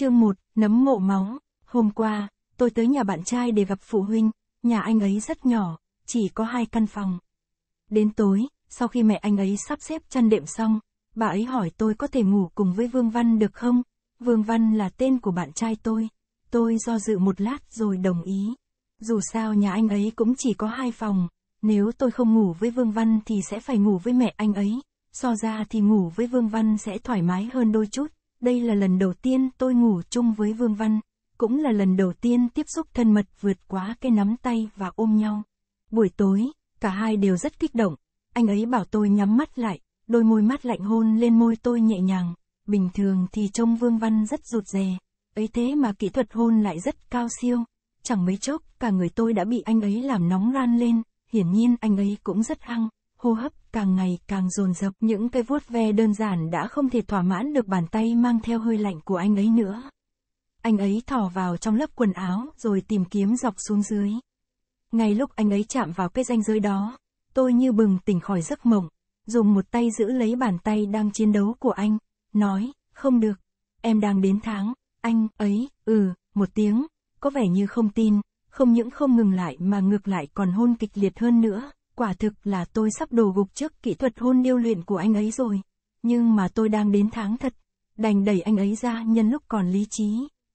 Chương 1, nấm mộ móng. Hôm qua, tôi tới nhà bạn trai để gặp phụ huynh, nhà anh ấy rất nhỏ, chỉ có hai căn phòng. Đến tối, sau khi mẹ anh ấy sắp xếp chăn đệm xong, bà ấy hỏi tôi có thể ngủ cùng với Vương Văn được không? Vương Văn là tên của bạn trai tôi. Tôi do dự một lát rồi đồng ý. Dù sao nhà anh ấy cũng chỉ có hai phòng, nếu tôi không ngủ với Vương Văn thì sẽ phải ngủ với mẹ anh ấy, so ra thì ngủ với Vương Văn sẽ thoải mái hơn đôi chút. Đây là lần đầu tiên tôi ngủ chung với Vương Văn, cũng là lần đầu tiên tiếp xúc thân mật vượt quá cái nắm tay và ôm nhau. Buổi tối, cả hai đều rất kích động, anh ấy bảo tôi nhắm mắt lại, đôi môi mắt lạnh hôn lên môi tôi nhẹ nhàng, bình thường thì trông Vương Văn rất rụt rè, ấy thế mà kỹ thuật hôn lại rất cao siêu, chẳng mấy chốc cả người tôi đã bị anh ấy làm nóng ran lên, hiển nhiên anh ấy cũng rất hăng, hô hấp càng ngày càng dồn dập những cái vuốt ve đơn giản đã không thể thỏa mãn được bàn tay mang theo hơi lạnh của anh ấy nữa anh ấy thò vào trong lớp quần áo rồi tìm kiếm dọc xuống dưới ngay lúc anh ấy chạm vào cái ranh giới đó tôi như bừng tỉnh khỏi giấc mộng dùng một tay giữ lấy bàn tay đang chiến đấu của anh nói không được em đang đến tháng anh ấy ừ một tiếng có vẻ như không tin không những không ngừng lại mà ngược lại còn hôn kịch liệt hơn nữa quả thực là tôi sắp đổ gục trước kỹ thuật hôn điêu luyện của anh ấy rồi. Nhưng mà tôi đang đến tháng thật, đành đẩy anh ấy ra nhân lúc còn lý trí.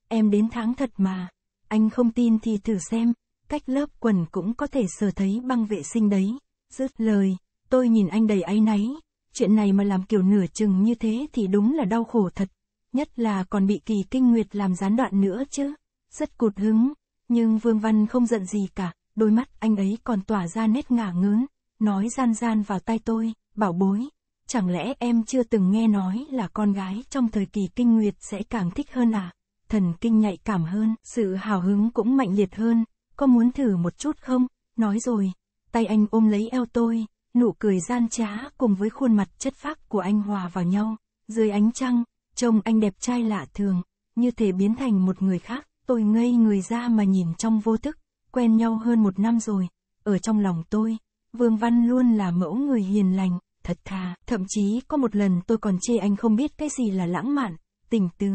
Em đến tháng thật mà, anh không tin thì thử xem, cách lớp quần cũng có thể sờ thấy băng vệ sinh đấy. Dứt lời, tôi nhìn anh đầy áy náy, chuyện này mà làm kiểu nửa chừng như thế thì đúng là đau khổ thật. Nhất là còn bị kỳ kinh nguyệt làm gián đoạn nữa chứ, rất cụt hứng, nhưng Vương Văn không giận gì cả đôi mắt anh ấy còn tỏa ra nét ngả ngớn, nói gian gian vào tay tôi, bảo bối, chẳng lẽ em chưa từng nghe nói là con gái trong thời kỳ kinh nguyệt sẽ càng thích hơn à? Thần kinh nhạy cảm hơn, sự hào hứng cũng mạnh liệt hơn, có muốn thử một chút không? Nói rồi, tay anh ôm lấy eo tôi, nụ cười gian trá cùng với khuôn mặt chất phác của anh hòa vào nhau, dưới ánh trăng, trông anh đẹp trai lạ thường, như thể biến thành một người khác, tôi ngây người ra mà nhìn trong vô thức quen nhau hơn một năm rồi, ở trong lòng tôi, Vương Văn luôn là mẫu người hiền lành, thật thà, thậm chí có một lần tôi còn chê anh không biết cái gì là lãng mạn, tình tứ.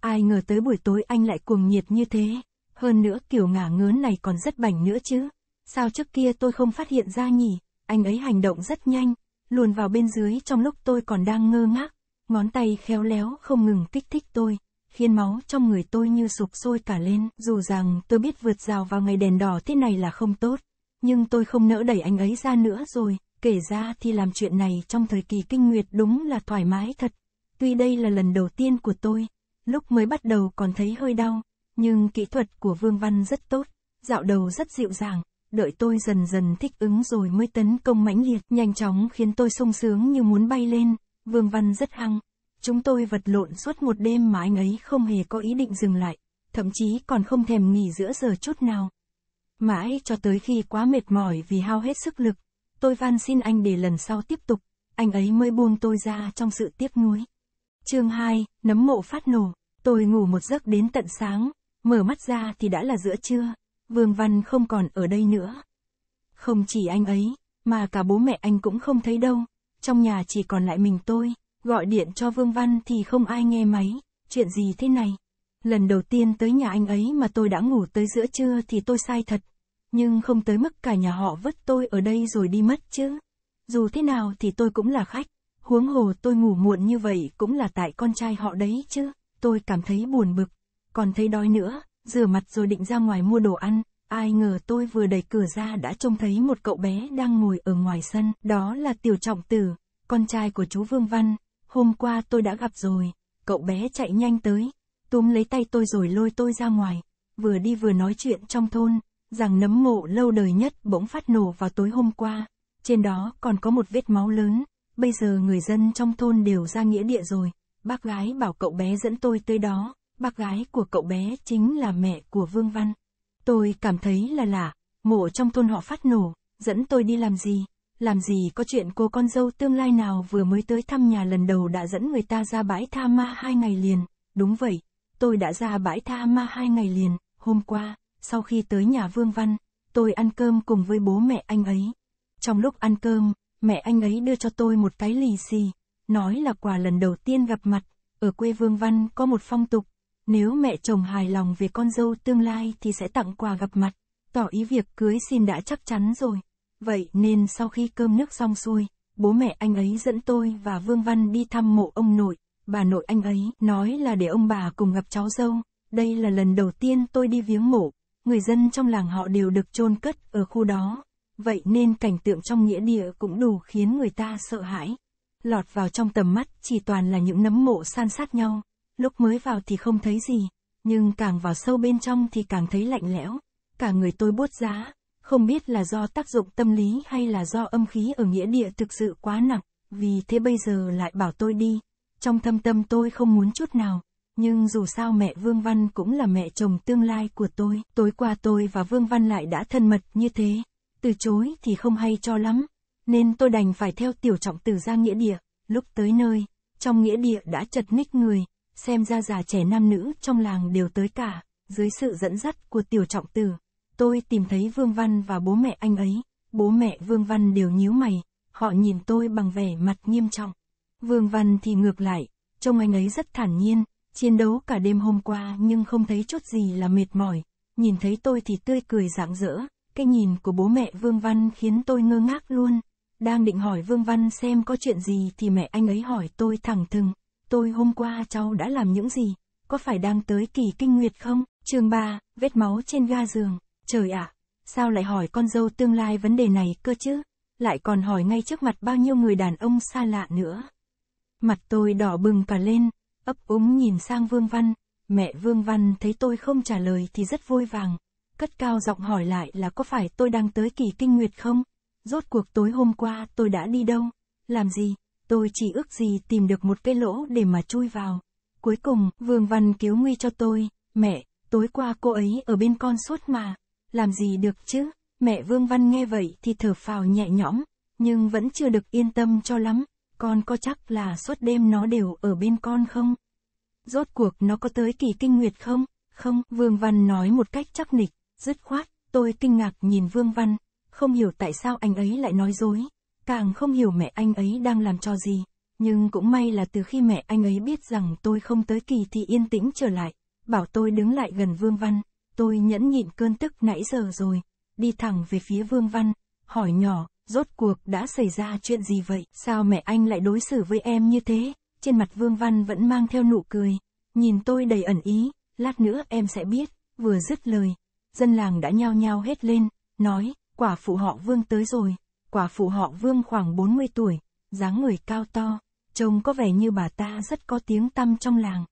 Ai ngờ tới buổi tối anh lại cuồng nhiệt như thế, hơn nữa kiểu ngả ngớn này còn rất bảnh nữa chứ. Sao trước kia tôi không phát hiện ra nhỉ, anh ấy hành động rất nhanh, luồn vào bên dưới trong lúc tôi còn đang ngơ ngác, ngón tay khéo léo không ngừng kích thích tôi, khiến máu trong người tôi như sụp sôi cả lên, dù rằng tôi biết vượt rào vào ngày đèn đỏ thế này là không tốt, nhưng tôi không nỡ đẩy anh ấy ra nữa rồi, kể ra thì làm chuyện này trong thời kỳ kinh nguyệt đúng là thoải mái thật. Tuy đây là lần đầu tiên của tôi, lúc mới bắt đầu còn thấy hơi đau, nhưng kỹ thuật của Vương Văn rất tốt, dạo đầu rất dịu dàng, đợi tôi dần dần thích ứng rồi mới tấn công mãnh liệt, nhanh chóng khiến tôi sung sướng như muốn bay lên, Vương Văn rất hăng, Chúng tôi vật lộn suốt một đêm mà anh ấy không hề có ý định dừng lại, thậm chí còn không thèm nghỉ giữa giờ chút nào. Mãi cho tới khi quá mệt mỏi vì hao hết sức lực, tôi van xin anh để lần sau tiếp tục, anh ấy mới buông tôi ra trong sự tiếc nuối. Chương 2, nấm mộ phát nổ, tôi ngủ một giấc đến tận sáng, mở mắt ra thì đã là giữa trưa, Vương Văn không còn ở đây nữa. Không chỉ anh ấy, mà cả bố mẹ anh cũng không thấy đâu, trong nhà chỉ còn lại mình tôi gọi điện cho Vương Văn thì không ai nghe máy, chuyện gì thế này? Lần đầu tiên tới nhà anh ấy mà tôi đã ngủ tới giữa trưa thì tôi sai thật, nhưng không tới mức cả nhà họ vứt tôi ở đây rồi đi mất chứ. Dù thế nào thì tôi cũng là khách, huống hồ tôi ngủ muộn như vậy cũng là tại con trai họ đấy chứ, tôi cảm thấy buồn bực, còn thấy đói nữa, rửa mặt rồi định ra ngoài mua đồ ăn, ai ngờ tôi vừa đẩy cửa ra đã trông thấy một cậu bé đang ngồi ở ngoài sân, đó là Tiểu Trọng Tử, con trai của chú Vương Văn, hôm qua tôi đã gặp rồi, cậu bé chạy nhanh tới, túm lấy tay tôi rồi lôi tôi ra ngoài, vừa đi vừa nói chuyện trong thôn, rằng nấm mộ lâu đời nhất bỗng phát nổ vào tối hôm qua, trên đó còn có một vết máu lớn, bây giờ người dân trong thôn đều ra nghĩa địa rồi, bác gái bảo cậu bé dẫn tôi tới đó, bác gái của cậu bé chính là mẹ của Vương Văn. Tôi cảm thấy là lạ, mộ trong thôn họ phát nổ, dẫn tôi đi làm gì? làm gì có chuyện cô con dâu tương lai nào vừa mới tới thăm nhà lần đầu đã dẫn người ta ra bãi tha ma hai ngày liền, đúng vậy, tôi đã ra bãi tha ma hai ngày liền, hôm qua, sau khi tới nhà Vương Văn, tôi ăn cơm cùng với bố mẹ anh ấy. Trong lúc ăn cơm, mẹ anh ấy đưa cho tôi một cái lì xì, nói là quà lần đầu tiên gặp mặt, ở quê Vương Văn có một phong tục, nếu mẹ chồng hài lòng về con dâu tương lai thì sẽ tặng quà gặp mặt, tỏ ý việc cưới xin đã chắc chắn rồi. Vậy nên sau khi cơm nước xong xuôi, bố mẹ anh ấy dẫn tôi và Vương Văn đi thăm mộ ông nội, bà nội anh ấy nói là để ông bà cùng gặp cháu dâu. Đây là lần đầu tiên tôi đi viếng mộ, người dân trong làng họ đều được chôn cất ở khu đó. Vậy nên cảnh tượng trong nghĩa địa cũng đủ khiến người ta sợ hãi. Lọt vào trong tầm mắt chỉ toàn là những nấm mộ san sát nhau, lúc mới vào thì không thấy gì, nhưng càng vào sâu bên trong thì càng thấy lạnh lẽo, cả người tôi buốt giá, không biết là do tác dụng tâm lý hay là do âm khí ở nghĩa địa thực sự quá nặng, vì thế bây giờ lại bảo tôi đi. Trong thâm tâm tôi không muốn chút nào, nhưng dù sao mẹ Vương Văn cũng là mẹ chồng tương lai của tôi. Tối qua tôi và Vương Văn lại đã thân mật như thế, từ chối thì không hay cho lắm, nên tôi đành phải theo tiểu trọng Từ ra nghĩa địa, lúc tới nơi, trong nghĩa địa đã chật ních người, xem ra già trẻ nam nữ trong làng đều tới cả, dưới sự dẫn dắt của tiểu trọng Từ. Tôi tìm thấy Vương Văn và bố mẹ anh ấy, bố mẹ Vương Văn đều nhíu mày, họ nhìn tôi bằng vẻ mặt nghiêm trọng. Vương Văn thì ngược lại, trông anh ấy rất thản nhiên, chiến đấu cả đêm hôm qua nhưng không thấy chút gì là mệt mỏi, nhìn thấy tôi thì tươi cười rạng rỡ, cái nhìn của bố mẹ Vương Văn khiến tôi ngơ ngác luôn. Đang định hỏi Vương Văn xem có chuyện gì thì mẹ anh ấy hỏi tôi thẳng thừng, tôi hôm qua cháu đã làm những gì, có phải đang tới kỳ kinh nguyệt không? Chương 3, vết máu trên ga giường. Trời ạ, à, sao lại hỏi con dâu tương lai vấn đề này cơ chứ? Lại còn hỏi ngay trước mặt bao nhiêu người đàn ông xa lạ nữa. Mặt tôi đỏ bừng cả lên, ấp úng nhìn sang Vương Văn. Mẹ Vương Văn thấy tôi không trả lời thì rất vui vàng. Cất cao giọng hỏi lại là có phải tôi đang tới kỳ kinh nguyệt không? Rốt cuộc tối hôm qua tôi đã đi đâu? Làm gì? Tôi chỉ ước gì tìm được một cái lỗ để mà chui vào. Cuối cùng, Vương Văn cứu nguy cho tôi. Mẹ, tối qua cô ấy ở bên con suốt mà làm gì được chứ? Mẹ Vương Văn nghe vậy thì thở phào nhẹ nhõm, nhưng vẫn chưa được yên tâm cho lắm, con có chắc là suốt đêm nó đều ở bên con không? Rốt cuộc nó có tới kỳ kinh nguyệt không? Không, Vương Văn nói một cách chắc nịch, dứt khoát, tôi kinh ngạc nhìn Vương Văn, không hiểu tại sao anh ấy lại nói dối, càng không hiểu mẹ anh ấy đang làm cho gì, nhưng cũng may là từ khi mẹ anh ấy biết rằng tôi không tới kỳ thì yên tĩnh trở lại, bảo tôi đứng lại gần Vương Văn, Tôi nhẫn nhịn cơn tức nãy giờ rồi, đi thẳng về phía Vương Văn, hỏi nhỏ, rốt cuộc đã xảy ra chuyện gì vậy? Sao mẹ anh lại đối xử với em như thế? Trên mặt Vương Văn vẫn mang theo nụ cười, nhìn tôi đầy ẩn ý, lát nữa em sẽ biết, vừa dứt lời. Dân làng đã nhao nhao hết lên, nói, quả phụ họ Vương tới rồi. Quả phụ họ Vương khoảng 40 tuổi, dáng người cao to, trông có vẻ như bà ta rất có tiếng tăm trong làng.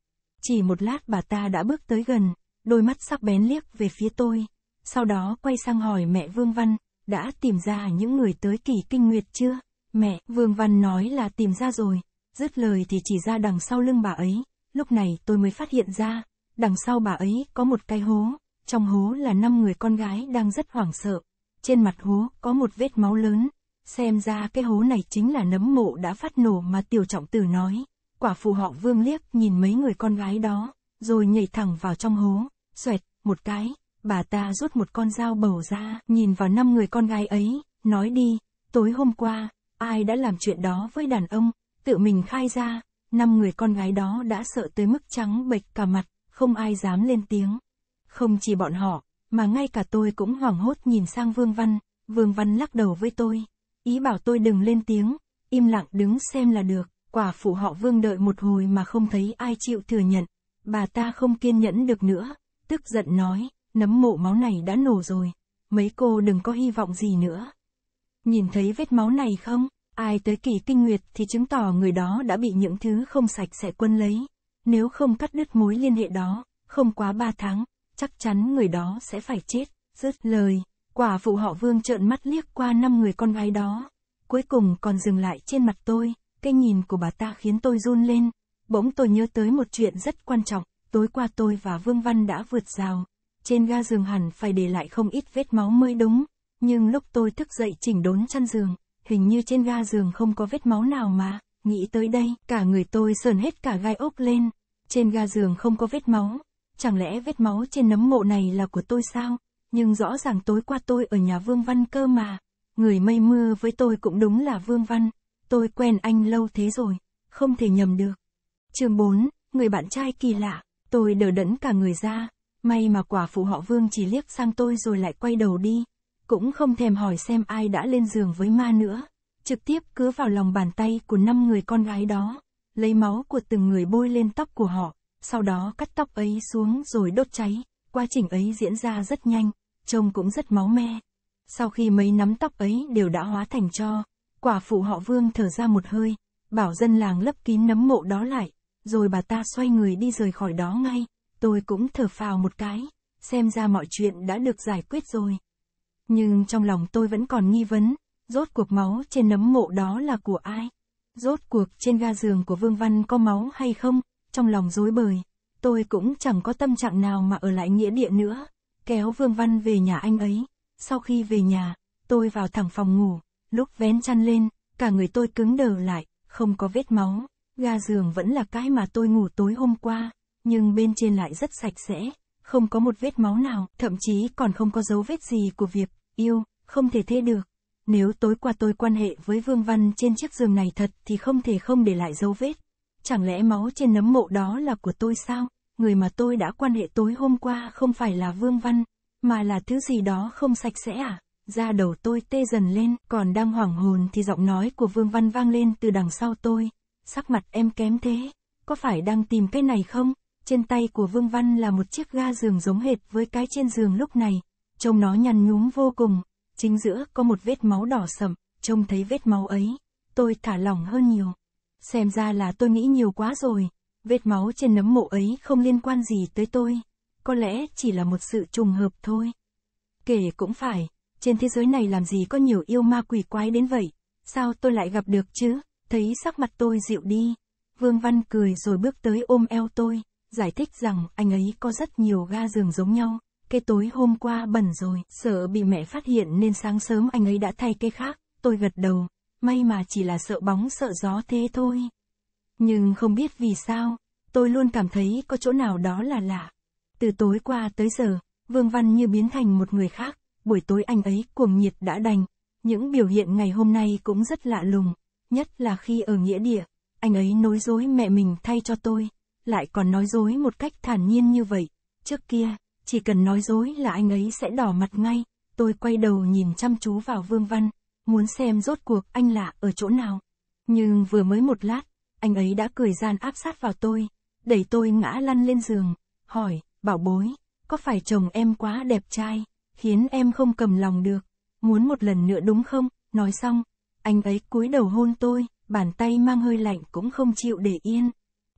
Chỉ một lát bà ta đã bước tới gần, đôi mắt sắc bén liếc về phía tôi, sau đó quay sang hỏi mẹ Vương Văn, đã tìm ra những người tới kỳ kinh nguyệt chưa? Mẹ, Vương Văn nói là tìm ra rồi, dứt lời thì chỉ ra đằng sau lưng bà ấy, lúc này tôi mới phát hiện ra, đằng sau bà ấy có một cái hố, trong hố là năm người con gái đang rất hoảng sợ, trên mặt hố có một vết máu lớn, xem ra cái hố này chính là nấm mộ đã phát nổ mà tiểu trọng tử nói, quả phụ họ Vương liếc nhìn mấy người con gái đó, rồi nhảy thẳng vào trong hố xoẹt, một cái, bà ta rút một con dao bầu ra, nhìn vào năm người con gái ấy, nói đi, tối hôm qua, ai đã làm chuyện đó với đàn ông, tự mình khai ra, năm người con gái đó đã sợ tới mức trắng bệch cả mặt, không ai dám lên tiếng. Không chỉ bọn họ, mà ngay cả tôi cũng hoảng hốt nhìn sang Vương Văn, Vương Văn lắc đầu với tôi, ý bảo tôi đừng lên tiếng, im lặng đứng xem là được, quả phụ họ Vương đợi một hồi mà không thấy ai chịu thừa nhận, bà ta không kiên nhẫn được nữa, tức giận nói, nấm mộ máu này đã nổ rồi, mấy cô đừng có hy vọng gì nữa. Nhìn thấy vết máu này không, ai tới kỳ kinh nguyệt thì chứng tỏ người đó đã bị những thứ không sạch sẽ quân lấy, nếu không cắt đứt mối liên hệ đó, không quá ba tháng, chắc chắn người đó sẽ phải chết, rớt lời, quả phụ họ vương trợn mắt liếc qua năm người con gái đó, cuối cùng còn dừng lại trên mặt tôi, cái nhìn của bà ta khiến tôi run lên, bỗng tôi nhớ tới một chuyện rất quan trọng, tối qua tôi và Vương Văn đã vượt rào, trên ga giường hẳn phải để lại không ít vết máu mới đúng, nhưng lúc tôi thức dậy chỉnh đốn chăn giường, hình như trên ga giường không có vết máu nào mà, nghĩ tới đây, cả người tôi sờn hết cả gai ốc lên, trên ga giường không có vết máu, chẳng lẽ vết máu trên nấm mộ này là của tôi sao, nhưng rõ ràng tối qua tôi ở nhà Vương Văn cơ mà, người mây mưa với tôi cũng đúng là Vương Văn, tôi quen anh lâu thế rồi, không thể nhầm được. Chương 4, người bạn trai kỳ lạ Tôi đờ đẫn cả người ra, may mà quả phụ họ Vương chỉ liếc sang tôi rồi lại quay đầu đi. Cũng không thèm hỏi xem ai đã lên giường với ma nữa. Trực tiếp cứ vào lòng bàn tay của năm người con gái đó, lấy máu của từng người bôi lên tóc của họ, sau đó cắt tóc ấy xuống rồi đốt cháy. Quá trình ấy diễn ra rất nhanh, trông cũng rất máu me. Sau khi mấy nắm tóc ấy đều đã hóa thành cho, quả phụ họ Vương thở ra một hơi, bảo dân làng lấp kín nấm mộ đó lại, rồi bà ta xoay người đi rời khỏi đó ngay, tôi cũng thở phào một cái, xem ra mọi chuyện đã được giải quyết rồi. Nhưng trong lòng tôi vẫn còn nghi vấn, rốt cuộc máu trên nấm mộ đó là của ai? Rốt cuộc trên ga giường của Vương Văn có máu hay không? Trong lòng rối bời, tôi cũng chẳng có tâm trạng nào mà ở lại nghĩa địa nữa, kéo Vương Văn về nhà anh ấy. Sau khi về nhà, tôi vào thẳng phòng ngủ, lúc vén chăn lên, cả người tôi cứng đờ lại, không có vết máu. Ga giường vẫn là cái mà tôi ngủ tối hôm qua, nhưng bên trên lại rất sạch sẽ, không có một vết máu nào, thậm chí còn không có dấu vết gì của việc yêu, không thể thế được. Nếu tối qua tôi quan hệ với Vương Văn trên chiếc giường này thật thì không thể không để lại dấu vết. Chẳng lẽ máu trên nấm mộ đó là của tôi sao? Người mà tôi đã quan hệ tối hôm qua không phải là Vương Văn, mà là thứ gì đó không sạch sẽ à? Da đầu tôi tê dần lên, còn đang hoảng hồn thì giọng nói của Vương Văn vang lên từ đằng sau tôi sắc mặt em kém thế, có phải đang tìm cái này không? Trên tay của Vương Văn là một chiếc ga giường giống hệt với cái trên giường lúc này, trông nó nhăn nhúm vô cùng, chính giữa có một vết máu đỏ sậm, trông thấy vết máu ấy, tôi thả lỏng hơn nhiều. Xem ra là tôi nghĩ nhiều quá rồi, vết máu trên nấm mộ ấy không liên quan gì tới tôi, có lẽ chỉ là một sự trùng hợp thôi. Kể cũng phải, trên thế giới này làm gì có nhiều yêu ma quỷ quái đến vậy, sao tôi lại gặp được chứ? Thấy sắc mặt tôi dịu đi, Vương Văn cười rồi bước tới ôm eo tôi, giải thích rằng anh ấy có rất nhiều ga giường giống nhau, cái tối hôm qua bẩn rồi, sợ bị mẹ phát hiện nên sáng sớm anh ấy đã thay cái khác, tôi gật đầu, may mà chỉ là sợ bóng sợ gió thế thôi. Nhưng không biết vì sao, tôi luôn cảm thấy có chỗ nào đó là lạ. Từ tối qua tới giờ, Vương Văn như biến thành một người khác, buổi tối anh ấy cuồng nhiệt đã đành, những biểu hiện ngày hôm nay cũng rất lạ lùng, nhất là khi ở nghĩa địa, anh ấy nói dối mẹ mình thay cho tôi, lại còn nói dối một cách thản nhiên như vậy. Trước kia, chỉ cần nói dối là anh ấy sẽ đỏ mặt ngay, tôi quay đầu nhìn chăm chú vào Vương Văn, muốn xem rốt cuộc anh là ở chỗ nào. Nhưng vừa mới một lát, anh ấy đã cười gian áp sát vào tôi, đẩy tôi ngã lăn lên giường, hỏi, bảo bối, có phải chồng em quá đẹp trai, khiến em không cầm lòng được, muốn một lần nữa đúng không, nói xong, anh ấy cúi đầu hôn tôi, bàn tay mang hơi lạnh cũng không chịu để yên.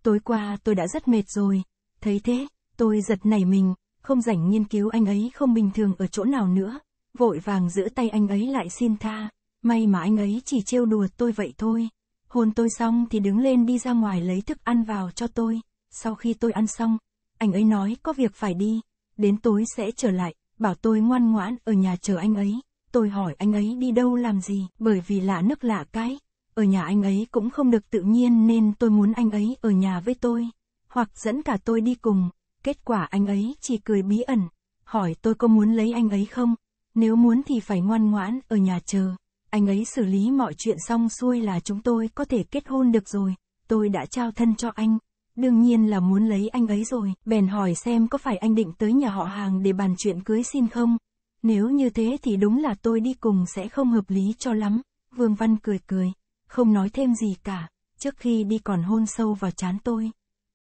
Tối qua tôi đã rất mệt rồi. Thấy thế, tôi giật nảy mình, không rảnh nghiên cứu anh ấy không bình thường ở chỗ nào nữa. Vội vàng giữ tay anh ấy lại xin tha. May mà anh ấy chỉ trêu đùa tôi vậy thôi. Hôn tôi xong thì đứng lên đi ra ngoài lấy thức ăn vào cho tôi. Sau khi tôi ăn xong, anh ấy nói có việc phải đi. Đến tối sẽ trở lại, bảo tôi ngoan ngoãn ở nhà chờ anh ấy tôi hỏi anh ấy đi đâu làm gì, bởi vì lạ nước lạ cái, ở nhà anh ấy cũng không được tự nhiên nên tôi muốn anh ấy ở nhà với tôi, hoặc dẫn cả tôi đi cùng, kết quả anh ấy chỉ cười bí ẩn, hỏi tôi có muốn lấy anh ấy không, nếu muốn thì phải ngoan ngoãn ở nhà chờ, anh ấy xử lý mọi chuyện xong xuôi là chúng tôi có thể kết hôn được rồi, tôi đã trao thân cho anh, đương nhiên là muốn lấy anh ấy rồi, bèn hỏi xem có phải anh định tới nhà họ hàng để bàn chuyện cưới xin không, nếu như thế thì đúng là tôi đi cùng sẽ không hợp lý cho lắm, Vương Văn cười cười, không nói thêm gì cả, trước khi đi còn hôn sâu vào chán tôi.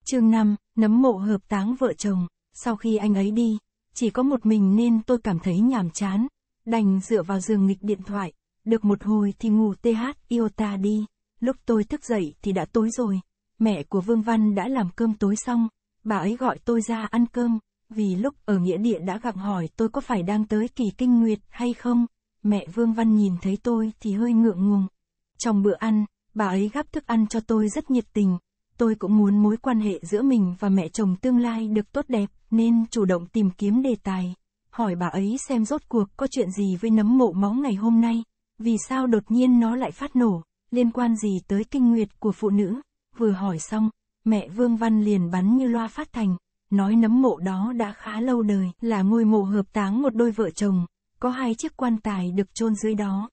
chương năm, nấm mộ hợp táng vợ chồng, sau khi anh ấy đi, chỉ có một mình nên tôi cảm thấy nhàm chán, đành dựa vào giường nghịch điện thoại, được một hồi thì ngủ TH Iota đi, lúc tôi thức dậy thì đã tối rồi, mẹ của Vương Văn đã làm cơm tối xong, bà ấy gọi tôi ra ăn cơm, vì lúc ở nghĩa địa đã gặng hỏi tôi có phải đang tới kỳ kinh nguyệt hay không, mẹ Vương Văn nhìn thấy tôi thì hơi ngượng ngùng. Trong bữa ăn, bà ấy gắp thức ăn cho tôi rất nhiệt tình, tôi cũng muốn mối quan hệ giữa mình và mẹ chồng tương lai được tốt đẹp nên chủ động tìm kiếm đề tài. Hỏi bà ấy xem rốt cuộc có chuyện gì với nấm mộ máu ngày hôm nay, vì sao đột nhiên nó lại phát nổ, liên quan gì tới kinh nguyệt của phụ nữ. Vừa hỏi xong, mẹ Vương Văn liền bắn như loa phát thành, nói nấm mộ đó đã khá lâu đời, là ngôi mộ hợp táng một đôi vợ chồng, có hai chiếc quan tài được chôn dưới đó.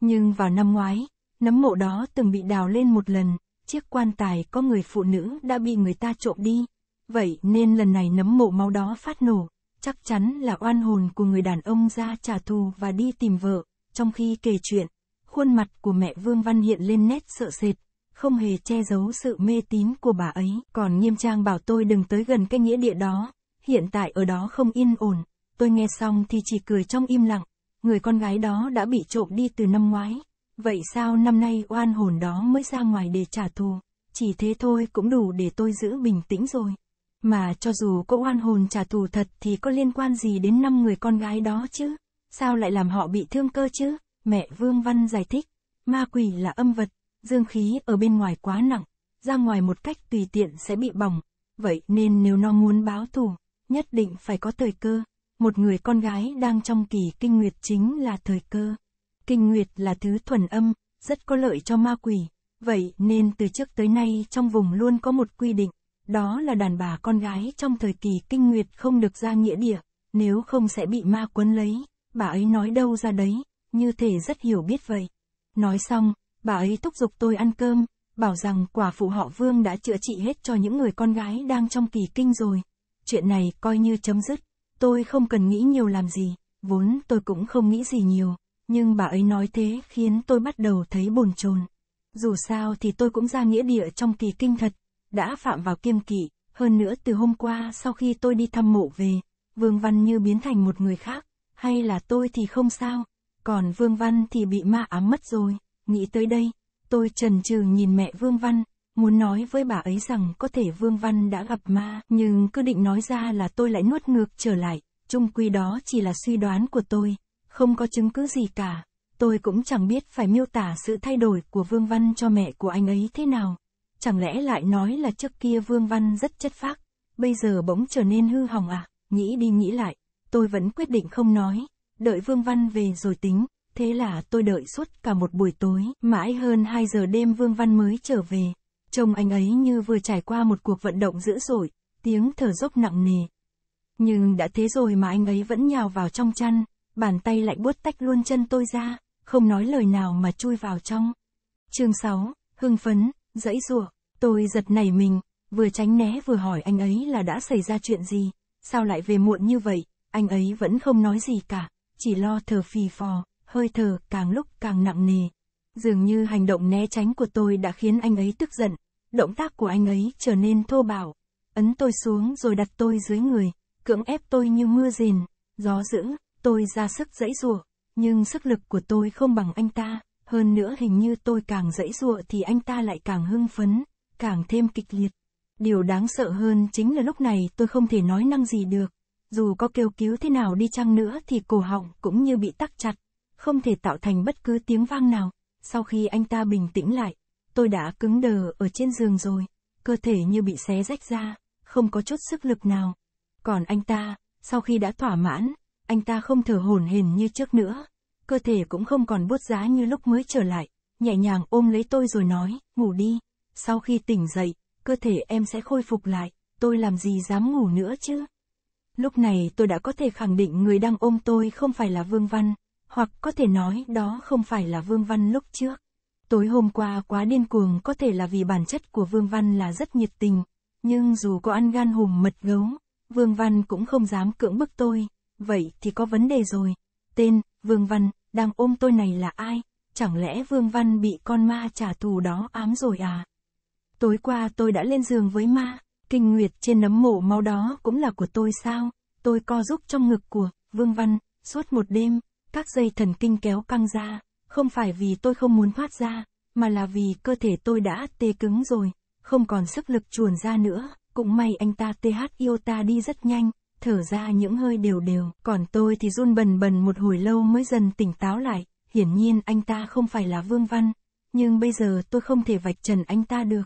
Nhưng vào năm ngoái, nấm mộ đó từng bị đào lên một lần, chiếc quan tài có người phụ nữ đã bị người ta trộm đi. Vậy nên lần này nấm mộ máu đó phát nổ, chắc chắn là oan hồn của người đàn ông ra trả thù và đi tìm vợ, trong khi kể chuyện, khuôn mặt của mẹ Vương Văn hiện lên nét sợ sệt không hề che giấu sự mê tín của bà ấy. Còn nghiêm trang bảo tôi đừng tới gần cái nghĩa địa đó, hiện tại ở đó không yên ổn. Tôi nghe xong thì chỉ cười trong im lặng, người con gái đó đã bị trộm đi từ năm ngoái. Vậy sao năm nay oan hồn đó mới ra ngoài để trả thù, chỉ thế thôi cũng đủ để tôi giữ bình tĩnh rồi. Mà cho dù có oan hồn trả thù thật thì có liên quan gì đến năm người con gái đó chứ? Sao lại làm họ bị thương cơ chứ? Mẹ Vương Văn giải thích, ma quỷ là âm vật, dương khí ở bên ngoài quá nặng, ra ngoài một cách tùy tiện sẽ bị bỏng, vậy nên nếu nó muốn báo thù, nhất định phải có thời cơ. Một người con gái đang trong kỳ kinh nguyệt chính là thời cơ. Kinh nguyệt là thứ thuần âm, rất có lợi cho ma quỷ, vậy nên từ trước tới nay trong vùng luôn có một quy định, đó là đàn bà con gái trong thời kỳ kinh nguyệt không được ra nghĩa địa, nếu không sẽ bị ma quấn lấy, bà ấy nói đâu ra đấy, như thể rất hiểu biết vậy. Nói xong, bà ấy thúc giục tôi ăn cơm, bảo rằng quả phụ họ Vương đã chữa trị hết cho những người con gái đang trong kỳ kinh rồi. Chuyện này coi như chấm dứt, tôi không cần nghĩ nhiều làm gì, vốn tôi cũng không nghĩ gì nhiều, nhưng bà ấy nói thế khiến tôi bắt đầu thấy bồn chồn. Dù sao thì tôi cũng ra nghĩa địa trong kỳ kinh thật, đã phạm vào kiêm kỵ, hơn nữa từ hôm qua sau khi tôi đi thăm mộ về, Vương Văn như biến thành một người khác, hay là tôi thì không sao, còn Vương Văn thì bị ma ám mất rồi. Nghĩ tới đây, tôi trần trừ nhìn mẹ Vương Văn, muốn nói với bà ấy rằng có thể Vương Văn đã gặp ma, nhưng cứ định nói ra là tôi lại nuốt ngược trở lại, chung quy đó chỉ là suy đoán của tôi, không có chứng cứ gì cả. Tôi cũng chẳng biết phải miêu tả sự thay đổi của Vương Văn cho mẹ của anh ấy thế nào. Chẳng lẽ lại nói là trước kia Vương Văn rất chất phác, bây giờ bỗng trở nên hư hỏng à, nghĩ đi nghĩ lại, tôi vẫn quyết định không nói, đợi Vương Văn về rồi tính. Thế là tôi đợi suốt cả một buổi tối, mãi hơn 2 giờ đêm Vương Văn mới trở về. Trông anh ấy như vừa trải qua một cuộc vận động dữ dội, tiếng thở dốc nặng nề. Nhưng đã thế rồi mà anh ấy vẫn nhào vào trong chăn, bàn tay lại buốt tách luôn chân tôi ra, không nói lời nào mà chui vào trong. Chương 6, hưng phấn, dẫy rủa, tôi giật nảy mình, vừa tránh né vừa hỏi anh ấy là đã xảy ra chuyện gì, sao lại về muộn như vậy, anh ấy vẫn không nói gì cả, chỉ lo thở phì phò, hơi thở càng lúc càng nặng nề. Dường như hành động né tránh của tôi đã khiến anh ấy tức giận, động tác của anh ấy trở nên thô bạo, ấn tôi xuống rồi đặt tôi dưới người, cưỡng ép tôi như mưa rền, gió dữ, tôi ra sức dãy giụa, nhưng sức lực của tôi không bằng anh ta, hơn nữa hình như tôi càng dãy giụa thì anh ta lại càng hưng phấn, càng thêm kịch liệt. Điều đáng sợ hơn chính là lúc này tôi không thể nói năng gì được, dù có kêu cứu thế nào đi chăng nữa thì cổ họng cũng như bị tắc chặt không thể tạo thành bất cứ tiếng vang nào. Sau khi anh ta bình tĩnh lại, tôi đã cứng đờ ở trên giường rồi, cơ thể như bị xé rách ra, không có chút sức lực nào. Còn anh ta, sau khi đã thỏa mãn, anh ta không thở hổn hển như trước nữa, cơ thể cũng không còn buốt giá như lúc mới trở lại, nhẹ nhàng ôm lấy tôi rồi nói, ngủ đi, sau khi tỉnh dậy, cơ thể em sẽ khôi phục lại, tôi làm gì dám ngủ nữa chứ. Lúc này tôi đã có thể khẳng định người đang ôm tôi không phải là Vương Văn, hoặc có thể nói đó không phải là Vương Văn lúc trước. Tối hôm qua quá điên cuồng có thể là vì bản chất của Vương Văn là rất nhiệt tình, nhưng dù có ăn gan hùm mật gấu, Vương Văn cũng không dám cưỡng bức tôi, vậy thì có vấn đề rồi. Tên, Vương Văn, đang ôm tôi này là ai? Chẳng lẽ Vương Văn bị con ma trả thù đó ám rồi à? Tối qua tôi đã lên giường với ma, kinh nguyệt trên nấm mộ máu đó cũng là của tôi sao? Tôi co giúp trong ngực của Vương Văn, suốt một đêm, các dây thần kinh kéo căng ra, không phải vì tôi không muốn thoát ra, mà là vì cơ thể tôi đã tê cứng rồi, không còn sức lực chuồn ra nữa, cũng may anh ta TH yêu ta đi rất nhanh, thở ra những hơi đều đều, còn tôi thì run bần bần một hồi lâu mới dần tỉnh táo lại, hiển nhiên anh ta không phải là Vương Văn, nhưng bây giờ tôi không thể vạch trần anh ta được,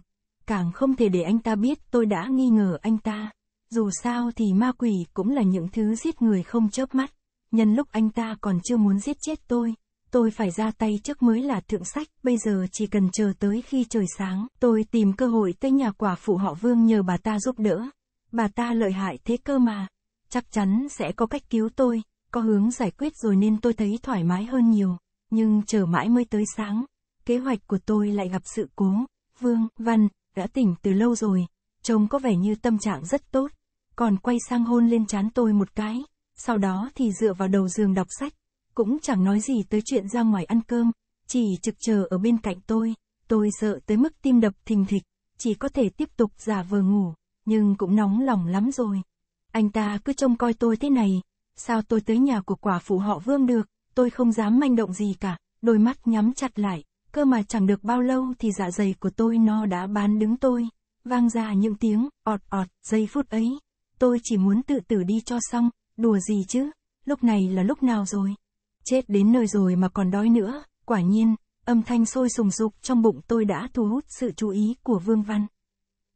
càng không thể để anh ta biết tôi đã nghi ngờ anh ta, dù sao thì ma quỷ cũng là những thứ giết người không chớp mắt nhân lúc anh ta còn chưa muốn giết chết tôi, tôi phải ra tay trước mới là thượng sách, bây giờ chỉ cần chờ tới khi trời sáng, tôi tìm cơ hội tới nhà quả phụ họ Vương nhờ bà ta giúp đỡ. Bà ta lợi hại thế cơ mà, chắc chắn sẽ có cách cứu tôi, có hướng giải quyết rồi nên tôi thấy thoải mái hơn nhiều, nhưng chờ mãi mới tới sáng, kế hoạch của tôi lại gặp sự cố. Vương, Văn, đã tỉnh từ lâu rồi, trông có vẻ như tâm trạng rất tốt, còn quay sang hôn lên chán tôi một cái sau đó thì dựa vào đầu giường đọc sách, cũng chẳng nói gì tới chuyện ra ngoài ăn cơm, chỉ trực chờ ở bên cạnh tôi, tôi sợ tới mức tim đập thình thịch, chỉ có thể tiếp tục giả vờ ngủ, nhưng cũng nóng lòng lắm rồi. Anh ta cứ trông coi tôi thế này, sao tôi tới nhà của quả phụ họ Vương được, tôi không dám manh động gì cả, đôi mắt nhắm chặt lại, cơ mà chẳng được bao lâu thì dạ dày của tôi nó đã bán đứng tôi, vang ra những tiếng ọt ọt giây phút ấy. Tôi chỉ muốn tự tử đi cho xong, đùa gì chứ, lúc này là lúc nào rồi? Chết đến nơi rồi mà còn đói nữa, quả nhiên, âm thanh sôi sùng sục trong bụng tôi đã thu hút sự chú ý của Vương Văn.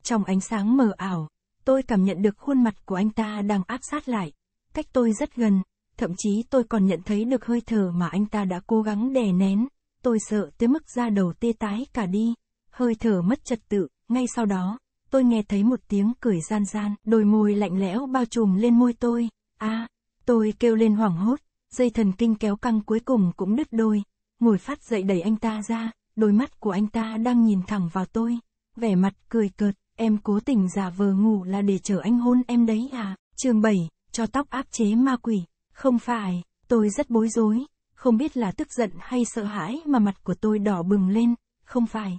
Trong ánh sáng mờ ảo, tôi cảm nhận được khuôn mặt của anh ta đang áp sát lại, cách tôi rất gần, thậm chí tôi còn nhận thấy được hơi thở mà anh ta đã cố gắng đè nén, tôi sợ tới mức da đầu tê tái cả đi, hơi thở mất trật tự, ngay sau đó, tôi nghe thấy một tiếng cười gian gian, đôi môi lạnh lẽo bao trùm lên môi tôi, a à, tôi kêu lên hoảng hốt, dây thần kinh kéo căng cuối cùng cũng đứt đôi, ngồi phát dậy đẩy anh ta ra, đôi mắt của anh ta đang nhìn thẳng vào tôi, vẻ mặt cười cợt, em cố tình giả vờ ngủ là để chở anh hôn em đấy à, chương 7, cho tóc áp chế ma quỷ, không phải, tôi rất bối rối, không biết là tức giận hay sợ hãi mà mặt của tôi đỏ bừng lên, không phải.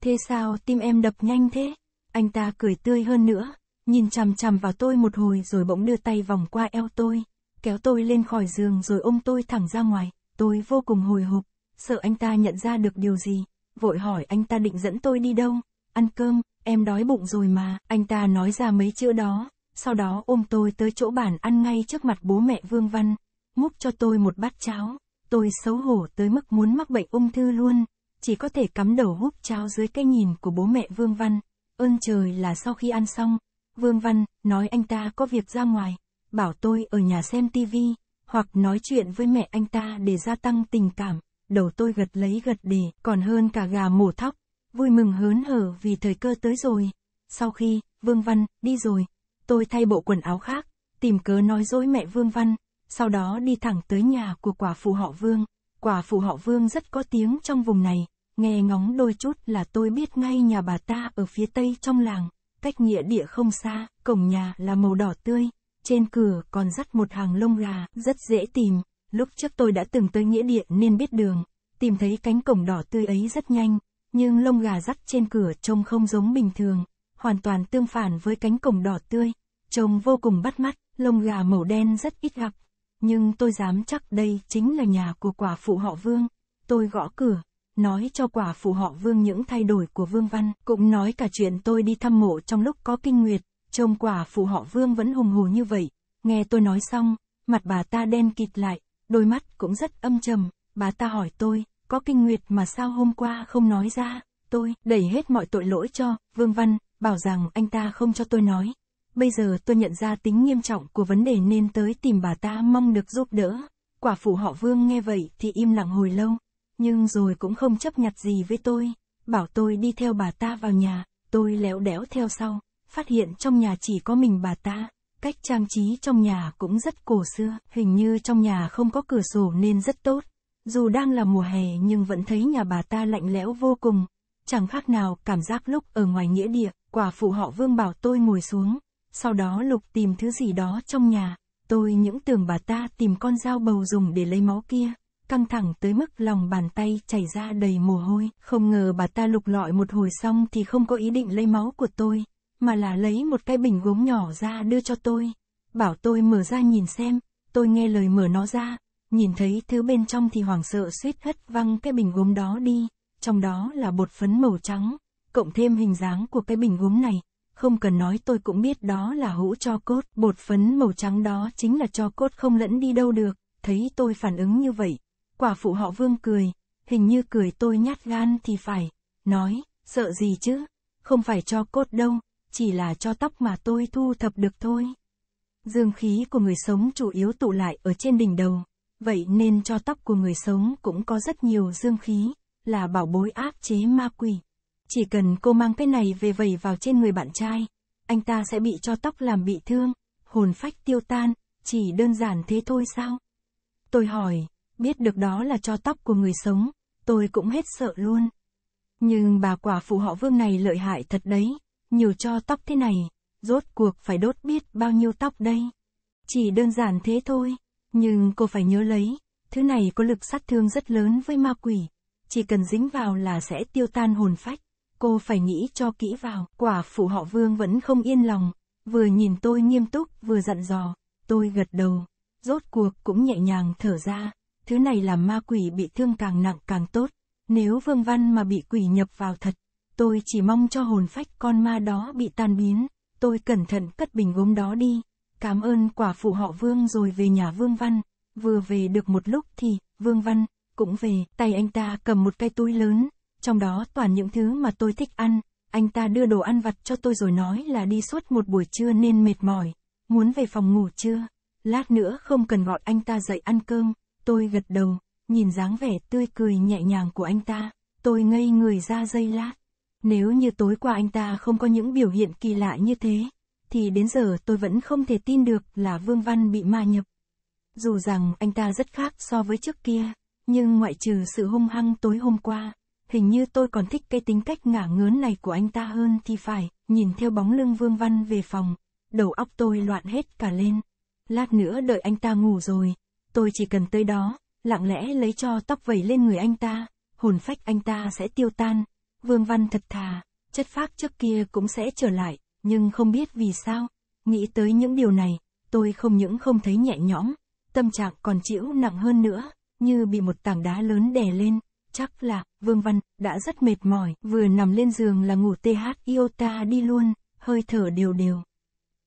Thế sao tim em đập nhanh thế? Anh ta cười tươi hơn nữa, nhìn chằm chằm vào tôi một hồi rồi bỗng đưa tay vòng qua eo tôi, kéo tôi lên khỏi giường rồi ôm tôi thẳng ra ngoài, tôi vô cùng hồi hộp, sợ anh ta nhận ra được điều gì, vội hỏi anh ta định dẫn tôi đi đâu, ăn cơm, em đói bụng rồi mà, anh ta nói ra mấy chữ đó, sau đó ôm tôi tới chỗ bàn ăn ngay trước mặt bố mẹ Vương Văn, múc cho tôi một bát cháo, tôi xấu hổ tới mức muốn mắc bệnh ung thư luôn, chỉ có thể cắm đầu húp cháo dưới cái nhìn của bố mẹ Vương Văn, ơn trời là sau khi ăn xong, Vương Văn, nói anh ta có việc ra ngoài, bảo tôi ở nhà xem tivi, hoặc nói chuyện với mẹ anh ta để gia tăng tình cảm, đầu tôi gật lấy gật để, còn hơn cả gà mổ thóc, vui mừng hớn hở vì thời cơ tới rồi. Sau khi, Vương Văn, đi rồi, tôi thay bộ quần áo khác, tìm cớ nói dối mẹ Vương Văn, sau đó đi thẳng tới nhà của quả phụ họ Vương. Quả phụ họ Vương rất có tiếng trong vùng này, nghe ngóng đôi chút là tôi biết ngay nhà bà ta ở phía tây trong làng cách nghĩa địa không xa, cổng nhà là màu đỏ tươi, trên cửa còn dắt một hàng lông gà, rất dễ tìm, lúc trước tôi đã từng tới nghĩa địa nên biết đường, tìm thấy cánh cổng đỏ tươi ấy rất nhanh, nhưng lông gà dắt trên cửa trông không giống bình thường, hoàn toàn tương phản với cánh cổng đỏ tươi, trông vô cùng bắt mắt, lông gà màu đen rất ít gặp, nhưng tôi dám chắc đây chính là nhà của quả phụ họ Vương, tôi gõ cửa, nói cho quả phụ họ Vương những thay đổi của Vương Văn, cũng nói cả chuyện tôi đi thăm mộ trong lúc có kinh nguyệt, trông quả phụ họ Vương vẫn hùng hù như vậy. Nghe tôi nói xong, mặt bà ta đen kịt lại, đôi mắt cũng rất âm trầm, bà ta hỏi tôi, có kinh nguyệt mà sao hôm qua không nói ra, tôi đẩy hết mọi tội lỗi cho Vương Văn, bảo rằng anh ta không cho tôi nói. Bây giờ tôi nhận ra tính nghiêm trọng của vấn đề nên tới tìm bà ta mong được giúp đỡ. Quả phụ họ Vương nghe vậy thì im lặng hồi lâu, nhưng rồi cũng không chấp nhặt gì với tôi, bảo tôi đi theo bà ta vào nhà, tôi léo đéo theo sau, phát hiện trong nhà chỉ có mình bà ta, cách trang trí trong nhà cũng rất cổ xưa, hình như trong nhà không có cửa sổ nên rất tốt, dù đang là mùa hè nhưng vẫn thấy nhà bà ta lạnh lẽo vô cùng, chẳng khác nào cảm giác lúc ở ngoài nghĩa địa, quả phụ họ vương bảo tôi ngồi xuống, sau đó lục tìm thứ gì đó trong nhà, tôi những tưởng bà ta tìm con dao bầu dùng để lấy máu kia căng thẳng tới mức lòng bàn tay chảy ra đầy mồ hôi. Không ngờ bà ta lục lọi một hồi xong thì không có ý định lấy máu của tôi, mà là lấy một cái bình gốm nhỏ ra đưa cho tôi. Bảo tôi mở ra nhìn xem, tôi nghe lời mở nó ra, nhìn thấy thứ bên trong thì hoảng sợ suýt hất văng cái bình gốm đó đi, trong đó là bột phấn màu trắng, cộng thêm hình dáng của cái bình gốm này, không cần nói tôi cũng biết đó là hũ cho cốt, bột phấn màu trắng đó chính là cho cốt không lẫn đi đâu được, thấy tôi phản ứng như vậy, Quả phụ họ vương cười, hình như cười tôi nhát gan thì phải, nói, sợ gì chứ, không phải cho cốt đâu, chỉ là cho tóc mà tôi thu thập được thôi. Dương khí của người sống chủ yếu tụ lại ở trên đỉnh đầu, vậy nên cho tóc của người sống cũng có rất nhiều dương khí, là bảo bối áp chế ma quỷ. Chỉ cần cô mang cái này về vẩy vào trên người bạn trai, anh ta sẽ bị cho tóc làm bị thương, hồn phách tiêu tan, chỉ đơn giản thế thôi sao? Tôi hỏi, biết được đó là cho tóc của người sống, tôi cũng hết sợ luôn. Nhưng bà quả phụ họ vương này lợi hại thật đấy, nhiều cho tóc thế này, rốt cuộc phải đốt biết bao nhiêu tóc đây. Chỉ đơn giản thế thôi, nhưng cô phải nhớ lấy, thứ này có lực sát thương rất lớn với ma quỷ, chỉ cần dính vào là sẽ tiêu tan hồn phách, cô phải nghĩ cho kỹ vào. Quả phụ họ vương vẫn không yên lòng, vừa nhìn tôi nghiêm túc vừa dặn dò, tôi gật đầu, rốt cuộc cũng nhẹ nhàng thở ra thứ này làm ma quỷ bị thương càng nặng càng tốt. Nếu Vương Văn mà bị quỷ nhập vào thật, tôi chỉ mong cho hồn phách con ma đó bị tan biến, tôi cẩn thận cất bình gốm đó đi. Cảm ơn quả phụ họ Vương rồi về nhà Vương Văn, vừa về được một lúc thì, Vương Văn, cũng về, tay anh ta cầm một cái túi lớn, trong đó toàn những thứ mà tôi thích ăn, anh ta đưa đồ ăn vặt cho tôi rồi nói là đi suốt một buổi trưa nên mệt mỏi, muốn về phòng ngủ chưa, lát nữa không cần gọi anh ta dậy ăn cơm. Tôi gật đầu, nhìn dáng vẻ tươi cười nhẹ nhàng của anh ta, tôi ngây người ra giây lát. Nếu như tối qua anh ta không có những biểu hiện kỳ lạ như thế, thì đến giờ tôi vẫn không thể tin được là Vương Văn bị ma nhập. Dù rằng anh ta rất khác so với trước kia, nhưng ngoại trừ sự hung hăng tối hôm qua, hình như tôi còn thích cái tính cách ngả ngớn này của anh ta hơn thì phải, nhìn theo bóng lưng Vương Văn về phòng, đầu óc tôi loạn hết cả lên. Lát nữa đợi anh ta ngủ rồi, tôi chỉ cần tới đó, lặng lẽ lấy cho tóc vẩy lên người anh ta, hồn phách anh ta sẽ tiêu tan, Vương Văn thật thà, chất phác trước kia cũng sẽ trở lại, nhưng không biết vì sao, nghĩ tới những điều này, tôi không những không thấy nhẹ nhõm, tâm trạng còn chịu nặng hơn nữa, như bị một tảng đá lớn đè lên, chắc là, Vương Văn, đã rất mệt mỏi, vừa nằm lên giường là ngủ TH Iota đi luôn, hơi thở đều đều.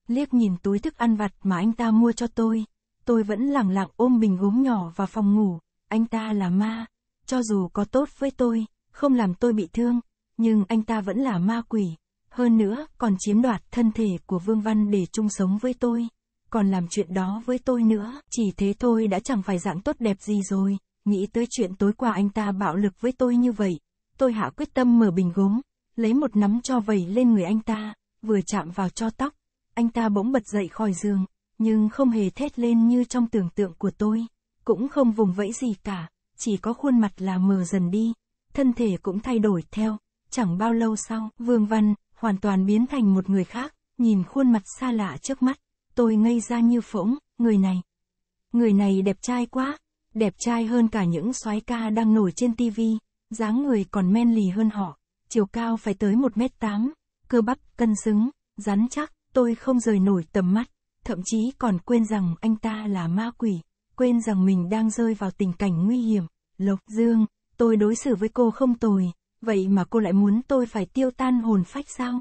Liếc nhìn túi thức ăn vặt mà anh ta mua cho tôi, tôi vẫn lặng lặng ôm bình gốm nhỏ vào phòng ngủ, anh ta là ma, cho dù có tốt với tôi, không làm tôi bị thương, nhưng anh ta vẫn là ma quỷ, hơn nữa còn chiếm đoạt thân thể của Vương Văn để chung sống với tôi, còn làm chuyện đó với tôi nữa, chỉ thế thôi đã chẳng phải dạng tốt đẹp gì rồi, nghĩ tới chuyện tối qua anh ta bạo lực với tôi như vậy, tôi hạ quyết tâm mở bình gốm, lấy một nắm cho vẩy lên người anh ta, vừa chạm vào cho tóc, anh ta bỗng bật dậy khỏi giường, nhưng không hề thét lên như trong tưởng tượng của tôi, cũng không vùng vẫy gì cả, chỉ có khuôn mặt là mờ dần đi, thân thể cũng thay đổi theo, chẳng bao lâu sau, Vương Văn, hoàn toàn biến thành một người khác, nhìn khuôn mặt xa lạ trước mắt, tôi ngây ra như phỗng, người này. Người này đẹp trai quá, đẹp trai hơn cả những soái ca đang nổi trên tivi, dáng người còn men lì hơn họ, chiều cao phải tới 1m8, cơ bắp cân xứng, rắn chắc, tôi không rời nổi tầm mắt thậm chí còn quên rằng anh ta là ma quỷ, quên rằng mình đang rơi vào tình cảnh nguy hiểm. Lộc Dương, tôi đối xử với cô không tồi, vậy mà cô lại muốn tôi phải tiêu tan hồn phách sao?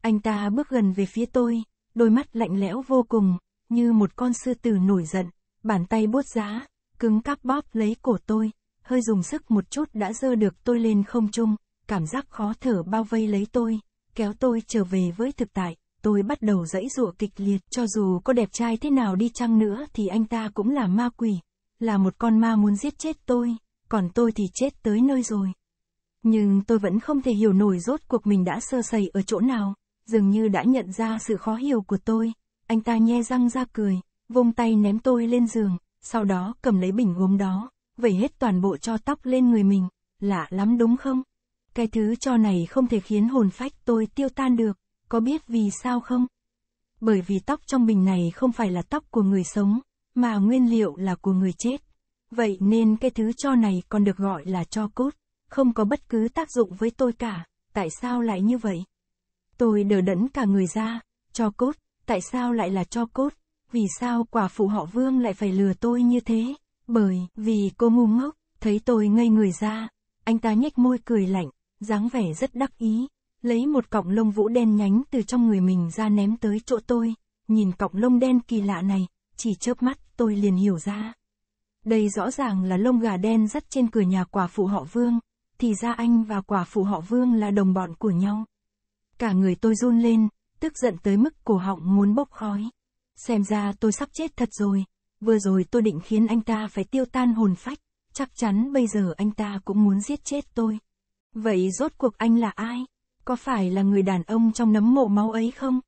Anh ta bước gần về phía tôi, đôi mắt lạnh lẽo vô cùng, như một con sư tử nổi giận, bàn tay bốt giá, cứng cáp bóp lấy cổ tôi, hơi dùng sức một chút đã dơ được tôi lên không trung, cảm giác khó thở bao vây lấy tôi, kéo tôi trở về với thực tại tôi bắt đầu dãy rụa kịch liệt, cho dù có đẹp trai thế nào đi chăng nữa thì anh ta cũng là ma quỷ, là một con ma muốn giết chết tôi, còn tôi thì chết tới nơi rồi. Nhưng tôi vẫn không thể hiểu nổi rốt cuộc mình đã sơ sẩy ở chỗ nào, dường như đã nhận ra sự khó hiểu của tôi, anh ta nhe răng ra cười, vung tay ném tôi lên giường, sau đó cầm lấy bình gốm đó, vẩy hết toàn bộ cho tóc lên người mình, lạ lắm đúng không? Cái thứ cho này không thể khiến hồn phách tôi tiêu tan được có biết vì sao không? Bởi vì tóc trong bình này không phải là tóc của người sống, mà nguyên liệu là của người chết. Vậy nên cái thứ cho này còn được gọi là cho cốt, không có bất cứ tác dụng với tôi cả, tại sao lại như vậy? Tôi đờ đẫn cả người ra, cho cốt, tại sao lại là cho cốt? Vì sao quả phụ họ vương lại phải lừa tôi như thế? Bởi, vì cô ngu ngốc, thấy tôi ngây người ra, anh ta nhếch môi cười lạnh, dáng vẻ rất đắc ý lấy một cọng lông vũ đen nhánh từ trong người mình ra ném tới chỗ tôi, nhìn cọng lông đen kỳ lạ này, chỉ chớp mắt tôi liền hiểu ra. Đây rõ ràng là lông gà đen dắt trên cửa nhà quả phụ họ Vương, thì ra anh và quả phụ họ Vương là đồng bọn của nhau. Cả người tôi run lên, tức giận tới mức cổ họng muốn bốc khói. Xem ra tôi sắp chết thật rồi, vừa rồi tôi định khiến anh ta phải tiêu tan hồn phách, chắc chắn bây giờ anh ta cũng muốn giết chết tôi. Vậy rốt cuộc anh là ai? Có phải là người đàn ông trong nấm mộ máu ấy không?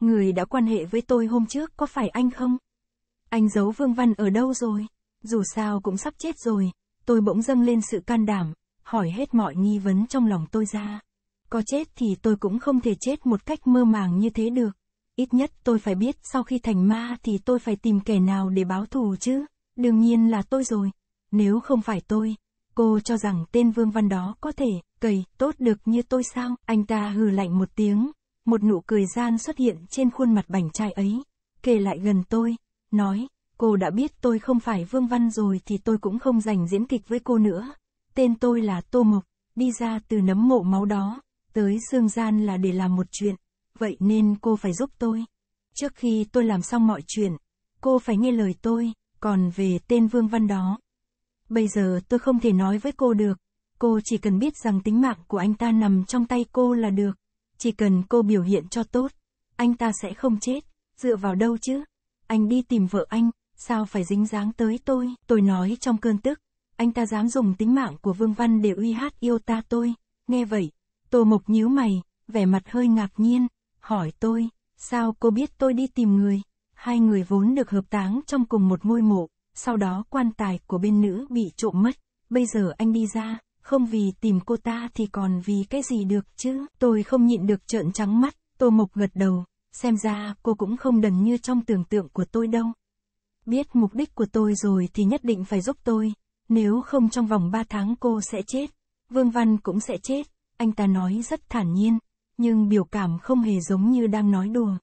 Người đã quan hệ với tôi hôm trước có phải anh không? Anh giấu Vương Văn ở đâu rồi? Dù sao cũng sắp chết rồi, tôi bỗng dâng lên sự can đảm, hỏi hết mọi nghi vấn trong lòng tôi ra. Có chết thì tôi cũng không thể chết một cách mơ màng như thế được. Ít nhất tôi phải biết sau khi thành ma thì tôi phải tìm kẻ nào để báo thù chứ. Đương nhiên là tôi rồi. Nếu không phải tôi, cô cho rằng tên Vương Văn đó có thể cầy, tốt được như tôi sao, anh ta hừ lạnh một tiếng, một nụ cười gian xuất hiện trên khuôn mặt bảnh trai ấy, kề lại gần tôi, nói, cô đã biết tôi không phải Vương Văn rồi thì tôi cũng không dành diễn kịch với cô nữa, tên tôi là Tô Mộc, đi ra từ nấm mộ máu đó, tới xương gian là để làm một chuyện, vậy nên cô phải giúp tôi. Trước khi tôi làm xong mọi chuyện, cô phải nghe lời tôi, còn về tên Vương Văn đó. Bây giờ tôi không thể nói với cô được, cô chỉ cần biết rằng tính mạng của anh ta nằm trong tay cô là được. Chỉ cần cô biểu hiện cho tốt, anh ta sẽ không chết, dựa vào đâu chứ? Anh đi tìm vợ anh, sao phải dính dáng tới tôi? Tôi nói trong cơn tức, anh ta dám dùng tính mạng của Vương Văn để uy hát yêu ta tôi. Nghe vậy, Tô Mộc nhíu mày, vẻ mặt hơi ngạc nhiên, hỏi tôi, sao cô biết tôi đi tìm người? Hai người vốn được hợp táng trong cùng một ngôi mộ, sau đó quan tài của bên nữ bị trộm mất, bây giờ anh đi ra, không vì tìm cô ta thì còn vì cái gì được chứ, tôi không nhịn được trợn trắng mắt, Tô Mộc gật đầu, xem ra cô cũng không đần như trong tưởng tượng của tôi đâu. Biết mục đích của tôi rồi thì nhất định phải giúp tôi, nếu không trong vòng 3 tháng cô sẽ chết, Vương Văn cũng sẽ chết, anh ta nói rất thản nhiên, nhưng biểu cảm không hề giống như đang nói đùa.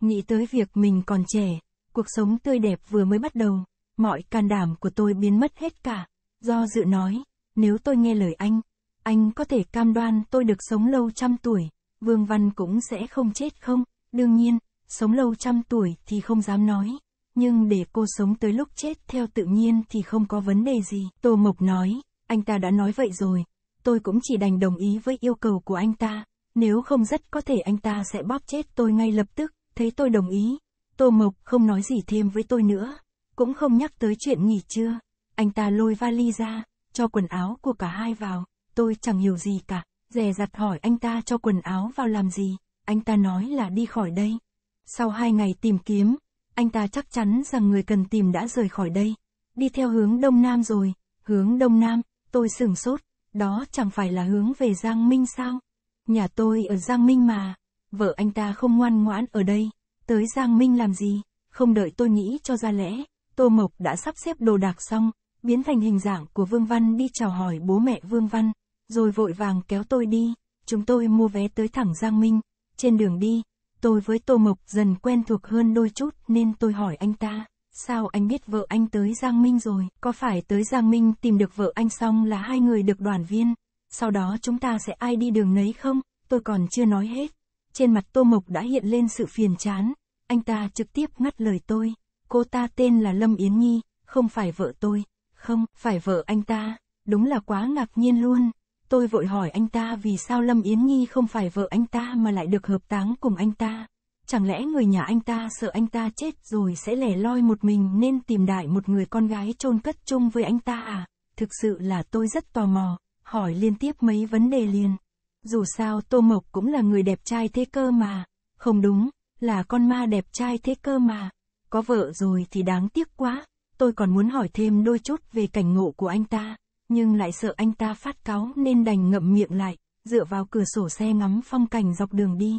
Nghĩ tới việc mình còn trẻ, cuộc sống tươi đẹp vừa mới bắt đầu, mọi can đảm của tôi biến mất hết cả, do dự nói, nếu tôi nghe lời anh, anh có thể cam đoan tôi được sống lâu trăm tuổi, Vương Văn cũng sẽ không chết không? Đương nhiên, sống lâu trăm tuổi thì không dám nói, nhưng để cô sống tới lúc chết theo tự nhiên thì không có vấn đề gì. Tô Mộc nói, anh ta đã nói vậy rồi, tôi cũng chỉ đành đồng ý với yêu cầu của anh ta, nếu không rất có thể anh ta sẽ bóp chết tôi ngay lập tức, thấy tôi đồng ý. Tô Mộc không nói gì thêm với tôi nữa, cũng không nhắc tới chuyện nghỉ trưa. Anh ta lôi vali ra, cho quần áo của cả hai vào, tôi chẳng hiểu gì cả, dè dặt hỏi anh ta cho quần áo vào làm gì, anh ta nói là đi khỏi đây. Sau hai ngày tìm kiếm, anh ta chắc chắn rằng người cần tìm đã rời khỏi đây, đi theo hướng Đông Nam rồi, hướng Đông Nam, tôi sửng sốt, đó chẳng phải là hướng về Giang Minh sao? Nhà tôi ở Giang Minh mà, vợ anh ta không ngoan ngoãn ở đây, tới Giang Minh làm gì, không đợi tôi nghĩ cho ra lẽ, Tô Mộc đã sắp xếp đồ đạc xong, biến thành hình dạng của Vương Văn đi chào hỏi bố mẹ Vương Văn, rồi vội vàng kéo tôi đi, chúng tôi mua vé tới thẳng Giang Minh, trên đường đi, tôi với Tô Mộc dần quen thuộc hơn đôi chút nên tôi hỏi anh ta, sao anh biết vợ anh tới Giang Minh rồi, có phải tới Giang Minh tìm được vợ anh xong là hai người được đoàn viên, sau đó chúng ta sẽ ai đi đường nấy không, tôi còn chưa nói hết. Trên mặt Tô Mộc đã hiện lên sự phiền chán, anh ta trực tiếp ngắt lời tôi, cô ta tên là Lâm Yến Nhi, không phải vợ tôi. Không, phải vợ anh ta, đúng là quá ngạc nhiên luôn. Tôi vội hỏi anh ta vì sao Lâm Yến Nhi không phải vợ anh ta mà lại được hợp táng cùng anh ta. Chẳng lẽ người nhà anh ta sợ anh ta chết rồi sẽ lẻ loi một mình nên tìm đại một người con gái chôn cất chung với anh ta à? Thực sự là tôi rất tò mò, hỏi liên tiếp mấy vấn đề liền. Dù sao Tô Mộc cũng là người đẹp trai thế cơ mà. Không đúng, là con ma đẹp trai thế cơ mà. Có vợ rồi thì đáng tiếc quá. Tôi còn muốn hỏi thêm đôi chút về cảnh ngộ của anh ta, nhưng lại sợ anh ta phát cáo nên đành ngậm miệng lại, dựa vào cửa sổ xe ngắm phong cảnh dọc đường đi.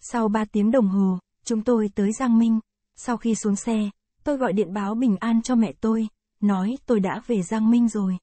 Sau 3 tiếng đồng hồ, chúng tôi tới Giang Minh. Sau khi xuống xe, tôi gọi điện báo bình an cho mẹ tôi, nói tôi đã về Giang Minh rồi.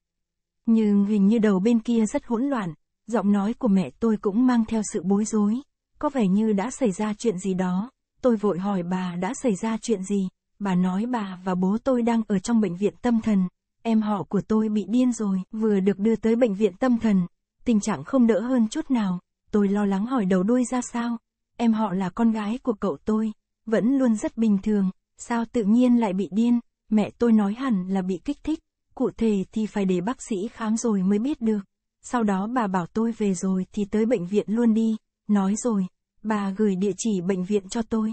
Nhưng hình như đầu bên kia rất hỗn loạn, giọng nói của mẹ tôi cũng mang theo sự bối rối. Có vẻ như đã xảy ra chuyện gì đó, tôi vội hỏi bà đã xảy ra chuyện gì, Bà nói bà và bố tôi đang ở trong bệnh viện tâm thần. Em họ của tôi bị điên rồi, vừa được đưa tới bệnh viện tâm thần. Tình trạng không đỡ hơn chút nào. Tôi lo lắng hỏi đầu đuôi ra sao. Em họ là con gái của cậu tôi, vẫn luôn rất bình thường. Sao tự nhiên lại bị điên? Mẹ tôi nói hẳn là bị kích thích. Cụ thể thì phải để bác sĩ khám rồi mới biết được. Sau đó bà bảo tôi về rồi thì tới bệnh viện luôn đi. Nói rồi, bà gửi địa chỉ bệnh viện cho tôi.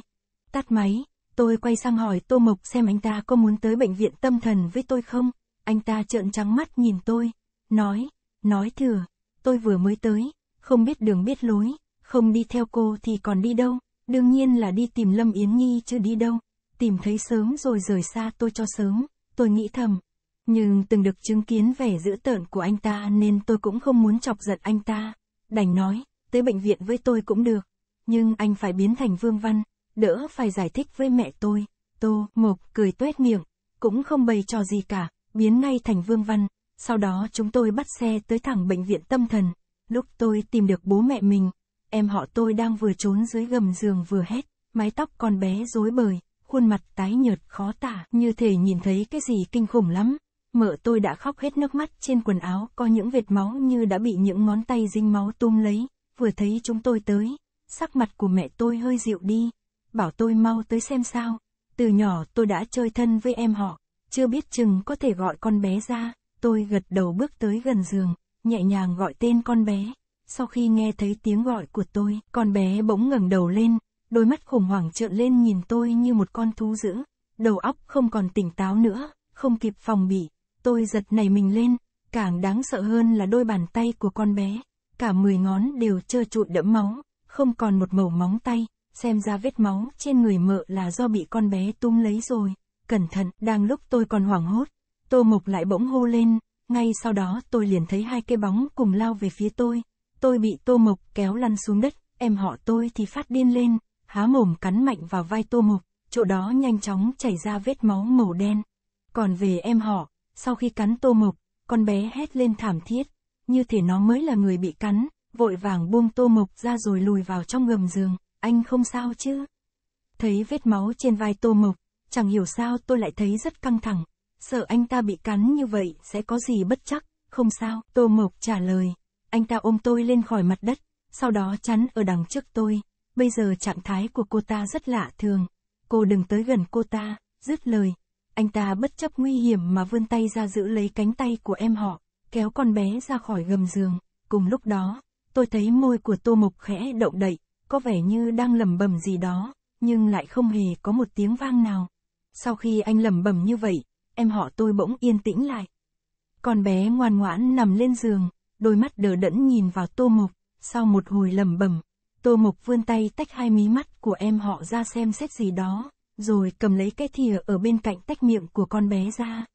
Tắt máy, Tôi quay sang hỏi Tô Mộc xem anh ta có muốn tới bệnh viện tâm thần với tôi không? Anh ta trợn trắng mắt nhìn tôi, nói, nói thừa, tôi vừa mới tới, không biết đường biết lối, không đi theo cô thì còn đi đâu, đương nhiên là đi tìm Lâm Yến Nhi chứ đi đâu, tìm thấy sớm rồi rời xa tôi cho sớm, tôi nghĩ thầm. Nhưng từng được chứng kiến vẻ dữ tợn của anh ta nên tôi cũng không muốn chọc giận anh ta. Đành nói, tới bệnh viện với tôi cũng được, nhưng anh phải biến thành Vương Văn, đỡ phải giải thích với mẹ tôi. Tô, Mộc, cười tuét miệng, cũng không bày trò gì cả, biến ngay thành Vương Văn. Sau đó chúng tôi bắt xe tới thẳng bệnh viện tâm thần. Lúc tôi tìm được bố mẹ mình, em họ tôi đang vừa trốn dưới gầm giường vừa hét, mái tóc còn bé rối bời, khuôn mặt tái nhợt khó tả, như thể nhìn thấy cái gì kinh khủng lắm. Mợ tôi đã khóc hết nước mắt trên quần áo có những vệt máu như đã bị những ngón tay dính máu tuôn lấy, vừa thấy chúng tôi tới, sắc mặt của mẹ tôi hơi dịu đi, bảo tôi mau tới xem sao. Từ nhỏ tôi đã chơi thân với em họ, chưa biết chừng có thể gọi con bé ra, tôi gật đầu bước tới gần giường, nhẹ nhàng gọi tên con bé. Sau khi nghe thấy tiếng gọi của tôi, con bé bỗng ngẩng đầu lên, đôi mắt khủng hoảng trợn lên nhìn tôi như một con thú dữ. Đầu óc không còn tỉnh táo nữa, không kịp phòng bị, tôi giật nảy mình lên, càng đáng sợ hơn là đôi bàn tay của con bé, cả 10 ngón đều trơ trụi đẫm máu, không còn một màu móng tay, xem ra vết máu trên người mợ là do bị con bé túm lấy rồi. Cẩn thận, đang lúc tôi còn hoảng hốt, Tô Mộc lại bỗng hô lên, ngay sau đó tôi liền thấy hai cái bóng cùng lao về phía tôi. Tôi bị Tô Mộc kéo lăn xuống đất, em họ tôi thì phát điên lên, há mồm cắn mạnh vào vai Tô Mộc, chỗ đó nhanh chóng chảy ra vết máu màu đen. Còn về em họ, sau khi cắn Tô Mộc, con bé hét lên thảm thiết, như thể nó mới là người bị cắn, vội vàng buông Tô Mộc ra rồi lùi vào trong gầm giường anh không sao chứ? Thấy vết máu trên vai Tô Mộc, chẳng hiểu sao tôi lại thấy rất căng thẳng, sợ anh ta bị cắn như vậy sẽ có gì bất chắc, không sao, Tô Mộc trả lời. Anh ta ôm tôi lên khỏi mặt đất, sau đó chắn ở đằng trước tôi. Bây giờ trạng thái của cô ta rất lạ thường. Cô đừng tới gần cô ta, dứt lời. Anh ta bất chấp nguy hiểm mà vươn tay ra giữ lấy cánh tay của em họ, kéo con bé ra khỏi gầm giường. Cùng lúc đó, tôi thấy môi của Tô Mộc khẽ động đậy, có vẻ như đang lẩm bẩm gì đó, nhưng lại không hề có một tiếng vang nào. Sau khi anh lẩm bẩm như vậy, em họ tôi bỗng yên tĩnh lại. Con bé ngoan ngoãn nằm lên giường, đôi mắt đờ đẫn nhìn vào Tô Mộc, sau một hồi lẩm bẩm, Tô Mộc vươn tay tách hai mí mắt của em họ ra xem xét gì đó, rồi cầm lấy cái thìa ở bên cạnh tách miệng của con bé ra.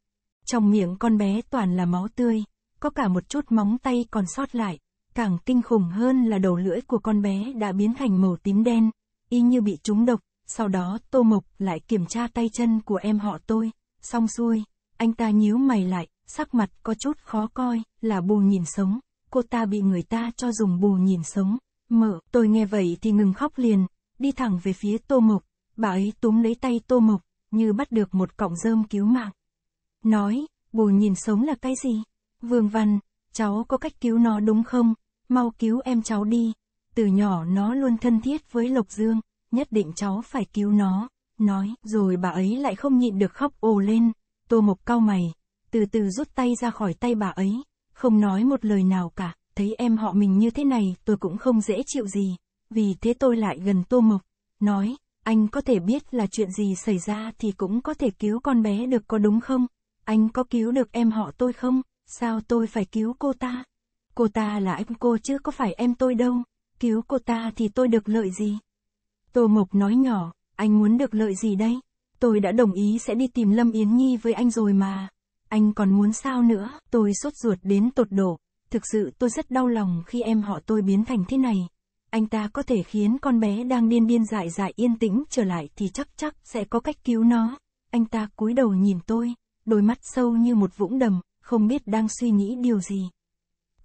Trong miệng con bé toàn là máu tươi, có cả một chút móng tay còn sót lại, Càng kinh khủng hơn là đầu lưỡi của con bé đã biến thành màu tím đen, y như bị trúng độc, sau đó Tô Mộc lại kiểm tra tay chân của em họ tôi, xong xuôi, anh ta nhíu mày lại, sắc mặt có chút khó coi, là bù nhìn sống, cô ta bị người ta cho dùng bù nhìn sống, mở, tôi nghe vậy thì ngừng khóc liền, đi thẳng về phía Tô Mộc, bà ấy túm lấy tay Tô Mộc, như bắt được một cọng rơm cứu mạng. Nói, bù nhìn sống là cái gì? Vương Văn, cháu có cách cứu nó đúng không? mau cứu em cháu đi. Từ nhỏ nó luôn thân thiết với Lộc Dương, nhất định cháu phải cứu nó, nói, rồi bà ấy lại không nhịn được khóc ồ lên, tô mộc cau mày, từ từ rút tay ra khỏi tay bà ấy, không nói một lời nào cả, thấy em họ mình như thế này tôi cũng không dễ chịu gì, vì thế tôi lại gần tô mộc, nói, anh có thể biết là chuyện gì xảy ra thì cũng có thể cứu con bé được có đúng không? Anh có cứu được em họ tôi không? Sao tôi phải cứu cô ta? Cô ta là em cô chứ có phải em tôi đâu, cứu cô ta thì tôi được lợi gì? Tô Mộc nói nhỏ, anh muốn được lợi gì đây? Tôi đã đồng ý sẽ đi tìm Lâm Yến Nhi với anh rồi mà. Anh còn muốn sao nữa, tôi sốt ruột đến tột đổ. Thực sự tôi rất đau lòng khi em họ tôi biến thành thế này. Anh ta có thể khiến con bé đang điên điên dại dại yên tĩnh trở lại thì chắc chắc sẽ có cách cứu nó. Anh ta cúi đầu nhìn tôi, đôi mắt sâu như một vũng đầm, không biết đang suy nghĩ điều gì.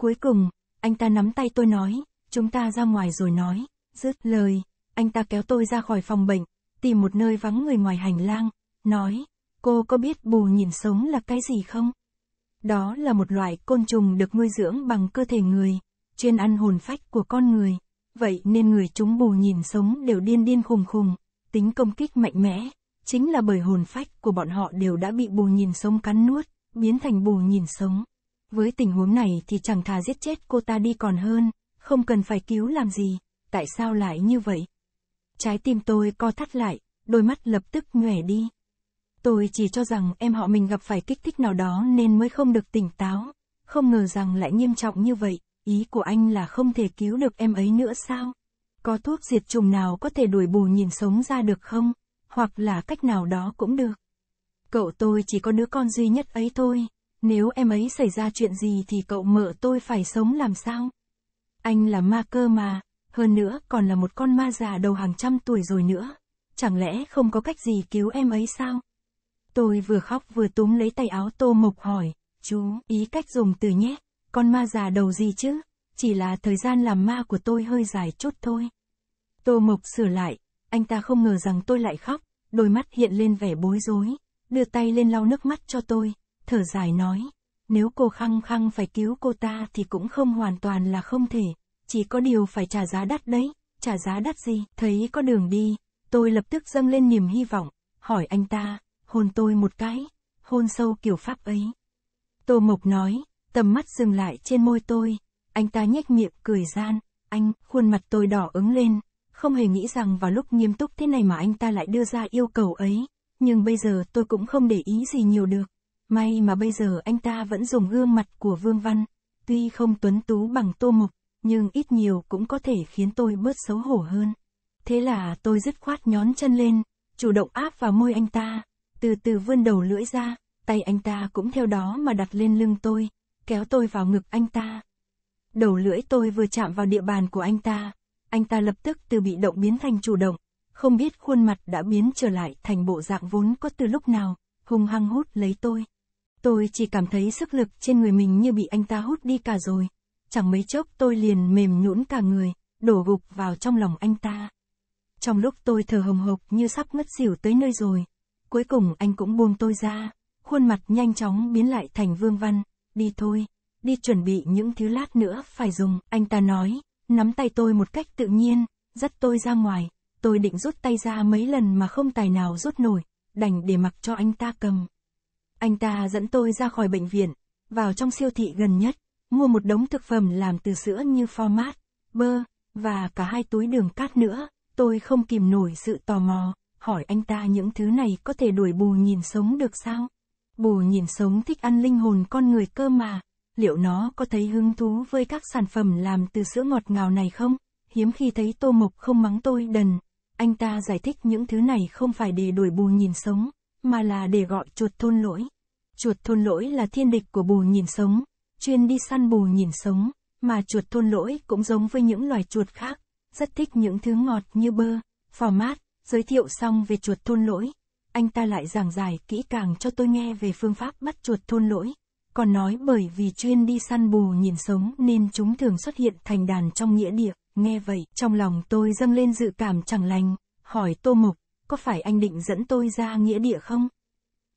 Cuối cùng, anh ta nắm tay tôi nói, chúng ta ra ngoài rồi nói, dứt lời, anh ta kéo tôi ra khỏi phòng bệnh, tìm một nơi vắng người ngoài hành lang, nói, cô có biết bù nhìn sống là cái gì không? Đó là một loại côn trùng được nuôi dưỡng bằng cơ thể người, chuyên ăn hồn phách của con người, vậy nên người chúng bù nhìn sống đều điên điên khùng khùng, tính công kích mạnh mẽ, chính là bởi hồn phách của bọn họ đều đã bị bù nhìn sống cắn nuốt, biến thành bù nhìn sống. Với tình huống này thì chẳng thà giết chết cô ta đi còn hơn, không cần phải cứu làm gì, tại sao lại như vậy? Trái tim tôi co thắt lại, đôi mắt lập tức nhòe đi. Tôi chỉ cho rằng em họ mình gặp phải kích thích nào đó nên mới không được tỉnh táo, không ngờ rằng lại nghiêm trọng như vậy, ý của anh là không thể cứu được em ấy nữa sao? Có thuốc diệt trùng nào có thể đuổi bù nhìn sống ra được không? Hoặc là cách nào đó cũng được. Cậu tôi chỉ có đứa con duy nhất ấy thôi, nếu em ấy xảy ra chuyện gì thì cậu mợ tôi phải sống làm sao? Anh là ma cơ mà, hơn nữa còn là một con ma già đầu hàng trăm tuổi rồi nữa. Chẳng lẽ không có cách gì cứu em ấy sao? Tôi vừa khóc vừa túm lấy tay áo Tô Mộc hỏi, chú, ý cách dùng từ nhé, con ma già đầu gì chứ? Chỉ là thời gian làm ma của tôi hơi dài chút thôi. Tô Mộc sửa lại, anh ta không ngờ rằng tôi lại khóc, đôi mắt hiện lên vẻ bối rối, đưa tay lên lau nước mắt cho tôi, thở dài nói, nếu cô khăng khăng phải cứu cô ta thì cũng không hoàn toàn là không thể, chỉ có điều phải trả giá đắt đấy, trả giá đắt gì, thấy có đường đi, tôi lập tức dâng lên niềm hy vọng, hỏi anh ta, hôn tôi một cái, hôn sâu kiểu pháp ấy. Tô Mộc nói, tầm mắt dừng lại trên môi tôi, anh ta nhếch miệng cười gian, anh, khuôn mặt tôi đỏ ứng lên, không hề nghĩ rằng vào lúc nghiêm túc thế này mà anh ta lại đưa ra yêu cầu ấy, nhưng bây giờ tôi cũng không để ý gì nhiều được. May mà bây giờ anh ta vẫn dùng gương mặt của Vương Văn, tuy không tuấn tú bằng Tô mục, nhưng ít nhiều cũng có thể khiến tôi bớt xấu hổ hơn. Thế là tôi dứt khoát nhón chân lên, chủ động áp vào môi anh ta, từ từ vươn đầu lưỡi ra, tay anh ta cũng theo đó mà đặt lên lưng tôi, kéo tôi vào ngực anh ta. Đầu lưỡi tôi vừa chạm vào địa bàn của anh ta, anh ta lập tức từ bị động biến thành chủ động, không biết khuôn mặt đã biến trở lại thành bộ dạng vốn có từ lúc nào, hung hăng hút lấy tôi. Tôi chỉ cảm thấy sức lực trên người mình như bị anh ta hút đi cả rồi. Chẳng mấy chốc tôi liền mềm nhũn cả người, đổ gục vào trong lòng anh ta. Trong lúc tôi thở hồng hộc như sắp ngất xỉu tới nơi rồi, cuối cùng anh cũng buông tôi ra, khuôn mặt nhanh chóng biến lại thành vương văn, đi thôi, đi chuẩn bị những thứ lát nữa phải dùng, anh ta nói, nắm tay tôi một cách tự nhiên, dắt tôi ra ngoài, tôi định rút tay ra mấy lần mà không tài nào rút nổi, đành để mặc cho anh ta cầm. Anh ta dẫn tôi ra khỏi bệnh viện, vào trong siêu thị gần nhất, mua một đống thực phẩm làm từ sữa như format, bơ, và cả hai túi đường cát nữa. Tôi không kìm nổi sự tò mò, hỏi anh ta những thứ này có thể đuổi bù nhìn sống được sao? Bù nhìn sống thích ăn linh hồn con người cơ mà, liệu nó có thấy hứng thú với các sản phẩm làm từ sữa ngọt ngào này không? Hiếm khi thấy Tô Mộc không mắng tôi đần, anh ta giải thích những thứ này không phải để đuổi bù nhìn sống, mà là để gọi chuột thôn lỗi. Chuột thôn lỗi là thiên địch của bù nhìn sống, chuyên đi săn bù nhìn sống, mà chuột thôn lỗi cũng giống với những loài chuột khác, rất thích những thứ ngọt như bơ, phò mát, giới thiệu xong về chuột thôn lỗi. Anh ta lại giảng giải kỹ càng cho tôi nghe về phương pháp bắt chuột thôn lỗi, còn nói bởi vì chuyên đi săn bù nhìn sống nên chúng thường xuất hiện thành đàn trong nghĩa địa, nghe vậy trong lòng tôi dâng lên dự cảm chẳng lành, hỏi Tô Mộc, có phải anh định dẫn tôi ra nghĩa địa không?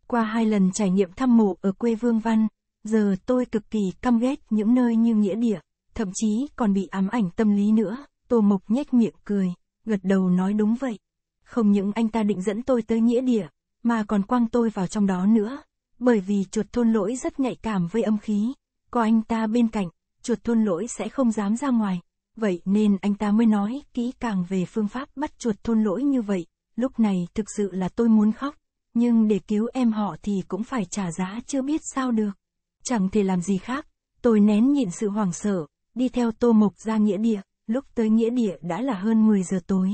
Qua hai lần trải nghiệm thăm mộ ở quê Vương Văn, giờ tôi cực kỳ căm ghét những nơi như nghĩa địa, thậm chí còn bị ám ảnh tâm lý nữa, Tô Mộc nhếch miệng cười, gật đầu nói đúng vậy. Không những anh ta định dẫn tôi tới nghĩa địa, mà còn quăng tôi vào trong đó nữa, bởi vì chuột thôn lỗi rất nhạy cảm với âm khí, có anh ta bên cạnh, chuột thôn lỗi sẽ không dám ra ngoài, vậy nên anh ta mới nói kỹ càng về phương pháp bắt chuột thôn lỗi như vậy. Lúc này thực sự là tôi muốn khóc, nhưng để cứu em họ thì cũng phải trả giá chưa biết sao được. Chẳng thể làm gì khác, tôi nén nhịn sự hoảng sợ, đi theo Tô Mộc ra nghĩa địa, lúc tới nghĩa địa đã là hơn 10 giờ tối.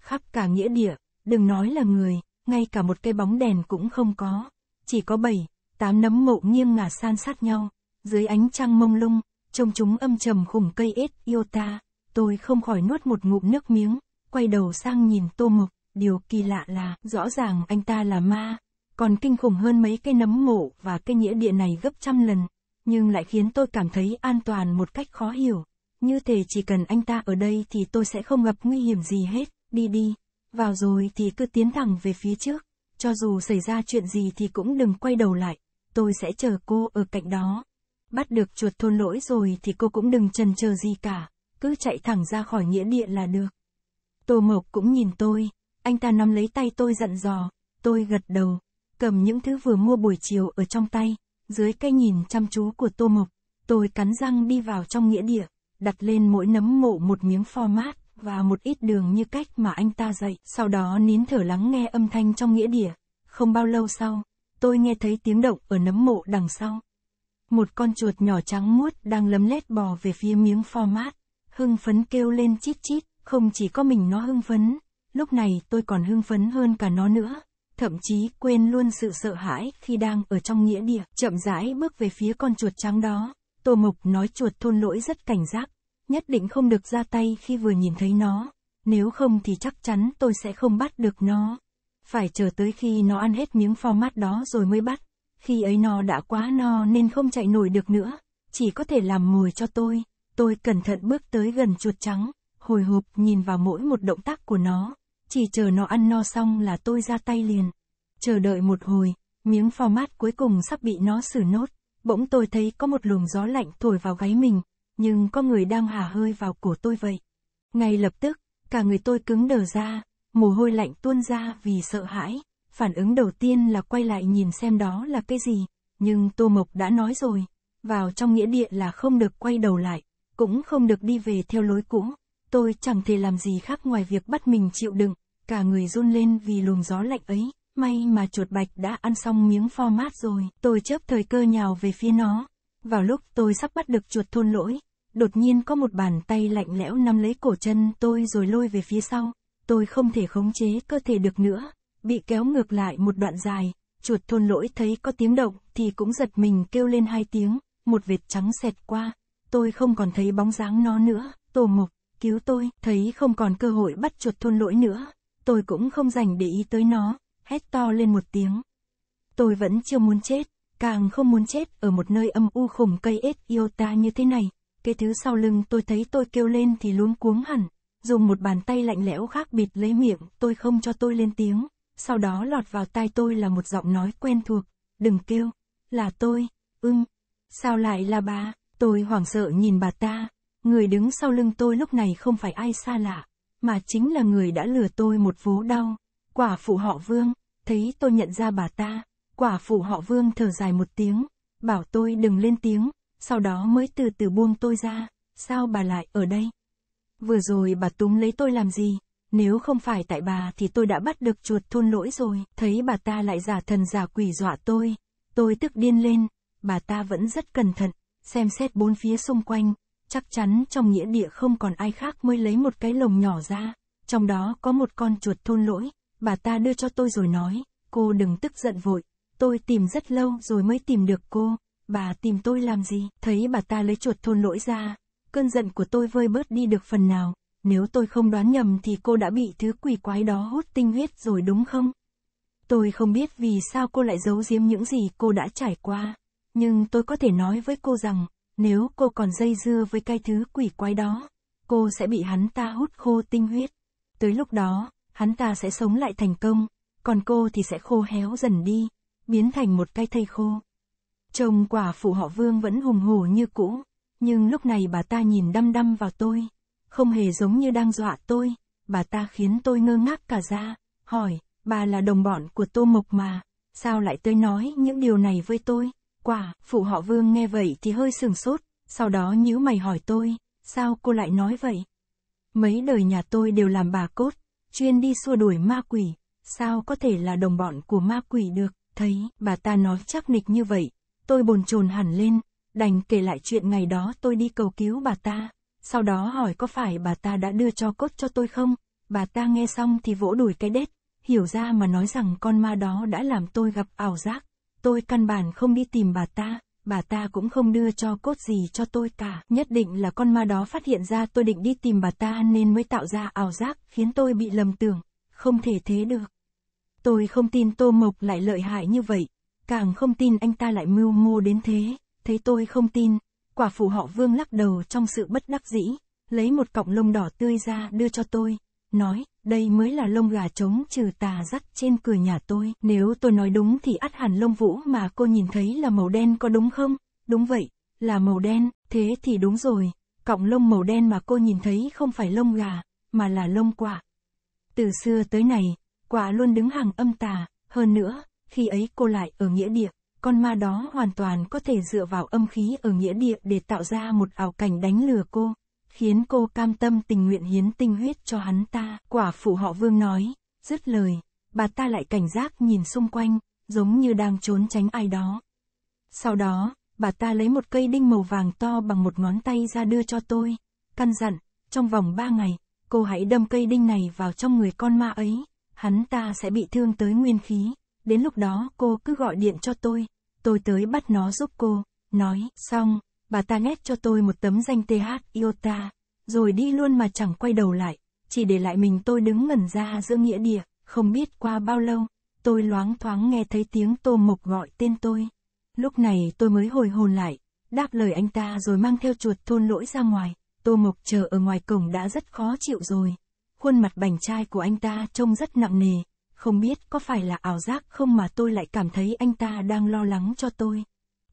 Khắp cả nghĩa địa, đừng nói là người, ngay cả một cây bóng đèn cũng không có, chỉ có bảy, tám nấm mộ nghiêng ngả san sát nhau, dưới ánh trăng mông lung, trông chúng âm trầm khủng cây ết yêu ta, tôi không khỏi nuốt một ngụm nước miếng, quay đầu sang nhìn Tô Mộc. Điều kỳ lạ là, rõ ràng anh ta là ma, còn kinh khủng hơn mấy cây nấm mộ và cây nghĩa địa này gấp trăm lần, nhưng lại khiến tôi cảm thấy an toàn một cách khó hiểu. Như thể chỉ cần anh ta ở đây thì tôi sẽ không gặp nguy hiểm gì hết, đi đi, vào rồi thì cứ tiến thẳng về phía trước, cho dù xảy ra chuyện gì thì cũng đừng quay đầu lại, tôi sẽ chờ cô ở cạnh đó. Bắt được chuột thôn lỗi rồi thì cô cũng đừng chần chờ gì cả, cứ chạy thẳng ra khỏi nghĩa địa là được. Tô Mộc cũng nhìn tôi, anh ta nắm lấy tay tôi dặn dò, tôi gật đầu, cầm những thứ vừa mua buổi chiều ở trong tay, dưới cái nhìn chăm chú của Tô Mộc, tôi cắn răng đi vào trong nghĩa địa, đặt lên mỗi nấm mộ một miếng format và một ít đường như cách mà anh ta dạy, sau đó nín thở lắng nghe âm thanh trong nghĩa địa. Không bao lâu sau, tôi nghe thấy tiếng động ở nấm mộ đằng sau. Một con chuột nhỏ trắng muốt đang lấm lét bò về phía miếng format, hưng phấn kêu lên chít chít, không chỉ có mình nó hưng phấn, lúc này tôi còn hưng phấn hơn cả nó nữa, thậm chí quên luôn sự sợ hãi khi đang ở trong nghĩa địa, chậm rãi bước về phía con chuột trắng đó. Tô Mộc nói chuột thôn lỗi rất cảnh giác, nhất định không được ra tay khi vừa nhìn thấy nó, nếu không thì chắc chắn tôi sẽ không bắt được nó. Phải chờ tới khi nó ăn hết miếng format đó rồi mới bắt, khi ấy nó đã quá no nên không chạy nổi được nữa, chỉ có thể làm mồi cho tôi. Tôi cẩn thận bước tới gần chuột trắng, hồi hộp nhìn vào mỗi một động tác của nó. Chỉ chờ nó ăn no xong là tôi ra tay liền. Chờ đợi một hồi, miếng format cuối cùng sắp bị nó xử nốt. Bỗng tôi thấy có một luồng gió lạnh thổi vào gáy mình, nhưng có người đang hả hơi vào cổ tôi vậy. Ngay lập tức, cả người tôi cứng đờ ra, mồ hôi lạnh tuôn ra vì sợ hãi. Phản ứng đầu tiên là quay lại nhìn xem đó là cái gì, nhưng Tô Mộc đã nói rồi, vào trong nghĩa địa là không được quay đầu lại, cũng không được đi về theo lối cũ. Tôi chẳng thể làm gì khác ngoài việc bắt mình chịu đựng, cả người run lên vì luồng gió lạnh ấy. May mà chuột bạch đã ăn xong miếng pho mát rồi, tôi chớp thời cơ nhào về phía nó. Vào lúc tôi sắp bắt được chuột thôn lỗi, đột nhiên có một bàn tay lạnh lẽo nắm lấy cổ chân tôi rồi lôi về phía sau. Tôi không thể khống chế cơ thể được nữa, bị kéo ngược lại một đoạn dài, chuột thôn lỗi thấy có tiếng động thì cũng giật mình kêu lên hai tiếng, một vệt trắng xẹt qua. Tôi không còn thấy bóng dáng nó nữa, tổ mộc, cứu tôi, thấy không còn cơ hội bắt chuột thôn lỗi nữa, tôi cũng không dành để ý tới nó, hét to lên một tiếng. Tôi vẫn chưa muốn chết, càng không muốn chết ở một nơi âm u khủng cây ếch Iota như thế này. Cái thứ sau lưng tôi thấy tôi kêu lên thì luống cuống hẳn, dùng một bàn tay lạnh lẽo khác bịt lấy miệng tôi không cho tôi lên tiếng, sau đó lọt vào tai tôi là một giọng nói quen thuộc, đừng kêu, là tôi, ưng, sao lại là bà, tôi hoảng sợ nhìn bà ta, người đứng sau lưng tôi lúc này không phải ai xa lạ, mà chính là người đã lừa tôi một vố đau. Quả phụ họ Vương, thấy tôi nhận ra bà ta, quả phụ họ Vương thở dài một tiếng, bảo tôi đừng lên tiếng, sau đó mới từ từ buông tôi ra, sao bà lại ở đây? Vừa rồi bà túng lấy tôi làm gì? Nếu không phải tại bà thì tôi đã bắt được chuột thôn lỗi rồi, thấy bà ta lại giả thần giả quỷ dọa tôi, tôi tức điên lên, bà ta vẫn rất cẩn thận, xem xét bốn phía xung quanh, chắc chắn trong nghĩa địa không còn ai khác mới lấy một cái lồng nhỏ ra, trong đó có một con chuột thôn lỗi, bà ta đưa cho tôi rồi nói, cô đừng tức giận vội, tôi tìm rất lâu rồi mới tìm được cô, bà tìm tôi làm gì, thấy bà ta lấy chuột thôn lỗi ra, cơn giận của tôi vơi bớt đi được phần nào, nếu tôi không đoán nhầm thì cô đã bị thứ quỷ quái đó hút tinh huyết rồi đúng không? Tôi không biết vì sao cô lại giấu giếm những gì cô đã trải qua, nhưng tôi có thể nói với cô rằng, nếu cô còn dây dưa với cái thứ quỷ quái đó, cô sẽ bị hắn ta hút khô tinh huyết. Tới lúc đó, hắn ta sẽ sống lại thành công, còn cô thì sẽ khô héo dần đi, biến thành một cái thây khô. Chồng quả phụ họ vương vẫn hùng hổ như cũ, nhưng lúc này bà ta nhìn đăm đăm vào tôi, không hề giống như đang dọa tôi, bà ta khiến tôi ngơ ngác cả ra, hỏi, bà là đồng bọn của Tô Mộc mà, sao lại tới nói những điều này với tôi? Quả, phụ họ vương nghe vậy thì hơi sừng sốt, sau đó nhíu mày hỏi tôi, sao cô lại nói vậy? Mấy đời nhà tôi đều làm bà cốt, chuyên đi xua đuổi ma quỷ, sao có thể là đồng bọn của ma quỷ được, thấy bà ta nói chắc nịch như vậy, tôi bồn chồn hẳn lên, đành kể lại chuyện ngày đó tôi đi cầu cứu bà ta, sau đó hỏi có phải bà ta đã đưa cho cốt cho tôi không, bà ta nghe xong thì vỗ đuổi cái đết, hiểu ra mà nói rằng con ma đó đã làm tôi gặp ảo giác, tôi căn bản không đi tìm bà ta, bà ta cũng không đưa cho cốt gì cho tôi cả. Nhất định là con ma đó phát hiện ra tôi định đi tìm bà ta nên mới tạo ra ảo giác, khiến tôi bị lầm tưởng, không thể thế được. Tôi không tin Tô Mộc lại lợi hại như vậy, càng không tin anh ta lại mưu mô đến thế, thấy tôi không tin, quả phụ họ vương lắc đầu trong sự bất đắc dĩ, lấy một cọng lông đỏ tươi ra đưa cho tôi, nói, đây mới là lông gà trống trừ tà dắt trên cửa nhà tôi. Nếu tôi nói đúng thì ắt hẳn lông vũ mà cô nhìn thấy là màu đen có đúng không? Đúng vậy, là màu đen, thế thì đúng rồi. Cọng lông màu đen mà cô nhìn thấy không phải lông gà, mà là lông quả. Từ xưa tới này, quả luôn đứng hàng âm tà, hơn nữa, khi ấy cô lại ở nghĩa địa, con ma đó hoàn toàn có thể dựa vào âm khí ở nghĩa địa để tạo ra một ảo cảnh đánh lừa cô khiến cô cam tâm tình nguyện hiến tinh huyết cho hắn ta, quả phụ họ vương nói, dứt lời, bà ta lại cảnh giác nhìn xung quanh, giống như đang trốn tránh ai đó. Sau đó, bà ta lấy một cây đinh màu vàng to bằng một ngón tay ra đưa cho tôi, căn dặn, trong vòng ba ngày, cô hãy đâm cây đinh này vào trong người con ma ấy, hắn ta sẽ bị thương tới nguyên khí, đến lúc đó cô cứ gọi điện cho tôi, tôi tới bắt nó giúp cô, nói, xong, bà ta nét cho tôi một tấm danh TH Iota, rồi đi luôn mà chẳng quay đầu lại, chỉ để lại mình tôi đứng ngẩn ra giữa nghĩa địa, không biết qua bao lâu, tôi loáng thoáng nghe thấy tiếng Tô Mộc gọi tên tôi. Lúc này tôi mới hồi hồn lại, đáp lời anh ta rồi mang theo chuột thôn lỗi ra ngoài, Tô Mộc chờ ở ngoài cổng đã rất khó chịu rồi. Khuôn mặt bảnh trai của anh ta trông rất nặng nề, không biết có phải là ảo giác không mà tôi lại cảm thấy anh ta đang lo lắng cho tôi.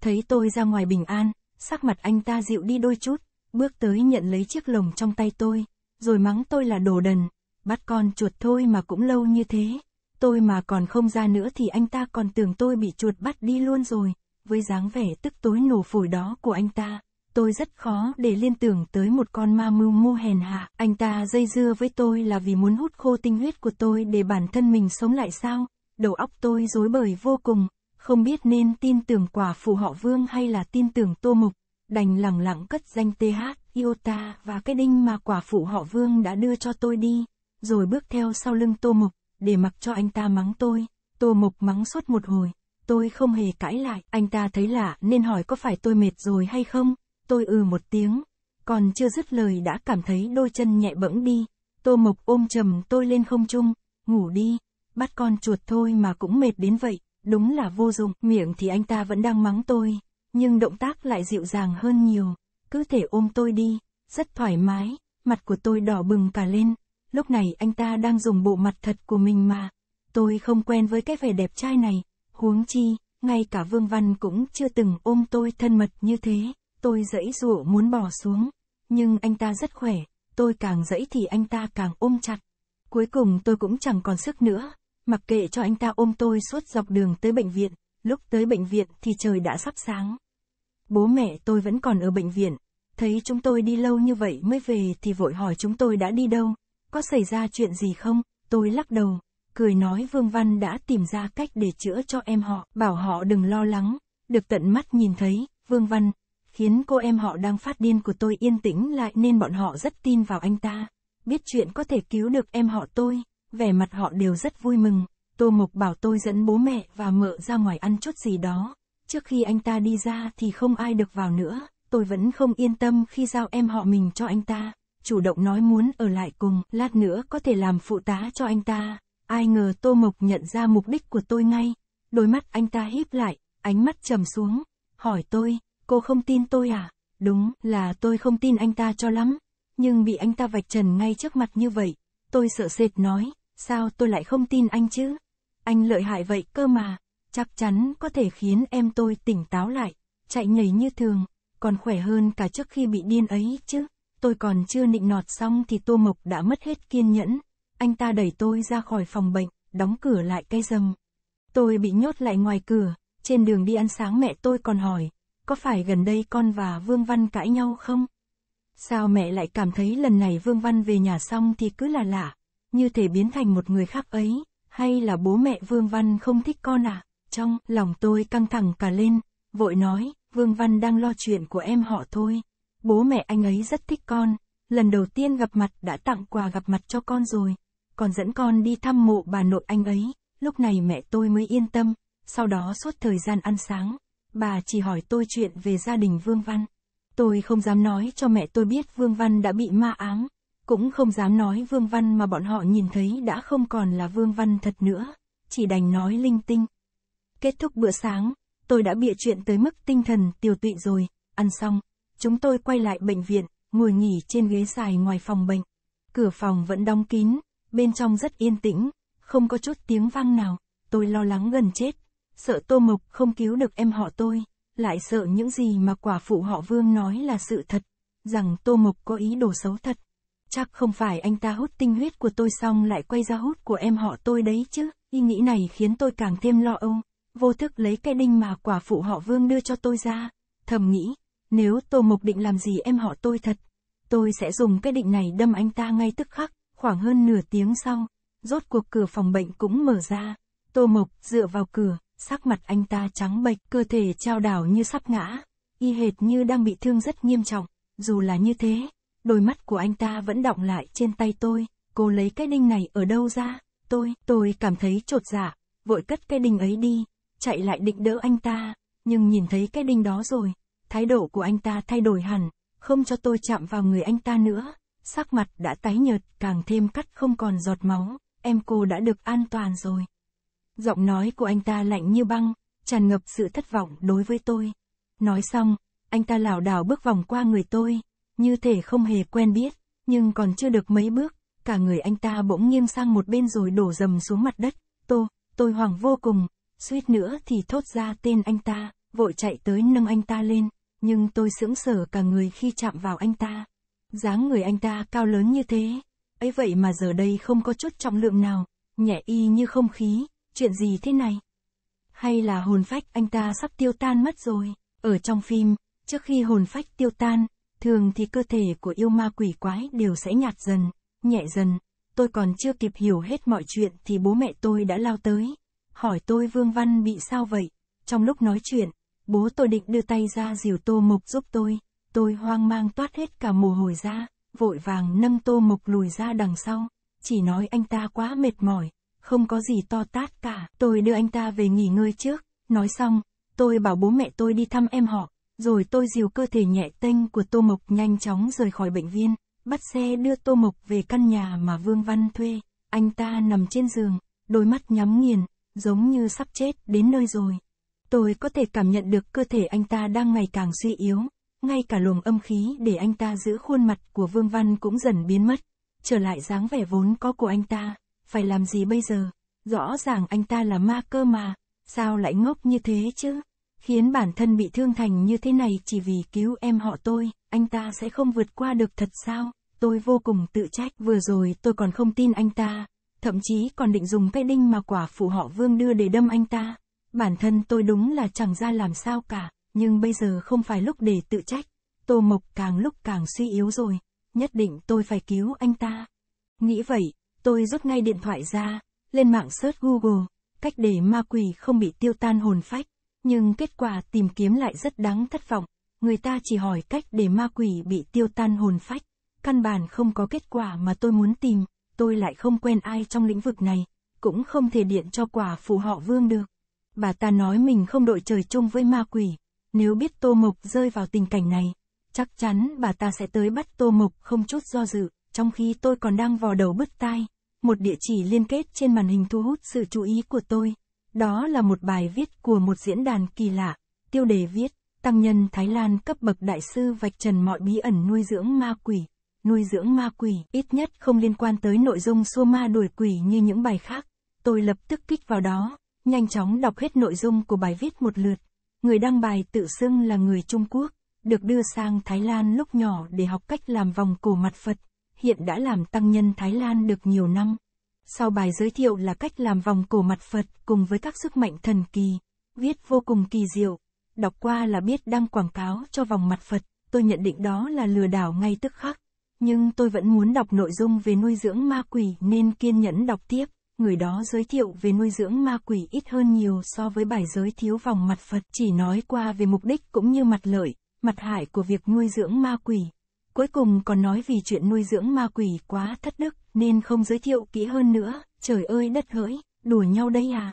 Thấy tôi ra ngoài bình an, sắc mặt anh ta dịu đi đôi chút, bước tới nhận lấy chiếc lồng trong tay tôi, rồi mắng tôi là đồ đần, bắt con chuột thôi mà cũng lâu như thế, tôi mà còn không ra nữa thì anh ta còn tưởng tôi bị chuột bắt đi luôn rồi, với dáng vẻ tức tối nổ phổi đó của anh ta. Tôi rất khó để liên tưởng tới một con ma mưu mô hèn hạ, anh ta dây dưa với tôi là vì muốn hút khô tinh huyết của tôi để bản thân mình sống lại sao, đầu óc tôi rối bời vô cùng, không biết nên tin tưởng quả phù họ vương hay là tin tưởng tô mục, đành lẳng lặng cất danh TH, Iota và cái đinh mà quả phụ họ vương đã đưa cho tôi đi, rồi bước theo sau lưng tô mục, để mặc cho anh ta mắng tôi, tô mục mắng suốt một hồi, tôi không hề cãi lại, anh ta thấy lạ nên hỏi có phải tôi mệt rồi hay không, tôi ừ một tiếng, còn chưa dứt lời đã cảm thấy đôi chân nhẹ bẫng đi, tô mục ôm chầm tôi lên không trung, ngủ đi, bắt con chuột thôi mà cũng mệt đến vậy. Đúng là vô dụng, miệng thì anh ta vẫn đang mắng tôi, nhưng động tác lại dịu dàng hơn nhiều, cứ thể ôm tôi đi, rất thoải mái, mặt của tôi đỏ bừng cả lên, lúc này anh ta đang dùng bộ mặt thật của mình mà. Tôi không quen với cái vẻ đẹp trai này, huống chi, ngay cả Vương Văn cũng chưa từng ôm tôi thân mật như thế, tôi dẫy dụa muốn bỏ xuống, nhưng anh ta rất khỏe, tôi càng dẫy thì anh ta càng ôm chặt. Cuối cùng tôi cũng chẳng còn sức nữa, mặc kệ cho anh ta ôm tôi suốt dọc đường tới bệnh viện, lúc tới bệnh viện thì trời đã sắp sáng. Bố mẹ tôi vẫn còn ở bệnh viện, thấy chúng tôi đi lâu như vậy mới về thì vội hỏi chúng tôi đã đi đâu, có xảy ra chuyện gì không, tôi lắc đầu, cười nói Vương Văn đã tìm ra cách để chữa cho em họ, bảo họ đừng lo lắng, được tận mắt nhìn thấy, Vương Văn, khiến cô em họ đang phát điên của tôi yên tĩnh lại nên bọn họ rất tin vào anh ta, biết chuyện có thể cứu được em họ tôi vẻ mặt họ đều rất vui mừng. Tô Mộc bảo tôi dẫn bố mẹ và mợ ra ngoài ăn chút gì đó. Trước khi anh ta đi ra thì không ai được vào nữa, tôi vẫn không yên tâm khi giao em họ mình cho anh ta. Chủ động nói muốn ở lại cùng, lát nữa có thể làm phụ tá cho anh ta. Ai ngờ Tô Mộc nhận ra mục đích của tôi ngay. Đôi mắt anh ta híp lại, ánh mắt trầm xuống. Hỏi tôi, cô không tin tôi à? Đúng là tôi không tin anh ta cho lắm. Nhưng bị anh ta vạch trần ngay trước mặt như vậy, tôi sợ sệt nói, Sao tôi lại không tin anh chứ? Anh lợi hại vậy cơ mà, chắc chắn có thể khiến em tôi tỉnh táo lại, chạy nhảy như thường, còn khỏe hơn cả trước khi bị điên ấy chứ. Tôi còn chưa nịnh nọt xong thì Tô Mộc đã mất hết kiên nhẫn. Anh ta đẩy tôi ra khỏi phòng bệnh, đóng cửa lại cây rầm. Tôi bị nhốt lại ngoài cửa, trên đường đi ăn sáng mẹ tôi còn hỏi, có phải gần đây con và Vương Văn cãi nhau không? Sao mẹ lại cảm thấy lần này Vương Văn về nhà xong thì cứ là lạ, như thể biến thành một người khác ấy, hay là bố mẹ Vương Văn không thích con à? Trong lòng tôi căng thẳng cả lên, vội nói, Vương Văn đang lo chuyện của em họ thôi. Bố mẹ anh ấy rất thích con, lần đầu tiên gặp mặt đã tặng quà gặp mặt cho con rồi, còn dẫn con đi thăm mộ bà nội anh ấy, lúc này mẹ tôi mới yên tâm, sau đó suốt thời gian ăn sáng, bà chỉ hỏi tôi chuyện về gia đình Vương Văn. Tôi không dám nói cho mẹ tôi biết Vương Văn đã bị ma ám, cũng không dám nói Vương Văn mà bọn họ nhìn thấy đã không còn là Vương Văn thật nữa, chỉ đành nói linh tinh. Kết thúc bữa sáng, tôi đã bịa chuyện tới mức tinh thần tiêu tụy rồi, ăn xong, chúng tôi quay lại bệnh viện, ngồi nghỉ trên ghế dài ngoài phòng bệnh. Cửa phòng vẫn đóng kín, bên trong rất yên tĩnh, không có chút tiếng vang nào, tôi lo lắng gần chết, sợ Tô Mộc không cứu được em họ tôi, lại sợ những gì mà quả phụ họ Vương nói là sự thật, rằng Tô Mộc có ý đồ xấu thật chắc không phải anh ta hút tinh huyết của tôi xong lại quay ra hút của em họ tôi đấy chứ, ý nghĩ này khiến tôi càng thêm lo âu, vô thức lấy cái đinh mà quả phụ họ Vương đưa cho tôi ra, thầm nghĩ, nếu Tô Mộc định làm gì em họ tôi thật, tôi sẽ dùng cái định này đâm anh ta ngay tức khắc, khoảng hơn nửa tiếng sau, rốt cuộc cửa phòng bệnh cũng mở ra, Tô Mộc dựa vào cửa, sắc mặt anh ta trắng bệch, cơ thể trao đảo như sắp ngã, y hệt như đang bị thương rất nghiêm trọng, dù là như thế, Đôi mắt của anh ta vẫn đọng lại trên tay tôi, cô lấy cái đinh này ở đâu ra, tôi, tôi cảm thấy trột dạ, vội cất cái đinh ấy đi, chạy lại định đỡ anh ta, nhưng nhìn thấy cái đinh đó rồi, thái độ của anh ta thay đổi hẳn, không cho tôi chạm vào người anh ta nữa, sắc mặt đã tái nhợt, càng thêm cắt không còn giọt máu, em cô đã được an toàn rồi. Giọng nói của anh ta lạnh như băng, tràn ngập sự thất vọng đối với tôi. Nói xong, anh ta lảo đảo bước vòng qua người tôi, như thể không hề quen biết, nhưng còn chưa được mấy bước, cả người anh ta bỗng nghiêm sang một bên rồi đổ dầm xuống mặt đất, tô, tôi hoảng vô cùng, suýt nữa thì thốt ra tên anh ta, vội chạy tới nâng anh ta lên, nhưng tôi sững sờ cả người khi chạm vào anh ta. dáng người anh ta cao lớn như thế, ấy vậy mà giờ đây không có chút trọng lượng nào, nhẹ y như không khí, chuyện gì thế này? Hay là hồn phách anh ta sắp tiêu tan mất rồi? Ở trong phim, trước khi hồn phách tiêu tan, thường thì cơ thể của yêu ma quỷ quái đều sẽ nhạt dần, nhẹ dần. Tôi còn chưa kịp hiểu hết mọi chuyện thì bố mẹ tôi đã lao tới. Hỏi tôi Vương Văn bị sao vậy? Trong lúc nói chuyện, bố tôi định đưa tay ra dìu tô mộc giúp tôi. Tôi hoang mang toát hết cả mồ hôi ra, vội vàng nâng tô mộc lùi ra đằng sau. Chỉ nói anh ta quá mệt mỏi, không có gì to tát cả. Tôi đưa anh ta về nghỉ ngơi trước. Nói xong, tôi bảo bố mẹ tôi đi thăm em họ. Rồi tôi dìu cơ thể nhẹ tênh của Tô Mộc nhanh chóng rời khỏi bệnh viện, bắt xe đưa Tô Mộc về căn nhà mà Vương Văn thuê. Anh ta nằm trên giường, đôi mắt nhắm nghiền, giống như sắp chết đến nơi rồi. Tôi có thể cảm nhận được cơ thể anh ta đang ngày càng suy yếu, ngay cả luồng âm khí để anh ta giữ khuôn mặt của Vương Văn cũng dần biến mất, trở lại dáng vẻ vốn có của anh ta, phải làm gì bây giờ? Rõ ràng anh ta là ma cơ mà, sao lại ngốc như thế chứ? khiến bản thân bị thương thành như thế này chỉ vì cứu em họ tôi, anh ta sẽ không vượt qua được thật sao? Tôi vô cùng tự trách, vừa rồi tôi còn không tin anh ta, thậm chí còn định dùng cây đinh mà quả phụ họ Vương đưa để đâm anh ta. Bản thân tôi đúng là chẳng ra làm sao cả, nhưng bây giờ không phải lúc để tự trách. Tô Mộc càng lúc càng suy yếu rồi, nhất định tôi phải cứu anh ta. Nghĩ vậy, tôi rút ngay điện thoại ra, lên mạng search Google, cách để ma quỷ không bị tiêu tan hồn phách nhưng kết quả tìm kiếm lại rất đáng thất vọng, người ta chỉ hỏi cách để ma quỷ bị tiêu tan hồn phách, căn bản không có kết quả mà tôi muốn tìm, tôi lại không quen ai trong lĩnh vực này, cũng không thể điện cho quả phù họ vương được. Bà ta nói mình không đội trời chung với ma quỷ, nếu biết Tô Mộc rơi vào tình cảnh này, chắc chắn bà ta sẽ tới bắt Tô Mộc không chút do dự, trong khi tôi còn đang vò đầu bứt tai. Một địa chỉ liên kết trên màn hình thu hút sự chú ý của tôi. Đó là một bài viết của một diễn đàn kỳ lạ, tiêu đề viết, Tăng nhân Thái Lan cấp bậc đại sư vạch trần mọi bí ẩn nuôi dưỡng ma quỷ. Nuôi dưỡng ma quỷ ít nhất không liên quan tới nội dung xua ma đuổi quỷ như những bài khác. Tôi lập tức kích vào đó, nhanh chóng đọc hết nội dung của bài viết một lượt. Người đăng bài tự xưng là người Trung Quốc, được đưa sang Thái Lan lúc nhỏ để học cách làm vòng cổ mặt Phật, hiện đã làm tăng nhân Thái Lan được nhiều năm. Sau bài giới thiệu là cách làm vòng cổ mặt Phật cùng với các sức mạnh thần kỳ, viết vô cùng kỳ diệu. Đọc qua là biết đang quảng cáo cho vòng mặt Phật, tôi nhận định đó là lừa đảo ngay tức khắc. Nhưng tôi vẫn muốn đọc nội dung về nuôi dưỡng ma quỷ nên kiên nhẫn đọc tiếp. Người đó giới thiệu về nuôi dưỡng ma quỷ ít hơn nhiều so với bài giới thiếu vòng mặt Phật chỉ nói qua về mục đích cũng như mặt lợi, mặt hại của việc nuôi dưỡng ma quỷ. Cuối cùng còn nói vì chuyện nuôi dưỡng ma quỷ quá thất đức nên không giới thiệu kỹ hơn nữa, trời ơi đất hỡi, đùa nhau đây à.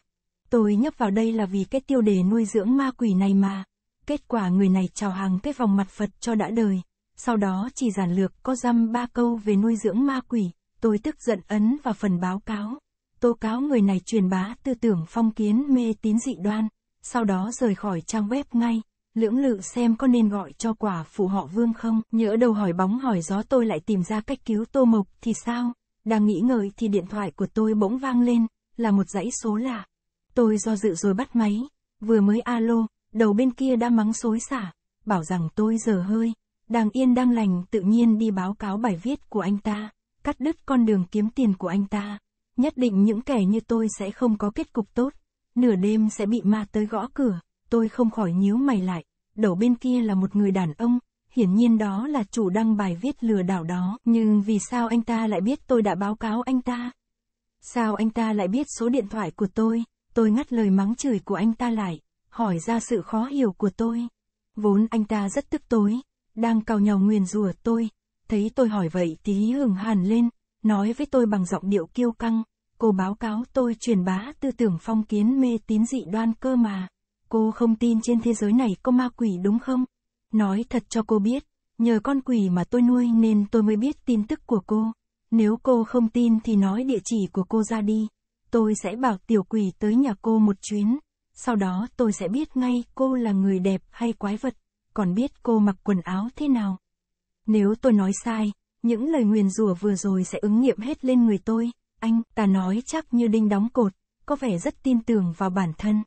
Tôi nhấp vào đây là vì cái tiêu đề nuôi dưỡng ma quỷ này mà. Kết quả người này chào hàng cái vòng mặt Phật cho đã đời. Sau đó chỉ giản lược có dăm ba câu về nuôi dưỡng ma quỷ, tôi tức giận ấn vào phần báo cáo. Tố cáo người này truyền bá tư tưởng phong kiến mê tín dị đoan, sau đó rời khỏi trang web ngay. Lưỡng lự xem có nên gọi cho quả phụ họ vương không, nhỡ đầu hỏi bóng hỏi gió tôi lại tìm ra cách cứu tô mộc thì sao? Đang nghĩ ngợi thì điện thoại của tôi bỗng vang lên, là một dãy số lạ. Tôi do dự rồi bắt máy, vừa mới alo, đầu bên kia đã mắng xối xả, bảo rằng tôi giờ hơi, đang yên đang lành tự nhiên đi báo cáo bài viết của anh ta, cắt đứt con đường kiếm tiền của anh ta. Nhất định những kẻ như tôi sẽ không có kết cục tốt, nửa đêm sẽ bị ma tới gõ cửa, tôi không khỏi nhíu mày lại, đầu bên kia là một người đàn ông, hiển nhiên đó là chủ đăng bài viết lừa đảo đó, nhưng vì sao anh ta lại biết tôi đã báo cáo anh ta? Sao anh ta lại biết số điện thoại của tôi? Tôi ngắt lời mắng chửi của anh ta lại, hỏi ra sự khó hiểu của tôi. Vốn anh ta rất tức tối, đang cào nhào nguyền rủa tôi, thấy tôi hỏi vậy tí hừng hàn lên, nói với tôi bằng giọng điệu kiêu căng, cô báo cáo tôi truyền bá tư tưởng phong kiến mê tín dị đoan cơ mà. Cô không tin trên thế giới này có ma quỷ đúng không? Nói thật cho cô biết, nhờ con quỷ mà tôi nuôi nên tôi mới biết tin tức của cô. Nếu cô không tin thì nói địa chỉ của cô ra đi. Tôi sẽ bảo tiểu quỷ tới nhà cô một chuyến. Sau đó tôi sẽ biết ngay cô là người đẹp hay quái vật, còn biết cô mặc quần áo thế nào. Nếu tôi nói sai, những lời nguyền rủa vừa rồi sẽ ứng nghiệm hết lên người tôi. Anh, ta nói chắc như đinh đóng cột, có vẻ rất tin tưởng vào bản thân.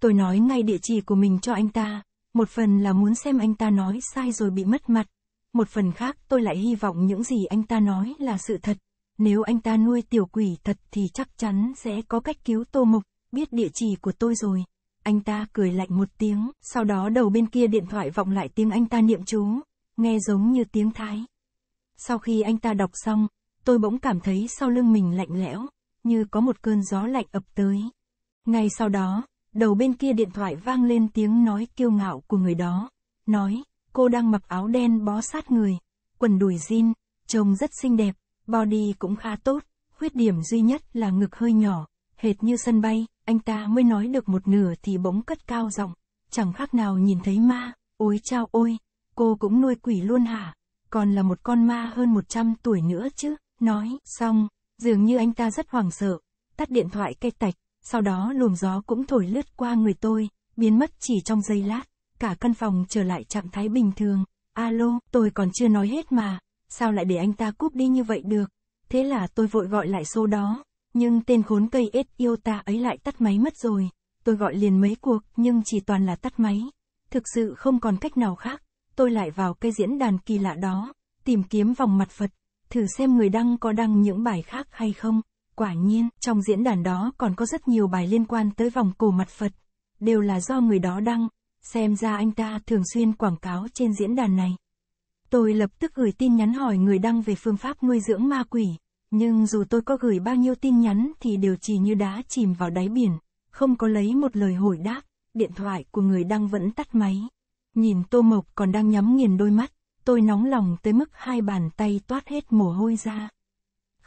Tôi nói ngay địa chỉ của mình cho anh ta, một phần là muốn xem anh ta nói sai rồi bị mất mặt. Một phần khác tôi lại hy vọng những gì anh ta nói là sự thật. Nếu anh ta nuôi tiểu quỷ thật thì chắc chắn sẽ có cách cứu Tô mục biết địa chỉ của tôi rồi. Anh ta cười lạnh một tiếng, sau đó đầu bên kia điện thoại vọng lại tiếng anh ta niệm chú, nghe giống như tiếng Thái. Sau khi anh ta đọc xong, tôi bỗng cảm thấy sau lưng mình lạnh lẽo, như có một cơn gió lạnh ập tới. Ngay sau đó, Đầu bên kia điện thoại vang lên tiếng nói kiêu ngạo của người đó. Nói, cô đang mặc áo đen bó sát người, quần đùi jean, trông rất xinh đẹp, body cũng khá tốt, khuyết điểm duy nhất là ngực hơi nhỏ, hệt như sân bay, anh ta mới nói được một nửa thì bỗng cất cao giọng, chẳng khác nào nhìn thấy ma, ôi chao ôi, cô cũng nuôi quỷ luôn hả, còn là một con ma hơn 100 tuổi nữa chứ, nói, xong, dường như anh ta rất hoảng sợ, tắt điện thoại cây tạch, sau đó luồng gió cũng thổi lướt qua người tôi, biến mất chỉ trong giây lát, cả căn phòng trở lại trạng thái bình thường. Alo, tôi còn chưa nói hết mà, sao lại để anh ta cúp đi như vậy được? Thế là tôi vội gọi lại số đó, nhưng tên khốn cây ết yêu ta ấy lại tắt máy mất rồi. Tôi gọi liền mấy cuộc nhưng chỉ toàn là tắt máy. Thực sự không còn cách nào khác, tôi lại vào cây diễn đàn kỳ lạ đó, tìm kiếm vòng mặt Phật, thử xem người đăng có đăng những bài khác hay không. Quả nhiên, trong diễn đàn đó còn có rất nhiều bài liên quan tới vòng cổ mặt Phật, đều là do người đó đăng, xem ra anh ta thường xuyên quảng cáo trên diễn đàn này. Tôi lập tức gửi tin nhắn hỏi người đăng về phương pháp nuôi dưỡng ma quỷ, nhưng dù tôi có gửi bao nhiêu tin nhắn thì đều chỉ như đá chìm vào đáy biển, không có lấy một lời hồi đáp, điện thoại của người đăng vẫn tắt máy. Nhìn Tô Mộc còn đang nhắm nghiền đôi mắt, tôi nóng lòng tới mức hai bàn tay toát hết mồ hôi ra.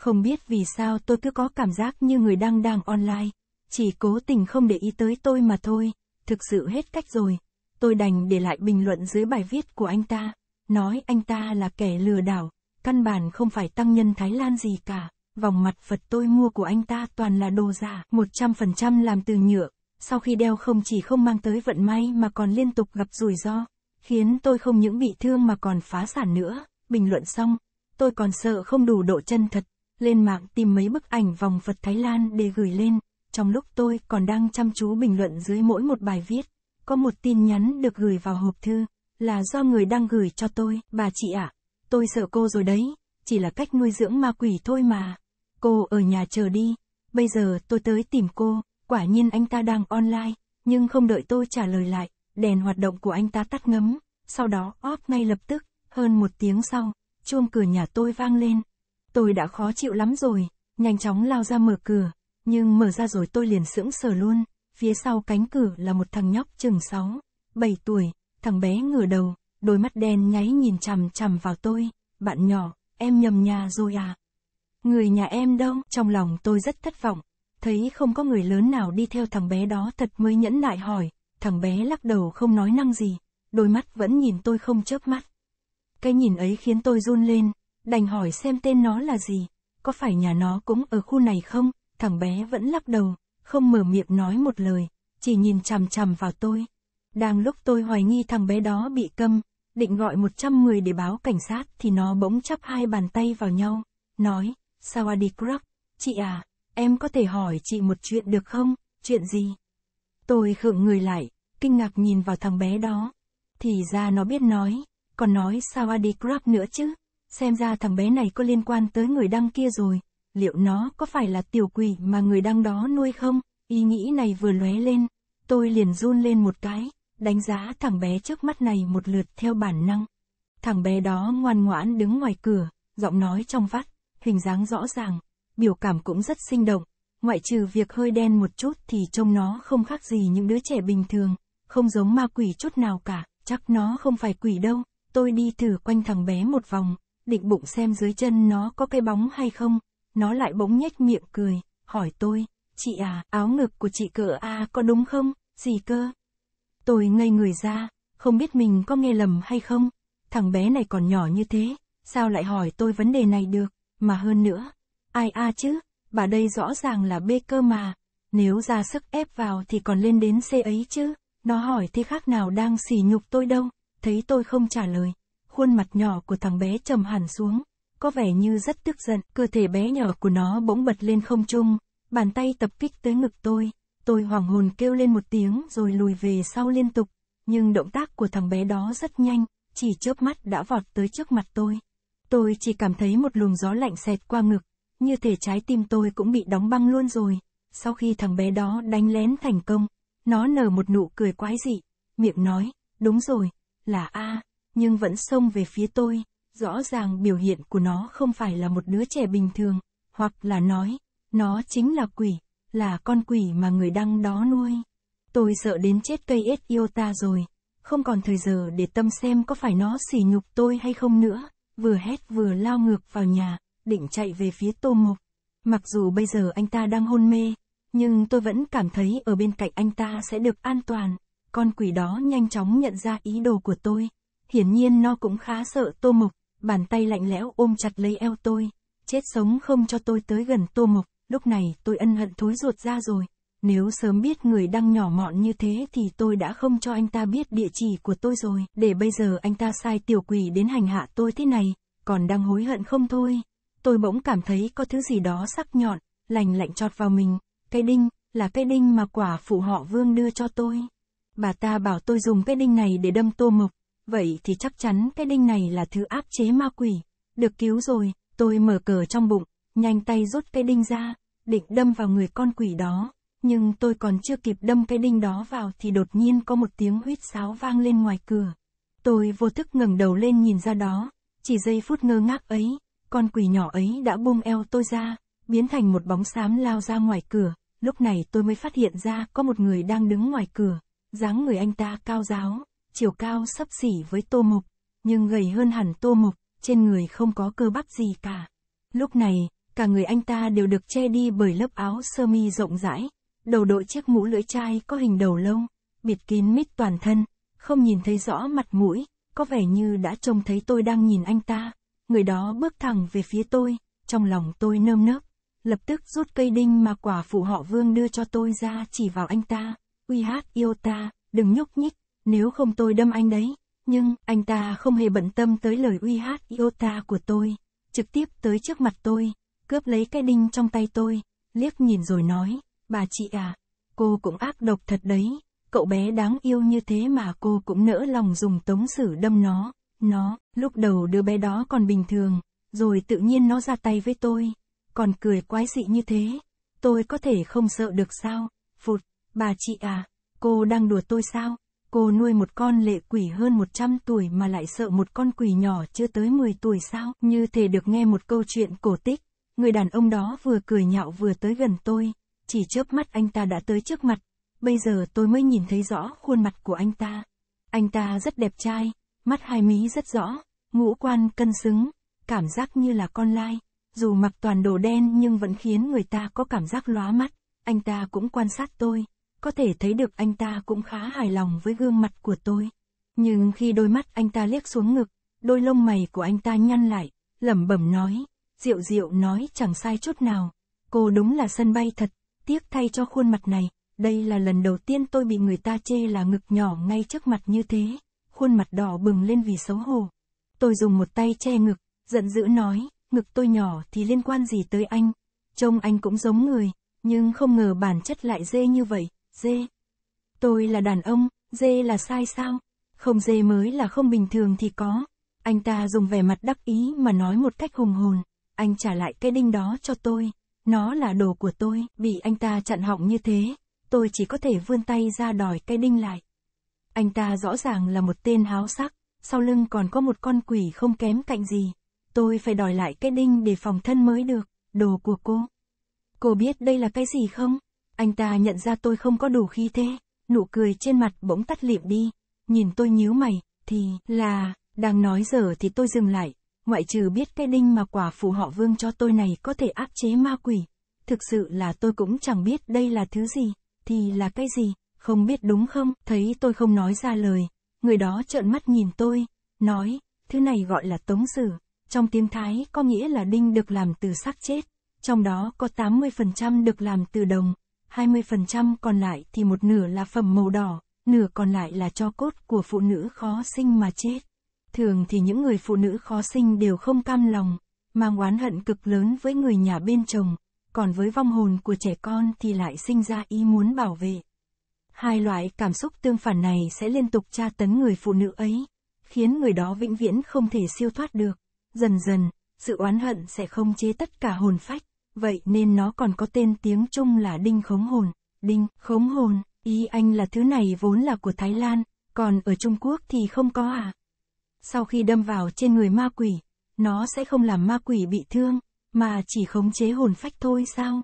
Không biết vì sao tôi cứ có cảm giác như người đang đang online, chỉ cố tình không để ý tới tôi mà thôi, thực sự hết cách rồi. Tôi đành để lại bình luận dưới bài viết của anh ta, nói anh ta là kẻ lừa đảo, căn bản không phải tăng nhân Thái Lan gì cả, vòng mặt Phật tôi mua của anh ta toàn là đồ giả, 100% làm từ nhựa, sau khi đeo không chỉ không mang tới vận may mà còn liên tục gặp rủi ro, khiến tôi không những bị thương mà còn phá sản nữa, bình luận xong, tôi còn sợ không đủ độ chân thật lên mạng tìm mấy bức ảnh vòng Phật Thái Lan để gửi lên, trong lúc tôi còn đang chăm chú bình luận dưới mỗi một bài viết, có một tin nhắn được gửi vào hộp thư, là do người đang gửi cho tôi, bà chị ạ, à, tôi sợ cô rồi đấy, chỉ là cách nuôi dưỡng ma quỷ thôi mà. Cô ở nhà chờ đi, bây giờ tôi tới tìm cô, quả nhiên anh ta đang online, nhưng không đợi tôi trả lời lại, đèn hoạt động của anh ta tắt ngấm, sau đó óp ngay lập tức, hơn một tiếng sau, chuông cửa nhà tôi vang lên, tôi đã khó chịu lắm rồi, nhanh chóng lao ra mở cửa, nhưng mở ra rồi tôi liền sững sờ luôn, phía sau cánh cửa là một thằng nhóc chừng 6, 7 tuổi, thằng bé ngửa đầu, đôi mắt đen nháy nhìn chằm chằm vào tôi, bạn nhỏ, em nhầm nhà rồi à? Người nhà em đâu? Trong lòng tôi rất thất vọng, thấy không có người lớn nào đi theo thằng bé đó thật mới nhẫn nại hỏi, thằng bé lắc đầu không nói năng gì, đôi mắt vẫn nhìn tôi không chớp mắt. Cái nhìn ấy khiến tôi run lên, đành hỏi xem tên nó là gì, có phải nhà nó cũng ở khu này không, thằng bé vẫn lắc đầu, không mở miệng nói một lời, chỉ nhìn chằm chằm vào tôi. Đang lúc tôi hoài nghi thằng bé đó bị câm, định gọi 110 để báo cảnh sát thì nó bỗng chắp hai bàn tay vào nhau, nói, Sawadi à Krab, chị à, em có thể hỏi chị một chuyện được không, chuyện gì? Tôi khựng người lại, kinh ngạc nhìn vào thằng bé đó. Thì ra nó biết nói, còn nói Sawadi à Krab nữa chứ xem ra thằng bé này có liên quan tới người đăng kia rồi, liệu nó có phải là tiểu quỷ mà người đăng đó nuôi không? Ý nghĩ này vừa lóe lên, tôi liền run lên một cái, đánh giá thằng bé trước mắt này một lượt theo bản năng. Thằng bé đó ngoan ngoãn đứng ngoài cửa, giọng nói trong vắt, hình dáng rõ ràng, biểu cảm cũng rất sinh động, ngoại trừ việc hơi đen một chút thì trông nó không khác gì những đứa trẻ bình thường, không giống ma quỷ chút nào cả, chắc nó không phải quỷ đâu. Tôi đi thử quanh thằng bé một vòng, định bụng xem dưới chân nó có cái bóng hay không, nó lại bỗng nhếch miệng cười, hỏi tôi, chị à, áo ngực của chị cỡ A có đúng không, gì cơ? Tôi ngây người ra, không biết mình có nghe lầm hay không, thằng bé này còn nhỏ như thế, sao lại hỏi tôi vấn đề này được, mà hơn nữa, ai a chứ, bà đây rõ ràng là B cơ mà, nếu ra sức ép vào thì còn lên đến C ấy chứ, nó hỏi thì khác nào đang xỉ nhục tôi đâu, thấy tôi không trả lời, khuôn mặt nhỏ của thằng bé trầm hẳn xuống, có vẻ như rất tức giận, cơ thể bé nhỏ của nó bỗng bật lên không trung, bàn tay tập kích tới ngực tôi, tôi hoảng hồn kêu lên một tiếng rồi lùi về sau liên tục, nhưng động tác của thằng bé đó rất nhanh, chỉ chớp mắt đã vọt tới trước mặt tôi. Tôi chỉ cảm thấy một luồng gió lạnh xẹt qua ngực, như thể trái tim tôi cũng bị đóng băng luôn rồi. Sau khi thằng bé đó đánh lén thành công, nó nở một nụ cười quái dị, miệng nói, đúng rồi, là A nhưng vẫn xông về phía tôi, rõ ràng biểu hiện của nó không phải là một đứa trẻ bình thường, hoặc là nói, nó chính là quỷ, là con quỷ mà người đăng đó nuôi. Tôi sợ đến chết cây ếch yêu ta rồi, không còn thời giờ để tâm xem có phải nó sỉ nhục tôi hay không nữa, vừa hét vừa lao ngược vào nhà, định chạy về phía Tô Mộc. Mặc dù bây giờ anh ta đang hôn mê, nhưng tôi vẫn cảm thấy ở bên cạnh anh ta sẽ được an toàn. Con quỷ đó nhanh chóng nhận ra ý đồ của tôi, hiển nhiên nó cũng khá sợ Tô mục, bàn tay lạnh lẽo ôm chặt lấy eo tôi, chết sống không cho tôi tới gần Tô mục. lúc này tôi ân hận thối ruột ra rồi. Nếu sớm biết người đang nhỏ mọn như thế thì tôi đã không cho anh ta biết địa chỉ của tôi rồi, để bây giờ anh ta sai tiểu quỷ đến hành hạ tôi thế này, còn đang hối hận không thôi. Tôi bỗng cảm thấy có thứ gì đó sắc nhọn, lành lạnh chọt vào mình, cái đinh, là cái đinh mà quả phụ họ vương đưa cho tôi. Bà ta bảo tôi dùng cái đinh này để đâm tô mục vậy thì chắc chắn cái đinh này là thứ áp chế ma quỷ. Được cứu rồi, tôi mở cờ trong bụng, nhanh tay rút cái đinh ra, định đâm vào người con quỷ đó. Nhưng tôi còn chưa kịp đâm cái đinh đó vào thì đột nhiên có một tiếng huýt sáo vang lên ngoài cửa. Tôi vô thức ngẩng đầu lên nhìn ra đó, chỉ giây phút ngơ ngác ấy, con quỷ nhỏ ấy đã buông eo tôi ra, biến thành một bóng xám lao ra ngoài cửa, lúc này tôi mới phát hiện ra có một người đang đứng ngoài cửa, dáng người anh ta cao giáo, chiều cao sấp xỉ với tô mục, nhưng gầy hơn hẳn tô mục, trên người không có cơ bắp gì cả. Lúc này, cả người anh ta đều được che đi bởi lớp áo sơ mi rộng rãi, đầu đội chiếc mũ lưỡi chai có hình đầu lông, bịt kín mít toàn thân, không nhìn thấy rõ mặt mũi, có vẻ như đã trông thấy tôi đang nhìn anh ta. Người đó bước thẳng về phía tôi, trong lòng tôi nơm nớp, lập tức rút cây đinh mà quả phụ họ vương đưa cho tôi ra chỉ vào anh ta, uy hát yêu ta, đừng nhúc nhích, nếu không tôi đâm anh đấy. Nhưng, anh ta không hề bận tâm tới lời uy hát iota của tôi. Trực tiếp tới trước mặt tôi, cướp lấy cái đinh trong tay tôi, liếc nhìn rồi nói, bà chị à, cô cũng ác độc thật đấy. Cậu bé đáng yêu như thế mà cô cũng nỡ lòng dùng tống sử đâm nó. Nó, lúc đầu đứa bé đó còn bình thường, rồi tự nhiên nó ra tay với tôi. Còn cười quái dị như thế, tôi có thể không sợ được sao? Phụt, bà chị à, cô đang đùa tôi sao? Cô nuôi một con lệ quỷ hơn 100 tuổi mà lại sợ một con quỷ nhỏ chưa tới 10 tuổi sao? Như thể được nghe một câu chuyện cổ tích. Người đàn ông đó vừa cười nhạo vừa tới gần tôi. Chỉ chớp mắt anh ta đã tới trước mặt. Bây giờ tôi mới nhìn thấy rõ khuôn mặt của anh ta. Anh ta rất đẹp trai, mắt hai mí rất rõ, ngũ quan cân xứng, cảm giác như là con lai. Dù mặc toàn đồ đen nhưng vẫn khiến người ta có cảm giác lóa mắt. Anh ta cũng quan sát tôi có thể thấy được anh ta cũng khá hài lòng với gương mặt của tôi. Nhưng khi đôi mắt anh ta liếc xuống ngực, đôi lông mày của anh ta nhăn lại, lẩm bẩm nói, Diệu Diệu nói chẳng sai chút nào, cô đúng là sân bay thật, tiếc thay cho khuôn mặt này, đây là lần đầu tiên tôi bị người ta chê là ngực nhỏ ngay trước mặt như thế, khuôn mặt đỏ bừng lên vì xấu hổ. Tôi dùng một tay che ngực, giận dữ nói, ngực tôi nhỏ thì liên quan gì tới anh, trông anh cũng giống người, nhưng không ngờ bản chất lại dê như vậy dê. Tôi là đàn ông, dê là sai sao? Không dê mới là không bình thường thì có. Anh ta dùng vẻ mặt đắc ý mà nói một cách hùng hồn. Anh trả lại cái đinh đó cho tôi. Nó là đồ của tôi, bị anh ta chặn họng như thế. Tôi chỉ có thể vươn tay ra đòi cái đinh lại. Anh ta rõ ràng là một tên háo sắc, sau lưng còn có một con quỷ không kém cạnh gì. Tôi phải đòi lại cái đinh để phòng thân mới được, đồ của cô. Cô biết đây là cái gì không? Anh ta nhận ra tôi không có đủ khí thế, nụ cười trên mặt bỗng tắt lịm đi, nhìn tôi nhíu mày, thì là, đang nói giờ thì tôi dừng lại, ngoại trừ biết cái đinh mà quả phù họ vương cho tôi này có thể áp chế ma quỷ. Thực sự là tôi cũng chẳng biết đây là thứ gì, thì là cái gì, không biết đúng không, thấy tôi không nói ra lời, người đó trợn mắt nhìn tôi, nói, thứ này gọi là tống sử, trong tiếng Thái có nghĩa là đinh được làm từ xác chết, trong đó có 80% được làm từ đồng, 20% còn lại thì một nửa là phẩm màu đỏ, nửa còn lại là cho cốt của phụ nữ khó sinh mà chết. Thường thì những người phụ nữ khó sinh đều không cam lòng, mang oán hận cực lớn với người nhà bên chồng, còn với vong hồn của trẻ con thì lại sinh ra ý muốn bảo vệ. Hai loại cảm xúc tương phản này sẽ liên tục tra tấn người phụ nữ ấy, khiến người đó vĩnh viễn không thể siêu thoát được. Dần dần, sự oán hận sẽ không chế tất cả hồn phách, vậy nên nó còn có tên tiếng Trung là đinh khống hồn. Đinh, khống hồn, ý anh là thứ này vốn là của Thái Lan, còn ở Trung Quốc thì không có à? Sau khi đâm vào trên người ma quỷ, nó sẽ không làm ma quỷ bị thương, mà chỉ khống chế hồn phách thôi sao?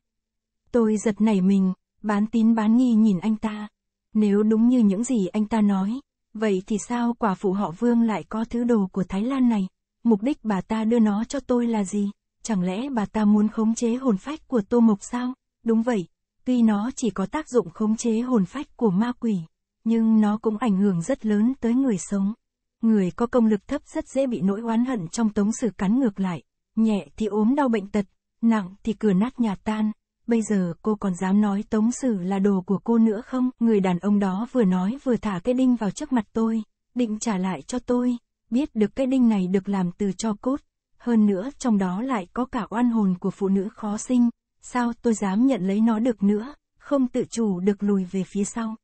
Tôi giật nảy mình, bán tín bán nghi nhìn anh ta. Nếu đúng như những gì anh ta nói, vậy thì sao quả phụ họ Vương lại có thứ đồ của Thái Lan này? Mục đích bà ta đưa nó cho tôi là gì? Chẳng lẽ bà ta muốn khống chế hồn phách của Tô Mộc sao? Đúng vậy, tuy nó chỉ có tác dụng khống chế hồn phách của ma quỷ, nhưng nó cũng ảnh hưởng rất lớn tới người sống. Người có công lực thấp rất dễ bị nỗi oán hận trong tống sử cắn ngược lại, nhẹ thì ốm đau bệnh tật, nặng thì cửa nát nhà tan. Bây giờ cô còn dám nói tống sử là đồ của cô nữa không? Người đàn ông đó vừa nói vừa thả cái đinh vào trước mặt tôi, định trả lại cho tôi, biết được cái đinh này được làm từ cho cốt, hơn nữa trong đó lại có cả oan hồn của phụ nữ khó sinh, sao tôi dám nhận lấy nó được nữa, không tự chủ được lùi về phía sau.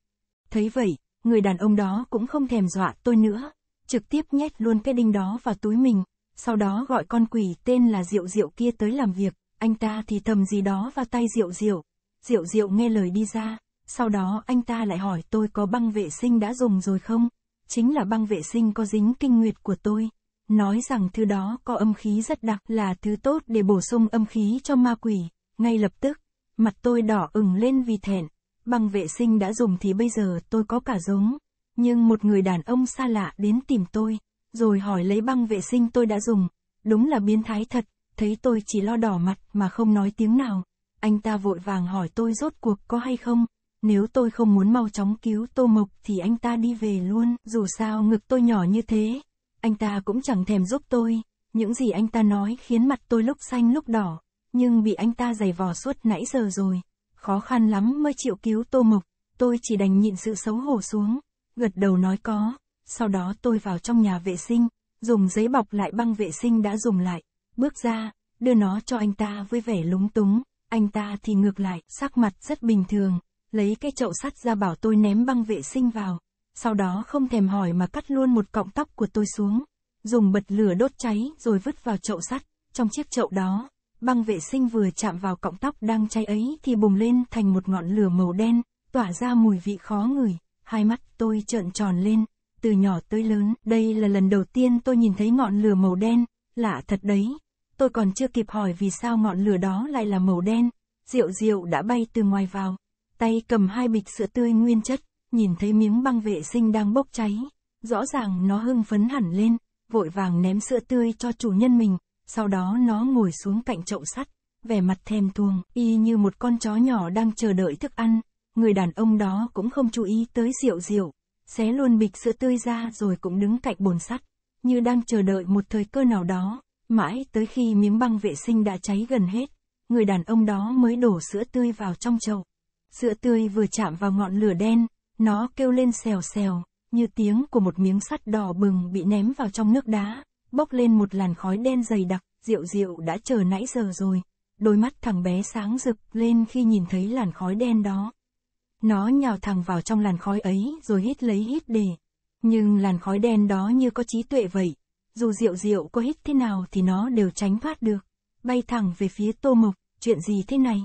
Thấy vậy, người đàn ông đó cũng không thèm dọa tôi nữa, trực tiếp nhét luôn cái đinh đó vào túi mình, sau đó gọi con quỷ tên là Diệu Diệu kia tới làm việc, anh ta thì thầm gì đó vào tay Diệu Diệu. Diệu Diệu nghe lời đi ra, sau đó anh ta lại hỏi tôi có băng vệ sinh đã dùng rồi không? Chính là băng vệ sinh có dính kinh nguyệt của tôi nói rằng thứ đó có âm khí rất đặc là thứ tốt để bổ sung âm khí cho ma quỷ. Ngay lập tức, mặt tôi đỏ ửng lên vì thẹn. băng vệ sinh đã dùng thì bây giờ tôi có cả giống. Nhưng một người đàn ông xa lạ đến tìm tôi, rồi hỏi lấy băng vệ sinh tôi đã dùng. Đúng là biến thái thật, thấy tôi chỉ lo đỏ mặt mà không nói tiếng nào. Anh ta vội vàng hỏi tôi rốt cuộc có hay không. Nếu tôi không muốn mau chóng cứu Tô Mộc thì anh ta đi về luôn, dù sao ngực tôi nhỏ như thế, anh ta cũng chẳng thèm giúp tôi, những gì anh ta nói khiến mặt tôi lúc xanh lúc đỏ, nhưng bị anh ta giày vò suốt nãy giờ rồi, khó khăn lắm mới chịu cứu Tô Mộc, tôi chỉ đành nhịn sự xấu hổ xuống, gật đầu nói có, sau đó tôi vào trong nhà vệ sinh, dùng giấy bọc lại băng vệ sinh đã dùng lại, bước ra, đưa nó cho anh ta với vẻ lúng túng, anh ta thì ngược lại, sắc mặt rất bình thường, lấy cái chậu sắt ra bảo tôi ném băng vệ sinh vào, sau đó không thèm hỏi mà cắt luôn một cọng tóc của tôi xuống, dùng bật lửa đốt cháy rồi vứt vào chậu sắt, trong chiếc chậu đó, băng vệ sinh vừa chạm vào cọng tóc đang cháy ấy thì bùng lên thành một ngọn lửa màu đen, tỏa ra mùi vị khó ngửi, hai mắt tôi trợn tròn lên, từ nhỏ tới lớn, đây là lần đầu tiên tôi nhìn thấy ngọn lửa màu đen, lạ thật đấy, tôi còn chưa kịp hỏi vì sao ngọn lửa đó lại là màu đen, rượu rượu đã bay từ ngoài vào, tay cầm hai bịch sữa tươi nguyên chất, nhìn thấy miếng băng vệ sinh đang bốc cháy, rõ ràng nó hưng phấn hẳn lên, vội vàng ném sữa tươi cho chủ nhân mình, sau đó nó ngồi xuống cạnh chậu sắt, vẻ mặt thèm thuồng, y như một con chó nhỏ đang chờ đợi thức ăn, người đàn ông đó cũng không chú ý tới rượu rượu, xé luôn bịch sữa tươi ra rồi cũng đứng cạnh bồn sắt, như đang chờ đợi một thời cơ nào đó, mãi tới khi miếng băng vệ sinh đã cháy gần hết, người đàn ông đó mới đổ sữa tươi vào trong chậu. Sữa tươi vừa chạm vào ngọn lửa đen, nó kêu lên xèo xèo, như tiếng của một miếng sắt đỏ bừng bị ném vào trong nước đá, bốc lên một làn khói đen dày đặc, rượu rượu đã chờ nãy giờ rồi. Đôi mắt thằng bé sáng rực lên khi nhìn thấy làn khói đen đó. Nó nhào thẳng vào trong làn khói ấy rồi hít lấy hít để. Nhưng làn khói đen đó như có trí tuệ vậy. Dù rượu rượu có hít thế nào thì nó đều tránh thoát được. Bay thẳng về phía tô mộc, chuyện gì thế này?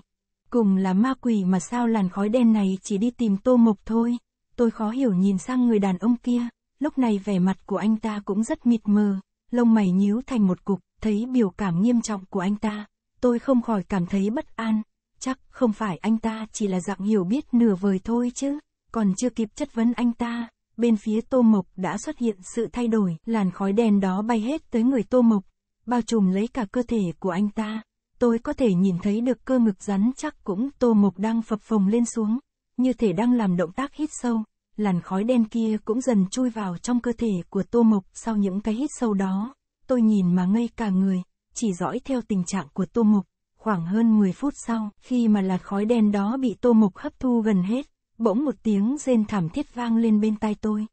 Cùng là ma quỷ mà sao làn khói đen này chỉ đi tìm tô mộc thôi. Tôi khó hiểu nhìn sang người đàn ông kia, lúc này vẻ mặt của anh ta cũng rất mịt mờ, lông mày nhíu thành một cục, thấy biểu cảm nghiêm trọng của anh ta, tôi không khỏi cảm thấy bất an. Chắc không phải anh ta chỉ là dạng hiểu biết nửa vời thôi chứ, còn chưa kịp chất vấn anh ta, bên phía Tô Mộc đã xuất hiện sự thay đổi, làn khói đen đó bay hết tới người Tô Mộc, bao trùm lấy cả cơ thể của anh ta. Tôi có thể nhìn thấy được cơ ngực rắn chắc cũng Tô Mộc đang phập phồng lên xuống, như thể đang làm động tác hít sâu, làn khói đen kia cũng dần chui vào trong cơ thể của Tô Mộc sau những cái hít sâu đó. Tôi nhìn mà ngây cả người, chỉ dõi theo tình trạng của Tô Mộc. Khoảng hơn 10 phút sau, khi mà làn khói đen đó bị Tô Mộc hấp thu gần hết, bỗng một tiếng rên thảm thiết vang lên bên tai tôi.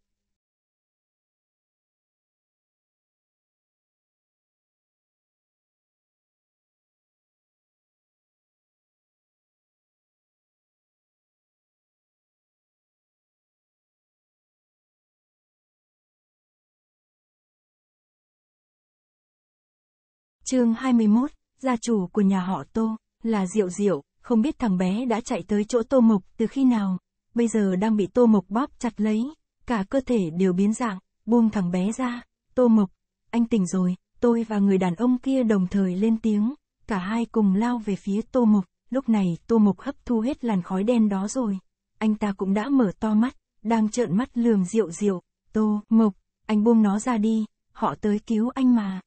chương 21, gia chủ của nhà họ Tô, là Diệu Diệu, không biết thằng bé đã chạy tới chỗ Tô Mộc từ khi nào, bây giờ đang bị Tô Mộc bóp chặt lấy, cả cơ thể đều biến dạng, buông thằng bé ra, Tô Mộc, anh tỉnh rồi, tôi và người đàn ông kia đồng thời lên tiếng, cả hai cùng lao về phía Tô Mộc, lúc này Tô Mộc hấp thu hết làn khói đen đó rồi, anh ta cũng đã mở to mắt, đang trợn mắt lườm Diệu Diệu, Tô Mộc, anh buông nó ra đi, họ tới cứu anh mà.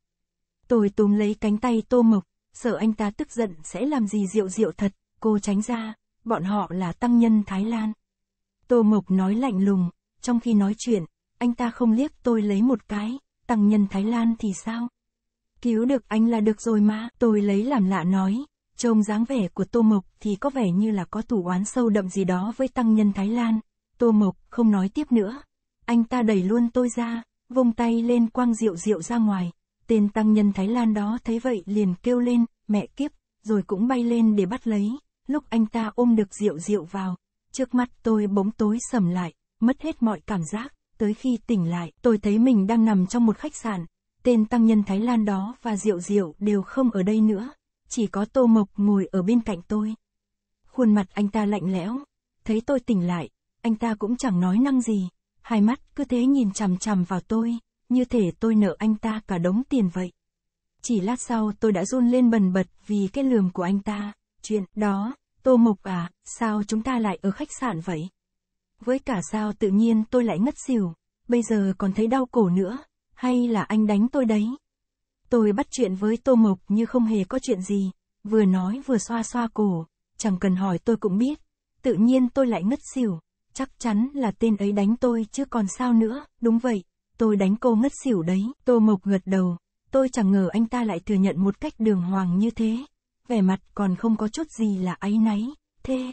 Tôi túm lấy cánh tay Tô Mộc, sợ anh ta tức giận sẽ làm gì rượu rượu thật, cô tránh ra, bọn họ là tăng nhân Thái Lan. Tô Mộc nói lạnh lùng, trong khi nói chuyện, anh ta không liếc tôi lấy một cái, tăng nhân Thái Lan thì sao? Cứu được anh là được rồi mà, tôi lấy làm lạ nói, trông dáng vẻ của Tô Mộc thì có vẻ như là có tủ oán sâu đậm gì đó với tăng nhân Thái Lan. Tô Mộc không nói tiếp nữa. Anh ta đẩy luôn tôi ra, vung tay lên quang rượu rượu ra ngoài, Tên tăng nhân Thái Lan đó thấy vậy liền kêu lên, mẹ kiếp, rồi cũng bay lên để bắt lấy, lúc anh ta ôm được rượu rượu vào, trước mắt tôi bóng tối sầm lại, mất hết mọi cảm giác, tới khi tỉnh lại tôi thấy mình đang nằm trong một khách sạn, tên tăng nhân Thái Lan đó và rượu rượu đều không ở đây nữa, chỉ có tô mộc ngồi ở bên cạnh tôi. Khuôn mặt anh ta lạnh lẽo, thấy tôi tỉnh lại, anh ta cũng chẳng nói năng gì, hai mắt cứ thế nhìn chằm chằm vào tôi như thể tôi nợ anh ta cả đống tiền vậy. Chỉ lát sau tôi đã run lên bần bật vì cái lườm của anh ta. Chuyện đó, Tô Mộc à, sao chúng ta lại ở khách sạn vậy? Với cả sao tự nhiên tôi lại ngất xỉu, bây giờ còn thấy đau cổ nữa, hay là anh đánh tôi đấy? Tôi bắt chuyện với Tô Mộc như không hề có chuyện gì, vừa nói vừa xoa xoa cổ, chẳng cần hỏi tôi cũng biết. Tự nhiên tôi lại ngất xỉu, chắc chắn là tên ấy đánh tôi chứ còn sao nữa, đúng vậy tôi đánh cô ngất xỉu đấy. Tô Mộc gật đầu, tôi chẳng ngờ anh ta lại thừa nhận một cách đường hoàng như thế. Vẻ mặt còn không có chút gì là áy náy, thế.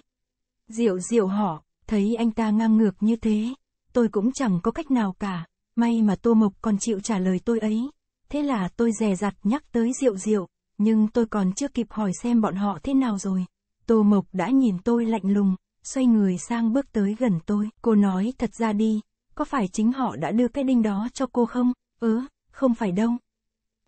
Diệu diệu họ, thấy anh ta ngang ngược như thế, tôi cũng chẳng có cách nào cả. May mà Tô Mộc còn chịu trả lời tôi ấy. Thế là tôi dè dặt nhắc tới Diệu Diệu, nhưng tôi còn chưa kịp hỏi xem bọn họ thế nào rồi. Tô Mộc đã nhìn tôi lạnh lùng, xoay người sang bước tới gần tôi. Cô nói thật ra đi, có phải chính họ đã đưa cái đinh đó cho cô không? ừ, không phải đâu.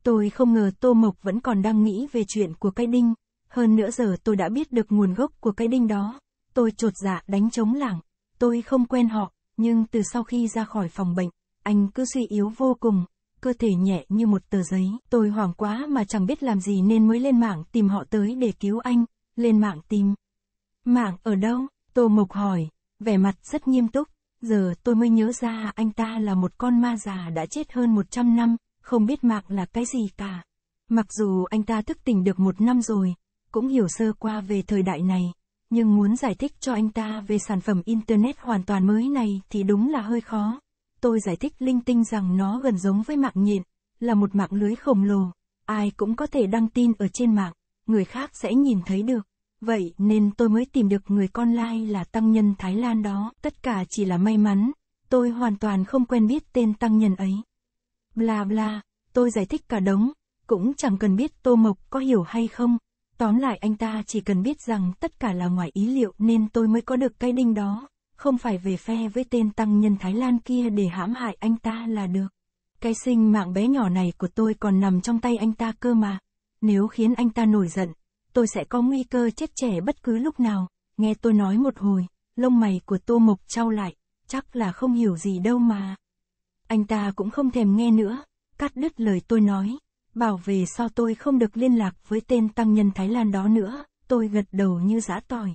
Tôi không ngờ Tô Mộc vẫn còn đang nghĩ về chuyện của cái đinh, hơn nữa giờ tôi đã biết được nguồn gốc của cái đinh đó. Tôi trột dạ đánh trống lảng, tôi không quen họ, nhưng từ sau khi ra khỏi phòng bệnh, anh cứ suy yếu vô cùng, cơ thể nhẹ như một tờ giấy. Tôi hoảng quá mà chẳng biết làm gì nên mới lên mạng tìm họ tới để cứu anh, lên mạng tìm. Mạng ở đâu? Tô Mộc hỏi, vẻ mặt rất nghiêm túc giờ tôi mới nhớ ra anh ta là một con ma già đã chết hơn 100 năm, không biết mạng là cái gì cả. Mặc dù anh ta thức tỉnh được một năm rồi, cũng hiểu sơ qua về thời đại này, nhưng muốn giải thích cho anh ta về sản phẩm Internet hoàn toàn mới này thì đúng là hơi khó. Tôi giải thích linh tinh rằng nó gần giống với mạng nhện, là một mạng lưới khổng lồ, ai cũng có thể đăng tin ở trên mạng, người khác sẽ nhìn thấy được. Vậy nên tôi mới tìm được người con lai là tăng nhân Thái Lan đó, tất cả chỉ là may mắn, tôi hoàn toàn không quen biết tên tăng nhân ấy. Bla bla, tôi giải thích cả đống, cũng chẳng cần biết Tô Mộc có hiểu hay không. Tóm lại anh ta chỉ cần biết rằng tất cả là ngoài ý liệu nên tôi mới có được cái đinh đó, không phải về phe với tên tăng nhân Thái Lan kia để hãm hại anh ta là được. Cái sinh mạng bé nhỏ này của tôi còn nằm trong tay anh ta cơ mà. Nếu khiến anh ta nổi giận, tôi sẽ có nguy cơ chết trẻ bất cứ lúc nào. Nghe tôi nói một hồi, lông mày của Tô Mộc trao lại, chắc là không hiểu gì đâu mà. Anh ta cũng không thèm nghe nữa, cắt đứt lời tôi nói, bảo về sao tôi không được liên lạc với tên tăng nhân Thái Lan đó nữa, tôi gật đầu như giã tỏi.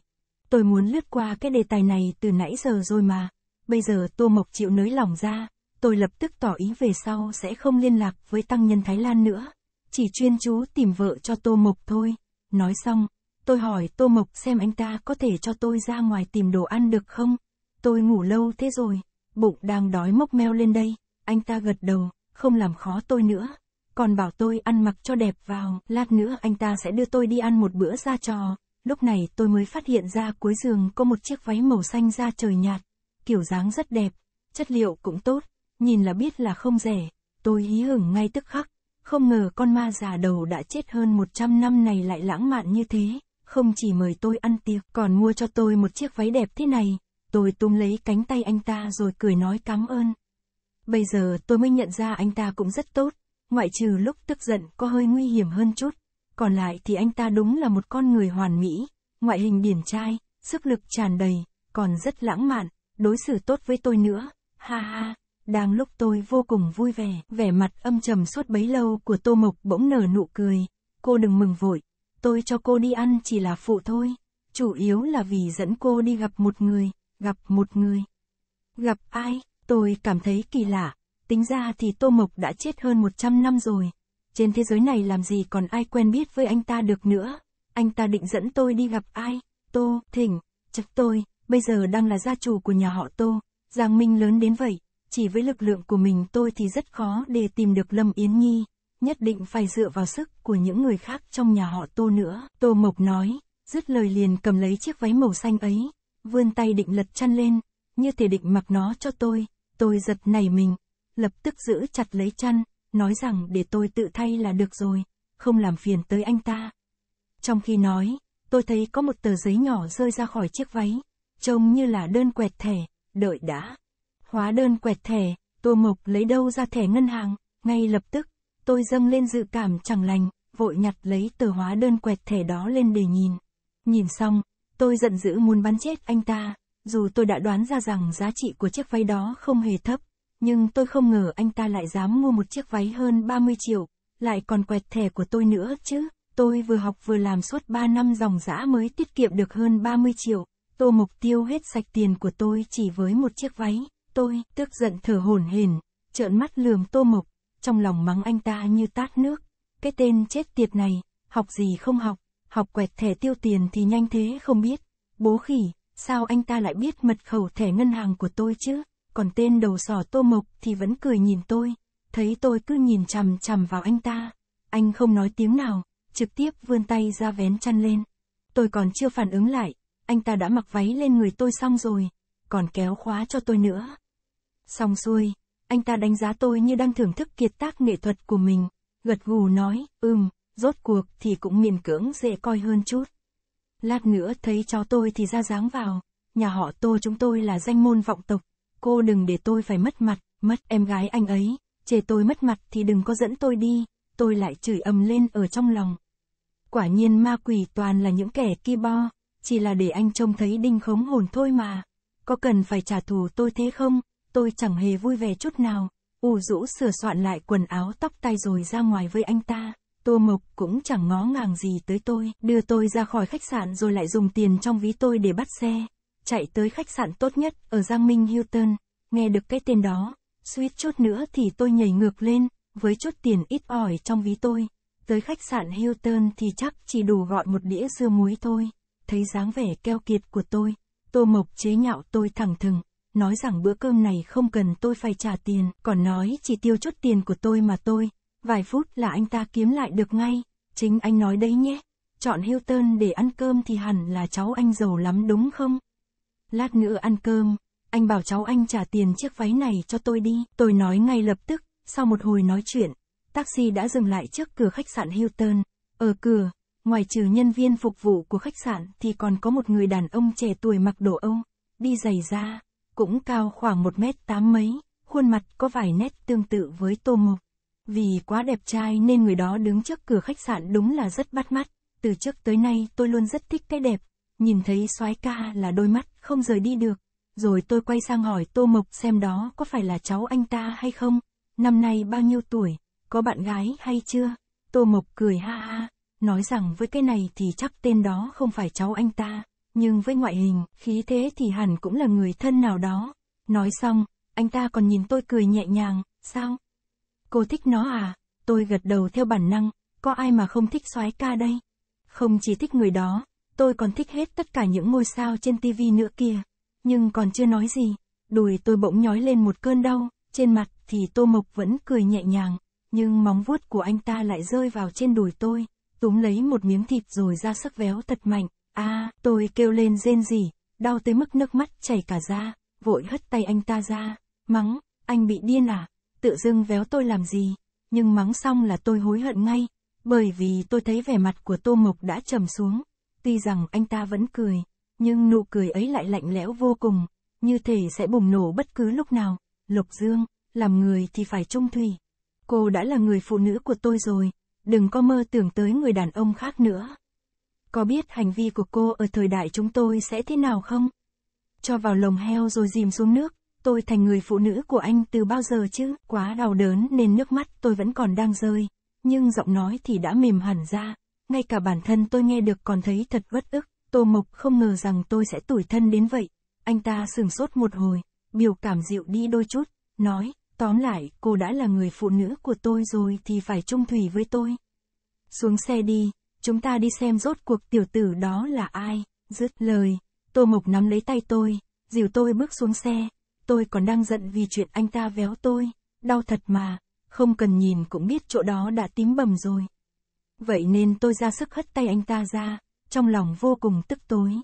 Tôi muốn lướt qua cái đề tài này từ nãy giờ rồi mà, bây giờ Tô Mộc chịu nới lỏng ra, tôi lập tức tỏ ý về sau sẽ không liên lạc với tăng nhân Thái Lan nữa, chỉ chuyên chú tìm vợ cho Tô Mộc thôi. Nói xong, tôi hỏi Tô Mộc xem anh ta có thể cho tôi ra ngoài tìm đồ ăn được không? Tôi ngủ lâu thế rồi, bụng đang đói mốc meo lên đây, anh ta gật đầu, không làm khó tôi nữa. Còn bảo tôi ăn mặc cho đẹp vào, lát nữa anh ta sẽ đưa tôi đi ăn một bữa ra trò. Lúc này tôi mới phát hiện ra cuối giường có một chiếc váy màu xanh da trời nhạt, kiểu dáng rất đẹp, chất liệu cũng tốt, nhìn là biết là không rẻ, tôi hí hửng ngay tức khắc, không ngờ con ma già đầu đã chết hơn 100 năm này lại lãng mạn như thế, không chỉ mời tôi ăn tiệc còn mua cho tôi một chiếc váy đẹp thế này, tôi tung lấy cánh tay anh ta rồi cười nói cảm ơn. Bây giờ tôi mới nhận ra anh ta cũng rất tốt, ngoại trừ lúc tức giận có hơi nguy hiểm hơn chút, còn lại thì anh ta đúng là một con người hoàn mỹ, ngoại hình điển trai, sức lực tràn đầy, còn rất lãng mạn, đối xử tốt với tôi nữa, ha ha. Đang lúc tôi vô cùng vui vẻ, vẻ mặt âm trầm suốt bấy lâu của Tô Mộc bỗng nở nụ cười. Cô đừng mừng vội, tôi cho cô đi ăn chỉ là phụ thôi. Chủ yếu là vì dẫn cô đi gặp một người, gặp một người. Gặp ai? Tôi cảm thấy kỳ lạ. Tính ra thì Tô Mộc đã chết hơn 100 năm rồi. Trên thế giới này làm gì còn ai quen biết với anh ta được nữa. Anh ta định dẫn tôi đi gặp ai? Tô, Thỉnh, chắc tôi, bây giờ đang là gia chủ của nhà họ Tô. Giang Minh lớn đến vậy, chỉ với lực lượng của mình tôi thì rất khó để tìm được Lâm Yến Nhi, nhất định phải dựa vào sức của những người khác trong nhà họ Tô nữa. Tô Mộc nói, dứt lời liền cầm lấy chiếc váy màu xanh ấy, vươn tay định lật chăn lên, như thể định mặc nó cho tôi, tôi giật nảy mình, lập tức giữ chặt lấy chăn, nói rằng để tôi tự thay là được rồi, không làm phiền tới anh ta. Trong khi nói, tôi thấy có một tờ giấy nhỏ rơi ra khỏi chiếc váy, trông như là đơn quẹt thẻ, đợi đã. Hóa đơn quẹt thẻ, Tô Mộc lấy đâu ra thẻ ngân hàng, ngay lập tức, tôi dâng lên dự cảm chẳng lành, vội nhặt lấy tờ hóa đơn quẹt thẻ đó lên để nhìn. Nhìn xong, tôi giận dữ muốn bắn chết anh ta, dù tôi đã đoán ra rằng giá trị của chiếc váy đó không hề thấp, nhưng tôi không ngờ anh ta lại dám mua một chiếc váy hơn 30 triệu, lại còn quẹt thẻ của tôi nữa chứ. Tôi vừa học vừa làm suốt 3 năm dòng dã mới tiết kiệm được hơn 30 triệu, tô mục tiêu hết sạch tiền của tôi chỉ với một chiếc váy. Tôi, tức giận thở hổn hển, trợn mắt lườm Tô Mộc, trong lòng mắng anh ta như tát nước. Cái tên chết tiệt này, học gì không học, học quẹt thẻ tiêu tiền thì nhanh thế không biết. Bố khỉ, sao anh ta lại biết mật khẩu thẻ ngân hàng của tôi chứ? Còn tên đầu sỏ Tô Mộc thì vẫn cười nhìn tôi, thấy tôi cứ nhìn chằm chằm vào anh ta. Anh không nói tiếng nào, trực tiếp vươn tay ra vén chăn lên. Tôi còn chưa phản ứng lại, anh ta đã mặc váy lên người tôi xong rồi, còn kéo khóa cho tôi nữa. Xong xuôi, anh ta đánh giá tôi như đang thưởng thức kiệt tác nghệ thuật của mình, gật gù nói, ừm, rốt cuộc thì cũng miền cưỡng dễ coi hơn chút. Lát nữa thấy cháu tôi thì ra dáng vào, nhà họ tô chúng tôi là danh môn vọng tộc, cô đừng để tôi phải mất mặt, mất em gái anh ấy, chê tôi mất mặt thì đừng có dẫn tôi đi, tôi lại chửi ầm lên ở trong lòng. Quả nhiên ma quỷ toàn là những kẻ ki bo, chỉ là để anh trông thấy đinh khống hồn thôi mà, có cần phải trả thù tôi thế không? tôi chẳng hề vui vẻ chút nào. U rũ sửa soạn lại quần áo tóc tay rồi ra ngoài với anh ta. Tô Mộc cũng chẳng ngó ngàng gì tới tôi, đưa tôi ra khỏi khách sạn rồi lại dùng tiền trong ví tôi để bắt xe. Chạy tới khách sạn tốt nhất ở Giang Minh Hilton, nghe được cái tên đó, suýt chút nữa thì tôi nhảy ngược lên, với chút tiền ít ỏi trong ví tôi. Tới khách sạn Hilton thì chắc chỉ đủ gọi một đĩa dưa muối thôi. Thấy dáng vẻ keo kiệt của tôi, Tô Mộc chế nhạo tôi thẳng thừng nói rằng bữa cơm này không cần tôi phải trả tiền, còn nói chỉ tiêu chút tiền của tôi mà tôi, vài phút là anh ta kiếm lại được ngay, chính anh nói đấy nhé, chọn Hilton để ăn cơm thì hẳn là cháu anh giàu lắm đúng không? Lát nữa ăn cơm, anh bảo cháu anh trả tiền chiếc váy này cho tôi đi, tôi nói ngay lập tức, sau một hồi nói chuyện, taxi đã dừng lại trước cửa khách sạn Hilton, ở cửa, ngoài trừ nhân viên phục vụ của khách sạn thì còn có một người đàn ông trẻ tuổi mặc đồ ông đi giày da cũng cao khoảng 1 mét 8 mấy, khuôn mặt có vài nét tương tự với Tô Mộc. Vì quá đẹp trai nên người đó đứng trước cửa khách sạn đúng là rất bắt mắt, từ trước tới nay tôi luôn rất thích cái đẹp, nhìn thấy soái ca là đôi mắt không rời đi được. Rồi tôi quay sang hỏi Tô Mộc xem đó có phải là cháu anh ta hay không, năm nay bao nhiêu tuổi, có bạn gái hay chưa? Tô Mộc cười ha ha, nói rằng với cái này thì chắc tên đó không phải cháu anh ta nhưng với ngoại hình, khí thế thì hẳn cũng là người thân nào đó. Nói xong, anh ta còn nhìn tôi cười nhẹ nhàng, sao? Cô thích nó à? Tôi gật đầu theo bản năng, có ai mà không thích soái ca đây? Không chỉ thích người đó, tôi còn thích hết tất cả những ngôi sao trên tivi nữa kia. Nhưng còn chưa nói gì, đùi tôi bỗng nhói lên một cơn đau, trên mặt thì Tô Mộc vẫn cười nhẹ nhàng, nhưng móng vuốt của anh ta lại rơi vào trên đùi tôi, túm lấy một miếng thịt rồi ra sức véo thật mạnh a à, tôi kêu lên rên rỉ, đau tới mức nước mắt chảy cả ra, vội hất tay anh ta ra, mắng, anh bị điên à, tự dưng véo tôi làm gì, nhưng mắng xong là tôi hối hận ngay, bởi vì tôi thấy vẻ mặt của Tô Mộc đã trầm xuống, tuy rằng anh ta vẫn cười, nhưng nụ cười ấy lại lạnh lẽo vô cùng, như thể sẽ bùng nổ bất cứ lúc nào, Lục Dương, làm người thì phải trung thủy. Cô đã là người phụ nữ của tôi rồi, đừng có mơ tưởng tới người đàn ông khác nữa. Có biết hành vi của cô ở thời đại chúng tôi sẽ thế nào không? Cho vào lồng heo rồi dìm xuống nước, tôi thành người phụ nữ của anh từ bao giờ chứ? Quá đau đớn nên nước mắt tôi vẫn còn đang rơi, nhưng giọng nói thì đã mềm hẳn ra. Ngay cả bản thân tôi nghe được còn thấy thật bất ức, Tô Mộc không ngờ rằng tôi sẽ tủi thân đến vậy. Anh ta sừng sốt một hồi, biểu cảm dịu đi đôi chút, nói, tóm lại, cô đã là người phụ nữ của tôi rồi thì phải trung thủy với tôi. Xuống xe đi, chúng ta đi xem rốt cuộc tiểu tử đó là ai, dứt lời, Tô Mộc nắm lấy tay tôi, dìu tôi bước xuống xe, tôi còn đang giận vì chuyện anh ta véo tôi, đau thật mà, không cần nhìn cũng biết chỗ đó đã tím bầm rồi. Vậy nên tôi ra sức hất tay anh ta ra, trong lòng vô cùng tức tối.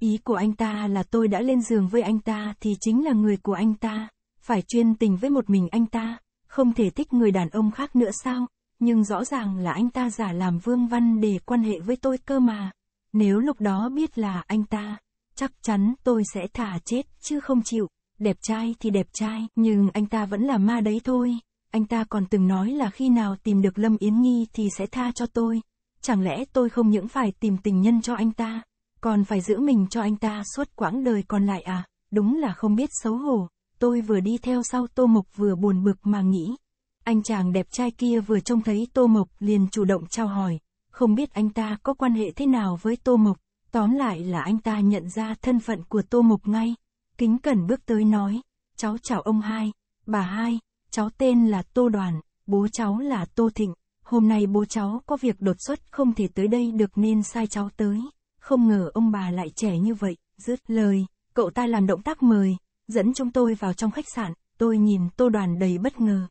Ý của anh ta là tôi đã lên giường với anh ta thì chính là người của anh ta, phải chuyên tình với một mình anh ta, không thể thích người đàn ông khác nữa sao? nhưng rõ ràng là anh ta giả làm Vương Văn để quan hệ với tôi cơ mà. Nếu lúc đó biết là anh ta, chắc chắn tôi sẽ thả chết chứ không chịu. Đẹp trai thì đẹp trai, nhưng anh ta vẫn là ma đấy thôi. Anh ta còn từng nói là khi nào tìm được Lâm Yến Nghi thì sẽ tha cho tôi. Chẳng lẽ tôi không những phải tìm tình nhân cho anh ta, còn phải giữ mình cho anh ta suốt quãng đời còn lại à? Đúng là không biết xấu hổ. Tôi vừa đi theo sau Tô Mộc vừa buồn bực mà nghĩ. Anh chàng đẹp trai kia vừa trông thấy Tô Mộc liền chủ động trao hỏi, không biết anh ta có quan hệ thế nào với Tô Mộc, tóm lại là anh ta nhận ra thân phận của Tô Mộc ngay, kính cẩn bước tới nói, cháu chào ông hai, bà hai, cháu tên là Tô Đoàn, bố cháu là Tô Thịnh, hôm nay bố cháu có việc đột xuất không thể tới đây được nên sai cháu tới, không ngờ ông bà lại trẻ như vậy, dứt lời, cậu ta làm động tác mời, dẫn chúng tôi vào trong khách sạn, tôi nhìn Tô Đoàn đầy bất ngờ.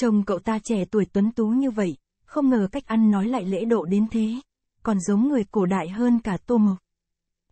Chồng cậu ta trẻ tuổi tuấn tú như vậy, không ngờ cách ăn nói lại lễ độ đến thế, còn giống người cổ đại hơn cả Tô Mộc.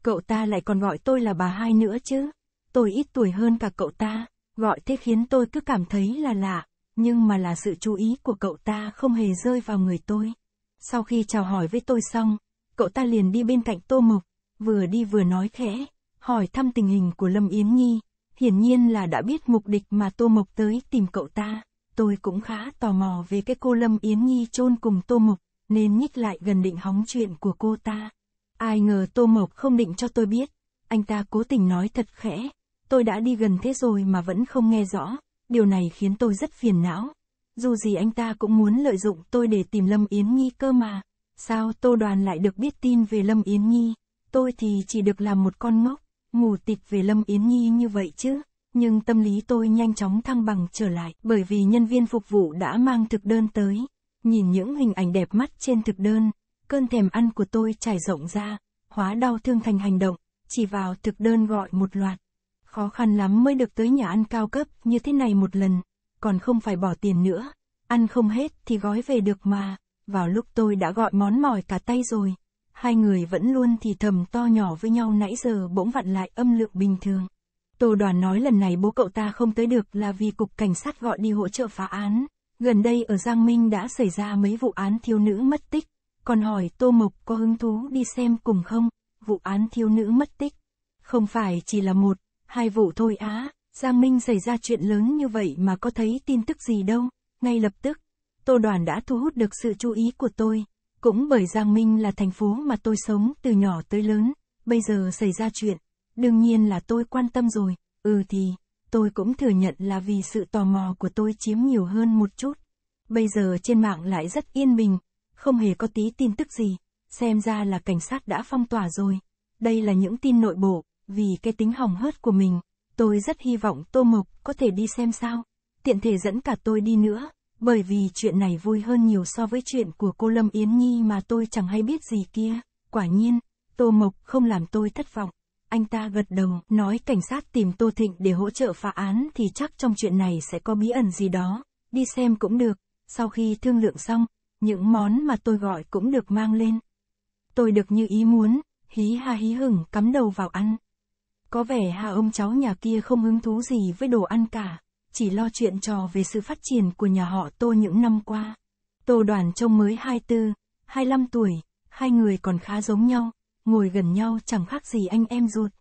Cậu ta lại còn gọi tôi là bà hai nữa chứ. Tôi ít tuổi hơn cả cậu ta, gọi thế khiến tôi cứ cảm thấy là lạ, nhưng mà là sự chú ý của cậu ta không hề rơi vào người tôi. Sau khi chào hỏi với tôi xong, cậu ta liền đi bên cạnh Tô Mộc, vừa đi vừa nói khẽ, hỏi thăm tình hình của Lâm Yến Nhi, hiển nhiên là đã biết mục đích mà Tô Mộc tới tìm cậu ta tôi cũng khá tò mò về cái cô Lâm Yến Nhi chôn cùng Tô Mộc, nên nhích lại gần định hóng chuyện của cô ta. Ai ngờ Tô Mộc không định cho tôi biết, anh ta cố tình nói thật khẽ, tôi đã đi gần thế rồi mà vẫn không nghe rõ, điều này khiến tôi rất phiền não. Dù gì anh ta cũng muốn lợi dụng tôi để tìm Lâm Yến Nhi cơ mà, sao Tô Đoàn lại được biết tin về Lâm Yến Nhi, tôi thì chỉ được làm một con ngốc, ngủ tịch về Lâm Yến Nhi như vậy chứ nhưng tâm lý tôi nhanh chóng thăng bằng trở lại bởi vì nhân viên phục vụ đã mang thực đơn tới. Nhìn những hình ảnh đẹp mắt trên thực đơn, cơn thèm ăn của tôi trải rộng ra, hóa đau thương thành hành động, chỉ vào thực đơn gọi một loạt. Khó khăn lắm mới được tới nhà ăn cao cấp như thế này một lần, còn không phải bỏ tiền nữa. Ăn không hết thì gói về được mà, vào lúc tôi đã gọi món mỏi cả tay rồi. Hai người vẫn luôn thì thầm to nhỏ với nhau nãy giờ bỗng vặn lại âm lượng bình thường. Tô đoàn nói lần này bố cậu ta không tới được là vì cục cảnh sát gọi đi hỗ trợ phá án. Gần đây ở Giang Minh đã xảy ra mấy vụ án thiếu nữ mất tích, còn hỏi Tô Mộc có hứng thú đi xem cùng không, vụ án thiếu nữ mất tích. Không phải chỉ là một, hai vụ thôi á, Giang Minh xảy ra chuyện lớn như vậy mà có thấy tin tức gì đâu, ngay lập tức, Tô Đoàn đã thu hút được sự chú ý của tôi, cũng bởi Giang Minh là thành phố mà tôi sống từ nhỏ tới lớn, bây giờ xảy ra chuyện, Đương nhiên là tôi quan tâm rồi, ừ thì, tôi cũng thừa nhận là vì sự tò mò của tôi chiếm nhiều hơn một chút. Bây giờ trên mạng lại rất yên bình, không hề có tí tin tức gì, xem ra là cảnh sát đã phong tỏa rồi. Đây là những tin nội bộ, vì cái tính hỏng hớt của mình, tôi rất hy vọng Tô Mộc có thể đi xem sao, tiện thể dẫn cả tôi đi nữa, bởi vì chuyện này vui hơn nhiều so với chuyện của cô Lâm Yến Nhi mà tôi chẳng hay biết gì kia, quả nhiên, Tô Mộc không làm tôi thất vọng anh ta gật đầu, nói cảnh sát tìm Tô Thịnh để hỗ trợ phá án thì chắc trong chuyện này sẽ có bí ẩn gì đó, đi xem cũng được. Sau khi thương lượng xong, những món mà tôi gọi cũng được mang lên. Tôi được như ý muốn, hí ha hí hửng cắm đầu vào ăn. Có vẻ hà ông cháu nhà kia không hứng thú gì với đồ ăn cả, chỉ lo chuyện trò về sự phát triển của nhà họ Tô những năm qua. Tô đoàn trông mới 24, 25 tuổi, hai người còn khá giống nhau, ngồi gần nhau chẳng khác gì anh em ruột.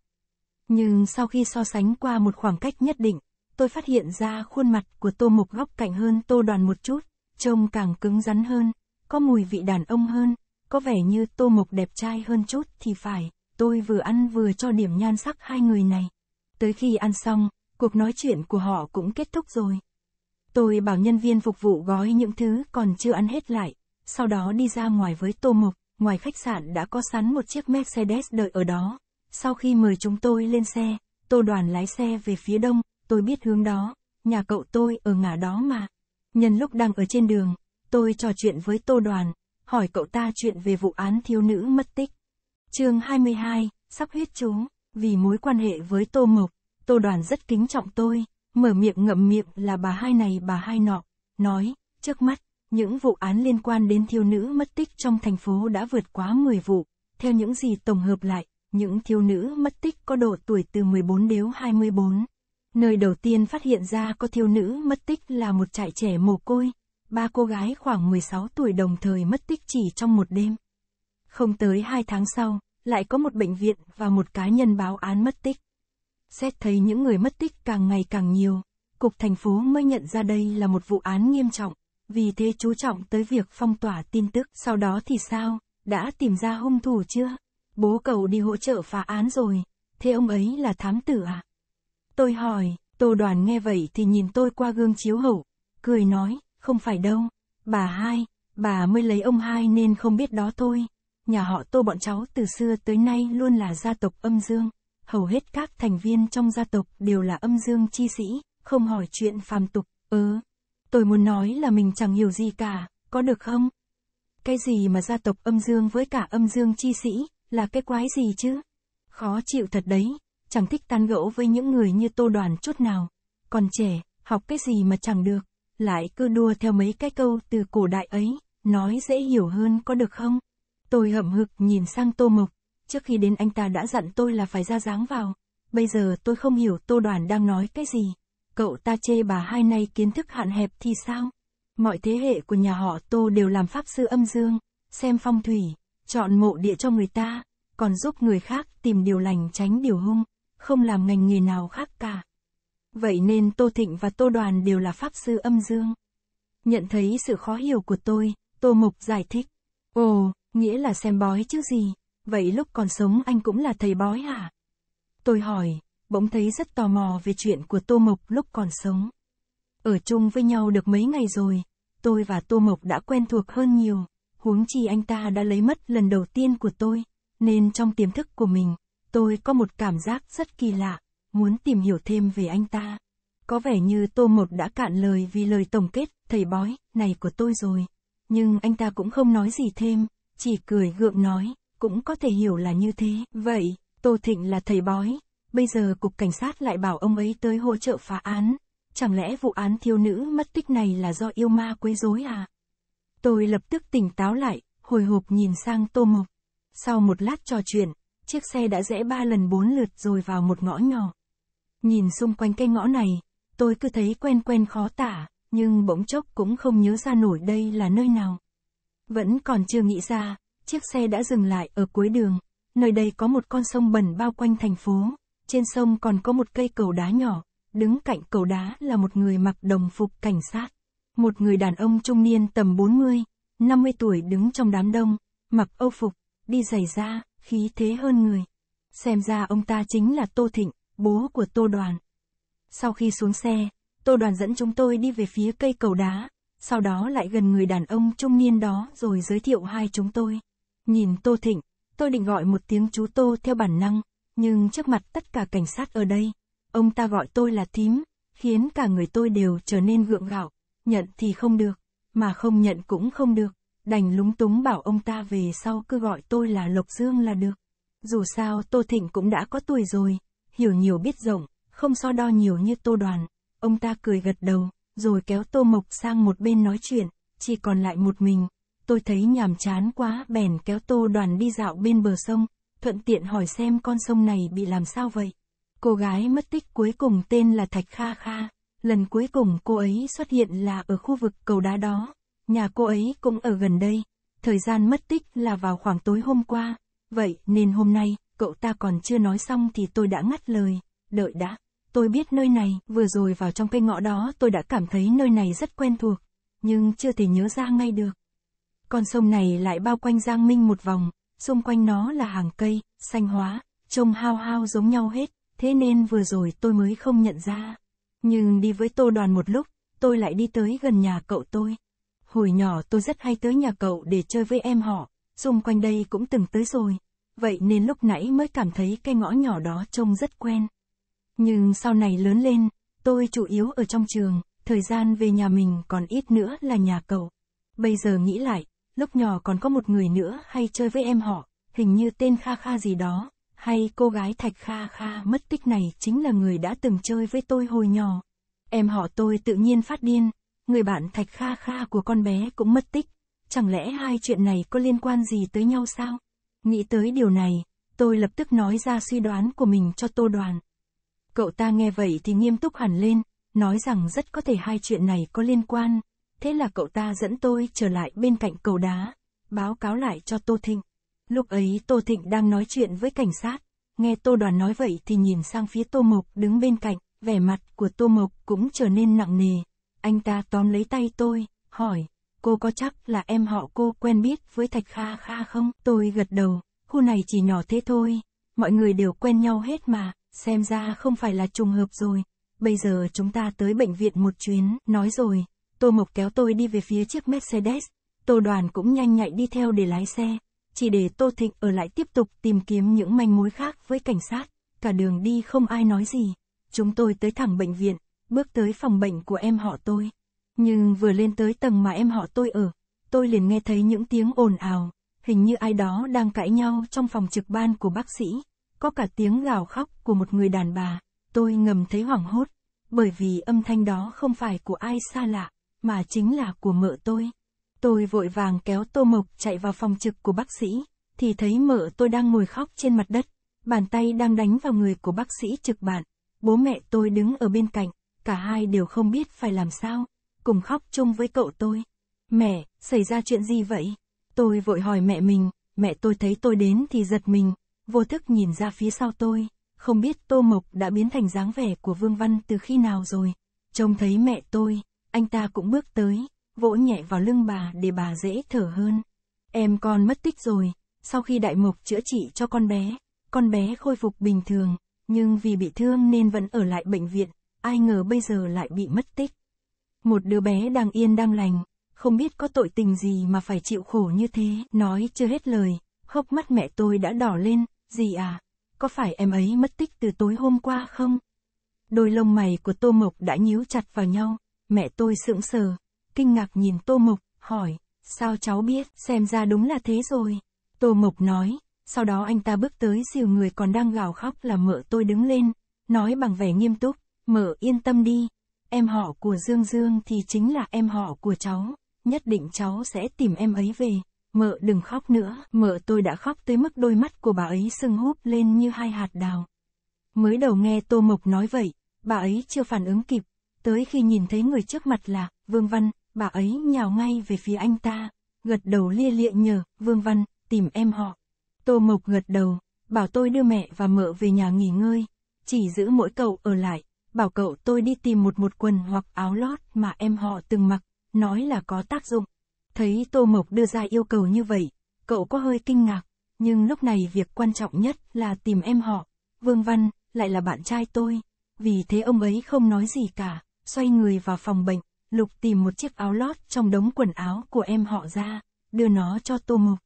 Nhưng sau khi so sánh qua một khoảng cách nhất định, tôi phát hiện ra khuôn mặt của tô mục góc cạnh hơn tô đoàn một chút, trông càng cứng rắn hơn, có mùi vị đàn ông hơn, có vẻ như tô mục đẹp trai hơn chút thì phải, tôi vừa ăn vừa cho điểm nhan sắc hai người này. Tới khi ăn xong, cuộc nói chuyện của họ cũng kết thúc rồi. Tôi bảo nhân viên phục vụ gói những thứ còn chưa ăn hết lại, sau đó đi ra ngoài với tô mục ngoài khách sạn đã có sẵn một chiếc Mercedes đợi ở đó. Sau khi mời chúng tôi lên xe, tô đoàn lái xe về phía đông, tôi biết hướng đó, nhà cậu tôi ở ngã đó mà. Nhân lúc đang ở trên đường, tôi trò chuyện với tô đoàn, hỏi cậu ta chuyện về vụ án thiếu nữ mất tích. chương 22, sắp huyết chú, vì mối quan hệ với tô mộc, tô đoàn rất kính trọng tôi, mở miệng ngậm miệng là bà hai này bà hai nọ, nói, trước mắt, những vụ án liên quan đến thiếu nữ mất tích trong thành phố đã vượt quá 10 vụ. Theo những gì tổng hợp lại, những thiếu nữ mất tích có độ tuổi từ 14 đến 24. Nơi đầu tiên phát hiện ra có thiếu nữ mất tích là một trại trẻ mồ côi. Ba cô gái khoảng 16 tuổi đồng thời mất tích chỉ trong một đêm. Không tới hai tháng sau, lại có một bệnh viện và một cá nhân báo án mất tích. Xét thấy những người mất tích càng ngày càng nhiều, Cục thành phố mới nhận ra đây là một vụ án nghiêm trọng vì thế chú trọng tới việc phong tỏa tin tức. Sau đó thì sao, đã tìm ra hung thủ chưa? Bố cậu đi hỗ trợ phá án rồi, thế ông ấy là thám tử à? Tôi hỏi, tô đoàn nghe vậy thì nhìn tôi qua gương chiếu hậu, cười nói, không phải đâu, bà hai, bà mới lấy ông hai nên không biết đó thôi. Nhà họ tô bọn cháu từ xưa tới nay luôn là gia tộc âm dương, hầu hết các thành viên trong gia tộc đều là âm dương chi sĩ, không hỏi chuyện phàm tục, ớ. Ừ. Tôi muốn nói là mình chẳng hiểu gì cả, có được không? Cái gì mà gia tộc âm dương với cả âm dương chi sĩ, là cái quái gì chứ? Khó chịu thật đấy, chẳng thích tan gẫu với những người như tô đoàn chút nào. Còn trẻ, học cái gì mà chẳng được, lại cứ đua theo mấy cái câu từ cổ đại ấy, nói dễ hiểu hơn có được không? Tôi hậm hực nhìn sang tô mộc, trước khi đến anh ta đã dặn tôi là phải ra dáng vào. Bây giờ tôi không hiểu tô đoàn đang nói cái gì. Cậu ta chê bà hai nay kiến thức hạn hẹp thì sao? Mọi thế hệ của nhà họ Tô đều làm pháp sư âm dương, xem phong thủy, chọn mộ địa cho người ta, còn giúp người khác tìm điều lành tránh điều hung, không làm ngành nghề nào khác cả. Vậy nên Tô Thịnh và Tô Đoàn đều là pháp sư âm dương. Nhận thấy sự khó hiểu của tôi, Tô Mục giải thích. Ồ, nghĩa là xem bói chứ gì, vậy lúc còn sống anh cũng là thầy bói à? Tôi hỏi, bỗng thấy rất tò mò về chuyện của Tô Mộc lúc còn sống. Ở chung với nhau được mấy ngày rồi, tôi và Tô Mộc đã quen thuộc hơn nhiều, huống chi anh ta đã lấy mất lần đầu tiên của tôi, nên trong tiềm thức của mình, tôi có một cảm giác rất kỳ lạ, muốn tìm hiểu thêm về anh ta. Có vẻ như Tô Mộc đã cạn lời vì lời tổng kết, thầy bói, này của tôi rồi. Nhưng anh ta cũng không nói gì thêm, chỉ cười gượng nói, cũng có thể hiểu là như thế. Vậy, Tô Thịnh là thầy bói, Bây giờ cục cảnh sát lại bảo ông ấy tới hỗ trợ phá án. Chẳng lẽ vụ án thiếu nữ mất tích này là do yêu ma quấy rối à? Tôi lập tức tỉnh táo lại, hồi hộp nhìn sang Tô Mộc. Sau một lát trò chuyện, chiếc xe đã rẽ ba lần bốn lượt rồi vào một ngõ nhỏ. Nhìn xung quanh cái ngõ này, tôi cứ thấy quen quen khó tả, nhưng bỗng chốc cũng không nhớ ra nổi đây là nơi nào. Vẫn còn chưa nghĩ ra, chiếc xe đã dừng lại ở cuối đường, nơi đây có một con sông bẩn bao quanh thành phố. Trên sông còn có một cây cầu đá nhỏ, đứng cạnh cầu đá là một người mặc đồng phục cảnh sát. Một người đàn ông trung niên tầm 40, 50 tuổi đứng trong đám đông, mặc âu phục, đi giày da, khí thế hơn người. Xem ra ông ta chính là Tô Thịnh, bố của Tô Đoàn. Sau khi xuống xe, Tô Đoàn dẫn chúng tôi đi về phía cây cầu đá, sau đó lại gần người đàn ông trung niên đó rồi giới thiệu hai chúng tôi. Nhìn Tô Thịnh, tôi định gọi một tiếng chú Tô theo bản năng, nhưng trước mặt tất cả cảnh sát ở đây, ông ta gọi tôi là tím, khiến cả người tôi đều trở nên gượng gạo, nhận thì không được, mà không nhận cũng không được, đành lúng túng bảo ông ta về sau cứ gọi tôi là Lộc Dương là được. Dù sao Tô Thịnh cũng đã có tuổi rồi, hiểu nhiều biết rộng, không so đo nhiều như Tô Đoàn, ông ta cười gật đầu, rồi kéo Tô Mộc sang một bên nói chuyện, chỉ còn lại một mình, tôi thấy nhàm chán quá bèn kéo Tô Đoàn đi dạo bên bờ sông, thuận tiện hỏi xem con sông này bị làm sao vậy. Cô gái mất tích cuối cùng tên là Thạch Kha Kha, lần cuối cùng cô ấy xuất hiện là ở khu vực cầu đá đó, nhà cô ấy cũng ở gần đây, thời gian mất tích là vào khoảng tối hôm qua, vậy nên hôm nay, cậu ta còn chưa nói xong thì tôi đã ngắt lời, đợi đã, tôi biết nơi này, vừa rồi vào trong cây ngõ đó tôi đã cảm thấy nơi này rất quen thuộc, nhưng chưa thể nhớ ra ngay được. Con sông này lại bao quanh Giang Minh một vòng, xung quanh nó là hàng cây, xanh hóa, trông hao hao giống nhau hết, thế nên vừa rồi tôi mới không nhận ra. Nhưng đi với tô đoàn một lúc, tôi lại đi tới gần nhà cậu tôi. Hồi nhỏ tôi rất hay tới nhà cậu để chơi với em họ, xung quanh đây cũng từng tới rồi. Vậy nên lúc nãy mới cảm thấy cái ngõ nhỏ đó trông rất quen. Nhưng sau này lớn lên, tôi chủ yếu ở trong trường, thời gian về nhà mình còn ít nữa là nhà cậu. Bây giờ nghĩ lại, lúc nhỏ còn có một người nữa hay chơi với em họ, hình như tên Kha Kha gì đó, hay cô gái Thạch Kha Kha mất tích này chính là người đã từng chơi với tôi hồi nhỏ. Em họ tôi tự nhiên phát điên, người bạn Thạch Kha Kha của con bé cũng mất tích, chẳng lẽ hai chuyện này có liên quan gì tới nhau sao? Nghĩ tới điều này, tôi lập tức nói ra suy đoán của mình cho Tô Đoàn. Cậu ta nghe vậy thì nghiêm túc hẳn lên, nói rằng rất có thể hai chuyện này có liên quan, Thế là cậu ta dẫn tôi trở lại bên cạnh cầu đá, báo cáo lại cho Tô Thịnh. Lúc ấy Tô Thịnh đang nói chuyện với cảnh sát, nghe Tô Đoàn nói vậy thì nhìn sang phía Tô Mộc đứng bên cạnh, vẻ mặt của Tô Mộc cũng trở nên nặng nề. Anh ta tóm lấy tay tôi, hỏi, cô có chắc là em họ cô quen biết với Thạch Kha Kha không? Tôi gật đầu, khu này chỉ nhỏ thế thôi, mọi người đều quen nhau hết mà, xem ra không phải là trùng hợp rồi. Bây giờ chúng ta tới bệnh viện một chuyến, nói rồi, Tô Mộc kéo tôi đi về phía chiếc Mercedes, Tô Đoàn cũng nhanh nhạy đi theo để lái xe, chỉ để Tô Thịnh ở lại tiếp tục tìm kiếm những manh mối khác với cảnh sát, cả đường đi không ai nói gì. Chúng tôi tới thẳng bệnh viện, bước tới phòng bệnh của em họ tôi. Nhưng vừa lên tới tầng mà em họ tôi ở, tôi liền nghe thấy những tiếng ồn ào, hình như ai đó đang cãi nhau trong phòng trực ban của bác sĩ, có cả tiếng gào khóc của một người đàn bà, tôi ngầm thấy hoảng hốt, bởi vì âm thanh đó không phải của ai xa lạ mà chính là của mợ tôi. Tôi vội vàng kéo Tô Mộc chạy vào phòng trực của bác sĩ, thì thấy mợ tôi đang ngồi khóc trên mặt đất, bàn tay đang đánh vào người của bác sĩ trực bạn. Bố mẹ tôi đứng ở bên cạnh, cả hai đều không biết phải làm sao, cùng khóc chung với cậu tôi. Mẹ, xảy ra chuyện gì vậy? Tôi vội hỏi mẹ mình, mẹ tôi thấy tôi đến thì giật mình, vô thức nhìn ra phía sau tôi, không biết Tô Mộc đã biến thành dáng vẻ của Vương Văn từ khi nào rồi. Trông thấy mẹ tôi, anh ta cũng bước tới, vỗ nhẹ vào lưng bà để bà dễ thở hơn. Em con mất tích rồi, sau khi đại mục chữa trị cho con bé, con bé khôi phục bình thường, nhưng vì bị thương nên vẫn ở lại bệnh viện, ai ngờ bây giờ lại bị mất tích. Một đứa bé đang yên đang lành, không biết có tội tình gì mà phải chịu khổ như thế, nói chưa hết lời, hốc mắt mẹ tôi đã đỏ lên, gì à, có phải em ấy mất tích từ tối hôm qua không? Đôi lông mày của Tô Mộc đã nhíu chặt vào nhau, Mẹ tôi sững sờ, kinh ngạc nhìn Tô Mộc, hỏi, sao cháu biết, xem ra đúng là thế rồi. Tô Mộc nói, sau đó anh ta bước tới dìu người còn đang gào khóc là mợ tôi đứng lên, nói bằng vẻ nghiêm túc, mợ yên tâm đi, em họ của Dương Dương thì chính là em họ của cháu, nhất định cháu sẽ tìm em ấy về. Mợ đừng khóc nữa, mợ tôi đã khóc tới mức đôi mắt của bà ấy sưng húp lên như hai hạt đào. Mới đầu nghe Tô Mộc nói vậy, bà ấy chưa phản ứng kịp, Tới khi nhìn thấy người trước mặt là, Vương Văn, bà ấy nhào ngay về phía anh ta, gật đầu lia lịa nhờ, Vương Văn, tìm em họ. Tô Mộc gật đầu, bảo tôi đưa mẹ và mợ về nhà nghỉ ngơi, chỉ giữ mỗi cậu ở lại, bảo cậu tôi đi tìm một một quần hoặc áo lót mà em họ từng mặc, nói là có tác dụng. Thấy Tô Mộc đưa ra yêu cầu như vậy, cậu có hơi kinh ngạc, nhưng lúc này việc quan trọng nhất là tìm em họ. Vương Văn, lại là bạn trai tôi, vì thế ông ấy không nói gì cả xoay người vào phòng bệnh, Lục tìm một chiếc áo lót trong đống quần áo của em họ ra, đưa nó cho Tô Mộc.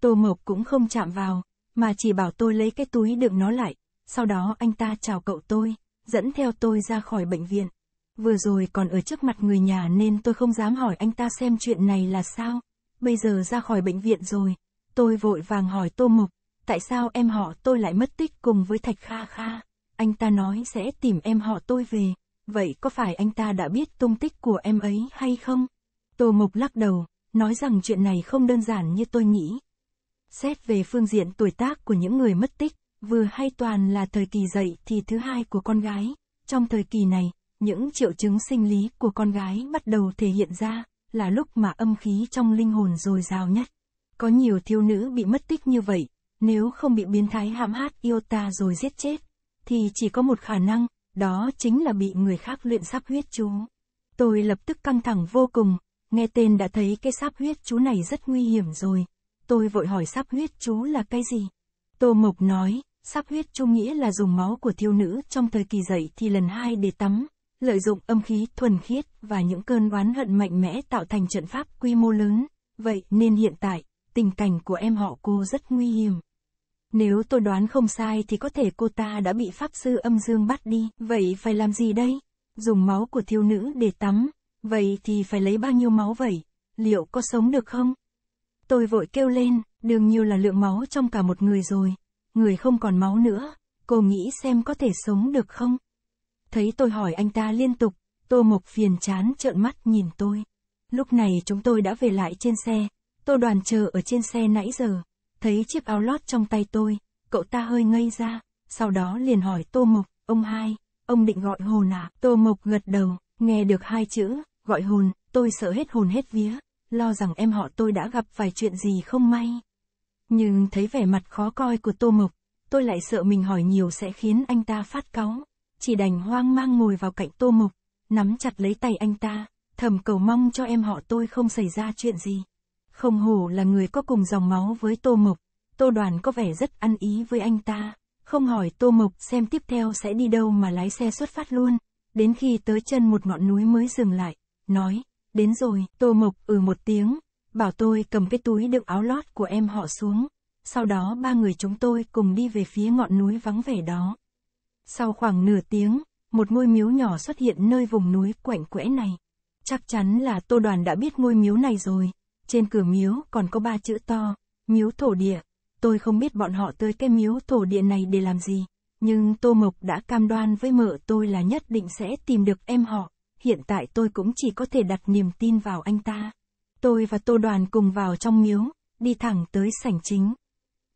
Tô Mộc cũng không chạm vào, mà chỉ bảo tôi lấy cái túi đựng nó lại, sau đó anh ta chào cậu tôi, dẫn theo tôi ra khỏi bệnh viện. Vừa rồi còn ở trước mặt người nhà nên tôi không dám hỏi anh ta xem chuyện này là sao. Bây giờ ra khỏi bệnh viện rồi, tôi vội vàng hỏi Tô Mộc, tại sao em họ tôi lại mất tích cùng với Thạch Kha Kha. Anh ta nói sẽ tìm em họ tôi về vậy có phải anh ta đã biết tung tích của em ấy hay không? Tô Mộc lắc đầu, nói rằng chuyện này không đơn giản như tôi nghĩ. Xét về phương diện tuổi tác của những người mất tích, vừa hay toàn là thời kỳ dậy thì thứ hai của con gái. Trong thời kỳ này, những triệu chứng sinh lý của con gái bắt đầu thể hiện ra, là lúc mà âm khí trong linh hồn dồi dào nhất. Có nhiều thiếu nữ bị mất tích như vậy, nếu không bị biến thái hãm hát yêu ta rồi giết chết, thì chỉ có một khả năng, đó chính là bị người khác luyện sáp huyết chú. Tôi lập tức căng thẳng vô cùng, nghe tên đã thấy cái sáp huyết chú này rất nguy hiểm rồi. Tôi vội hỏi sáp huyết chú là cái gì? Tô Mộc nói, sáp huyết chú nghĩa là dùng máu của thiêu nữ trong thời kỳ dậy thì lần hai để tắm, lợi dụng âm khí thuần khiết và những cơn oán hận mạnh mẽ tạo thành trận pháp quy mô lớn. Vậy nên hiện tại, tình cảnh của em họ cô rất nguy hiểm. Nếu tôi đoán không sai thì có thể cô ta đã bị pháp sư âm dương bắt đi, vậy phải làm gì đây? Dùng máu của thiếu nữ để tắm, vậy thì phải lấy bao nhiêu máu vậy? Liệu có sống được không? Tôi vội kêu lên, đương nhiêu là lượng máu trong cả một người rồi, người không còn máu nữa, cô nghĩ xem có thể sống được không? Thấy tôi hỏi anh ta liên tục, Tô Mộc phiền chán trợn mắt nhìn tôi. Lúc này chúng tôi đã về lại trên xe, Tô Đoàn chờ ở trên xe nãy giờ. Thấy chiếc áo lót trong tay tôi, cậu ta hơi ngây ra, sau đó liền hỏi Tô Mộc, ông hai, ông định gọi hồn à? Tô Mộc gật đầu, nghe được hai chữ, gọi hồn, tôi sợ hết hồn hết vía, lo rằng em họ tôi đã gặp phải chuyện gì không may. Nhưng thấy vẻ mặt khó coi của Tô Mộc, tôi lại sợ mình hỏi nhiều sẽ khiến anh ta phát cáu, chỉ đành hoang mang ngồi vào cạnh Tô Mộc, nắm chặt lấy tay anh ta, thầm cầu mong cho em họ tôi không xảy ra chuyện gì. Không hổ là người có cùng dòng máu với Tô Mộc, Tô Đoàn có vẻ rất ăn ý với anh ta, không hỏi Tô Mộc xem tiếp theo sẽ đi đâu mà lái xe xuất phát luôn, đến khi tới chân một ngọn núi mới dừng lại, nói, đến rồi, Tô Mộc ừ một tiếng, bảo tôi cầm cái túi đựng áo lót của em họ xuống, sau đó ba người chúng tôi cùng đi về phía ngọn núi vắng vẻ đó. Sau khoảng nửa tiếng, một ngôi miếu nhỏ xuất hiện nơi vùng núi quạnh quẽ này. Chắc chắn là Tô Đoàn đã biết ngôi miếu này rồi. Trên cửa miếu còn có ba chữ to, miếu thổ địa. Tôi không biết bọn họ tới cái miếu thổ địa này để làm gì, nhưng Tô Mộc đã cam đoan với mợ tôi là nhất định sẽ tìm được em họ. Hiện tại tôi cũng chỉ có thể đặt niềm tin vào anh ta. Tôi và Tô Đoàn cùng vào trong miếu, đi thẳng tới sảnh chính.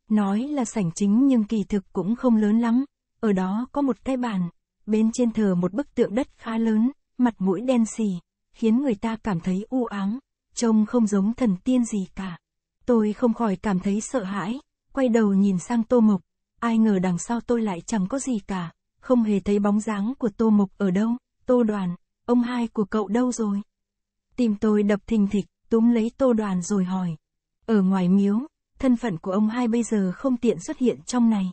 Nói là sảnh chính nhưng kỳ thực cũng không lớn lắm, ở đó có một cái bàn, bên trên thờ một bức tượng đất khá lớn, mặt mũi đen xì, khiến người ta cảm thấy u áng trông không giống thần tiên gì cả. Tôi không khỏi cảm thấy sợ hãi, quay đầu nhìn sang Tô Mộc, ai ngờ đằng sau tôi lại chẳng có gì cả, không hề thấy bóng dáng của Tô Mộc ở đâu, Tô Đoàn, ông hai của cậu đâu rồi? Tìm tôi đập thình thịch, túm lấy Tô Đoàn rồi hỏi. Ở ngoài miếu, thân phận của ông hai bây giờ không tiện xuất hiện trong này.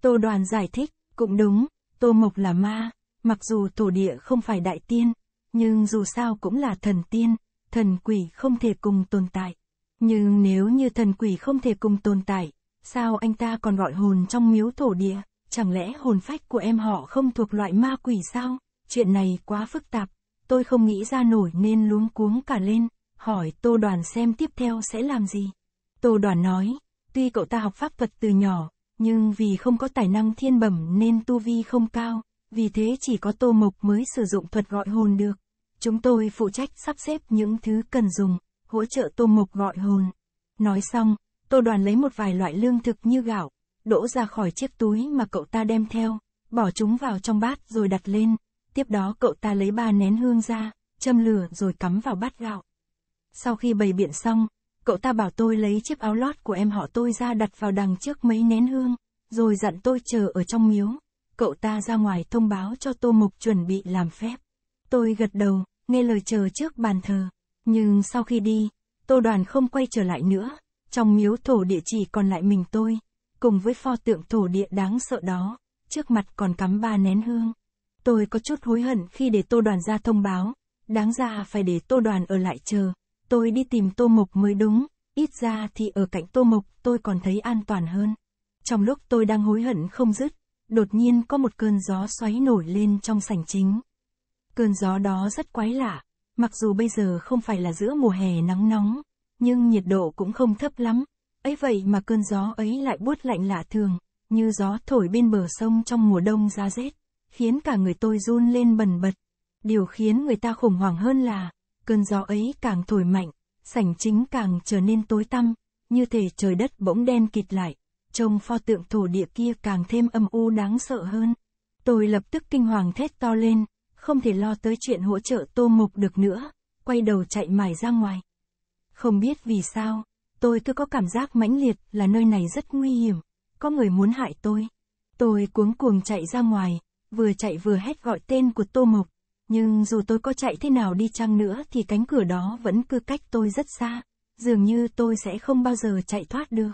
Tô Đoàn giải thích, cũng đúng, Tô Mộc là ma, mặc dù thổ địa không phải đại tiên, nhưng dù sao cũng là thần tiên, thần quỷ không thể cùng tồn tại. Nhưng nếu như thần quỷ không thể cùng tồn tại, sao anh ta còn gọi hồn trong miếu thổ địa, chẳng lẽ hồn phách của em họ không thuộc loại ma quỷ sao? Chuyện này quá phức tạp, tôi không nghĩ ra nổi nên luống cuống cả lên, hỏi Tô Đoàn xem tiếp theo sẽ làm gì. Tô Đoàn nói, tuy cậu ta học pháp thuật từ nhỏ, nhưng vì không có tài năng thiên bẩm nên tu vi không cao, vì thế chỉ có Tô Mộc mới sử dụng thuật gọi hồn được. Chúng tôi phụ trách sắp xếp những thứ cần dùng, hỗ trợ Tô Mộc gọi hồn. Nói xong, Tô Đoàn lấy một vài loại lương thực như gạo, đổ ra khỏi chiếc túi mà cậu ta đem theo, bỏ chúng vào trong bát rồi đặt lên. Tiếp đó cậu ta lấy ba nén hương ra, châm lửa rồi cắm vào bát gạo. Sau khi bày biện xong, cậu ta bảo tôi lấy chiếc áo lót của em họ tôi ra đặt vào đằng trước mấy nén hương, rồi dặn tôi chờ ở trong miếu. Cậu ta ra ngoài thông báo cho Tô Mục chuẩn bị làm phép. Tôi gật đầu, nghe lời chờ trước bàn thờ. Nhưng sau khi đi, tô đoàn không quay trở lại nữa, trong miếu thổ địa chỉ còn lại mình tôi, cùng với pho tượng thổ địa đáng sợ đó, trước mặt còn cắm ba nén hương. Tôi có chút hối hận khi để tô đoàn ra thông báo, đáng ra phải để tô đoàn ở lại chờ, tôi đi tìm tô mộc mới đúng, ít ra thì ở cạnh tô mộc tôi còn thấy an toàn hơn. Trong lúc tôi đang hối hận không dứt, đột nhiên có một cơn gió xoáy nổi lên trong sảnh chính. Cơn gió đó rất quái lạ, mặc dù bây giờ không phải là giữa mùa hè nắng nóng, nhưng nhiệt độ cũng không thấp lắm. ấy vậy mà cơn gió ấy lại buốt lạnh lạ thường, như gió thổi bên bờ sông trong mùa đông giá rét, khiến cả người tôi run lên bần bật. Điều khiến người ta khủng hoảng hơn là, cơn gió ấy càng thổi mạnh, sảnh chính càng trở nên tối tăm, như thể trời đất bỗng đen kịt lại, trông pho tượng thổ địa kia càng thêm âm u đáng sợ hơn. Tôi lập tức kinh hoàng thét to lên, không thể lo tới chuyện hỗ trợ tô mục được nữa, quay đầu chạy mải ra ngoài. Không biết vì sao, tôi cứ có cảm giác mãnh liệt là nơi này rất nguy hiểm, có người muốn hại tôi. Tôi cuống cuồng chạy ra ngoài, vừa chạy vừa hét gọi tên của tô mục, nhưng dù tôi có chạy thế nào đi chăng nữa thì cánh cửa đó vẫn cứ cách tôi rất xa, dường như tôi sẽ không bao giờ chạy thoát được.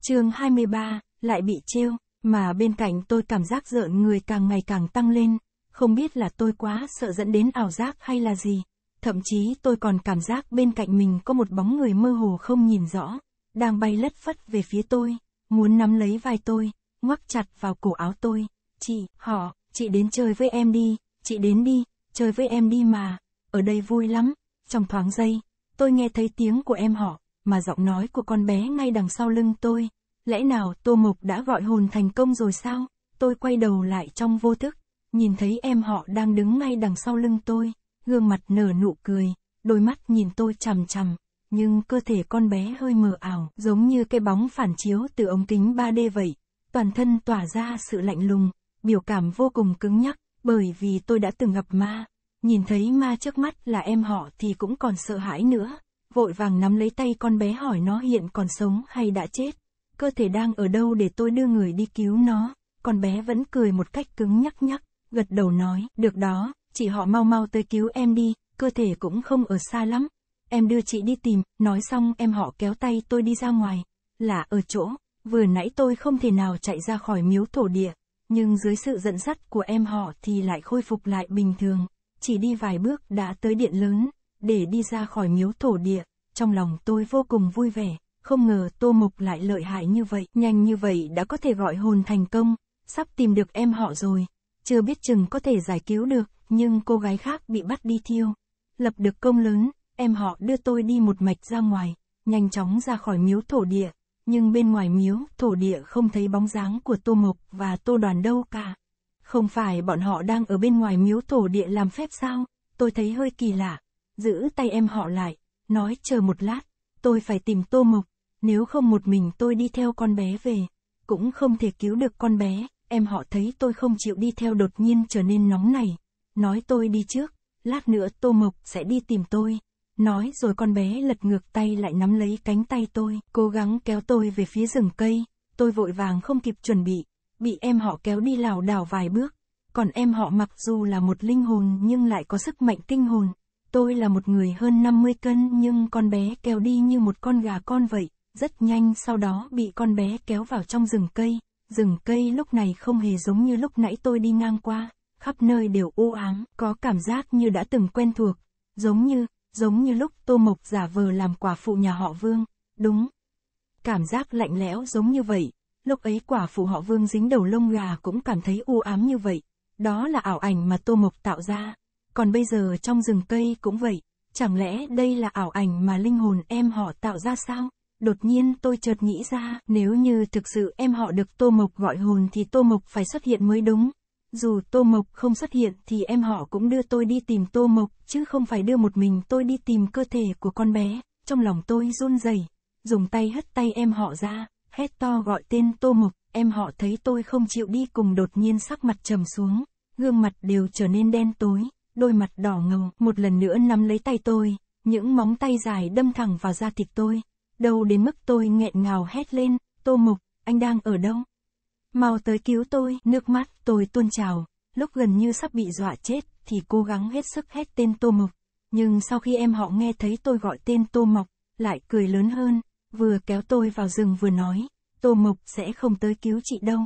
chương 23, lại bị trêu, mà bên cạnh tôi cảm giác rợn người càng ngày càng tăng lên, không biết là tôi quá sợ dẫn đến ảo giác hay là gì. Thậm chí tôi còn cảm giác bên cạnh mình có một bóng người mơ hồ không nhìn rõ, đang bay lất phất về phía tôi, muốn nắm lấy vai tôi, ngoắc chặt vào cổ áo tôi. Chị, họ, chị đến chơi với em đi, chị đến đi, chơi với em đi mà, ở đây vui lắm. Trong thoáng giây, tôi nghe thấy tiếng của em họ, mà giọng nói của con bé ngay đằng sau lưng tôi. Lẽ nào Tô Mộc đã gọi hồn thành công rồi sao? Tôi quay đầu lại trong vô thức nhìn thấy em họ đang đứng ngay đằng sau lưng tôi, gương mặt nở nụ cười, đôi mắt nhìn tôi chằm chằm, nhưng cơ thể con bé hơi mờ ảo, giống như cái bóng phản chiếu từ ống kính 3D vậy, toàn thân tỏa ra sự lạnh lùng, biểu cảm vô cùng cứng nhắc, bởi vì tôi đã từng gặp ma, nhìn thấy ma trước mắt là em họ thì cũng còn sợ hãi nữa, vội vàng nắm lấy tay con bé hỏi nó hiện còn sống hay đã chết, cơ thể đang ở đâu để tôi đưa người đi cứu nó, con bé vẫn cười một cách cứng nhắc nhắc gật đầu nói, được đó, chị họ mau mau tới cứu em đi, cơ thể cũng không ở xa lắm. Em đưa chị đi tìm, nói xong em họ kéo tay tôi đi ra ngoài, là ở chỗ, vừa nãy tôi không thể nào chạy ra khỏi miếu thổ địa, nhưng dưới sự dẫn dắt của em họ thì lại khôi phục lại bình thường, chỉ đi vài bước đã tới điện lớn, để đi ra khỏi miếu thổ địa, trong lòng tôi vô cùng vui vẻ, không ngờ Tô mục lại lợi hại như vậy, nhanh như vậy đã có thể gọi hồn thành công, sắp tìm được em họ rồi chưa biết chừng có thể giải cứu được, nhưng cô gái khác bị bắt đi thiêu. Lập được công lớn, em họ đưa tôi đi một mạch ra ngoài, nhanh chóng ra khỏi miếu thổ địa, nhưng bên ngoài miếu thổ địa không thấy bóng dáng của Tô Mộc và Tô Đoàn đâu cả. Không phải bọn họ đang ở bên ngoài miếu thổ địa làm phép sao, tôi thấy hơi kỳ lạ, giữ tay em họ lại, nói chờ một lát, tôi phải tìm Tô Mộc, nếu không một mình tôi đi theo con bé về, cũng không thể cứu được con bé. Em họ thấy tôi không chịu đi theo đột nhiên trở nên nóng này. Nói tôi đi trước, lát nữa Tô Mộc sẽ đi tìm tôi. Nói rồi con bé lật ngược tay lại nắm lấy cánh tay tôi, cố gắng kéo tôi về phía rừng cây. Tôi vội vàng không kịp chuẩn bị, bị em họ kéo đi lảo đảo vài bước. Còn em họ mặc dù là một linh hồn nhưng lại có sức mạnh kinh hồn. Tôi là một người hơn 50 cân nhưng con bé kéo đi như một con gà con vậy, rất nhanh sau đó bị con bé kéo vào trong rừng cây rừng cây lúc này không hề giống như lúc nãy tôi đi ngang qua, khắp nơi đều u ám, có cảm giác như đã từng quen thuộc, giống như, giống như lúc Tô Mộc giả vờ làm quả phụ nhà họ Vương, đúng. Cảm giác lạnh lẽo giống như vậy, lúc ấy quả phụ họ Vương dính đầu lông gà cũng cảm thấy u ám như vậy, đó là ảo ảnh mà Tô Mộc tạo ra, còn bây giờ trong rừng cây cũng vậy, chẳng lẽ đây là ảo ảnh mà linh hồn em họ tạo ra sao? Đột nhiên tôi chợt nghĩ ra, nếu như thực sự em họ được Tô Mộc gọi hồn thì Tô Mộc phải xuất hiện mới đúng. Dù Tô Mộc không xuất hiện thì em họ cũng đưa tôi đi tìm Tô Mộc, chứ không phải đưa một mình tôi đi tìm cơ thể của con bé. Trong lòng tôi run rẩy, dùng tay hất tay em họ ra, hét to gọi tên Tô Mộc, em họ thấy tôi không chịu đi cùng đột nhiên sắc mặt trầm xuống, gương mặt đều trở nên đen tối, đôi mặt đỏ ngầu, một lần nữa nắm lấy tay tôi, những móng tay dài đâm thẳng vào da thịt tôi đâu đến mức tôi nghẹn ngào hét lên, Tô Mục, anh đang ở đâu? Mau tới cứu tôi, nước mắt tôi tuôn trào, lúc gần như sắp bị dọa chết thì cố gắng hết sức hét tên Tô Mục, nhưng sau khi em họ nghe thấy tôi gọi tên Tô Mộc, lại cười lớn hơn, vừa kéo tôi vào rừng vừa nói, Tô Mộc sẽ không tới cứu chị đâu.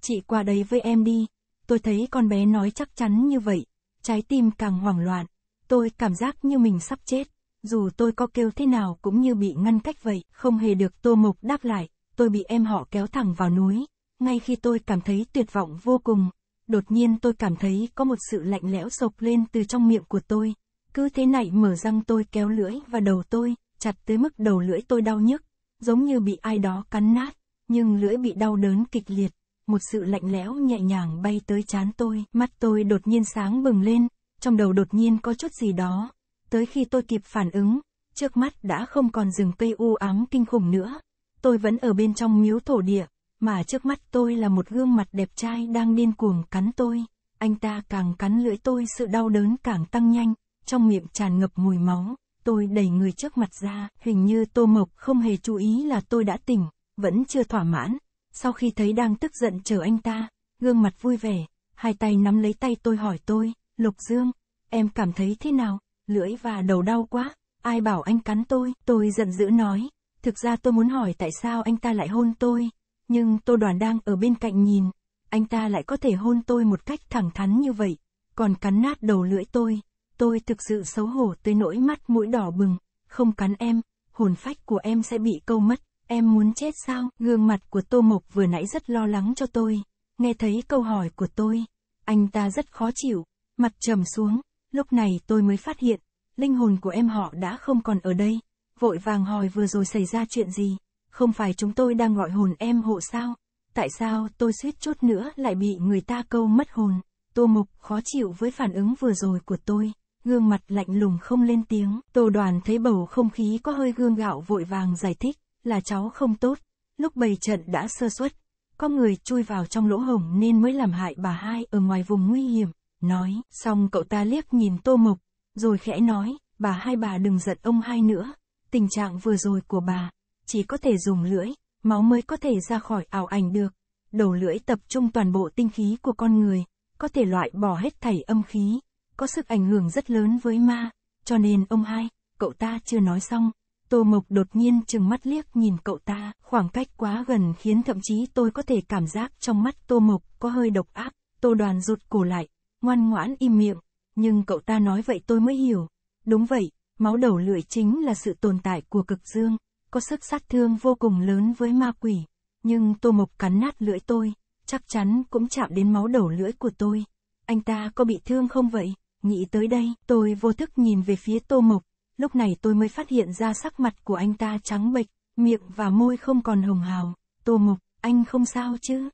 Chị qua đấy với em đi, tôi thấy con bé nói chắc chắn như vậy, trái tim càng hoảng loạn, tôi cảm giác như mình sắp chết dù tôi có kêu thế nào cũng như bị ngăn cách vậy, không hề được Tô Mộc đáp lại, tôi bị em họ kéo thẳng vào núi. Ngay khi tôi cảm thấy tuyệt vọng vô cùng, đột nhiên tôi cảm thấy có một sự lạnh lẽo sộc lên từ trong miệng của tôi. Cứ thế này mở răng tôi kéo lưỡi và đầu tôi, chặt tới mức đầu lưỡi tôi đau nhức, giống như bị ai đó cắn nát, nhưng lưỡi bị đau đớn kịch liệt. Một sự lạnh lẽo nhẹ nhàng bay tới chán tôi, mắt tôi đột nhiên sáng bừng lên, trong đầu đột nhiên có chút gì đó, tới khi tôi kịp phản ứng, trước mắt đã không còn rừng cây u ám kinh khủng nữa. Tôi vẫn ở bên trong miếu thổ địa, mà trước mắt tôi là một gương mặt đẹp trai đang điên cuồng cắn tôi. Anh ta càng cắn lưỡi tôi sự đau đớn càng tăng nhanh, trong miệng tràn ngập mùi máu. Tôi đẩy người trước mặt ra, hình như Tô Mộc không hề chú ý là tôi đã tỉnh, vẫn chưa thỏa mãn. Sau khi thấy đang tức giận chờ anh ta, gương mặt vui vẻ, hai tay nắm lấy tay tôi hỏi tôi, Lục Dương, em cảm thấy thế nào? lưỡi và đầu đau quá, ai bảo anh cắn tôi, tôi giận dữ nói, thực ra tôi muốn hỏi tại sao anh ta lại hôn tôi, nhưng tô đoàn đang ở bên cạnh nhìn, anh ta lại có thể hôn tôi một cách thẳng thắn như vậy, còn cắn nát đầu lưỡi tôi, tôi thực sự xấu hổ tới nỗi mắt mũi đỏ bừng, không cắn em, hồn phách của em sẽ bị câu mất, em muốn chết sao, gương mặt của tô mộc vừa nãy rất lo lắng cho tôi, nghe thấy câu hỏi của tôi, anh ta rất khó chịu, mặt trầm xuống, lúc này tôi mới phát hiện, linh hồn của em họ đã không còn ở đây, vội vàng hỏi vừa rồi xảy ra chuyện gì, không phải chúng tôi đang gọi hồn em hộ sao, tại sao tôi suýt chút nữa lại bị người ta câu mất hồn, tô mục khó chịu với phản ứng vừa rồi của tôi, gương mặt lạnh lùng không lên tiếng, tô đoàn thấy bầu không khí có hơi gương gạo vội vàng giải thích, là cháu không tốt, lúc bày trận đã sơ suất, có người chui vào trong lỗ hổng nên mới làm hại bà hai ở ngoài vùng nguy hiểm nói, xong cậu ta liếc nhìn Tô Mộc, rồi khẽ nói, bà hai bà đừng giận ông hai nữa, tình trạng vừa rồi của bà, chỉ có thể dùng lưỡi, máu mới có thể ra khỏi ảo ảnh được. Đầu lưỡi tập trung toàn bộ tinh khí của con người, có thể loại bỏ hết thảy âm khí, có sức ảnh hưởng rất lớn với ma, cho nên ông hai, cậu ta chưa nói xong. Tô Mộc đột nhiên chừng mắt liếc nhìn cậu ta, khoảng cách quá gần khiến thậm chí tôi có thể cảm giác trong mắt Tô Mộc có hơi độc ác, Tô Đoàn rụt cổ lại, ngoan ngoãn im miệng, nhưng cậu ta nói vậy tôi mới hiểu. Đúng vậy, máu đầu lưỡi chính là sự tồn tại của cực dương, có sức sát thương vô cùng lớn với ma quỷ, nhưng Tô Mộc cắn nát lưỡi tôi, chắc chắn cũng chạm đến máu đầu lưỡi của tôi. Anh ta có bị thương không vậy? Nghĩ tới đây, tôi vô thức nhìn về phía Tô Mộc, lúc này tôi mới phát hiện ra sắc mặt của anh ta trắng bệch, miệng và môi không còn hồng hào. Tô Mộc, anh không sao chứ?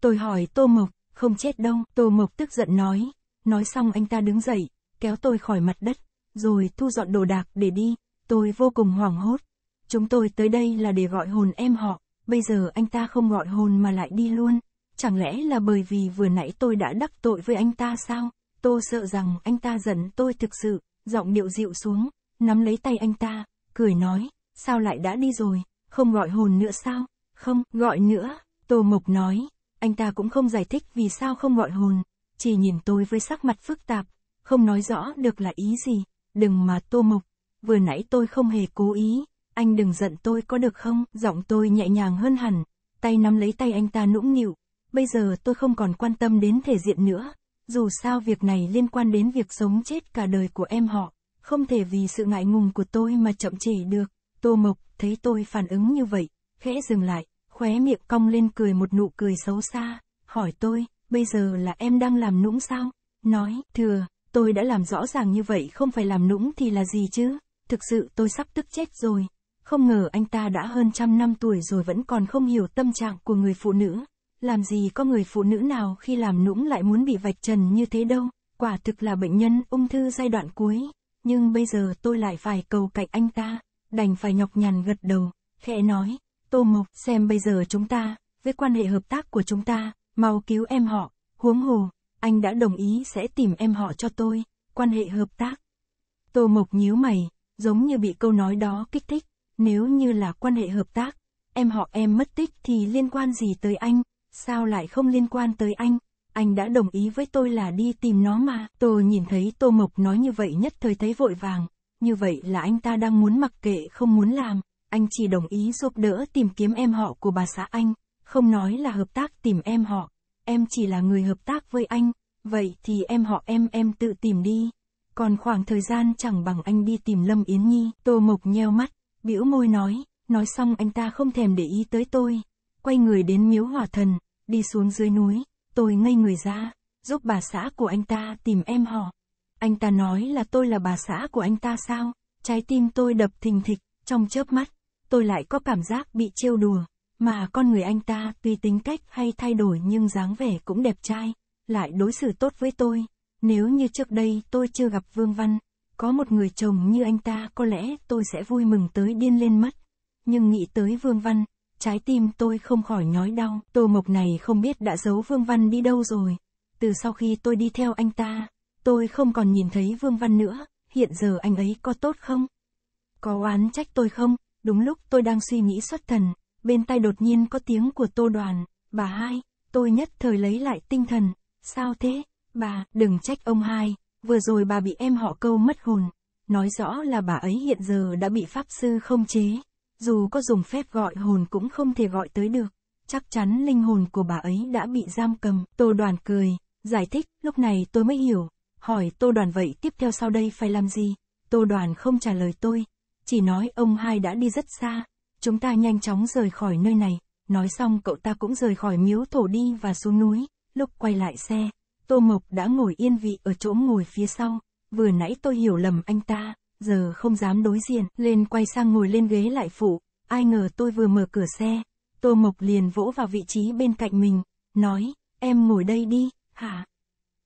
Tôi hỏi Tô Mộc, không chết đâu, Tô Mộc tức giận nói. Nói xong anh ta đứng dậy, kéo tôi khỏi mặt đất, rồi thu dọn đồ đạc để đi, tôi vô cùng hoảng hốt. Chúng tôi tới đây là để gọi hồn em họ, bây giờ anh ta không gọi hồn mà lại đi luôn. Chẳng lẽ là bởi vì vừa nãy tôi đã đắc tội với anh ta sao? Tôi sợ rằng anh ta giận tôi thực sự, giọng điệu dịu xuống, nắm lấy tay anh ta, cười nói, sao lại đã đi rồi, không gọi hồn nữa sao? Không, gọi nữa, Tô Mộc nói, anh ta cũng không giải thích vì sao không gọi hồn, chỉ nhìn tôi với sắc mặt phức tạp, không nói rõ được là ý gì, đừng mà tô mộc, vừa nãy tôi không hề cố ý, anh đừng giận tôi có được không, giọng tôi nhẹ nhàng hơn hẳn, tay nắm lấy tay anh ta nũng nịu, bây giờ tôi không còn quan tâm đến thể diện nữa, dù sao việc này liên quan đến việc sống chết cả đời của em họ, không thể vì sự ngại ngùng của tôi mà chậm trễ được, tô mộc, thấy tôi phản ứng như vậy, khẽ dừng lại, khóe miệng cong lên cười một nụ cười xấu xa, hỏi tôi, bây giờ là em đang làm nũng sao? Nói, thừa, tôi đã làm rõ ràng như vậy không phải làm nũng thì là gì chứ? Thực sự tôi sắp tức chết rồi. Không ngờ anh ta đã hơn trăm năm tuổi rồi vẫn còn không hiểu tâm trạng của người phụ nữ. Làm gì có người phụ nữ nào khi làm nũng lại muốn bị vạch trần như thế đâu. Quả thực là bệnh nhân ung thư giai đoạn cuối. Nhưng bây giờ tôi lại phải cầu cạnh anh ta. Đành phải nhọc nhằn gật đầu. Khẽ nói, Tô Mộc xem bây giờ chúng ta, với quan hệ hợp tác của chúng ta, mau cứu em họ, huống hồ, anh đã đồng ý sẽ tìm em họ cho tôi, quan hệ hợp tác. Tô Mộc nhíu mày, giống như bị câu nói đó kích thích, nếu như là quan hệ hợp tác, em họ em mất tích thì liên quan gì tới anh, sao lại không liên quan tới anh, anh đã đồng ý với tôi là đi tìm nó mà. Tôi nhìn thấy Tô Mộc nói như vậy nhất thời thấy vội vàng, như vậy là anh ta đang muốn mặc kệ không muốn làm anh chỉ đồng ý giúp đỡ tìm kiếm em họ của bà xã anh, không nói là hợp tác tìm em họ, em chỉ là người hợp tác với anh, vậy thì em họ em em tự tìm đi. Còn khoảng thời gian chẳng bằng anh đi tìm Lâm Yến Nhi, Tô Mộc nheo mắt, bĩu môi nói, nói xong anh ta không thèm để ý tới tôi, quay người đến miếu hỏa thần, đi xuống dưới núi, tôi ngây người ra, giúp bà xã của anh ta tìm em họ. Anh ta nói là tôi là bà xã của anh ta sao? Trái tim tôi đập thình thịch, trong chớp mắt, tôi lại có cảm giác bị trêu đùa. Mà con người anh ta tuy tính cách hay thay đổi nhưng dáng vẻ cũng đẹp trai, lại đối xử tốt với tôi. Nếu như trước đây tôi chưa gặp Vương Văn, có một người chồng như anh ta có lẽ tôi sẽ vui mừng tới điên lên mất. Nhưng nghĩ tới Vương Văn, trái tim tôi không khỏi nhói đau. Tô Mộc này không biết đã giấu Vương Văn đi đâu rồi. Từ sau khi tôi đi theo anh ta, tôi không còn nhìn thấy Vương Văn nữa, hiện giờ anh ấy có tốt không? Có oán trách tôi không? Đúng lúc tôi đang suy nghĩ xuất thần, bên tai đột nhiên có tiếng của tô đoàn, bà hai, tôi nhất thời lấy lại tinh thần, sao thế, bà, đừng trách ông hai, vừa rồi bà bị em họ câu mất hồn, nói rõ là bà ấy hiện giờ đã bị pháp sư không chế, dù có dùng phép gọi hồn cũng không thể gọi tới được, chắc chắn linh hồn của bà ấy đã bị giam cầm, tô đoàn cười, giải thích, lúc này tôi mới hiểu, hỏi tô đoàn vậy tiếp theo sau đây phải làm gì, tô đoàn không trả lời tôi, chỉ nói ông hai đã đi rất xa, chúng ta nhanh chóng rời khỏi nơi này, nói xong cậu ta cũng rời khỏi miếu thổ đi và xuống núi, lúc quay lại xe, Tô Mộc đã ngồi yên vị ở chỗ ngồi phía sau, vừa nãy tôi hiểu lầm anh ta, giờ không dám đối diện, lên quay sang ngồi lên ghế lại phụ, ai ngờ tôi vừa mở cửa xe, Tô Mộc liền vỗ vào vị trí bên cạnh mình, nói, em ngồi đây đi, hả?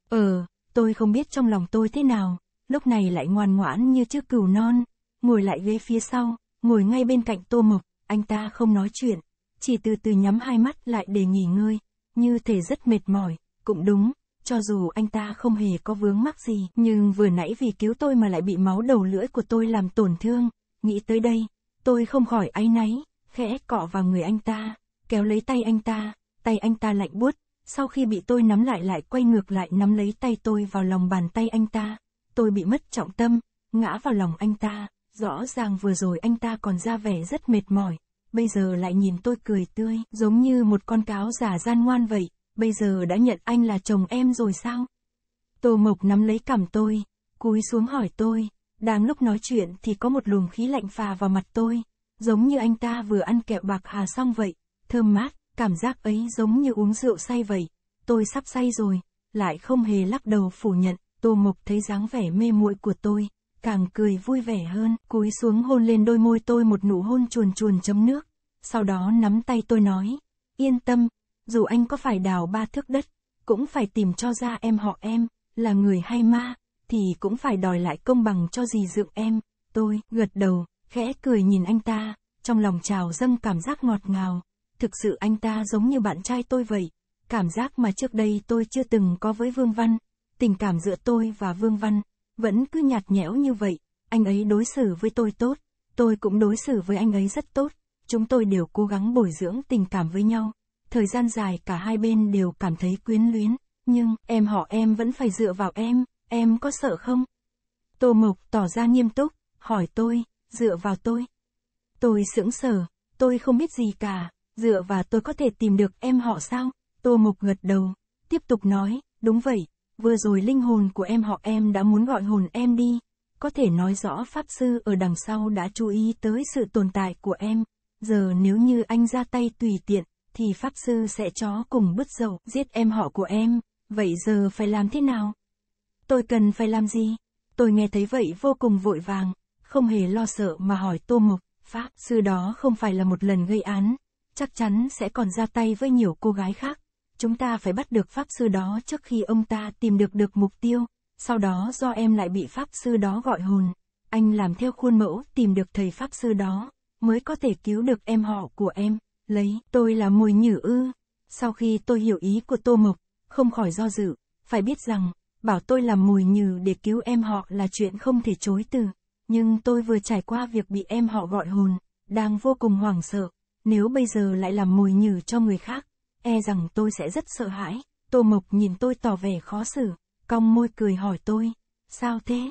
Ờ, tôi không biết trong lòng tôi thế nào, lúc này lại ngoan ngoãn như trước cừu non, ngồi lại ghế phía sau, ngồi ngay bên cạnh tô mộc, anh ta không nói chuyện, chỉ từ từ nhắm hai mắt lại để nghỉ ngơi, như thể rất mệt mỏi, cũng đúng, cho dù anh ta không hề có vướng mắc gì, nhưng vừa nãy vì cứu tôi mà lại bị máu đầu lưỡi của tôi làm tổn thương, nghĩ tới đây, tôi không khỏi áy náy, khẽ cọ vào người anh ta, kéo lấy tay anh ta, tay anh ta lạnh buốt, sau khi bị tôi nắm lại lại quay ngược lại nắm lấy tay tôi vào lòng bàn tay anh ta, tôi bị mất trọng tâm, ngã vào lòng anh ta. Rõ ràng vừa rồi anh ta còn ra vẻ rất mệt mỏi, bây giờ lại nhìn tôi cười tươi, giống như một con cáo giả gian ngoan vậy, bây giờ đã nhận anh là chồng em rồi sao? Tô Mộc nắm lấy cằm tôi, cúi xuống hỏi tôi, đang lúc nói chuyện thì có một luồng khí lạnh phà vào mặt tôi, giống như anh ta vừa ăn kẹo bạc hà xong vậy, thơm mát, cảm giác ấy giống như uống rượu say vậy, tôi sắp say rồi, lại không hề lắc đầu phủ nhận, Tô Mộc thấy dáng vẻ mê muội của tôi, càng cười vui vẻ hơn, cúi xuống hôn lên đôi môi tôi một nụ hôn chuồn chuồn chấm nước. Sau đó nắm tay tôi nói, yên tâm, dù anh có phải đào ba thước đất, cũng phải tìm cho ra em họ em, là người hay ma, thì cũng phải đòi lại công bằng cho dì dượng em. Tôi, gật đầu, khẽ cười nhìn anh ta, trong lòng trào dâng cảm giác ngọt ngào. Thực sự anh ta giống như bạn trai tôi vậy, cảm giác mà trước đây tôi chưa từng có với Vương Văn, tình cảm giữa tôi và Vương Văn vẫn cứ nhạt nhẽo như vậy, anh ấy đối xử với tôi tốt, tôi cũng đối xử với anh ấy rất tốt, chúng tôi đều cố gắng bồi dưỡng tình cảm với nhau. Thời gian dài cả hai bên đều cảm thấy quyến luyến, nhưng em họ em vẫn phải dựa vào em, em có sợ không? Tô Mộc tỏ ra nghiêm túc, hỏi tôi, dựa vào tôi. Tôi sững sờ, tôi không biết gì cả, dựa vào tôi có thể tìm được em họ sao? Tô Mộc gật đầu, tiếp tục nói, đúng vậy, Vừa rồi linh hồn của em họ em đã muốn gọi hồn em đi, có thể nói rõ Pháp Sư ở đằng sau đã chú ý tới sự tồn tại của em, giờ nếu như anh ra tay tùy tiện, thì Pháp Sư sẽ chó cùng bứt dầu giết em họ của em, vậy giờ phải làm thế nào? Tôi cần phải làm gì? Tôi nghe thấy vậy vô cùng vội vàng, không hề lo sợ mà hỏi Tô Mộc, Pháp Sư đó không phải là một lần gây án, chắc chắn sẽ còn ra tay với nhiều cô gái khác chúng ta phải bắt được pháp sư đó trước khi ông ta tìm được được mục tiêu, sau đó do em lại bị pháp sư đó gọi hồn, anh làm theo khuôn mẫu tìm được thầy pháp sư đó, mới có thể cứu được em họ của em, lấy, tôi là mùi nhử ư. Sau khi tôi hiểu ý của Tô Mộc, không khỏi do dự, phải biết rằng, bảo tôi làm mùi nhử để cứu em họ là chuyện không thể chối từ, nhưng tôi vừa trải qua việc bị em họ gọi hồn, đang vô cùng hoảng sợ, nếu bây giờ lại làm mùi nhử cho người khác, e rằng tôi sẽ rất sợ hãi. Tô Mộc nhìn tôi tỏ vẻ khó xử, cong môi cười hỏi tôi, sao thế?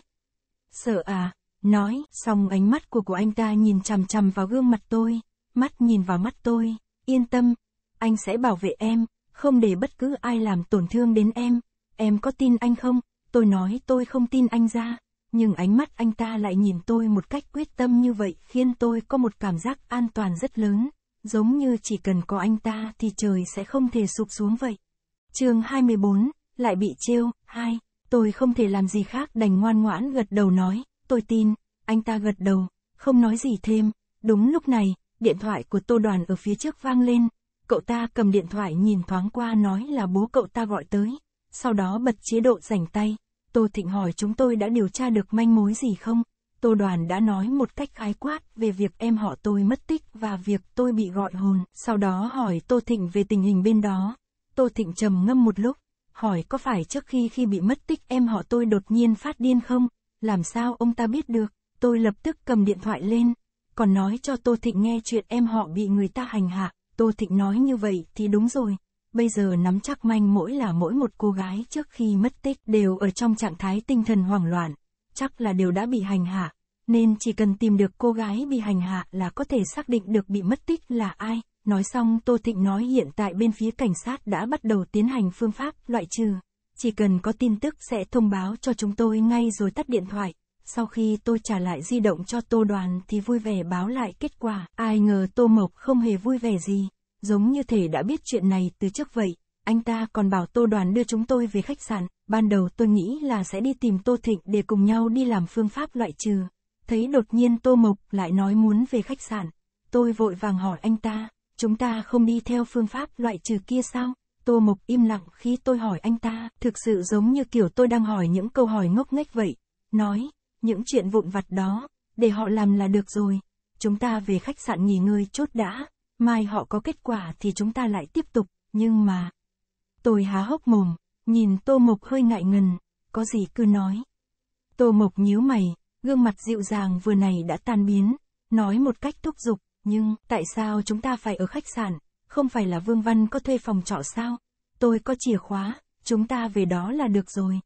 Sợ à? Nói, xong ánh mắt của của anh ta nhìn chằm chằm vào gương mặt tôi, mắt nhìn vào mắt tôi, yên tâm, anh sẽ bảo vệ em, không để bất cứ ai làm tổn thương đến em, em có tin anh không? Tôi nói tôi không tin anh ra, nhưng ánh mắt anh ta lại nhìn tôi một cách quyết tâm như vậy khiến tôi có một cảm giác an toàn rất lớn giống như chỉ cần có anh ta thì trời sẽ không thể sụp xuống vậy. chương 24, lại bị trêu, Hai, tôi không thể làm gì khác đành ngoan ngoãn gật đầu nói, tôi tin, anh ta gật đầu, không nói gì thêm, đúng lúc này, điện thoại của tô đoàn ở phía trước vang lên, cậu ta cầm điện thoại nhìn thoáng qua nói là bố cậu ta gọi tới, sau đó bật chế độ rảnh tay, tô thịnh hỏi chúng tôi đã điều tra được manh mối gì không, Tô Đoàn đã nói một cách khái quát về việc em họ tôi mất tích và việc tôi bị gọi hồn, sau đó hỏi Tô Thịnh về tình hình bên đó. Tô Thịnh trầm ngâm một lúc, hỏi có phải trước khi khi bị mất tích em họ tôi đột nhiên phát điên không? Làm sao ông ta biết được? Tôi lập tức cầm điện thoại lên, còn nói cho Tô Thịnh nghe chuyện em họ bị người ta hành hạ. Tô Thịnh nói như vậy thì đúng rồi. Bây giờ nắm chắc manh mỗi là mỗi một cô gái trước khi mất tích đều ở trong trạng thái tinh thần hoảng loạn, chắc là đều đã bị hành hạ, nên chỉ cần tìm được cô gái bị hành hạ là có thể xác định được bị mất tích là ai. Nói xong Tô Thịnh nói hiện tại bên phía cảnh sát đã bắt đầu tiến hành phương pháp loại trừ. Chỉ cần có tin tức sẽ thông báo cho chúng tôi ngay rồi tắt điện thoại. Sau khi tôi trả lại di động cho Tô Đoàn thì vui vẻ báo lại kết quả. Ai ngờ Tô Mộc không hề vui vẻ gì, giống như thể đã biết chuyện này từ trước vậy. Anh ta còn bảo Tô Đoàn đưa chúng tôi về khách sạn, ban đầu tôi nghĩ là sẽ đi tìm Tô Thịnh để cùng nhau đi làm phương pháp loại trừ. Thấy đột nhiên Tô Mộc lại nói muốn về khách sạn. Tôi vội vàng hỏi anh ta, chúng ta không đi theo phương pháp loại trừ kia sao? Tô Mộc im lặng khi tôi hỏi anh ta, thực sự giống như kiểu tôi đang hỏi những câu hỏi ngốc nghếch vậy. Nói, những chuyện vụn vặt đó, để họ làm là được rồi. Chúng ta về khách sạn nghỉ ngơi chút đã, mai họ có kết quả thì chúng ta lại tiếp tục, nhưng mà, Tôi há hốc mồm, nhìn Tô Mộc hơi ngại ngần, có gì cứ nói. Tô Mộc nhíu mày, gương mặt dịu dàng vừa này đã tan biến, nói một cách thúc giục, nhưng tại sao chúng ta phải ở khách sạn, không phải là Vương Văn có thuê phòng trọ sao? Tôi có chìa khóa, chúng ta về đó là được rồi.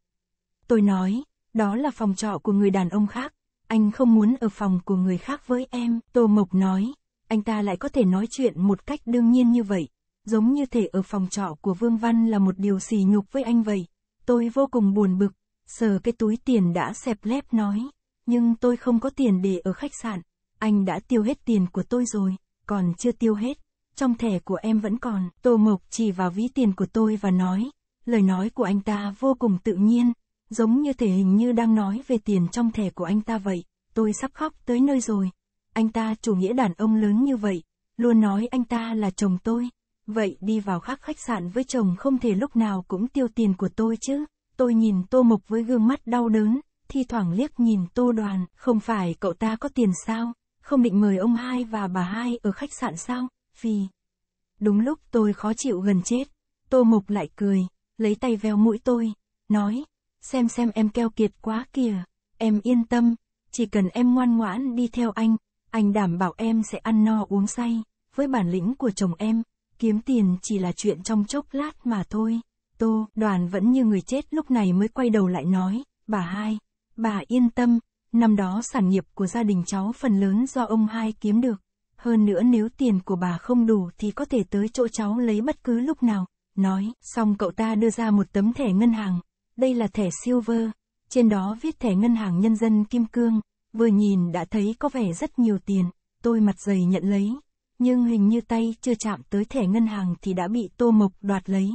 Tôi nói, đó là phòng trọ của người đàn ông khác, anh không muốn ở phòng của người khác với em, Tô Mộc nói, anh ta lại có thể nói chuyện một cách đương nhiên như vậy giống như thể ở phòng trọ của Vương Văn là một điều sỉ nhục với anh vậy. Tôi vô cùng buồn bực, sờ cái túi tiền đã xẹp lép nói, nhưng tôi không có tiền để ở khách sạn, anh đã tiêu hết tiền của tôi rồi, còn chưa tiêu hết, trong thẻ của em vẫn còn. Tô Mộc chỉ vào ví tiền của tôi và nói, lời nói của anh ta vô cùng tự nhiên, giống như thể hình như đang nói về tiền trong thẻ của anh ta vậy, tôi sắp khóc tới nơi rồi. Anh ta chủ nghĩa đàn ông lớn như vậy, luôn nói anh ta là chồng tôi. Vậy đi vào khắc khách sạn với chồng không thể lúc nào cũng tiêu tiền của tôi chứ. Tôi nhìn Tô Mộc với gương mắt đau đớn, thi thoảng liếc nhìn Tô Đoàn, không phải cậu ta có tiền sao, không định mời ông hai và bà hai ở khách sạn sao, vì... Đúng lúc tôi khó chịu gần chết, Tô Mộc lại cười, lấy tay veo mũi tôi, nói, xem xem em keo kiệt quá kìa, em yên tâm, chỉ cần em ngoan ngoãn đi theo anh, anh đảm bảo em sẽ ăn no uống say, với bản lĩnh của chồng em, kiếm tiền chỉ là chuyện trong chốc lát mà thôi. Tô, đoàn vẫn như người chết lúc này mới quay đầu lại nói, bà hai, bà yên tâm, năm đó sản nghiệp của gia đình cháu phần lớn do ông hai kiếm được. Hơn nữa nếu tiền của bà không đủ thì có thể tới chỗ cháu lấy bất cứ lúc nào. Nói, xong cậu ta đưa ra một tấm thẻ ngân hàng. Đây là thẻ silver, trên đó viết thẻ ngân hàng nhân dân kim cương, vừa nhìn đã thấy có vẻ rất nhiều tiền, tôi mặt dày nhận lấy, nhưng hình như tay chưa chạm tới thẻ ngân hàng thì đã bị Tô Mộc đoạt lấy.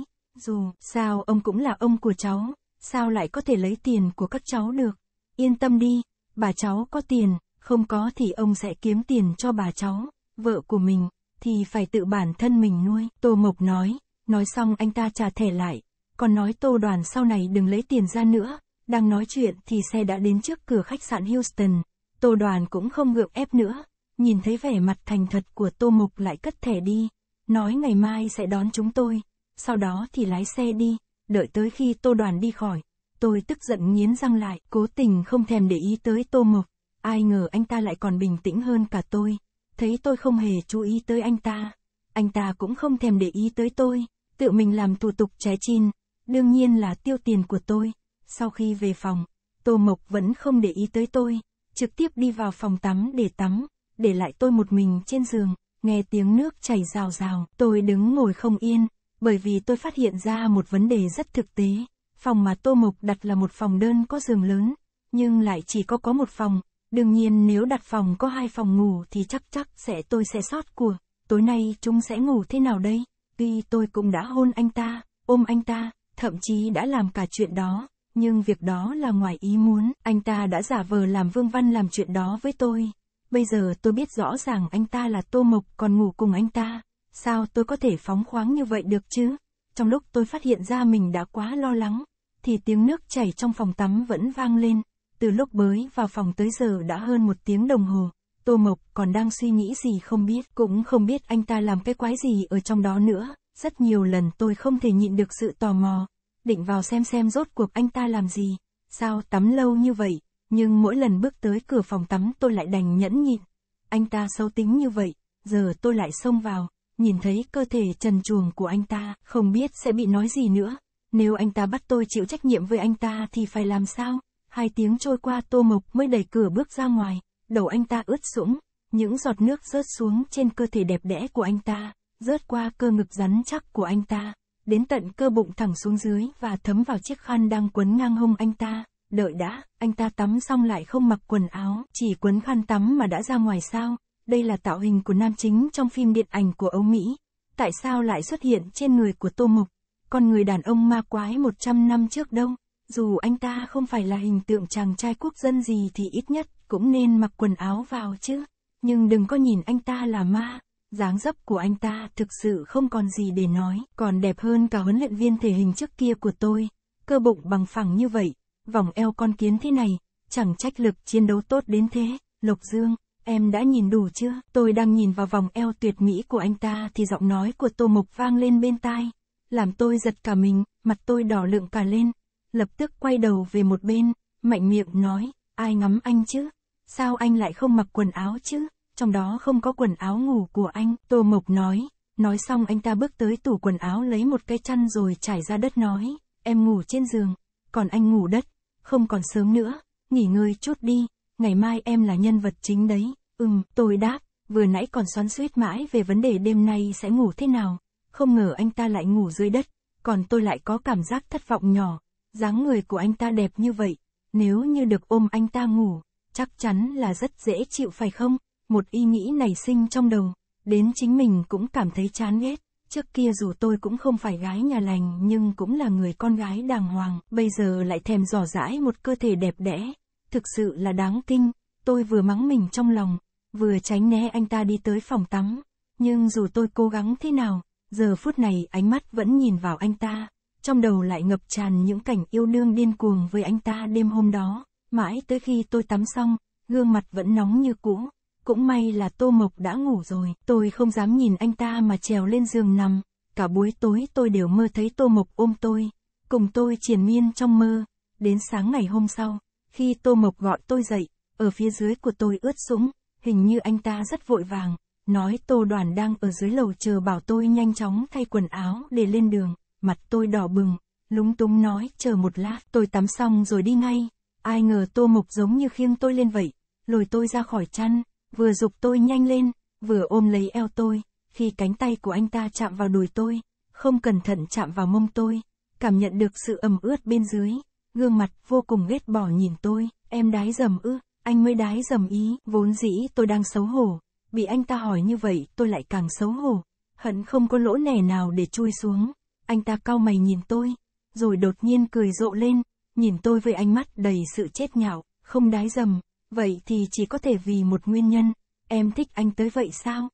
Dù sao ông cũng là ông của cháu, sao lại có thể lấy tiền của các cháu được? Yên tâm đi, bà cháu có tiền, không có thì ông sẽ kiếm tiền cho bà cháu, vợ của mình, thì phải tự bản thân mình nuôi. Tô Mộc nói, nói xong anh ta trả thẻ lại, còn nói Tô Đoàn sau này đừng lấy tiền ra nữa. Đang nói chuyện thì xe đã đến trước cửa khách sạn Houston, Tô Đoàn cũng không ngượng ép nữa, nhìn thấy vẻ mặt thành thật của Tô Mục lại cất thẻ đi, nói ngày mai sẽ đón chúng tôi, sau đó thì lái xe đi, đợi tới khi Tô Đoàn đi khỏi, tôi tức giận nghiến răng lại, cố tình không thèm để ý tới Tô Mục, ai ngờ anh ta lại còn bình tĩnh hơn cả tôi, thấy tôi không hề chú ý tới anh ta, anh ta cũng không thèm để ý tới tôi, tự mình làm thủ tục trái chin, đương nhiên là tiêu tiền của tôi, sau khi về phòng, Tô Mộc vẫn không để ý tới tôi, trực tiếp đi vào phòng tắm để tắm, để lại tôi một mình trên giường, nghe tiếng nước chảy rào rào, tôi đứng ngồi không yên, bởi vì tôi phát hiện ra một vấn đề rất thực tế. Phòng mà Tô Mộc đặt là một phòng đơn có giường lớn, nhưng lại chỉ có có một phòng, đương nhiên nếu đặt phòng có hai phòng ngủ thì chắc chắc sẽ tôi sẽ sót của, tối nay chúng sẽ ngủ thế nào đây? Tuy tôi cũng đã hôn anh ta, ôm anh ta, thậm chí đã làm cả chuyện đó, nhưng việc đó là ngoài ý muốn, anh ta đã giả vờ làm Vương Văn làm chuyện đó với tôi, bây giờ tôi biết rõ ràng anh ta là Tô Mộc còn ngủ cùng anh ta, sao tôi có thể phóng khoáng như vậy được chứ? Trong lúc tôi phát hiện ra mình đã quá lo lắng, thì tiếng nước chảy trong phòng tắm vẫn vang lên, từ lúc mới vào phòng tới giờ đã hơn một tiếng đồng hồ, Tô Mộc còn đang suy nghĩ gì không biết, cũng không biết anh ta làm cái quái gì ở trong đó nữa, rất nhiều lần tôi không thể nhịn được sự tò mò, định vào xem xem rốt cuộc anh ta làm gì, sao tắm lâu như vậy nhưng mỗi lần bước tới cửa phòng tắm tôi lại đành nhẫn nhịn. Anh ta xấu tính như vậy, giờ tôi lại xông vào, nhìn thấy cơ thể trần truồng của anh ta, không biết sẽ bị nói gì nữa. Nếu anh ta bắt tôi chịu trách nhiệm với anh ta thì phải làm sao? Hai tiếng trôi qua tô mộc mới đẩy cửa bước ra ngoài, đầu anh ta ướt sũng, những giọt nước rớt xuống trên cơ thể đẹp đẽ của anh ta, rớt qua cơ ngực rắn chắc của anh ta, đến tận cơ bụng thẳng xuống dưới và thấm vào chiếc khăn đang quấn ngang hông anh ta đợi đã, anh ta tắm xong lại không mặc quần áo, chỉ quấn khăn tắm mà đã ra ngoài sao, đây là tạo hình của nam chính trong phim điện ảnh của Âu Mỹ. Tại sao lại xuất hiện trên người của Tô Mục, con người đàn ông ma quái 100 năm trước đông, dù anh ta không phải là hình tượng chàng trai quốc dân gì thì ít nhất cũng nên mặc quần áo vào chứ, nhưng đừng có nhìn anh ta là ma, dáng dấp của anh ta thực sự không còn gì để nói, còn đẹp hơn cả huấn luyện viên thể hình trước kia của tôi, cơ bụng bằng phẳng như vậy, vòng eo con kiến thế này, chẳng trách lực chiến đấu tốt đến thế, lục Dương, em đã nhìn đủ chưa? Tôi đang nhìn vào vòng eo tuyệt mỹ của anh ta thì giọng nói của Tô Mộc vang lên bên tai, làm tôi giật cả mình, mặt tôi đỏ lượng cả lên, lập tức quay đầu về một bên, mạnh miệng nói, ai ngắm anh chứ? Sao anh lại không mặc quần áo chứ? Trong đó không có quần áo ngủ của anh, Tô Mộc nói. Nói xong anh ta bước tới tủ quần áo lấy một cái chăn rồi trải ra đất nói, em ngủ trên giường, còn anh ngủ đất, không còn sớm nữa, nghỉ ngơi chút đi, ngày mai em là nhân vật chính đấy, ừm, tôi đáp, vừa nãy còn xoắn suýt mãi về vấn đề đêm nay sẽ ngủ thế nào, không ngờ anh ta lại ngủ dưới đất, còn tôi lại có cảm giác thất vọng nhỏ, dáng người của anh ta đẹp như vậy, nếu như được ôm anh ta ngủ, chắc chắn là rất dễ chịu phải không, một ý nghĩ nảy sinh trong đầu, đến chính mình cũng cảm thấy chán ghét. Trước kia dù tôi cũng không phải gái nhà lành nhưng cũng là người con gái đàng hoàng, bây giờ lại thèm dò dãi một cơ thể đẹp đẽ. Thực sự là đáng kinh, tôi vừa mắng mình trong lòng, vừa tránh né anh ta đi tới phòng tắm. Nhưng dù tôi cố gắng thế nào, giờ phút này ánh mắt vẫn nhìn vào anh ta, trong đầu lại ngập tràn những cảnh yêu đương điên cuồng với anh ta đêm hôm đó, mãi tới khi tôi tắm xong, gương mặt vẫn nóng như cũ, cũng may là Tô Mộc đã ngủ rồi, tôi không dám nhìn anh ta mà trèo lên giường nằm. Cả buổi tối tôi đều mơ thấy Tô Mộc ôm tôi, cùng tôi triền miên trong mơ. Đến sáng ngày hôm sau, khi Tô Mộc gọi tôi dậy, ở phía dưới của tôi ướt sũng, hình như anh ta rất vội vàng, nói Tô Đoàn đang ở dưới lầu chờ bảo tôi nhanh chóng thay quần áo để lên đường, mặt tôi đỏ bừng, lúng túng nói chờ một lát, tôi tắm xong rồi đi ngay. Ai ngờ Tô Mộc giống như khiêng tôi lên vậy, lồi tôi ra khỏi chăn, vừa dục tôi nhanh lên, vừa ôm lấy eo tôi, khi cánh tay của anh ta chạm vào đùi tôi, không cẩn thận chạm vào mông tôi, cảm nhận được sự ẩm ướt bên dưới, gương mặt vô cùng ghét bỏ nhìn tôi, em đái dầm ư, anh mới đái dầm ý, vốn dĩ tôi đang xấu hổ, bị anh ta hỏi như vậy tôi lại càng xấu hổ, hận không có lỗ nẻ nào để chui xuống, anh ta cau mày nhìn tôi, rồi đột nhiên cười rộ lên, nhìn tôi với ánh mắt đầy sự chết nhạo, không đái dầm, Vậy thì chỉ có thể vì một nguyên nhân, em thích anh tới vậy sao?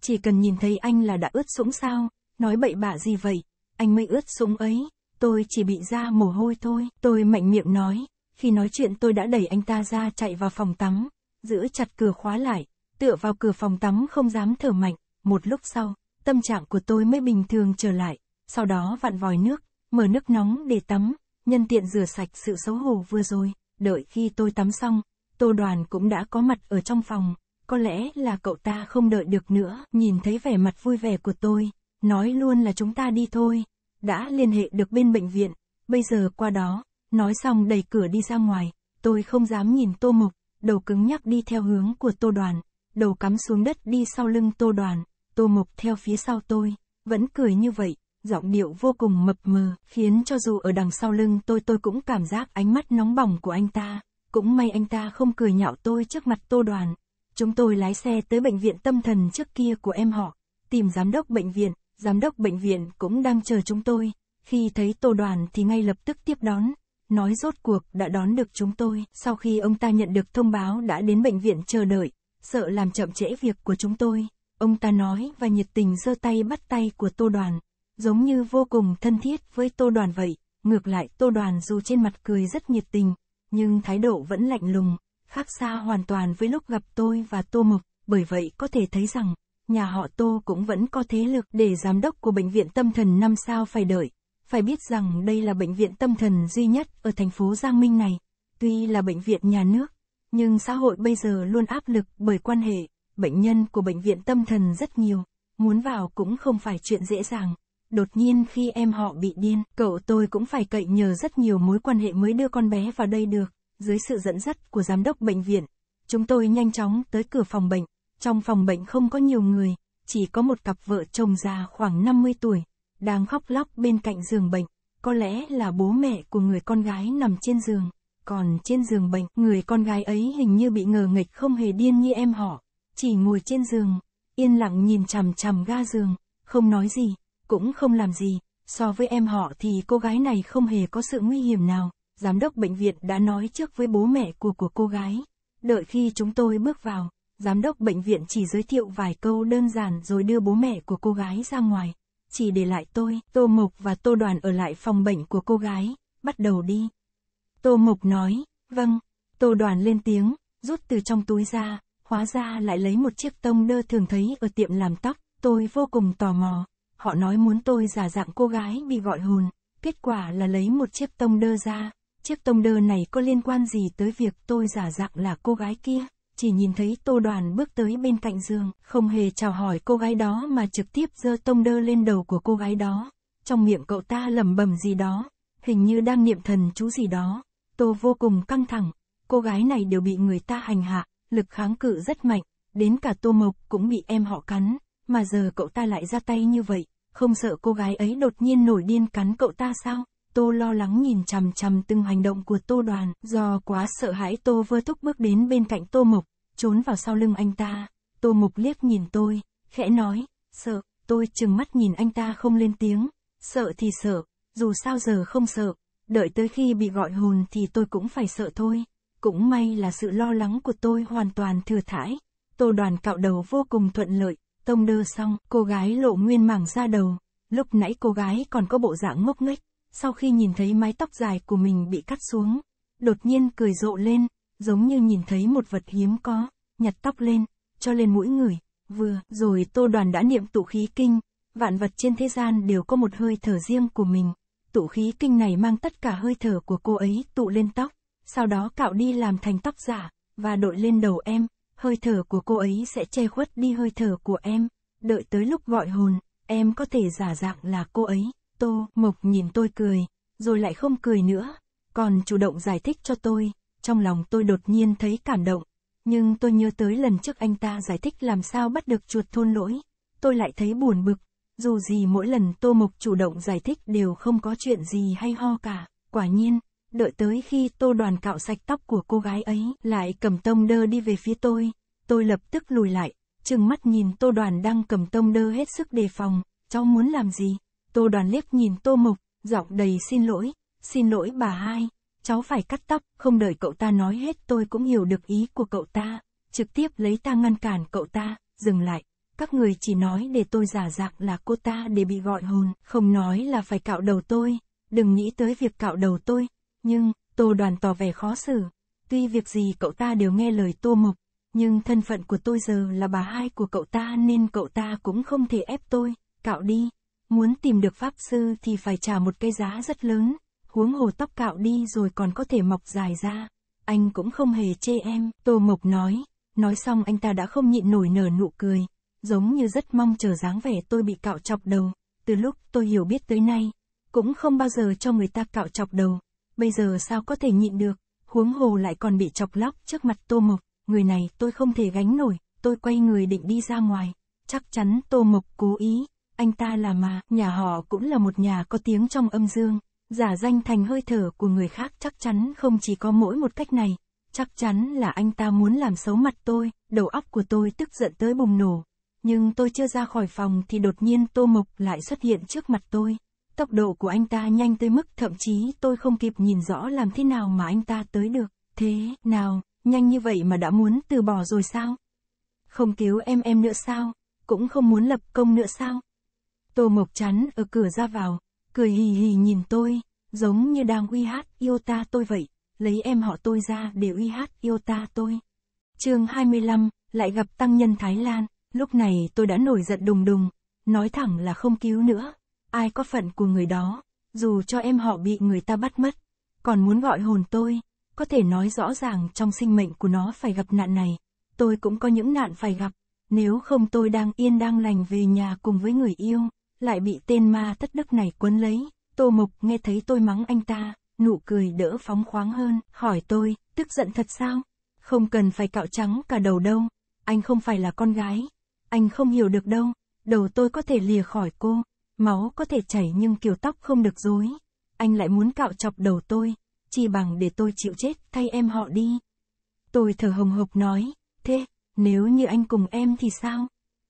Chỉ cần nhìn thấy anh là đã ướt sũng sao, nói bậy bạ gì vậy, anh mới ướt sũng ấy, tôi chỉ bị ra mồ hôi thôi, tôi mạnh miệng nói, khi nói chuyện tôi đã đẩy anh ta ra chạy vào phòng tắm, giữ chặt cửa khóa lại, tựa vào cửa phòng tắm không dám thở mạnh, một lúc sau, tâm trạng của tôi mới bình thường trở lại, sau đó vặn vòi nước, mở nước nóng để tắm, nhân tiện rửa sạch sự xấu hổ vừa rồi, đợi khi tôi tắm xong, Tô Đoàn cũng đã có mặt ở trong phòng, có lẽ là cậu ta không đợi được nữa, nhìn thấy vẻ mặt vui vẻ của tôi, nói luôn là chúng ta đi thôi, đã liên hệ được bên bệnh viện, bây giờ qua đó, nói xong đẩy cửa đi ra ngoài, tôi không dám nhìn Tô Mục, đầu cứng nhắc đi theo hướng của Tô Đoàn, đầu cắm xuống đất đi sau lưng Tô Đoàn, Tô Mục theo phía sau tôi, vẫn cười như vậy, giọng điệu vô cùng mập mờ, khiến cho dù ở đằng sau lưng tôi tôi cũng cảm giác ánh mắt nóng bỏng của anh ta. Cũng may anh ta không cười nhạo tôi trước mặt tô đoàn. Chúng tôi lái xe tới bệnh viện tâm thần trước kia của em họ, tìm giám đốc bệnh viện, giám đốc bệnh viện cũng đang chờ chúng tôi. Khi thấy tô đoàn thì ngay lập tức tiếp đón, nói rốt cuộc đã đón được chúng tôi. Sau khi ông ta nhận được thông báo đã đến bệnh viện chờ đợi, sợ làm chậm trễ việc của chúng tôi, ông ta nói và nhiệt tình giơ tay bắt tay của tô đoàn, giống như vô cùng thân thiết với tô đoàn vậy. Ngược lại tô đoàn dù trên mặt cười rất nhiệt tình, nhưng thái độ vẫn lạnh lùng, khác xa hoàn toàn với lúc gặp tôi và Tô Mục, bởi vậy có thể thấy rằng, nhà họ Tô cũng vẫn có thế lực để giám đốc của bệnh viện tâm thần năm sao phải đợi. Phải biết rằng đây là bệnh viện tâm thần duy nhất ở thành phố Giang Minh này, tuy là bệnh viện nhà nước, nhưng xã hội bây giờ luôn áp lực bởi quan hệ, bệnh nhân của bệnh viện tâm thần rất nhiều, muốn vào cũng không phải chuyện dễ dàng. Đột nhiên khi em họ bị điên, cậu tôi cũng phải cậy nhờ rất nhiều mối quan hệ mới đưa con bé vào đây được. Dưới sự dẫn dắt của giám đốc bệnh viện, chúng tôi nhanh chóng tới cửa phòng bệnh. Trong phòng bệnh không có nhiều người, chỉ có một cặp vợ chồng già khoảng 50 tuổi, đang khóc lóc bên cạnh giường bệnh. Có lẽ là bố mẹ của người con gái nằm trên giường. Còn trên giường bệnh, người con gái ấy hình như bị ngờ nghịch không hề điên như em họ. Chỉ ngồi trên giường, yên lặng nhìn chằm chằm ga giường, không nói gì cũng không làm gì, so với em họ thì cô gái này không hề có sự nguy hiểm nào, giám đốc bệnh viện đã nói trước với bố mẹ của của cô gái. Đợi khi chúng tôi bước vào, giám đốc bệnh viện chỉ giới thiệu vài câu đơn giản rồi đưa bố mẹ của cô gái ra ngoài, chỉ để lại tôi, Tô Mộc và Tô Đoàn ở lại phòng bệnh của cô gái, bắt đầu đi. Tô Mộc nói, vâng, Tô Đoàn lên tiếng, rút từ trong túi ra, hóa ra lại lấy một chiếc tông đơ thường thấy ở tiệm làm tóc, tôi vô cùng tò mò, họ nói muốn tôi giả dạng cô gái bị gọi hồn, kết quả là lấy một chiếc tông đơ ra. Chiếc tông đơ này có liên quan gì tới việc tôi giả dạng là cô gái kia? Chỉ nhìn thấy tô đoàn bước tới bên cạnh giường, không hề chào hỏi cô gái đó mà trực tiếp giơ tông đơ lên đầu của cô gái đó. Trong miệng cậu ta lẩm bẩm gì đó, hình như đang niệm thần chú gì đó. Tô vô cùng căng thẳng, cô gái này đều bị người ta hành hạ, lực kháng cự rất mạnh, đến cả tô mộc cũng bị em họ cắn mà giờ cậu ta lại ra tay như vậy, không sợ cô gái ấy đột nhiên nổi điên cắn cậu ta sao? Tô lo lắng nhìn chằm chằm từng hành động của Tô đoàn, do quá sợ hãi Tô vơ thúc bước đến bên cạnh Tô mục, trốn vào sau lưng anh ta. Tô mục liếc nhìn tôi, khẽ nói, sợ, tôi chừng mắt nhìn anh ta không lên tiếng, sợ thì sợ, dù sao giờ không sợ, đợi tới khi bị gọi hồn thì tôi cũng phải sợ thôi. Cũng may là sự lo lắng của tôi hoàn toàn thừa thải. Tô đoàn cạo đầu vô cùng thuận lợi, Tông đơ xong, cô gái lộ nguyên mảng ra đầu. Lúc nãy cô gái còn có bộ dạng ngốc nghếch, sau khi nhìn thấy mái tóc dài của mình bị cắt xuống, đột nhiên cười rộ lên, giống như nhìn thấy một vật hiếm có, nhặt tóc lên, cho lên mũi người, vừa rồi tô đoàn đã niệm tụ khí kinh, vạn vật trên thế gian đều có một hơi thở riêng của mình, tụ khí kinh này mang tất cả hơi thở của cô ấy tụ lên tóc, sau đó cạo đi làm thành tóc giả, và đội lên đầu em, hơi thở của cô ấy sẽ che khuất đi hơi thở của em, đợi tới lúc gọi hồn, em có thể giả dạng là cô ấy, Tô Mộc nhìn tôi cười, rồi lại không cười nữa, còn chủ động giải thích cho tôi, trong lòng tôi đột nhiên thấy cảm động, nhưng tôi nhớ tới lần trước anh ta giải thích làm sao bắt được chuột thôn lỗi, tôi lại thấy buồn bực, dù gì mỗi lần Tô Mộc chủ động giải thích đều không có chuyện gì hay ho cả, quả nhiên, đợi tới khi tô đoàn cạo sạch tóc của cô gái ấy, lại cầm tông đơ đi về phía tôi, tôi lập tức lùi lại, chừng mắt nhìn tô đoàn đang cầm tông đơ hết sức đề phòng, cháu muốn làm gì? Tô đoàn liếc nhìn tô mục, giọng đầy xin lỗi, xin lỗi bà hai, cháu phải cắt tóc, không đợi cậu ta nói hết tôi cũng hiểu được ý của cậu ta, trực tiếp lấy ta ngăn cản cậu ta, dừng lại, các người chỉ nói để tôi giả dạng là cô ta để bị gọi hồn, không nói là phải cạo đầu tôi, đừng nghĩ tới việc cạo đầu tôi, nhưng, Tô Đoàn tỏ vẻ khó xử. Tuy việc gì cậu ta đều nghe lời Tô Mộc, nhưng thân phận của tôi giờ là bà hai của cậu ta nên cậu ta cũng không thể ép tôi, cạo đi. Muốn tìm được pháp sư thì phải trả một cái giá rất lớn, huống hồ tóc cạo đi rồi còn có thể mọc dài ra. Anh cũng không hề chê em, Tô Mộc nói. Nói xong anh ta đã không nhịn nổi nở nụ cười, giống như rất mong chờ dáng vẻ tôi bị cạo chọc đầu. Từ lúc tôi hiểu biết tới nay, cũng không bao giờ cho người ta cạo chọc đầu bây giờ sao có thể nhịn được, huống hồ lại còn bị chọc lóc trước mặt Tô Mộc, người này tôi không thể gánh nổi, tôi quay người định đi ra ngoài, chắc chắn Tô Mộc cố ý, anh ta là mà, nhà họ cũng là một nhà có tiếng trong âm dương, giả danh thành hơi thở của người khác chắc chắn không chỉ có mỗi một cách này, chắc chắn là anh ta muốn làm xấu mặt tôi, đầu óc của tôi tức giận tới bùng nổ, nhưng tôi chưa ra khỏi phòng thì đột nhiên Tô Mộc lại xuất hiện trước mặt tôi. Tốc độ của anh ta nhanh tới mức thậm chí tôi không kịp nhìn rõ làm thế nào mà anh ta tới được. Thế nào, nhanh như vậy mà đã muốn từ bỏ rồi sao? Không cứu em em nữa sao? Cũng không muốn lập công nữa sao? Tô Mộc chắn ở cửa ra vào, cười hì hì nhìn tôi, giống như đang uy hát yêu ta tôi vậy, lấy em họ tôi ra để uy hát yêu ta tôi. chương 25, lại gặp tăng nhân Thái Lan, lúc này tôi đã nổi giận đùng đùng, nói thẳng là không cứu nữa, ai có phận của người đó, dù cho em họ bị người ta bắt mất, còn muốn gọi hồn tôi, có thể nói rõ ràng trong sinh mệnh của nó phải gặp nạn này, tôi cũng có những nạn phải gặp, nếu không tôi đang yên đang lành về nhà cùng với người yêu, lại bị tên ma thất đức này quấn lấy, tô mục nghe thấy tôi mắng anh ta, nụ cười đỡ phóng khoáng hơn, hỏi tôi, tức giận thật sao? Không cần phải cạo trắng cả đầu đâu, anh không phải là con gái, anh không hiểu được đâu, đầu tôi có thể lìa khỏi cô. Máu có thể chảy nhưng kiểu tóc không được rối. Anh lại muốn cạo chọc đầu tôi, chỉ bằng để tôi chịu chết thay em họ đi. Tôi thở hồng hộc nói, thế, nếu như anh cùng em thì sao?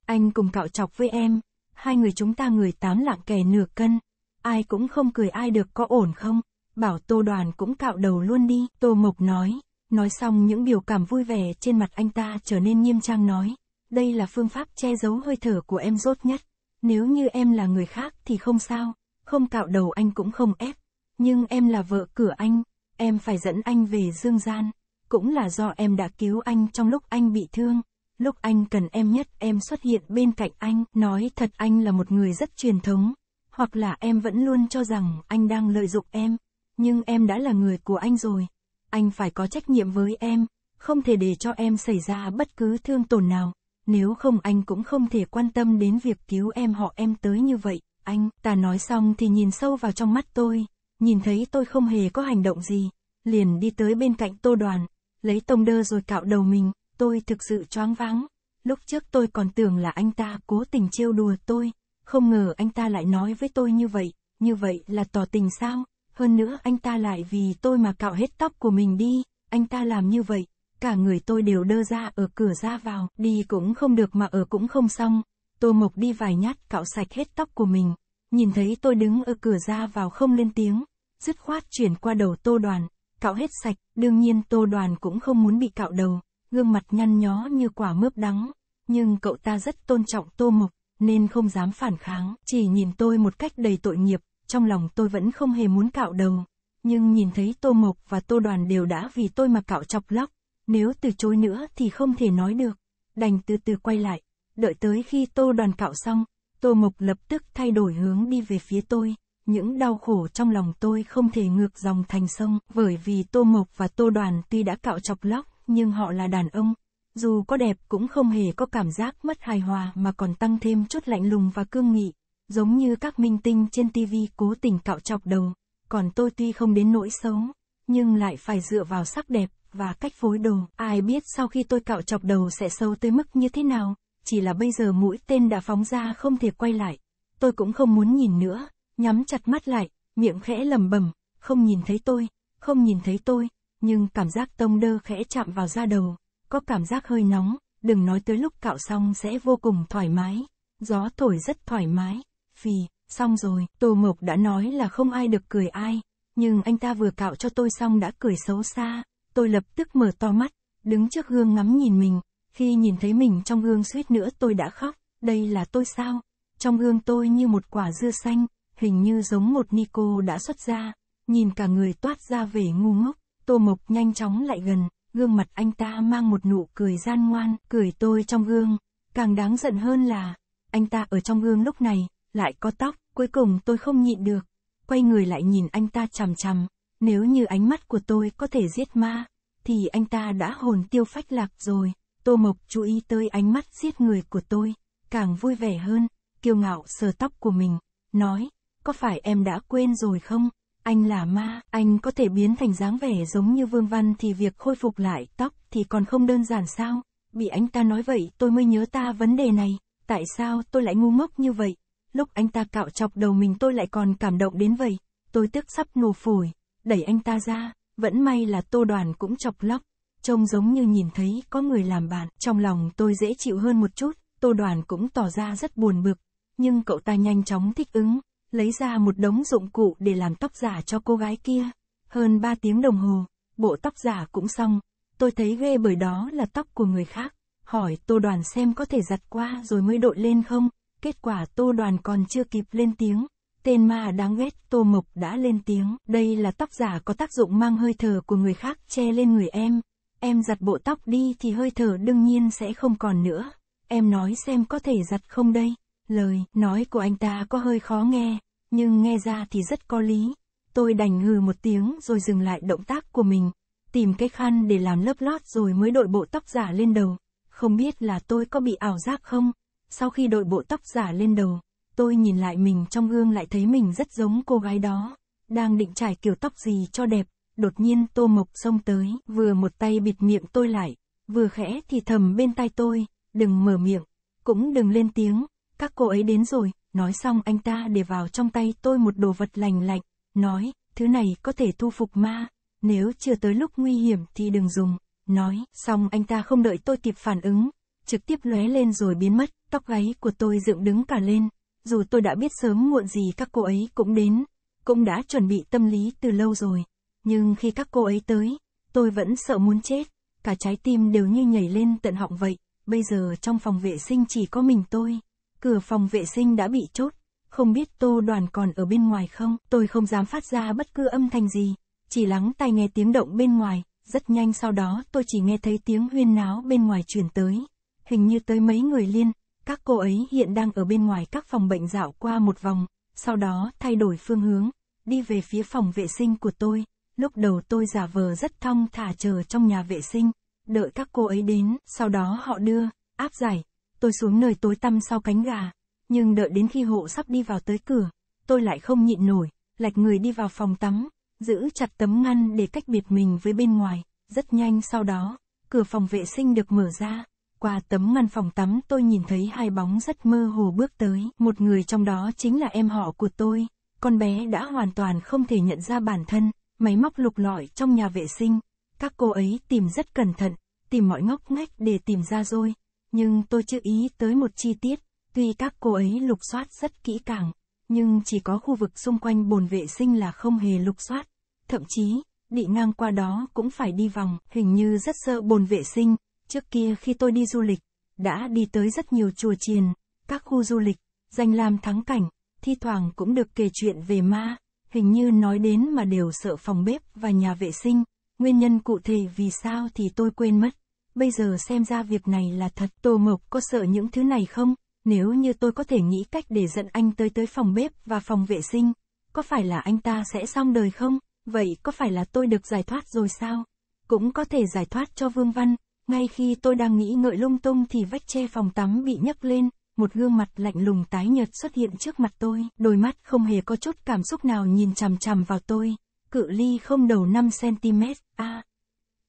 Anh cùng cạo chọc với em, hai người chúng ta người tám lạng kè nửa cân. Ai cũng không cười ai được có ổn không? Bảo tô đoàn cũng cạo đầu luôn đi, tô mộc nói. Nói xong những biểu cảm vui vẻ trên mặt anh ta trở nên nghiêm trang nói. Đây là phương pháp che giấu hơi thở của em rốt nhất. Nếu như em là người khác thì không sao, không cạo đầu anh cũng không ép. Nhưng em là vợ cửa anh, em phải dẫn anh về dương gian. Cũng là do em đã cứu anh trong lúc anh bị thương. Lúc anh cần em nhất em xuất hiện bên cạnh anh, nói thật anh là một người rất truyền thống. Hoặc là em vẫn luôn cho rằng anh đang lợi dụng em. Nhưng em đã là người của anh rồi. Anh phải có trách nhiệm với em, không thể để cho em xảy ra bất cứ thương tổn nào. Nếu không anh cũng không thể quan tâm đến việc cứu em họ em tới như vậy, anh, ta nói xong thì nhìn sâu vào trong mắt tôi, nhìn thấy tôi không hề có hành động gì, liền đi tới bên cạnh tô đoàn, lấy tông đơ rồi cạo đầu mình, tôi thực sự choáng váng. Lúc trước tôi còn tưởng là anh ta cố tình trêu đùa tôi, không ngờ anh ta lại nói với tôi như vậy, như vậy là tỏ tình sao, hơn nữa anh ta lại vì tôi mà cạo hết tóc của mình đi, anh ta làm như vậy, cả người tôi đều đơ ra ở cửa ra vào, đi cũng không được mà ở cũng không xong. Tô Mộc đi vài nhát cạo sạch hết tóc của mình, nhìn thấy tôi đứng ở cửa ra vào không lên tiếng, dứt khoát chuyển qua đầu Tô Đoàn, cạo hết sạch, đương nhiên Tô Đoàn cũng không muốn bị cạo đầu, gương mặt nhăn nhó như quả mướp đắng, nhưng cậu ta rất tôn trọng Tô Mộc, nên không dám phản kháng, chỉ nhìn tôi một cách đầy tội nghiệp, trong lòng tôi vẫn không hề muốn cạo đầu, nhưng nhìn thấy Tô Mộc và Tô Đoàn đều đã vì tôi mà cạo chọc lóc, nếu từ chối nữa thì không thể nói được, đành từ từ quay lại, đợi tới khi tô đoàn cạo xong, tô mộc lập tức thay đổi hướng đi về phía tôi, những đau khổ trong lòng tôi không thể ngược dòng thành sông, bởi vì tô mộc và tô đoàn tuy đã cạo chọc lóc, nhưng họ là đàn ông, dù có đẹp cũng không hề có cảm giác mất hài hòa mà còn tăng thêm chút lạnh lùng và cương nghị, giống như các minh tinh trên tivi cố tình cạo chọc đầu, còn tôi tuy không đến nỗi xấu, nhưng lại phải dựa vào sắc đẹp và cách phối đồ. Ai biết sau khi tôi cạo chọc đầu sẽ sâu tới mức như thế nào, chỉ là bây giờ mũi tên đã phóng ra không thể quay lại. Tôi cũng không muốn nhìn nữa, nhắm chặt mắt lại, miệng khẽ lầm bầm, không nhìn thấy tôi, không nhìn thấy tôi, nhưng cảm giác tông đơ khẽ chạm vào da đầu, có cảm giác hơi nóng, đừng nói tới lúc cạo xong sẽ vô cùng thoải mái, gió thổi rất thoải mái, phì, xong rồi, Tô Mộc đã nói là không ai được cười ai, nhưng anh ta vừa cạo cho tôi xong đã cười xấu xa tôi lập tức mở to mắt, đứng trước gương ngắm nhìn mình, khi nhìn thấy mình trong gương suýt nữa tôi đã khóc, đây là tôi sao? Trong gương tôi như một quả dưa xanh, hình như giống một Nico đã xuất ra, nhìn cả người toát ra vẻ ngu ngốc, Tô Mộc nhanh chóng lại gần, gương mặt anh ta mang một nụ cười gian ngoan, cười tôi trong gương, càng đáng giận hơn là, anh ta ở trong gương lúc này, lại có tóc, cuối cùng tôi không nhịn được, quay người lại nhìn anh ta chằm chằm, nếu như ánh mắt của tôi có thể giết ma, thì anh ta đã hồn tiêu phách lạc rồi. Tô Mộc chú ý tới ánh mắt giết người của tôi, càng vui vẻ hơn, kiêu ngạo sờ tóc của mình, nói, có phải em đã quên rồi không? Anh là ma, anh có thể biến thành dáng vẻ giống như Vương Văn thì việc khôi phục lại tóc thì còn không đơn giản sao? Bị anh ta nói vậy tôi mới nhớ ta vấn đề này, tại sao tôi lại ngu ngốc như vậy? Lúc anh ta cạo chọc đầu mình tôi lại còn cảm động đến vậy, tôi tức sắp nổ phổi đẩy anh ta ra, vẫn may là tô đoàn cũng chọc lóc, trông giống như nhìn thấy có người làm bạn, trong lòng tôi dễ chịu hơn một chút, tô đoàn cũng tỏ ra rất buồn bực, nhưng cậu ta nhanh chóng thích ứng, lấy ra một đống dụng cụ để làm tóc giả cho cô gái kia, hơn 3 tiếng đồng hồ, bộ tóc giả cũng xong, tôi thấy ghê bởi đó là tóc của người khác, hỏi tô đoàn xem có thể giặt qua rồi mới đội lên không, kết quả tô đoàn còn chưa kịp lên tiếng tên ma đáng ghét Tô Mộc đã lên tiếng, đây là tóc giả có tác dụng mang hơi thở của người khác che lên người em, em giặt bộ tóc đi thì hơi thở đương nhiên sẽ không còn nữa, em nói xem có thể giặt không đây, lời nói của anh ta có hơi khó nghe, nhưng nghe ra thì rất có lý, tôi đành hừ một tiếng rồi dừng lại động tác của mình, tìm cái khăn để làm lớp lót rồi mới đội bộ tóc giả lên đầu, không biết là tôi có bị ảo giác không, sau khi đội bộ tóc giả lên đầu tôi nhìn lại mình trong gương lại thấy mình rất giống cô gái đó. Đang định trải kiểu tóc gì cho đẹp, đột nhiên Tô Mộc xông tới, vừa một tay bịt miệng tôi lại, vừa khẽ thì thầm bên tai tôi, đừng mở miệng, cũng đừng lên tiếng, các cô ấy đến rồi, nói xong anh ta để vào trong tay tôi một đồ vật lành lạnh, nói, thứ này có thể thu phục ma, nếu chưa tới lúc nguy hiểm thì đừng dùng, nói, xong anh ta không đợi tôi kịp phản ứng, trực tiếp lóe lên rồi biến mất, tóc gáy của tôi dựng đứng cả lên, dù tôi đã biết sớm muộn gì các cô ấy cũng đến, cũng đã chuẩn bị tâm lý từ lâu rồi, nhưng khi các cô ấy tới, tôi vẫn sợ muốn chết, cả trái tim đều như nhảy lên tận họng vậy, bây giờ trong phòng vệ sinh chỉ có mình tôi, cửa phòng vệ sinh đã bị chốt, không biết tô đoàn còn ở bên ngoài không, tôi không dám phát ra bất cứ âm thanh gì, chỉ lắng tai nghe tiếng động bên ngoài, rất nhanh sau đó tôi chỉ nghe thấy tiếng huyên náo bên ngoài truyền tới, hình như tới mấy người liên, các cô ấy hiện đang ở bên ngoài các phòng bệnh dạo qua một vòng, sau đó thay đổi phương hướng, đi về phía phòng vệ sinh của tôi. Lúc đầu tôi giả vờ rất thong thả chờ trong nhà vệ sinh, đợi các cô ấy đến, sau đó họ đưa, áp giải, tôi xuống nơi tối tăm sau cánh gà. Nhưng đợi đến khi hộ sắp đi vào tới cửa, tôi lại không nhịn nổi, lạch người đi vào phòng tắm, giữ chặt tấm ngăn để cách biệt mình với bên ngoài, rất nhanh sau đó, cửa phòng vệ sinh được mở ra qua tấm ngăn phòng tắm tôi nhìn thấy hai bóng rất mơ hồ bước tới. Một người trong đó chính là em họ của tôi. Con bé đã hoàn toàn không thể nhận ra bản thân, máy móc lục lọi trong nhà vệ sinh. Các cô ấy tìm rất cẩn thận, tìm mọi ngóc ngách để tìm ra rồi. Nhưng tôi chưa ý tới một chi tiết, tuy các cô ấy lục soát rất kỹ càng, nhưng chỉ có khu vực xung quanh bồn vệ sinh là không hề lục soát. Thậm chí, đi ngang qua đó cũng phải đi vòng, hình như rất sợ bồn vệ sinh, Trước kia khi tôi đi du lịch, đã đi tới rất nhiều chùa chiền, các khu du lịch, danh lam thắng cảnh, thi thoảng cũng được kể chuyện về ma, hình như nói đến mà đều sợ phòng bếp và nhà vệ sinh, nguyên nhân cụ thể vì sao thì tôi quên mất. Bây giờ xem ra việc này là thật, Tô Mộc có sợ những thứ này không? Nếu như tôi có thể nghĩ cách để dẫn anh tới tới phòng bếp và phòng vệ sinh, có phải là anh ta sẽ xong đời không? Vậy có phải là tôi được giải thoát rồi sao? Cũng có thể giải thoát cho Vương Văn, ngay khi tôi đang nghĩ ngợi lung tung thì vách che phòng tắm bị nhấc lên, một gương mặt lạnh lùng tái nhợt xuất hiện trước mặt tôi, đôi mắt không hề có chút cảm xúc nào nhìn chằm chằm vào tôi, cự ly không đầu 5cm, a à,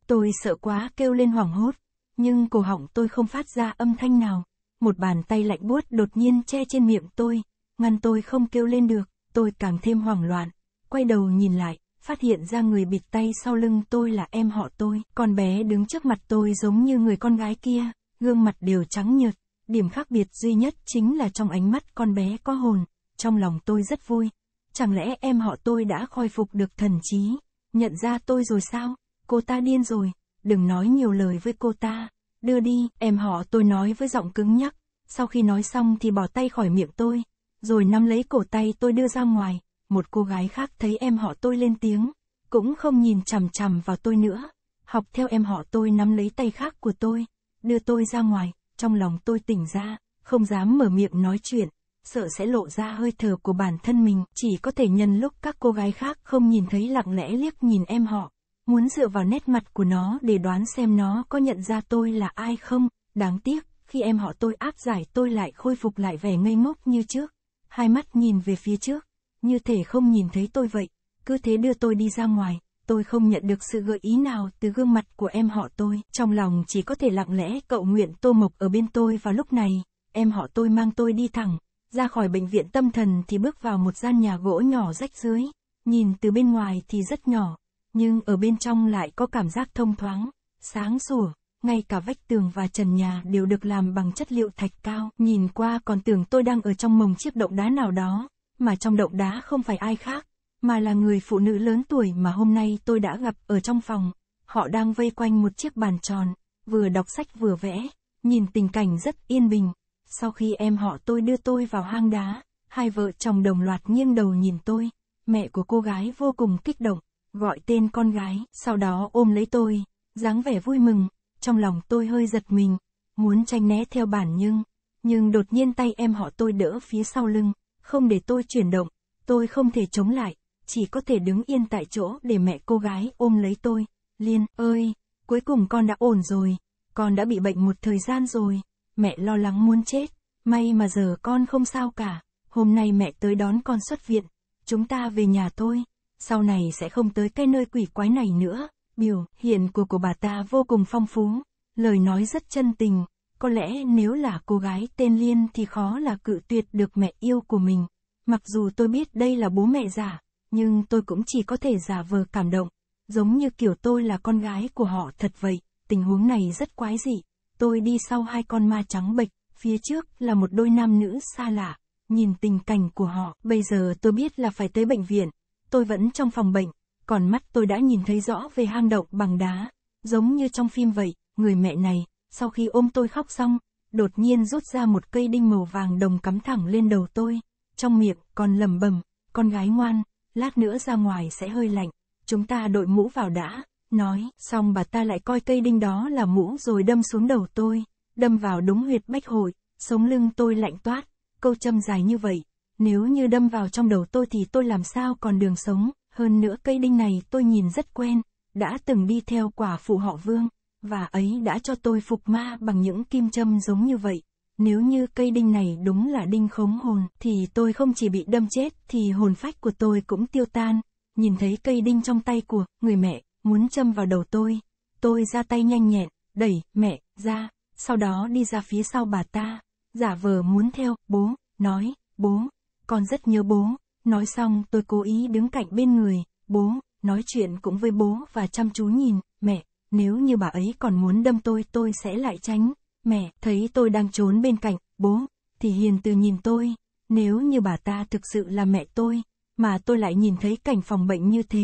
Tôi sợ quá kêu lên hoảng hốt, nhưng cổ họng tôi không phát ra âm thanh nào, một bàn tay lạnh buốt đột nhiên che trên miệng tôi, ngăn tôi không kêu lên được, tôi càng thêm hoảng loạn, quay đầu nhìn lại, phát hiện ra người bịt tay sau lưng tôi là em họ tôi. Con bé đứng trước mặt tôi giống như người con gái kia, gương mặt đều trắng nhợt. Điểm khác biệt duy nhất chính là trong ánh mắt con bé có hồn, trong lòng tôi rất vui. Chẳng lẽ em họ tôi đã khôi phục được thần trí, nhận ra tôi rồi sao? Cô ta điên rồi, đừng nói nhiều lời với cô ta. Đưa đi, em họ tôi nói với giọng cứng nhắc. Sau khi nói xong thì bỏ tay khỏi miệng tôi, rồi nắm lấy cổ tay tôi đưa ra ngoài một cô gái khác thấy em họ tôi lên tiếng, cũng không nhìn chằm chằm vào tôi nữa, học theo em họ tôi nắm lấy tay khác của tôi, đưa tôi ra ngoài, trong lòng tôi tỉnh ra, không dám mở miệng nói chuyện, sợ sẽ lộ ra hơi thở của bản thân mình, chỉ có thể nhân lúc các cô gái khác không nhìn thấy lặng lẽ liếc nhìn em họ, muốn dựa vào nét mặt của nó để đoán xem nó có nhận ra tôi là ai không, đáng tiếc, khi em họ tôi áp giải tôi lại khôi phục lại vẻ ngây ngốc như trước, hai mắt nhìn về phía trước như thể không nhìn thấy tôi vậy, cứ thế đưa tôi đi ra ngoài, tôi không nhận được sự gợi ý nào từ gương mặt của em họ tôi, trong lòng chỉ có thể lặng lẽ cậu nguyện Tô Mộc ở bên tôi vào lúc này, em họ tôi mang tôi đi thẳng, ra khỏi bệnh viện tâm thần thì bước vào một gian nhà gỗ nhỏ rách dưới, nhìn từ bên ngoài thì rất nhỏ, nhưng ở bên trong lại có cảm giác thông thoáng, sáng sủa, ngay cả vách tường và trần nhà đều được làm bằng chất liệu thạch cao, nhìn qua còn tưởng tôi đang ở trong mồng chiếc động đá nào đó mà trong động đá không phải ai khác, mà là người phụ nữ lớn tuổi mà hôm nay tôi đã gặp ở trong phòng. Họ đang vây quanh một chiếc bàn tròn, vừa đọc sách vừa vẽ, nhìn tình cảnh rất yên bình. Sau khi em họ tôi đưa tôi vào hang đá, hai vợ chồng đồng loạt nghiêng đầu nhìn tôi. Mẹ của cô gái vô cùng kích động, gọi tên con gái, sau đó ôm lấy tôi, dáng vẻ vui mừng, trong lòng tôi hơi giật mình, muốn tranh né theo bản nhưng, nhưng đột nhiên tay em họ tôi đỡ phía sau lưng, không để tôi chuyển động, tôi không thể chống lại, chỉ có thể đứng yên tại chỗ để mẹ cô gái ôm lấy tôi. Liên, ơi, cuối cùng con đã ổn rồi, con đã bị bệnh một thời gian rồi, mẹ lo lắng muốn chết, may mà giờ con không sao cả, hôm nay mẹ tới đón con xuất viện, chúng ta về nhà thôi, sau này sẽ không tới cái nơi quỷ quái này nữa, biểu hiện của của bà ta vô cùng phong phú, lời nói rất chân tình, có lẽ nếu là cô gái tên Liên thì khó là cự tuyệt được mẹ yêu của mình. Mặc dù tôi biết đây là bố mẹ giả, nhưng tôi cũng chỉ có thể giả vờ cảm động. Giống như kiểu tôi là con gái của họ thật vậy, tình huống này rất quái dị. Tôi đi sau hai con ma trắng bệch, phía trước là một đôi nam nữ xa lạ. Nhìn tình cảnh của họ, bây giờ tôi biết là phải tới bệnh viện. Tôi vẫn trong phòng bệnh, còn mắt tôi đã nhìn thấy rõ về hang động bằng đá. Giống như trong phim vậy, người mẹ này, sau khi ôm tôi khóc xong, đột nhiên rút ra một cây đinh màu vàng đồng cắm thẳng lên đầu tôi, trong miệng còn lẩm bẩm, con gái ngoan, lát nữa ra ngoài sẽ hơi lạnh, chúng ta đội mũ vào đã, nói, xong bà ta lại coi cây đinh đó là mũ rồi đâm xuống đầu tôi, đâm vào đúng huyệt bách hội, sống lưng tôi lạnh toát, câu châm dài như vậy, nếu như đâm vào trong đầu tôi thì tôi làm sao còn đường sống, hơn nữa cây đinh này tôi nhìn rất quen, đã từng đi theo quả phụ họ vương, và ấy đã cho tôi phục ma bằng những kim châm giống như vậy. Nếu như cây đinh này đúng là đinh khống hồn, thì tôi không chỉ bị đâm chết, thì hồn phách của tôi cũng tiêu tan. Nhìn thấy cây đinh trong tay của người mẹ, muốn châm vào đầu tôi. Tôi ra tay nhanh nhẹn, đẩy mẹ ra, sau đó đi ra phía sau bà ta. Giả vờ muốn theo, bố, nói, bố, con rất nhớ bố. Nói xong tôi cố ý đứng cạnh bên người, bố, nói chuyện cũng với bố và chăm chú nhìn, mẹ, nếu như bà ấy còn muốn đâm tôi tôi sẽ lại tránh. Mẹ, thấy tôi đang trốn bên cạnh, bố, thì hiền từ nhìn tôi, nếu như bà ta thực sự là mẹ tôi, mà tôi lại nhìn thấy cảnh phòng bệnh như thế,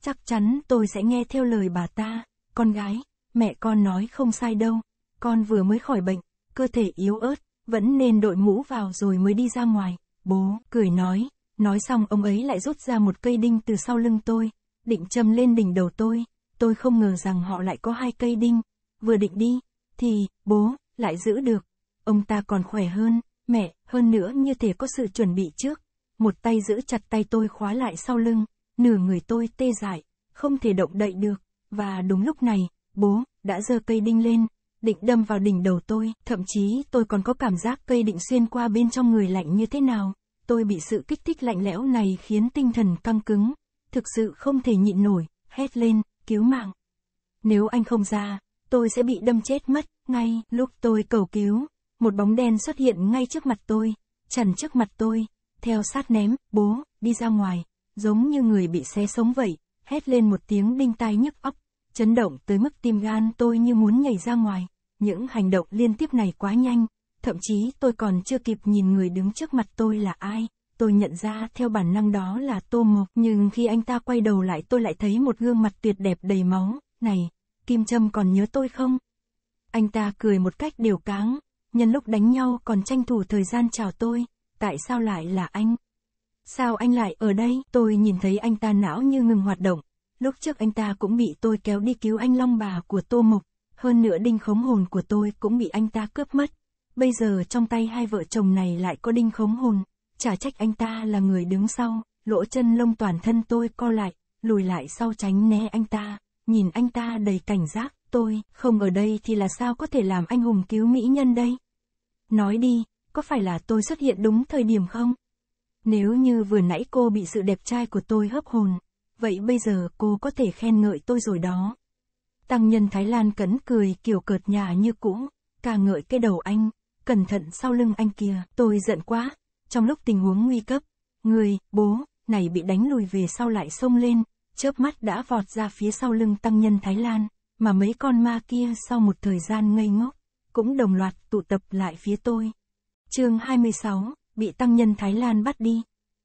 chắc chắn tôi sẽ nghe theo lời bà ta. Con gái, mẹ con nói không sai đâu, con vừa mới khỏi bệnh, cơ thể yếu ớt, vẫn nên đội mũ vào rồi mới đi ra ngoài. Bố, cười nói, nói xong ông ấy lại rút ra một cây đinh từ sau lưng tôi, định châm lên đỉnh đầu tôi tôi không ngờ rằng họ lại có hai cây đinh, vừa định đi, thì, bố, lại giữ được. Ông ta còn khỏe hơn, mẹ, hơn nữa như thể có sự chuẩn bị trước. Một tay giữ chặt tay tôi khóa lại sau lưng, nửa người tôi tê dại, không thể động đậy được, và đúng lúc này, bố, đã giơ cây đinh lên, định đâm vào đỉnh đầu tôi, thậm chí tôi còn có cảm giác cây định xuyên qua bên trong người lạnh như thế nào. Tôi bị sự kích thích lạnh lẽo này khiến tinh thần căng cứng, thực sự không thể nhịn nổi, hét lên, cứu mạng. Nếu anh không ra, tôi sẽ bị đâm chết mất, ngay lúc tôi cầu cứu, một bóng đen xuất hiện ngay trước mặt tôi, trần trước mặt tôi, theo sát ném, bố, đi ra ngoài, giống như người bị xé sống vậy, hét lên một tiếng đinh tai nhức óc, chấn động tới mức tim gan tôi như muốn nhảy ra ngoài, những hành động liên tiếp này quá nhanh, thậm chí tôi còn chưa kịp nhìn người đứng trước mặt tôi là ai tôi nhận ra theo bản năng đó là Tô Mộc, nhưng khi anh ta quay đầu lại tôi lại thấy một gương mặt tuyệt đẹp đầy máu, này, Kim Trâm còn nhớ tôi không? Anh ta cười một cách đều cáng, nhân lúc đánh nhau còn tranh thủ thời gian chào tôi, tại sao lại là anh? Sao anh lại ở đây? Tôi nhìn thấy anh ta não như ngừng hoạt động, lúc trước anh ta cũng bị tôi kéo đi cứu anh Long bà của Tô Mộc, hơn nữa đinh khống hồn của tôi cũng bị anh ta cướp mất. Bây giờ trong tay hai vợ chồng này lại có đinh khống hồn, Chả trách anh ta là người đứng sau, lỗ chân lông toàn thân tôi co lại, lùi lại sau tránh né anh ta, nhìn anh ta đầy cảnh giác, tôi, không ở đây thì là sao có thể làm anh hùng cứu mỹ nhân đây? Nói đi, có phải là tôi xuất hiện đúng thời điểm không? Nếu như vừa nãy cô bị sự đẹp trai của tôi hấp hồn, vậy bây giờ cô có thể khen ngợi tôi rồi đó. Tăng nhân Thái Lan cấn cười kiểu cợt nhà như cũ, ca ngợi cái đầu anh, cẩn thận sau lưng anh kia, tôi giận quá, trong lúc tình huống nguy cấp, người, bố, này bị đánh lùi về sau lại xông lên, chớp mắt đã vọt ra phía sau lưng tăng nhân Thái Lan, mà mấy con ma kia sau một thời gian ngây ngốc, cũng đồng loạt tụ tập lại phía tôi. chương 26, bị tăng nhân Thái Lan bắt đi.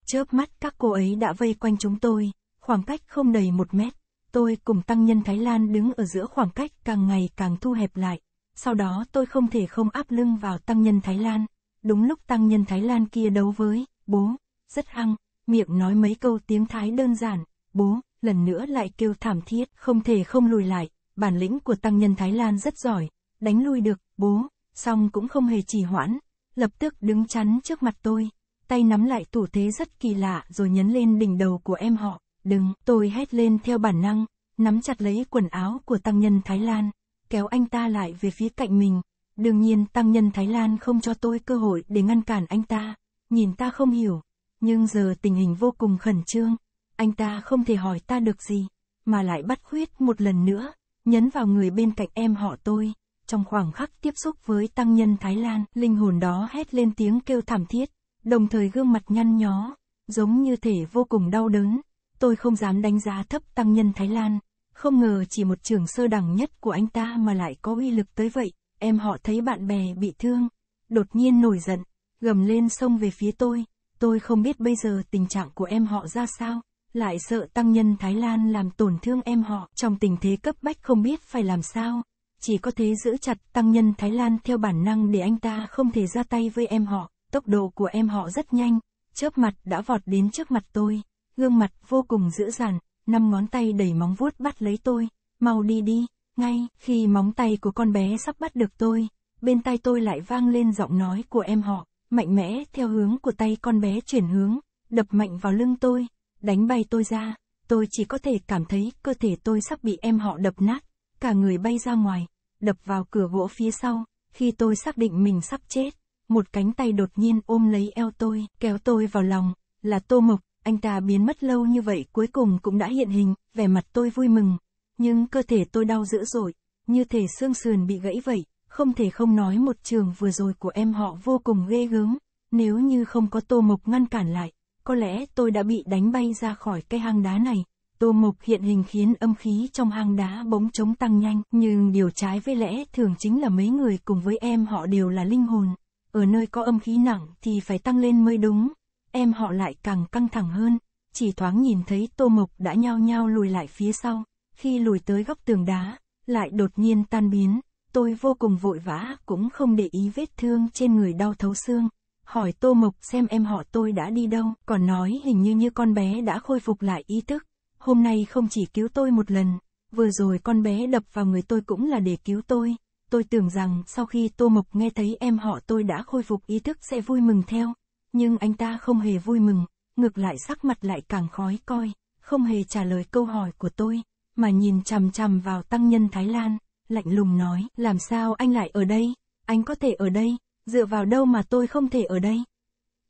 Chớp mắt các cô ấy đã vây quanh chúng tôi, khoảng cách không đầy một mét. Tôi cùng tăng nhân Thái Lan đứng ở giữa khoảng cách càng ngày càng thu hẹp lại. Sau đó tôi không thể không áp lưng vào tăng nhân Thái Lan đúng lúc tăng nhân Thái Lan kia đấu với, bố, rất hăng, miệng nói mấy câu tiếng Thái đơn giản, bố, lần nữa lại kêu thảm thiết, không thể không lùi lại, bản lĩnh của tăng nhân Thái Lan rất giỏi, đánh lui được, bố, song cũng không hề trì hoãn, lập tức đứng chắn trước mặt tôi, tay nắm lại thủ thế rất kỳ lạ rồi nhấn lên đỉnh đầu của em họ, đừng, tôi hét lên theo bản năng, nắm chặt lấy quần áo của tăng nhân Thái Lan, kéo anh ta lại về phía cạnh mình, Đương nhiên tăng nhân Thái Lan không cho tôi cơ hội để ngăn cản anh ta, nhìn ta không hiểu, nhưng giờ tình hình vô cùng khẩn trương, anh ta không thể hỏi ta được gì, mà lại bắt khuyết một lần nữa, nhấn vào người bên cạnh em họ tôi. Trong khoảng khắc tiếp xúc với tăng nhân Thái Lan, linh hồn đó hét lên tiếng kêu thảm thiết, đồng thời gương mặt nhăn nhó, giống như thể vô cùng đau đớn. Tôi không dám đánh giá thấp tăng nhân Thái Lan, không ngờ chỉ một trường sơ đẳng nhất của anh ta mà lại có uy lực tới vậy em họ thấy bạn bè bị thương, đột nhiên nổi giận, gầm lên xông về phía tôi, tôi không biết bây giờ tình trạng của em họ ra sao, lại sợ tăng nhân Thái Lan làm tổn thương em họ trong tình thế cấp bách không biết phải làm sao, chỉ có thế giữ chặt tăng nhân Thái Lan theo bản năng để anh ta không thể ra tay với em họ, tốc độ của em họ rất nhanh, chớp mặt đã vọt đến trước mặt tôi, gương mặt vô cùng dữ dằn, năm ngón tay đầy móng vuốt bắt lấy tôi, mau đi đi. Ngay khi móng tay của con bé sắp bắt được tôi, bên tai tôi lại vang lên giọng nói của em họ, mạnh mẽ theo hướng của tay con bé chuyển hướng, đập mạnh vào lưng tôi, đánh bay tôi ra, tôi chỉ có thể cảm thấy cơ thể tôi sắp bị em họ đập nát, cả người bay ra ngoài, đập vào cửa gỗ phía sau, khi tôi xác định mình sắp chết, một cánh tay đột nhiên ôm lấy eo tôi, kéo tôi vào lòng, là Tô Mộc, anh ta biến mất lâu như vậy cuối cùng cũng đã hiện hình, vẻ mặt tôi vui mừng, nhưng cơ thể tôi đau dữ dội, như thể xương sườn bị gãy vậy, không thể không nói một trường vừa rồi của em họ vô cùng ghê gớm, nếu như không có Tô Mộc ngăn cản lại, có lẽ tôi đã bị đánh bay ra khỏi cái hang đá này. Tô Mộc hiện hình khiến âm khí trong hang đá bỗng trống tăng nhanh, nhưng điều trái với lẽ thường chính là mấy người cùng với em họ đều là linh hồn. Ở nơi có âm khí nặng thì phải tăng lên mới đúng, em họ lại càng căng thẳng hơn, chỉ thoáng nhìn thấy Tô Mộc đã nhao nhao lùi lại phía sau khi lùi tới góc tường đá, lại đột nhiên tan biến, tôi vô cùng vội vã, cũng không để ý vết thương trên người đau thấu xương. Hỏi Tô Mộc xem em họ tôi đã đi đâu, còn nói hình như như con bé đã khôi phục lại ý thức. Hôm nay không chỉ cứu tôi một lần, vừa rồi con bé đập vào người tôi cũng là để cứu tôi. Tôi tưởng rằng sau khi Tô Mộc nghe thấy em họ tôi đã khôi phục ý thức sẽ vui mừng theo. Nhưng anh ta không hề vui mừng, ngược lại sắc mặt lại càng khói coi, không hề trả lời câu hỏi của tôi mà nhìn chằm chằm vào tăng nhân Thái Lan, lạnh lùng nói, làm sao anh lại ở đây, anh có thể ở đây, dựa vào đâu mà tôi không thể ở đây.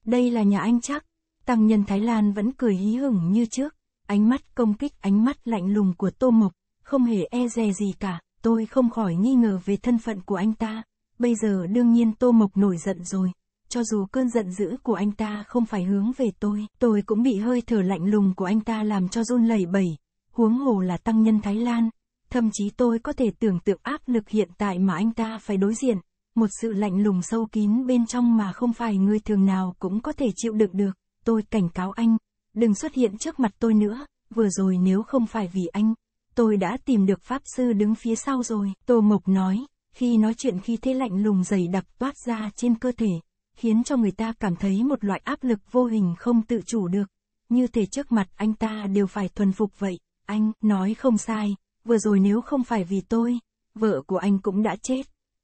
Đây là nhà anh chắc, tăng nhân Thái Lan vẫn cười hí hửng như trước, ánh mắt công kích ánh mắt lạnh lùng của Tô Mộc, không hề e dè gì cả, tôi không khỏi nghi ngờ về thân phận của anh ta, bây giờ đương nhiên Tô Mộc nổi giận rồi, cho dù cơn giận dữ của anh ta không phải hướng về tôi, tôi cũng bị hơi thở lạnh lùng của anh ta làm cho run lẩy bẩy, huống hồ là tăng nhân Thái Lan. Thậm chí tôi có thể tưởng tượng áp lực hiện tại mà anh ta phải đối diện, một sự lạnh lùng sâu kín bên trong mà không phải người thường nào cũng có thể chịu đựng được. Tôi cảnh cáo anh, đừng xuất hiện trước mặt tôi nữa, vừa rồi nếu không phải vì anh, tôi đã tìm được Pháp Sư đứng phía sau rồi. Tô Mộc nói, khi nói chuyện khi thế lạnh lùng dày đặc toát ra trên cơ thể, khiến cho người ta cảm thấy một loại áp lực vô hình không tự chủ được, như thể trước mặt anh ta đều phải thuần phục vậy. Anh, nói không sai, vừa rồi nếu không phải vì tôi, vợ của anh cũng đã chết.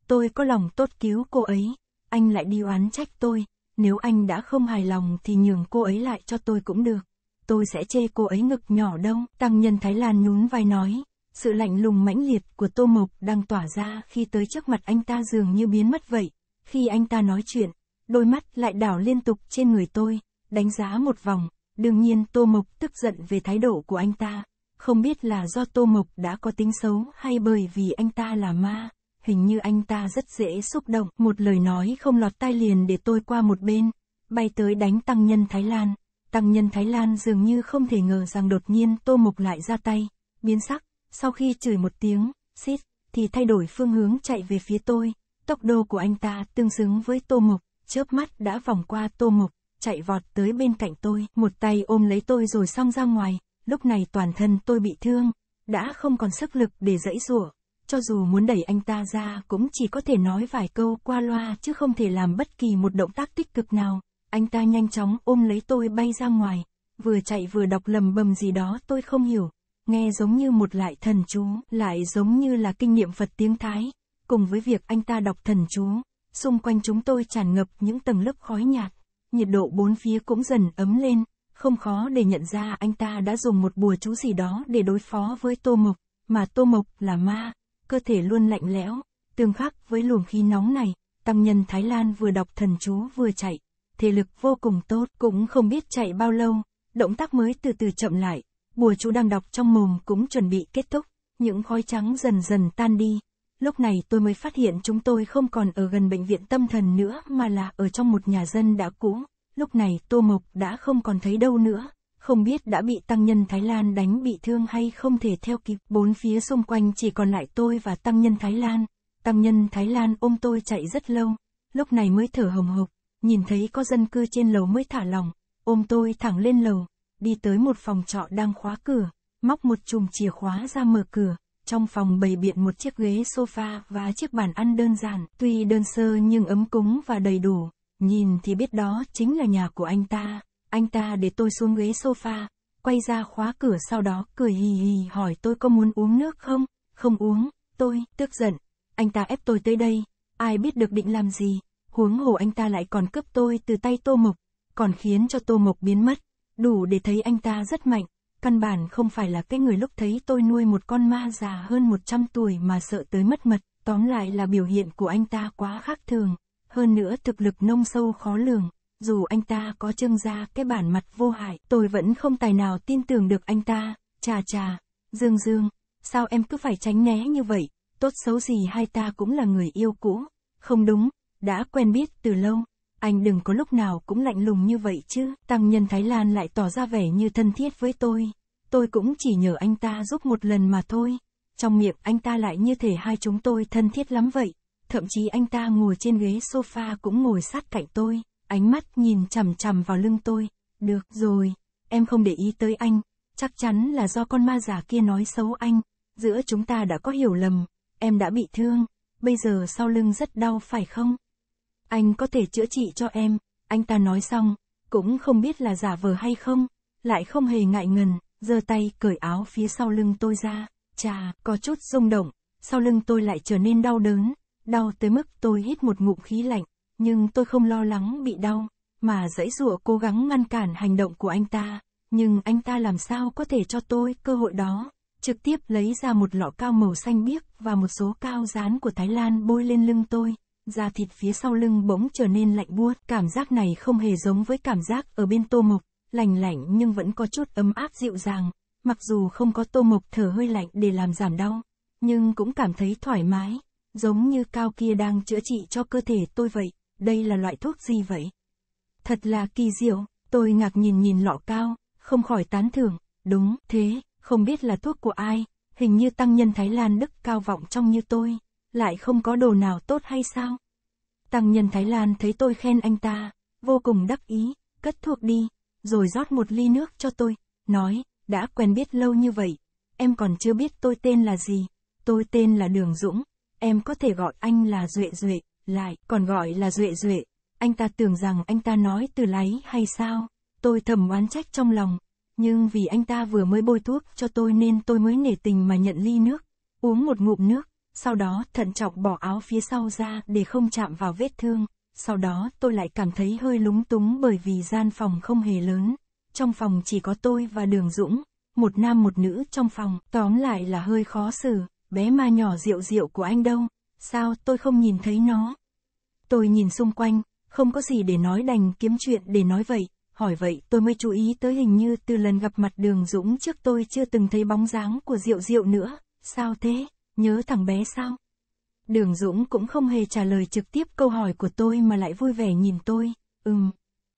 Tôi có lòng tốt cứu cô ấy, anh lại đi oán trách tôi, nếu anh đã không hài lòng thì nhường cô ấy lại cho tôi cũng được. Tôi sẽ chê cô ấy ngực nhỏ đông, tăng nhân Thái Lan nhún vai nói. Sự lạnh lùng mãnh liệt của Tô Mộc đang tỏa ra khi tới trước mặt anh ta dường như biến mất vậy. Khi anh ta nói chuyện, đôi mắt lại đảo liên tục trên người tôi, đánh giá một vòng. Đương nhiên Tô Mộc tức giận về thái độ của anh ta, không biết là do Tô Mộc đã có tính xấu hay bởi vì anh ta là ma, hình như anh ta rất dễ xúc động, một lời nói không lọt tai liền để tôi qua một bên, bay tới đánh tăng nhân Thái Lan. Tăng nhân Thái Lan dường như không thể ngờ rằng đột nhiên Tô Mộc lại ra tay, biến sắc, sau khi chửi một tiếng, xít, thì thay đổi phương hướng chạy về phía tôi, tốc độ của anh ta tương xứng với Tô Mộc, chớp mắt đã vòng qua Tô Mộc, chạy vọt tới bên cạnh tôi, một tay ôm lấy tôi rồi xong ra ngoài, lúc này toàn thân tôi bị thương, đã không còn sức lực để dẫy rủa cho dù muốn đẩy anh ta ra cũng chỉ có thể nói vài câu qua loa chứ không thể làm bất kỳ một động tác tích cực nào. Anh ta nhanh chóng ôm lấy tôi bay ra ngoài, vừa chạy vừa đọc lầm bầm gì đó tôi không hiểu, nghe giống như một lại thần chú, lại giống như là kinh nghiệm Phật tiếng Thái, cùng với việc anh ta đọc thần chú, xung quanh chúng tôi tràn ngập những tầng lớp khói nhạt, nhiệt độ bốn phía cũng dần ấm lên. Không khó để nhận ra anh ta đã dùng một bùa chú gì đó để đối phó với Tô Mộc, mà Tô Mộc là ma, cơ thể luôn lạnh lẽo, tương khắc với luồng khí nóng này, tăng nhân Thái Lan vừa đọc thần chú vừa chạy, thể lực vô cùng tốt, cũng không biết chạy bao lâu, động tác mới từ từ chậm lại, bùa chú đang đọc trong mồm cũng chuẩn bị kết thúc, những khói trắng dần dần tan đi. Lúc này tôi mới phát hiện chúng tôi không còn ở gần bệnh viện tâm thần nữa mà là ở trong một nhà dân đã cũ. Lúc này Tô Mộc đã không còn thấy đâu nữa, không biết đã bị tăng nhân Thái Lan đánh bị thương hay không thể theo kịp. Bốn phía xung quanh chỉ còn lại tôi và tăng nhân Thái Lan. Tăng nhân Thái Lan ôm tôi chạy rất lâu, lúc này mới thở hồng hộc, nhìn thấy có dân cư trên lầu mới thả lòng, ôm tôi thẳng lên lầu, đi tới một phòng trọ đang khóa cửa, móc một chùm chìa khóa ra mở cửa. Trong phòng bày biện một chiếc ghế sofa và chiếc bàn ăn đơn giản, tuy đơn sơ nhưng ấm cúng và đầy đủ. Nhìn thì biết đó chính là nhà của anh ta, anh ta để tôi xuống ghế sofa, quay ra khóa cửa sau đó cười hì hì hỏi tôi có muốn uống nước không, không uống, tôi, tức giận, anh ta ép tôi tới đây, ai biết được định làm gì, huống hồ anh ta lại còn cướp tôi từ tay tô mộc, còn khiến cho tô mộc biến mất, đủ để thấy anh ta rất mạnh, căn bản không phải là cái người lúc thấy tôi nuôi một con ma già hơn 100 tuổi mà sợ tới mất mật, tóm lại là biểu hiện của anh ta quá khác thường hơn nữa thực lực nông sâu khó lường. Dù anh ta có trương gia cái bản mặt vô hại, tôi vẫn không tài nào tin tưởng được anh ta, chà chà, dương dương, sao em cứ phải tránh né như vậy, tốt xấu gì hai ta cũng là người yêu cũ, không đúng, đã quen biết từ lâu, anh đừng có lúc nào cũng lạnh lùng như vậy chứ, tăng nhân Thái Lan lại tỏ ra vẻ như thân thiết với tôi, tôi cũng chỉ nhờ anh ta giúp một lần mà thôi, trong miệng anh ta lại như thể hai chúng tôi thân thiết lắm vậy thậm chí anh ta ngồi trên ghế sofa cũng ngồi sát cạnh tôi, ánh mắt nhìn chằm chằm vào lưng tôi, được rồi, em không để ý tới anh, chắc chắn là do con ma giả kia nói xấu anh, giữa chúng ta đã có hiểu lầm, em đã bị thương, bây giờ sau lưng rất đau phải không? Anh có thể chữa trị cho em, anh ta nói xong, cũng không biết là giả vờ hay không, lại không hề ngại ngần, giơ tay cởi áo phía sau lưng tôi ra, chà, có chút rung động, sau lưng tôi lại trở nên đau đớn, Đau tới mức tôi hít một ngụm khí lạnh, nhưng tôi không lo lắng bị đau, mà dãy rủa cố gắng ngăn cản hành động của anh ta. Nhưng anh ta làm sao có thể cho tôi cơ hội đó, trực tiếp lấy ra một lọ cao màu xanh biếc và một số cao dán của Thái Lan bôi lên lưng tôi. Da thịt phía sau lưng bỗng trở nên lạnh buốt, cảm giác này không hề giống với cảm giác ở bên tô mộc, lành lạnh nhưng vẫn có chút ấm áp dịu dàng, mặc dù không có tô mộc thở hơi lạnh để làm giảm đau, nhưng cũng cảm thấy thoải mái giống như cao kia đang chữa trị cho cơ thể tôi vậy, đây là loại thuốc gì vậy? Thật là kỳ diệu, tôi ngạc nhìn nhìn lọ cao, không khỏi tán thưởng, đúng thế, không biết là thuốc của ai, hình như tăng nhân Thái Lan đức cao vọng trong như tôi, lại không có đồ nào tốt hay sao? Tăng nhân Thái Lan thấy tôi khen anh ta, vô cùng đắc ý, cất thuốc đi, rồi rót một ly nước cho tôi, nói, đã quen biết lâu như vậy, em còn chưa biết tôi tên là gì, tôi tên là Đường Dũng, em có thể gọi anh là Duệ Duệ, lại còn gọi là Duệ Duệ. Anh ta tưởng rằng anh ta nói từ lấy hay sao? Tôi thầm oán trách trong lòng, nhưng vì anh ta vừa mới bôi thuốc cho tôi nên tôi mới nể tình mà nhận ly nước, uống một ngụm nước, sau đó thận trọng bỏ áo phía sau ra để không chạm vào vết thương. Sau đó tôi lại cảm thấy hơi lúng túng bởi vì gian phòng không hề lớn. Trong phòng chỉ có tôi và Đường Dũng, một nam một nữ trong phòng, tóm lại là hơi khó xử bé ma nhỏ rượu rượu của anh đâu, sao tôi không nhìn thấy nó. Tôi nhìn xung quanh, không có gì để nói đành kiếm chuyện để nói vậy, hỏi vậy tôi mới chú ý tới hình như từ lần gặp mặt đường Dũng trước tôi chưa từng thấy bóng dáng của rượu rượu nữa, sao thế, nhớ thằng bé sao? Đường Dũng cũng không hề trả lời trực tiếp câu hỏi của tôi mà lại vui vẻ nhìn tôi, ừm,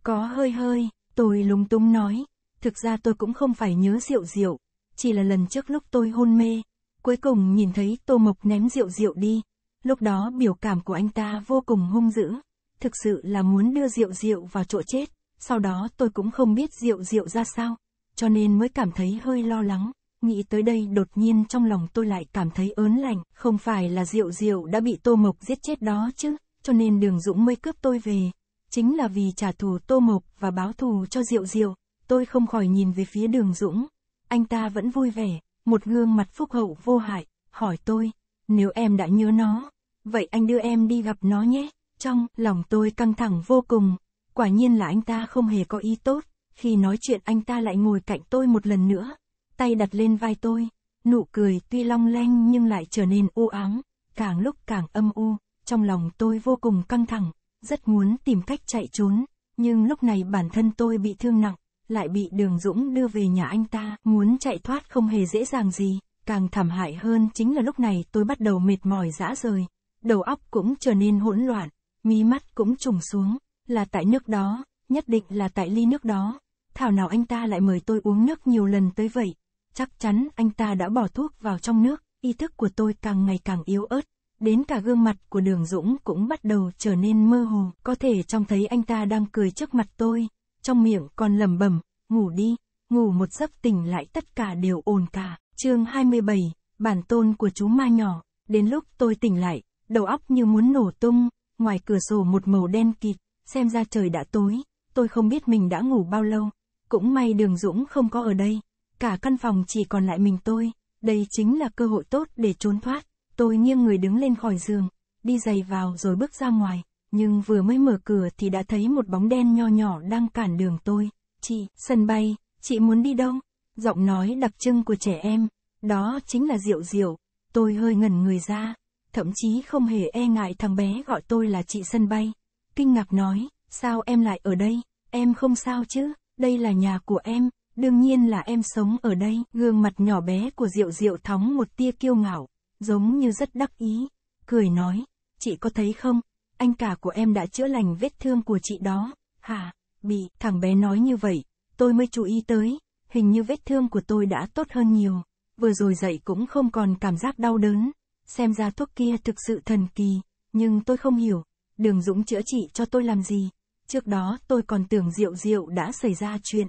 có hơi hơi, tôi lúng túng nói, thực ra tôi cũng không phải nhớ rượu rượu, chỉ là lần trước lúc tôi hôn mê, Cuối cùng nhìn thấy Tô Mộc ném rượu rượu đi. Lúc đó biểu cảm của anh ta vô cùng hung dữ. Thực sự là muốn đưa rượu rượu vào chỗ chết. Sau đó tôi cũng không biết rượu rượu ra sao. Cho nên mới cảm thấy hơi lo lắng. Nghĩ tới đây đột nhiên trong lòng tôi lại cảm thấy ớn lạnh, Không phải là rượu rượu đã bị Tô Mộc giết chết đó chứ. Cho nên đường Dũng mới cướp tôi về. Chính là vì trả thù Tô Mộc và báo thù cho rượu rượu. Tôi không khỏi nhìn về phía đường Dũng. Anh ta vẫn vui vẻ, một gương mặt phúc hậu vô hại, hỏi tôi, nếu em đã nhớ nó, vậy anh đưa em đi gặp nó nhé. Trong lòng tôi căng thẳng vô cùng, quả nhiên là anh ta không hề có ý tốt, khi nói chuyện anh ta lại ngồi cạnh tôi một lần nữa, tay đặt lên vai tôi, nụ cười tuy long lanh nhưng lại trở nên u ám, càng lúc càng âm u, trong lòng tôi vô cùng căng thẳng, rất muốn tìm cách chạy trốn, nhưng lúc này bản thân tôi bị thương nặng, lại bị Đường Dũng đưa về nhà anh ta, muốn chạy thoát không hề dễ dàng gì, càng thảm hại hơn chính là lúc này tôi bắt đầu mệt mỏi dã rời, đầu óc cũng trở nên hỗn loạn, mí mắt cũng trùng xuống, là tại nước đó, nhất định là tại ly nước đó, thảo nào anh ta lại mời tôi uống nước nhiều lần tới vậy, chắc chắn anh ta đã bỏ thuốc vào trong nước, ý thức của tôi càng ngày càng yếu ớt, đến cả gương mặt của đường Dũng cũng bắt đầu trở nên mơ hồ, có thể trông thấy anh ta đang cười trước mặt tôi trong miệng còn lẩm bẩm, ngủ đi, ngủ một giấc tỉnh lại tất cả đều ồn cả. chương 27, bản tôn của chú ma nhỏ, đến lúc tôi tỉnh lại, đầu óc như muốn nổ tung, ngoài cửa sổ một màu đen kịt, xem ra trời đã tối, tôi không biết mình đã ngủ bao lâu, cũng may đường Dũng không có ở đây, cả căn phòng chỉ còn lại mình tôi, đây chính là cơ hội tốt để trốn thoát, tôi nghiêng người đứng lên khỏi giường, đi giày vào rồi bước ra ngoài, nhưng vừa mới mở cửa thì đã thấy một bóng đen nho nhỏ đang cản đường tôi. Chị, sân bay, chị muốn đi đâu? Giọng nói đặc trưng của trẻ em, đó chính là Diệu Diệu. Tôi hơi ngẩn người ra, thậm chí không hề e ngại thằng bé gọi tôi là chị sân bay. Kinh ngạc nói, sao em lại ở đây? Em không sao chứ, đây là nhà của em, đương nhiên là em sống ở đây. Gương mặt nhỏ bé của Diệu Diệu thóng một tia kiêu ngạo, giống như rất đắc ý. Cười nói, chị có thấy không, anh cả của em đã chữa lành vết thương của chị đó, hả, bị, thằng bé nói như vậy, tôi mới chú ý tới, hình như vết thương của tôi đã tốt hơn nhiều, vừa rồi dậy cũng không còn cảm giác đau đớn, xem ra thuốc kia thực sự thần kỳ, nhưng tôi không hiểu, đường Dũng chữa trị cho tôi làm gì, trước đó tôi còn tưởng Diệu Diệu đã xảy ra chuyện,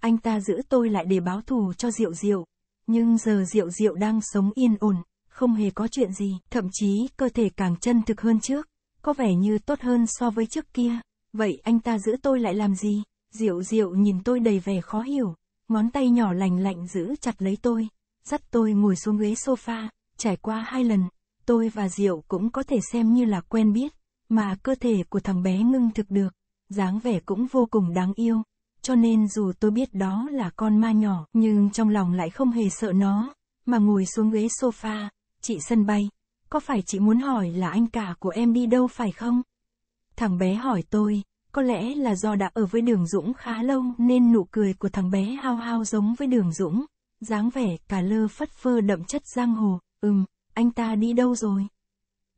anh ta giữ tôi lại để báo thù cho Diệu Diệu, nhưng giờ Diệu Diệu đang sống yên ổn, không hề có chuyện gì, thậm chí cơ thể càng chân thực hơn trước có vẻ như tốt hơn so với trước kia. Vậy anh ta giữ tôi lại làm gì? Diệu diệu nhìn tôi đầy vẻ khó hiểu, ngón tay nhỏ lành lạnh giữ chặt lấy tôi, dắt tôi ngồi xuống ghế sofa, trải qua hai lần, tôi và Diệu cũng có thể xem như là quen biết, mà cơ thể của thằng bé ngưng thực được, dáng vẻ cũng vô cùng đáng yêu, cho nên dù tôi biết đó là con ma nhỏ, nhưng trong lòng lại không hề sợ nó, mà ngồi xuống ghế sofa, chị sân bay, có phải chị muốn hỏi là anh cả của em đi đâu phải không? Thằng bé hỏi tôi, có lẽ là do đã ở với đường Dũng khá lâu nên nụ cười của thằng bé hao hao giống với đường Dũng, dáng vẻ cả lơ phất phơ đậm chất giang hồ, ừm, anh ta đi đâu rồi?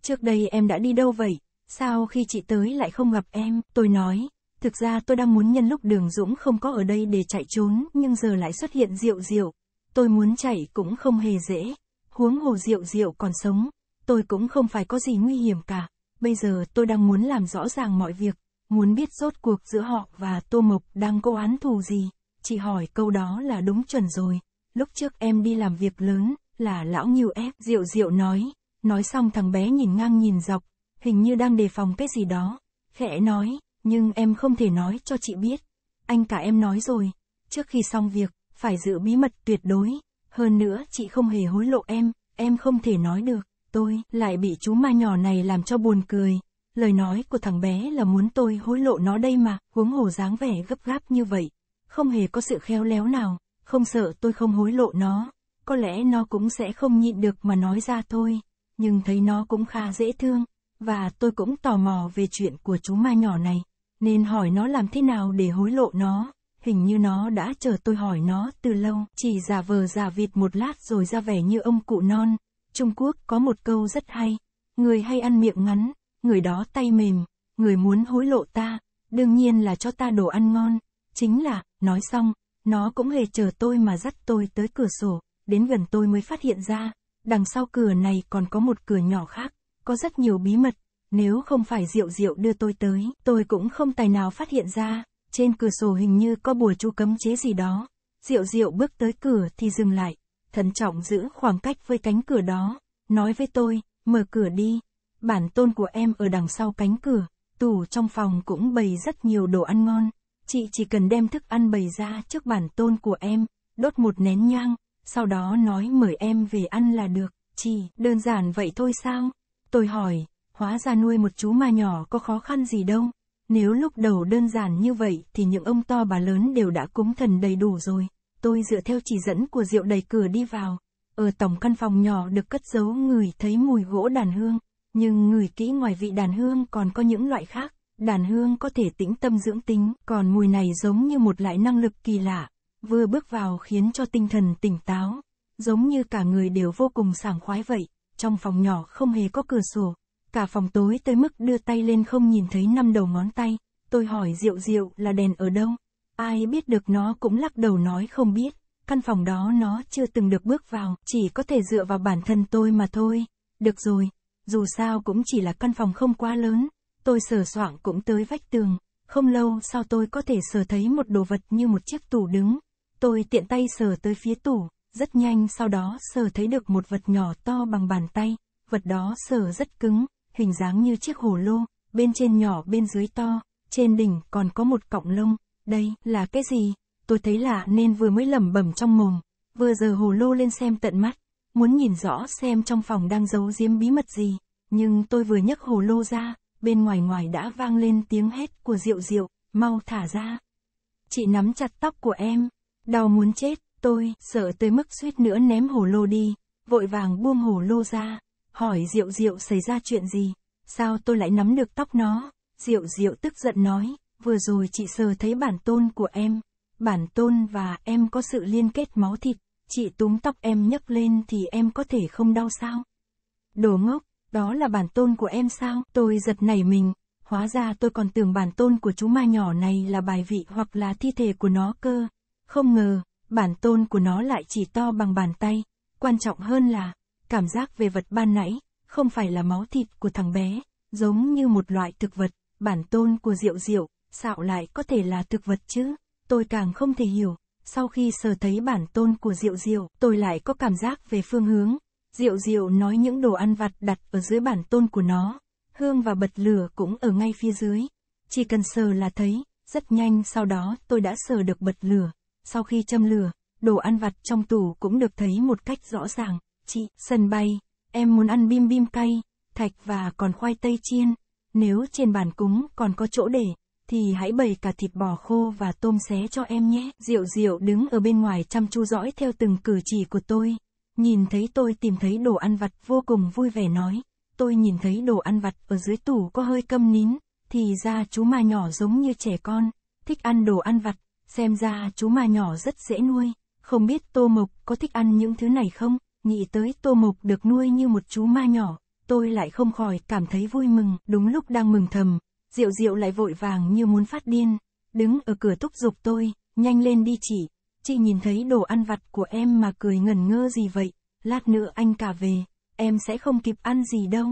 Trước đây em đã đi đâu vậy? Sao khi chị tới lại không gặp em? Tôi nói, thực ra tôi đang muốn nhân lúc đường Dũng không có ở đây để chạy trốn nhưng giờ lại xuất hiện rượu rượu. Tôi muốn chạy cũng không hề dễ, huống hồ rượu rượu còn sống, tôi cũng không phải có gì nguy hiểm cả. Bây giờ tôi đang muốn làm rõ ràng mọi việc, muốn biết rốt cuộc giữa họ và Tô Mộc đang có án thù gì. Chị hỏi câu đó là đúng chuẩn rồi. Lúc trước em đi làm việc lớn, là lão nhiều ép. rượu rượu nói, nói xong thằng bé nhìn ngang nhìn dọc, hình như đang đề phòng cái gì đó. Khẽ nói, nhưng em không thể nói cho chị biết. Anh cả em nói rồi, trước khi xong việc, phải giữ bí mật tuyệt đối. Hơn nữa chị không hề hối lộ em, em không thể nói được tôi, lại bị chú ma nhỏ này làm cho buồn cười. Lời nói của thằng bé là muốn tôi hối lộ nó đây mà, huống hồ dáng vẻ gấp gáp như vậy. Không hề có sự khéo léo nào, không sợ tôi không hối lộ nó. Có lẽ nó cũng sẽ không nhịn được mà nói ra thôi, nhưng thấy nó cũng khá dễ thương, và tôi cũng tò mò về chuyện của chú ma nhỏ này, nên hỏi nó làm thế nào để hối lộ nó. Hình như nó đã chờ tôi hỏi nó từ lâu, chỉ giả vờ giả vịt một lát rồi ra vẻ như ông cụ non, Trung Quốc có một câu rất hay, người hay ăn miệng ngắn, người đó tay mềm, người muốn hối lộ ta, đương nhiên là cho ta đồ ăn ngon, chính là, nói xong, nó cũng hề chờ tôi mà dắt tôi tới cửa sổ, đến gần tôi mới phát hiện ra, đằng sau cửa này còn có một cửa nhỏ khác, có rất nhiều bí mật, nếu không phải Diệu Diệu đưa tôi tới, tôi cũng không tài nào phát hiện ra, trên cửa sổ hình như có bùa chú cấm chế gì đó. Diệu Diệu bước tới cửa thì dừng lại, thận trọng giữ khoảng cách với cánh cửa đó, nói với tôi, mở cửa đi. Bản tôn của em ở đằng sau cánh cửa, tủ trong phòng cũng bày rất nhiều đồ ăn ngon. Chị chỉ cần đem thức ăn bày ra trước bản tôn của em, đốt một nén nhang, sau đó nói mời em về ăn là được. Chỉ đơn giản vậy thôi sao? Tôi hỏi, hóa ra nuôi một chú ma nhỏ có khó khăn gì đâu. Nếu lúc đầu đơn giản như vậy thì những ông to bà lớn đều đã cúng thần đầy đủ rồi tôi dựa theo chỉ dẫn của rượu đẩy cửa đi vào. Ở tổng căn phòng nhỏ được cất giấu người thấy mùi gỗ đàn hương, nhưng người kỹ ngoài vị đàn hương còn có những loại khác. Đàn hương có thể tĩnh tâm dưỡng tính, còn mùi này giống như một loại năng lực kỳ lạ, vừa bước vào khiến cho tinh thần tỉnh táo, giống như cả người đều vô cùng sảng khoái vậy. Trong phòng nhỏ không hề có cửa sổ, cả phòng tối tới mức đưa tay lên không nhìn thấy năm đầu ngón tay. Tôi hỏi rượu rượu là đèn ở đâu? Ai biết được nó cũng lắc đầu nói không biết, căn phòng đó nó chưa từng được bước vào, chỉ có thể dựa vào bản thân tôi mà thôi. Được rồi, dù sao cũng chỉ là căn phòng không quá lớn, tôi sờ soạng cũng tới vách tường, không lâu sau tôi có thể sờ thấy một đồ vật như một chiếc tủ đứng. Tôi tiện tay sờ tới phía tủ, rất nhanh sau đó sờ thấy được một vật nhỏ to bằng bàn tay, vật đó sờ rất cứng, hình dáng như chiếc hồ lô, bên trên nhỏ bên dưới to, trên đỉnh còn có một cọng lông, đây, là cái gì? Tôi thấy lạ nên vừa mới lẩm bẩm trong mồm, vừa giờ hồ lô lên xem tận mắt, muốn nhìn rõ xem trong phòng đang giấu giếm bí mật gì, nhưng tôi vừa nhấc hồ lô ra, bên ngoài ngoài đã vang lên tiếng hét của Diệu Diệu, mau thả ra. Chị nắm chặt tóc của em, đau muốn chết, tôi sợ tới mức suýt nữa ném hồ lô đi, vội vàng buông hồ lô ra, hỏi Diệu Diệu xảy ra chuyện gì, sao tôi lại nắm được tóc nó, Diệu Diệu tức giận nói, vừa rồi chị sờ thấy bản tôn của em, bản tôn và em có sự liên kết máu thịt, chị túm tóc em nhấc lên thì em có thể không đau sao? Đồ ngốc, đó là bản tôn của em sao? Tôi giật nảy mình, hóa ra tôi còn tưởng bản tôn của chú ma nhỏ này là bài vị hoặc là thi thể của nó cơ. Không ngờ, bản tôn của nó lại chỉ to bằng bàn tay, quan trọng hơn là, cảm giác về vật ban nãy, không phải là máu thịt của thằng bé, giống như một loại thực vật, bản tôn của Diệu Diệu, sạo lại có thể là thực vật chứ? Tôi càng không thể hiểu, sau khi sờ thấy bản tôn của Diệu Diệu, tôi lại có cảm giác về phương hướng. Diệu Diệu nói những đồ ăn vặt đặt ở dưới bản tôn của nó, hương và bật lửa cũng ở ngay phía dưới. Chỉ cần sờ là thấy, rất nhanh sau đó tôi đã sờ được bật lửa. Sau khi châm lửa, đồ ăn vặt trong tủ cũng được thấy một cách rõ ràng. Chị, sân bay, em muốn ăn bim bim cay, thạch và còn khoai tây chiên. Nếu trên bàn cúng còn có chỗ để, thì hãy bày cả thịt bò khô và tôm xé cho em nhé. Diệu Diệu đứng ở bên ngoài chăm chú dõi theo từng cử chỉ của tôi. Nhìn thấy tôi tìm thấy đồ ăn vặt vô cùng vui vẻ nói. Tôi nhìn thấy đồ ăn vặt ở dưới tủ có hơi câm nín, thì ra chú ma nhỏ giống như trẻ con, thích ăn đồ ăn vặt, xem ra chú ma nhỏ rất dễ nuôi. Không biết Tô Mộc có thích ăn những thứ này không? Nghĩ tới Tô Mộc được nuôi như một chú ma nhỏ, tôi lại không khỏi cảm thấy vui mừng. Đúng lúc đang mừng thầm, Diệu diệu lại vội vàng như muốn phát điên, đứng ở cửa thúc giục tôi, nhanh lên đi chị, chị nhìn thấy đồ ăn vặt của em mà cười ngẩn ngơ gì vậy, lát nữa anh cả về, em sẽ không kịp ăn gì đâu.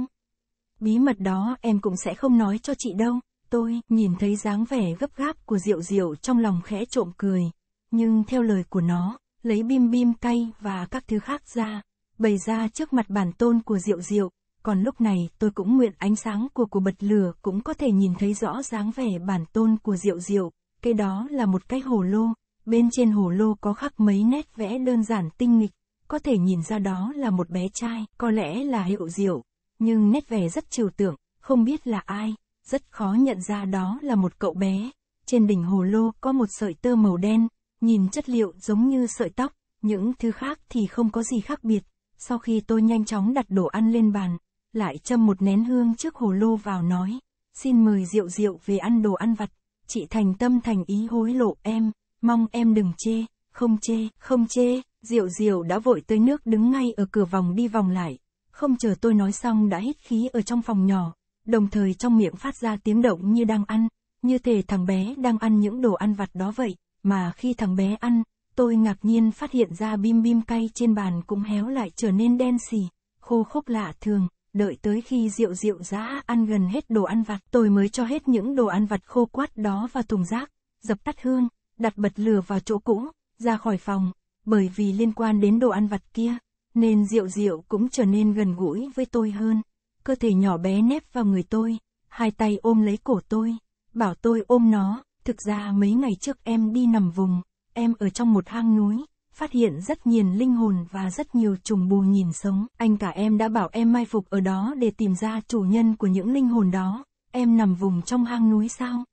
Bí mật đó em cũng sẽ không nói cho chị đâu, tôi nhìn thấy dáng vẻ gấp gáp của Diệu Diệu trong lòng khẽ trộm cười, nhưng theo lời của nó, lấy bim bim cay và các thứ khác ra, bày ra trước mặt bản tôn của Diệu Diệu, còn lúc này tôi cũng nguyện ánh sáng của của bật lửa cũng có thể nhìn thấy rõ dáng vẻ bản tôn của Diệu Diệu, cái đó là một cái hồ lô, bên trên hồ lô có khắc mấy nét vẽ đơn giản tinh nghịch, có thể nhìn ra đó là một bé trai, có lẽ là Hiệu Diệu, nhưng nét vẻ rất trừu tượng, không biết là ai, rất khó nhận ra đó là một cậu bé. Trên đỉnh hồ lô có một sợi tơ màu đen, nhìn chất liệu giống như sợi tóc, những thứ khác thì không có gì khác biệt. Sau khi tôi nhanh chóng đặt đồ ăn lên bàn, lại châm một nén hương trước hồ lô vào nói, xin mời rượu rượu về ăn đồ ăn vặt, chị thành tâm thành ý hối lộ em, mong em đừng chê, không chê, không chê, rượu rượu đã vội tới nước đứng ngay ở cửa vòng đi vòng lại, không chờ tôi nói xong đã hít khí ở trong phòng nhỏ, đồng thời trong miệng phát ra tiếng động như đang ăn, như thể thằng bé đang ăn những đồ ăn vặt đó vậy, mà khi thằng bé ăn, tôi ngạc nhiên phát hiện ra bim bim cay trên bàn cũng héo lại trở nên đen xì, khô khốc lạ thường đợi tới khi rượu rượu dã ăn gần hết đồ ăn vặt tôi mới cho hết những đồ ăn vặt khô quát đó vào thùng rác, dập tắt hương, đặt bật lửa vào chỗ cũ, ra khỏi phòng, bởi vì liên quan đến đồ ăn vặt kia, nên rượu rượu cũng trở nên gần gũi với tôi hơn. Cơ thể nhỏ bé nép vào người tôi, hai tay ôm lấy cổ tôi, bảo tôi ôm nó, thực ra mấy ngày trước em đi nằm vùng, em ở trong một hang núi, phát hiện rất nhiều linh hồn và rất nhiều trùng bù nhìn sống. Anh cả em đã bảo em mai phục ở đó để tìm ra chủ nhân của những linh hồn đó. Em nằm vùng trong hang núi sao?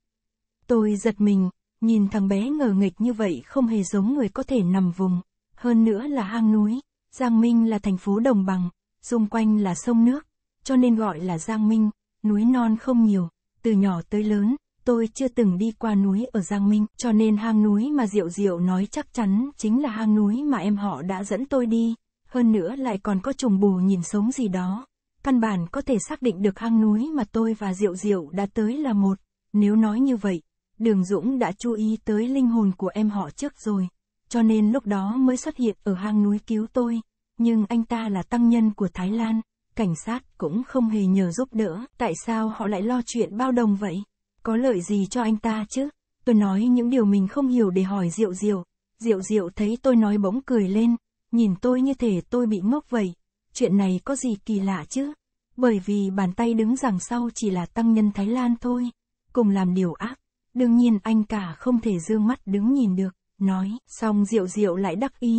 Tôi giật mình, nhìn thằng bé ngờ nghịch như vậy không hề giống người có thể nằm vùng. Hơn nữa là hang núi, Giang Minh là thành phố đồng bằng, xung quanh là sông nước, cho nên gọi là Giang Minh, núi non không nhiều, từ nhỏ tới lớn, tôi chưa từng đi qua núi ở Giang Minh, cho nên hang núi mà Diệu Diệu nói chắc chắn chính là hang núi mà em họ đã dẫn tôi đi, hơn nữa lại còn có trùng bù nhìn sống gì đó. Căn bản có thể xác định được hang núi mà tôi và Diệu Diệu đã tới là một, nếu nói như vậy, Đường Dũng đã chú ý tới linh hồn của em họ trước rồi, cho nên lúc đó mới xuất hiện ở hang núi cứu tôi, nhưng anh ta là tăng nhân của Thái Lan, cảnh sát cũng không hề nhờ giúp đỡ, tại sao họ lại lo chuyện bao đồng vậy? có lợi gì cho anh ta chứ? Tôi nói những điều mình không hiểu để hỏi Diệu Diệu. Diệu Diệu thấy tôi nói bỗng cười lên, nhìn tôi như thể tôi bị ngốc vậy. Chuyện này có gì kỳ lạ chứ? Bởi vì bàn tay đứng đằng sau chỉ là tăng nhân Thái Lan thôi. Cùng làm điều ác. Đương nhiên anh cả không thể dương mắt đứng nhìn được. Nói, xong Diệu Diệu lại đắc ý.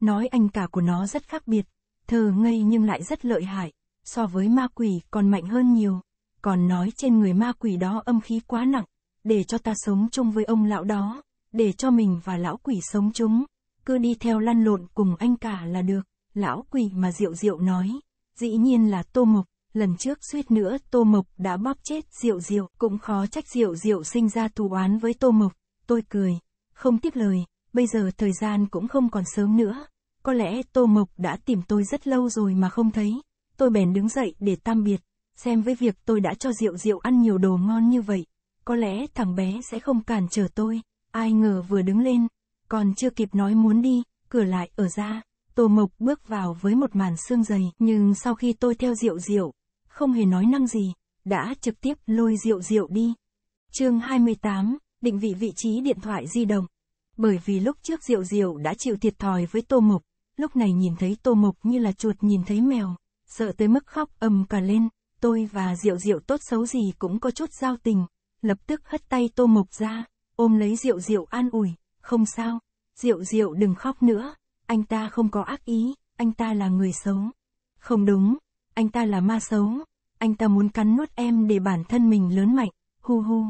Nói anh cả của nó rất khác biệt. Thờ ngây nhưng lại rất lợi hại. So với ma quỷ còn mạnh hơn nhiều còn nói trên người ma quỷ đó âm khí quá nặng, để cho ta sống chung với ông lão đó, để cho mình và lão quỷ sống chung cứ đi theo lăn lộn cùng anh cả là được, lão quỷ mà Diệu Diệu nói, dĩ nhiên là Tô Mộc, lần trước suýt nữa Tô Mộc đã bóp chết Diệu Diệu, cũng khó trách Diệu Diệu sinh ra thù oán với Tô Mộc, tôi cười, không tiếp lời, bây giờ thời gian cũng không còn sớm nữa, có lẽ Tô Mộc đã tìm tôi rất lâu rồi mà không thấy, tôi bèn đứng dậy để tạm biệt xem với việc tôi đã cho Diệu Diệu ăn nhiều đồ ngon như vậy, có lẽ thằng bé sẽ không cản trở tôi, ai ngờ vừa đứng lên, còn chưa kịp nói muốn đi, cửa lại ở ra, Tô Mộc bước vào với một màn xương dày, nhưng sau khi tôi theo Diệu Diệu, không hề nói năng gì, đã trực tiếp lôi Diệu Diệu đi. chương 28, định vị vị trí điện thoại di động. Bởi vì lúc trước Diệu Diệu đã chịu thiệt thòi với Tô Mộc, lúc này nhìn thấy Tô Mộc như là chuột nhìn thấy mèo, sợ tới mức khóc ầm cả lên tôi và Diệu Diệu tốt xấu gì cũng có chút giao tình, lập tức hất tay Tô Mộc ra, ôm lấy Diệu Diệu an ủi, không sao, Diệu Diệu đừng khóc nữa, anh ta không có ác ý, anh ta là người xấu. Không đúng, anh ta là ma xấu, anh ta muốn cắn nuốt em để bản thân mình lớn mạnh, hu hu.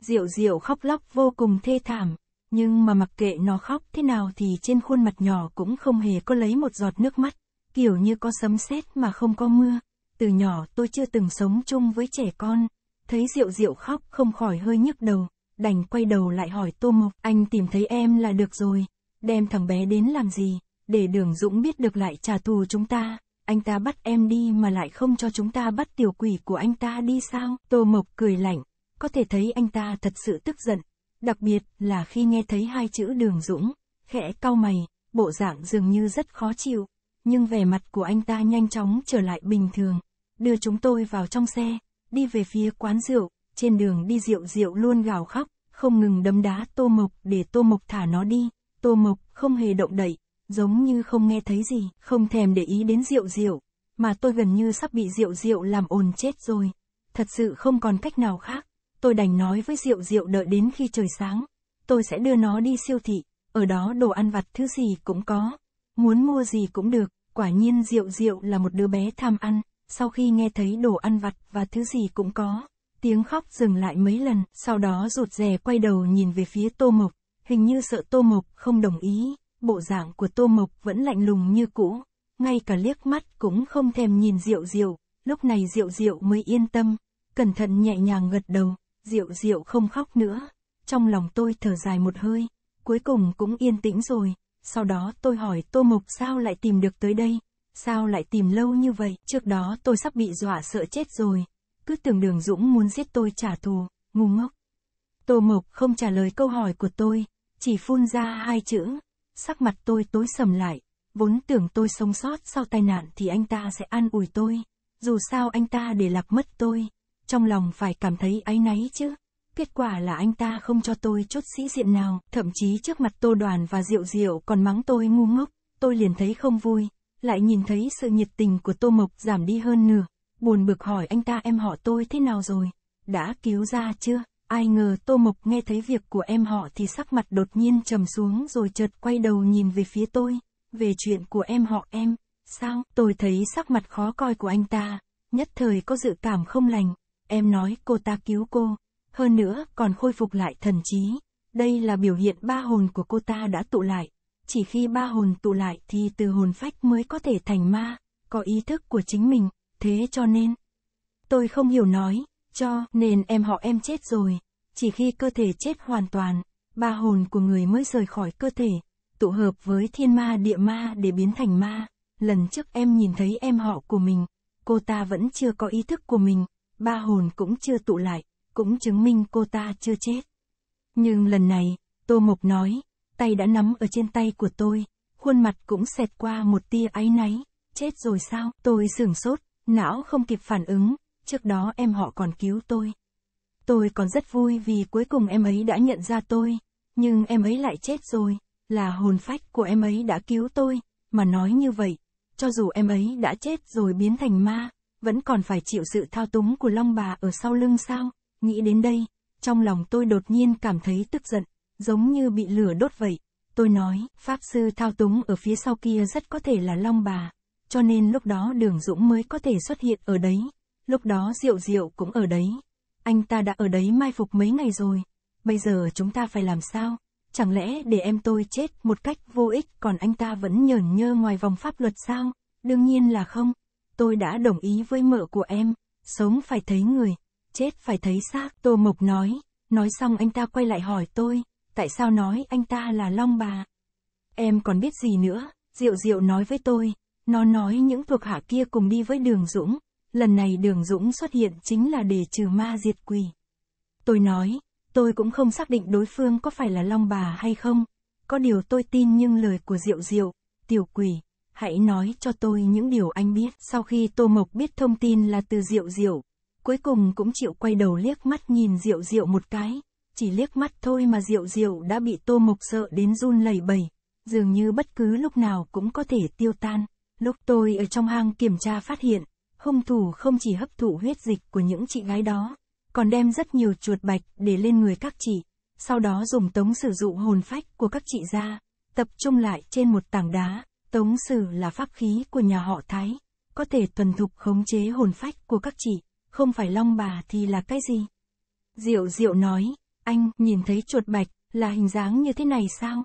Diệu Diệu khóc lóc vô cùng thê thảm, nhưng mà mặc kệ nó khóc thế nào thì trên khuôn mặt nhỏ cũng không hề có lấy một giọt nước mắt, kiểu như có sấm sét mà không có mưa từ nhỏ tôi chưa từng sống chung với trẻ con, thấy Diệu Diệu khóc không khỏi hơi nhức đầu, đành quay đầu lại hỏi Tô Mộc, anh tìm thấy em là được rồi, đem thằng bé đến làm gì, để Đường Dũng biết được lại trả thù chúng ta, anh ta bắt em đi mà lại không cho chúng ta bắt tiểu quỷ của anh ta đi sao, Tô Mộc cười lạnh, có thể thấy anh ta thật sự tức giận, đặc biệt là khi nghe thấy hai chữ Đường Dũng, khẽ cau mày, bộ dạng dường như rất khó chịu nhưng vẻ mặt của anh ta nhanh chóng trở lại bình thường, đưa chúng tôi vào trong xe, đi về phía quán rượu, trên đường đi rượu rượu luôn gào khóc, không ngừng đấm đá Tô Mộc để Tô Mộc thả nó đi, Tô Mộc không hề động đậy, giống như không nghe thấy gì, không thèm để ý đến rượu rượu, mà tôi gần như sắp bị rượu rượu làm ồn chết rồi, thật sự không còn cách nào khác, tôi đành nói với rượu rượu đợi đến khi trời sáng, tôi sẽ đưa nó đi siêu thị, ở đó đồ ăn vặt thứ gì cũng có muốn mua gì cũng được, quả nhiên Diệu Diệu là một đứa bé tham ăn, sau khi nghe thấy đồ ăn vặt và thứ gì cũng có, tiếng khóc dừng lại mấy lần, sau đó rụt rè quay đầu nhìn về phía Tô Mộc, hình như sợ Tô Mộc không đồng ý, bộ dạng của Tô Mộc vẫn lạnh lùng như cũ, ngay cả liếc mắt cũng không thèm nhìn Diệu Diệu, lúc này Diệu Diệu mới yên tâm, cẩn thận nhẹ nhàng gật đầu, Diệu Diệu không khóc nữa, trong lòng tôi thở dài một hơi, cuối cùng cũng yên tĩnh rồi, sau đó tôi hỏi Tô Mục sao lại tìm được tới đây, sao lại tìm lâu như vậy, trước đó tôi sắp bị dọa sợ chết rồi, cứ tưởng đường Dũng muốn giết tôi trả thù, ngu ngốc. Tô Mộc không trả lời câu hỏi của tôi, chỉ phun ra hai chữ, sắc mặt tôi tối sầm lại, vốn tưởng tôi sống sót sau tai nạn thì anh ta sẽ an ủi tôi, dù sao anh ta để lạc mất tôi, trong lòng phải cảm thấy áy náy chứ. Kết quả là anh ta không cho tôi chút sĩ diện nào, thậm chí trước mặt tô đoàn và diệu diệu còn mắng tôi ngu ngốc, tôi liền thấy không vui, lại nhìn thấy sự nhiệt tình của tô mộc giảm đi hơn nửa, buồn bực hỏi anh ta em họ tôi thế nào rồi, đã cứu ra chưa, ai ngờ tô mộc nghe thấy việc của em họ thì sắc mặt đột nhiên trầm xuống rồi chợt quay đầu nhìn về phía tôi, về chuyện của em họ em, sao, tôi thấy sắc mặt khó coi của anh ta, nhất thời có dự cảm không lành, em nói cô ta cứu cô, hơn nữa còn khôi phục lại thần trí. Đây là biểu hiện ba hồn của cô ta đã tụ lại. Chỉ khi ba hồn tụ lại thì từ hồn phách mới có thể thành ma, có ý thức của chính mình, thế cho nên. Tôi không hiểu nói, cho nên em họ em chết rồi. Chỉ khi cơ thể chết hoàn toàn, ba hồn của người mới rời khỏi cơ thể, tụ hợp với thiên ma địa ma để biến thành ma. Lần trước em nhìn thấy em họ của mình, cô ta vẫn chưa có ý thức của mình, ba hồn cũng chưa tụ lại, cũng chứng minh cô ta chưa chết. Nhưng lần này, Tô Mộc nói, tay đã nắm ở trên tay của tôi, khuôn mặt cũng xẹt qua một tia áy náy, chết rồi sao, tôi sửng sốt, não không kịp phản ứng, trước đó em họ còn cứu tôi. Tôi còn rất vui vì cuối cùng em ấy đã nhận ra tôi, nhưng em ấy lại chết rồi, là hồn phách của em ấy đã cứu tôi, mà nói như vậy, cho dù em ấy đã chết rồi biến thành ma, vẫn còn phải chịu sự thao túng của Long bà ở sau lưng sao? Nghĩ đến đây, trong lòng tôi đột nhiên cảm thấy tức giận, giống như bị lửa đốt vậy. Tôi nói, Pháp Sư thao túng ở phía sau kia rất có thể là Long Bà, cho nên lúc đó Đường Dũng mới có thể xuất hiện ở đấy. Lúc đó Diệu Diệu cũng ở đấy. Anh ta đã ở đấy mai phục mấy ngày rồi. Bây giờ chúng ta phải làm sao? Chẳng lẽ để em tôi chết một cách vô ích còn anh ta vẫn nhởn nhơ ngoài vòng pháp luật sao? Đương nhiên là không. Tôi đã đồng ý với mợ của em, sống phải thấy người chết phải thấy xác, Tô Mộc nói, nói xong anh ta quay lại hỏi tôi, tại sao nói anh ta là Long bà? Em còn biết gì nữa, Diệu Diệu nói với tôi, nó nói những thuộc hạ kia cùng đi với Đường Dũng, lần này Đường Dũng xuất hiện chính là để trừ ma diệt quỷ. Tôi nói, tôi cũng không xác định đối phương có phải là Long bà hay không, có điều tôi tin nhưng lời của Diệu Diệu, tiểu quỷ, hãy nói cho tôi những điều anh biết. Sau khi Tô Mộc biết thông tin là từ Diệu Diệu, cuối cùng cũng chịu quay đầu liếc mắt nhìn Diệu Diệu một cái, chỉ liếc mắt thôi mà Diệu Diệu đã bị Tô Mộc sợ đến run lẩy bẩy, dường như bất cứ lúc nào cũng có thể tiêu tan. Lúc tôi ở trong hang kiểm tra phát hiện, hung thủ không chỉ hấp thụ huyết dịch của những chị gái đó, còn đem rất nhiều chuột bạch để lên người các chị, sau đó dùng tống sử dụng hồn phách của các chị ra, tập trung lại trên một tảng đá, tống sử là pháp khí của nhà họ Thái, có thể thuần thục khống chế hồn phách của các chị không phải long bà thì là cái gì? Diệu diệu nói, anh, nhìn thấy chuột bạch, là hình dáng như thế này sao?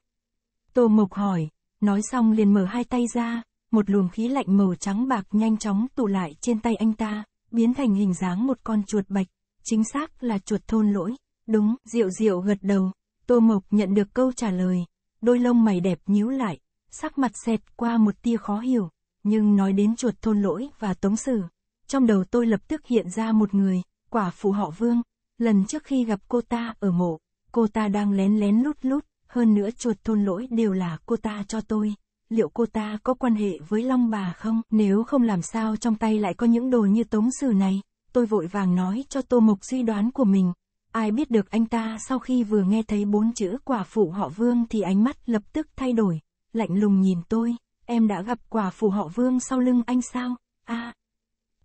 Tô Mộc hỏi, nói xong liền mở hai tay ra, một luồng khí lạnh màu trắng bạc nhanh chóng tụ lại trên tay anh ta, biến thành hình dáng một con chuột bạch, chính xác là chuột thôn lỗi. Đúng, Diệu Diệu gật đầu, Tô Mộc nhận được câu trả lời, đôi lông mày đẹp nhíu lại, sắc mặt xẹt qua một tia khó hiểu, nhưng nói đến chuột thôn lỗi và tống sử, trong đầu tôi lập tức hiện ra một người, quả phụ họ Vương. Lần trước khi gặp cô ta ở mộ, cô ta đang lén lén lút lút, hơn nữa chuột thôn lỗi đều là cô ta cho tôi. Liệu cô ta có quan hệ với Long bà không? Nếu không làm sao trong tay lại có những đồ như tống sử này, tôi vội vàng nói cho Tô Mộc suy đoán của mình. Ai biết được anh ta sau khi vừa nghe thấy bốn chữ quả phụ họ Vương thì ánh mắt lập tức thay đổi, lạnh lùng nhìn tôi, em đã gặp quả phụ họ Vương sau lưng anh sao? A, à,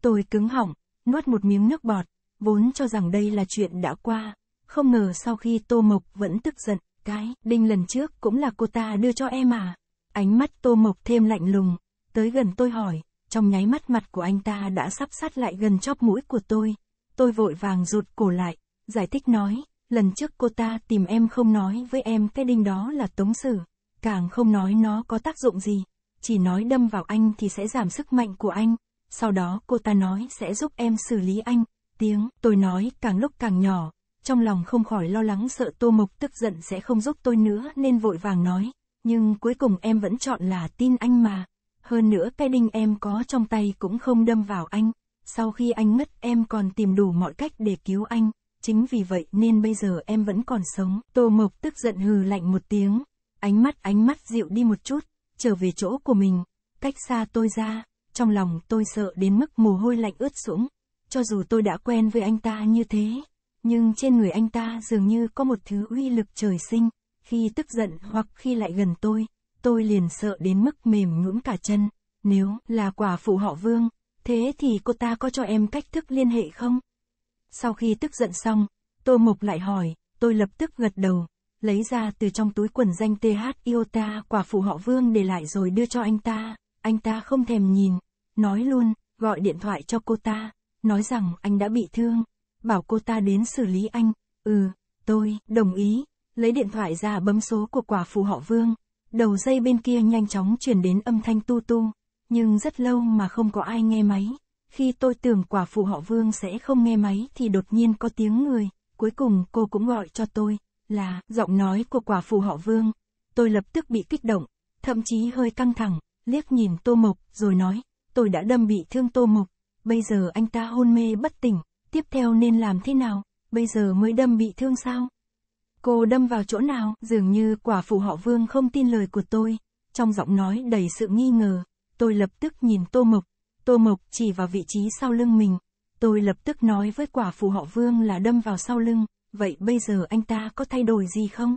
Tôi cứng họng, nuốt một miếng nước bọt, vốn cho rằng đây là chuyện đã qua. Không ngờ sau khi Tô Mộc vẫn tức giận, cái đinh lần trước cũng là cô ta đưa cho em à. Ánh mắt Tô Mộc thêm lạnh lùng, tới gần tôi hỏi, trong nháy mắt mặt của anh ta đã sắp sát lại gần chóp mũi của tôi. Tôi vội vàng rụt cổ lại, giải thích nói, lần trước cô ta tìm em không nói với em cái đinh đó là tống sử, càng không nói nó có tác dụng gì, chỉ nói đâm vào anh thì sẽ giảm sức mạnh của anh, sau đó cô ta nói sẽ giúp em xử lý anh. Tiếng tôi nói càng lúc càng nhỏ. Trong lòng không khỏi lo lắng sợ Tô Mộc tức giận sẽ không giúp tôi nữa nên vội vàng nói. Nhưng cuối cùng em vẫn chọn là tin anh mà. Hơn nữa cái đinh em có trong tay cũng không đâm vào anh. Sau khi anh mất em còn tìm đủ mọi cách để cứu anh. Chính vì vậy nên bây giờ em vẫn còn sống. Tô Mộc tức giận hừ lạnh một tiếng. Ánh mắt ánh mắt dịu đi một chút. Trở về chỗ của mình. Cách xa tôi ra trong lòng tôi sợ đến mức mồ hôi lạnh ướt sũng. Cho dù tôi đã quen với anh ta như thế, nhưng trên người anh ta dường như có một thứ uy lực trời sinh, khi tức giận hoặc khi lại gần tôi, tôi liền sợ đến mức mềm nhũn cả chân. Nếu là quả phụ họ Vương, thế thì cô ta có cho em cách thức liên hệ không? Sau khi tức giận xong, tôi Mộc lại hỏi, tôi lập tức gật đầu, lấy ra từ trong túi quần danh TH Iota quả phụ họ Vương để lại rồi đưa cho anh ta anh ta không thèm nhìn, nói luôn, gọi điện thoại cho cô ta, nói rằng anh đã bị thương, bảo cô ta đến xử lý anh, ừ, tôi, đồng ý, lấy điện thoại ra bấm số của quả phụ họ Vương, đầu dây bên kia nhanh chóng truyền đến âm thanh tu tu, nhưng rất lâu mà không có ai nghe máy, khi tôi tưởng quả phụ họ Vương sẽ không nghe máy thì đột nhiên có tiếng người, cuối cùng cô cũng gọi cho tôi, là, giọng nói của quả phụ họ Vương, tôi lập tức bị kích động, thậm chí hơi căng thẳng, liếc nhìn Tô Mộc, rồi nói, tôi đã đâm bị thương Tô Mộc, bây giờ anh ta hôn mê bất tỉnh, tiếp theo nên làm thế nào, bây giờ mới đâm bị thương sao? Cô đâm vào chỗ nào, dường như quả phụ họ Vương không tin lời của tôi, trong giọng nói đầy sự nghi ngờ, tôi lập tức nhìn Tô Mộc, Tô Mộc chỉ vào vị trí sau lưng mình, tôi lập tức nói với quả phụ họ Vương là đâm vào sau lưng, vậy bây giờ anh ta có thay đổi gì không?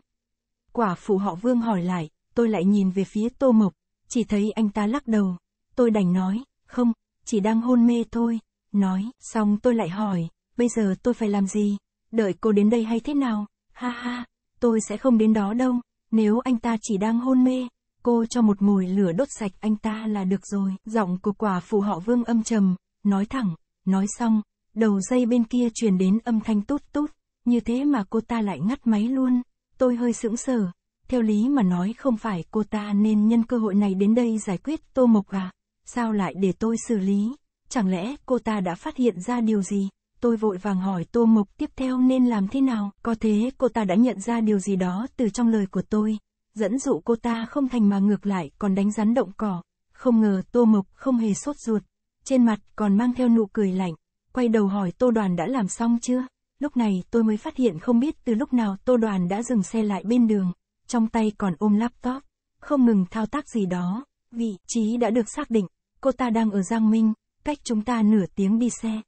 Quả phụ họ Vương hỏi lại, tôi lại nhìn về phía Tô Mộc, chỉ thấy anh ta lắc đầu, tôi đành nói, không, chỉ đang hôn mê thôi, nói, xong tôi lại hỏi, bây giờ tôi phải làm gì, đợi cô đến đây hay thế nào, ha ha, tôi sẽ không đến đó đâu, nếu anh ta chỉ đang hôn mê, cô cho một mùi lửa đốt sạch anh ta là được rồi, giọng của quả phụ họ vương âm trầm, nói thẳng, nói xong, đầu dây bên kia truyền đến âm thanh tút tút, như thế mà cô ta lại ngắt máy luôn, tôi hơi sững sờ, theo lý mà nói không phải cô ta nên nhân cơ hội này đến đây giải quyết Tô Mộc à? Sao lại để tôi xử lý? Chẳng lẽ cô ta đã phát hiện ra điều gì? Tôi vội vàng hỏi Tô Mộc tiếp theo nên làm thế nào? Có thế cô ta đã nhận ra điều gì đó từ trong lời của tôi. Dẫn dụ cô ta không thành mà ngược lại còn đánh rắn động cỏ. Không ngờ Tô Mộc không hề sốt ruột. Trên mặt còn mang theo nụ cười lạnh. Quay đầu hỏi Tô Đoàn đã làm xong chưa? Lúc này tôi mới phát hiện không biết từ lúc nào Tô Đoàn đã dừng xe lại bên đường trong tay còn ôm laptop, không ngừng thao tác gì đó, vị trí đã được xác định, cô ta đang ở Giang Minh, cách chúng ta nửa tiếng đi xe.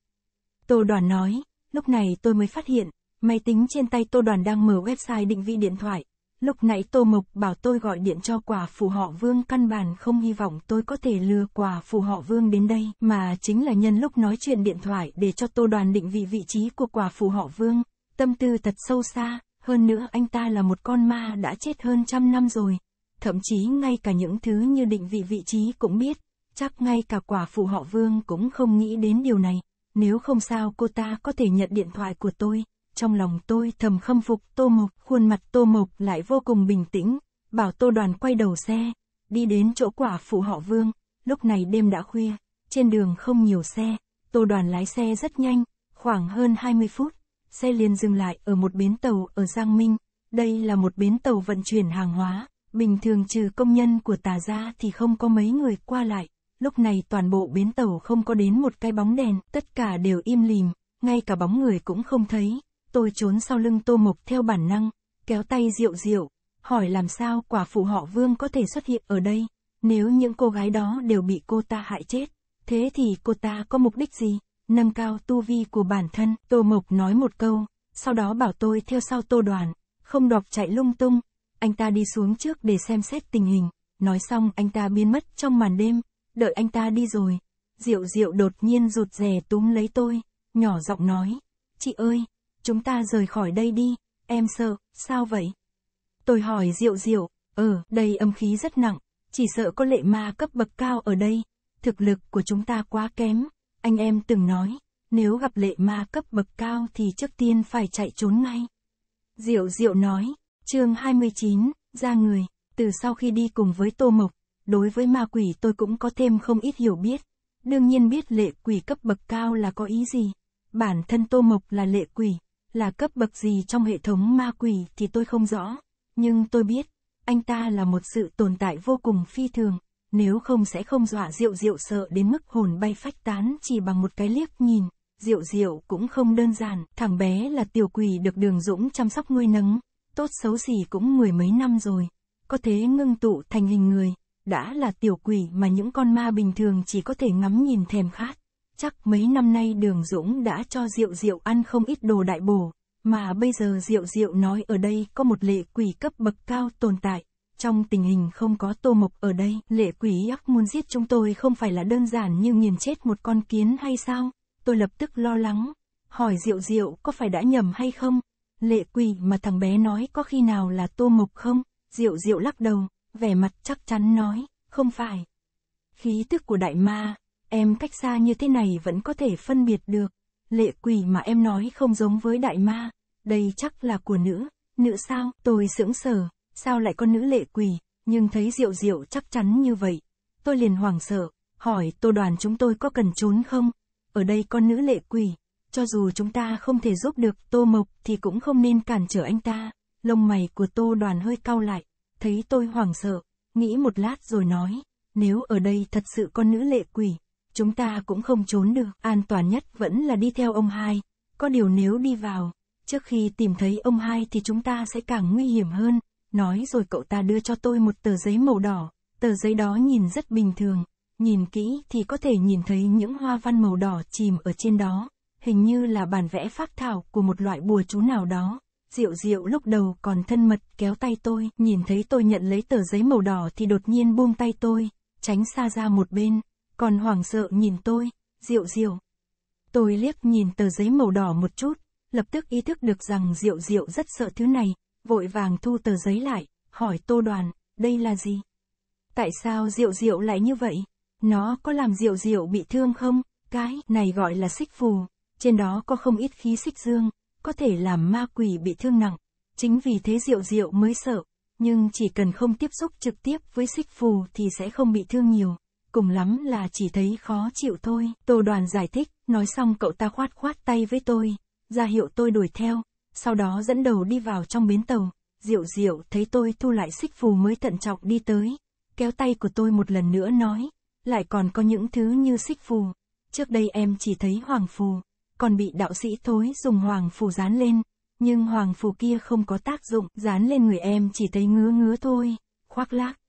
Tô đoàn nói, lúc này tôi mới phát hiện, máy tính trên tay tô đoàn đang mở website định vị điện thoại. Lúc nãy Tô Mộc bảo tôi gọi điện cho quả phù họ vương căn bản không hy vọng tôi có thể lừa quả phù họ vương đến đây, mà chính là nhân lúc nói chuyện điện thoại để cho Tô đoàn định vị vị trí của quả phù họ vương, tâm tư thật sâu xa, hơn nữa anh ta là một con ma đã chết hơn trăm năm rồi. Thậm chí ngay cả những thứ như định vị vị trí cũng biết. Chắc ngay cả quả phụ họ vương cũng không nghĩ đến điều này. Nếu không sao cô ta có thể nhận điện thoại của tôi. Trong lòng tôi thầm khâm phục Tô Mộc, khuôn mặt Tô Mộc lại vô cùng bình tĩnh, bảo Tô Đoàn quay đầu xe, đi đến chỗ quả phụ họ Vương, lúc này đêm đã khuya, trên đường không nhiều xe, Tô Đoàn lái xe rất nhanh, khoảng hơn 20 phút, xe liền dừng lại ở một bến tàu ở Giang Minh. Đây là một bến tàu vận chuyển hàng hóa, bình thường trừ công nhân của tà gia thì không có mấy người qua lại. Lúc này toàn bộ bến tàu không có đến một cái bóng đèn, tất cả đều im lìm, ngay cả bóng người cũng không thấy. Tôi trốn sau lưng tô mộc theo bản năng, kéo tay rượu rượu, hỏi làm sao quả phụ họ vương có thể xuất hiện ở đây, nếu những cô gái đó đều bị cô ta hại chết, thế thì cô ta có mục đích gì? nâng cao tu vi của bản thân. Tô Mộc nói một câu, sau đó bảo tôi theo sau Tô Đoàn, không đọc chạy lung tung. Anh ta đi xuống trước để xem xét tình hình, nói xong anh ta biến mất trong màn đêm, đợi anh ta đi rồi. Diệu Diệu đột nhiên rụt rè túm lấy tôi, nhỏ giọng nói, chị ơi, chúng ta rời khỏi đây đi, em sợ, sao vậy? Tôi hỏi Diệu Diệu, ờ, đây âm khí rất nặng, chỉ sợ có lệ ma cấp bậc cao ở đây, thực lực của chúng ta quá kém, anh em từng nói, nếu gặp lệ ma cấp bậc cao thì trước tiên phải chạy trốn ngay. Diệu Diệu nói, chương 29, ra người, từ sau khi đi cùng với Tô Mộc, đối với ma quỷ tôi cũng có thêm không ít hiểu biết. Đương nhiên biết lệ quỷ cấp bậc cao là có ý gì. Bản thân Tô Mộc là lệ quỷ, là cấp bậc gì trong hệ thống ma quỷ thì tôi không rõ. Nhưng tôi biết, anh ta là một sự tồn tại vô cùng phi thường, nếu không sẽ không dọa Diệu Diệu sợ đến mức hồn bay phách tán chỉ bằng một cái liếc nhìn. Diệu Diệu cũng không đơn giản, thằng bé là tiểu quỷ được Đường Dũng chăm sóc nuôi nấng, tốt xấu gì cũng mười mấy năm rồi, có thế ngưng tụ thành hình người, đã là tiểu quỷ mà những con ma bình thường chỉ có thể ngắm nhìn thèm khát. Chắc mấy năm nay Đường Dũng đã cho Diệu Diệu ăn không ít đồ đại bổ, mà bây giờ Diệu Diệu nói ở đây có một lệ quỷ cấp bậc cao tồn tại, trong tình hình không có tô mộc ở đây, lệ quỷ ác muốn giết chúng tôi không phải là đơn giản như nghiền chết một con kiến hay sao? Tôi lập tức lo lắng, hỏi Diệu Diệu có phải đã nhầm hay không? Lệ quỷ mà thằng bé nói có khi nào là tô mộc không? Diệu Diệu lắc đầu, vẻ mặt chắc chắn nói, không phải. Khí tức của đại ma, em cách xa như thế này vẫn có thể phân biệt được. Lệ quỷ mà em nói không giống với đại ma, đây chắc là của nữ, nữ sao? Tôi sững sờ, sao lại có nữ lệ quỳ, nhưng thấy Diệu Diệu chắc chắn như vậy. Tôi liền hoảng sợ, hỏi tô đoàn chúng tôi có cần trốn không? Ở đây có nữ lệ quỳ, cho dù chúng ta không thể giúp được tô mộc thì cũng không nên cản trở anh ta. Lông mày của tô đoàn hơi cau lại, thấy tôi hoảng sợ, nghĩ một lát rồi nói, nếu ở đây thật sự có nữ lệ quỳ chúng ta cũng không trốn được, an toàn nhất vẫn là đi theo ông hai, có điều nếu đi vào, trước khi tìm thấy ông hai thì chúng ta sẽ càng nguy hiểm hơn, Nói rồi cậu ta đưa cho tôi một tờ giấy màu đỏ, tờ giấy đó nhìn rất bình thường, nhìn kỹ thì có thể nhìn thấy những hoa văn màu đỏ chìm ở trên đó, hình như là bản vẽ phác thảo của một loại bùa chú nào đó. Diệu diệu lúc đầu còn thân mật kéo tay tôi, nhìn thấy tôi nhận lấy tờ giấy màu đỏ thì đột nhiên buông tay tôi, tránh xa ra một bên, còn hoảng sợ nhìn tôi, diệu diệu. Tôi liếc nhìn tờ giấy màu đỏ một chút, lập tức ý thức được rằng diệu diệu rất sợ thứ này, vội vàng thu tờ giấy lại, hỏi Tô Đoàn, đây là gì? Tại sao Diệu Diệu lại như vậy? Nó có làm Diệu Diệu bị thương không? Cái này gọi là xích phù, trên đó có không ít khí xích dương, có thể làm ma quỷ bị thương nặng. Chính vì thế Diệu Diệu mới sợ, nhưng chỉ cần không tiếp xúc trực tiếp với xích phù thì sẽ không bị thương nhiều. Cùng lắm là chỉ thấy khó chịu thôi. Tô đoàn giải thích, nói xong cậu ta khoát khoát tay với tôi, ra hiệu tôi đuổi theo, sau đó dẫn đầu đi vào trong bến tàu. Diệu diệu thấy tôi thu lại xích phù mới thận trọng đi tới, kéo tay của tôi một lần nữa nói, lại còn có những thứ như xích phù. Trước đây em chỉ thấy hoàng phù, còn bị đạo sĩ thối dùng hoàng phù dán lên, nhưng hoàng phù kia không có tác dụng, dán lên người em chỉ thấy ngứa ngứa thôi, khoác lác.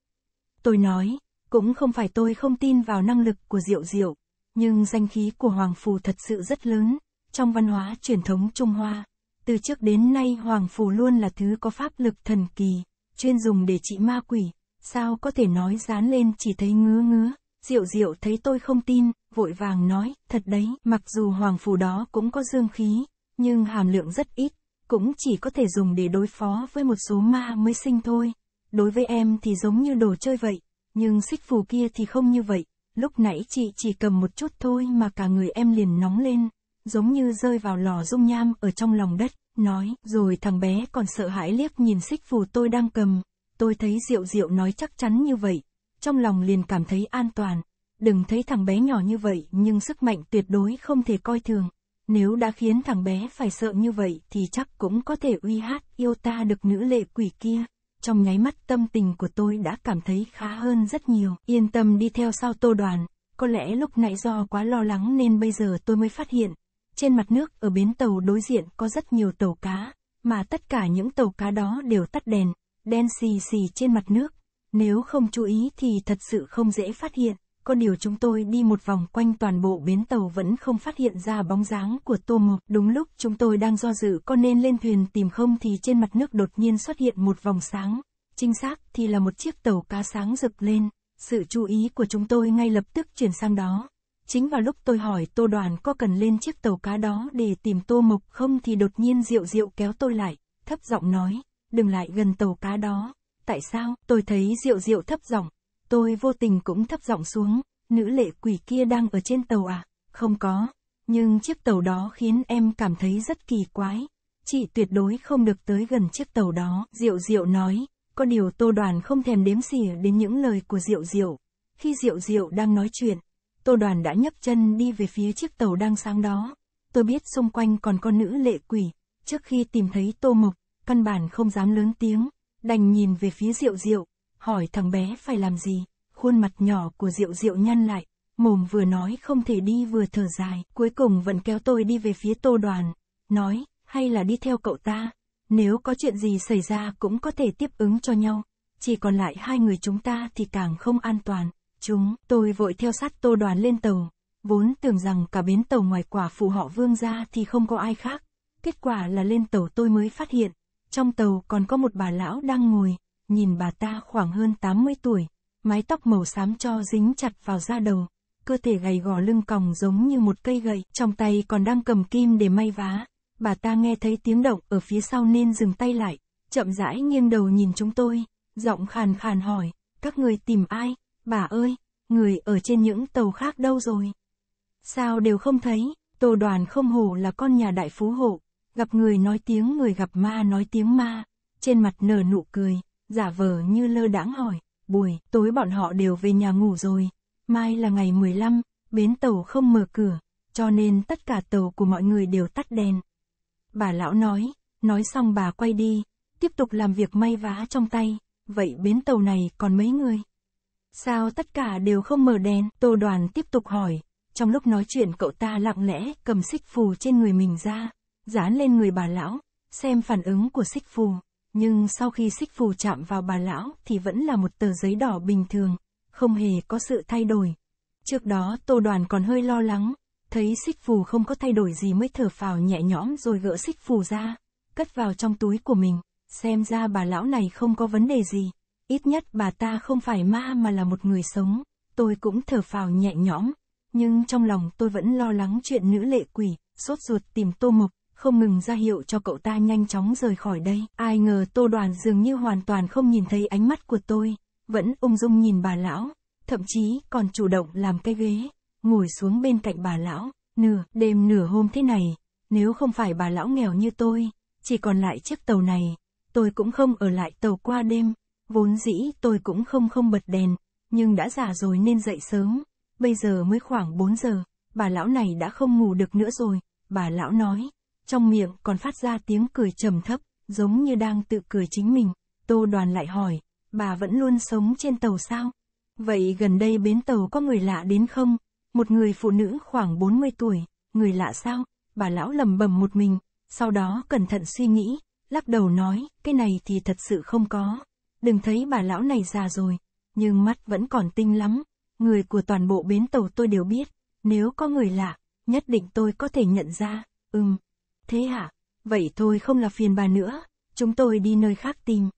Tôi nói, cũng không phải tôi không tin vào năng lực của Diệu Diệu, nhưng danh khí của Hoàng Phù thật sự rất lớn, trong văn hóa truyền thống Trung Hoa. Từ trước đến nay Hoàng Phù luôn là thứ có pháp lực thần kỳ, chuyên dùng để trị ma quỷ, sao có thể nói dán lên chỉ thấy ngứa ngứa, Diệu Diệu thấy tôi không tin, vội vàng nói, thật đấy, mặc dù Hoàng Phù đó cũng có dương khí, nhưng hàm lượng rất ít, cũng chỉ có thể dùng để đối phó với một số ma mới sinh thôi. Đối với em thì giống như đồ chơi vậy, nhưng xích phù kia thì không như vậy, lúc nãy chị chỉ cầm một chút thôi mà cả người em liền nóng lên, giống như rơi vào lò dung nham ở trong lòng đất nói, rồi thằng bé còn sợ hãi liếc nhìn xích phù tôi đang cầm. Tôi thấy Diệu Diệu nói chắc chắn như vậy, trong lòng liền cảm thấy an toàn. Đừng thấy thằng bé nhỏ như vậy nhưng sức mạnh tuyệt đối không thể coi thường. Nếu đã khiến thằng bé phải sợ như vậy thì chắc cũng có thể uy hát yêu ta được nữ lệ quỷ kia. Trong nháy mắt tâm tình của tôi đã cảm thấy khá hơn rất nhiều. Yên tâm đi theo sau tô đoàn. Có lẽ lúc nãy do quá lo lắng nên bây giờ tôi mới phát hiện trên mặt nước ở bến tàu đối diện có rất nhiều tàu cá, mà tất cả những tàu cá đó đều tắt đèn, đen xì xì trên mặt nước. Nếu không chú ý thì thật sự không dễ phát hiện, có điều chúng tôi đi một vòng quanh toàn bộ bến tàu vẫn không phát hiện ra bóng dáng của Tô Mộc. Đúng lúc chúng tôi đang do dự có nên lên thuyền tìm không thì trên mặt nước đột nhiên xuất hiện một vòng sáng. Chính xác thì là một chiếc tàu cá sáng rực lên, sự chú ý của chúng tôi ngay lập tức chuyển sang đó. Chính vào lúc tôi hỏi Tô Đoàn có cần lên chiếc tàu cá đó để tìm Tô Mộc không thì đột nhiên Diệu Diệu kéo tôi lại, thấp giọng nói, đừng lại gần tàu cá đó. Tại sao? Tôi thấy Diệu Diệu thấp giọng, tôi vô tình cũng thấp giọng xuống, nữ lệ quỷ kia đang ở trên tàu à? Không có, nhưng chiếc tàu đó khiến em cảm thấy rất kỳ quái. Chị tuyệt đối không được tới gần chiếc tàu đó, Diệu Diệu nói, có điều Tô Đoàn không thèm đếm xỉa đến những lời của Diệu Diệu. Khi Diệu Diệu đang nói chuyện, Tô đoàn đã nhấc chân đi về phía chiếc tàu đang sang đó. Tôi biết xung quanh còn con nữ lệ quỷ, trước khi tìm thấy tô mộc, căn bản không dám lớn tiếng, đành nhìn về phía Diệu Diệu, hỏi thằng bé phải làm gì, khuôn mặt nhỏ của Diệu Diệu nhăn lại, mồm vừa nói không thể đi vừa thở dài, cuối cùng vẫn kéo tôi đi về phía tô đoàn, nói, hay là đi theo cậu ta, nếu có chuyện gì xảy ra cũng có thể tiếp ứng cho nhau, chỉ còn lại hai người chúng ta thì càng không an toàn. Chúng, tôi vội theo sát tô đoàn lên tàu, vốn tưởng rằng cả bến tàu ngoài quả phụ họ vương ra thì không có ai khác. Kết quả là lên tàu tôi mới phát hiện, trong tàu còn có một bà lão đang ngồi, nhìn bà ta khoảng hơn 80 tuổi, mái tóc màu xám cho dính chặt vào da đầu, cơ thể gầy gò lưng còng giống như một cây gậy, trong tay còn đang cầm kim để may vá. Bà ta nghe thấy tiếng động ở phía sau nên dừng tay lại, chậm rãi nghiêng đầu nhìn chúng tôi, giọng khàn khàn hỏi, các người tìm ai? Bà ơi, người ở trên những tàu khác đâu rồi? Sao đều không thấy, tô đoàn không hổ là con nhà đại phú hộ, gặp người nói tiếng người gặp ma nói tiếng ma, trên mặt nở nụ cười, giả vờ như lơ đãng hỏi, buổi tối bọn họ đều về nhà ngủ rồi, mai là ngày 15, bến tàu không mở cửa, cho nên tất cả tàu của mọi người đều tắt đèn. Bà lão nói, nói xong bà quay đi, tiếp tục làm việc may vá trong tay, vậy bến tàu này còn mấy người? Sao tất cả đều không mở đèn? Tô đoàn tiếp tục hỏi. Trong lúc nói chuyện cậu ta lặng lẽ cầm xích phù trên người mình ra, dán lên người bà lão, xem phản ứng của xích phù. Nhưng sau khi xích phù chạm vào bà lão thì vẫn là một tờ giấy đỏ bình thường, không hề có sự thay đổi. Trước đó tô đoàn còn hơi lo lắng, thấy xích phù không có thay đổi gì mới thở phào nhẹ nhõm rồi gỡ xích phù ra, cất vào trong túi của mình, xem ra bà lão này không có vấn đề gì. Ít nhất bà ta không phải ma mà là một người sống, tôi cũng thở phào nhẹ nhõm, nhưng trong lòng tôi vẫn lo lắng chuyện nữ lệ quỷ, sốt ruột tìm Tô Mộc, không ngừng ra hiệu cho cậu ta nhanh chóng rời khỏi đây. Ai ngờ Tô Đoàn dường như hoàn toàn không nhìn thấy ánh mắt của tôi, vẫn ung dung nhìn bà lão, thậm chí còn chủ động làm cái ghế, ngồi xuống bên cạnh bà lão, nửa đêm nửa hôm thế này, nếu không phải bà lão nghèo như tôi, chỉ còn lại chiếc tàu này, tôi cũng không ở lại tàu qua đêm. Vốn dĩ tôi cũng không không bật đèn, nhưng đã già rồi nên dậy sớm. Bây giờ mới khoảng 4 giờ, bà lão này đã không ngủ được nữa rồi, bà lão nói. Trong miệng còn phát ra tiếng cười trầm thấp, giống như đang tự cười chính mình. Tô đoàn lại hỏi, bà vẫn luôn sống trên tàu sao? Vậy gần đây bến tàu có người lạ đến không? Một người phụ nữ khoảng 40 tuổi, người lạ sao? Bà lão lầm bầm một mình, sau đó cẩn thận suy nghĩ, lắc đầu nói, cái này thì thật sự không có đừng thấy bà lão này già rồi, nhưng mắt vẫn còn tinh lắm. Người của toàn bộ bến tàu tôi đều biết, nếu có người lạ, nhất định tôi có thể nhận ra, ừm. Thế hả? Vậy thôi không là phiền bà nữa, chúng tôi đi nơi khác tìm.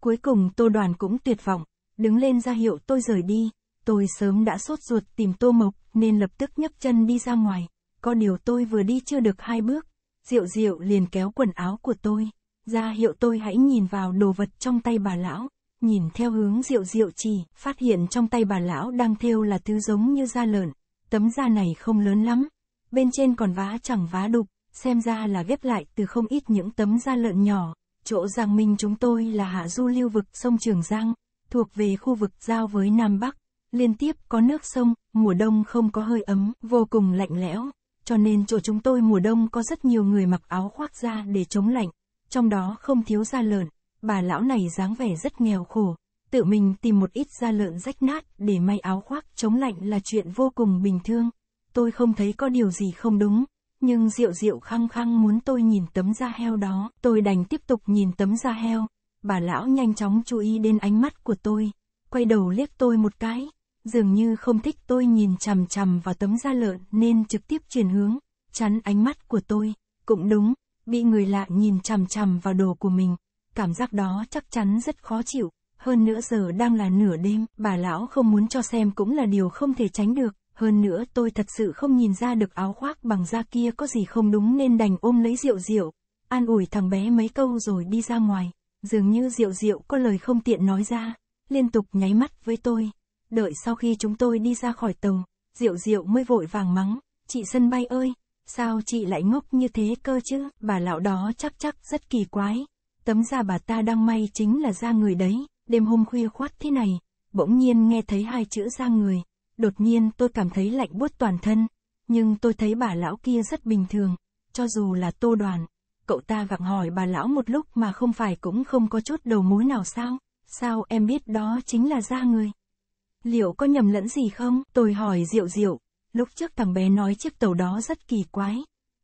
Cuối cùng tô đoàn cũng tuyệt vọng, đứng lên ra hiệu tôi rời đi, tôi sớm đã sốt ruột tìm tô mộc nên lập tức nhấc chân đi ra ngoài, có điều tôi vừa đi chưa được hai bước, Diệu Diệu liền kéo quần áo của tôi ra hiệu tôi hãy nhìn vào đồ vật trong tay bà lão, nhìn theo hướng rượu rượu chỉ phát hiện trong tay bà lão đang thêu là thứ giống như da lợn, tấm da này không lớn lắm, bên trên còn vá chẳng vá đục, xem ra là ghép lại từ không ít những tấm da lợn nhỏ, chỗ Giang Minh chúng tôi là hạ du lưu vực sông Trường Giang, thuộc về khu vực giao với Nam Bắc, liên tiếp có nước sông, mùa đông không có hơi ấm, vô cùng lạnh lẽo, cho nên chỗ chúng tôi mùa đông có rất nhiều người mặc áo khoác da để chống lạnh trong đó không thiếu da lợn, bà lão này dáng vẻ rất nghèo khổ, tự mình tìm một ít da lợn rách nát để may áo khoác chống lạnh là chuyện vô cùng bình thường. Tôi không thấy có điều gì không đúng, nhưng Diệu Diệu khăng khăng muốn tôi nhìn tấm da heo đó, tôi đành tiếp tục nhìn tấm da heo. Bà lão nhanh chóng chú ý đến ánh mắt của tôi, quay đầu liếc tôi một cái, dường như không thích tôi nhìn chằm chằm vào tấm da lợn nên trực tiếp chuyển hướng, chắn ánh mắt của tôi, cũng đúng bị người lạ nhìn chằm chằm vào đồ của mình, cảm giác đó chắc chắn rất khó chịu, hơn nữa giờ đang là nửa đêm, bà lão không muốn cho xem cũng là điều không thể tránh được, hơn nữa tôi thật sự không nhìn ra được áo khoác bằng da kia có gì không đúng nên đành ôm lấy rượu rượu, an ủi thằng bé mấy câu rồi đi ra ngoài, dường như rượu rượu có lời không tiện nói ra, liên tục nháy mắt với tôi, đợi sau khi chúng tôi đi ra khỏi tàu, rượu rượu mới vội vàng mắng, chị sân bay ơi, Sao chị lại ngốc như thế cơ chứ, bà lão đó chắc chắc rất kỳ quái. Tấm da bà ta đang may chính là da người đấy, đêm hôm khuya khoát thế này, bỗng nhiên nghe thấy hai chữ da người. Đột nhiên tôi cảm thấy lạnh buốt toàn thân, nhưng tôi thấy bà lão kia rất bình thường, cho dù là tô đoàn. Cậu ta gặng hỏi bà lão một lúc mà không phải cũng không có chút đầu mối nào sao, sao em biết đó chính là da người. Liệu có nhầm lẫn gì không? Tôi hỏi Diệu Diệu, Lúc trước thằng bé nói chiếc tàu đó rất kỳ quái.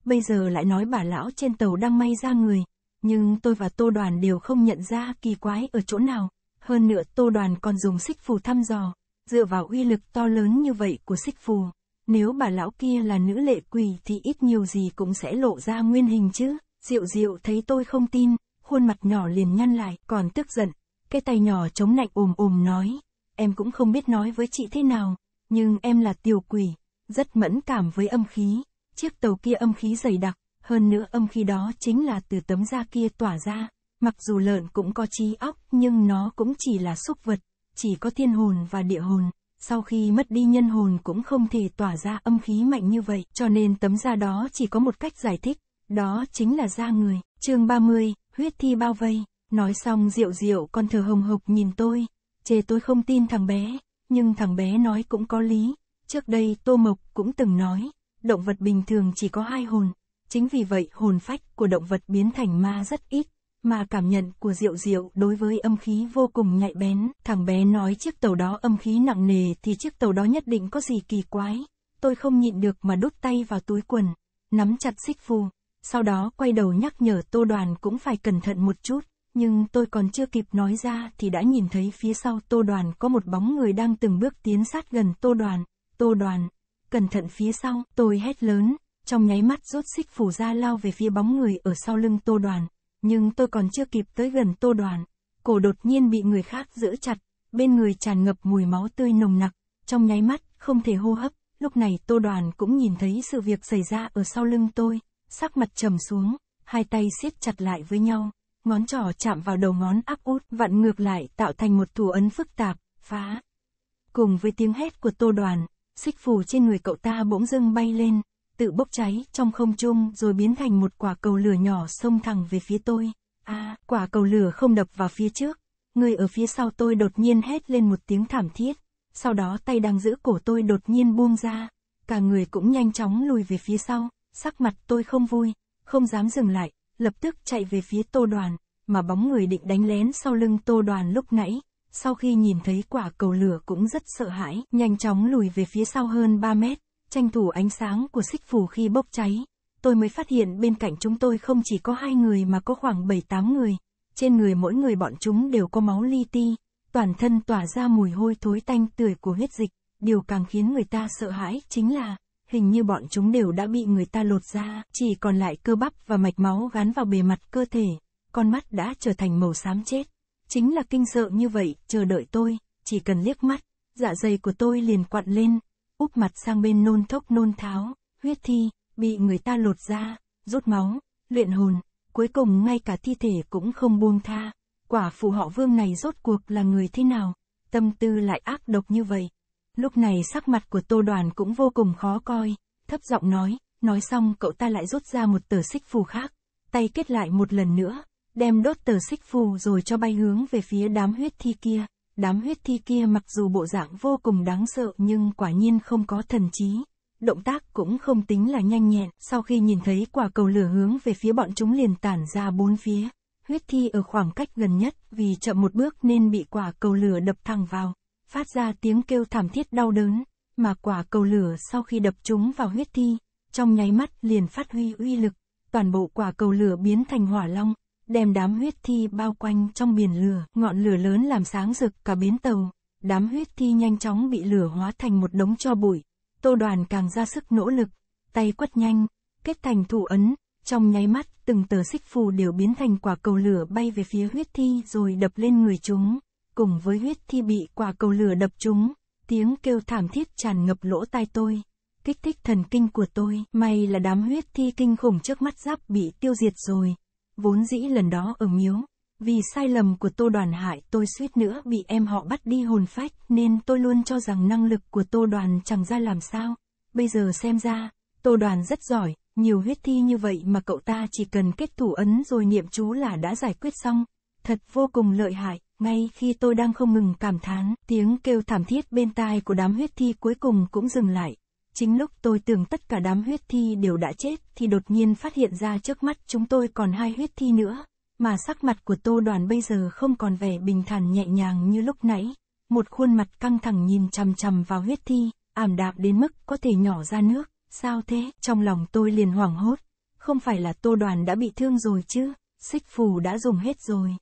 Bây giờ lại nói bà lão trên tàu đang may ra người. Nhưng tôi và Tô Đoàn đều không nhận ra kỳ quái ở chỗ nào. Hơn nữa Tô Đoàn còn dùng xích phù thăm dò. Dựa vào uy lực to lớn như vậy của xích phù. Nếu bà lão kia là nữ lệ quỳ thì ít nhiều gì cũng sẽ lộ ra nguyên hình chứ. Diệu diệu thấy tôi không tin, khuôn mặt nhỏ liền nhăn lại, còn tức giận. Cái tay nhỏ chống nạnh ồm ồm nói. Em cũng không biết nói với chị thế nào, nhưng em là tiểu quỳ rất mẫn cảm với âm khí. Chiếc tàu kia âm khí dày đặc, hơn nữa âm khí đó chính là từ tấm da kia tỏa ra. Mặc dù lợn cũng có trí óc nhưng nó cũng chỉ là xúc vật, chỉ có thiên hồn và địa hồn. Sau khi mất đi nhân hồn cũng không thể tỏa ra âm khí mạnh như vậy, cho nên tấm da đó chỉ có một cách giải thích, đó chính là da người. chương 30, huyết thi bao vây, nói xong rượu rượu con thờ hồng hộc nhìn tôi, chê tôi không tin thằng bé, nhưng thằng bé nói cũng có lý, Trước đây Tô Mộc cũng từng nói, động vật bình thường chỉ có hai hồn, chính vì vậy hồn phách của động vật biến thành ma rất ít, mà cảm nhận của Diệu Diệu đối với âm khí vô cùng nhạy bén, thằng bé nói chiếc tàu đó âm khí nặng nề thì chiếc tàu đó nhất định có gì kỳ quái, tôi không nhịn được mà đút tay vào túi quần, nắm chặt xích phù, sau đó quay đầu nhắc nhở Tô Đoàn cũng phải cẩn thận một chút, nhưng tôi còn chưa kịp nói ra thì đã nhìn thấy phía sau Tô Đoàn có một bóng người đang từng bước tiến sát gần Tô Đoàn, Tô đoàn, cẩn thận phía sau, tôi hét lớn, trong nháy mắt rút xích phủ ra lao về phía bóng người ở sau lưng tô đoàn. Nhưng tôi còn chưa kịp tới gần tô đoàn, cổ đột nhiên bị người khác giữ chặt, bên người tràn ngập mùi máu tươi nồng nặc, trong nháy mắt, không thể hô hấp, lúc này tô đoàn cũng nhìn thấy sự việc xảy ra ở sau lưng tôi, sắc mặt trầm xuống, hai tay siết chặt lại với nhau, ngón trỏ chạm vào đầu ngón áp út vặn ngược lại tạo thành một thủ ấn phức tạp, phá. Cùng với tiếng hét của tô đoàn, xích phù trên người cậu ta bỗng dưng bay lên, tự bốc cháy trong không trung rồi biến thành một quả cầu lửa nhỏ xông thẳng về phía tôi. À, quả cầu lửa không đập vào phía trước. Người ở phía sau tôi đột nhiên hét lên một tiếng thảm thiết. Sau đó tay đang giữ cổ tôi đột nhiên buông ra. Cả người cũng nhanh chóng lùi về phía sau. Sắc mặt tôi không vui, không dám dừng lại, lập tức chạy về phía tô đoàn, mà bóng người định đánh lén sau lưng tô đoàn lúc nãy sau khi nhìn thấy quả cầu lửa cũng rất sợ hãi, nhanh chóng lùi về phía sau hơn 3 mét, tranh thủ ánh sáng của xích phù khi bốc cháy. Tôi mới phát hiện bên cạnh chúng tôi không chỉ có hai người mà có khoảng 7-8 người, trên người mỗi người bọn chúng đều có máu li ti, toàn thân tỏa ra mùi hôi thối tanh tươi của huyết dịch, điều càng khiến người ta sợ hãi chính là hình như bọn chúng đều đã bị người ta lột ra, chỉ còn lại cơ bắp và mạch máu gắn vào bề mặt cơ thể, con mắt đã trở thành màu xám chết. Chính là kinh sợ như vậy, chờ đợi tôi, chỉ cần liếc mắt, dạ dày của tôi liền quặn lên, úp mặt sang bên nôn thốc nôn tháo, huyết thi, bị người ta lột ra, rút máu, luyện hồn, cuối cùng ngay cả thi thể cũng không buông tha. Quả phụ họ vương này rốt cuộc là người thế nào, tâm tư lại ác độc như vậy. Lúc này sắc mặt của tô đoàn cũng vô cùng khó coi, thấp giọng nói, nói xong cậu ta lại rút ra một tờ xích phù khác, tay kết lại một lần nữa, đem đốt tờ xích phù rồi cho bay hướng về phía đám huyết thi kia. Đám huyết thi kia mặc dù bộ dạng vô cùng đáng sợ nhưng quả nhiên không có thần trí. Động tác cũng không tính là nhanh nhẹn, sau khi nhìn thấy quả cầu lửa hướng về phía bọn chúng liền tản ra bốn phía. Huyết thi ở khoảng cách gần nhất, vì chậm một bước nên bị quả cầu lửa đập thẳng vào, phát ra tiếng kêu thảm thiết đau đớn, mà quả cầu lửa sau khi đập chúng vào huyết thi, trong nháy mắt liền phát huy uy lực, toàn bộ quả cầu lửa biến thành hỏa long, đem đám huyết thi bao quanh trong biển lửa, ngọn lửa lớn làm sáng rực cả bến tàu. Đám huyết thi nhanh chóng bị lửa hóa thành một đống cho bụi. Tô đoàn càng ra sức nỗ lực, tay quất nhanh, kết thành thủ ấn, trong nháy mắt, từng tờ xích phù đều biến thành quả cầu lửa bay về phía huyết thi rồi đập lên người chúng. Cùng với huyết thi bị quả cầu lửa đập chúng, tiếng kêu thảm thiết tràn ngập lỗ tai tôi. Kích thích thần kinh của tôi, may là đám huyết thi kinh khủng trước mắt giáp bị tiêu diệt rồi, vốn dĩ lần đó ở miếu. Vì sai lầm của Tô Đoàn hại tôi suýt nữa bị em họ bắt đi hồn phách nên tôi luôn cho rằng năng lực của Tô Đoàn chẳng ra làm sao. Bây giờ xem ra, Tô Đoàn rất giỏi, nhiều huyết thi như vậy mà cậu ta chỉ cần kết thủ ấn rồi niệm chú là đã giải quyết xong. Thật vô cùng lợi hại, ngay khi tôi đang không ngừng cảm thán, tiếng kêu thảm thiết bên tai của đám huyết thi cuối cùng cũng dừng lại, Chính lúc tôi tưởng tất cả đám huyết thi đều đã chết thì đột nhiên phát hiện ra trước mắt chúng tôi còn hai huyết thi nữa, mà sắc mặt của tô đoàn bây giờ không còn vẻ bình thản nhẹ nhàng như lúc nãy, một khuôn mặt căng thẳng nhìn chằm chằm vào huyết thi, ảm đạm đến mức có thể nhỏ ra nước, sao thế, trong lòng tôi liền hoảng hốt, không phải là tô đoàn đã bị thương rồi chứ, xích phù đã dùng hết rồi.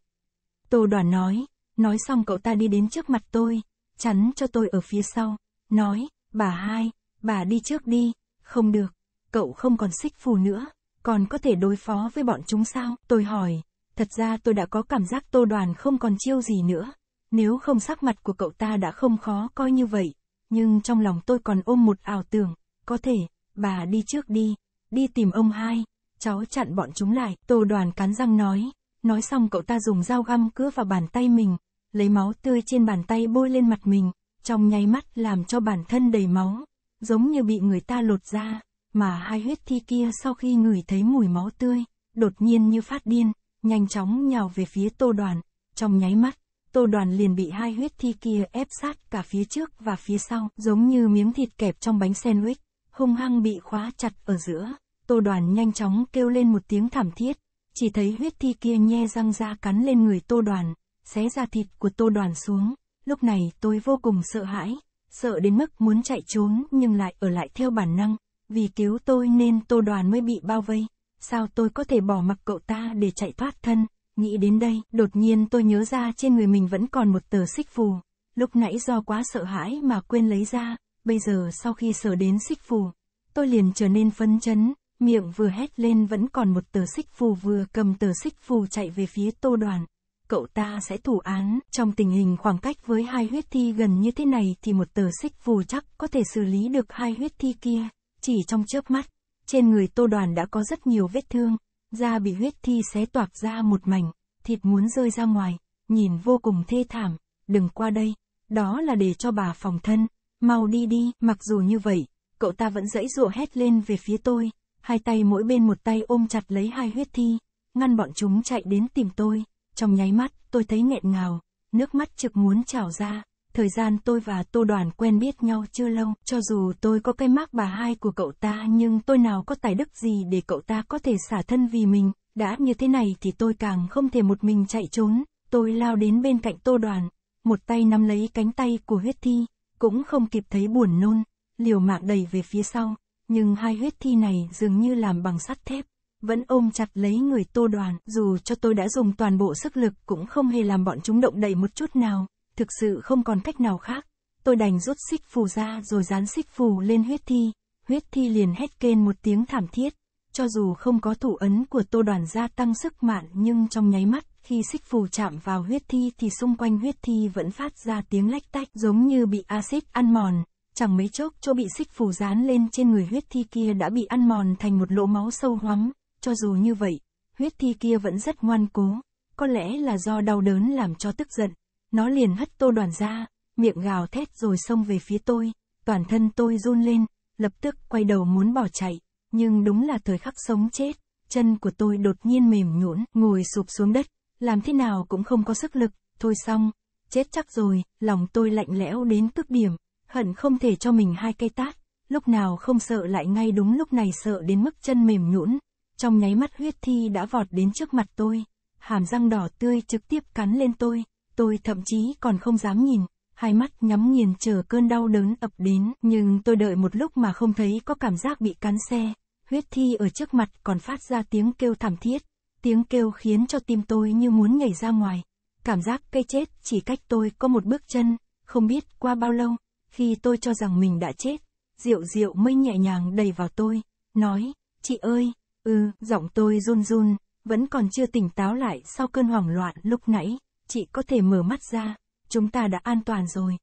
Tô đoàn nói, nói xong cậu ta đi đến trước mặt tôi, chắn cho tôi ở phía sau, nói, bà hai, bà đi trước đi, không được, cậu không còn xích phù nữa, còn có thể đối phó với bọn chúng sao, tôi hỏi, thật ra tôi đã có cảm giác tô đoàn không còn chiêu gì nữa, nếu không sắc mặt của cậu ta đã không khó coi như vậy, nhưng trong lòng tôi còn ôm một ảo tưởng, có thể, bà đi trước đi, đi tìm ông hai, cháu chặn bọn chúng lại, tô đoàn cắn răng nói, nói xong cậu ta dùng dao găm cưa vào bàn tay mình, lấy máu tươi trên bàn tay bôi lên mặt mình, trong nháy mắt làm cho bản thân đầy máu giống như bị người ta lột ra, mà hai huyết thi kia sau khi ngửi thấy mùi máu tươi, đột nhiên như phát điên, nhanh chóng nhào về phía tô đoàn, trong nháy mắt, tô đoàn liền bị hai huyết thi kia ép sát cả phía trước và phía sau, giống như miếng thịt kẹp trong bánh sandwich, hung hăng bị khóa chặt ở giữa, tô đoàn nhanh chóng kêu lên một tiếng thảm thiết, chỉ thấy huyết thi kia nhe răng ra cắn lên người tô đoàn, xé ra thịt của tô đoàn xuống, lúc này tôi vô cùng sợ hãi sợ đến mức muốn chạy trốn nhưng lại ở lại theo bản năng, vì cứu tôi nên tô đoàn mới bị bao vây, sao tôi có thể bỏ mặc cậu ta để chạy thoát thân, nghĩ đến đây, đột nhiên tôi nhớ ra trên người mình vẫn còn một tờ xích phù, lúc nãy do quá sợ hãi mà quên lấy ra, bây giờ sau khi sờ đến xích phù, tôi liền trở nên phấn chấn, miệng vừa hét lên vẫn còn một tờ xích phù vừa cầm tờ xích phù chạy về phía tô đoàn cậu ta sẽ thủ án. Trong tình hình khoảng cách với hai huyết thi gần như thế này thì một tờ xích phù chắc có thể xử lý được hai huyết thi kia. Chỉ trong chớp mắt, trên người tô đoàn đã có rất nhiều vết thương, da bị huyết thi xé toạc ra một mảnh, thịt muốn rơi ra ngoài, nhìn vô cùng thê thảm, đừng qua đây, đó là để cho bà phòng thân, mau đi đi, mặc dù như vậy, cậu ta vẫn dãy rụa hét lên về phía tôi, hai tay mỗi bên một tay ôm chặt lấy hai huyết thi, ngăn bọn chúng chạy đến tìm tôi trong nháy mắt, tôi thấy nghẹn ngào, nước mắt trực muốn trào ra. Thời gian tôi và Tô Đoàn quen biết nhau chưa lâu, cho dù tôi có cái mác bà hai của cậu ta nhưng tôi nào có tài đức gì để cậu ta có thể xả thân vì mình, đã như thế này thì tôi càng không thể một mình chạy trốn, tôi lao đến bên cạnh Tô Đoàn, một tay nắm lấy cánh tay của huyết thi, cũng không kịp thấy buồn nôn, liều mạng đẩy về phía sau, nhưng hai huyết thi này dường như làm bằng sắt thép, vẫn ôm chặt lấy người tô đoàn, dù cho tôi đã dùng toàn bộ sức lực cũng không hề làm bọn chúng động đậy một chút nào, thực sự không còn cách nào khác. Tôi đành rút xích phù ra rồi dán xích phù lên huyết thi, huyết thi liền hét kên một tiếng thảm thiết. Cho dù không có thủ ấn của tô đoàn gia tăng sức mạnh nhưng trong nháy mắt, khi xích phù chạm vào huyết thi thì xung quanh huyết thi vẫn phát ra tiếng lách tách giống như bị axit ăn mòn, chẳng mấy chốc chỗ bị xích phù dán lên trên người huyết thi kia đã bị ăn mòn thành một lỗ máu sâu hoắm, cho dù như vậy, huyết thi kia vẫn rất ngoan cố, có lẽ là do đau đớn làm cho tức giận. Nó liền hất tô đoàn ra, miệng gào thét rồi xông về phía tôi, toàn thân tôi run lên, lập tức quay đầu muốn bỏ chạy, nhưng đúng là thời khắc sống chết, chân của tôi đột nhiên mềm nhũn, ngồi sụp xuống đất, làm thế nào cũng không có sức lực, thôi xong, chết chắc rồi, lòng tôi lạnh lẽo đến cực điểm, hận không thể cho mình hai cây tát, lúc nào không sợ lại ngay đúng lúc này sợ đến mức chân mềm nhũn, trong nháy mắt huyết thi đã vọt đến trước mặt tôi, hàm răng đỏ tươi trực tiếp cắn lên tôi, tôi thậm chí còn không dám nhìn, hai mắt nhắm nghiền chờ cơn đau đớn ập đến, nhưng tôi đợi một lúc mà không thấy có cảm giác bị cắn xe, huyết thi ở trước mặt còn phát ra tiếng kêu thảm thiết, tiếng kêu khiến cho tim tôi như muốn nhảy ra ngoài, cảm giác cây chết chỉ cách tôi có một bước chân, không biết qua bao lâu, khi tôi cho rằng mình đã chết, rượu rượu mây nhẹ nhàng đầy vào tôi, nói, chị ơi, Ừ, giọng tôi run run, vẫn còn chưa tỉnh táo lại sau cơn hoảng loạn lúc nãy, chị có thể mở mắt ra, chúng ta đã an toàn rồi.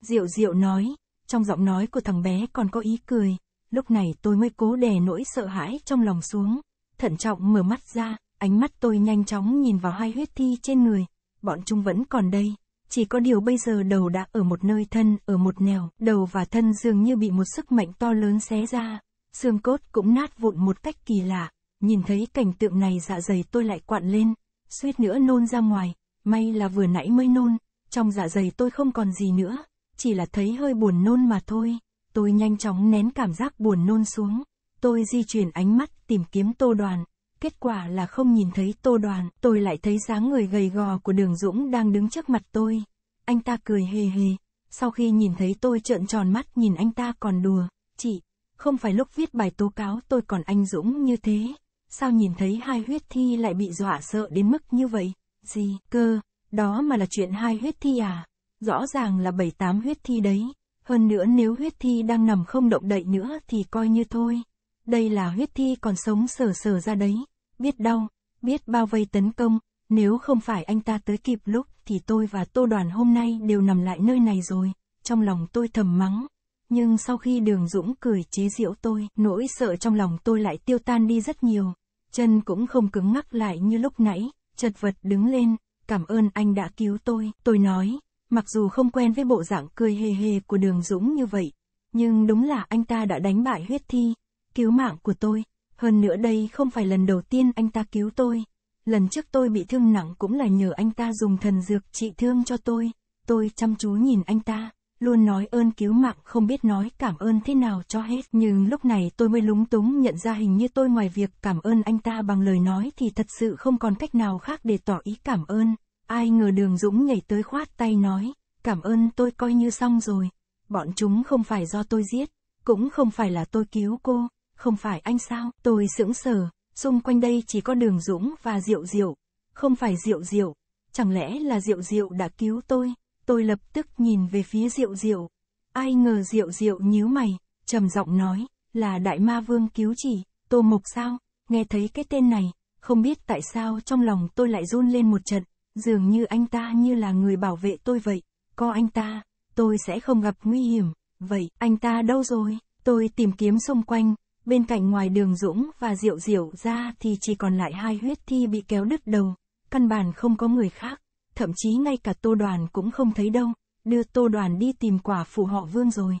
Diệu Diệu nói, trong giọng nói của thằng bé còn có ý cười, lúc này tôi mới cố đè nỗi sợ hãi trong lòng xuống, thận trọng mở mắt ra, ánh mắt tôi nhanh chóng nhìn vào hai huyết thi trên người, bọn chúng vẫn còn đây, chỉ có điều bây giờ đầu đã ở một nơi thân ở một nẻo, đầu và thân dường như bị một sức mạnh to lớn xé ra, xương cốt cũng nát vụn một cách kỳ lạ, nhìn thấy cảnh tượng này dạ dày tôi lại quặn lên, suýt nữa nôn ra ngoài, may là vừa nãy mới nôn, trong dạ dày tôi không còn gì nữa, chỉ là thấy hơi buồn nôn mà thôi, tôi nhanh chóng nén cảm giác buồn nôn xuống, tôi di chuyển ánh mắt tìm kiếm tô đoàn, kết quả là không nhìn thấy tô đoàn, tôi lại thấy dáng người gầy gò của đường Dũng đang đứng trước mặt tôi, anh ta cười hề hề, sau khi nhìn thấy tôi trợn tròn mắt nhìn anh ta còn đùa, chị, không phải lúc viết bài tố cáo tôi còn anh dũng như thế, sao nhìn thấy hai huyết thi lại bị dọa sợ đến mức như vậy, gì cơ, đó mà là chuyện hai huyết thi à, rõ ràng là bảy tám huyết thi đấy, hơn nữa nếu huyết thi đang nằm không động đậy nữa thì coi như thôi, đây là huyết thi còn sống sờ sờ ra đấy, biết đau, biết bao vây tấn công, nếu không phải anh ta tới kịp lúc thì tôi và tô đoàn hôm nay đều nằm lại nơi này rồi, trong lòng tôi thầm mắng nhưng sau khi đường Dũng cười chế giễu tôi, nỗi sợ trong lòng tôi lại tiêu tan đi rất nhiều. Chân cũng không cứng ngắc lại như lúc nãy, chật vật đứng lên, cảm ơn anh đã cứu tôi, tôi nói, mặc dù không quen với bộ dạng cười hề hề của đường Dũng như vậy, nhưng đúng là anh ta đã đánh bại huyết thi, cứu mạng của tôi, hơn nữa đây không phải lần đầu tiên anh ta cứu tôi. Lần trước tôi bị thương nặng cũng là nhờ anh ta dùng thần dược trị thương cho tôi, tôi chăm chú nhìn anh ta luôn nói ơn cứu mạng không biết nói cảm ơn thế nào cho hết. Nhưng lúc này tôi mới lúng túng nhận ra hình như tôi ngoài việc cảm ơn anh ta bằng lời nói thì thật sự không còn cách nào khác để tỏ ý cảm ơn. Ai ngờ đường Dũng nhảy tới khoát tay nói, cảm ơn tôi coi như xong rồi. Bọn chúng không phải do tôi giết, cũng không phải là tôi cứu cô, không phải anh sao. Tôi sững sờ, xung quanh đây chỉ có đường Dũng và Diệu Diệu. Không phải Diệu Diệu, chẳng lẽ là Diệu Diệu đã cứu tôi? tôi lập tức nhìn về phía Diệu Diệu. Ai ngờ Diệu Diệu nhíu mày, trầm giọng nói, là Đại Ma Vương cứu chỉ, Tô Mộc sao, nghe thấy cái tên này, không biết tại sao trong lòng tôi lại run lên một trận, dường như anh ta như là người bảo vệ tôi vậy, có anh ta, tôi sẽ không gặp nguy hiểm, vậy, anh ta đâu rồi, tôi tìm kiếm xung quanh, bên cạnh ngoài đường Dũng và Diệu Diệu ra thì chỉ còn lại hai huyết thi bị kéo đứt đầu, căn bản không có người khác thậm chí ngay cả tô đoàn cũng không thấy đâu, đưa tô đoàn đi tìm quả phù họ vương rồi.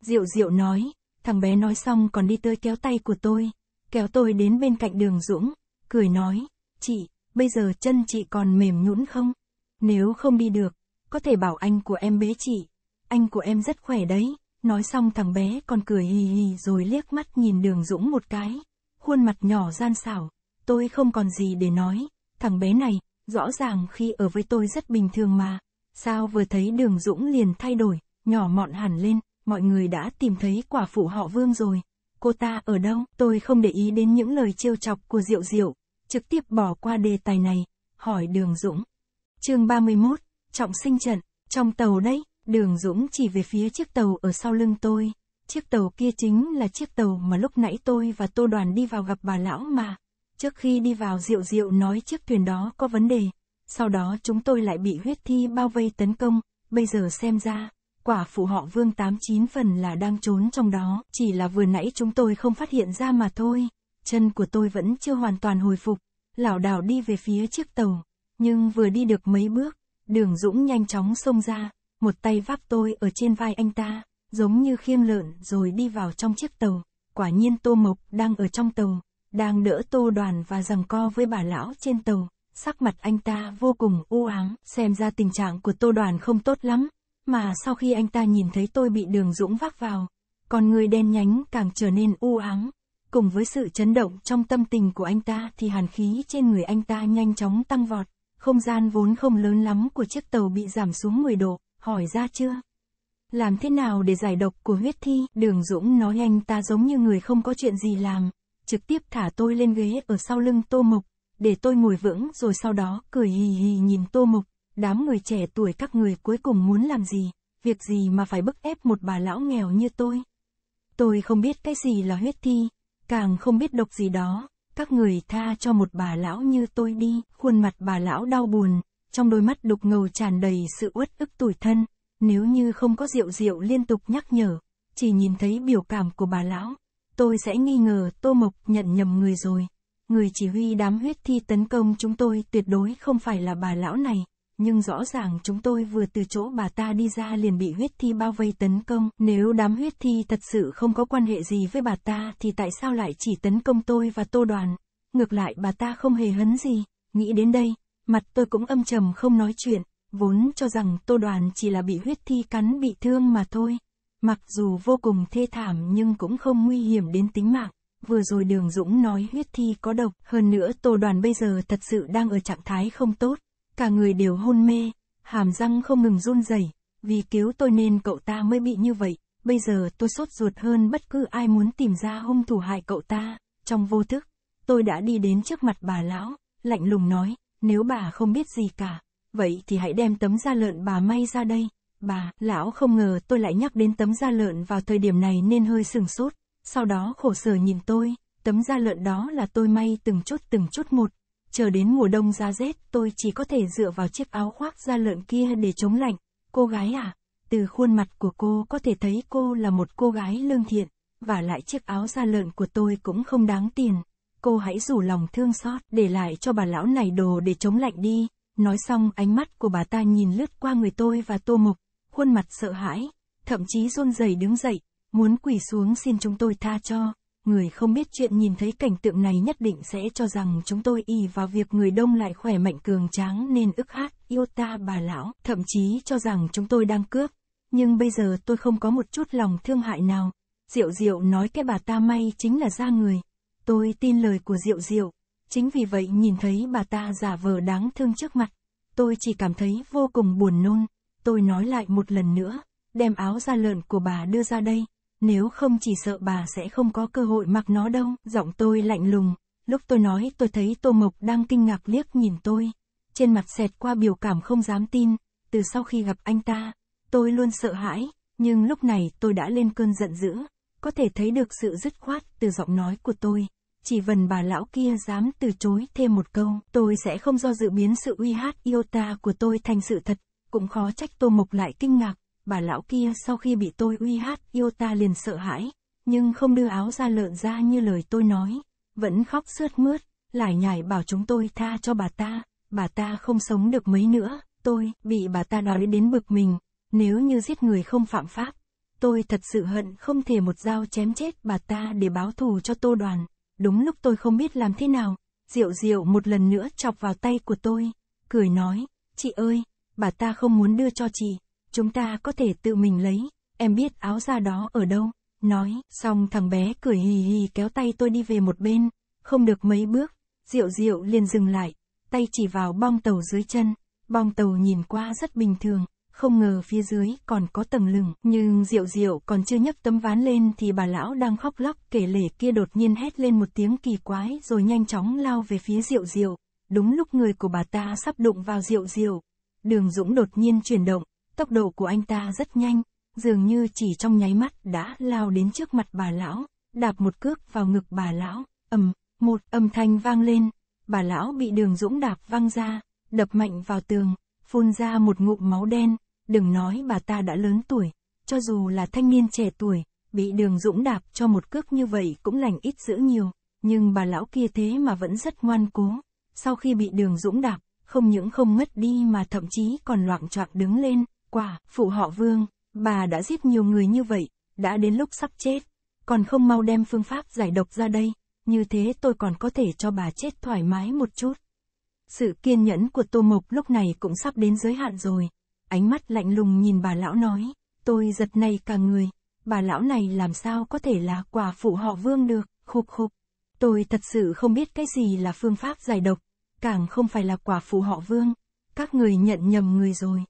Diệu diệu nói, thằng bé nói xong còn đi tới kéo tay của tôi, kéo tôi đến bên cạnh đường Dũng, cười nói, chị, bây giờ chân chị còn mềm nhũn không? Nếu không đi được, có thể bảo anh của em bế chị, anh của em rất khỏe đấy, nói xong thằng bé còn cười hì hì rồi liếc mắt nhìn đường Dũng một cái, khuôn mặt nhỏ gian xảo, tôi không còn gì để nói, thằng bé này, rõ ràng khi ở với tôi rất bình thường mà. Sao vừa thấy đường Dũng liền thay đổi, nhỏ mọn hẳn lên, mọi người đã tìm thấy quả phụ họ Vương rồi. Cô ta ở đâu? Tôi không để ý đến những lời trêu chọc của Diệu Diệu, trực tiếp bỏ qua đề tài này, hỏi Đường Dũng. chương 31, Trọng sinh trận, trong tàu đấy, Đường Dũng chỉ về phía chiếc tàu ở sau lưng tôi. Chiếc tàu kia chính là chiếc tàu mà lúc nãy tôi và Tô Đoàn đi vào gặp bà lão mà. Trước khi đi vào rượu rượu nói chiếc thuyền đó có vấn đề, sau đó chúng tôi lại bị huyết thi bao vây tấn công, bây giờ xem ra, quả phụ họ Vương 89 phần là đang trốn trong đó, chỉ là vừa nãy chúng tôi không phát hiện ra mà thôi. Chân của tôi vẫn chưa hoàn toàn hồi phục, lảo đảo đi về phía chiếc tàu, nhưng vừa đi được mấy bước, Đường Dũng nhanh chóng xông ra, một tay vác tôi ở trên vai anh ta, giống như khiêng lợn rồi đi vào trong chiếc tàu. Quả nhiên Tô Mộc đang ở trong tàu, đang đỡ tô đoàn và rằng co với bà lão trên tàu, sắc mặt anh ta vô cùng u ám, xem ra tình trạng của tô đoàn không tốt lắm, mà sau khi anh ta nhìn thấy tôi bị đường dũng vác vào, con người đen nhánh càng trở nên u ám, cùng với sự chấn động trong tâm tình của anh ta thì hàn khí trên người anh ta nhanh chóng tăng vọt, không gian vốn không lớn lắm của chiếc tàu bị giảm xuống 10 độ, hỏi ra chưa? Làm thế nào để giải độc của huyết thi? Đường Dũng nói anh ta giống như người không có chuyện gì làm, trực tiếp thả tôi lên ghế ở sau lưng Tô mục để tôi ngồi vững rồi sau đó cười hì hì nhìn Tô mục đám người trẻ tuổi các người cuối cùng muốn làm gì, việc gì mà phải bức ép một bà lão nghèo như tôi. Tôi không biết cái gì là huyết thi, càng không biết độc gì đó, các người tha cho một bà lão như tôi đi, khuôn mặt bà lão đau buồn, trong đôi mắt đục ngầu tràn đầy sự uất ức tủi thân, nếu như không có rượu rượu liên tục nhắc nhở, chỉ nhìn thấy biểu cảm của bà lão, tôi sẽ nghi ngờ Tô Mộc nhận nhầm người rồi. Người chỉ huy đám huyết thi tấn công chúng tôi tuyệt đối không phải là bà lão này, nhưng rõ ràng chúng tôi vừa từ chỗ bà ta đi ra liền bị huyết thi bao vây tấn công. Nếu đám huyết thi thật sự không có quan hệ gì với bà ta thì tại sao lại chỉ tấn công tôi và Tô Đoàn? Ngược lại bà ta không hề hấn gì, nghĩ đến đây, mặt tôi cũng âm trầm không nói chuyện, vốn cho rằng Tô Đoàn chỉ là bị huyết thi cắn bị thương mà thôi Mặc dù vô cùng thê thảm nhưng cũng không nguy hiểm đến tính mạng. Vừa rồi Đường Dũng nói huyết thi có độc, hơn nữa tổ Đoàn bây giờ thật sự đang ở trạng thái không tốt. Cả người đều hôn mê, hàm răng không ngừng run rẩy. Vì cứu tôi nên cậu ta mới bị như vậy. Bây giờ tôi sốt ruột hơn bất cứ ai muốn tìm ra hung thủ hại cậu ta. Trong vô thức, tôi đã đi đến trước mặt bà lão, lạnh lùng nói, nếu bà không biết gì cả, vậy thì hãy đem tấm da lợn bà may ra đây, Bà, lão không ngờ tôi lại nhắc đến tấm da lợn vào thời điểm này nên hơi sừng sốt, sau đó khổ sở nhìn tôi, tấm da lợn đó là tôi may từng chút từng chút một, chờ đến mùa đông ra rét tôi chỉ có thể dựa vào chiếc áo khoác da lợn kia để chống lạnh, cô gái à, từ khuôn mặt của cô có thể thấy cô là một cô gái lương thiện, và lại chiếc áo da lợn của tôi cũng không đáng tiền, cô hãy rủ lòng thương xót để lại cho bà lão này đồ để chống lạnh đi, nói xong ánh mắt của bà ta nhìn lướt qua người tôi và tô mục khuôn mặt sợ hãi, thậm chí run rẩy đứng dậy, muốn quỳ xuống xin chúng tôi tha cho. Người không biết chuyện nhìn thấy cảnh tượng này nhất định sẽ cho rằng chúng tôi y vào việc người đông lại khỏe mạnh cường tráng nên ức hát, yêu ta bà lão, thậm chí cho rằng chúng tôi đang cướp. Nhưng bây giờ tôi không có một chút lòng thương hại nào. Diệu Diệu nói cái bà ta may chính là da người. Tôi tin lời của Diệu Diệu. Chính vì vậy nhìn thấy bà ta giả vờ đáng thương trước mặt. Tôi chỉ cảm thấy vô cùng buồn nôn tôi nói lại một lần nữa, đem áo da lợn của bà đưa ra đây, nếu không chỉ sợ bà sẽ không có cơ hội mặc nó đâu, giọng tôi lạnh lùng, lúc tôi nói tôi thấy Tô Mộc đang kinh ngạc liếc nhìn tôi, trên mặt xẹt qua biểu cảm không dám tin, từ sau khi gặp anh ta, tôi luôn sợ hãi, nhưng lúc này tôi đã lên cơn giận dữ, có thể thấy được sự dứt khoát từ giọng nói của tôi. Chỉ vần bà lão kia dám từ chối thêm một câu, tôi sẽ không do dự biến sự uy hát yêu ta của tôi thành sự thật, cũng khó trách Tô Mộc lại kinh ngạc, bà lão kia sau khi bị tôi uy hát yêu ta liền sợ hãi, nhưng không đưa áo ra lợn ra như lời tôi nói, vẫn khóc sướt mướt, lải nhải bảo chúng tôi tha cho bà ta, bà ta không sống được mấy nữa, tôi bị bà ta nói đến bực mình, nếu như giết người không phạm pháp, tôi thật sự hận không thể một dao chém chết bà ta để báo thù cho tô đoàn, đúng lúc tôi không biết làm thế nào, Diệu Diệu một lần nữa chọc vào tay của tôi, cười nói, chị ơi, bà ta không muốn đưa cho chị, chúng ta có thể tự mình lấy, em biết áo da đó ở đâu, nói, xong thằng bé cười hì hì kéo tay tôi đi về một bên, không được mấy bước, Diệu Diệu liền dừng lại, tay chỉ vào bong tàu dưới chân, bong tàu nhìn qua rất bình thường, không ngờ phía dưới còn có tầng lửng nhưng Diệu Diệu còn chưa nhấc tấm ván lên thì bà lão đang khóc lóc kể lể kia đột nhiên hét lên một tiếng kỳ quái rồi nhanh chóng lao về phía Diệu Diệu, đúng lúc người của bà ta sắp đụng vào Diệu Diệu, Đường Dũng đột nhiên chuyển động, tốc độ của anh ta rất nhanh, dường như chỉ trong nháy mắt đã lao đến trước mặt bà lão, đạp một cước vào ngực bà lão, ầm, một âm thanh vang lên, bà lão bị đường Dũng đạp văng ra, đập mạnh vào tường, phun ra một ngụm máu đen, đừng nói bà ta đã lớn tuổi, cho dù là thanh niên trẻ tuổi, bị đường Dũng đạp cho một cước như vậy cũng lành ít dữ nhiều, nhưng bà lão kia thế mà vẫn rất ngoan cố, sau khi bị đường Dũng đạp, không những không ngất đi mà thậm chí còn loạn choạng đứng lên, quả, phụ họ vương, bà đã giết nhiều người như vậy, đã đến lúc sắp chết, còn không mau đem phương pháp giải độc ra đây, như thế tôi còn có thể cho bà chết thoải mái một chút. Sự kiên nhẫn của Tô Mộc lúc này cũng sắp đến giới hạn rồi, ánh mắt lạnh lùng nhìn bà lão nói, tôi giật nay cả người, bà lão này làm sao có thể là quả phụ họ vương được, khục khục. Tôi thật sự không biết cái gì là phương pháp giải độc, càng không phải là quả phụ họ vương, các người nhận nhầm người rồi.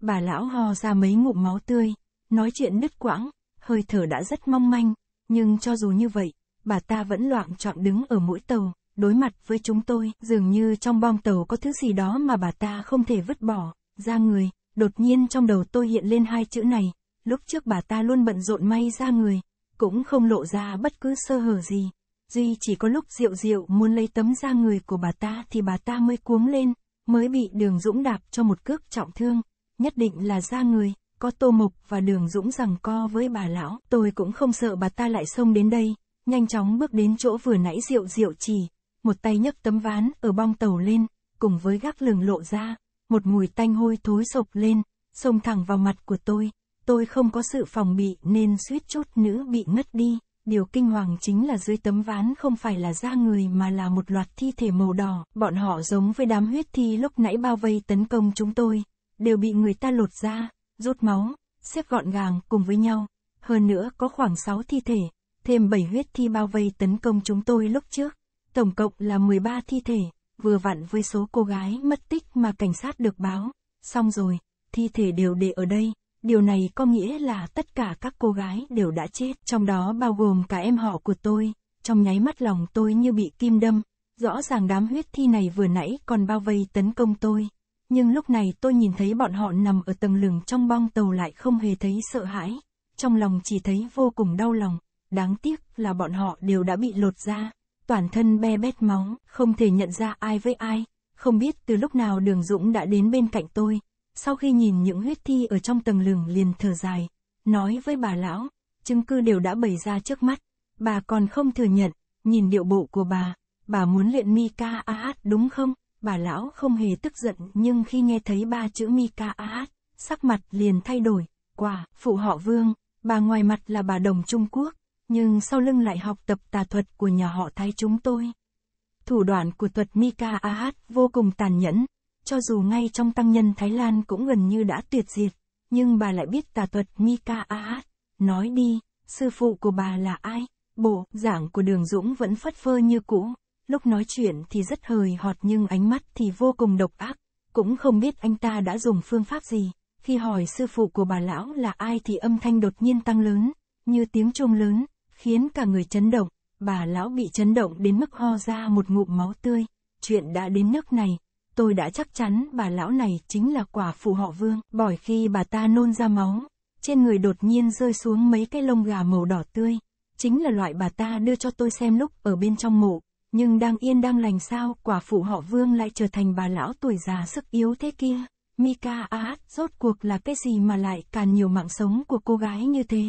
Bà lão ho ra mấy ngụm máu tươi, nói chuyện đứt quãng, hơi thở đã rất mong manh, nhưng cho dù như vậy, bà ta vẫn loạng choạng đứng ở mũi tàu, đối mặt với chúng tôi, dường như trong bong tàu có thứ gì đó mà bà ta không thể vứt bỏ, ra người, đột nhiên trong đầu tôi hiện lên hai chữ này, lúc trước bà ta luôn bận rộn may ra người, cũng không lộ ra bất cứ sơ hở gì, Duy chỉ có lúc Diệu Diệu muốn lấy tấm da người của bà ta thì bà ta mới cuống lên, mới bị đường Dũng đạp cho một cước trọng thương, nhất định là da người, có Tô Mục và đường Dũng rằng co với bà lão, tôi cũng không sợ bà ta lại xông đến đây, nhanh chóng bước đến chỗ vừa nãy Diệu Diệu chỉ, một tay nhấc tấm ván ở bong tàu lên, cùng với gác lường lộ ra, một mùi tanh hôi thối sộc lên, xông thẳng vào mặt của tôi, tôi không có sự phòng bị nên suýt chút nữa bị ngất đi. Điều kinh hoàng chính là dưới tấm ván không phải là da người mà là một loạt thi thể màu đỏ. Bọn họ giống với đám huyết thi lúc nãy bao vây tấn công chúng tôi, đều bị người ta lột da, rút máu, xếp gọn gàng cùng với nhau. Hơn nữa có khoảng 6 thi thể, thêm 7 huyết thi bao vây tấn công chúng tôi lúc trước. Tổng cộng là 13 thi thể, vừa vặn với số cô gái mất tích mà cảnh sát được báo. Xong rồi, thi thể đều để ở đây. Điều này có nghĩa là tất cả các cô gái đều đã chết, trong đó bao gồm cả em họ của tôi. Trong nháy mắt lòng tôi như bị kim đâm, rõ ràng đám huyết thi này vừa nãy còn bao vây tấn công tôi. Nhưng lúc này tôi nhìn thấy bọn họ nằm ở tầng lửng trong bong tàu lại không hề thấy sợ hãi. Trong lòng chỉ thấy vô cùng đau lòng, đáng tiếc là bọn họ đều đã bị lột ra. Toàn thân be bét máu, không thể nhận ra ai với ai. Không biết từ lúc nào Đường Dũng đã đến bên cạnh tôi, sau khi nhìn những huyết thi ở trong tầng lửng liền thở dài, nói với bà lão, chứng cứ đều đã bày ra trước mắt, bà còn không thừa nhận, nhìn điệu bộ của bà, bà muốn luyện Mika Ahat đúng không? Bà lão không hề tức giận nhưng khi nghe thấy ba chữ Mika Ahat, sắc mặt liền thay đổi, quả, phụ họ vương, bà ngoài mặt là bà đồng Trung Quốc, nhưng sau lưng lại học tập tà thuật của nhà họ thái chúng tôi. Thủ đoạn của thuật Mika Ahat vô cùng tàn nhẫn, cho dù ngay trong tăng nhân Thái Lan cũng gần như đã tuyệt diệt, nhưng bà lại biết tà thuật Mika Ahat. Nói đi, sư phụ của bà là ai? Bộ giảng của Đường Dũng vẫn phất phơ như cũ, lúc nói chuyện thì rất hời hợt nhưng ánh mắt thì vô cùng độc ác, cũng không biết anh ta đã dùng phương pháp gì. Khi hỏi sư phụ của bà lão là ai thì âm thanh đột nhiên tăng lớn, như tiếng chuông lớn, khiến cả người chấn động, bà lão bị chấn động đến mức ho ra một ngụm máu tươi. Chuyện đã đến nước này, tôi đã chắc chắn bà lão này chính là quả phụ họ vương. bởi khi bà ta nôn ra máu, trên người đột nhiên rơi xuống mấy cái lông gà màu đỏ tươi. Chính là loại bà ta đưa cho tôi xem lúc ở bên trong mộ. Nhưng đang yên đang lành sao, quả phụ họ vương lại trở thành bà lão tuổi già sức yếu thế kia. Mika Aat, rốt cuộc là cái gì mà lại càn nhiều mạng sống của cô gái như thế?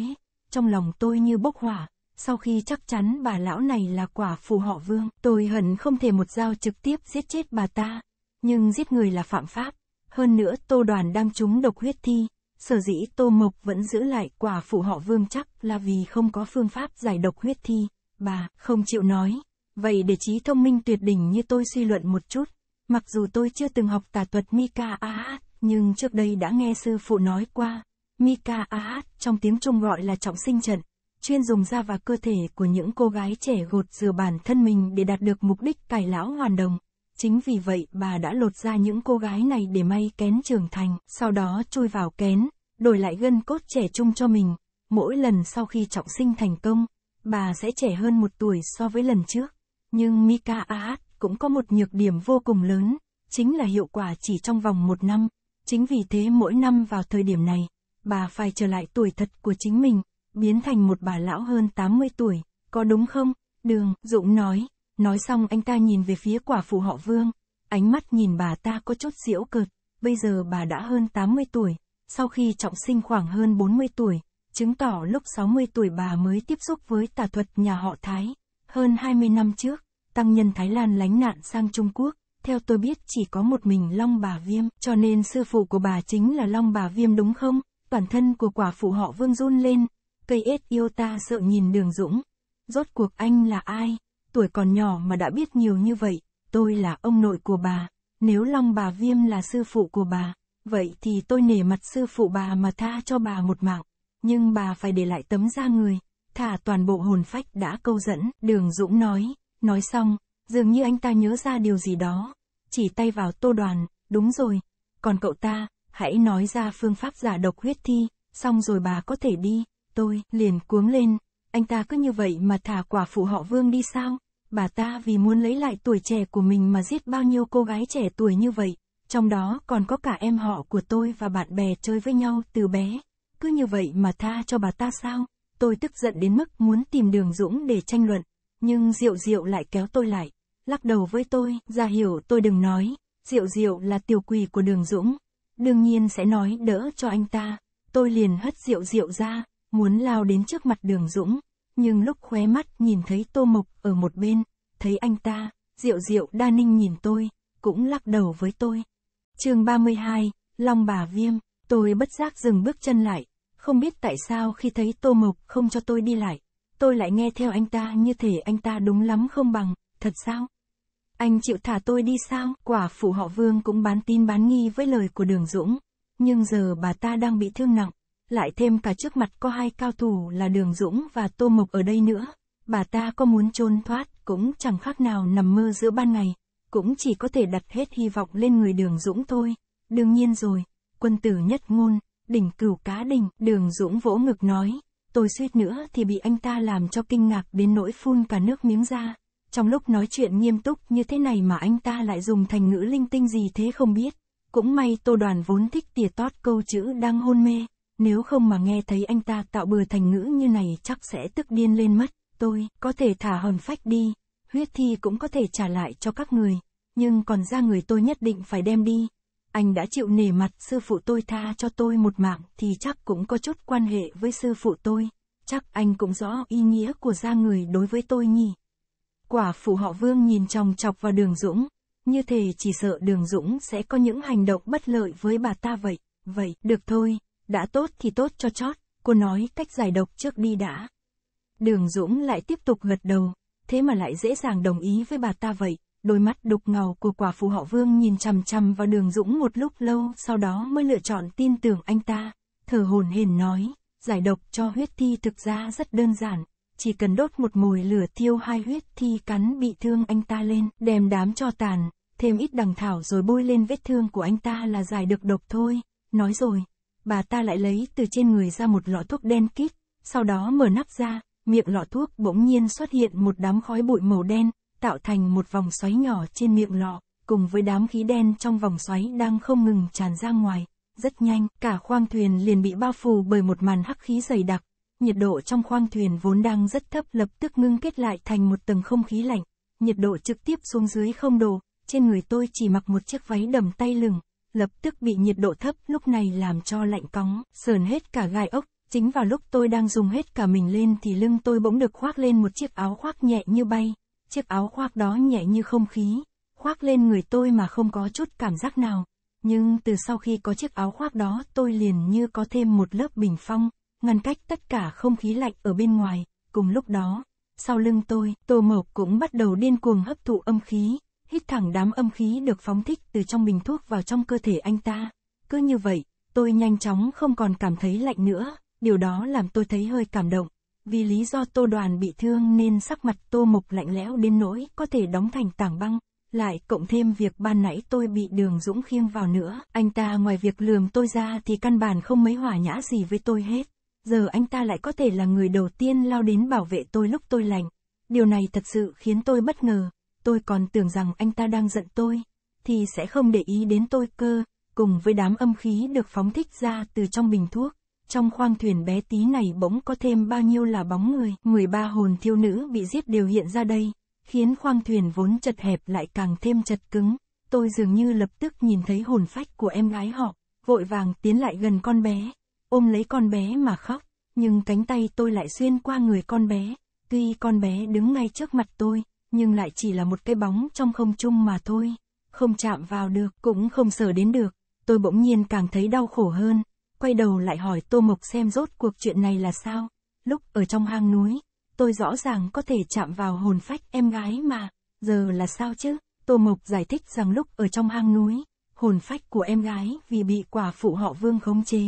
Trong lòng tôi như bốc hỏa, sau khi chắc chắn bà lão này là quả phù họ vương, tôi hận không thể một dao trực tiếp giết chết bà ta, nhưng giết người là phạm pháp. Hơn nữa Tô Đoàn đang trúng độc huyết thi, sở dĩ Tô Mộc vẫn giữ lại quả phụ họ vương chắc là vì không có phương pháp giải độc huyết thi. Bà, không chịu nói. Vậy để trí thông minh tuyệt đỉnh như tôi suy luận một chút, mặc dù tôi chưa từng học tà thuật Mika Ahat, nhưng trước đây đã nghe sư phụ nói qua. Mika Ahat trong tiếng Trung gọi là trọng sinh trận, chuyên dùng da và cơ thể của những cô gái trẻ gột rửa bản thân mình để đạt được mục đích cải lão hoàn đồng. Chính vì vậy bà đã lột ra những cô gái này để may kén trưởng thành, sau đó chui vào kén, đổi lại gân cốt trẻ trung cho mình. Mỗi lần sau khi trọng sinh thành công, bà sẽ trẻ hơn một tuổi so với lần trước. Nhưng Mika Ahat cũng có một nhược điểm vô cùng lớn, chính là hiệu quả chỉ trong vòng một năm. Chính vì thế mỗi năm vào thời điểm này, bà phải trở lại tuổi thật của chính mình, biến thành một bà lão hơn 80 tuổi, có đúng không? Đường, Dũng nói. Nói xong anh ta nhìn về phía quả phụ họ Vương, ánh mắt nhìn bà ta có chút diễu cợt, bây giờ bà đã hơn 80 tuổi, sau khi trọng sinh khoảng hơn 40 tuổi, chứng tỏ lúc 60 tuổi bà mới tiếp xúc với tà thuật nhà họ Thái. Hơn 20 năm trước, tăng nhân Thái Lan lánh nạn sang Trung Quốc, theo tôi biết chỉ có một mình Long Bà Viêm, cho nên sư phụ của bà chính là Long Bà Viêm đúng không? Toàn thân của quả phụ họ Vương run lên, cây ết yêu ta sợ nhìn đường Dũng. Rốt cuộc anh là ai? tuổi còn nhỏ mà đã biết nhiều như vậy, tôi là ông nội của bà, nếu Long bà Viêm là sư phụ của bà, vậy thì tôi nể mặt sư phụ bà mà tha cho bà một mạng, nhưng bà phải để lại tấm da người, thả toàn bộ hồn phách đã câu dẫn, Đường Dũng nói, nói xong, dường như anh ta nhớ ra điều gì đó, chỉ tay vào Tô Đoàn, đúng rồi, còn cậu ta, hãy nói ra phương pháp giả độc huyết thi, xong rồi bà có thể đi, tôi liền cuống lên, anh ta cứ như vậy mà thả quả phụ họ vương đi sao? Bà ta vì muốn lấy lại tuổi trẻ của mình mà giết bao nhiêu cô gái trẻ tuổi như vậy, trong đó còn có cả em họ của tôi và bạn bè chơi với nhau từ bé. Cứ như vậy mà tha cho bà ta sao? Tôi tức giận đến mức muốn tìm đường Dũng để tranh luận, nhưng Diệu Diệu lại kéo tôi lại, lắc đầu với tôi, ra hiểu tôi đừng nói, Diệu Diệu là tiểu quỷ của đường Dũng, đương nhiên sẽ nói đỡ cho anh ta, tôi liền hất Diệu Diệu ra, muốn lao đến trước mặt đường Dũng, nhưng lúc khóe mắt nhìn thấy Tô Mộc ở một bên, thấy anh ta, Diệu Diệu Đa Ninh nhìn tôi, cũng lắc đầu với tôi. chương 32, Long Bà Viêm, tôi bất giác dừng bước chân lại, không biết tại sao khi thấy Tô Mộc không cho tôi đi lại, tôi lại nghe theo anh ta như thể anh ta đúng lắm không bằng, thật sao? Anh chịu thả tôi đi sao? Quả phụ họ Vương cũng bán tin bán nghi với lời của Đường Dũng, nhưng giờ bà ta đang bị thương nặng, lại thêm cả trước mặt có hai cao thủ là Đường Dũng và Tô Mộc ở đây nữa, bà ta có muốn trốn thoát cũng chẳng khác nào nằm mơ giữa ban ngày, cũng chỉ có thể đặt hết hy vọng lên người Đường Dũng thôi. Đương nhiên rồi, quân tử nhất ngôn, đỉnh cửu cá đỉnh, Đường Dũng vỗ ngực nói, tôi suýt nữa thì bị anh ta làm cho kinh ngạc đến nỗi phun cả nước miếng ra. Trong lúc nói chuyện nghiêm túc như thế này mà anh ta lại dùng thành ngữ linh tinh gì thế không biết. Cũng may tô đoàn vốn thích tìa tót câu chữ đang hôn mê. Nếu không mà nghe thấy anh ta tạo bừa thành ngữ như này chắc sẽ tức điên lên mất, tôi có thể thả hòn phách đi, huyết thi cũng có thể trả lại cho các người, nhưng còn ra người tôi nhất định phải đem đi. Anh đã chịu nể mặt sư phụ tôi tha cho tôi một mạng thì chắc cũng có chút quan hệ với sư phụ tôi, chắc anh cũng rõ ý nghĩa của ra người đối với tôi nhỉ. Quả phụ họ vương nhìn chòng chọc vào đường Dũng, như thể chỉ sợ đường Dũng sẽ có những hành động bất lợi với bà ta vậy, vậy, được thôi. Đã tốt thì tốt cho chót, cô nói cách giải độc trước đi đã. Đường Dũng lại tiếp tục gật đầu, thế mà lại dễ dàng đồng ý với bà ta vậy, đôi mắt đục ngầu của quả phụ họ Vương nhìn chằm chằm vào Đường Dũng một lúc lâu sau đó mới lựa chọn tin tưởng anh ta, thở hồn hển nói, giải độc cho huyết thi thực ra rất đơn giản, chỉ cần đốt một mùi lửa thiêu hai huyết thi cắn bị thương anh ta lên, đem đám cho tàn, thêm ít đằng thảo rồi bôi lên vết thương của anh ta là giải được độc thôi, nói rồi, bà ta lại lấy từ trên người ra một lọ thuốc đen kít, sau đó mở nắp ra, miệng lọ thuốc bỗng nhiên xuất hiện một đám khói bụi màu đen, tạo thành một vòng xoáy nhỏ trên miệng lọ, cùng với đám khí đen trong vòng xoáy đang không ngừng tràn ra ngoài. Rất nhanh, cả khoang thuyền liền bị bao phủ bởi một màn hắc khí dày đặc. Nhiệt độ trong khoang thuyền vốn đang rất thấp lập tức ngưng kết lại thành một tầng không khí lạnh. Nhiệt độ trực tiếp xuống dưới không độ, trên người tôi chỉ mặc một chiếc váy đầm tay lửng, lập tức bị nhiệt độ thấp lúc này làm cho lạnh cóng, sờn hết cả gai ốc. Chính vào lúc tôi đang dùng hết cả mình lên thì lưng tôi bỗng được khoác lên một chiếc áo khoác nhẹ như bay, chiếc áo khoác đó nhẹ như không khí, khoác lên người tôi mà không có chút cảm giác nào. Nhưng từ sau khi có chiếc áo khoác đó tôi liền như có thêm một lớp bình phong, ngăn cách tất cả không khí lạnh ở bên ngoài, cùng lúc đó, sau lưng tôi, Tô Mộc cũng bắt đầu điên cuồng hấp thụ âm khí, hít thẳng đám âm khí được phóng thích từ trong bình thuốc vào trong cơ thể anh ta. Cứ như vậy, tôi nhanh chóng không còn cảm thấy lạnh nữa, điều đó làm tôi thấy hơi cảm động. Vì lý do tô đoàn bị thương nên sắc mặt tô mục lạnh lẽo đến nỗi có thể đóng thành tảng băng. Lại cộng thêm việc ban nãy tôi bị đường dũng khiêng vào nữa, anh ta ngoài việc lườm tôi ra thì căn bản không mấy hòa nhã gì với tôi hết. Giờ anh ta lại có thể là người đầu tiên lao đến bảo vệ tôi lúc tôi lành. Điều này thật sự khiến tôi bất ngờ tôi còn tưởng rằng anh ta đang giận tôi, thì sẽ không để ý đến tôi cơ, cùng với đám âm khí được phóng thích ra từ trong bình thuốc. Trong khoang thuyền bé tí này bỗng có thêm bao nhiêu là bóng người, 13 hồn thiêu nữ bị giết đều hiện ra đây, khiến khoang thuyền vốn chật hẹp lại càng thêm chật cứng. Tôi dường như lập tức nhìn thấy hồn phách của em gái họ, vội vàng tiến lại gần con bé, ôm lấy con bé mà khóc, nhưng cánh tay tôi lại xuyên qua người con bé, tuy con bé đứng ngay trước mặt tôi, nhưng lại chỉ là một cái bóng trong không trung mà thôi. Không chạm vào được, cũng không sờ đến được. Tôi bỗng nhiên càng thấy đau khổ hơn. Quay đầu lại hỏi Tô Mộc xem rốt cuộc chuyện này là sao. Lúc ở trong hang núi, tôi rõ ràng có thể chạm vào hồn phách em gái mà. Giờ là sao chứ? Tô Mộc giải thích rằng lúc ở trong hang núi, hồn phách của em gái vì bị quả phụ họ vương khống chế,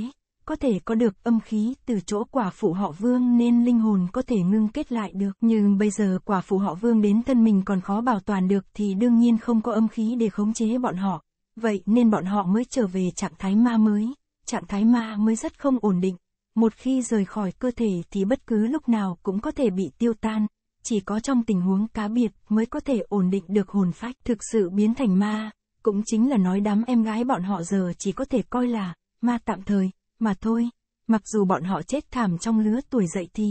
có thể có được âm khí từ chỗ quả phụ họ vương nên linh hồn có thể ngưng kết lại được. Nhưng bây giờ quả phụ họ vương đến thân mình còn khó bảo toàn được thì đương nhiên không có âm khí để khống chế bọn họ. Vậy nên bọn họ mới trở về trạng thái ma mới. Trạng thái ma mới rất không ổn định. Một khi rời khỏi cơ thể thì bất cứ lúc nào cũng có thể bị tiêu tan. Chỉ có trong tình huống cá biệt mới có thể ổn định được hồn phách thực sự biến thành ma. Cũng chính là nói đám em gái bọn họ giờ chỉ có thể coi là ma tạm thời mà thôi. Mặc dù bọn họ chết thảm trong lứa tuổi dậy thì,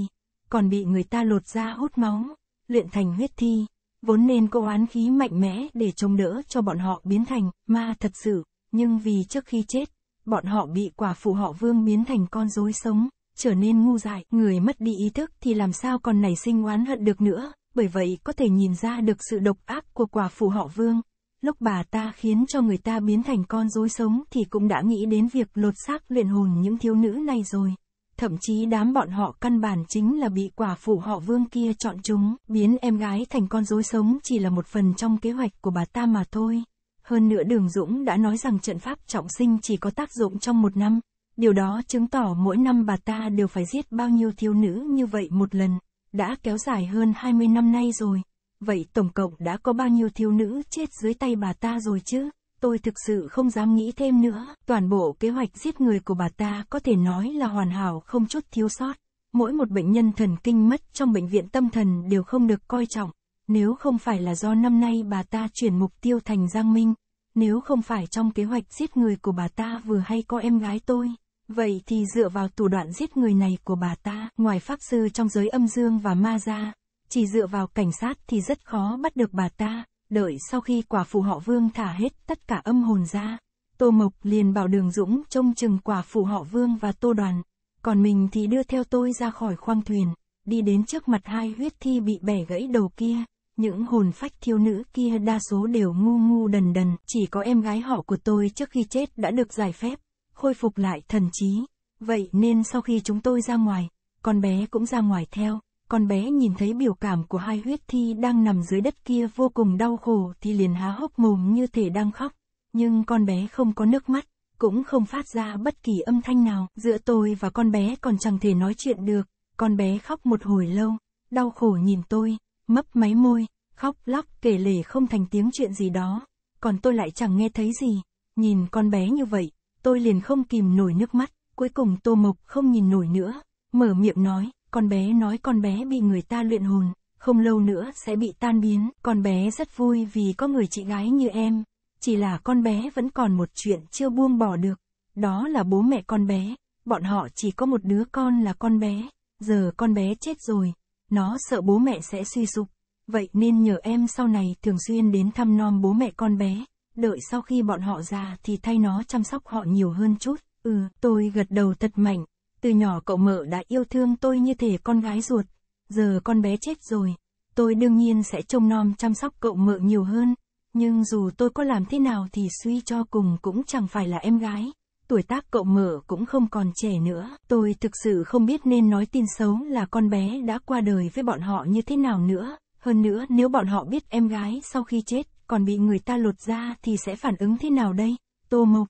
còn bị người ta lột da, hút máu, luyện thành huyết thi, vốn nên cô oán khí mạnh mẽ để chống đỡ cho bọn họ biến thành ma thật sự, nhưng vì trước khi chết, bọn họ bị quả phụ họ vương biến thành con rối sống, trở nên ngu dại, người mất đi ý thức thì làm sao còn nảy sinh oán hận được nữa, bởi vậy có thể nhìn ra được sự độc ác của quả phụ họ vương, lúc bà ta khiến cho người ta biến thành con rối sống thì cũng đã nghĩ đến việc lột xác luyện hồn những thiếu nữ này rồi. Thậm chí đám bọn họ căn bản chính là bị quả phụ họ vương kia chọn chúng, biến em gái thành con rối sống chỉ là một phần trong kế hoạch của bà ta mà thôi. Hơn nữa Đường Dũng đã nói rằng trận pháp trọng sinh chỉ có tác dụng trong một năm, điều đó chứng tỏ mỗi năm bà ta đều phải giết bao nhiêu thiếu nữ như vậy một lần, đã kéo dài hơn 20 năm nay rồi. Vậy tổng cộng đã có bao nhiêu thiếu nữ chết dưới tay bà ta rồi chứ? Tôi thực sự không dám nghĩ thêm nữa. Toàn bộ kế hoạch giết người của bà ta có thể nói là hoàn hảo không chút thiếu sót. Mỗi một bệnh nhân thần kinh mất trong bệnh viện tâm thần đều không được coi trọng. Nếu không phải là do năm nay bà ta chuyển mục tiêu thành Giang Minh, nếu không phải trong kế hoạch giết người của bà ta vừa hay có em gái tôi, vậy thì dựa vào thủ đoạn giết người này của bà ta, ngoài pháp sư trong giới âm dương và ma gia, chỉ dựa vào cảnh sát thì rất khó bắt được bà ta, đợi sau khi quả phụ họ vương thả hết tất cả âm hồn ra, Tô Mộc liền bảo Đường Dũng trông chừng quả phụ họ vương và Tô Đoàn, còn mình thì đưa theo tôi ra khỏi khoang thuyền, đi đến trước mặt hai huyết thi bị bẻ gãy đầu kia, những hồn phách thiếu nữ kia đa số đều ngu ngu đần đần, chỉ có em gái họ của tôi trước khi chết đã được giải phép, khôi phục lại thần trí, vậy nên sau khi chúng tôi ra ngoài, con bé cũng ra ngoài theo con bé nhìn thấy biểu cảm của hai huyết thi đang nằm dưới đất kia vô cùng đau khổ thì liền há hốc mồm như thể đang khóc. Nhưng con bé không có nước mắt, cũng không phát ra bất kỳ âm thanh nào. Giữa tôi và con bé còn chẳng thể nói chuyện được. Con bé khóc một hồi lâu, đau khổ nhìn tôi, mấp máy môi, khóc lóc kể lể không thành tiếng chuyện gì đó. Còn tôi lại chẳng nghe thấy gì. Nhìn con bé như vậy, tôi liền không kìm nổi nước mắt. Cuối cùng Tô Mộc không nhìn nổi nữa, mở miệng nói, con bé nói con bé bị người ta luyện hồn, không lâu nữa sẽ bị tan biến. Con bé rất vui vì có người chị gái như em. Chỉ là con bé vẫn còn một chuyện chưa buông bỏ được. Đó là bố mẹ con bé. Bọn họ chỉ có một đứa con là con bé. Giờ con bé chết rồi. Nó sợ bố mẹ sẽ suy sụp. Vậy nên nhờ em sau này thường xuyên đến thăm nom bố mẹ con bé. Đợi sau khi bọn họ già thì thay nó chăm sóc họ nhiều hơn chút. Ừ, tôi gật đầu thật mạnh. Từ nhỏ cậu mợ đã yêu thương tôi như thể con gái ruột, giờ con bé chết rồi. Tôi đương nhiên sẽ trông nom chăm sóc cậu mợ nhiều hơn, nhưng dù tôi có làm thế nào thì suy cho cùng cũng chẳng phải là em gái. Tuổi tác cậu mợ cũng không còn trẻ nữa, tôi thực sự không biết nên nói tin xấu là con bé đã qua đời với bọn họ như thế nào nữa. Hơn nữa nếu bọn họ biết em gái sau khi chết còn bị người ta lột ra thì sẽ phản ứng thế nào đây? Tô Mộc.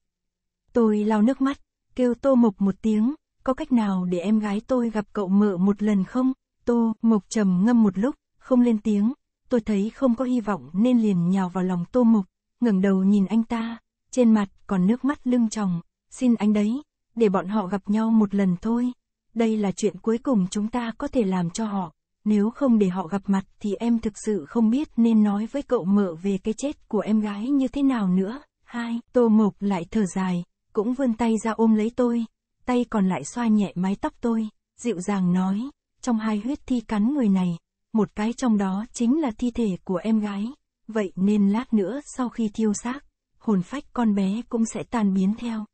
Tôi lau nước mắt, kêu Tô Mộc một tiếng, có cách nào để em gái tôi gặp cậu mợ một lần không? Tô, Mộc trầm ngâm một lúc, không lên tiếng, tôi thấy không có hy vọng nên liền nhào vào lòng Tô Mộc, ngẩng đầu nhìn anh ta, trên mặt còn nước mắt lưng tròng, xin anh đấy, để bọn họ gặp nhau một lần thôi. Đây là chuyện cuối cùng chúng ta có thể làm cho họ, nếu không để họ gặp mặt thì em thực sự không biết nên nói với cậu mợ về cái chết của em gái như thế nào nữa. Hai, Tô Mộc lại thở dài, cũng vươn tay ra ôm lấy tôi, tay còn lại xoa nhẹ mái tóc tôi, dịu dàng nói, trong hai huyết thi cắn người này, một cái trong đó chính là thi thể của em gái, vậy nên lát nữa sau khi thiêu xác, hồn phách con bé cũng sẽ tan biến theo.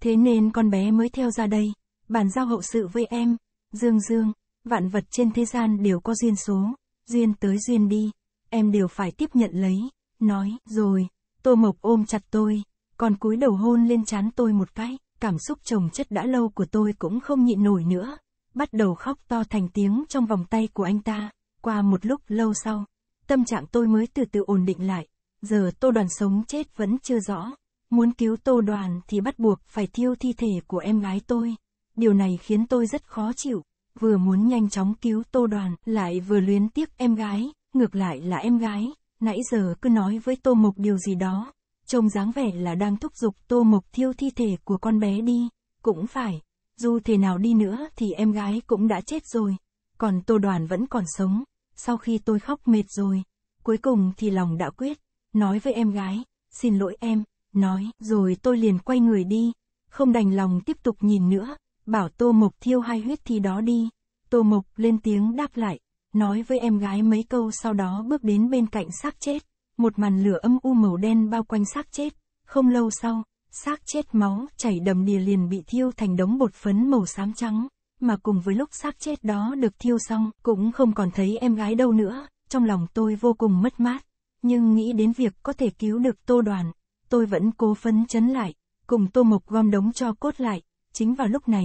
Thế nên con bé mới theo ra đây, bàn giao hậu sự với em, Dương Dương, vạn vật trên thế gian đều có duyên số, duyên tới duyên đi, em đều phải tiếp nhận lấy, nói, rồi, Tô Mộc ôm chặt tôi, còn cúi đầu hôn lên trán tôi một cái cảm xúc chồng chất đã lâu của tôi cũng không nhịn nổi nữa, bắt đầu khóc to thành tiếng trong vòng tay của anh ta, qua một lúc lâu sau, tâm trạng tôi mới từ từ ổn định lại, giờ tô đoàn sống chết vẫn chưa rõ, muốn cứu tô đoàn thì bắt buộc phải thiêu thi thể của em gái tôi, điều này khiến tôi rất khó chịu, vừa muốn nhanh chóng cứu tô đoàn lại vừa luyến tiếc em gái, ngược lại là em gái, nãy giờ cứ nói với tô mục điều gì đó, trông dáng vẻ là đang thúc giục Tô Mộc Thiêu thi thể của con bé đi, cũng phải, dù thế nào đi nữa thì em gái cũng đã chết rồi, còn Tô Đoàn vẫn còn sống, sau khi tôi khóc mệt rồi, cuối cùng thì lòng đã quyết, nói với em gái, xin lỗi em, nói, rồi tôi liền quay người đi, không đành lòng tiếp tục nhìn nữa, bảo Tô Mộc Thiêu hai huyết thi đó đi, Tô Mộc lên tiếng đáp lại, nói với em gái mấy câu sau đó bước đến bên cạnh xác chết một màn lửa âm u màu đen bao quanh xác chết, không lâu sau, xác chết máu chảy đầm đìa liền bị thiêu thành đống bột phấn màu xám trắng, mà cùng với lúc xác chết đó được thiêu xong cũng không còn thấy em gái đâu nữa, trong lòng tôi vô cùng mất mát, nhưng nghĩ đến việc có thể cứu được tô đoàn, tôi vẫn cố phấn chấn lại, cùng tô mộc gom đống cho cốt lại, chính vào lúc này,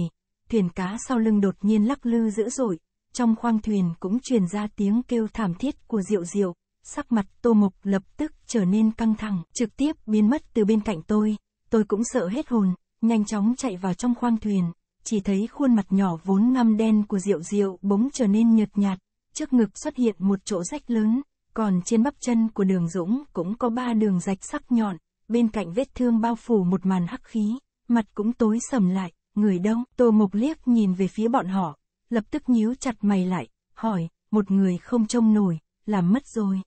thuyền cá sau lưng đột nhiên lắc lư dữ dội, trong khoang thuyền cũng truyền ra tiếng kêu thảm thiết của Diệu Diệu, sắc mặt Tô Mục lập tức trở nên căng thẳng, trực tiếp biến mất từ bên cạnh tôi. Tôi cũng sợ hết hồn, nhanh chóng chạy vào trong khoang thuyền, chỉ thấy khuôn mặt nhỏ vốn ngăm đen của Diệu Diệu bỗng trở nên nhợt nhạt, trước ngực xuất hiện một chỗ rách lớn, còn trên bắp chân của Đường Dũng cũng có ba đường rạch sắc nhọn, bên cạnh vết thương bao phủ một màn hắc khí, mặt cũng tối sầm lại, người đông, Tô Mộc liếc nhìn về phía bọn họ, lập tức nhíu chặt mày lại, hỏi, một người không trông nổi, làm mất rồi.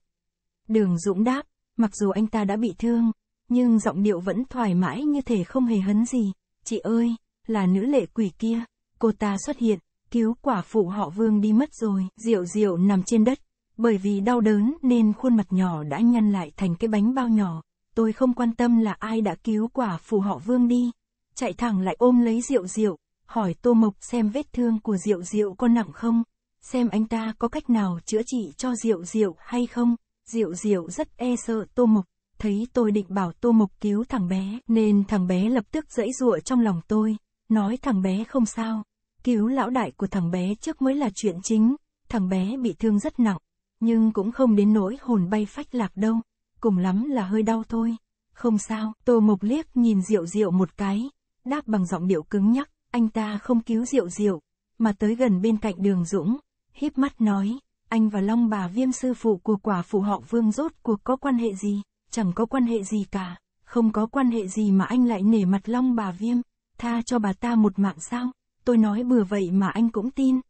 Đường Dũng đáp, mặc dù anh ta đã bị thương, nhưng giọng điệu vẫn thoải mái như thể không hề hấn gì. Chị ơi, là nữ lệ quỷ kia, cô ta xuất hiện, cứu quả phụ họ Vương đi mất rồi. Diệu Diệu nằm trên đất, bởi vì đau đớn nên khuôn mặt nhỏ đã nhăn lại thành cái bánh bao nhỏ. Tôi không quan tâm là ai đã cứu quả phụ họ Vương đi. Chạy thẳng lại ôm lấy Diệu Diệu, hỏi Tô Mộc xem vết thương của Diệu Diệu có nặng không, xem anh ta có cách nào chữa trị cho Diệu Diệu hay không. Diệu Diệu rất e sợ Tô Mục, thấy tôi định bảo Tô Mục cứu thằng bé, nên thằng bé lập tức dãy dụa trong lòng tôi, nói thằng bé không sao, cứu lão đại của thằng bé trước mới là chuyện chính, thằng bé bị thương rất nặng, nhưng cũng không đến nỗi hồn bay phách lạc đâu, cùng lắm là hơi đau thôi. Không sao, Tô Mục liếc nhìn Diệu Diệu một cái, đáp bằng giọng điệu cứng nhắc, anh ta không cứu Diệu Diệu, mà tới gần bên cạnh Đường Dũng, híp mắt nói, anh và Long bà Viêm sư phụ của quả phụ họ Vương rốt cuộc có quan hệ gì, chẳng có quan hệ gì cả, không có quan hệ gì mà anh lại nể mặt Long bà Viêm, tha cho bà ta một mạng sao, tôi nói bừa vậy mà anh cũng tin.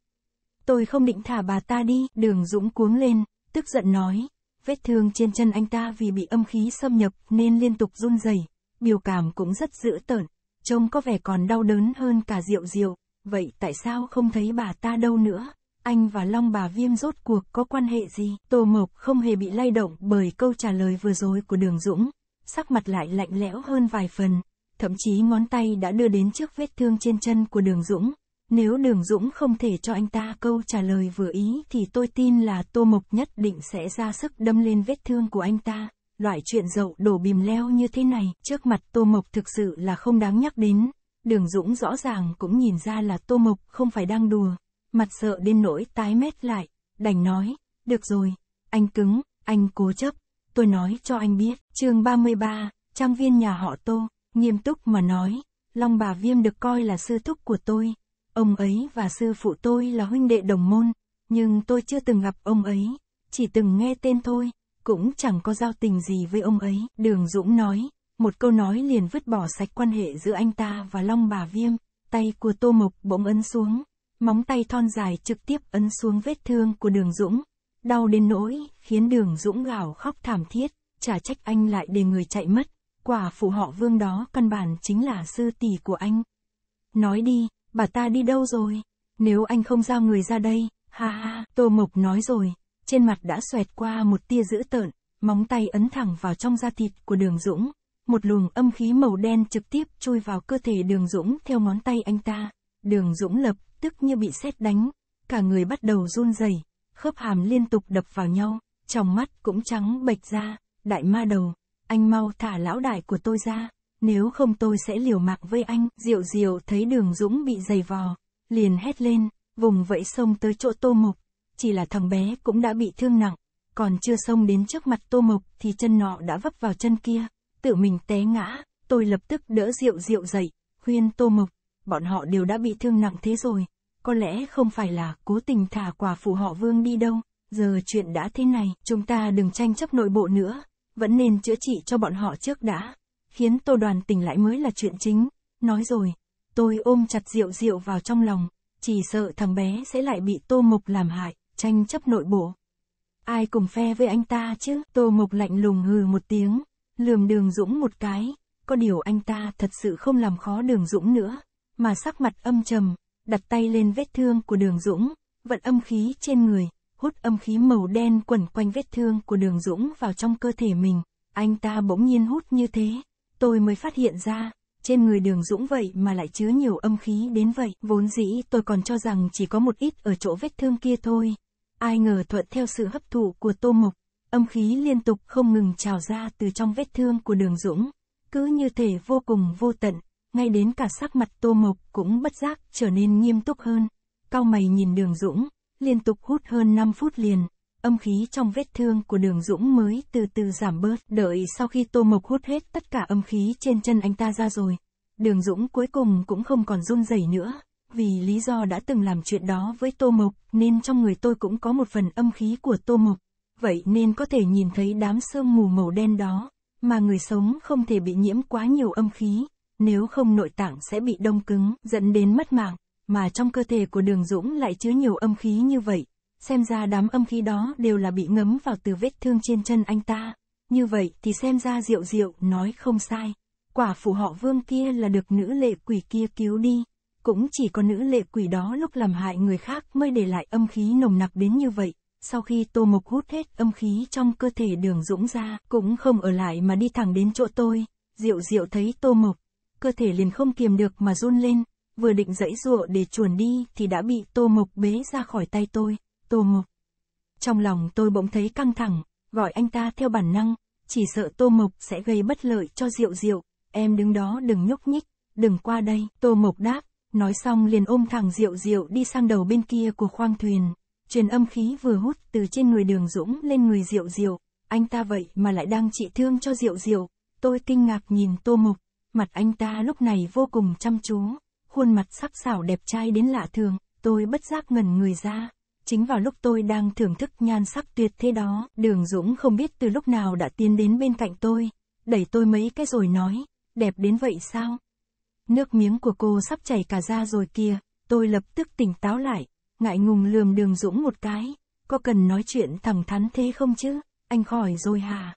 Tôi không định thả bà ta đi, đường Dũng cuống lên, tức giận nói, vết thương trên chân anh ta vì bị âm khí xâm nhập nên liên tục run rẩy, biểu cảm cũng rất dữ tợn, trông có vẻ còn đau đớn hơn cả rượu rượu, vậy tại sao không thấy bà ta đâu nữa? anh và Long bà Viêm rốt cuộc có quan hệ gì? Tô Mộc không hề bị lay động bởi câu trả lời vừa rồi của Đường Dũng, sắc mặt lại lạnh lẽo hơn vài phần, thậm chí ngón tay đã đưa đến trước vết thương trên chân của Đường Dũng. Nếu Đường Dũng không thể cho anh ta câu trả lời vừa ý thì tôi tin là Tô Mộc nhất định sẽ ra sức đâm lên vết thương của anh ta. Loại chuyện dậu đổ bìm leo như thế này trước mặt Tô Mộc thực sự là không đáng nhắc đến. Đường Dũng rõ ràng cũng nhìn ra là Tô Mộc không phải đang đùa, mặt sợ đến nỗi tái mét lại, đành nói, được rồi, anh cứng, anh cố chấp, tôi nói cho anh biết, chương 33, trang viên nhà họ Tô, nghiêm túc mà nói, Long bà Viêm được coi là sư thúc của tôi, ông ấy và sư phụ tôi là huynh đệ đồng môn, nhưng tôi chưa từng gặp ông ấy, chỉ từng nghe tên thôi, cũng chẳng có giao tình gì với ông ấy, Đường Dũng nói, một câu nói liền vứt bỏ sạch quan hệ giữa anh ta và Long bà Viêm, tay của Tô Mộc bỗng ấn xuống. Móng tay thon dài trực tiếp ấn xuống vết thương của đường Dũng, đau đến nỗi khiến đường Dũng gào khóc thảm thiết, chả trách anh lại để người chạy mất, quả phụ họ vương đó căn bản chính là sư tỷ của anh. Nói đi, bà ta đi đâu rồi? Nếu anh không giao người ra đây, ha ha, Tô Mộc nói rồi, trên mặt đã xoẹt qua một tia dữ tợn, móng tay ấn thẳng vào trong da thịt của đường Dũng, một luồng âm khí màu đen trực tiếp chui vào cơ thể đường Dũng theo ngón tay anh ta. Đường Dũng lập tức như bị sét đánh, cả người bắt đầu run rẩy, khớp hàm liên tục đập vào nhau, trong mắt cũng trắng bệch ra, đại ma đầu, anh mau thả lão đại của tôi ra, nếu không tôi sẽ liều mạng với anh, diệu diệu thấy đường Dũng bị giày vò, liền hét lên, vùng vẫy sông tới chỗ tô Mục, chỉ là thằng bé cũng đã bị thương nặng, còn chưa xông đến trước mặt tô Mục thì chân nọ đã vấp vào chân kia, tự mình té ngã, tôi lập tức đỡ diệu diệu dậy, khuyên tô Mục bọn họ đều đã bị thương nặng thế rồi, có lẽ không phải là cố tình thả quả phụ họ vương đi đâu, giờ chuyện đã thế này, chúng ta đừng tranh chấp nội bộ nữa, vẫn nên chữa trị cho bọn họ trước đã, khiến tô đoàn tỉnh lại mới là chuyện chính, nói rồi, tôi ôm chặt rượu rượu vào trong lòng, chỉ sợ thằng bé sẽ lại bị tô mộc làm hại, tranh chấp nội bộ. Ai cùng phe với anh ta chứ, tô mộc lạnh lùng hừ một tiếng, lườm đường dũng một cái, có điều anh ta thật sự không làm khó đường dũng nữa mà sắc mặt âm trầm, đặt tay lên vết thương của đường Dũng, vận âm khí trên người, hút âm khí màu đen quẩn quanh vết thương của đường Dũng vào trong cơ thể mình. Anh ta bỗng nhiên hút như thế, tôi mới phát hiện ra, trên người đường Dũng vậy mà lại chứa nhiều âm khí đến vậy. Vốn dĩ tôi còn cho rằng chỉ có một ít ở chỗ vết thương kia thôi. Ai ngờ thuận theo sự hấp thụ của tô mộc, âm khí liên tục không ngừng trào ra từ trong vết thương của đường Dũng. Cứ như thể vô cùng vô tận, ngay đến cả sắc mặt Tô Mộc cũng bất giác trở nên nghiêm túc hơn. Cao mày nhìn đường Dũng, liên tục hút hơn 5 phút liền, âm khí trong vết thương của đường Dũng mới từ từ giảm bớt. Đợi sau khi Tô Mộc hút hết tất cả âm khí trên chân anh ta ra rồi, đường Dũng cuối cùng cũng không còn run rẩy nữa. Vì lý do đã từng làm chuyện đó với Tô Mộc nên trong người tôi cũng có một phần âm khí của Tô Mộc. Vậy nên có thể nhìn thấy đám sương mù màu đen đó, mà người sống không thể bị nhiễm quá nhiều âm khí nếu không nội tạng sẽ bị đông cứng, dẫn đến mất mạng, mà trong cơ thể của đường Dũng lại chứa nhiều âm khí như vậy. Xem ra đám âm khí đó đều là bị ngấm vào từ vết thương trên chân anh ta. Như vậy thì xem ra Diệu Diệu nói không sai. Quả phụ họ vương kia là được nữ lệ quỷ kia cứu đi. Cũng chỉ có nữ lệ quỷ đó lúc làm hại người khác mới để lại âm khí nồng nặc đến như vậy. Sau khi Tô Mộc hút hết âm khí trong cơ thể đường Dũng ra, cũng không ở lại mà đi thẳng đến chỗ tôi. Diệu Diệu thấy Tô Mộc, cơ thể liền không kiềm được mà run lên, vừa định dãy dụa để chuồn đi thì đã bị Tô Mộc bế ra khỏi tay tôi, Tô Mộc. Trong lòng tôi bỗng thấy căng thẳng, gọi anh ta theo bản năng, chỉ sợ Tô Mộc sẽ gây bất lợi cho Diệu Diệu, em đứng đó đừng nhúc nhích, đừng qua đây, Tô Mộc đáp, nói xong liền ôm thẳng Diệu Diệu đi sang đầu bên kia của khoang thuyền, truyền âm khí vừa hút từ trên người đường Dũng lên người Diệu Diệu, anh ta vậy mà lại đang trị thương cho Diệu Diệu, tôi kinh ngạc nhìn Tô Mộc. Mặt anh ta lúc này vô cùng chăm chú, khuôn mặt sắc sảo đẹp trai đến lạ thường, tôi bất giác ngẩn người ra. Chính vào lúc tôi đang thưởng thức nhan sắc tuyệt thế đó, đường Dũng không biết từ lúc nào đã tiến đến bên cạnh tôi, đẩy tôi mấy cái rồi nói, đẹp đến vậy sao? Nước miếng của cô sắp chảy cả ra rồi kìa, tôi lập tức tỉnh táo lại, ngại ngùng lườm đường Dũng một cái, có cần nói chuyện thẳng thắn thế không chứ, anh khỏi rồi hả?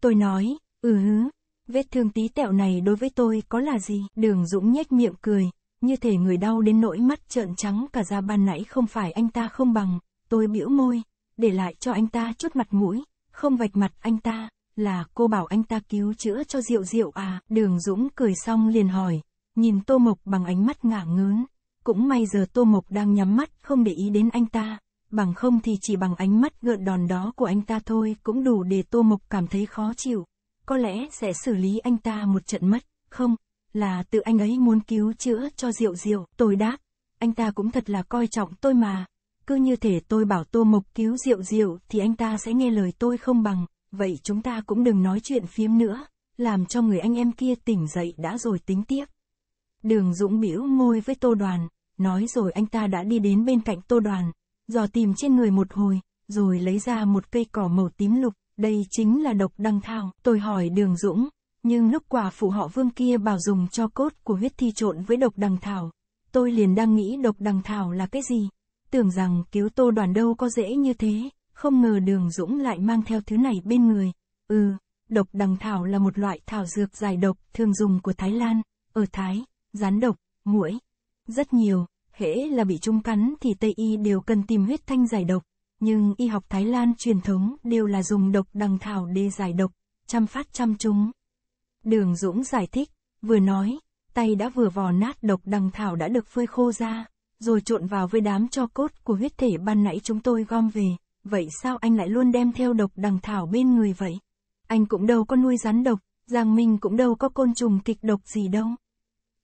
Tôi nói, ừ hứ, Vết thương tí tẹo này đối với tôi có là gì? Đường Dũng nhếch miệng cười, như thể người đau đến nỗi mắt trợn trắng cả ra ban nãy không phải anh ta không bằng, tôi bĩu môi, để lại cho anh ta chút mặt mũi, không vạch mặt anh ta, là cô bảo anh ta cứu chữa cho Diệu Diệu à? Đường Dũng cười xong liền hỏi, nhìn Tô Mộc bằng ánh mắt ngả ngớn, cũng may giờ Tô Mộc đang nhắm mắt không để ý đến anh ta, bằng không thì chỉ bằng ánh mắt gợn đòn đó của anh ta thôi cũng đủ để Tô Mộc cảm thấy khó chịu có lẽ sẽ xử lý anh ta một trận mất, không, là tự anh ấy muốn cứu chữa cho Diệu Diệu, tôi đáp, anh ta cũng thật là coi trọng tôi mà, cứ như thể tôi bảo Tô Mộc cứu Diệu Diệu thì anh ta sẽ nghe lời tôi không bằng, vậy chúng ta cũng đừng nói chuyện phiếm nữa, làm cho người anh em kia tỉnh dậy đã rồi tính tiếp. Đường Dũng bĩu môi với Tô Đoàn, nói rồi anh ta đã đi đến bên cạnh Tô Đoàn, dò tìm trên người một hồi, rồi lấy ra một cây cỏ màu tím lục, đây chính là độc đăng thảo. Tôi hỏi đường Dũng, nhưng lúc quả phụ họ vương kia bảo dùng cho cốt của huyết thi trộn với độc đằng thảo, tôi liền đang nghĩ độc đằng thảo là cái gì. Tưởng rằng cứu tô đoàn đâu có dễ như thế, không ngờ đường Dũng lại mang theo thứ này bên người. Ừ, độc đằng thảo là một loại thảo dược giải độc thường dùng của Thái Lan, ở Thái, rán độc, muỗi. Rất nhiều, hễ là bị trung cắn thì Tây Y đều cần tìm huyết thanh giải độc, nhưng y học Thái Lan truyền thống đều là dùng độc đằng thảo để giải độc, chăm phát chăm chúng. Đường Dũng giải thích, vừa nói, tay đã vừa vò nát độc đằng thảo đã được phơi khô ra, rồi trộn vào với đám cho cốt của huyết thể ban nãy chúng tôi gom về, vậy sao anh lại luôn đem theo độc đằng thảo bên người vậy? Anh cũng đâu có nuôi rắn độc, Giang Minh cũng đâu có côn trùng kịch độc gì đâu.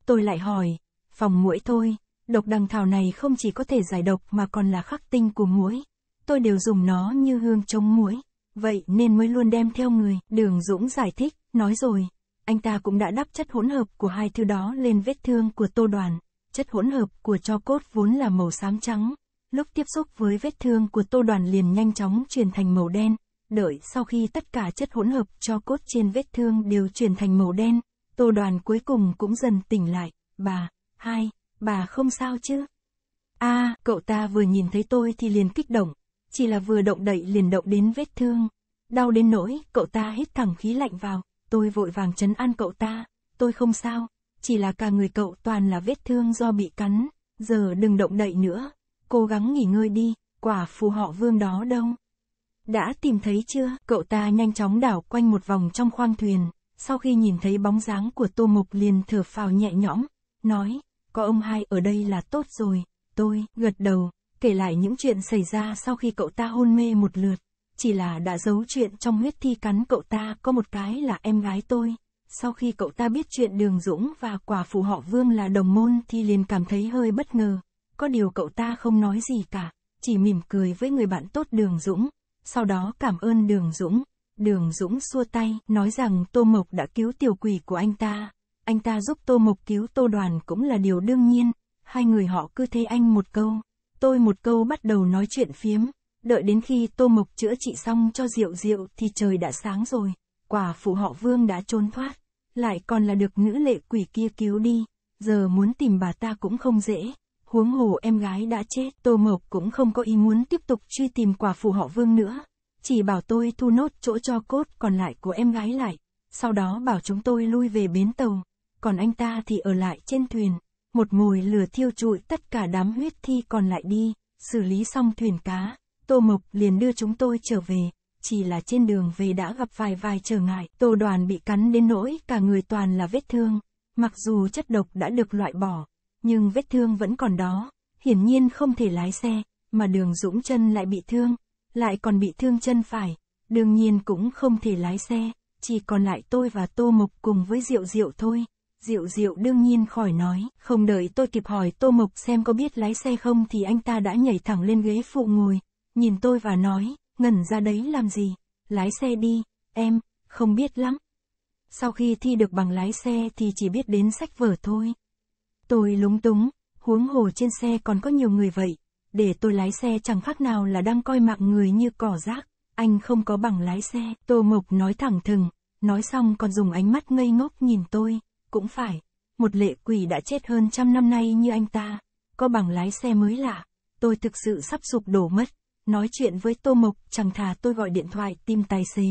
Tôi lại hỏi, phòng muỗi thôi, độc đằng thảo này không chỉ có thể giải độc mà còn là khắc tinh của muỗi tôi đều dùng nó như hương chống muỗi, vậy nên mới luôn đem theo người, Đường Dũng giải thích, nói rồi, anh ta cũng đã đắp chất hỗn hợp của hai thứ đó lên vết thương của Tô Đoàn, chất hỗn hợp của cho cốt vốn là màu xám trắng, lúc tiếp xúc với vết thương của Tô Đoàn liền nhanh chóng chuyển thành màu đen, đợi sau khi tất cả chất hỗn hợp cho cốt trên vết thương đều chuyển thành màu đen, Tô Đoàn cuối cùng cũng dần tỉnh lại, bà, hai, bà không sao chứ? a à, cậu ta vừa nhìn thấy tôi thì liền kích động, chỉ là vừa động đậy liền động đến vết thương. Đau đến nỗi, cậu ta hít thẳng khí lạnh vào, tôi vội vàng chấn an cậu ta, tôi không sao, chỉ là cả người cậu toàn là vết thương do bị cắn, giờ đừng động đậy nữa, cố gắng nghỉ ngơi đi, quả phù họ vương đó đâu. Đã tìm thấy chưa, cậu ta nhanh chóng đảo quanh một vòng trong khoang thuyền, sau khi nhìn thấy bóng dáng của Tô mục liền thở phào nhẹ nhõm, nói, có ông hai ở đây là tốt rồi, tôi, gật đầu, kể lại những chuyện xảy ra sau khi cậu ta hôn mê một lượt. Chỉ là đã giấu chuyện trong huyết thi cắn cậu ta có một cái là em gái tôi. Sau khi cậu ta biết chuyện Đường Dũng và quả phụ họ Vương là đồng môn thì liền cảm thấy hơi bất ngờ. Có điều cậu ta không nói gì cả, chỉ mỉm cười với người bạn tốt Đường Dũng. Sau đó cảm ơn Đường Dũng. Đường Dũng xua tay, nói rằng Tô Mộc đã cứu tiểu quỷ của anh ta. Anh ta giúp Tô Mộc cứu Tô Đoàn cũng là điều đương nhiên. Hai người họ cứ thế anh một câu, Tôi một câu bắt đầu nói chuyện phiếm, đợi đến khi Tô Mộc chữa trị xong cho Diệu Diệu thì trời đã sáng rồi, quả phụ họ Vương đã trốn thoát, lại còn là được nữ lệ quỷ kia cứu đi, giờ muốn tìm bà ta cũng không dễ. Huống hồ em gái đã chết, Tô Mộc cũng không có ý muốn tiếp tục truy tìm quả phụ họ Vương nữa, chỉ bảo tôi thu nốt chỗ cho cốt còn lại của em gái lại, sau đó bảo chúng tôi lui về bến tàu, còn anh ta thì ở lại trên thuyền một mùi lửa thiêu trụi tất cả đám huyết thi còn lại đi, xử lý xong thuyền cá, Tô Mộc liền đưa chúng tôi trở về, chỉ là trên đường về đã gặp vài vài trở ngại, Tô Đoàn bị cắn đến nỗi cả người toàn là vết thương, mặc dù chất độc đã được loại bỏ, nhưng vết thương vẫn còn đó, hiển nhiên không thể lái xe, mà đường Dũng chân lại bị thương, lại còn bị thương chân phải, đương nhiên cũng không thể lái xe, chỉ còn lại tôi và Tô Mộc cùng với Diệu Diệu thôi. Diệu Diệu đương nhiên khỏi nói, không đợi tôi kịp hỏi Tô Mộc xem có biết lái xe không thì anh ta đã nhảy thẳng lên ghế phụ ngồi, nhìn tôi và nói, ngẩn ra đấy làm gì, lái xe đi, em, không biết lắm. Sau khi thi được bằng lái xe thì chỉ biết đến sách vở thôi. Tôi lúng túng, huống hồ trên xe còn có nhiều người vậy, để tôi lái xe chẳng khác nào là đang coi mạng người như cỏ rác, anh không có bằng lái xe, Tô Mộc nói thẳng thừng, nói xong còn dùng ánh mắt ngây ngốc nhìn tôi. Cũng phải, một lệ quỷ đã chết hơn trăm năm nay như anh ta, có bằng lái xe mới lạ, tôi thực sự sắp sụp đổ mất. Nói chuyện với Tô Mộc, chẳng thà tôi gọi điện thoại tìm tài xế,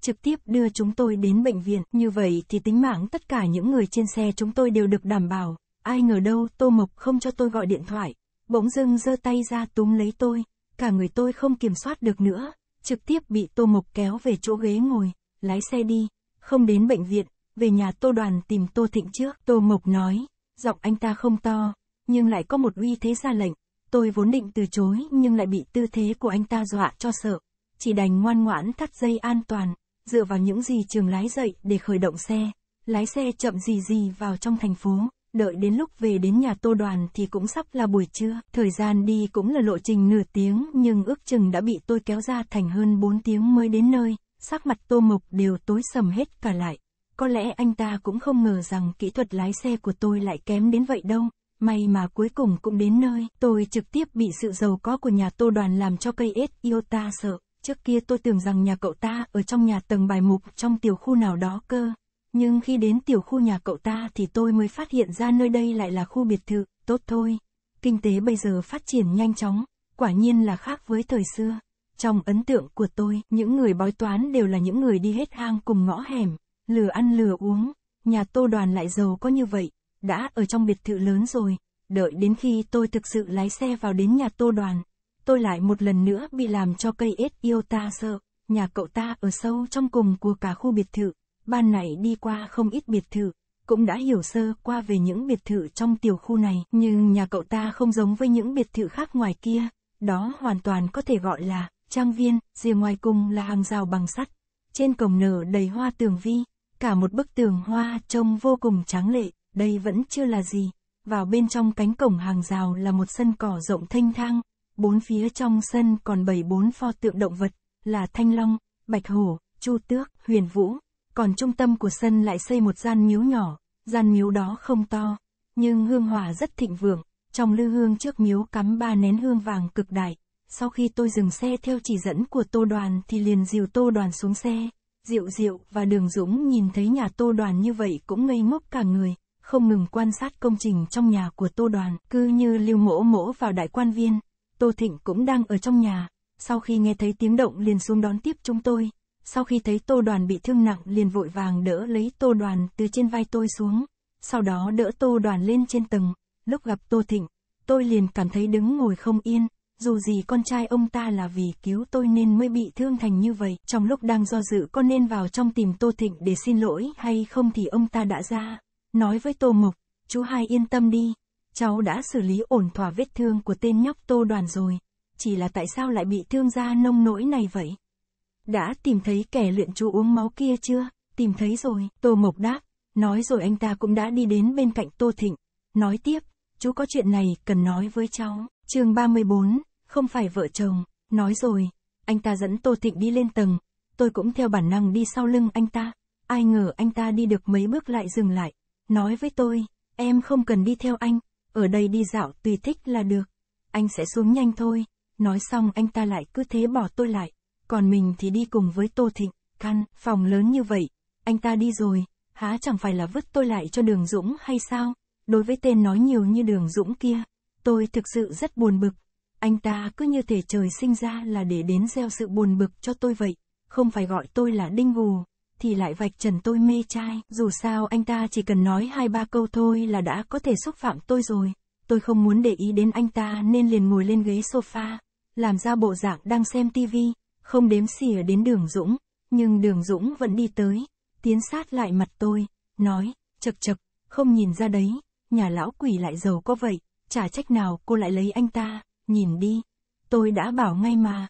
trực tiếp đưa chúng tôi đến bệnh viện, như vậy thì tính mạng tất cả những người trên xe chúng tôi đều được đảm bảo. Ai ngờ đâu Tô Mộc không cho tôi gọi điện thoại, bỗng dưng giơ tay ra túm lấy tôi, cả người tôi không kiểm soát được nữa, trực tiếp bị Tô Mộc kéo về chỗ ghế ngồi, lái xe đi, không đến bệnh viện, về nhà Tô Đoàn tìm Tô Thịnh trước, Tô Mộc nói, giọng anh ta không to, nhưng lại có một uy thế ra lệnh, tôi vốn định từ chối nhưng lại bị tư thế của anh ta dọa cho sợ, chỉ đành ngoan ngoãn thắt dây an toàn, dựa vào những gì trường lái dậy để khởi động xe, lái xe chậm gì gì vào trong thành phố, đợi đến lúc về đến nhà Tô Đoàn thì cũng sắp là buổi trưa, thời gian đi cũng là lộ trình nửa tiếng nhưng ước chừng đã bị tôi kéo ra thành hơn 4 tiếng mới đến nơi, sắc mặt Tô Mộc đều tối sầm hết cả lại. Có lẽ anh ta cũng không ngờ rằng kỹ thuật lái xe của tôi lại kém đến vậy đâu. May mà cuối cùng cũng đến nơi, tôi trực tiếp bị sự giàu có của nhà tô đoàn làm cho cây ết yêu ta sợ. Trước kia tôi tưởng rằng nhà cậu ta ở trong nhà tầng bài mục trong tiểu khu nào đó cơ. Nhưng khi đến tiểu khu nhà cậu ta thì tôi mới phát hiện ra nơi đây lại là khu biệt thự, tốt thôi. Kinh tế bây giờ phát triển nhanh chóng, quả nhiên là khác với thời xưa. Trong ấn tượng của tôi, những người bói toán đều là những người đi hết hang cùng ngõ hẻm, lừa ăn lừa uống, nhà tô đoàn lại giàu có như vậy, đã ở trong biệt thự lớn rồi, đợi đến khi tôi thực sự lái xe vào đến nhà tô đoàn, tôi lại một lần nữa bị làm cho cây ếch yêu ta sợ, nhà cậu ta ở sâu trong cùng của cả khu biệt thự, ban nãy đi qua không ít biệt thự, cũng đã hiểu sơ qua về những biệt thự trong tiểu khu này, nhưng nhà cậu ta không giống với những biệt thự khác ngoài kia, đó hoàn toàn có thể gọi là trang viên, rìa ngoài cùng là hàng rào bằng sắt, trên cổng nở đầy hoa tường vi. Cả một bức tường hoa trông vô cùng tráng lệ, đây vẫn chưa là gì. Vào bên trong cánh cổng hàng rào là một sân cỏ rộng thanh thang, bốn phía trong sân còn bảy bốn pho tượng động vật, là thanh long, bạch hổ, chu tước, huyền vũ. Còn trung tâm của sân lại xây một gian miếu nhỏ, gian miếu đó không to, nhưng hương hỏa rất thịnh vượng, trong lư hương trước miếu cắm ba nén hương vàng cực đại. Sau khi tôi dừng xe theo chỉ dẫn của tô đoàn thì liền dìu tô đoàn xuống xe, Diệu Diệu và Đường Dũng nhìn thấy nhà Tô Đoàn như vậy cũng ngây ngốc cả người, không ngừng quan sát công trình trong nhà của Tô Đoàn, cứ như lưu mỗ mỗ vào đại quan viên. Tô Thịnh cũng đang ở trong nhà, sau khi nghe thấy tiếng động liền xuống đón tiếp chúng tôi. Sau khi thấy Tô Đoàn bị thương nặng liền vội vàng đỡ lấy Tô Đoàn từ trên vai tôi xuống, sau đó đỡ Tô Đoàn lên trên tầng. Lúc gặp Tô Thịnh, tôi liền cảm thấy đứng ngồi không yên, dù gì con trai ông ta là vì cứu tôi nên mới bị thương thành như vậy. Trong lúc đang do dự con nên vào trong tìm Tô Thịnh để xin lỗi hay không thì ông ta đã ra. Nói với Tô Mộc, chú hai yên tâm đi, cháu đã xử lý ổn thỏa vết thương của tên nhóc Tô Đoàn rồi. Chỉ là tại sao lại bị thương ra nông nỗi này vậy? Đã tìm thấy kẻ luyện chú uống máu kia chưa? Tìm thấy rồi, Tô Mộc đáp. Nói rồi anh ta cũng đã đi đến bên cạnh Tô Thịnh. Nói tiếp, chú có chuyện này cần nói với cháu chương 34, không phải vợ chồng, nói rồi, anh ta dẫn Tô Thịnh đi lên tầng, tôi cũng theo bản năng đi sau lưng anh ta, ai ngờ anh ta đi được mấy bước lại dừng lại, nói với tôi, em không cần đi theo anh, ở đây đi dạo tùy thích là được, anh sẽ xuống nhanh thôi, nói xong anh ta lại cứ thế bỏ tôi lại, còn mình thì đi cùng với Tô Thịnh, căn, phòng lớn như vậy, anh ta đi rồi, há chẳng phải là vứt tôi lại cho đường Dũng hay sao, đối với tên nói nhiều như đường Dũng kia. Tôi thực sự rất buồn bực. Anh ta cứ như thể trời sinh ra là để đến gieo sự buồn bực cho tôi vậy, không phải gọi tôi là đinh gù, thì lại vạch trần tôi mê trai. Dù sao anh ta chỉ cần nói hai ba câu thôi là đã có thể xúc phạm tôi rồi. Tôi không muốn để ý đến anh ta nên liền ngồi lên ghế sofa, làm ra bộ dạng đang xem tivi, không đếm xỉa đến đường Dũng, nhưng đường Dũng vẫn đi tới, tiến sát lại mặt tôi, nói, chật chật, không nhìn ra đấy, nhà lão quỷ lại giàu có vậy, chả trách nào cô lại lấy anh ta, nhìn đi. Tôi đã bảo ngay mà.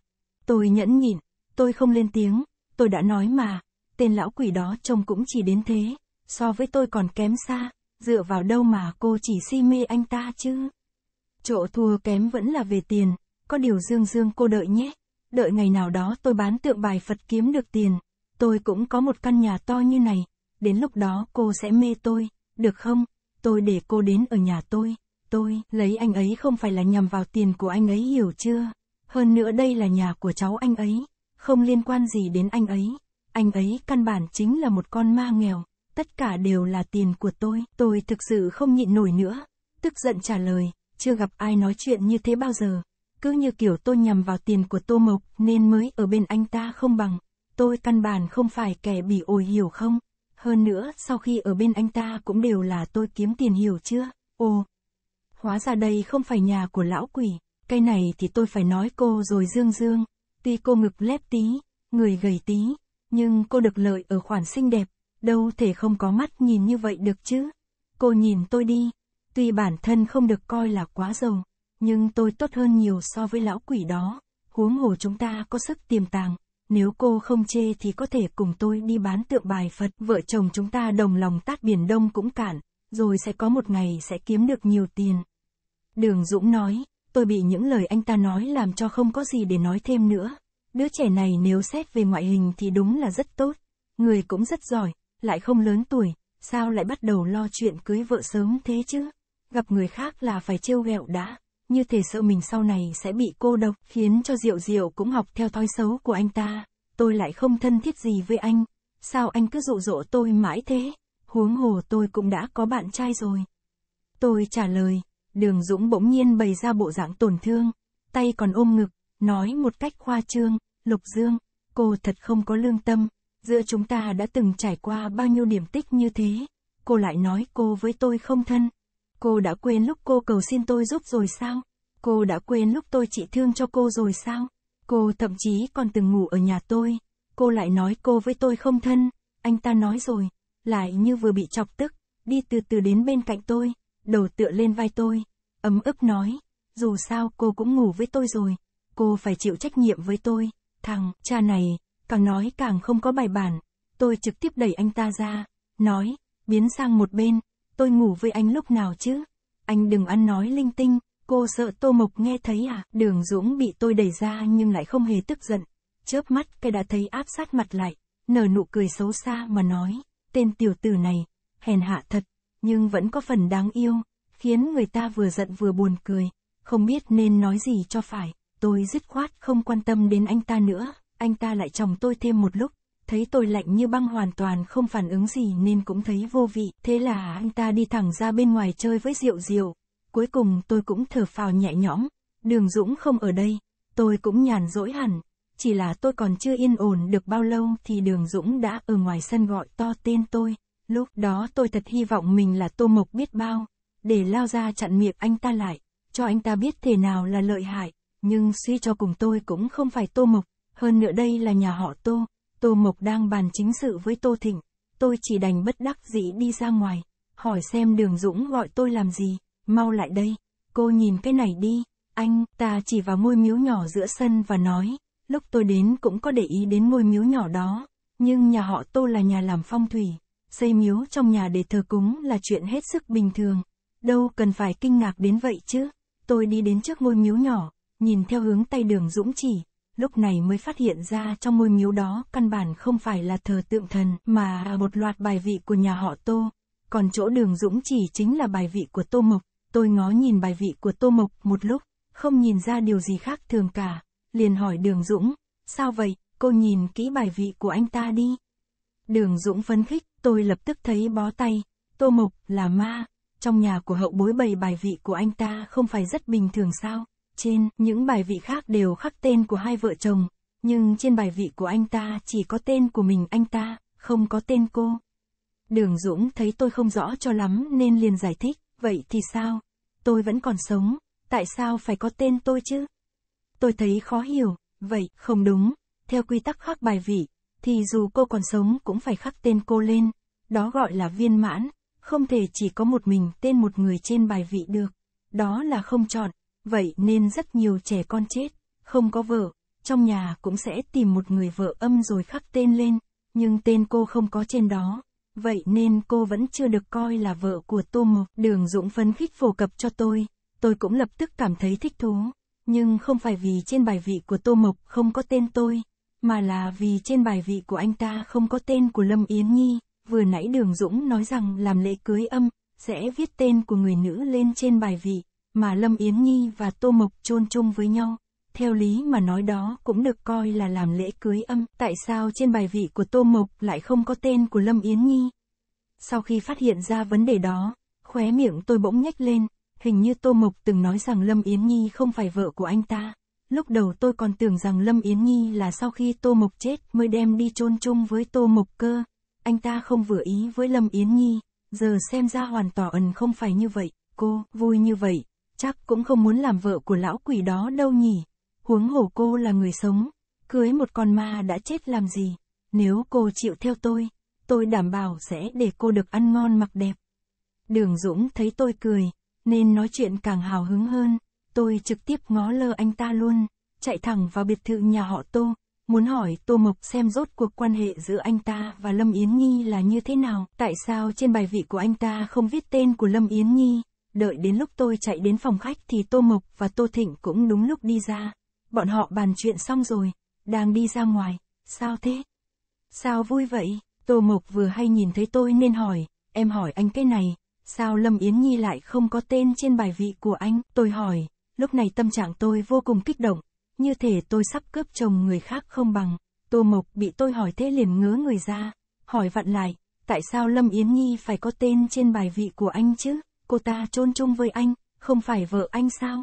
Tôi nhẫn nhịn, tôi không lên tiếng, tôi đã nói mà, tên lão quỷ đó trông cũng chỉ đến thế, so với tôi còn kém xa, dựa vào đâu mà cô chỉ si mê anh ta chứ. Chỗ thua kém vẫn là về tiền, có điều dương dương cô đợi nhé, đợi ngày nào đó tôi bán tượng bài Phật kiếm được tiền, tôi cũng có một căn nhà to như này, đến lúc đó cô sẽ mê tôi, được không, tôi để cô đến ở nhà tôi tôi lấy anh ấy không phải là nhằm vào tiền của anh ấy hiểu chưa? Hơn nữa đây là nhà của cháu anh ấy, không liên quan gì đến anh ấy. Anh ấy căn bản chính là một con ma nghèo, tất cả đều là tiền của tôi, tôi thực sự không nhịn nổi nữa. Tức giận trả lời, chưa gặp ai nói chuyện như thế bao giờ. Cứ như kiểu tôi nhằm vào tiền của Tô Mộc nên mới ở bên anh ta không bằng. Tôi căn bản không phải kẻ bị ổi hiểu không? Hơn nữa, sau khi ở bên anh ta cũng đều là tôi kiếm tiền hiểu chưa? Ồ, hóa ra đây không phải nhà của lão quỷ, cái này thì tôi phải nói cô rồi dương dương, tuy cô ngực lép tí, người gầy tí, nhưng cô được lợi ở khoản xinh đẹp, đâu thể không có mắt nhìn như vậy được chứ. Cô nhìn tôi đi, tuy bản thân không được coi là quá giàu, nhưng tôi tốt hơn nhiều so với lão quỷ đó, huống hồ chúng ta có sức tiềm tàng, nếu cô không chê thì có thể cùng tôi đi bán tượng bài Phật, vợ chồng chúng ta đồng lòng tát biển đông cũng cạn, rồi sẽ có một ngày sẽ kiếm được nhiều tiền. Đường Dũng nói, tôi bị những lời anh ta nói làm cho không có gì để nói thêm nữa. Đứa trẻ này nếu xét về ngoại hình thì đúng là rất tốt. Người cũng rất giỏi, lại không lớn tuổi, sao lại bắt đầu lo chuyện cưới vợ sớm thế chứ? Gặp người khác là phải trêu ghẹo đã, như thể sợ mình sau này sẽ bị cô độc, khiến cho Diệu Diệu cũng học theo thói xấu của anh ta. Tôi lại không thân thiết gì với anh, sao anh cứ dụ dỗ tôi mãi thế? Huống hồ tôi cũng đã có bạn trai rồi. Tôi trả lời, Đường Dũng bỗng nhiên bày ra bộ dạng tổn thương, tay còn ôm ngực, nói một cách khoa trương, Lục Dương, cô thật không có lương tâm, giữa chúng ta đã từng trải qua bao nhiêu điểm tích như thế, cô lại nói cô với tôi không thân. Cô đã quên lúc cô cầu xin tôi giúp rồi sao? Cô đã quên lúc tôi trị thương cho cô rồi sao? Cô thậm chí còn từng ngủ ở nhà tôi. Cô lại nói cô với tôi không thân, anh ta nói rồi, lại như vừa bị chọc tức, đi từ từ đến bên cạnh tôi đầu tựa lên vai tôi, ấm ức nói, dù sao cô cũng ngủ với tôi rồi, cô phải chịu trách nhiệm với tôi, thằng, cha này, càng nói càng không có bài bản, tôi trực tiếp đẩy anh ta ra, nói, biến sang một bên, tôi ngủ với anh lúc nào chứ, anh đừng ăn nói linh tinh, cô sợ tô mộc nghe thấy à, đường Dũng bị tôi đẩy ra nhưng lại không hề tức giận, chớp mắt cái đã thấy áp sát mặt lại, nở nụ cười xấu xa mà nói, tên tiểu tử này, hèn hạ thật nhưng vẫn có phần đáng yêu, khiến người ta vừa giận vừa buồn cười, không biết nên nói gì cho phải, tôi dứt khoát không quan tâm đến anh ta nữa, anh ta lại chồng tôi thêm một lúc, thấy tôi lạnh như băng hoàn toàn không phản ứng gì nên cũng thấy vô vị, thế là anh ta đi thẳng ra bên ngoài chơi với rượu Diệu, cuối cùng tôi cũng thở phào nhẹ nhõm, đường Dũng không ở đây, tôi cũng nhàn rỗi hẳn, chỉ là tôi còn chưa yên ổn được bao lâu thì đường Dũng đã ở ngoài sân gọi to tên tôi. Lúc đó tôi thật hy vọng mình là Tô Mộc biết bao, để lao ra chặn miệng anh ta lại, cho anh ta biết thế nào là lợi hại, nhưng suy cho cùng tôi cũng không phải Tô Mộc, hơn nữa đây là nhà họ Tô, Tô Mộc đang bàn chính sự với Tô Thịnh, tôi chỉ đành bất đắc dĩ đi ra ngoài, hỏi xem đường Dũng gọi tôi làm gì, mau lại đây, cô nhìn cái này đi, anh, ta chỉ vào ngôi miếu nhỏ giữa sân và nói, lúc tôi đến cũng có để ý đến ngôi miếu nhỏ đó, nhưng nhà họ Tô là nhà làm phong thủy, xây miếu trong nhà để thờ cúng là chuyện hết sức bình thường. Đâu cần phải kinh ngạc đến vậy chứ. Tôi đi đến trước ngôi miếu nhỏ, nhìn theo hướng tay đường Dũng chỉ, lúc này mới phát hiện ra trong ngôi miếu đó căn bản không phải là thờ tượng thần mà một loạt bài vị của nhà họ Tô. Còn chỗ đường Dũng chỉ chính là bài vị của Tô Mộc. Tôi ngó nhìn bài vị của Tô Mộc một lúc, không nhìn ra điều gì khác thường cả. Liền hỏi đường Dũng, sao vậy, cô nhìn kỹ bài vị của anh ta đi. Đường Dũng phấn khích, tôi lập tức thấy bó tay, Tô Mộc là ma, trong nhà của hậu bối bày bài vị của anh ta không phải rất bình thường sao? Trên những bài vị khác đều khắc tên của hai vợ chồng, nhưng trên bài vị của anh ta chỉ có tên của mình anh ta, không có tên cô. Đường Dũng thấy tôi không rõ cho lắm nên liền giải thích, vậy thì sao? Tôi vẫn còn sống, tại sao phải có tên tôi chứ? Tôi thấy khó hiểu, vậy không đúng, theo quy tắc khắc bài vị, thì dù cô còn sống cũng phải khắc tên cô lên, đó gọi là viên mãn, không thể chỉ có một mình tên một người trên bài vị được, đó là không chọn, vậy nên rất nhiều trẻ con chết, không có vợ, trong nhà cũng sẽ tìm một người vợ âm rồi khắc tên lên, nhưng tên cô không có trên đó, vậy nên cô vẫn chưa được coi là vợ của Tô Mộc. Đường Dũng phấn khích phổ cập cho tôi, tôi cũng lập tức cảm thấy thích thú, nhưng không phải vì trên bài vị của Tô Mộc không có tên tôi, mà là vì trên bài vị của anh ta không có tên của Lâm Yến Nhi, vừa nãy Đường Dũng nói rằng làm lễ cưới âm, sẽ viết tên của người nữ lên trên bài vị, mà Lâm Yến Nhi và Tô Mộc chôn chung với nhau. Theo lý mà nói đó cũng được coi là làm lễ cưới âm, tại sao trên bài vị của Tô Mộc lại không có tên của Lâm Yến Nhi? Sau khi phát hiện ra vấn đề đó, khóe miệng tôi bỗng nhếch lên, hình như Tô Mộc từng nói rằng Lâm Yến Nhi không phải vợ của anh ta lúc đầu tôi còn tưởng rằng Lâm Yến Nhi là sau khi Tô Mộc chết mới đem đi chôn chung với Tô Mộc cơ. Anh ta không vừa ý với Lâm Yến Nhi, giờ xem ra hoàn toàn ẩn không phải như vậy, cô, vui như vậy, chắc cũng không muốn làm vợ của lão quỷ đó đâu nhỉ. Huống hồ cô là người sống, cưới một con ma đã chết làm gì, nếu cô chịu theo tôi, tôi đảm bảo sẽ để cô được ăn ngon mặc đẹp. Đường Dũng thấy tôi cười, nên nói chuyện càng hào hứng hơn tôi trực tiếp ngó lơ anh ta luôn, chạy thẳng vào biệt thự nhà họ Tô, muốn hỏi Tô Mộc xem rốt cuộc quan hệ giữa anh ta và Lâm Yến Nhi là như thế nào, tại sao trên bài vị của anh ta không viết tên của Lâm Yến Nhi, đợi đến lúc tôi chạy đến phòng khách thì Tô Mộc và Tô Thịnh cũng đúng lúc đi ra, bọn họ bàn chuyện xong rồi, đang đi ra ngoài, sao thế? Sao vui vậy? Tô Mộc vừa hay nhìn thấy tôi nên hỏi, em hỏi anh cái này, sao Lâm Yến Nhi lại không có tên trên bài vị của anh? Tôi hỏi, lúc này tâm trạng tôi vô cùng kích động, như thể tôi sắp cướp chồng người khác không bằng. Tô Mộc bị tôi hỏi thế liền ngứa người ra, hỏi vặn lại, tại sao Lâm Yến Nhi phải có tên trên bài vị của anh chứ, cô ta chôn chung với anh, không phải vợ anh sao?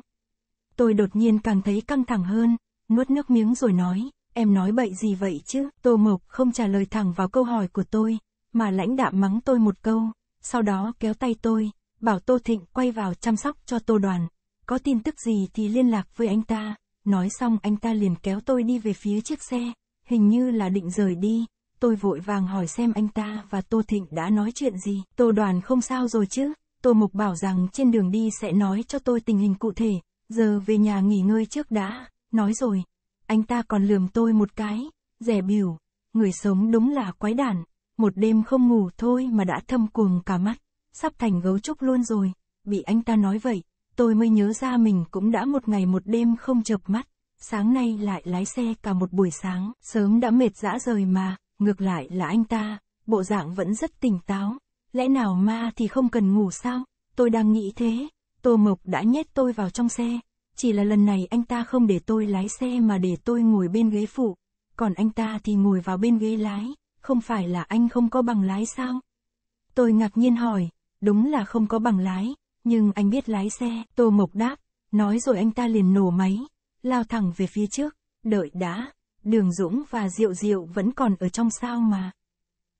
Tôi đột nhiên càng thấy căng thẳng hơn, nuốt nước miếng rồi nói, em nói bậy gì vậy chứ? Tô Mộc không trả lời thẳng vào câu hỏi của tôi, mà lãnh đạm mắng tôi một câu, sau đó kéo tay tôi, bảo Tô Thịnh quay vào chăm sóc cho Tô Đoàn có tin tức gì thì liên lạc với anh ta, nói xong anh ta liền kéo tôi đi về phía chiếc xe, hình như là định rời đi, tôi vội vàng hỏi xem anh ta và Tô Thịnh đã nói chuyện gì, Tô Đoàn không sao rồi chứ, Tô Mục bảo rằng trên đường đi sẽ nói cho tôi tình hình cụ thể, giờ về nhà nghỉ ngơi trước đã, nói rồi, anh ta còn lườm tôi một cái, rẻ biểu, người sống đúng là quái đản, một đêm không ngủ thôi mà đã thâm cuồng cả mắt, sắp thành gấu trúc luôn rồi, bị anh ta nói vậy, tôi mới nhớ ra mình cũng đã một ngày một đêm không chợp mắt, sáng nay lại lái xe cả một buổi sáng, sớm đã mệt dã rời mà, ngược lại là anh ta, bộ dạng vẫn rất tỉnh táo, lẽ nào ma thì không cần ngủ sao, tôi đang nghĩ thế, Tô Mộc đã nhét tôi vào trong xe, chỉ là lần này anh ta không để tôi lái xe mà để tôi ngồi bên ghế phụ, còn anh ta thì ngồi vào bên ghế lái, không phải là anh không có bằng lái sao? Tôi ngạc nhiên hỏi, đúng là không có bằng lái, nhưng anh biết lái xe, Tô Mộc đáp, nói rồi anh ta liền nổ máy, lao thẳng về phía trước, đợi đã, Đường Dũng và Diệu Diệu vẫn còn ở trong sao mà.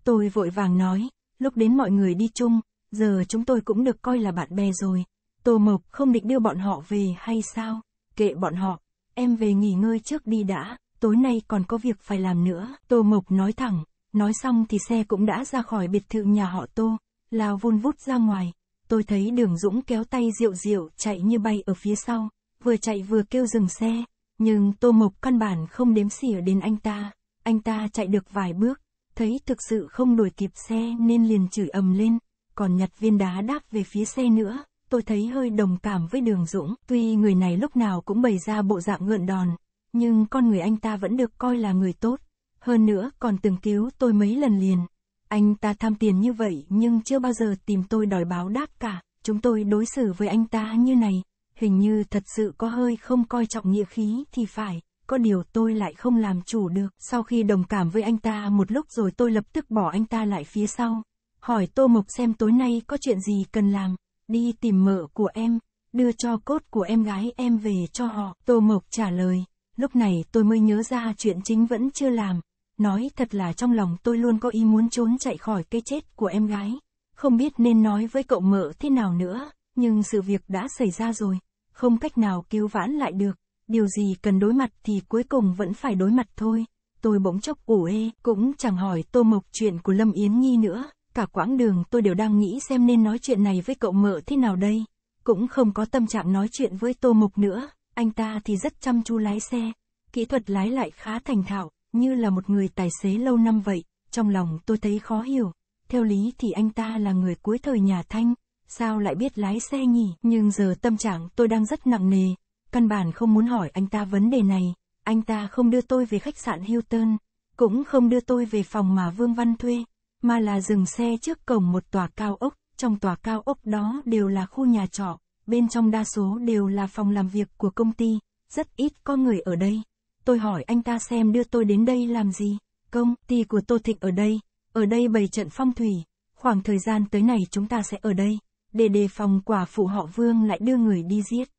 Tôi vội vàng nói, lúc đến mọi người đi chung, giờ chúng tôi cũng được coi là bạn bè rồi, Tô Mộc không định đưa bọn họ về hay sao, kệ bọn họ, em về nghỉ ngơi trước đi đã, tối nay còn có việc phải làm nữa, Tô Mộc nói thẳng, nói xong thì xe cũng đã ra khỏi biệt thự nhà họ Tô, lao vun vút ra ngoài tôi thấy đường Dũng kéo tay Diệu Diệu chạy như bay ở phía sau, vừa chạy vừa kêu dừng xe, nhưng Tô Mộc căn bản không đếm xỉa đến anh ta, anh ta chạy được vài bước, thấy thực sự không đuổi kịp xe nên liền chửi ầm lên, còn nhặt viên đá đáp về phía xe nữa, tôi thấy hơi đồng cảm với đường Dũng, tuy người này lúc nào cũng bày ra bộ dạng ngượn đòn, nhưng con người anh ta vẫn được coi là người tốt, hơn nữa còn từng cứu tôi mấy lần liền. Anh ta tham tiền như vậy nhưng chưa bao giờ tìm tôi đòi báo đáp cả, chúng tôi đối xử với anh ta như này, hình như thật sự có hơi không coi trọng nghĩa khí thì phải, có điều tôi lại không làm chủ được. Sau khi đồng cảm với anh ta một lúc rồi tôi lập tức bỏ anh ta lại phía sau, hỏi Tô Mộc xem tối nay có chuyện gì cần làm, đi tìm mợ của em, đưa cho cốt của em gái em về cho họ. Tô Mộc trả lời, lúc này tôi mới nhớ ra chuyện chính vẫn chưa làm, nói thật là trong lòng tôi luôn có ý muốn trốn chạy khỏi cái chết của em gái. Không biết nên nói với cậu mợ thế nào nữa, nhưng sự việc đã xảy ra rồi, không cách nào cứu vãn lại được, điều gì cần đối mặt thì cuối cùng vẫn phải đối mặt thôi. Tôi bỗng chốc ủ ê, cũng chẳng hỏi Tô Mộc chuyện của Lâm Yến Nhi nữa, cả quãng đường tôi đều đang nghĩ xem nên nói chuyện này với cậu mợ thế nào đây. Cũng không có tâm trạng nói chuyện với Tô Mộc nữa, anh ta thì rất chăm chú lái xe, kỹ thuật lái lại khá thành thạo, như là một người tài xế lâu năm vậy, trong lòng tôi thấy khó hiểu. Theo lý thì anh ta là người cuối thời nhà Thanh, sao lại biết lái xe nhỉ? Nhưng giờ tâm trạng tôi đang rất nặng nề, căn bản không muốn hỏi anh ta vấn đề này. Anh ta không đưa tôi về khách sạn Hilton, cũng không đưa tôi về phòng mà Vương Văn thuê, mà là dừng xe trước cổng một tòa cao ốc. Trong tòa cao ốc đó đều là khu nhà trọ, bên trong đa số đều là phòng làm việc của công ty, rất ít có người ở đây tôi hỏi anh ta xem đưa tôi đến đây làm gì, công ty của Tô Thịnh ở đây, ở đây bày trận phong thủy, khoảng thời gian tới này chúng ta sẽ ở đây, để đề phòng quả phụ họ Vương lại đưa người đi giết.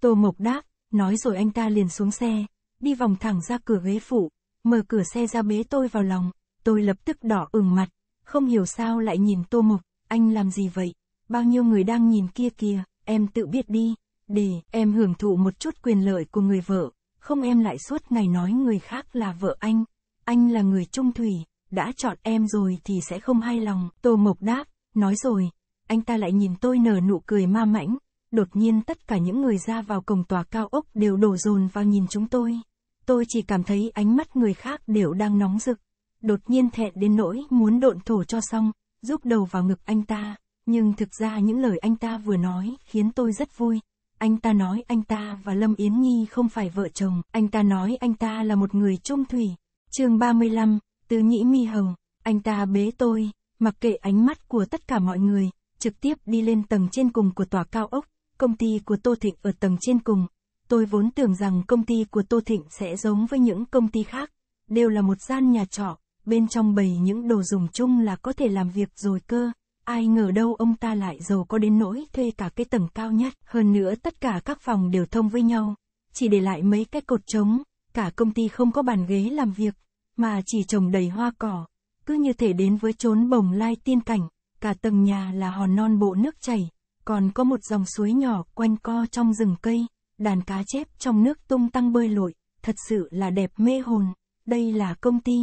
Tô Mộc đáp, nói rồi anh ta liền xuống xe, đi vòng thẳng ra cửa ghế phụ, mở cửa xe ra bế tôi vào lòng, tôi lập tức đỏ ửng mặt, không hiểu sao lại nhìn Tô Mộc, anh làm gì vậy, bao nhiêu người đang nhìn kia kìa, em tự biết đi, để em hưởng thụ một chút quyền lợi của người vợ, không em lại suốt ngày nói người khác là vợ anh, anh là người trung thủy, đã chọn em rồi thì sẽ không hay lòng, Tô Mộc đáp, nói rồi, anh ta lại nhìn tôi nở nụ cười ma mãnh, đột nhiên tất cả những người ra vào cổng tòa cao ốc đều đổ dồn vào nhìn chúng tôi. Tôi chỉ cảm thấy ánh mắt người khác đều đang nóng rực, đột nhiên thẹn đến nỗi muốn độn thổ cho xong, giúp đầu vào ngực anh ta, nhưng thực ra những lời anh ta vừa nói khiến tôi rất vui, anh ta nói anh ta và Lâm Yến Nhi không phải vợ chồng, anh ta nói anh ta là một người trung thủy. chương 35, Tứ Nhĩ Mi Hồng, anh ta bế tôi, mặc kệ ánh mắt của tất cả mọi người, trực tiếp đi lên tầng trên cùng của tòa cao ốc, công ty của Tô Thịnh ở tầng trên cùng. Tôi vốn tưởng rằng công ty của Tô Thịnh sẽ giống với những công ty khác, đều là một gian nhà trọ, bên trong bày những đồ dùng chung là có thể làm việc rồi cơ, ai ngờ đâu ông ta lại giàu có đến nỗi thuê cả cái tầng cao nhất, hơn nữa tất cả các phòng đều thông với nhau, chỉ để lại mấy cái cột trống, cả công ty không có bàn ghế làm việc, mà chỉ trồng đầy hoa cỏ, cứ như thể đến với chốn bồng lai tiên cảnh, cả tầng nhà là hòn non bộ nước chảy, còn có một dòng suối nhỏ quanh co trong rừng cây, đàn cá chép trong nước tung tăng bơi lội, thật sự là đẹp mê hồn, đây là công ty,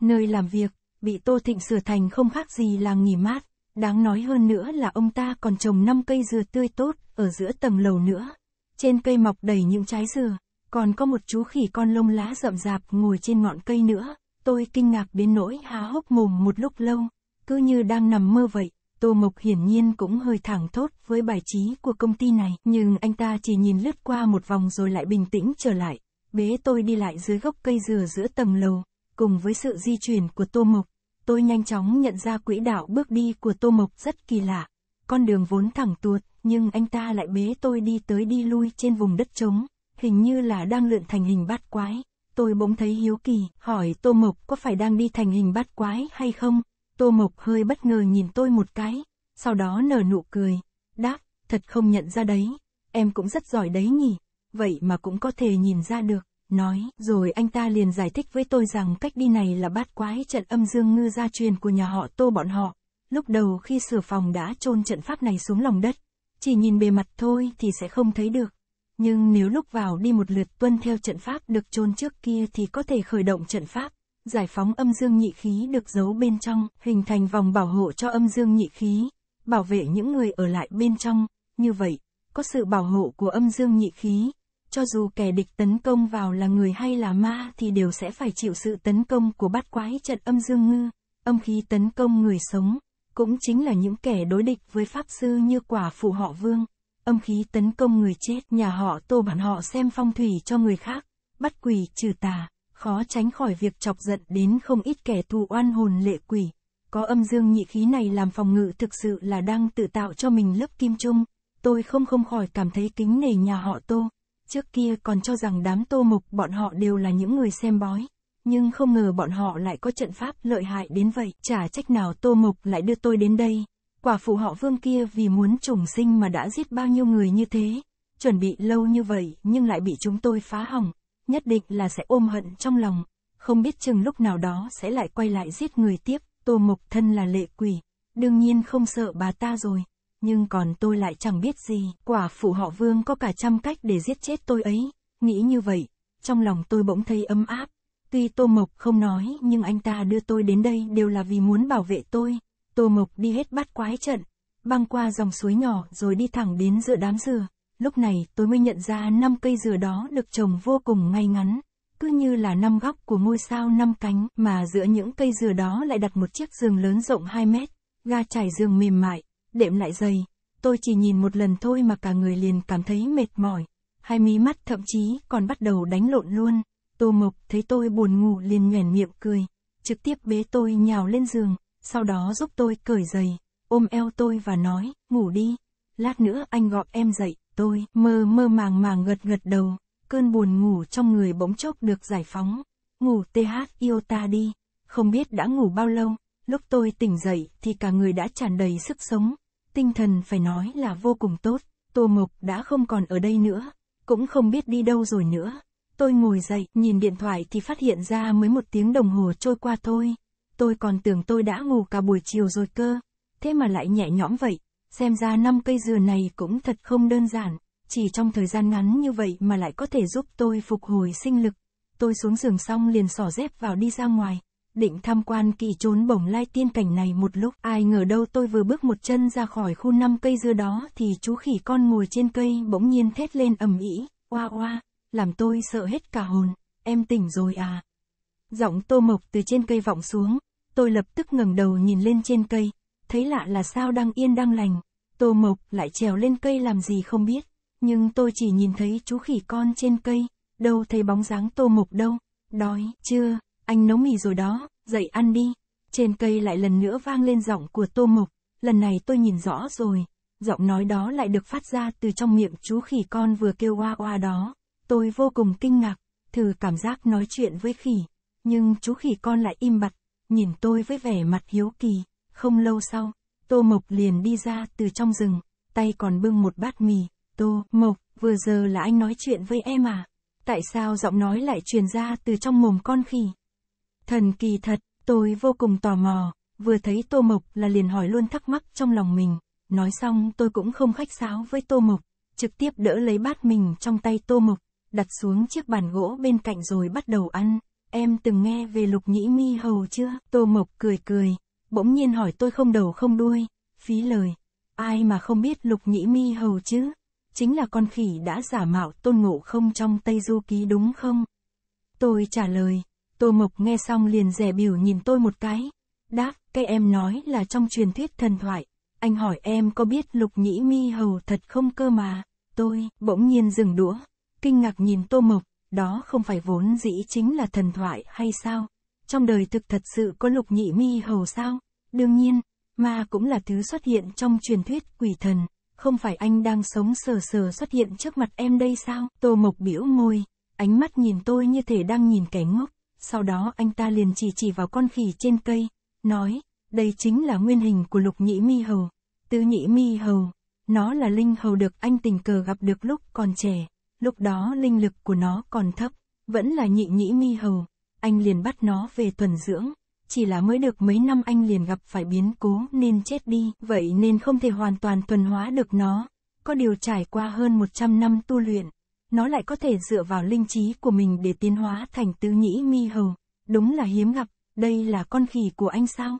nơi làm việc, bị Tô Thịnh sửa thành không khác gì làng nghỉ mát. Đáng nói hơn nữa là ông ta còn trồng 5 cây dừa tươi tốt, ở giữa tầng lầu nữa. Trên cây mọc đầy những trái dừa, còn có một chú khỉ con lông lá rậm rạp ngồi trên ngọn cây nữa. Tôi kinh ngạc đến nỗi há hốc mồm một lúc lâu, cứ như đang nằm mơ vậy. Tô Mộc hiển nhiên cũng hơi thẳng thốt với bài trí của công ty này, nhưng anh ta chỉ nhìn lướt qua một vòng rồi lại bình tĩnh trở lại, bế tôi đi lại dưới gốc cây dừa giữa tầng lầu, cùng với sự di chuyển của Tô Mộc, tôi nhanh chóng nhận ra quỹ đạo bước đi của Tô Mộc rất kỳ lạ. Con đường vốn thẳng tuột, nhưng anh ta lại bế tôi đi tới đi lui trên vùng đất trống, hình như là đang lượn thành hình bát quái. Tôi bỗng thấy hiếu kỳ, hỏi Tô Mộc có phải đang đi thành hình bát quái hay không? Tô Mộc hơi bất ngờ nhìn tôi một cái, sau đó nở nụ cười, đáp, thật không nhận ra đấy, em cũng rất giỏi đấy nhỉ, vậy mà cũng có thể nhìn ra được nói, rồi anh ta liền giải thích với tôi rằng cách đi này là bát quái trận âm dương ngư gia truyền của nhà họ tô bọn họ. Lúc đầu khi sửa phòng đã chôn trận pháp này xuống lòng đất, chỉ nhìn bề mặt thôi thì sẽ không thấy được. Nhưng nếu lúc vào đi một lượt tuân theo trận pháp được chôn trước kia thì có thể khởi động trận pháp, giải phóng âm dương nhị khí được giấu bên trong, hình thành vòng bảo hộ cho âm dương nhị khí, bảo vệ những người ở lại bên trong, như vậy, có sự bảo hộ của âm dương nhị khí, cho dù kẻ địch tấn công vào là người hay là ma thì đều sẽ phải chịu sự tấn công của bát quái trận âm dương ngư, âm khí tấn công người sống, cũng chính là những kẻ đối địch với Pháp Sư như quả phụ họ vương, âm khí tấn công người chết nhà họ tô bản họ xem phong thủy cho người khác, bắt quỷ trừ tà, khó tránh khỏi việc chọc giận đến không ít kẻ thù oan hồn lệ quỷ. Có âm dương nhị khí này làm phòng ngự thực sự là đang tự tạo cho mình lớp kim trung, tôi không không khỏi cảm thấy kính nể nhà họ tô. Trước kia còn cho rằng đám tô mục bọn họ đều là những người xem bói. Nhưng không ngờ bọn họ lại có trận pháp lợi hại đến vậy. Chả trách nào tô mục lại đưa tôi đến đây. Quả phụ họ vương kia vì muốn trùng sinh mà đã giết bao nhiêu người như thế. Chuẩn bị lâu như vậy nhưng lại bị chúng tôi phá hỏng. Nhất định là sẽ ôm hận trong lòng. Không biết chừng lúc nào đó sẽ lại quay lại giết người tiếp. Tô mục thân là lệ quỷ. Đương nhiên không sợ bà ta rồi nhưng còn tôi lại chẳng biết gì, quả phụ họ vương có cả trăm cách để giết chết tôi ấy, nghĩ như vậy, trong lòng tôi bỗng thấy ấm áp. Tuy Tô Mộc không nói nhưng anh ta đưa tôi đến đây đều là vì muốn bảo vệ tôi. Tô Mộc đi hết bắt quái trận, băng qua dòng suối nhỏ rồi đi thẳng đến giữa đám dừa. Lúc này tôi mới nhận ra năm cây dừa đó được trồng vô cùng ngay ngắn, cứ như là năm góc của ngôi sao năm cánh mà giữa những cây dừa đó lại đặt một chiếc giường lớn rộng 2 mét, ga trải giường mềm mại, đệm lại dày, tôi chỉ nhìn một lần thôi mà cả người liền cảm thấy mệt mỏi, hai mí mắt thậm chí còn bắt đầu đánh lộn luôn. Tô Mộc thấy tôi buồn ngủ liền nhoẻn miệng cười, trực tiếp bế tôi nhào lên giường, sau đó giúp tôi cởi giày, ôm eo tôi và nói, ngủ đi, lát nữa anh gọi em dậy, tôi mơ mơ màng màng gật gật đầu, cơn buồn ngủ trong người bỗng chốc được giải phóng, ngủ TH yêu ta đi, không biết đã ngủ bao lâu, lúc tôi tỉnh dậy thì cả người đã tràn đầy sức sống, tinh thần phải nói là vô cùng tốt, Tô Mộc đã không còn ở đây nữa, cũng không biết đi đâu rồi nữa. Tôi ngồi dậy, nhìn điện thoại thì phát hiện ra mới một tiếng đồng hồ trôi qua thôi. Tôi còn tưởng tôi đã ngủ cả buổi chiều rồi cơ. Thế mà lại nhẹ nhõm vậy, xem ra năm cây dừa này cũng thật không đơn giản. Chỉ trong thời gian ngắn như vậy mà lại có thể giúp tôi phục hồi sinh lực. Tôi xuống giường xong liền xỏ dép vào đi ra ngoài định tham quan kỳ trốn bổng lai tiên cảnh này một lúc. Ai ngờ đâu tôi vừa bước một chân ra khỏi khu năm cây dưa đó thì chú khỉ con ngồi trên cây bỗng nhiên thét lên ầm ĩ, oa oa, làm tôi sợ hết cả hồn, em tỉnh rồi à. Giọng tô mộc từ trên cây vọng xuống, tôi lập tức ngẩng đầu nhìn lên trên cây, thấy lạ là sao đang yên đang lành, tô mộc lại trèo lên cây làm gì không biết, nhưng tôi chỉ nhìn thấy chú khỉ con trên cây, đâu thấy bóng dáng tô mộc đâu, đói, chưa anh nấu mì rồi đó, dậy ăn đi. Trên cây lại lần nữa vang lên giọng của Tô Mộc, lần này tôi nhìn rõ rồi, giọng nói đó lại được phát ra từ trong miệng chú khỉ con vừa kêu oa oa đó. Tôi vô cùng kinh ngạc, thử cảm giác nói chuyện với khỉ, nhưng chú khỉ con lại im bặt, nhìn tôi với vẻ mặt hiếu kỳ. Không lâu sau, Tô Mộc liền đi ra từ trong rừng, tay còn bưng một bát mì. Tô Mộc, vừa giờ là anh nói chuyện với em à? Tại sao giọng nói lại truyền ra từ trong mồm con khỉ? Thần kỳ thật, tôi vô cùng tò mò, vừa thấy Tô Mộc là liền hỏi luôn thắc mắc trong lòng mình. Nói xong tôi cũng không khách sáo với Tô Mộc, trực tiếp đỡ lấy bát mình trong tay Tô Mộc, đặt xuống chiếc bàn gỗ bên cạnh rồi bắt đầu ăn. Em từng nghe về lục nhĩ mi hầu chưa? Tô Mộc cười cười, bỗng nhiên hỏi tôi không đầu không đuôi, phí lời. Ai mà không biết lục nhĩ mi hầu chứ? Chính là con khỉ đã giả mạo tôn ngộ không trong Tây Du Ký đúng không? Tôi trả lời, Tô Mộc nghe xong liền rẻ biểu nhìn tôi một cái. Đáp, cái em nói là trong truyền thuyết thần thoại. Anh hỏi em có biết lục nhĩ mi hầu thật không cơ mà. Tôi, bỗng nhiên dừng đũa. Kinh ngạc nhìn Tô Mộc, đó không phải vốn dĩ chính là thần thoại hay sao? Trong đời thực thật sự có lục nhị mi hầu sao? Đương nhiên, ma cũng là thứ xuất hiện trong truyền thuyết quỷ thần. Không phải anh đang sống sờ sờ xuất hiện trước mặt em đây sao? Tô Mộc biểu môi, ánh mắt nhìn tôi như thể đang nhìn kẻ ngốc sau đó anh ta liền chỉ chỉ vào con khỉ trên cây, nói, đây chính là nguyên hình của lục nhĩ mi hầu, tứ nhĩ mi hầu, nó là linh hầu được anh tình cờ gặp được lúc còn trẻ, lúc đó linh lực của nó còn thấp, vẫn là nhị nhĩ mi hầu, anh liền bắt nó về thuần dưỡng, chỉ là mới được mấy năm anh liền gặp phải biến cố nên chết đi, vậy nên không thể hoàn toàn thuần hóa được nó, có điều trải qua hơn 100 năm tu luyện nó lại có thể dựa vào linh trí của mình để tiến hóa thành tứ nhĩ mi hầu. Đúng là hiếm gặp, đây là con khỉ của anh sao?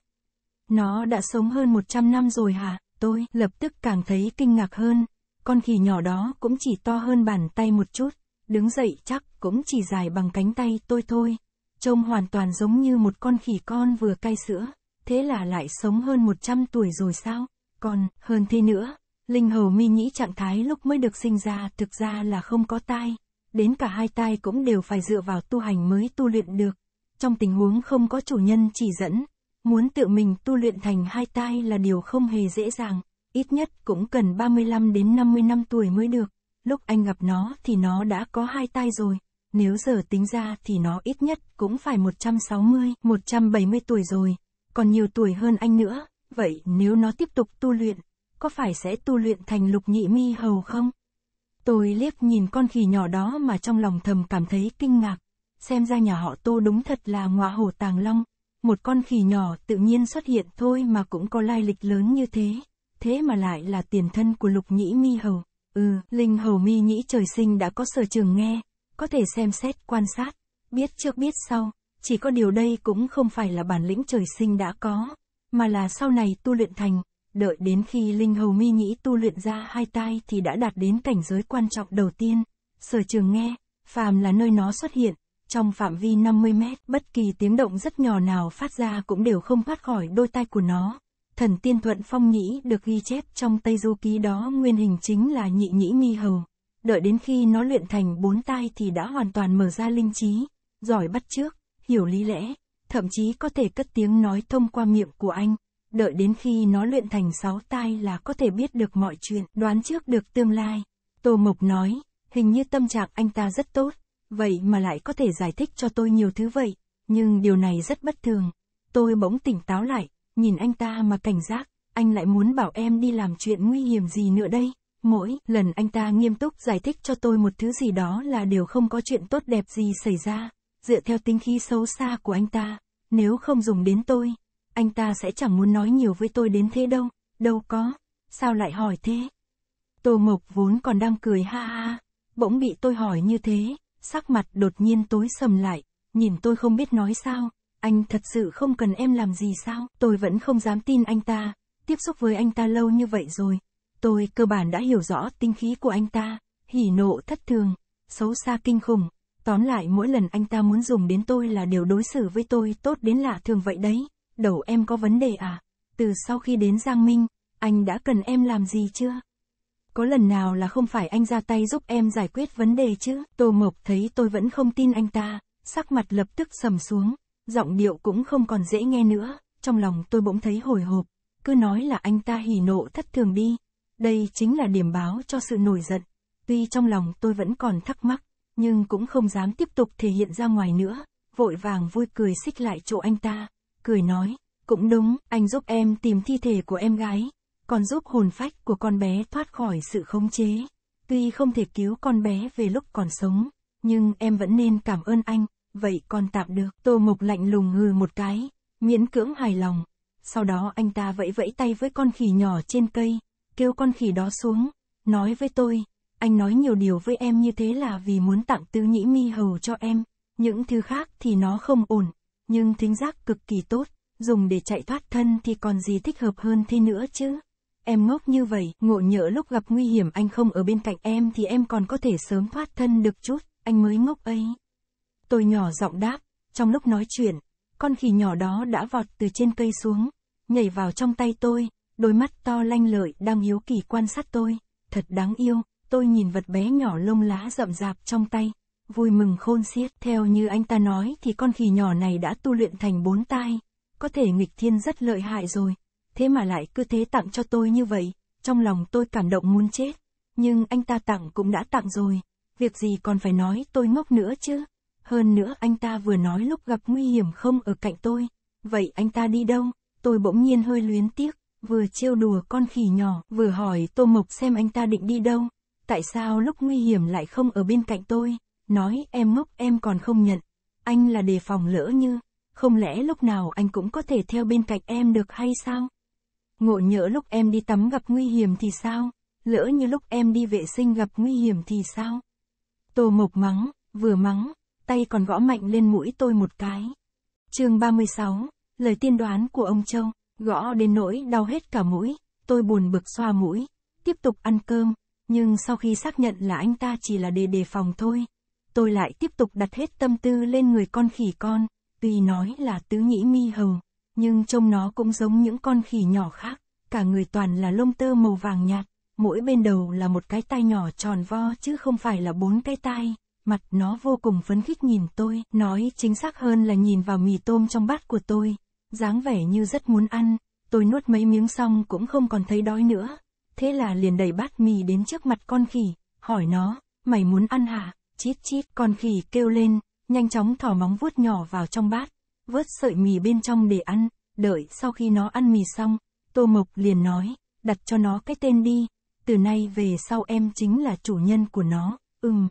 Nó đã sống hơn 100 năm rồi hả? Tôi lập tức càng thấy kinh ngạc hơn. Con khỉ nhỏ đó cũng chỉ to hơn bàn tay một chút, đứng dậy chắc cũng chỉ dài bằng cánh tay tôi thôi. Trông hoàn toàn giống như một con khỉ con vừa cay sữa, thế là lại sống hơn 100 tuổi rồi sao? Còn, hơn thế nữa, Linh hầu mi nhĩ trạng thái lúc mới được sinh ra thực ra là không có tai, đến cả hai tai cũng đều phải dựa vào tu hành mới tu luyện được. Trong tình huống không có chủ nhân chỉ dẫn, muốn tự mình tu luyện thành hai tai là điều không hề dễ dàng, ít nhất cũng cần 35 đến 50 năm tuổi mới được. Lúc anh gặp nó thì nó đã có hai tai rồi, nếu giờ tính ra thì nó ít nhất cũng phải 160, 170 tuổi rồi, còn nhiều tuổi hơn anh nữa, vậy nếu nó tiếp tục tu luyện có phải sẽ tu luyện thành lục nhị mi hầu không? Tôi liếc nhìn con khỉ nhỏ đó mà trong lòng thầm cảm thấy kinh ngạc. Xem ra nhà họ tô đúng thật là ngọa hổ tàng long. Một con khỉ nhỏ tự nhiên xuất hiện thôi mà cũng có lai lịch lớn như thế. Thế mà lại là tiền thân của lục nhĩ mi hầu. Ừ, linh hầu mi nhĩ trời sinh đã có sở trường nghe. Có thể xem xét, quan sát, biết trước biết sau. Chỉ có điều đây cũng không phải là bản lĩnh trời sinh đã có, mà là sau này tu luyện thành đợi đến khi Linh Hầu Mi Nhĩ tu luyện ra hai tai thì đã đạt đến cảnh giới quan trọng đầu tiên, sở trường nghe, phàm là nơi nó xuất hiện, trong phạm vi 50 mét, bất kỳ tiếng động rất nhỏ nào phát ra cũng đều không thoát khỏi đôi tai của nó. Thần tiên thuận phong nhĩ được ghi chép trong Tây Du Ký đó nguyên hình chính là nhị nhĩ mi hầu. Đợi đến khi nó luyện thành bốn tai thì đã hoàn toàn mở ra linh trí, giỏi bắt trước, hiểu lý lẽ, thậm chí có thể cất tiếng nói thông qua miệng của anh đợi đến khi nó luyện thành sáu tai là có thể biết được mọi chuyện, đoán trước được tương lai. Tô Mộc nói, hình như tâm trạng anh ta rất tốt, vậy mà lại có thể giải thích cho tôi nhiều thứ vậy, nhưng điều này rất bất thường. Tôi bỗng tỉnh táo lại, nhìn anh ta mà cảnh giác, anh lại muốn bảo em đi làm chuyện nguy hiểm gì nữa đây. Mỗi lần anh ta nghiêm túc giải thích cho tôi một thứ gì đó là đều không có chuyện tốt đẹp gì xảy ra, dựa theo tính khí xấu xa của anh ta, nếu không dùng đến tôi, anh ta sẽ chẳng muốn nói nhiều với tôi đến thế đâu, đâu có, sao lại hỏi thế? Tô Mộc vốn còn đang cười ha ha, bỗng bị tôi hỏi như thế, sắc mặt đột nhiên tối sầm lại, nhìn tôi không biết nói sao, anh thật sự không cần em làm gì sao, tôi vẫn không dám tin anh ta, tiếp xúc với anh ta lâu như vậy rồi, tôi cơ bản đã hiểu rõ tinh khí của anh ta, hỉ nộ thất thường, xấu xa kinh khủng, tóm lại mỗi lần anh ta muốn dùng đến tôi là đều đối xử với tôi tốt đến lạ thường vậy đấy đầu em có vấn đề à? Từ sau khi đến Giang Minh, anh đã cần em làm gì chưa? Có lần nào là không phải anh ra tay giúp em giải quyết vấn đề chứ? Tô Mộc thấy tôi vẫn không tin anh ta, sắc mặt lập tức sầm xuống, giọng điệu cũng không còn dễ nghe nữa, trong lòng tôi bỗng thấy hồi hộp, cứ nói là anh ta hỉ nộ thất thường đi. Đây chính là điểm báo cho sự nổi giận. Tuy trong lòng tôi vẫn còn thắc mắc, nhưng cũng không dám tiếp tục thể hiện ra ngoài nữa, vội vàng vui cười xích lại chỗ anh ta cười nói, cũng đúng, anh giúp em tìm thi thể của em gái, còn giúp hồn phách của con bé thoát khỏi sự khống chế. Tuy không thể cứu con bé về lúc còn sống, nhưng em vẫn nên cảm ơn anh, vậy còn tạm được. Tô Mộc lạnh lùng ngừ một cái, miễn cưỡng hài lòng. Sau đó anh ta vẫy vẫy tay với con khỉ nhỏ trên cây, kêu con khỉ đó xuống, nói với tôi, anh nói nhiều điều với em như thế là vì muốn tặng tư nhĩ mi hầu cho em, những thứ khác thì nó không ổn, nhưng thính giác cực kỳ tốt, dùng để chạy thoát thân thì còn gì thích hợp hơn thế nữa chứ. Em ngốc như vậy, ngộ nhỡ lúc gặp nguy hiểm anh không ở bên cạnh em thì em còn có thể sớm thoát thân được chút, anh mới ngốc ấy. Tôi nhỏ giọng đáp, trong lúc nói chuyện, con khỉ nhỏ đó đã vọt từ trên cây xuống, nhảy vào trong tay tôi, đôi mắt to lanh lợi đang hiếu kỳ quan sát tôi, thật đáng yêu, tôi nhìn vật bé nhỏ lông lá rậm rạp trong tay, vui mừng khôn xiết. Theo như anh ta nói thì con khỉ nhỏ này đã tu luyện thành bốn tai, có thể nghịch thiên rất lợi hại rồi, thế mà lại cứ thế tặng cho tôi như vậy, trong lòng tôi cảm động muốn chết, nhưng anh ta tặng cũng đã tặng rồi, việc gì còn phải nói tôi ngốc nữa chứ. Hơn nữa anh ta vừa nói lúc gặp nguy hiểm không ở cạnh tôi, vậy anh ta đi đâu, tôi bỗng nhiên hơi luyến tiếc, vừa trêu đùa con khỉ nhỏ, vừa hỏi Tô Mộc xem anh ta định đi đâu, tại sao lúc nguy hiểm lại không ở bên cạnh tôi nói em ngốc em còn không nhận, anh là đề phòng lỡ như, không lẽ lúc nào anh cũng có thể theo bên cạnh em được hay sao? Ngộ nhỡ lúc em đi tắm gặp nguy hiểm thì sao? Lỡ như lúc em đi vệ sinh gặp nguy hiểm thì sao? Tô Mộc mắng, vừa mắng, tay còn gõ mạnh lên mũi tôi một cái. chương 36, lời tiên đoán của ông Châu, gõ đến nỗi đau hết cả mũi, tôi buồn bực xoa mũi, tiếp tục ăn cơm, nhưng sau khi xác nhận là anh ta chỉ là để đề phòng thôi, tôi lại tiếp tục đặt hết tâm tư lên người con khỉ con, tuy nói là tứ nhĩ mi hồng, nhưng trông nó cũng giống những con khỉ nhỏ khác, cả người toàn là lông tơ màu vàng nhạt, mỗi bên đầu là một cái tai nhỏ tròn vo chứ không phải là bốn cái tai. Mặt nó vô cùng phấn khích nhìn tôi, nói chính xác hơn là nhìn vào mì tôm trong bát của tôi, dáng vẻ như rất muốn ăn, tôi nuốt mấy miếng xong cũng không còn thấy đói nữa. Thế là liền đẩy bát mì đến trước mặt con khỉ, hỏi nó, mày muốn ăn hả? chít chít, con khỉ kêu lên, nhanh chóng thò móng vuốt nhỏ vào trong bát, vớt sợi mì bên trong để ăn, đợi sau khi nó ăn mì xong, Tô Mộc liền nói, đặt cho nó cái tên đi, từ nay về sau em chính là chủ nhân của nó, ừm.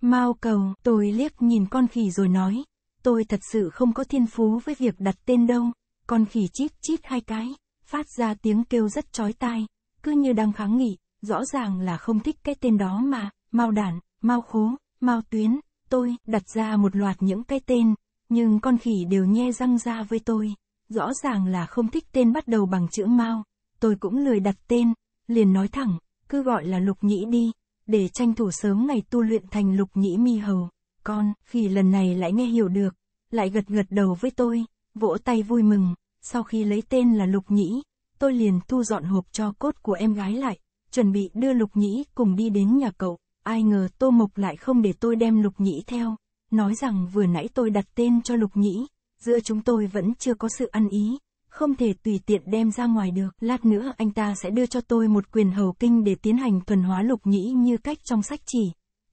Mao cầu, tôi liếc nhìn con khỉ rồi nói, tôi thật sự không có thiên phú với việc đặt tên đâu, con khỉ chít chít hai cái, phát ra tiếng kêu rất chói tai, cứ như đang kháng nghị, rõ ràng là không thích cái tên đó mà, mau đản, mau khố. Mao Tuyến, tôi đặt ra một loạt những cái tên, nhưng con khỉ đều nhe răng ra với tôi. Rõ ràng là không thích tên bắt đầu bằng chữ Mao, tôi cũng lười đặt tên, liền nói thẳng, cứ gọi là Lục Nhĩ đi, để tranh thủ sớm ngày tu luyện thành Lục Nhĩ Mi Hầu. Con khỉ lần này lại nghe hiểu được, lại gật gật đầu với tôi, vỗ tay vui mừng, sau khi lấy tên là Lục Nhĩ, tôi liền thu dọn hộp cho cốt của em gái lại, chuẩn bị đưa Lục Nhĩ cùng đi đến nhà cậu ai ngờ Tô Mộc lại không để tôi đem Lục Nhĩ theo, nói rằng vừa nãy tôi đặt tên cho Lục Nhĩ, giữa chúng tôi vẫn chưa có sự ăn ý, không thể tùy tiện đem ra ngoài được. Lát nữa anh ta sẽ đưa cho tôi một quyền hầu kinh để tiến hành thuần hóa Lục Nhĩ như cách trong sách chỉ.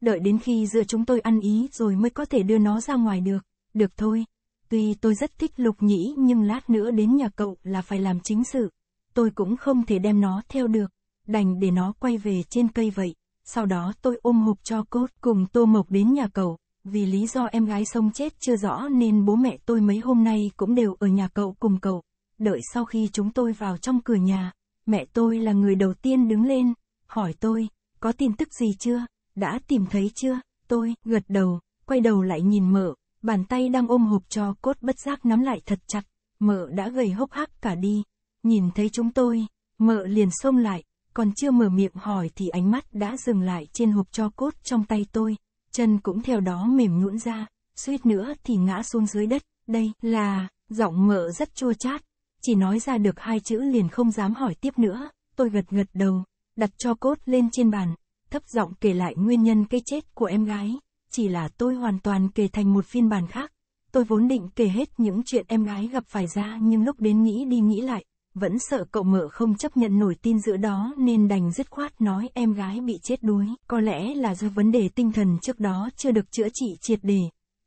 Đợi đến khi giữa chúng tôi ăn ý rồi mới có thể đưa nó ra ngoài được. Được thôi. Tuy tôi rất thích Lục Nhĩ nhưng lát nữa đến nhà cậu là phải làm chính sự. Tôi cũng không thể đem nó theo được. Đành để nó quay về trên cây vậy sau đó tôi ôm hộp cho cốt cùng Tô Mộc đến nhà cậu, vì lý do em gái sông chết chưa rõ nên bố mẹ tôi mấy hôm nay cũng đều ở nhà cậu cùng cậu. Đợi sau khi chúng tôi vào trong cửa nhà, mẹ tôi là người đầu tiên đứng lên, hỏi tôi, có tin tức gì chưa, đã tìm thấy chưa, tôi, gật đầu, quay đầu lại nhìn mợ, bàn tay đang ôm hộp cho cốt bất giác nắm lại thật chặt, mợ đã gầy hốc hác cả đi, nhìn thấy chúng tôi, mợ liền xông lại, còn chưa mở miệng hỏi thì ánh mắt đã dừng lại trên hộp cho cốt trong tay tôi, chân cũng theo đó mềm nhũn ra, suýt nữa thì ngã xuống dưới đất, đây là, giọng mợ rất chua chát, chỉ nói ra được hai chữ liền không dám hỏi tiếp nữa, tôi gật gật đầu, đặt cho cốt lên trên bàn, thấp giọng kể lại nguyên nhân cái chết của em gái, chỉ là tôi hoàn toàn kể thành một phiên bản khác. Tôi vốn định kể hết những chuyện em gái gặp phải ra nhưng lúc đến nghĩ đi nghĩ lại, vẫn sợ cậu mợ không chấp nhận nổi tin giữa đó nên đành dứt khoát nói em gái bị chết đuối. Có lẽ là do vấn đề tinh thần trước đó chưa được chữa trị triệt đề.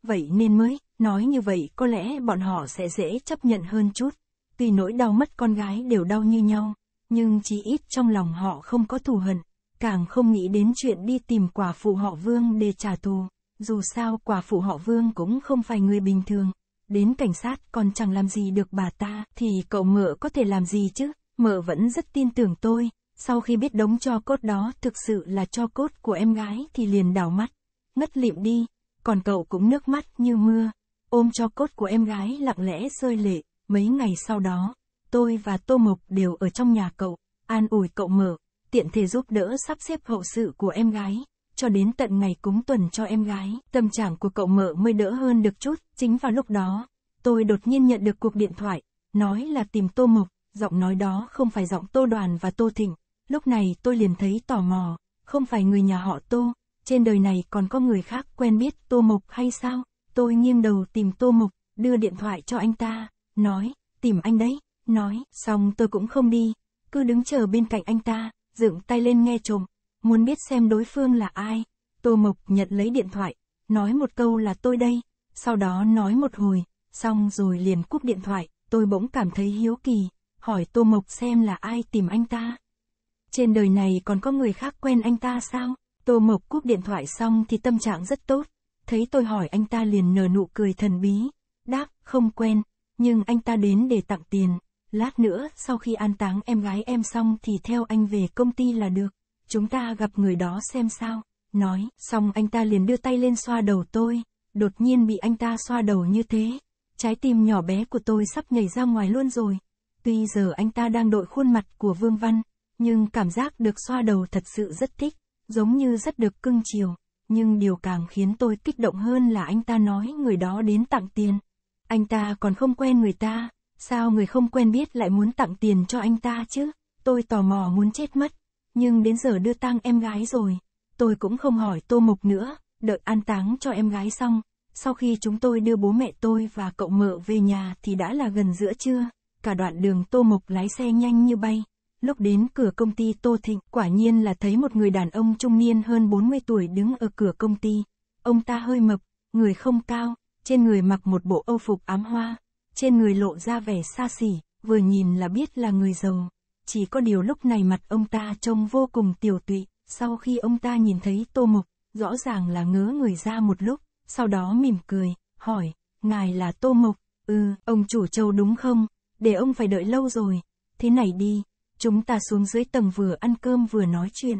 Vậy nên mới, nói như vậy có lẽ bọn họ sẽ dễ chấp nhận hơn chút. Tuy nỗi đau mất con gái đều đau như nhau, nhưng chỉ ít trong lòng họ không có thù hận, càng không nghĩ đến chuyện đi tìm quả phụ họ vương để trả thù. Dù sao quả phụ họ vương cũng không phải người bình thường, đến cảnh sát còn chẳng làm gì được bà ta, thì cậu mợ có thể làm gì chứ, mợ vẫn rất tin tưởng tôi, sau khi biết đống cho cốt đó thực sự là cho cốt của em gái thì liền đảo mắt, ngất lịm đi, còn cậu cũng nước mắt như mưa, ôm cho cốt của em gái lặng lẽ rơi lệ, mấy ngày sau đó, tôi và Tô Mộc đều ở trong nhà cậu, an ủi cậu mợ, tiện thể giúp đỡ sắp xếp hậu sự của em gái cho đến tận ngày cúng tuần cho em gái, tâm trạng của cậu mợ mới đỡ hơn được chút, chính vào lúc đó, tôi đột nhiên nhận được cuộc điện thoại, nói là tìm Tô Mộc, giọng nói đó không phải giọng Tô Đoàn và Tô Thịnh, lúc này tôi liền thấy tò mò, không phải người nhà họ Tô, trên đời này còn có người khác quen biết Tô Mộc hay sao, tôi nghiêng đầu tìm Tô Mộc, đưa điện thoại cho anh ta, nói, tìm anh đấy, nói, xong tôi cũng không đi, cứ đứng chờ bên cạnh anh ta, dựng tay lên nghe trộm, muốn biết xem đối phương là ai. Tô Mộc nhận lấy điện thoại, nói một câu là tôi đây, sau đó nói một hồi, xong rồi liền cúp điện thoại, tôi bỗng cảm thấy hiếu kỳ, hỏi Tô Mộc xem là ai tìm anh ta. Trên đời này còn có người khác quen anh ta sao? Tô Mộc cúp điện thoại xong thì tâm trạng rất tốt, thấy tôi hỏi anh ta liền nở nụ cười thần bí, đáp, không quen, nhưng anh ta đến để tặng tiền, lát nữa sau khi an táng em gái em xong thì theo anh về công ty là được chúng ta gặp người đó xem sao, nói, xong anh ta liền đưa tay lên xoa đầu tôi, đột nhiên bị anh ta xoa đầu như thế, trái tim nhỏ bé của tôi sắp nhảy ra ngoài luôn rồi. Tuy giờ anh ta đang đội khuôn mặt của Vương Văn, nhưng cảm giác được xoa đầu thật sự rất thích, giống như rất được cưng chiều, nhưng điều càng khiến tôi kích động hơn là anh ta nói người đó đến tặng tiền. Anh ta còn không quen người ta, sao người không quen biết lại muốn tặng tiền cho anh ta chứ, tôi tò mò muốn chết mất nhưng đến giờ đưa tang em gái rồi, tôi cũng không hỏi tô mục nữa, đợi an táng cho em gái xong, sau khi chúng tôi đưa bố mẹ tôi và cậu mợ về nhà thì đã là gần giữa trưa, cả đoạn đường tô mục lái xe nhanh như bay. Lúc đến cửa công ty Tô Thịnh, quả nhiên là thấy một người đàn ông trung niên hơn 40 tuổi đứng ở cửa công ty. Ông ta hơi mập, người không cao, trên người mặc một bộ âu phục ám hoa, trên người lộ ra vẻ xa xỉ, vừa nhìn là biết là người giàu chỉ có điều lúc này mặt ông ta trông vô cùng tiểu tụy, sau khi ông ta nhìn thấy Tô Mục, rõ ràng là ngớ người ra một lúc, sau đó mỉm cười, hỏi, ngài là Tô Mục, ừ, ông chủ châu đúng không, để ông phải đợi lâu rồi, thế này đi, chúng ta xuống dưới tầng vừa ăn cơm vừa nói chuyện.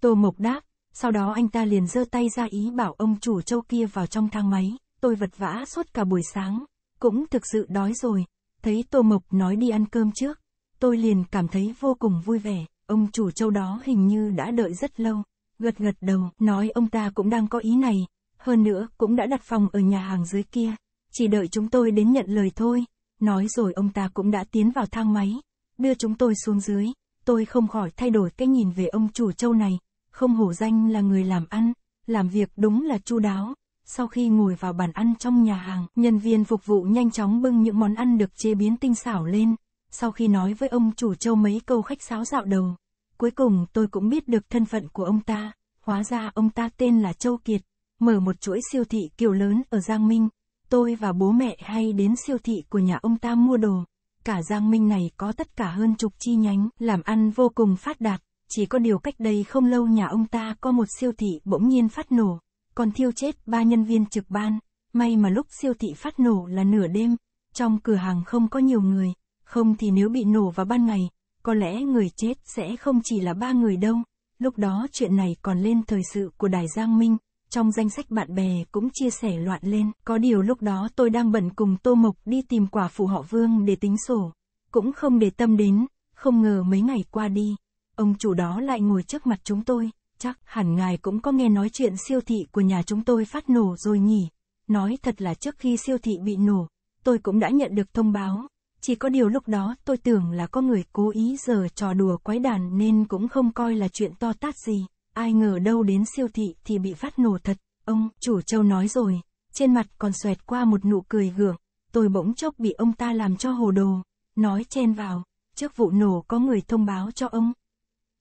Tô Mộc đáp, sau đó anh ta liền giơ tay ra ý bảo ông chủ châu kia vào trong thang máy, tôi vật vã suốt cả buổi sáng, cũng thực sự đói rồi, thấy Tô Mộc nói đi ăn cơm trước, Tôi liền cảm thấy vô cùng vui vẻ, ông chủ châu đó hình như đã đợi rất lâu. Gật gật đầu, nói ông ta cũng đang có ý này, hơn nữa cũng đã đặt phòng ở nhà hàng dưới kia, chỉ đợi chúng tôi đến nhận lời thôi. Nói rồi ông ta cũng đã tiến vào thang máy, đưa chúng tôi xuống dưới, tôi không khỏi thay đổi cách nhìn về ông chủ châu này, không hổ danh là người làm ăn, làm việc đúng là chu đáo. Sau khi ngồi vào bàn ăn trong nhà hàng, nhân viên phục vụ nhanh chóng bưng những món ăn được chế biến tinh xảo lên, sau khi nói với ông chủ châu mấy câu khách sáo dạo đầu, cuối cùng tôi cũng biết được thân phận của ông ta, hóa ra ông ta tên là Châu Kiệt, mở một chuỗi siêu thị kiểu lớn ở Giang Minh, tôi và bố mẹ hay đến siêu thị của nhà ông ta mua đồ. Cả Giang Minh này có tất cả hơn chục chi nhánh, làm ăn vô cùng phát đạt, chỉ có điều cách đây không lâu nhà ông ta có một siêu thị bỗng nhiên phát nổ, còn thiêu chết ba nhân viên trực ban, may mà lúc siêu thị phát nổ là nửa đêm, trong cửa hàng không có nhiều người, không thì nếu bị nổ vào ban ngày, có lẽ người chết sẽ không chỉ là ba người đâu. Lúc đó chuyện này còn lên thời sự của Đài Giang Minh, trong danh sách bạn bè cũng chia sẻ loạn lên. Có điều lúc đó tôi đang bận cùng Tô Mộc đi tìm quả phụ họ Vương để tính sổ. Cũng không để tâm đến, không ngờ mấy ngày qua đi, ông chủ đó lại ngồi trước mặt chúng tôi. Chắc hẳn ngài cũng có nghe nói chuyện siêu thị của nhà chúng tôi phát nổ rồi nhỉ. Nói thật là trước khi siêu thị bị nổ, tôi cũng đã nhận được thông báo, chỉ có điều lúc đó tôi tưởng là có người cố ý giờ trò đùa quái đàn nên cũng không coi là chuyện to tát gì. Ai ngờ đâu đến siêu thị thì bị phát nổ thật. Ông, chủ châu nói rồi. Trên mặt còn xoẹt qua một nụ cười gượng. Tôi bỗng chốc bị ông ta làm cho hồ đồ. Nói chen vào. Trước vụ nổ có người thông báo cho ông.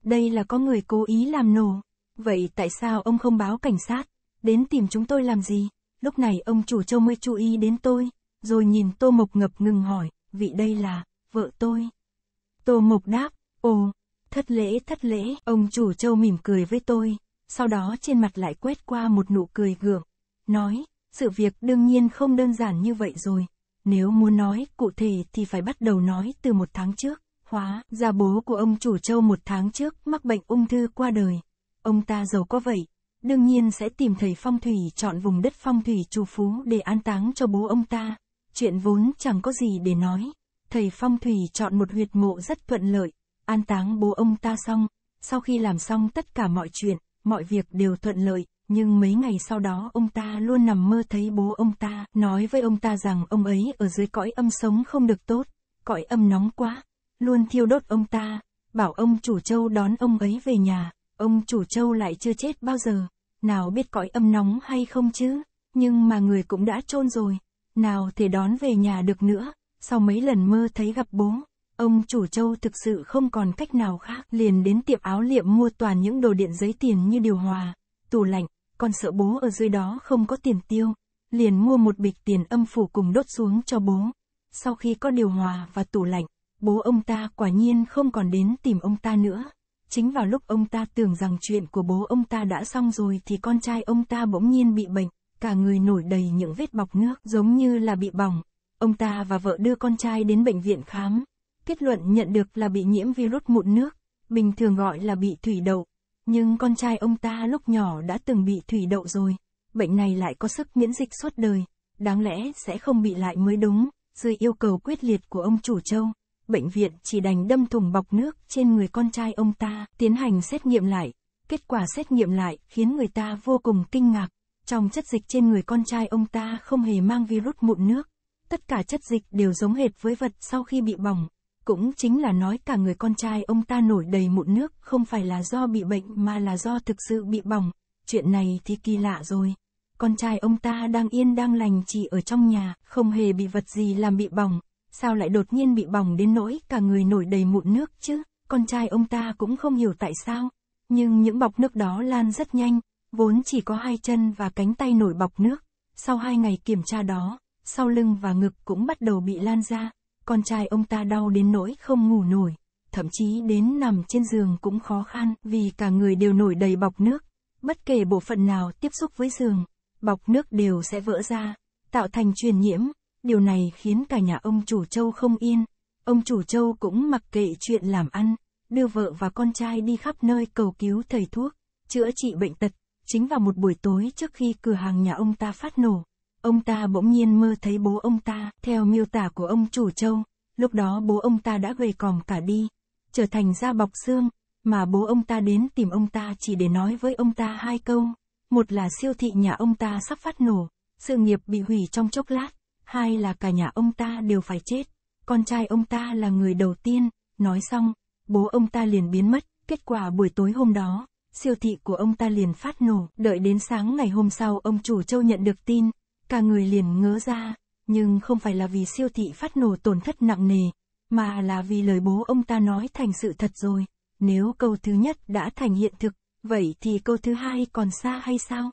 Đây là có người cố ý làm nổ. Vậy tại sao ông không báo cảnh sát? Đến tìm chúng tôi làm gì? Lúc này ông chủ châu mới chú ý đến tôi. Rồi nhìn tô mộc ngập ngừng hỏi vị đây là, vợ tôi. Tô Mộc đáp, ồ, thất lễ thất lễ, ông chủ châu mỉm cười với tôi, sau đó trên mặt lại quét qua một nụ cười gượng, nói, sự việc đương nhiên không đơn giản như vậy rồi, nếu muốn nói cụ thể thì phải bắt đầu nói từ một tháng trước, hóa ra bố của ông chủ châu một tháng trước mắc bệnh ung thư qua đời, ông ta giàu có vậy, đương nhiên sẽ tìm thầy phong thủy chọn vùng đất phong thủy trù phú để an táng cho bố ông ta. Chuyện vốn chẳng có gì để nói. Thầy Phong Thủy chọn một huyệt mộ rất thuận lợi, an táng bố ông ta xong, sau khi làm xong tất cả mọi chuyện, mọi việc đều thuận lợi, nhưng mấy ngày sau đó ông ta luôn nằm mơ thấy bố ông ta nói với ông ta rằng ông ấy ở dưới cõi âm sống không được tốt, cõi âm nóng quá, luôn thiêu đốt ông ta, bảo ông chủ châu đón ông ấy về nhà, ông chủ châu lại chưa chết bao giờ, nào biết cõi âm nóng hay không chứ, nhưng mà người cũng đã chôn rồi nào thể đón về nhà được nữa, sau mấy lần mơ thấy gặp bố, ông chủ châu thực sự không còn cách nào khác, liền đến tiệm áo liệm mua toàn những đồ điện giấy tiền như điều hòa, tủ lạnh, Còn sợ bố ở dưới đó không có tiền tiêu, liền mua một bịch tiền âm phủ cùng đốt xuống cho bố. Sau khi có điều hòa và tủ lạnh, bố ông ta quả nhiên không còn đến tìm ông ta nữa. Chính vào lúc ông ta tưởng rằng chuyện của bố ông ta đã xong rồi thì con trai ông ta bỗng nhiên bị bệnh cả người nổi đầy những vết bọc nước giống như là bị bỏng. Ông ta và vợ đưa con trai đến bệnh viện khám. Kết luận nhận được là bị nhiễm virus mụn nước, bình thường gọi là bị thủy đậu. Nhưng con trai ông ta lúc nhỏ đã từng bị thủy đậu rồi. Bệnh này lại có sức miễn dịch suốt đời, đáng lẽ sẽ không bị lại mới đúng, dưới yêu cầu quyết liệt của ông chủ châu. Bệnh viện chỉ đành đâm thùng bọc nước trên người con trai ông ta, tiến hành xét nghiệm lại. Kết quả xét nghiệm lại khiến người ta vô cùng kinh ngạc trong chất dịch trên người con trai ông ta không hề mang virus mụn nước. Tất cả chất dịch đều giống hệt với vật sau khi bị bỏng. Cũng chính là nói cả người con trai ông ta nổi đầy mụn nước không phải là do bị bệnh mà là do thực sự bị bỏng. Chuyện này thì kỳ lạ rồi. Con trai ông ta đang yên đang lành chỉ ở trong nhà, không hề bị vật gì làm bị bỏng. Sao lại đột nhiên bị bỏng đến nỗi cả người nổi đầy mụn nước chứ? Con trai ông ta cũng không hiểu tại sao. Nhưng những bọc nước đó lan rất nhanh, vốn chỉ có hai chân và cánh tay nổi bọc nước. Sau hai ngày kiểm tra đó, sau lưng và ngực cũng bắt đầu bị lan ra, con trai ông ta đau đến nỗi không ngủ nổi, thậm chí đến nằm trên giường cũng khó khăn vì cả người đều nổi đầy bọc nước. Bất kể bộ phận nào tiếp xúc với giường, bọc nước đều sẽ vỡ ra, tạo thành truyền nhiễm, điều này khiến cả nhà ông chủ châu không yên. Ông chủ châu cũng mặc kệ chuyện làm ăn, đưa vợ và con trai đi khắp nơi cầu cứu thầy thuốc, chữa trị bệnh tật Chính vào một buổi tối trước khi cửa hàng nhà ông ta phát nổ, ông ta bỗng nhiên mơ thấy bố ông ta, theo miêu tả của ông chủ châu, lúc đó bố ông ta đã gầy còm cả đi, trở thành da bọc xương, mà bố ông ta đến tìm ông ta chỉ để nói với ông ta hai câu. Một là siêu thị nhà ông ta sắp phát nổ, sự nghiệp bị hủy trong chốc lát, hai là cả nhà ông ta đều phải chết, con trai ông ta là người đầu tiên, nói xong, bố ông ta liền biến mất, kết quả buổi tối hôm đó, siêu thị của ông ta liền phát nổ, đợi đến sáng ngày hôm sau ông chủ châu nhận được tin, cả người liền ngỡ ra, nhưng không phải là vì siêu thị phát nổ tổn thất nặng nề, mà là vì lời bố ông ta nói thành sự thật rồi, nếu câu thứ nhất đã thành hiện thực, vậy thì câu thứ hai còn xa hay sao?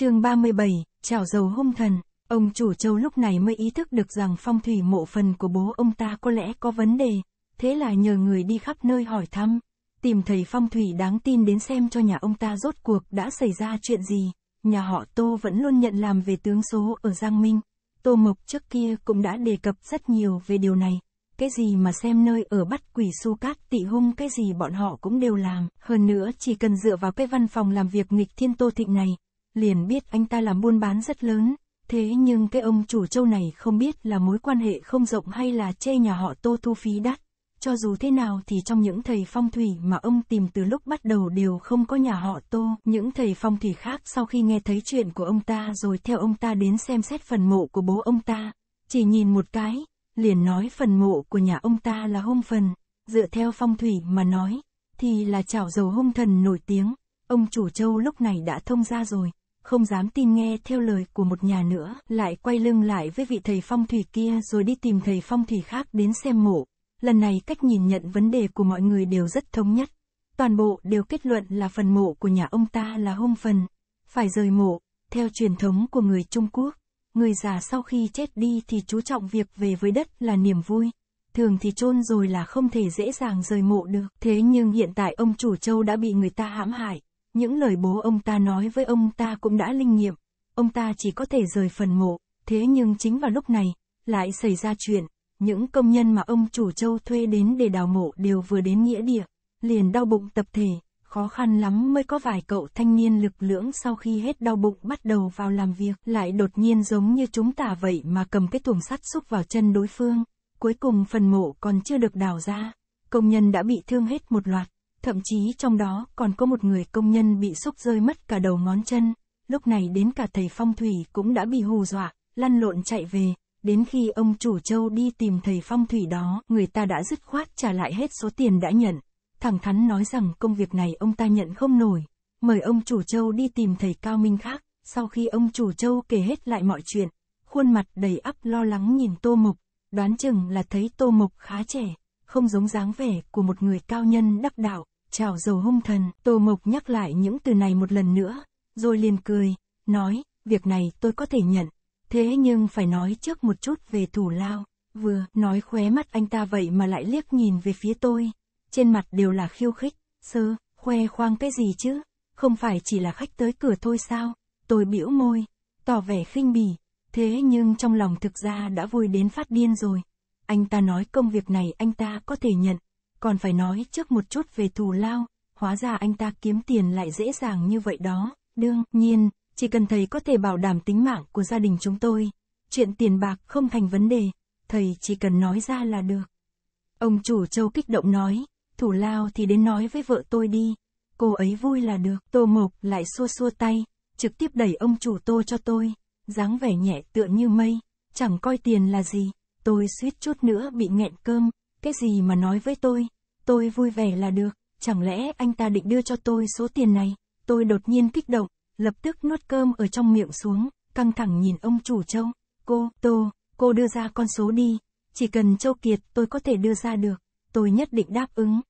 chương 37, chảo dầu hung thần, ông chủ châu lúc này mới ý thức được rằng phong thủy mộ phần của bố ông ta có lẽ có vấn đề, thế là nhờ người đi khắp nơi hỏi thăm, tìm thầy phong thủy đáng tin đến xem cho nhà ông ta rốt cuộc đã xảy ra chuyện gì. Nhà họ Tô vẫn luôn nhận làm về tướng số ở Giang Minh. Tô Mộc trước kia cũng đã đề cập rất nhiều về điều này. Cái gì mà xem nơi ở bắt quỷ su cát tị hung cái gì bọn họ cũng đều làm. Hơn nữa chỉ cần dựa vào cái văn phòng làm việc nghịch thiên Tô Thịnh này, liền biết anh ta làm buôn bán rất lớn. Thế nhưng cái ông chủ châu này không biết là mối quan hệ không rộng hay là chê nhà họ Tô thu phí đắt. Cho dù thế nào thì trong những thầy phong thủy mà ông tìm từ lúc bắt đầu đều không có nhà họ Tô. Những thầy phong thủy khác sau khi nghe thấy chuyện của ông ta rồi theo ông ta đến xem xét phần mộ của bố ông ta, chỉ nhìn một cái, liền nói phần mộ của nhà ông ta là hung phần, dựa theo phong thủy mà nói, thì là chảo dầu hung thần nổi tiếng. Ông chủ châu lúc này đã thông ra rồi, không dám tin nghe theo lời của một nhà nữa, lại quay lưng lại với vị thầy phong thủy kia rồi đi tìm thầy phong thủy khác đến xem mộ lần này cách nhìn nhận vấn đề của mọi người đều rất thống nhất. Toàn bộ đều kết luận là phần mộ của nhà ông ta là hung phần, phải rời mộ, theo truyền thống của người Trung Quốc. Người già sau khi chết đi thì chú trọng việc về với đất là niềm vui. Thường thì chôn rồi là không thể dễ dàng rời mộ được. Thế nhưng hiện tại ông chủ châu đã bị người ta hãm hại. Những lời bố ông ta nói với ông ta cũng đã linh nghiệm. Ông ta chỉ có thể rời phần mộ. Thế nhưng chính vào lúc này, lại xảy ra chuyện những công nhân mà ông chủ châu thuê đến để đào mộ đều vừa đến nghĩa địa, liền đau bụng tập thể, khó khăn lắm mới có vài cậu thanh niên lực lưỡng sau khi hết đau bụng bắt đầu vào làm việc, lại đột nhiên giống như chúng ta vậy mà cầm cái tuồng sắt xúc vào chân đối phương, cuối cùng phần mộ còn chưa được đào ra, công nhân đã bị thương hết một loạt, thậm chí trong đó còn có một người công nhân bị xúc rơi mất cả đầu ngón chân, lúc này đến cả thầy phong thủy cũng đã bị hù dọa, lăn lộn chạy về, Đến khi ông chủ châu đi tìm thầy phong thủy đó, người ta đã dứt khoát trả lại hết số tiền đã nhận. Thẳng thắn nói rằng công việc này ông ta nhận không nổi. Mời ông chủ châu đi tìm thầy cao minh khác. Sau khi ông chủ châu kể hết lại mọi chuyện, khuôn mặt đầy ắp lo lắng nhìn tô mộc. Đoán chừng là thấy tô mộc khá trẻ, không giống dáng vẻ của một người cao nhân đắc đạo. Chào dầu hung thần, tô mộc nhắc lại những từ này một lần nữa, rồi liền cười, nói, việc này tôi có thể nhận Thế nhưng phải nói trước một chút về thủ lao, vừa nói khóe mắt anh ta vậy mà lại liếc nhìn về phía tôi. Trên mặt đều là khiêu khích, sơ, khoe khoang cái gì chứ, không phải chỉ là khách tới cửa thôi sao, tôi bĩu môi, tỏ vẻ khinh bỉ, thế nhưng trong lòng thực ra đã vui đến phát điên rồi. Anh ta nói công việc này anh ta có thể nhận, còn phải nói trước một chút về thù lao, hóa ra anh ta kiếm tiền lại dễ dàng như vậy đó, đương nhiên, chỉ cần thầy có thể bảo đảm tính mạng của gia đình chúng tôi, chuyện tiền bạc không thành vấn đề, thầy chỉ cần nói ra là được. Ông chủ châu kích động nói, thủ lao thì đến nói với vợ tôi đi, cô ấy vui là được. Tô Mộc lại xua xua tay, trực tiếp đẩy ông chủ tô cho tôi, dáng vẻ nhẹ tựa như mây, chẳng coi tiền là gì, tôi suýt chút nữa bị nghẹn cơm, cái gì mà nói với tôi, tôi vui vẻ là được, chẳng lẽ anh ta định đưa cho tôi số tiền này, tôi đột nhiên kích động, lập tức nuốt cơm ở trong miệng xuống, căng thẳng nhìn ông chủ châu. Cô, Tô, cô đưa ra con số đi, chỉ cần Châu Kiệt tôi có thể đưa ra được, tôi nhất định đáp ứng.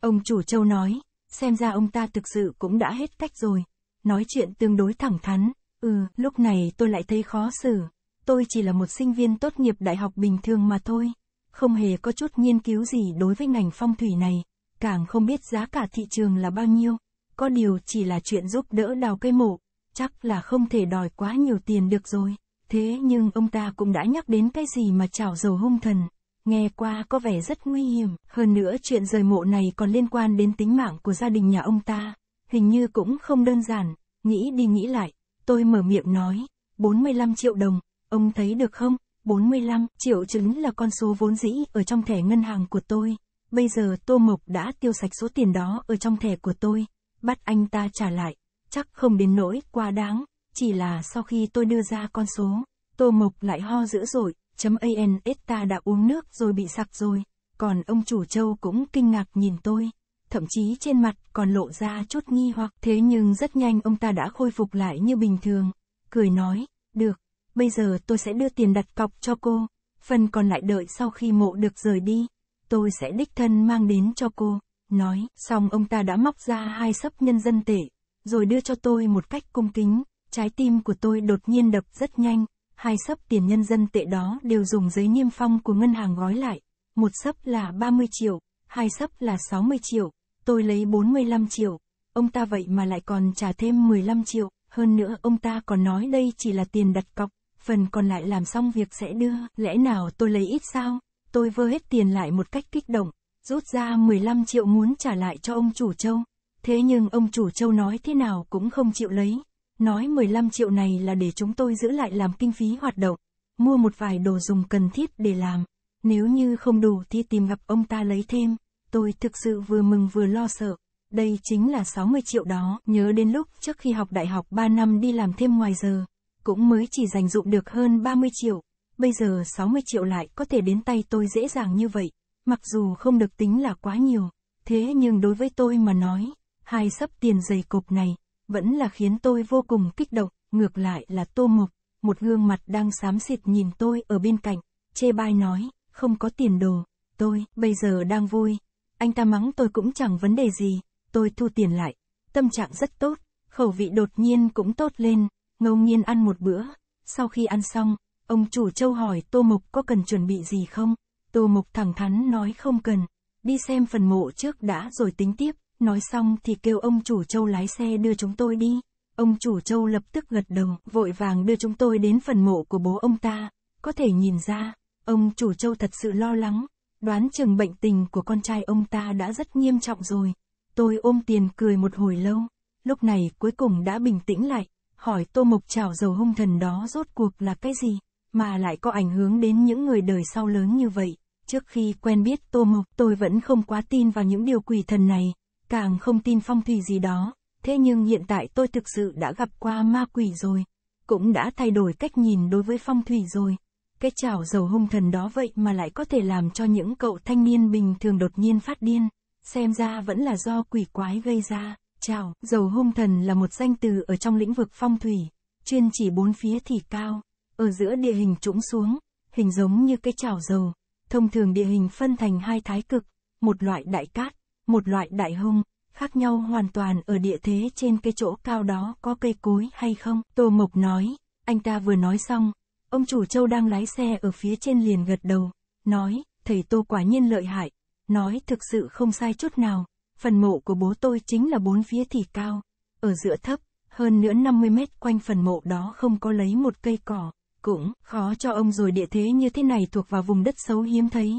Ông chủ Châu nói, xem ra ông ta thực sự cũng đã hết cách rồi, nói chuyện tương đối thẳng thắn, ừ, lúc này tôi lại thấy khó xử, tôi chỉ là một sinh viên tốt nghiệp đại học bình thường mà thôi, không hề có chút nghiên cứu gì đối với ngành phong thủy này, càng không biết giá cả thị trường là bao nhiêu, có điều chỉ là chuyện giúp đỡ đào cây mộ, chắc là không thể đòi quá nhiều tiền được rồi. Thế nhưng ông ta cũng đã nhắc đến cái gì mà chảo dầu hung thần, nghe qua có vẻ rất nguy hiểm. Hơn nữa chuyện rời mộ này còn liên quan đến tính mạng của gia đình nhà ông ta, hình như cũng không đơn giản, nghĩ đi nghĩ lại, tôi mở miệng nói, 45 triệu đồng, ông thấy được không? 45 triệu chứng là con số vốn dĩ ở trong thẻ ngân hàng của tôi. Bây giờ Tô Mộc đã tiêu sạch số tiền đó ở trong thẻ của tôi, bắt anh ta trả lại, chắc không đến nỗi quá đáng, chỉ là sau khi tôi đưa ra con số, Tô Mộc lại ho dữ dội, chấm ans ta đã uống nước rồi bị sặc rồi, còn ông chủ châu cũng kinh ngạc nhìn tôi, thậm chí trên mặt còn lộ ra chút nghi hoặc thế nhưng rất nhanh ông ta đã khôi phục lại như bình thường, cười nói, được, bây giờ tôi sẽ đưa tiền đặt cọc cho cô, phần còn lại đợi sau khi mộ được rời đi, tôi sẽ đích thân mang đến cho cô nói, xong ông ta đã móc ra hai sấp nhân dân tệ, rồi đưa cho tôi một cách cung kính, trái tim của tôi đột nhiên đập rất nhanh, hai sấp tiền nhân dân tệ đó đều dùng giấy niêm phong của ngân hàng gói lại, một sấp là 30 triệu, hai sấp là 60 triệu, tôi lấy 45 triệu, ông ta vậy mà lại còn trả thêm 15 triệu, hơn nữa ông ta còn nói đây chỉ là tiền đặt cọc, phần còn lại làm xong việc sẽ đưa, lẽ nào tôi lấy ít sao, tôi vơ hết tiền lại một cách kích động, rút ra 15 triệu muốn trả lại cho ông chủ châu. Thế nhưng ông chủ châu nói thế nào cũng không chịu lấy. Nói 15 triệu này là để chúng tôi giữ lại làm kinh phí hoạt động, mua một vài đồ dùng cần thiết để làm. Nếu như không đủ thì tìm gặp ông ta lấy thêm. Tôi thực sự vừa mừng vừa lo sợ. Đây chính là 60 triệu đó. Nhớ đến lúc trước khi học đại học 3 năm đi làm thêm ngoài giờ, cũng mới chỉ dành dụng được hơn 30 triệu. Bây giờ 60 triệu lại có thể đến tay tôi dễ dàng như vậy mặc dù không được tính là quá nhiều, thế nhưng đối với tôi mà nói, hai sấp tiền dày cộp này, vẫn là khiến tôi vô cùng kích động, ngược lại là tô mộc, một gương mặt đang xám xịt nhìn tôi ở bên cạnh, chê bai nói, không có tiền đồ, tôi, bây giờ đang vui, anh ta mắng tôi cũng chẳng vấn đề gì, tôi thu tiền lại, tâm trạng rất tốt, khẩu vị đột nhiên cũng tốt lên, ngẫu nhiên ăn một bữa, sau khi ăn xong, ông chủ châu hỏi tô mộc có cần chuẩn bị gì không, Tô Mục thẳng thắn nói không cần, đi xem phần mộ trước đã rồi tính tiếp, nói xong thì kêu ông chủ châu lái xe đưa chúng tôi đi. Ông chủ châu lập tức gật đầu, vội vàng đưa chúng tôi đến phần mộ của bố ông ta. Có thể nhìn ra, ông chủ châu thật sự lo lắng, đoán chừng bệnh tình của con trai ông ta đã rất nghiêm trọng rồi. Tôi ôm tiền cười một hồi lâu, lúc này cuối cùng đã bình tĩnh lại, hỏi tô mộc chảo dầu hung thần đó rốt cuộc là cái gì, mà lại có ảnh hưởng đến những người đời sau lớn như vậy. Trước khi quen biết Tô Mộc, tôi vẫn không quá tin vào những điều quỷ thần này, càng không tin phong thủy gì đó. Thế nhưng hiện tại tôi thực sự đã gặp qua ma quỷ rồi, cũng đã thay đổi cách nhìn đối với phong thủy rồi. Cái chảo dầu hung thần đó vậy mà lại có thể làm cho những cậu thanh niên bình thường đột nhiên phát điên. Xem ra vẫn là do quỷ quái gây ra. Chảo dầu hung thần là một danh từ ở trong lĩnh vực phong thủy, chuyên chỉ bốn phía thì cao, ở giữa địa hình trũng xuống, hình giống như cái chảo dầu, Thông thường địa hình phân thành hai thái cực, một loại đại cát, một loại đại hung, khác nhau hoàn toàn ở địa thế trên cái chỗ cao đó có cây cối hay không. Tô Mộc nói, anh ta vừa nói xong, ông chủ châu đang lái xe ở phía trên liền gật đầu, nói, thầy Tô quả nhiên lợi hại, nói thực sự không sai chút nào, phần mộ của bố tôi chính là bốn phía thì cao, ở giữa thấp, hơn nữa 50 mét quanh phần mộ đó không có lấy một cây cỏ. Cũng, khó cho ông rồi địa thế như thế này thuộc vào vùng đất xấu hiếm thấy.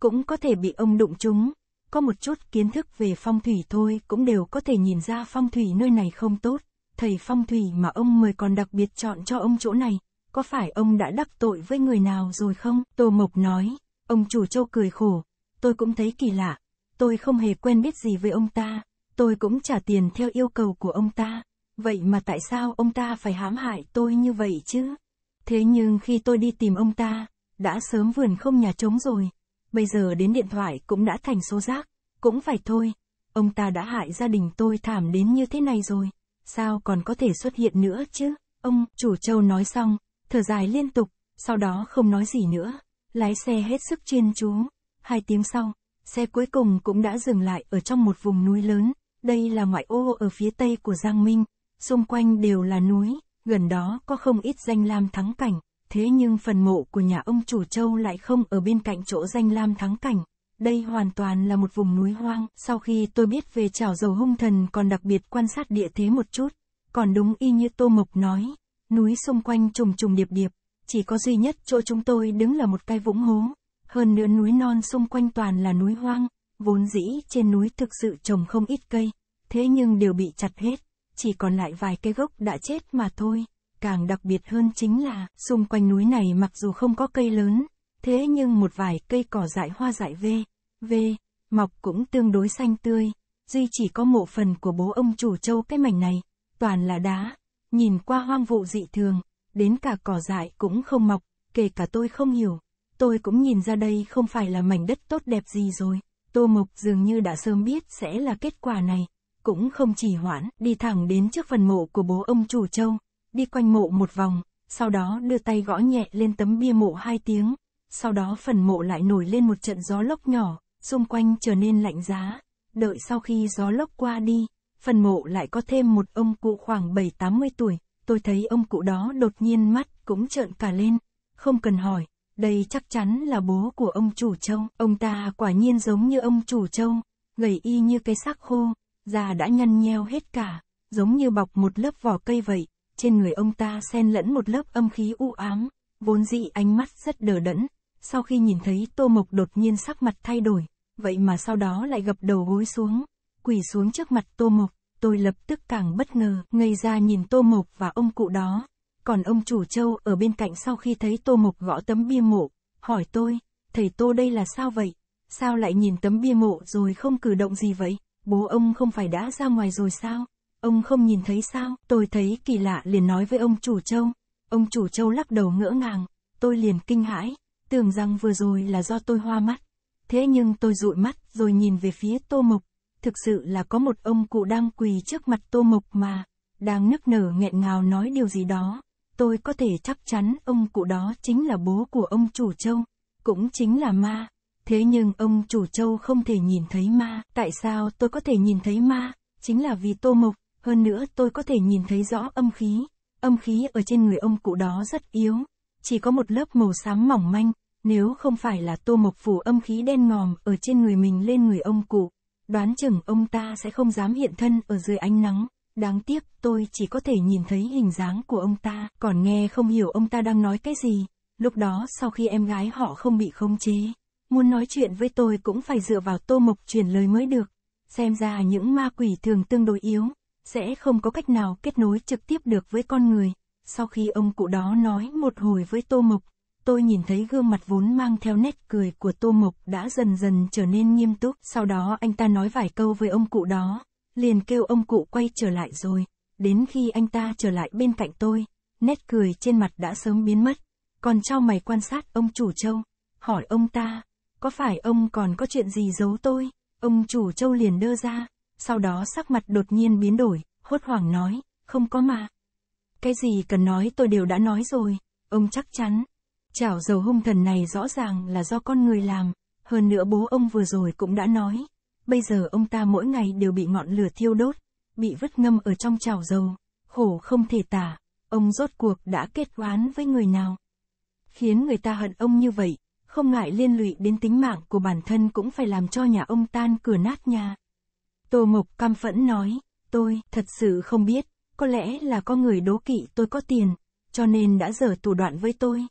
Cũng có thể bị ông đụng chúng. Có một chút kiến thức về phong thủy thôi cũng đều có thể nhìn ra phong thủy nơi này không tốt. Thầy phong thủy mà ông mời còn đặc biệt chọn cho ông chỗ này. Có phải ông đã đắc tội với người nào rồi không? Tô Mộc nói. Ông chủ châu cười khổ. Tôi cũng thấy kỳ lạ. Tôi không hề quen biết gì với ông ta. Tôi cũng trả tiền theo yêu cầu của ông ta. Vậy mà tại sao ông ta phải hãm hại tôi như vậy chứ? Thế nhưng khi tôi đi tìm ông ta, đã sớm vườn không nhà trống rồi. Bây giờ đến điện thoại cũng đã thành số rác, cũng phải thôi. Ông ta đã hại gia đình tôi thảm đến như thế này rồi, sao còn có thể xuất hiện nữa chứ? Ông chủ châu nói xong, thở dài liên tục, sau đó không nói gì nữa, lái xe hết sức chuyên chú. Hai tiếng sau, xe cuối cùng cũng đã dừng lại ở trong một vùng núi lớn, đây là ngoại ô ở phía tây của Giang Minh, xung quanh đều là núi, Gần đó có không ít danh lam thắng cảnh, thế nhưng phần mộ của nhà ông chủ châu lại không ở bên cạnh chỗ danh lam thắng cảnh. Đây hoàn toàn là một vùng núi hoang, sau khi tôi biết về chảo dầu hung thần còn đặc biệt quan sát địa thế một chút. Còn đúng y như Tô Mộc nói, núi xung quanh trùng trùng điệp điệp, chỉ có duy nhất chỗ chúng tôi đứng là một cái vũng hố. Hơn nữa núi non xung quanh toàn là núi hoang, vốn dĩ trên núi thực sự trồng không ít cây, thế nhưng đều bị chặt hết chỉ còn lại vài cây gốc đã chết mà thôi. Càng đặc biệt hơn chính là, xung quanh núi này mặc dù không có cây lớn, thế nhưng một vài cây cỏ dại hoa dại vê, vê, mọc cũng tương đối xanh tươi, duy chỉ có mộ phần của bố ông chủ châu cái mảnh này, toàn là đá, nhìn qua hoang vụ dị thường, đến cả cỏ dại cũng không mọc, kể cả tôi không hiểu, tôi cũng nhìn ra đây không phải là mảnh đất tốt đẹp gì rồi, Tô Mộc dường như đã sớm biết sẽ là kết quả này cũng không trì hoãn, đi thẳng đến trước phần mộ của bố ông chủ châu, đi quanh mộ một vòng, sau đó đưa tay gõ nhẹ lên tấm bia mộ hai tiếng, sau đó phần mộ lại nổi lên một trận gió lốc nhỏ, xung quanh trở nên lạnh giá, đợi sau khi gió lốc qua đi, phần mộ lại có thêm một ông cụ khoảng 7-80 tuổi, tôi thấy ông cụ đó đột nhiên mắt cũng trợn cả lên, không cần hỏi, đây chắc chắn là bố của ông chủ châu, ông ta quả nhiên giống như ông chủ châu, gầy y như cái xác khô da đã nhăn nheo hết cả, giống như bọc một lớp vỏ cây vậy, trên người ông ta xen lẫn một lớp âm khí u ám, vốn dĩ ánh mắt rất đờ đẫn, sau khi nhìn thấy Tô Mộc đột nhiên sắc mặt thay đổi, vậy mà sau đó lại gập đầu gối xuống, quỳ xuống trước mặt Tô Mộc, tôi lập tức càng bất ngờ, ngây ra nhìn Tô Mộc và ông cụ đó. Còn ông chủ châu ở bên cạnh sau khi thấy Tô Mộc gõ tấm bia mộ, hỏi tôi, thầy Tô đây là sao vậy? Sao lại nhìn tấm bia mộ rồi không cử động gì vậy? bố ông không phải đã ra ngoài rồi sao? Ông không nhìn thấy sao? Tôi thấy kỳ lạ liền nói với ông chủ châu. Ông chủ châu lắc đầu ngỡ ngàng, tôi liền kinh hãi, tưởng rằng vừa rồi là do tôi hoa mắt. Thế nhưng tôi dụi mắt rồi nhìn về phía Tô mục. thực sự là có một ông cụ đang quỳ trước mặt Tô mục mà, đang nức nở nghẹn ngào nói điều gì đó. Tôi có thể chắc chắn ông cụ đó chính là bố của ông chủ châu, cũng chính là ma. Thế nhưng ông chủ châu không thể nhìn thấy ma. Tại sao tôi có thể nhìn thấy ma? Chính là vì tô mộc, hơn nữa tôi có thể nhìn thấy rõ âm khí. Âm khí ở trên người ông cụ đó rất yếu, chỉ có một lớp màu xám mỏng manh, nếu không phải là tô mộc phủ âm khí đen ngòm ở trên người mình lên người ông cụ, đoán chừng ông ta sẽ không dám hiện thân ở dưới ánh nắng. Đáng tiếc tôi chỉ có thể nhìn thấy hình dáng của ông ta, còn nghe không hiểu ông ta đang nói cái gì. Lúc đó sau khi em gái họ không bị khống chế, Muốn nói chuyện với tôi cũng phải dựa vào tô mộc truyền lời mới được. Xem ra những ma quỷ thường tương đối yếu, sẽ không có cách nào kết nối trực tiếp được với con người. Sau khi ông cụ đó nói một hồi với tô mộc, tôi nhìn thấy gương mặt vốn mang theo nét cười của tô mộc đã dần dần trở nên nghiêm túc. Sau đó anh ta nói vài câu với ông cụ đó, liền kêu ông cụ quay trở lại rồi. Đến khi anh ta trở lại bên cạnh tôi, nét cười trên mặt đã sớm biến mất. Còn trao mày quan sát ông chủ châu, hỏi ông ta, có phải ông còn có chuyện gì giấu tôi? Ông chủ châu liền đưa ra, sau đó sắc mặt đột nhiên biến đổi, hốt hoảng nói, không có mà. Cái gì cần nói tôi đều đã nói rồi, ông chắc chắn. Chảo dầu hung thần này rõ ràng là do con người làm, hơn nữa bố ông vừa rồi cũng đã nói. Bây giờ ông ta mỗi ngày đều bị ngọn lửa thiêu đốt, bị vứt ngâm ở trong chảo dầu, khổ không thể tả, ông rốt cuộc đã kết oán với người nào. Khiến người ta hận ông như vậy, không ngại liên lụy đến tính mạng của bản thân cũng phải làm cho nhà ông tan cửa nát nhà. Tô Mộc cam phẫn nói, tôi thật sự không biết, có lẽ là có người đố kỵ tôi có tiền, cho nên đã dở thủ đoạn với tôi.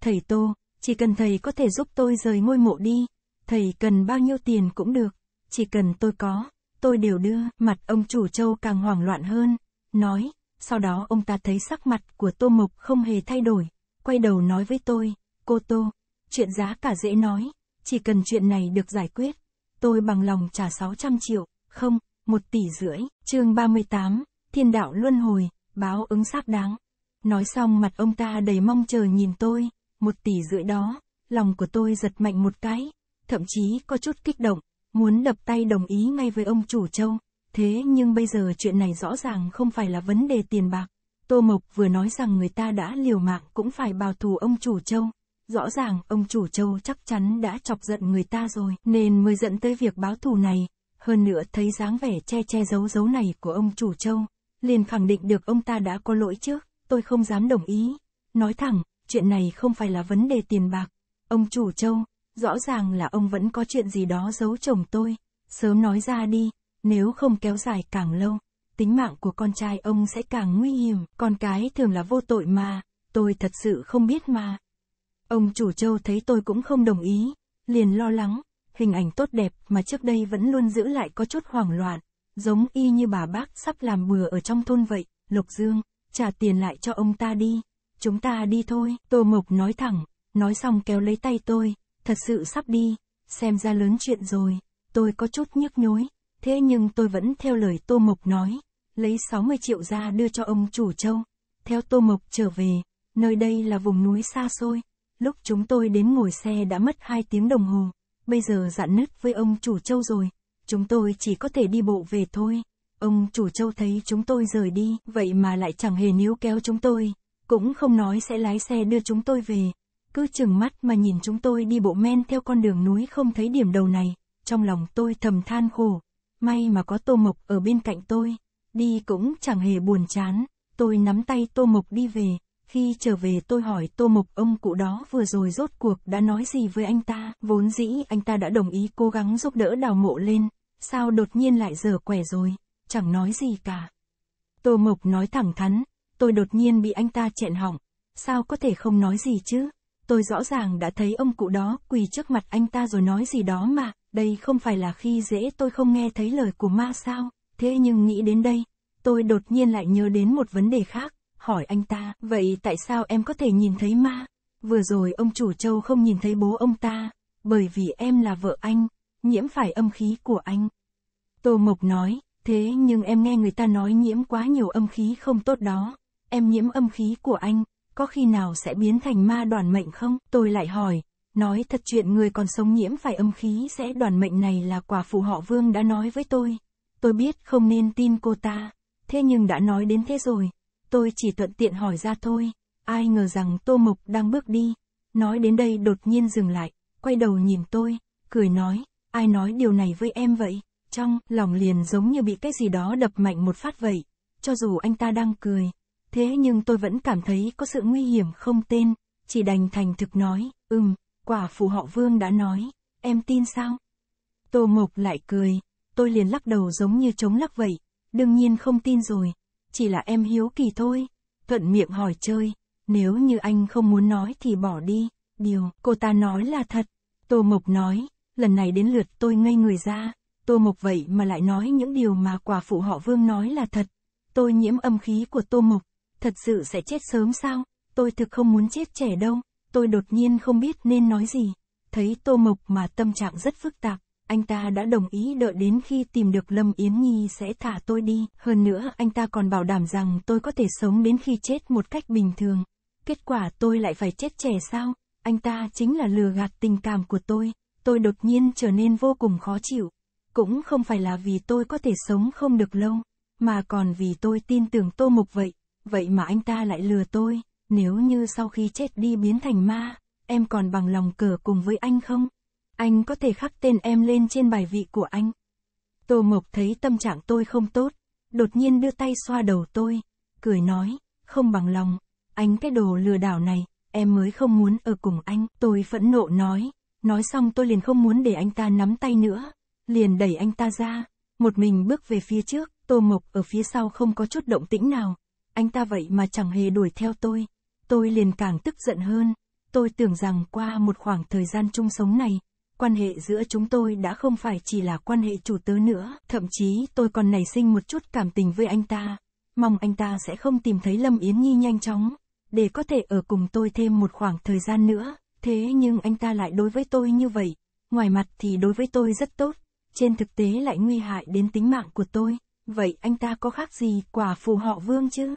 Thầy Tô, chỉ cần thầy có thể giúp tôi rời ngôi mộ đi, thầy cần bao nhiêu tiền cũng được, chỉ cần tôi có, tôi đều đưa, mặt ông chủ châu càng hoảng loạn hơn, nói, sau đó ông ta thấy sắc mặt của Tô Mộc không hề thay đổi, quay đầu nói với tôi, cô Tô, chuyện giá cả dễ nói, chỉ cần chuyện này được giải quyết, tôi bằng lòng trả 600 triệu, không, 1 tỷ rưỡi, chương 38, thiên đạo luân hồi, báo ứng xác đáng. Nói xong mặt ông ta đầy mong chờ nhìn tôi, một tỷ rưỡi đó, lòng của tôi giật mạnh một cái, thậm chí có chút kích động, muốn đập tay đồng ý ngay với ông chủ châu. Thế nhưng bây giờ chuyện này rõ ràng không phải là vấn đề tiền bạc. Tô Mộc vừa nói rằng người ta đã liều mạng cũng phải bào thù ông chủ châu. Rõ ràng, ông chủ châu chắc chắn đã chọc giận người ta rồi, nên mới dẫn tới việc báo thù này. Hơn nữa thấy dáng vẻ che che giấu giấu này của ông chủ châu, liền khẳng định được ông ta đã có lỗi trước. tôi không dám đồng ý. Nói thẳng, chuyện này không phải là vấn đề tiền bạc. Ông chủ châu, rõ ràng là ông vẫn có chuyện gì đó giấu chồng tôi. Sớm nói ra đi, nếu không kéo dài càng lâu, tính mạng của con trai ông sẽ càng nguy hiểm. Con cái thường là vô tội mà, tôi thật sự không biết mà. Ông chủ châu thấy tôi cũng không đồng ý, liền lo lắng, hình ảnh tốt đẹp mà trước đây vẫn luôn giữ lại có chút hoảng loạn, giống y như bà bác sắp làm bừa ở trong thôn vậy, Lục Dương, trả tiền lại cho ông ta đi, chúng ta đi thôi, Tô Mộc nói thẳng, nói xong kéo lấy tay tôi, thật sự sắp đi, xem ra lớn chuyện rồi, tôi có chút nhức nhối, thế nhưng tôi vẫn theo lời Tô Mộc nói, lấy 60 triệu ra đưa cho ông chủ châu, theo Tô Mộc trở về, nơi đây là vùng núi xa xôi, lúc chúng tôi đến ngồi xe đã mất 2 tiếng đồng hồ, bây giờ dặn nứt với ông chủ châu rồi, chúng tôi chỉ có thể đi bộ về thôi. Ông chủ châu thấy chúng tôi rời đi, vậy mà lại chẳng hề níu kéo chúng tôi, cũng không nói sẽ lái xe đưa chúng tôi về, cứ chừng mắt mà nhìn chúng tôi đi bộ men theo con đường núi không thấy điểm đầu này, trong lòng tôi thầm than khổ, may mà có Tô Mộc ở bên cạnh tôi, đi cũng chẳng hề buồn chán, tôi nắm tay Tô Mộc đi về. Khi trở về tôi hỏi Tô Mộc ông cụ đó vừa rồi rốt cuộc đã nói gì với anh ta, vốn dĩ anh ta đã đồng ý cố gắng giúp đỡ đào mộ lên, sao đột nhiên lại dở quẻ rồi, chẳng nói gì cả. Tô Mộc nói thẳng thắn, tôi đột nhiên bị anh ta chẹn hỏng, sao có thể không nói gì chứ, tôi rõ ràng đã thấy ông cụ đó quỳ trước mặt anh ta rồi nói gì đó mà, đây không phải là khi dễ tôi không nghe thấy lời của ma sao, thế nhưng nghĩ đến đây, tôi đột nhiên lại nhớ đến một vấn đề khác khỏi anh ta. Vậy tại sao em có thể nhìn thấy ma? Vừa rồi ông chủ châu không nhìn thấy bố ông ta, bởi vì em là vợ anh, nhiễm phải âm khí của anh. Tô Mộc nói, thế nhưng em nghe người ta nói nhiễm quá nhiều âm khí không tốt đó. Em nhiễm âm khí của anh, có khi nào sẽ biến thành ma đoàn mệnh không? Tôi lại hỏi, nói thật chuyện người còn sống nhiễm phải âm khí sẽ đoàn mệnh này là quả phụ họ Vương đã nói với tôi. Tôi biết không nên tin cô ta, thế nhưng đã nói đến thế rồi, tôi chỉ thuận tiện hỏi ra thôi, ai ngờ rằng Tô Mộc đang bước đi, nói đến đây đột nhiên dừng lại, quay đầu nhìn tôi, cười nói, ai nói điều này với em vậy, trong lòng liền giống như bị cái gì đó đập mạnh một phát vậy, cho dù anh ta đang cười, thế nhưng tôi vẫn cảm thấy có sự nguy hiểm không tên, chỉ đành thành thực nói, ừm, quả phụ họ vương đã nói, em tin sao? Tô Mộc lại cười, tôi liền lắc đầu giống như chống lắc vậy, đương nhiên không tin rồi, chỉ là em hiếu kỳ thôi. Thuận miệng hỏi chơi, nếu như anh không muốn nói thì bỏ đi, điều cô ta nói là thật. Tô Mộc nói, lần này đến lượt tôi ngây người ra, Tô Mộc vậy mà lại nói những điều mà quả phụ họ Vương nói là thật. Tôi nhiễm âm khí của Tô Mộc, thật sự sẽ chết sớm sao, tôi thực không muốn chết trẻ đâu, tôi đột nhiên không biết nên nói gì. Thấy Tô Mộc mà tâm trạng rất phức tạp, anh ta đã đồng ý đợi đến khi tìm được Lâm Yến Nhi sẽ thả tôi đi, hơn nữa anh ta còn bảo đảm rằng tôi có thể sống đến khi chết một cách bình thường. Kết quả tôi lại phải chết trẻ sao? Anh ta chính là lừa gạt tình cảm của tôi, tôi đột nhiên trở nên vô cùng khó chịu. Cũng không phải là vì tôi có thể sống không được lâu, mà còn vì tôi tin tưởng Tô Mục vậy, vậy mà anh ta lại lừa tôi, nếu như sau khi chết đi biến thành ma, em còn bằng lòng cờ cùng với anh không? Anh có thể khắc tên em lên trên bài vị của anh. Tô Mộc thấy tâm trạng tôi không tốt, đột nhiên đưa tay xoa đầu tôi, cười nói, không bằng lòng, anh cái đồ lừa đảo này, em mới không muốn ở cùng anh. Tôi phẫn nộ nói, nói xong tôi liền không muốn để anh ta nắm tay nữa, liền đẩy anh ta ra, một mình bước về phía trước, Tô Mộc ở phía sau không có chút động tĩnh nào, anh ta vậy mà chẳng hề đuổi theo tôi. Tôi liền càng tức giận hơn, tôi tưởng rằng qua một khoảng thời gian chung sống này, quan hệ giữa chúng tôi đã không phải chỉ là quan hệ chủ tớ nữa, thậm chí tôi còn nảy sinh một chút cảm tình với anh ta. Mong anh ta sẽ không tìm thấy Lâm Yến Nhi nhanh chóng, để có thể ở cùng tôi thêm một khoảng thời gian nữa, thế nhưng anh ta lại đối với tôi như vậy, ngoài mặt thì đối với tôi rất tốt, trên thực tế lại nguy hại đến tính mạng của tôi, vậy anh ta có khác gì quả phù họ vương chứ?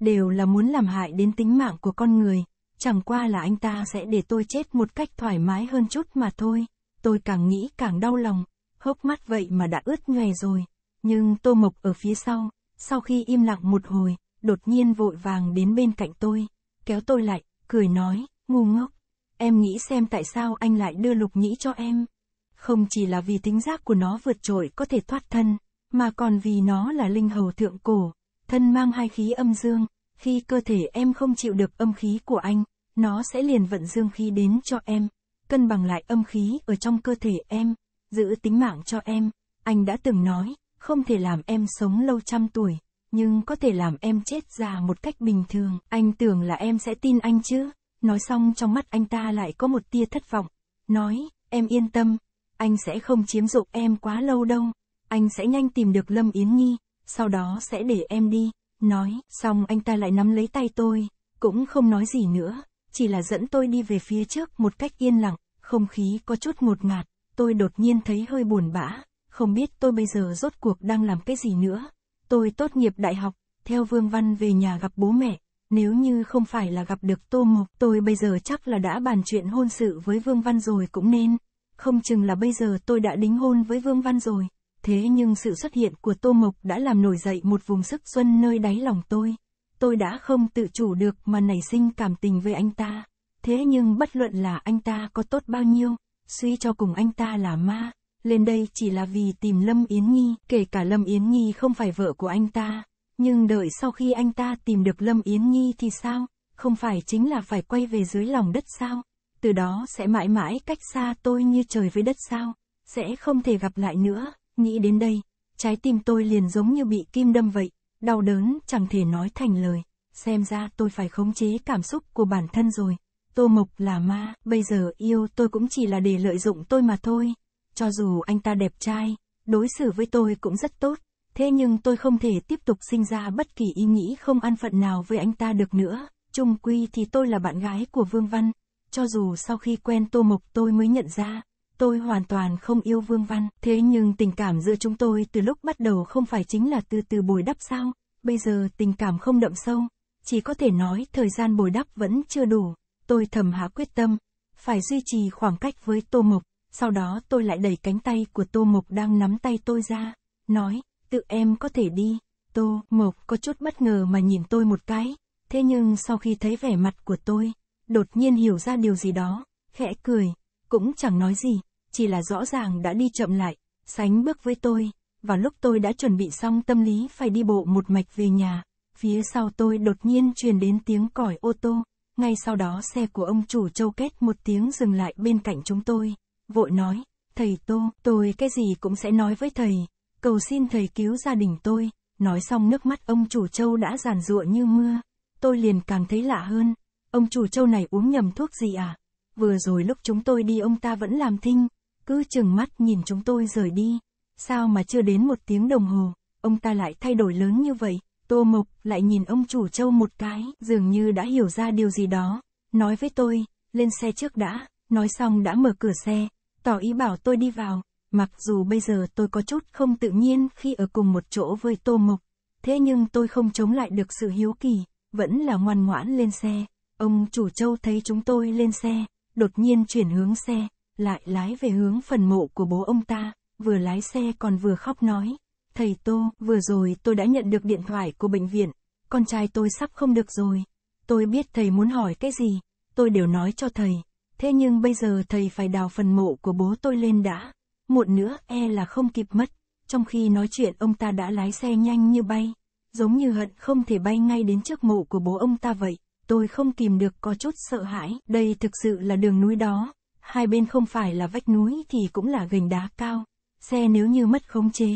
Đều là muốn làm hại đến tính mạng của con người, chẳng qua là anh ta sẽ để tôi chết một cách thoải mái hơn chút mà thôi tôi càng nghĩ càng đau lòng, hốc mắt vậy mà đã ướt nhòe rồi. Nhưng Tô Mộc ở phía sau, sau khi im lặng một hồi, đột nhiên vội vàng đến bên cạnh tôi, kéo tôi lại, cười nói, ngu ngốc, em nghĩ xem tại sao anh lại đưa lục nhĩ cho em. Không chỉ là vì tính giác của nó vượt trội có thể thoát thân, mà còn vì nó là linh hầu thượng cổ, thân mang hai khí âm dương, khi cơ thể em không chịu được âm khí của anh, nó sẽ liền vận dương khí đến cho em cân bằng lại âm khí ở trong cơ thể em, giữ tính mạng cho em. Anh đã từng nói, không thể làm em sống lâu trăm tuổi, nhưng có thể làm em chết già một cách bình thường. Anh tưởng là em sẽ tin anh chứ? Nói xong trong mắt anh ta lại có một tia thất vọng. Nói, em yên tâm, anh sẽ không chiếm dụng em quá lâu đâu. Anh sẽ nhanh tìm được Lâm Yến Nhi, sau đó sẽ để em đi. Nói, xong anh ta lại nắm lấy tay tôi, cũng không nói gì nữa chỉ là dẫn tôi đi về phía trước một cách yên lặng, không khí có chút ngột ngạt, tôi đột nhiên thấy hơi buồn bã, không biết tôi bây giờ rốt cuộc đang làm cái gì nữa. Tôi tốt nghiệp đại học, theo Vương Văn về nhà gặp bố mẹ, nếu như không phải là gặp được Tô Mộc, tôi bây giờ chắc là đã bàn chuyện hôn sự với Vương Văn rồi cũng nên. Không chừng là bây giờ tôi đã đính hôn với Vương Văn rồi. Thế nhưng sự xuất hiện của Tô Mộc đã làm nổi dậy một vùng sức xuân nơi đáy lòng tôi tôi đã không tự chủ được mà nảy sinh cảm tình với anh ta. Thế nhưng bất luận là anh ta có tốt bao nhiêu, suy cho cùng anh ta là ma, lên đây chỉ là vì tìm Lâm Yến Nghi, kể cả Lâm Yến Nghi không phải vợ của anh ta. Nhưng đợi sau khi anh ta tìm được Lâm Yến Nghi thì sao, không phải chính là phải quay về dưới lòng đất sao? Từ đó sẽ mãi mãi cách xa tôi như trời với đất sao, sẽ không thể gặp lại nữa, nghĩ đến đây, trái tim tôi liền giống như bị kim đâm vậy đau đớn chẳng thể nói thành lời, xem ra tôi phải khống chế cảm xúc của bản thân rồi. Tô Mộc là ma, bây giờ yêu tôi cũng chỉ là để lợi dụng tôi mà thôi. Cho dù anh ta đẹp trai, đối xử với tôi cũng rất tốt, thế nhưng tôi không thể tiếp tục sinh ra bất kỳ ý nghĩ không an phận nào với anh ta được nữa. Trung quy thì tôi là bạn gái của Vương Văn, cho dù sau khi quen Tô Mộc tôi mới nhận ra, tôi hoàn toàn không yêu Vương Văn, thế nhưng tình cảm giữa chúng tôi từ lúc bắt đầu không phải chính là từ từ bồi đắp sao, bây giờ tình cảm không đậm sâu, chỉ có thể nói thời gian bồi đắp vẫn chưa đủ, tôi thầm hạ quyết tâm, phải duy trì khoảng cách với Tô Mộc, sau đó tôi lại đẩy cánh tay của Tô Mộc đang nắm tay tôi ra, nói, tự em có thể đi, Tô Mộc có chút bất ngờ mà nhìn tôi một cái, thế nhưng sau khi thấy vẻ mặt của tôi, đột nhiên hiểu ra điều gì đó, khẽ cười cũng chẳng nói gì, chỉ là rõ ràng đã đi chậm lại, sánh bước với tôi. và lúc tôi đã chuẩn bị xong tâm lý phải đi bộ một mạch về nhà, phía sau tôi đột nhiên truyền đến tiếng còi ô tô, ngay sau đó xe của ông chủ châu kết một tiếng dừng lại bên cạnh chúng tôi, vội nói, thầy Tô, tôi cái gì cũng sẽ nói với thầy, cầu xin thầy cứu gia đình tôi, nói xong nước mắt ông chủ châu đã giàn ruộng như mưa, tôi liền càng thấy lạ hơn, ông chủ châu này uống nhầm thuốc gì à? vừa rồi lúc chúng tôi đi ông ta vẫn làm thinh, cứ chừng mắt nhìn chúng tôi rời đi. Sao mà chưa đến một tiếng đồng hồ, ông ta lại thay đổi lớn như vậy, Tô Mộc lại nhìn ông chủ châu một cái, dường như đã hiểu ra điều gì đó, nói với tôi, lên xe trước đã, nói xong đã mở cửa xe, tỏ ý bảo tôi đi vào, mặc dù bây giờ tôi có chút không tự nhiên khi ở cùng một chỗ với Tô Mộc, thế nhưng tôi không chống lại được sự hiếu kỳ, vẫn là ngoan ngoãn lên xe, ông chủ châu thấy chúng tôi lên xe, đột nhiên chuyển hướng xe, lại lái về hướng phần mộ của bố ông ta, vừa lái xe còn vừa khóc nói. Thầy Tô, vừa rồi tôi đã nhận được điện thoại của bệnh viện, con trai tôi sắp không được rồi. Tôi biết thầy muốn hỏi cái gì, tôi đều nói cho thầy. Thế nhưng bây giờ thầy phải đào phần mộ của bố tôi lên đã. Muộn nữa e là không kịp mất. Trong khi nói chuyện ông ta đã lái xe nhanh như bay, giống như hận không thể bay ngay đến trước mộ của bố ông ta vậy tôi không kìm được có chút sợ hãi, đây thực sự là đường núi đó, hai bên không phải là vách núi thì cũng là gành đá cao, xe nếu như mất khống chế,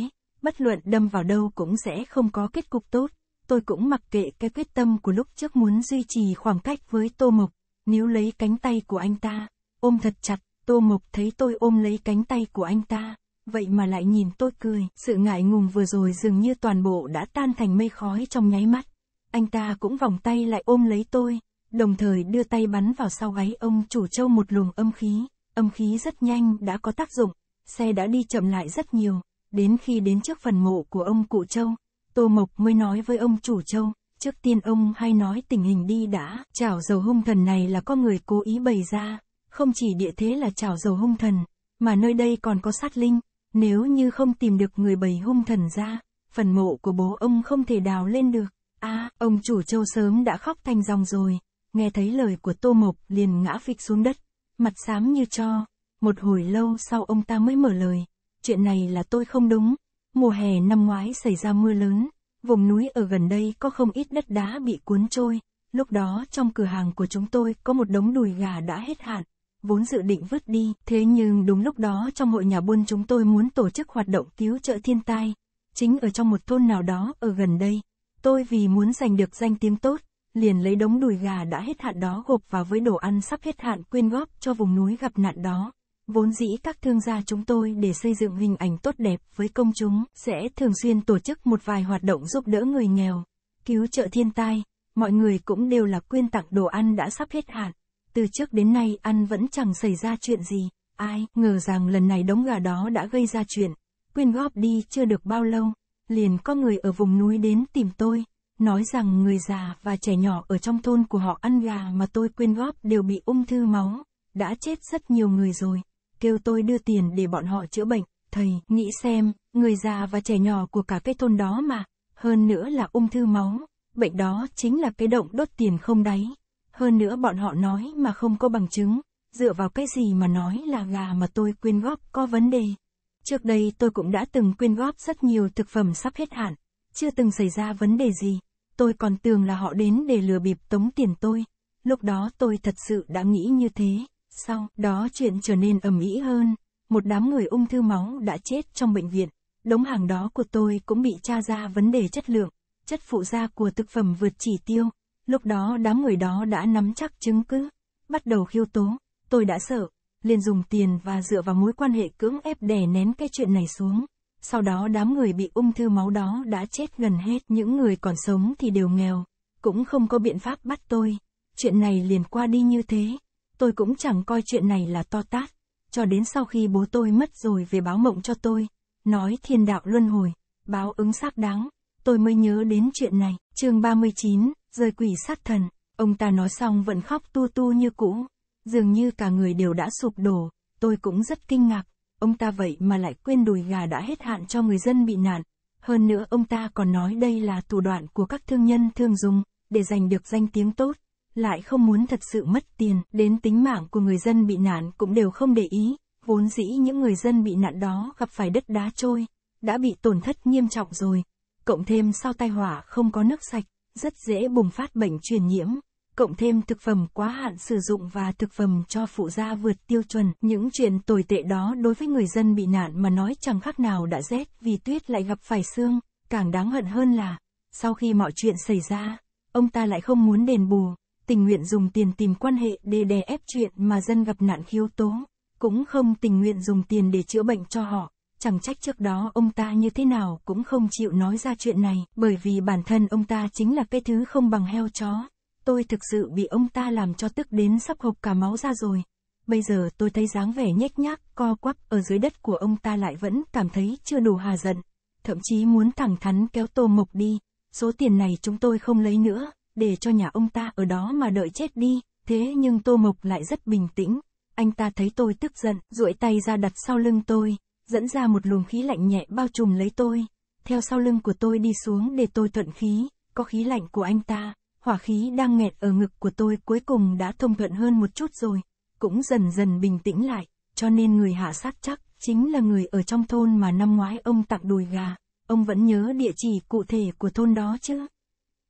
bất luận đâm vào đâu cũng sẽ không có kết cục tốt, tôi cũng mặc kệ cái quyết tâm của lúc trước muốn duy trì khoảng cách với Tô Mộc, nếu lấy cánh tay của anh ta, ôm thật chặt, Tô Mộc thấy tôi ôm lấy cánh tay của anh ta, vậy mà lại nhìn tôi cười, sự ngại ngùng vừa rồi dường như toàn bộ đã tan thành mây khói trong nháy mắt anh ta cũng vòng tay lại ôm lấy tôi, đồng thời đưa tay bắn vào sau gáy ông chủ châu một luồng âm khí, âm khí rất nhanh đã có tác dụng, xe đã đi chậm lại rất nhiều, đến khi đến trước phần mộ của ông cụ châu, Tô Mộc mới nói với ông chủ châu, trước tiên ông hay nói tình hình đi đã, chảo dầu hung thần này là có người cố ý bày ra, không chỉ địa thế là chảo dầu hung thần, mà nơi đây còn có sát linh, nếu như không tìm được người bày hung thần ra, phần mộ của bố ông không thể đào lên được a à, ông chủ châu sớm đã khóc thành dòng rồi, nghe thấy lời của Tô Mộc liền ngã phịch xuống đất, mặt xám như cho. Một hồi lâu sau ông ta mới mở lời, chuyện này là tôi không đúng, mùa hè năm ngoái xảy ra mưa lớn, vùng núi ở gần đây có không ít đất đá bị cuốn trôi, lúc đó trong cửa hàng của chúng tôi có một đống đùi gà đã hết hạn, vốn dự định vứt đi, thế nhưng đúng lúc đó trong hội nhà buôn chúng tôi muốn tổ chức hoạt động cứu trợ thiên tai, chính ở trong một thôn nào đó ở gần đây, Tôi vì muốn giành được danh tiếng tốt, liền lấy đống đùi gà đã hết hạn đó gộp vào với đồ ăn sắp hết hạn quyên góp cho vùng núi gặp nạn đó. Vốn dĩ các thương gia chúng tôi để xây dựng hình ảnh tốt đẹp với công chúng sẽ thường xuyên tổ chức một vài hoạt động giúp đỡ người nghèo, cứu trợ thiên tai, mọi người cũng đều là quyên tặng đồ ăn đã sắp hết hạn. Từ trước đến nay ăn vẫn chẳng xảy ra chuyện gì, ai ngờ rằng lần này đống gà đó đã gây ra chuyện, quyên góp đi chưa được bao lâu, liền có người ở vùng núi đến tìm tôi, nói rằng người già và trẻ nhỏ ở trong thôn của họ ăn gà mà tôi quyên góp đều bị ung thư máu, đã chết rất nhiều người rồi, kêu tôi đưa tiền để bọn họ chữa bệnh, thầy, nghĩ xem, người già và trẻ nhỏ của cả cái thôn đó mà, hơn nữa là ung thư máu, bệnh đó chính là cái động đốt tiền không đáy, hơn nữa bọn họ nói mà không có bằng chứng, dựa vào cái gì mà nói là gà mà tôi quyên góp có vấn đề. Trước đây tôi cũng đã từng quyên góp rất nhiều thực phẩm sắp hết hạn, chưa từng xảy ra vấn đề gì. Tôi còn tưởng là họ đến để lừa bịp tống tiền tôi. Lúc đó tôi thật sự đã nghĩ như thế. Sau đó chuyện trở nên ầm ĩ hơn, một đám người ung thư máu đã chết trong bệnh viện. Đống hàng đó của tôi cũng bị tra ra vấn đề chất lượng, chất phụ gia của thực phẩm vượt chỉ tiêu. Lúc đó đám người đó đã nắm chắc chứng cứ, bắt đầu khiêu tố. Tôi đã sợ, liền dùng tiền và dựa vào mối quan hệ cưỡng ép đè nén cái chuyện này xuống. Sau đó đám người bị ung thư máu đó đã chết gần hết, những người còn sống thì đều nghèo, cũng không có biện pháp bắt tôi. Chuyện này liền qua đi như thế, tôi cũng chẳng coi chuyện này là to tát, cho đến sau khi bố tôi mất rồi về báo mộng cho tôi, nói thiên đạo luân hồi, báo ứng xác đáng, tôi mới nhớ đến chuyện này. Chương 39, rơi quỷ sát thần, ông ta nói xong vẫn khóc tu tu như cũ. Dường như cả người đều đã sụp đổ, tôi cũng rất kinh ngạc, ông ta vậy mà lại quên đùi gà đã hết hạn cho người dân bị nạn. Hơn nữa ông ta còn nói đây là thủ đoạn của các thương nhân thường dùng, để giành được danh tiếng tốt, lại không muốn thật sự mất tiền, đến tính mạng của người dân bị nạn cũng đều không để ý, vốn dĩ những người dân bị nạn đó gặp phải đất đá trôi, đã bị tổn thất nghiêm trọng rồi, cộng thêm sau tai họa không có nước sạch, rất dễ bùng phát bệnh truyền nhiễm cộng thêm thực phẩm quá hạn sử dụng và thực phẩm cho phụ gia vượt tiêu chuẩn. Những chuyện tồi tệ đó đối với người dân bị nạn mà nói chẳng khác nào đã rét vì tuyết lại gặp phải xương, càng đáng hận hơn là, sau khi mọi chuyện xảy ra, ông ta lại không muốn đền bù, tình nguyện dùng tiền tìm quan hệ để đè ép chuyện mà dân gặp nạn khiếu tố, cũng không tình nguyện dùng tiền để chữa bệnh cho họ chẳng trách trước đó ông ta như thế nào cũng không chịu nói ra chuyện này, bởi vì bản thân ông ta chính là cái thứ không bằng heo chó. Tôi thực sự bị ông ta làm cho tức đến sắp hộp cả máu ra rồi. Bây giờ tôi thấy dáng vẻ nhếch nhác, co quắp ở dưới đất của ông ta lại vẫn cảm thấy chưa đủ hà giận. Thậm chí muốn thẳng thắn kéo tô mộc đi. Số tiền này chúng tôi không lấy nữa, để cho nhà ông ta ở đó mà đợi chết đi. Thế nhưng tô mộc lại rất bình tĩnh. Anh ta thấy tôi tức giận, duỗi tay ra đặt sau lưng tôi, dẫn ra một luồng khí lạnh nhẹ bao trùm lấy tôi. Theo sau lưng của tôi đi xuống để tôi thuận khí, có khí lạnh của anh ta, hỏa khí đang nghẹt ở ngực của tôi cuối cùng đã thông thuận hơn một chút rồi, cũng dần dần bình tĩnh lại, cho nên người hạ sát chắc chính là người ở trong thôn mà năm ngoái ông tặng đùi gà, ông vẫn nhớ địa chỉ cụ thể của thôn đó chứ?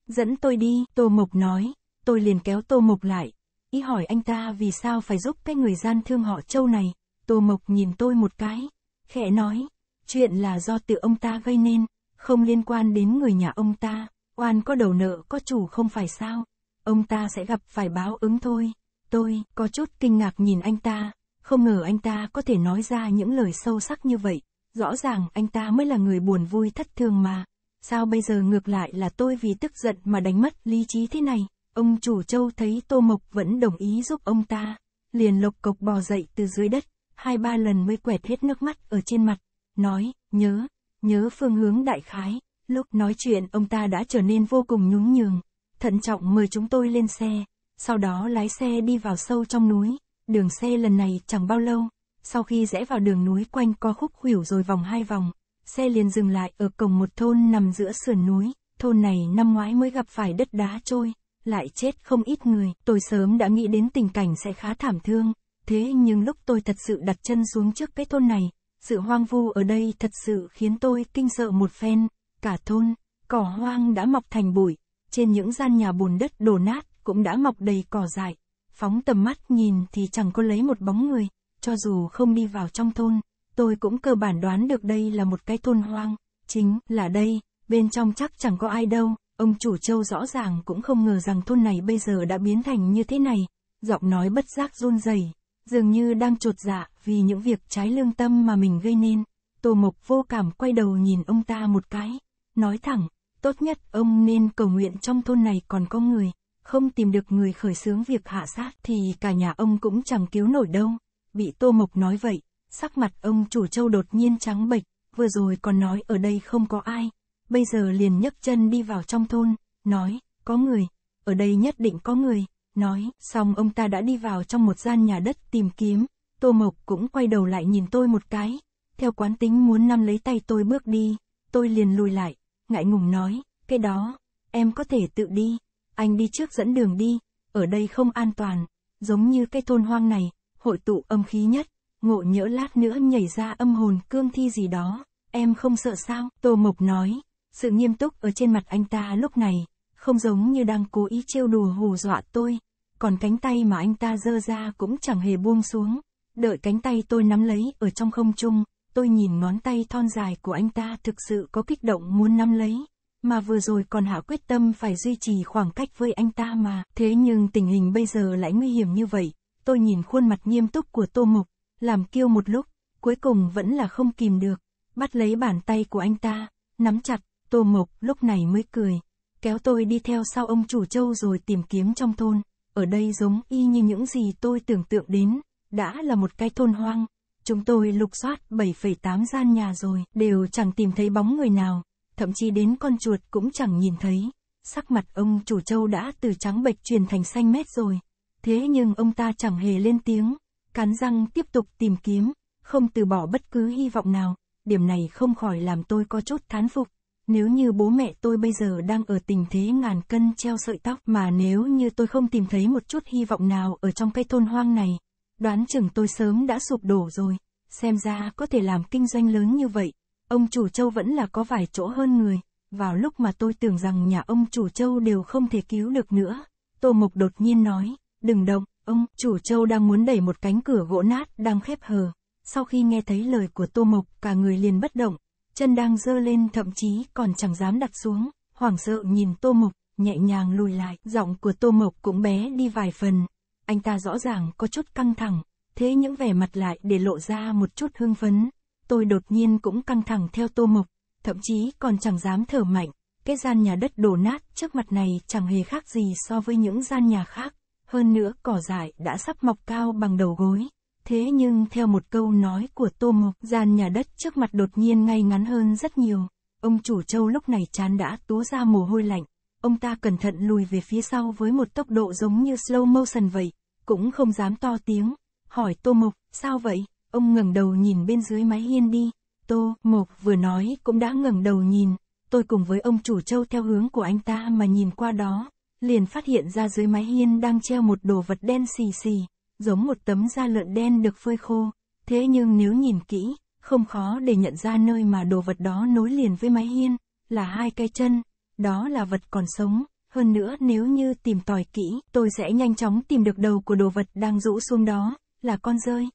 Dẫn tôi đi, Tô Mộc nói, tôi liền kéo Tô Mộc lại, ý hỏi anh ta vì sao phải giúp cái người gian thương họ châu này, Tô Mộc nhìn tôi một cái, khẽ nói, chuyện là do tự ông ta gây nên, không liên quan đến người nhà ông ta. Oan có đầu nợ có chủ không phải sao? Ông ta sẽ gặp phải báo ứng thôi. Tôi có chút kinh ngạc nhìn anh ta, không ngờ anh ta có thể nói ra những lời sâu sắc như vậy. Rõ ràng anh ta mới là người buồn vui thất thường mà. Sao bây giờ ngược lại là tôi vì tức giận mà đánh mất lý trí thế này? Ông chủ châu thấy Tô Mộc vẫn đồng ý giúp ông ta. Liền lộc cộc bò dậy từ dưới đất, hai ba lần mới quẹt hết nước mắt ở trên mặt. Nói, nhớ, nhớ phương hướng đại khái. Lúc nói chuyện ông ta đã trở nên vô cùng nhún nhường, thận trọng mời chúng tôi lên xe, sau đó lái xe đi vào sâu trong núi, đường xe lần này chẳng bao lâu, sau khi rẽ vào đường núi quanh co khúc khuỷu rồi vòng hai vòng, xe liền dừng lại ở cổng một thôn nằm giữa sườn núi, thôn này năm ngoái mới gặp phải đất đá trôi, lại chết không ít người, tôi sớm đã nghĩ đến tình cảnh sẽ khá thảm thương, thế nhưng lúc tôi thật sự đặt chân xuống trước cái thôn này, sự hoang vu ở đây thật sự khiến tôi kinh sợ một phen, cả thôn, cỏ hoang đã mọc thành bụi, trên những gian nhà bùn đất đổ nát cũng đã mọc đầy cỏ dại. Phóng tầm mắt nhìn thì chẳng có lấy một bóng người, cho dù không đi vào trong thôn, tôi cũng cơ bản đoán được đây là một cái thôn hoang, chính là đây, bên trong chắc chẳng có ai đâu, ông chủ châu rõ ràng cũng không ngờ rằng thôn này bây giờ đã biến thành như thế này, giọng nói bất giác run rẩy dường như đang trột dạ vì những việc trái lương tâm mà mình gây nên. Tô Mộc vô cảm quay đầu nhìn ông ta một cái. Nói thẳng, tốt nhất ông nên cầu nguyện trong thôn này còn có người, không tìm được người khởi xướng việc hạ sát thì cả nhà ông cũng chẳng cứu nổi đâu. Bị Tô Mộc nói vậy, sắc mặt ông chủ châu đột nhiên trắng bệch, vừa rồi còn nói ở đây không có ai, bây giờ liền nhấc chân đi vào trong thôn, nói, có người, ở đây nhất định có người, nói, xong ông ta đã đi vào trong một gian nhà đất tìm kiếm, Tô Mộc cũng quay đầu lại nhìn tôi một cái, theo quán tính muốn nắm lấy tay tôi bước đi, tôi liền lùi lại, ngại ngùng nói, cái đó, em có thể tự đi, anh đi trước dẫn đường đi, ở đây không an toàn, giống như cái thôn hoang này, hội tụ âm khí nhất, ngộ nhỡ lát nữa nhảy ra âm hồn cương thi gì đó, em không sợ sao, Tô Mộc nói, sự nghiêm túc ở trên mặt anh ta lúc này, không giống như đang cố ý trêu đùa hù dọa tôi, còn cánh tay mà anh ta giơ ra cũng chẳng hề buông xuống, đợi cánh tay tôi nắm lấy ở trong không trung, tôi nhìn ngón tay thon dài của anh ta thực sự có kích động muốn nắm lấy, mà vừa rồi còn hạ quyết tâm phải duy trì khoảng cách với anh ta mà, thế nhưng tình hình bây giờ lại nguy hiểm như vậy, tôi nhìn khuôn mặt nghiêm túc của Tô Mộc, làm kêu một lúc, cuối cùng vẫn là không kìm được, bắt lấy bàn tay của anh ta, nắm chặt, Tô Mộc lúc này mới cười, kéo tôi đi theo sau ông chủ châu rồi tìm kiếm trong thôn, ở đây giống y như những gì tôi tưởng tượng đến, đã là một cái thôn hoang, Chúng tôi lục soát 7,8 gian nhà rồi, đều chẳng tìm thấy bóng người nào, thậm chí đến con chuột cũng chẳng nhìn thấy. Sắc mặt ông chủ châu đã từ trắng bệch chuyển thành xanh mét rồi. Thế nhưng ông ta chẳng hề lên tiếng, cắn răng tiếp tục tìm kiếm, không từ bỏ bất cứ hy vọng nào. Điểm này không khỏi làm tôi có chút thán phục. Nếu như bố mẹ tôi bây giờ đang ở tình thế ngàn cân treo sợi tóc mà nếu như tôi không tìm thấy một chút hy vọng nào ở trong cây thôn hoang này, Đoán chừng tôi sớm đã sụp đổ rồi, xem ra có thể làm kinh doanh lớn như vậy. Ông chủ châu vẫn là có vài chỗ hơn người, vào lúc mà tôi tưởng rằng nhà ông chủ châu đều không thể cứu được nữa. Tô Mộc đột nhiên nói, đừng động, ông chủ châu đang muốn đẩy một cánh cửa gỗ nát đang khép hờ. Sau khi nghe thấy lời của Tô Mộc, cả người liền bất động, chân đang dơ lên thậm chí còn chẳng dám đặt xuống, hoảng sợ nhìn Tô Mộc, nhẹ nhàng lùi lại, giọng của Tô Mộc cũng bé đi vài phần, anh ta rõ ràng có chút căng thẳng, thế những vẻ mặt lại để lộ ra một chút hưng phấn. Tôi đột nhiên cũng căng thẳng theo tô mộc, thậm chí còn chẳng dám thở mạnh. Cái gian nhà đất đổ nát trước mặt này chẳng hề khác gì so với những gian nhà khác. Hơn nữa cỏ dại đã sắp mọc cao bằng đầu gối. Thế nhưng theo một câu nói của Tô Mộc, gian nhà đất trước mặt đột nhiên ngay ngắn hơn rất nhiều. Ông chủ châu lúc này chán đã túa ra mồ hôi lạnh ông ta cẩn thận lùi về phía sau với một tốc độ giống như slow motion vậy, cũng không dám to tiếng, hỏi Tô Mộc, sao vậy, ông ngẩng đầu nhìn bên dưới mái hiên đi, Tô Mộc vừa nói cũng đã ngẩng đầu nhìn, tôi cùng với ông chủ châu theo hướng của anh ta mà nhìn qua đó, liền phát hiện ra dưới mái hiên đang treo một đồ vật đen xì xì, giống một tấm da lợn đen được phơi khô, thế nhưng nếu nhìn kỹ, không khó để nhận ra nơi mà đồ vật đó nối liền với mái hiên, là hai cái chân, đó là vật còn sống. Hơn nữa nếu như tìm tòi kỹ, tôi sẽ nhanh chóng tìm được đầu của đồ vật đang rũ xuống đó, là con rơi.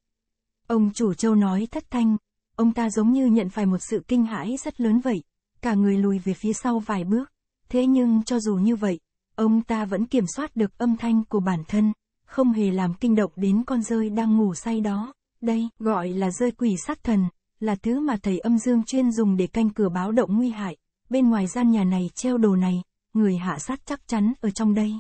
Ông chủ châu nói thất thanh, ông ta giống như nhận phải một sự kinh hãi rất lớn vậy, cả người lùi về phía sau vài bước. Thế nhưng cho dù như vậy, ông ta vẫn kiểm soát được âm thanh của bản thân, không hề làm kinh động đến con rơi đang ngủ say đó. Đây, gọi là rơi quỷ sát thần, là thứ mà thầy âm dương chuyên dùng để canh cửa báo động nguy hại bên ngoài gian nhà này treo đồ này, người hạ sát chắc chắn ở trong đây.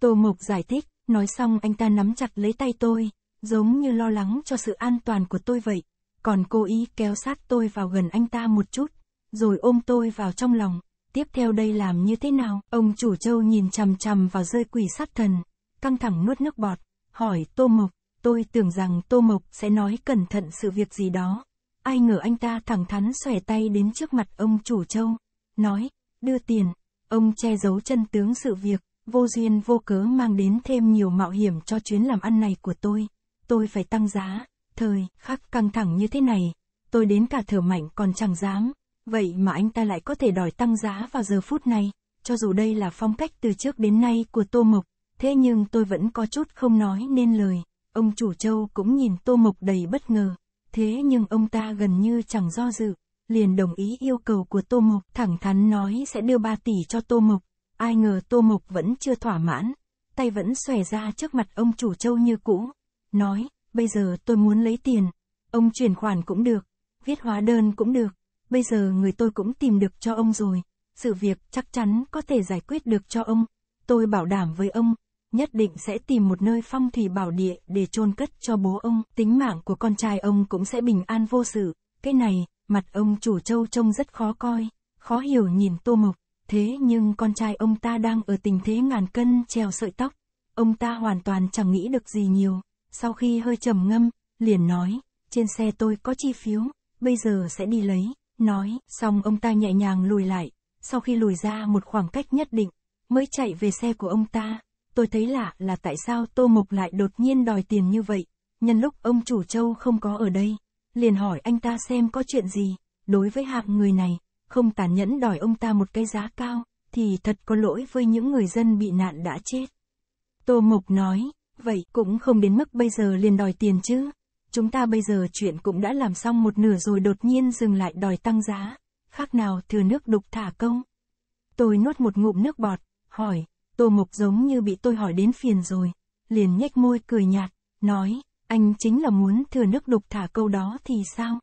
Tô Mộc giải thích, nói xong anh ta nắm chặt lấy tay tôi, giống như lo lắng cho sự an toàn của tôi vậy, còn cô ý kéo sát tôi vào gần anh ta một chút, rồi ôm tôi vào trong lòng. Tiếp theo đây làm như thế nào? Ông chủ châu nhìn chằm chằm vào rơi quỷ sát thần, căng thẳng nuốt nước bọt, hỏi Tô Mộc, tôi tưởng rằng Tô Mộc sẽ nói cẩn thận sự việc gì đó ai ngờ anh ta thẳng thắn xòe tay đến trước mặt ông chủ châu, nói, đưa tiền, ông che giấu chân tướng sự việc, vô duyên vô cớ mang đến thêm nhiều mạo hiểm cho chuyến làm ăn này của tôi, tôi phải tăng giá, thời khắc căng thẳng như thế này, tôi đến cả thở mạnh còn chẳng dám, vậy mà anh ta lại có thể đòi tăng giá vào giờ phút này, cho dù đây là phong cách từ trước đến nay của Tô Mộc, thế nhưng tôi vẫn có chút không nói nên lời, ông chủ châu cũng nhìn Tô Mộc đầy bất ngờ, thế nhưng ông ta gần như chẳng do dự, liền đồng ý yêu cầu của Tô Mộc, thẳng thắn nói sẽ đưa 3 tỷ cho Tô Mộc, ai ngờ Tô Mộc vẫn chưa thỏa mãn, tay vẫn xòe ra trước mặt ông chủ châu như cũ, nói, bây giờ tôi muốn lấy tiền, ông chuyển khoản cũng được, viết hóa đơn cũng được, bây giờ người tôi cũng tìm được cho ông rồi, sự việc chắc chắn có thể giải quyết được cho ông, tôi bảo đảm với ông nhất định sẽ tìm một nơi phong thủy bảo địa để chôn cất cho bố ông, tính mạng của con trai ông cũng sẽ bình an vô sự. Cái này, mặt ông chủ châu trông rất khó coi, khó hiểu nhìn Tô Mộc, thế nhưng con trai ông ta đang ở tình thế ngàn cân treo sợi tóc. Ông ta hoàn toàn chẳng nghĩ được gì nhiều, sau khi hơi trầm ngâm, liền nói, trên xe tôi có chi phiếu, bây giờ sẽ đi lấy, nói, xong ông ta nhẹ nhàng lùi lại, sau khi lùi ra một khoảng cách nhất định, mới chạy về xe của ông ta tôi thấy lạ là tại sao Tô Mộc lại đột nhiên đòi tiền như vậy, nhân lúc ông chủ châu không có ở đây, liền hỏi anh ta xem có chuyện gì, đối với hạng người này, không tàn nhẫn đòi ông ta một cái giá cao, thì thật có lỗi với những người dân bị nạn đã chết. Tô Mộc nói, vậy cũng không đến mức bây giờ liền đòi tiền chứ, chúng ta bây giờ chuyện cũng đã làm xong một nửa rồi đột nhiên dừng lại đòi tăng giá, khác nào thừa nước đục thả công Tôi nuốt một ngụm nước bọt, hỏi, Tô Mộc giống như bị tôi hỏi đến phiền rồi, liền nhếch môi cười nhạt, nói, anh chính là muốn thừa nước đục thả câu đó thì sao?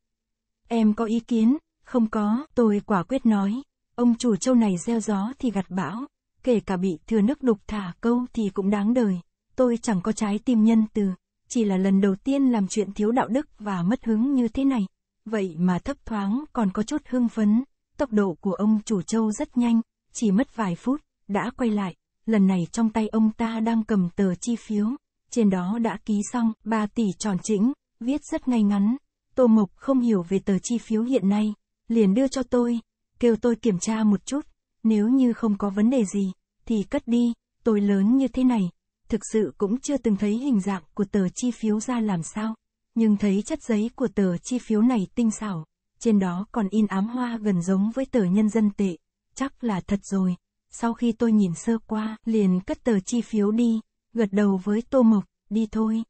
Em có ý kiến, không có, tôi quả quyết nói, ông chủ châu này gieo gió thì gặt bão, kể cả bị thừa nước đục thả câu thì cũng đáng đời, tôi chẳng có trái tim nhân từ, chỉ là lần đầu tiên làm chuyện thiếu đạo đức và mất hứng như thế này, vậy mà thấp thoáng còn có chút hưng phấn, tốc độ của ông chủ châu rất nhanh, chỉ mất vài phút, đã quay lại, lần này trong tay ông ta đang cầm tờ chi phiếu, trên đó đã ký xong 3 tỷ tròn chỉnh, viết rất ngay ngắn. Tô Mộc không hiểu về tờ chi phiếu hiện nay, liền đưa cho tôi, kêu tôi kiểm tra một chút, nếu như không có vấn đề gì, thì cất đi, tôi lớn như thế này, thực sự cũng chưa từng thấy hình dạng của tờ chi phiếu ra làm sao, nhưng thấy chất giấy của tờ chi phiếu này tinh xảo, trên đó còn in ám hoa gần giống với tờ nhân dân tệ, chắc là thật rồi sau khi tôi nhìn sơ qua, liền cất tờ chi phiếu đi, gật đầu với Tô Mộc, đi thôi.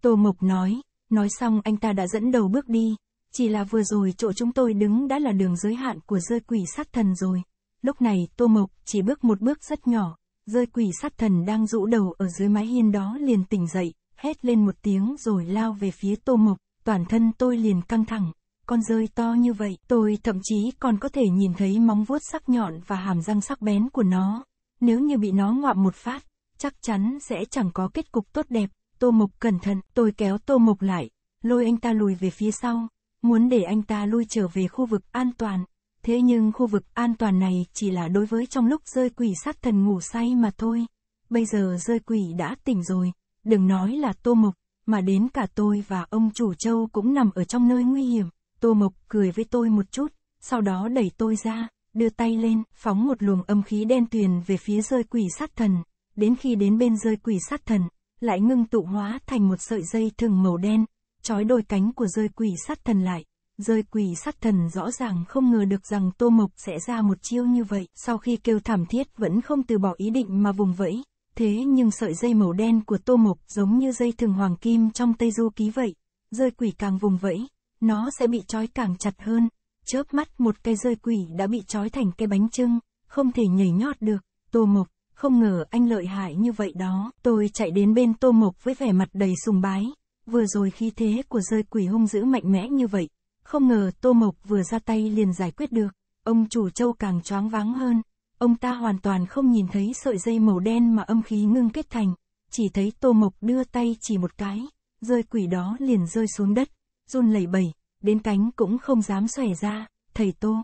Tô Mộc nói, nói xong anh ta đã dẫn đầu bước đi, chỉ là vừa rồi chỗ chúng tôi đứng đã là đường giới hạn của rơi quỷ sát thần rồi. Lúc này Tô Mộc chỉ bước một bước rất nhỏ, rơi quỷ sát thần đang rũ đầu ở dưới mái hiên đó liền tỉnh dậy, hét lên một tiếng rồi lao về phía Tô Mộc, toàn thân tôi liền căng thẳng con rơi to như vậy, tôi thậm chí còn có thể nhìn thấy móng vuốt sắc nhọn và hàm răng sắc bén của nó. Nếu như bị nó ngoạm một phát, chắc chắn sẽ chẳng có kết cục tốt đẹp. Tô Mộc cẩn thận, tôi kéo Tô Mộc lại, lôi anh ta lùi về phía sau, muốn để anh ta lui trở về khu vực an toàn. Thế nhưng khu vực an toàn này chỉ là đối với trong lúc rơi quỷ sát thần ngủ say mà thôi. Bây giờ rơi quỷ đã tỉnh rồi, đừng nói là Tô Mộc, mà đến cả tôi và ông chủ châu cũng nằm ở trong nơi nguy hiểm. Tô Mộc cười với tôi một chút, sau đó đẩy tôi ra, đưa tay lên, phóng một luồng âm khí đen tuyền về phía rơi quỷ sát thần, đến khi đến bên rơi quỷ sát thần, lại ngưng tụ hóa thành một sợi dây thừng màu đen, trói đôi cánh của rơi quỷ sát thần lại. Rơi quỷ sát thần rõ ràng không ngờ được rằng Tô Mộc sẽ ra một chiêu như vậy, sau khi kêu thảm thiết vẫn không từ bỏ ý định mà vùng vẫy, thế nhưng sợi dây màu đen của Tô Mộc giống như dây thừng hoàng kim trong Tây Du Ký vậy, rơi quỷ càng vùng vẫy, nó sẽ bị trói càng chặt hơn. Chớp mắt một cây rơi quỷ đã bị trói thành cái bánh trưng, không thể nhảy nhót được. Tô Mộc, không ngờ anh lợi hại như vậy đó. Tôi chạy đến bên Tô Mộc với vẻ mặt đầy sùng bái. Vừa rồi khi thế của rơi quỷ hung dữ mạnh mẽ như vậy, không ngờ Tô Mộc vừa ra tay liền giải quyết được. Ông chủ châu càng choáng váng hơn. Ông ta hoàn toàn không nhìn thấy sợi dây màu đen mà âm khí ngưng kết thành. Chỉ thấy Tô Mộc đưa tay chỉ một cái, rơi quỷ đó liền rơi xuống đất run lẩy bẩy, đến cánh cũng không dám xòe ra, thầy Tô.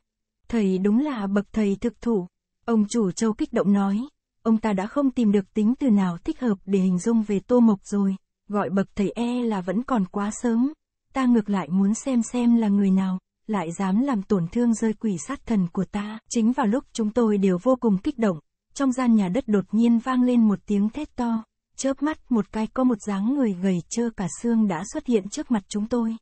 Thầy đúng là bậc thầy thực thụ Ông chủ châu kích động nói, ông ta đã không tìm được tính từ nào thích hợp để hình dung về Tô Mộc rồi, gọi bậc thầy e là vẫn còn quá sớm. Ta ngược lại muốn xem xem là người nào, lại dám làm tổn thương rơi quỷ sát thần của ta. Chính vào lúc chúng tôi đều vô cùng kích động, trong gian nhà đất đột nhiên vang lên một tiếng thét to. Chớp mắt một cái có một dáng người gầy trơ cả xương đã xuất hiện trước mặt chúng tôi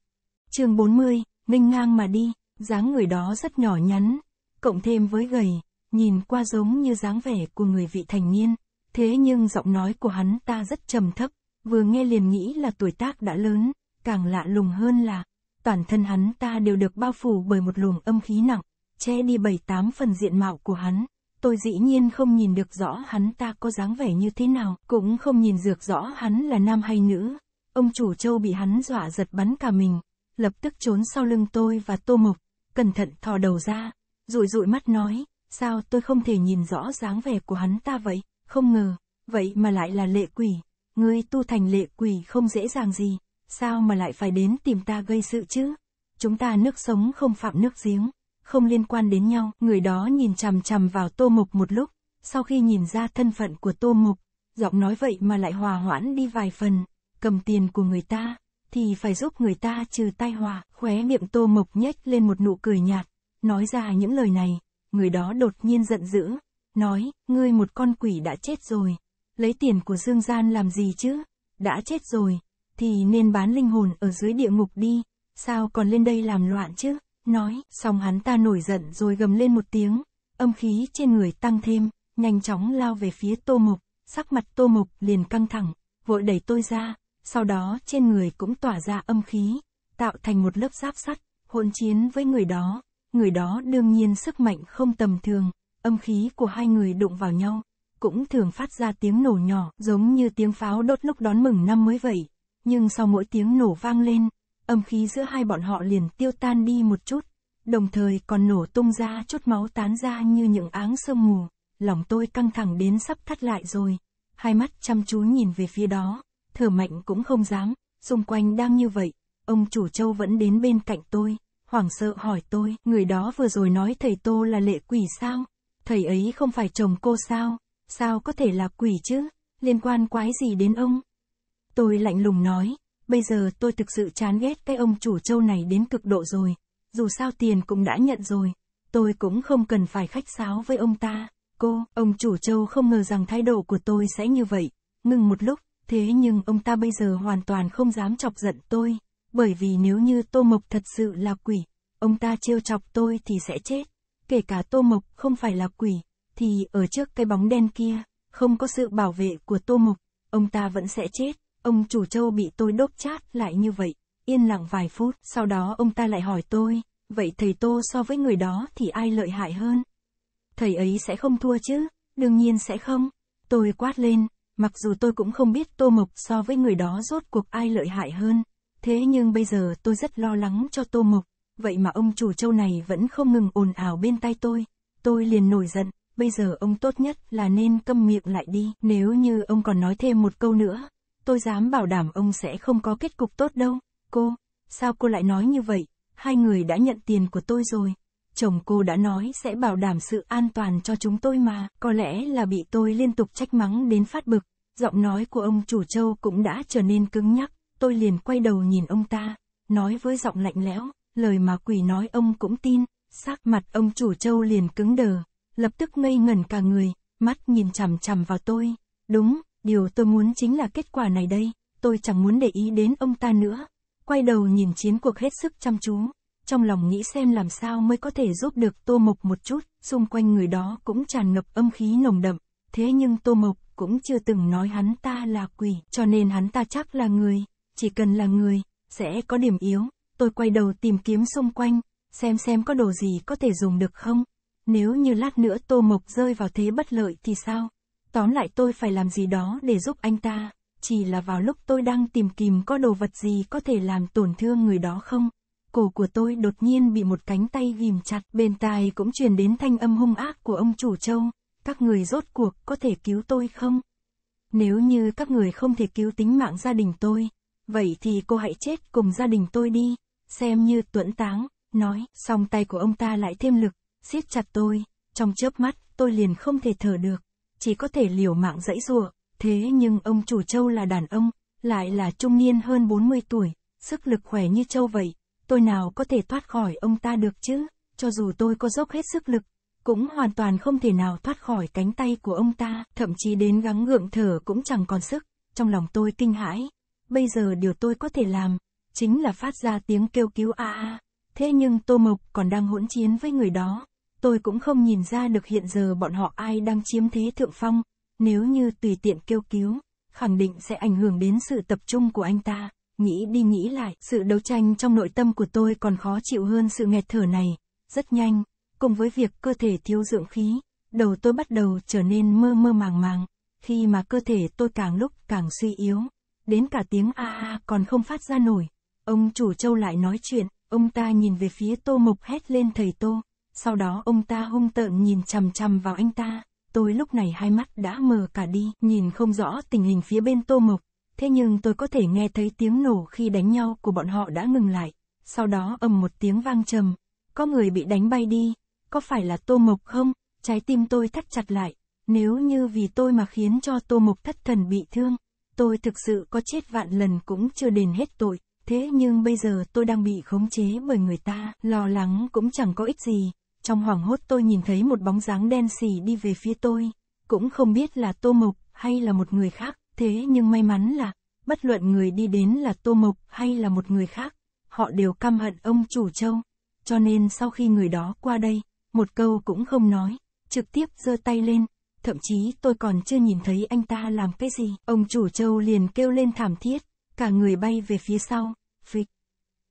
chương 40, nghênh ngang mà đi, dáng người đó rất nhỏ nhắn, cộng thêm với gầy, nhìn qua giống như dáng vẻ của người vị thành niên, thế nhưng giọng nói của hắn ta rất trầm thấp, vừa nghe liền nghĩ là tuổi tác đã lớn, càng lạ lùng hơn là, toàn thân hắn ta đều được bao phủ bởi một luồng âm khí nặng, che đi bảy tám phần diện mạo của hắn. Tôi dĩ nhiên không nhìn được rõ hắn ta có dáng vẻ như thế nào, cũng không nhìn được rõ hắn là nam hay nữ. Ông chủ châu bị hắn dọa giật bắn cả mình, lập tức trốn sau lưng tôi và tô mộc, cẩn thận thò đầu ra, rụi rụi mắt nói, sao tôi không thể nhìn rõ dáng vẻ của hắn ta vậy, không ngờ, vậy mà lại là lệ quỷ, ngươi tu thành lệ quỷ không dễ dàng gì, sao mà lại phải đến tìm ta gây sự chứ, chúng ta nước sống không phạm nước giếng, không liên quan đến nhau, người đó nhìn chằm chằm vào tô mộc một lúc, sau khi nhìn ra thân phận của tô mộc, giọng nói vậy mà lại hòa hoãn đi vài phần, cầm tiền của người ta, thì phải giúp người ta trừ tai họa, khóe miệng Tô Mộc nhếch lên một nụ cười nhạt, nói ra những lời này, người đó đột nhiên giận dữ, nói, ngươi một con quỷ đã chết rồi, lấy tiền của Dương Gian làm gì chứ, đã chết rồi, thì nên bán linh hồn ở dưới địa ngục đi, sao còn lên đây làm loạn chứ, nói, xong hắn ta nổi giận rồi gầm lên một tiếng, âm khí trên người tăng thêm, nhanh chóng lao về phía Tô Mộc, sắc mặt Tô Mộc liền căng thẳng, vội đẩy tôi ra, sau đó trên người cũng tỏa ra âm khí, tạo thành một lớp giáp sắt, hỗn chiến với người đó, người đó đương nhiên sức mạnh không tầm thường, âm khí của hai người đụng vào nhau, cũng thường phát ra tiếng nổ nhỏ giống như tiếng pháo đốt lúc đón mừng năm mới vậy, nhưng sau mỗi tiếng nổ vang lên, âm khí giữa hai bọn họ liền tiêu tan đi một chút, đồng thời còn nổ tung ra chút máu tán ra như những áng sương mù, lòng tôi căng thẳng đến sắp thắt lại rồi, hai mắt chăm chú nhìn về phía đó, thở mạnh cũng không dám, xung quanh đang như vậy, ông chủ châu vẫn đến bên cạnh tôi, hoảng sợ hỏi tôi, người đó vừa rồi nói thầy Tô là lệ quỷ sao? Thầy ấy không phải chồng cô sao? Sao có thể là quỷ chứ? Liên quan quái gì đến ông? Tôi lạnh lùng nói, bây giờ tôi thực sự chán ghét cái ông chủ châu này đến cực độ rồi, dù sao tiền cũng đã nhận rồi, tôi cũng không cần phải khách sáo với ông ta. Cô, ông chủ châu không ngờ rằng thái độ của tôi sẽ như vậy, ngừng một lúc, thế nhưng ông ta bây giờ hoàn toàn không dám chọc giận tôi, bởi vì nếu như Tô Mộc thật sự là quỷ, ông ta trêu chọc tôi thì sẽ chết. Kể cả Tô Mộc không phải là quỷ, thì ở trước cái bóng đen kia, không có sự bảo vệ của Tô Mộc, ông ta vẫn sẽ chết. Ông chủ châu bị tôi đốt chát lại như vậy, yên lặng vài phút, sau đó ông ta lại hỏi tôi, vậy thầy Tô so với người đó thì ai lợi hại hơn? Thầy ấy sẽ không thua chứ, đương nhiên sẽ không. Tôi quát lên, Mặc dù tôi cũng không biết Tô Mộc so với người đó rốt cuộc ai lợi hại hơn, thế nhưng bây giờ tôi rất lo lắng cho Tô Mộc, vậy mà ông chủ châu này vẫn không ngừng ồn ào bên tai tôi, tôi liền nổi giận, bây giờ ông tốt nhất là nên câm miệng lại đi, nếu như ông còn nói thêm một câu nữa, tôi dám bảo đảm ông sẽ không có kết cục tốt đâu, cô, sao cô lại nói như vậy, hai người đã nhận tiền của tôi rồi, chồng cô đã nói sẽ bảo đảm sự an toàn cho chúng tôi mà, có lẽ là bị tôi liên tục trách mắng đến phát bực, giọng nói của ông chủ châu cũng đã trở nên cứng nhắc, tôi liền quay đầu nhìn ông ta, nói với giọng lạnh lẽo, lời mà quỷ nói ông cũng tin, sắc mặt ông chủ châu liền cứng đờ, lập tức ngây ngẩn cả người, mắt nhìn chằm chằm vào tôi, đúng, điều tôi muốn chính là kết quả này đây, tôi chẳng muốn để ý đến ông ta nữa, quay đầu nhìn chiến cuộc hết sức chăm chú trong lòng nghĩ xem làm sao mới có thể giúp được Tô Mộc một chút, xung quanh người đó cũng tràn ngập âm khí nồng đậm, thế nhưng Tô Mộc cũng chưa từng nói hắn ta là quỷ, cho nên hắn ta chắc là người, chỉ cần là người, sẽ có điểm yếu, tôi quay đầu tìm kiếm xung quanh, xem xem có đồ gì có thể dùng được không, nếu như lát nữa Tô Mộc rơi vào thế bất lợi thì sao, tóm lại tôi phải làm gì đó để giúp anh ta, chỉ là vào lúc tôi đang tìm kìm có đồ vật gì có thể làm tổn thương người đó không cổ của tôi đột nhiên bị một cánh tay ghim chặt, bên tai cũng truyền đến thanh âm hung ác của ông chủ châu, các người rốt cuộc có thể cứu tôi không? Nếu như các người không thể cứu tính mạng gia đình tôi, vậy thì cô hãy chết cùng gia đình tôi đi, xem như tuẫn táng, nói, xong, tay của ông ta lại thêm lực, siết chặt tôi, trong chớp mắt, tôi liền không thể thở được, chỉ có thể liều mạng dãy giụa, thế nhưng ông chủ châu là đàn ông, lại là trung niên hơn 40 tuổi, sức lực khỏe như châu vậy, tôi nào có thể thoát khỏi ông ta được chứ, cho dù tôi có dốc hết sức lực, cũng hoàn toàn không thể nào thoát khỏi cánh tay của ông ta, thậm chí đến gắng gượng thở cũng chẳng còn sức, trong lòng tôi kinh hãi. Bây giờ điều tôi có thể làm, chính là phát ra tiếng kêu cứu a a. Thế nhưng Tô Mộc còn đang hỗn chiến với người đó, tôi cũng không nhìn ra được hiện giờ bọn họ ai đang chiếm thế thượng phong, nếu như tùy tiện kêu cứu, khẳng định sẽ ảnh hưởng đến sự tập trung của anh ta nghĩ đi nghĩ lại, sự đấu tranh trong nội tâm của tôi còn khó chịu hơn sự nghẹt thở này, rất nhanh, cùng với việc cơ thể thiếu dưỡng khí, đầu tôi bắt đầu trở nên mơ mơ màng màng, khi mà cơ thể tôi càng lúc càng suy yếu, đến cả tiếng a a còn không phát ra nổi. Ông chủ châu lại nói chuyện, ông ta nhìn về phía tô mục hét lên thầy tô, sau đó ông ta hung tợn nhìn chằm chằm vào anh ta, tôi lúc này hai mắt đã mờ cả đi, nhìn không rõ tình hình phía bên tô mục, Thế nhưng tôi có thể nghe thấy tiếng nổ khi đánh nhau của bọn họ đã ngừng lại. Sau đó ầm một tiếng vang trầm. Có người bị đánh bay đi. Có phải là Tô Mộc không? Trái tim tôi thắt chặt lại. Nếu như vì tôi mà khiến cho Tô Mộc thất thần bị thương, tôi thực sự có chết vạn lần cũng chưa đền hết tội. Thế nhưng bây giờ tôi đang bị khống chế bởi người ta, lo lắng cũng chẳng có ích gì. Trong hoảng hốt tôi nhìn thấy một bóng dáng đen xì đi về phía tôi, cũng không biết là Tô Mộc hay là một người khác. Thế nhưng may mắn là, bất luận người đi đến là Tô Mộc hay là một người khác, họ đều căm hận ông chủ châu. Cho nên sau khi người đó qua đây, một câu cũng không nói, trực tiếp giơ tay lên, thậm chí tôi còn chưa nhìn thấy anh ta làm cái gì. Ông chủ châu liền kêu lên thảm thiết, cả người bay về phía sau, phịch.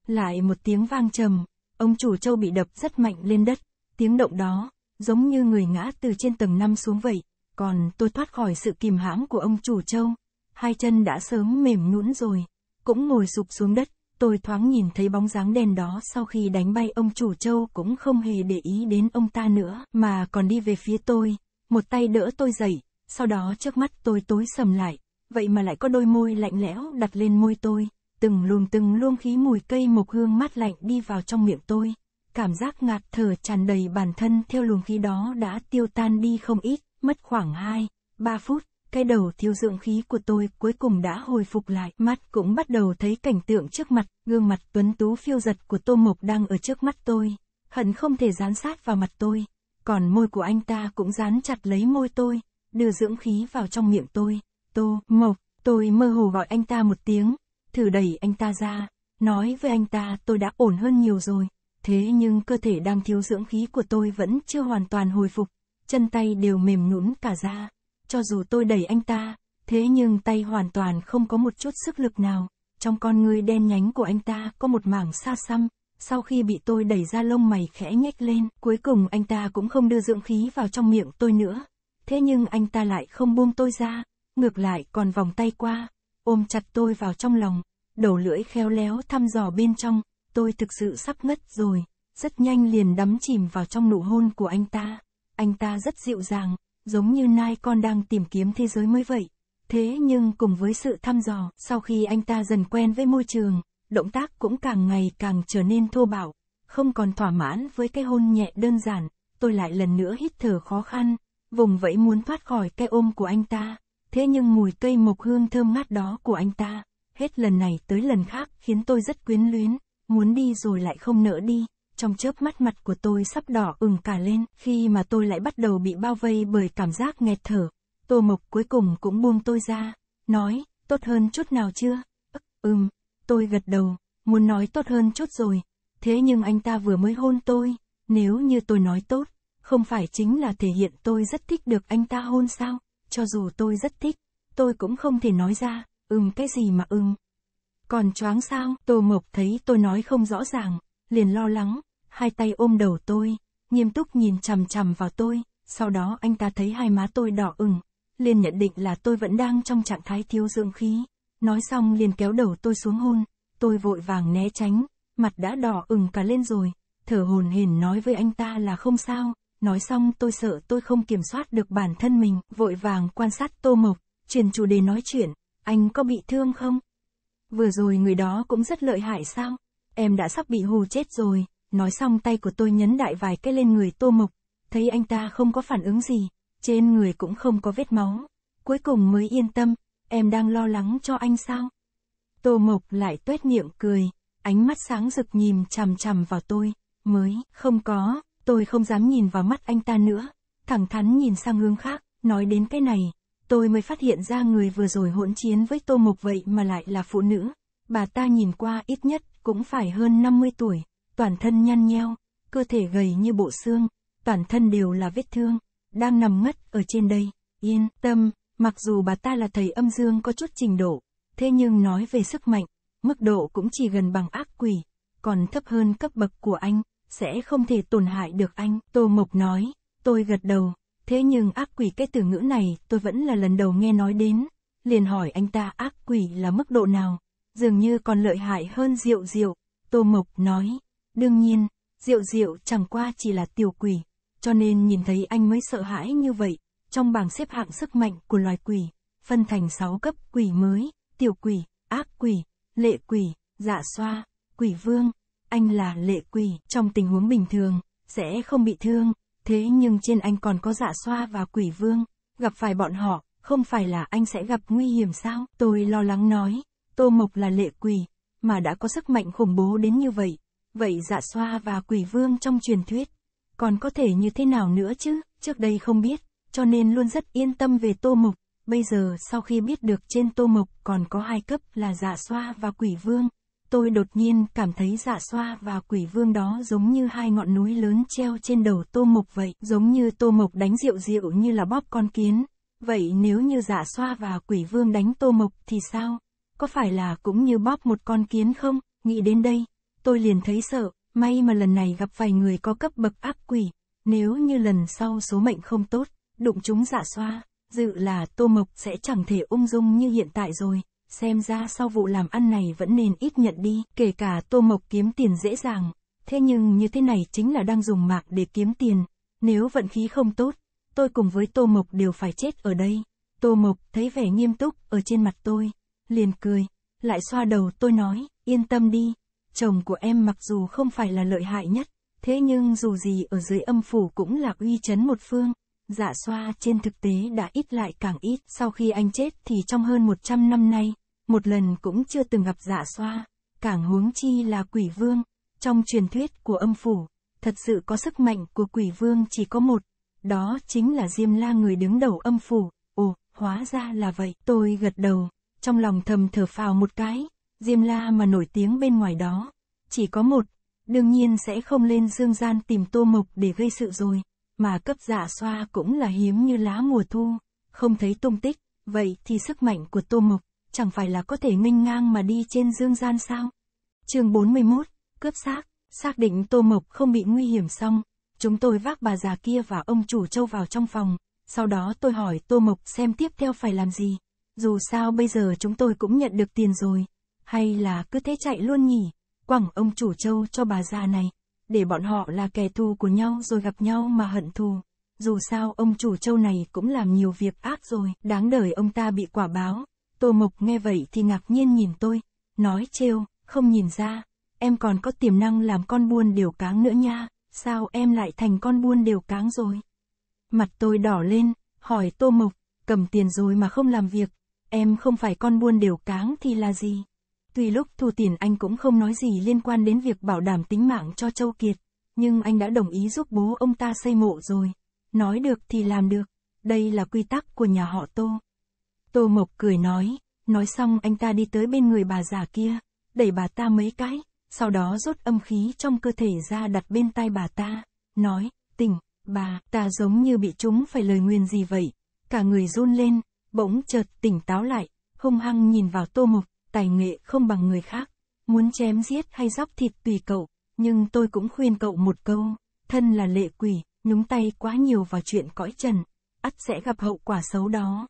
Lại một tiếng vang trầm, ông chủ châu bị đập rất mạnh lên đất, tiếng động đó, giống như người ngã từ trên tầng 5 xuống vậy. Còn tôi thoát khỏi sự kìm hãm của ông chủ châu. Hai chân đã sớm mềm nhũn rồi. Cũng ngồi sụp xuống đất, tôi thoáng nhìn thấy bóng dáng đèn đó sau khi đánh bay ông chủ châu cũng không hề để ý đến ông ta nữa, mà còn đi về phía tôi. Một tay đỡ tôi dậy, sau đó trước mắt tôi tối sầm lại, vậy mà lại có đôi môi lạnh lẽo đặt lên môi tôi, từng luồng từng luồng khí mùi cây mộc hương mát lạnh đi vào trong miệng tôi. Cảm giác ngạt thở tràn đầy bản thân theo luồng khí đó đã tiêu tan đi không ít. Mất khoảng 2, 3 phút, cái đầu thiếu dưỡng khí của tôi cuối cùng đã hồi phục lại. Mắt cũng bắt đầu thấy cảnh tượng trước mặt, gương mặt tuấn tú phiêu giật của Tô Mộc đang ở trước mắt tôi. Hận không thể dán sát vào mặt tôi. Còn môi của anh ta cũng dán chặt lấy môi tôi, đưa dưỡng khí vào trong miệng tôi. Tô, Mộc, tôi mơ hồ gọi anh ta một tiếng, thử đẩy anh ta ra, nói với anh ta tôi đã ổn hơn nhiều rồi. Thế nhưng cơ thể đang thiếu dưỡng khí của tôi vẫn chưa hoàn toàn hồi phục, chân tay đều mềm nhũn cả ra. Cho dù tôi đẩy anh ta, thế nhưng tay hoàn toàn không có một chút sức lực nào. Trong con ngươi đen nhánh của anh ta có một mảng xa xăm, sau khi bị tôi đẩy ra lông mày khẽ nhếch lên, cuối cùng anh ta cũng không đưa dưỡng khí vào trong miệng tôi nữa. Thế nhưng anh ta lại không buông tôi ra, ngược lại còn vòng tay qua, ôm chặt tôi vào trong lòng, đầu lưỡi khéo léo thăm dò bên trong, tôi thực sự sắp ngất rồi, rất nhanh liền đắm chìm vào trong nụ hôn của anh ta anh ta rất dịu dàng, giống như nai con đang tìm kiếm thế giới mới vậy. Thế nhưng cùng với sự thăm dò, sau khi anh ta dần quen với môi trường, động tác cũng càng ngày càng trở nên thô bạo, không còn thỏa mãn với cái hôn nhẹ đơn giản, tôi lại lần nữa hít thở khó khăn, vùng vẫy muốn thoát khỏi cái ôm của anh ta, thế nhưng mùi cây mộc hương thơm ngát đó của anh ta, hết lần này tới lần khác khiến tôi rất quyến luyến, muốn đi rồi lại không nỡ đi trong chớp mắt mặt của tôi sắp đỏ ửng cả lên, khi mà tôi lại bắt đầu bị bao vây bởi cảm giác nghẹt thở. Tô Mộc cuối cùng cũng buông tôi ra, nói, tốt hơn chút nào chưa? Ừm, tôi gật đầu, muốn nói tốt hơn chút rồi, thế nhưng anh ta vừa mới hôn tôi, nếu như tôi nói tốt, không phải chính là thể hiện tôi rất thích được anh ta hôn sao, cho dù tôi rất thích, tôi cũng không thể nói ra, ừm cái gì mà ừm. Còn choáng sao, Tô Mộc thấy tôi nói không rõ ràng, liền lo lắng, hai tay ôm đầu tôi, nghiêm túc nhìn chằm chằm vào tôi, sau đó anh ta thấy hai má tôi đỏ ửng, liền nhận định là tôi vẫn đang trong trạng thái thiếu dưỡng khí. Nói xong liền kéo đầu tôi xuống hôn, tôi vội vàng né tránh, mặt đã đỏ ửng cả lên rồi, thở hồn hển nói với anh ta là không sao, nói xong tôi sợ tôi không kiểm soát được bản thân mình, vội vàng quan sát Tô Mộc, chuyển chủ đề nói chuyện, anh có bị thương không? Vừa rồi người đó cũng rất lợi hại sao? em đã sắp bị hù chết rồi, nói xong tay của tôi nhấn đại vài cái lên người Tô Mộc, thấy anh ta không có phản ứng gì, trên người cũng không có vết máu, cuối cùng mới yên tâm, em đang lo lắng cho anh sao? Tô Mộc lại tuét miệng cười, ánh mắt sáng rực nhìn chằm chằm vào tôi, mới, không có, tôi không dám nhìn vào mắt anh ta nữa, thẳng thắn nhìn sang hướng khác, nói đến cái này, tôi mới phát hiện ra người vừa rồi hỗn chiến với Tô Mộc vậy mà lại là phụ nữ. Bà ta nhìn qua ít nhất cũng phải hơn 50 tuổi, toàn thân nhăn nheo, cơ thể gầy như bộ xương, toàn thân đều là vết thương, đang nằm ngất ở trên đây. Yên tâm, mặc dù bà ta là thầy âm dương có chút trình độ, thế nhưng nói về sức mạnh, mức độ cũng chỉ gần bằng ác quỷ, còn thấp hơn cấp bậc của anh, sẽ không thể tổn hại được anh. Tô Mộc nói, tôi gật đầu, thế nhưng ác quỷ cái từ ngữ này tôi vẫn là lần đầu nghe nói đến, liền hỏi anh ta ác quỷ là mức độ nào, dường như còn lợi hại hơn Diệu Diệu, Tô Mộc nói. Đương nhiên, Diệu Diệu chẳng qua chỉ là tiểu quỷ, cho nên nhìn thấy anh mới sợ hãi như vậy. Trong bảng xếp hạng sức mạnh của loài quỷ, phân thành 6 cấp quỷ mới, tiểu quỷ, ác quỷ, lệ quỷ, dạ xoa, quỷ vương. Anh là lệ quỷ, trong tình huống bình thường, sẽ không bị thương, thế nhưng trên anh còn có dạ xoa và quỷ vương, gặp phải bọn họ, không phải là anh sẽ gặp nguy hiểm sao? Tôi lo lắng nói, Tô Mộc là lệ quỷ, mà đã có sức mạnh khủng bố đến như vậy. Vậy dạ xoa và quỷ vương trong truyền thuyết, còn có thể như thế nào nữa chứ, trước đây không biết, cho nên luôn rất yên tâm về Tô Mộc. Bây giờ sau khi biết được trên Tô Mộc còn có hai cấp là dạ xoa và quỷ vương, tôi đột nhiên cảm thấy dạ xoa và quỷ vương đó giống như hai ngọn núi lớn treo trên đầu Tô Mộc vậy, giống như Tô Mộc đánh rượu rượu như là bóp con kiến. Vậy nếu như dạ xoa và quỷ vương đánh Tô Mộc thì sao? có phải là cũng như bóp một con kiến không, nghĩ đến đây, tôi liền thấy sợ, may mà lần này gặp vài người có cấp bậc ác quỷ, nếu như lần sau số mệnh không tốt, đụng chúng giả dạ xoa, dự là tô mộc sẽ chẳng thể ung dung như hiện tại rồi, xem ra sau vụ làm ăn này vẫn nên ít nhận đi, kể cả tô mộc kiếm tiền dễ dàng, thế nhưng như thế này chính là đang dùng mạng để kiếm tiền, nếu vận khí không tốt, tôi cùng với tô mộc đều phải chết ở đây. Tô Mộc thấy vẻ nghiêm túc ở trên mặt tôi, liền cười, lại xoa đầu tôi nói, yên tâm đi, chồng của em mặc dù không phải là lợi hại nhất, thế nhưng dù gì ở dưới âm phủ cũng là uy chấn một phương. Dạ xoa trên thực tế đã ít lại càng ít, sau khi anh chết thì trong hơn 100 năm nay, một lần cũng chưa từng gặp dạ xoa, càng huống chi là quỷ vương, trong truyền thuyết của âm phủ, thật sự có sức mạnh của quỷ vương chỉ có một, đó chính là Diêm La người đứng đầu âm phủ, ồ, hóa ra là vậy, tôi gật đầu trong lòng thầm thở phào một cái, Diêm La mà nổi tiếng bên ngoài đó, chỉ có một, đương nhiên sẽ không lên dương gian tìm Tô Mộc để gây sự rồi, mà cấp giả xoa cũng là hiếm như lá mùa thu, không thấy tung tích, vậy thì sức mạnh của Tô Mộc chẳng phải là có thể minh ngang mà đi trên dương gian sao? Chương 41, cướp xác, xác định Tô Mộc không bị nguy hiểm xong, chúng tôi vác bà già kia và ông chủ Châu vào trong phòng, sau đó tôi hỏi Tô Mộc xem tiếp theo phải làm gì dù sao bây giờ chúng tôi cũng nhận được tiền rồi, hay là cứ thế chạy luôn nhỉ, quẳng ông chủ châu cho bà già này, để bọn họ là kẻ thù của nhau rồi gặp nhau mà hận thù. Dù sao ông chủ châu này cũng làm nhiều việc ác rồi, đáng đời ông ta bị quả báo. Tô Mộc nghe vậy thì ngạc nhiên nhìn tôi, nói trêu, không nhìn ra, em còn có tiềm năng làm con buôn điều cáng nữa nha, sao em lại thành con buôn điều cáng rồi. Mặt tôi đỏ lên, hỏi Tô Mộc, cầm tiền rồi mà không làm việc, Em không phải con buôn đều cáng thì là gì? Tuy lúc thu tiền anh cũng không nói gì liên quan đến việc bảo đảm tính mạng cho Châu Kiệt, nhưng anh đã đồng ý giúp bố ông ta xây mộ rồi. Nói được thì làm được, đây là quy tắc của nhà họ Tô. Tô Mộc cười nói, nói xong anh ta đi tới bên người bà già kia, đẩy bà ta mấy cái, sau đó rút âm khí trong cơ thể ra đặt bên tai bà ta, nói, tỉnh, bà, ta giống như bị chúng phải lời nguyền gì vậy, cả người run lên, bỗng chợt tỉnh táo lại, hung hăng nhìn vào tô mục, tài nghệ không bằng người khác. Muốn chém giết hay dóc thịt tùy cậu, nhưng tôi cũng khuyên cậu một câu, thân là lệ quỷ, nhúng tay quá nhiều vào chuyện cõi trần, ắt sẽ gặp hậu quả xấu đó.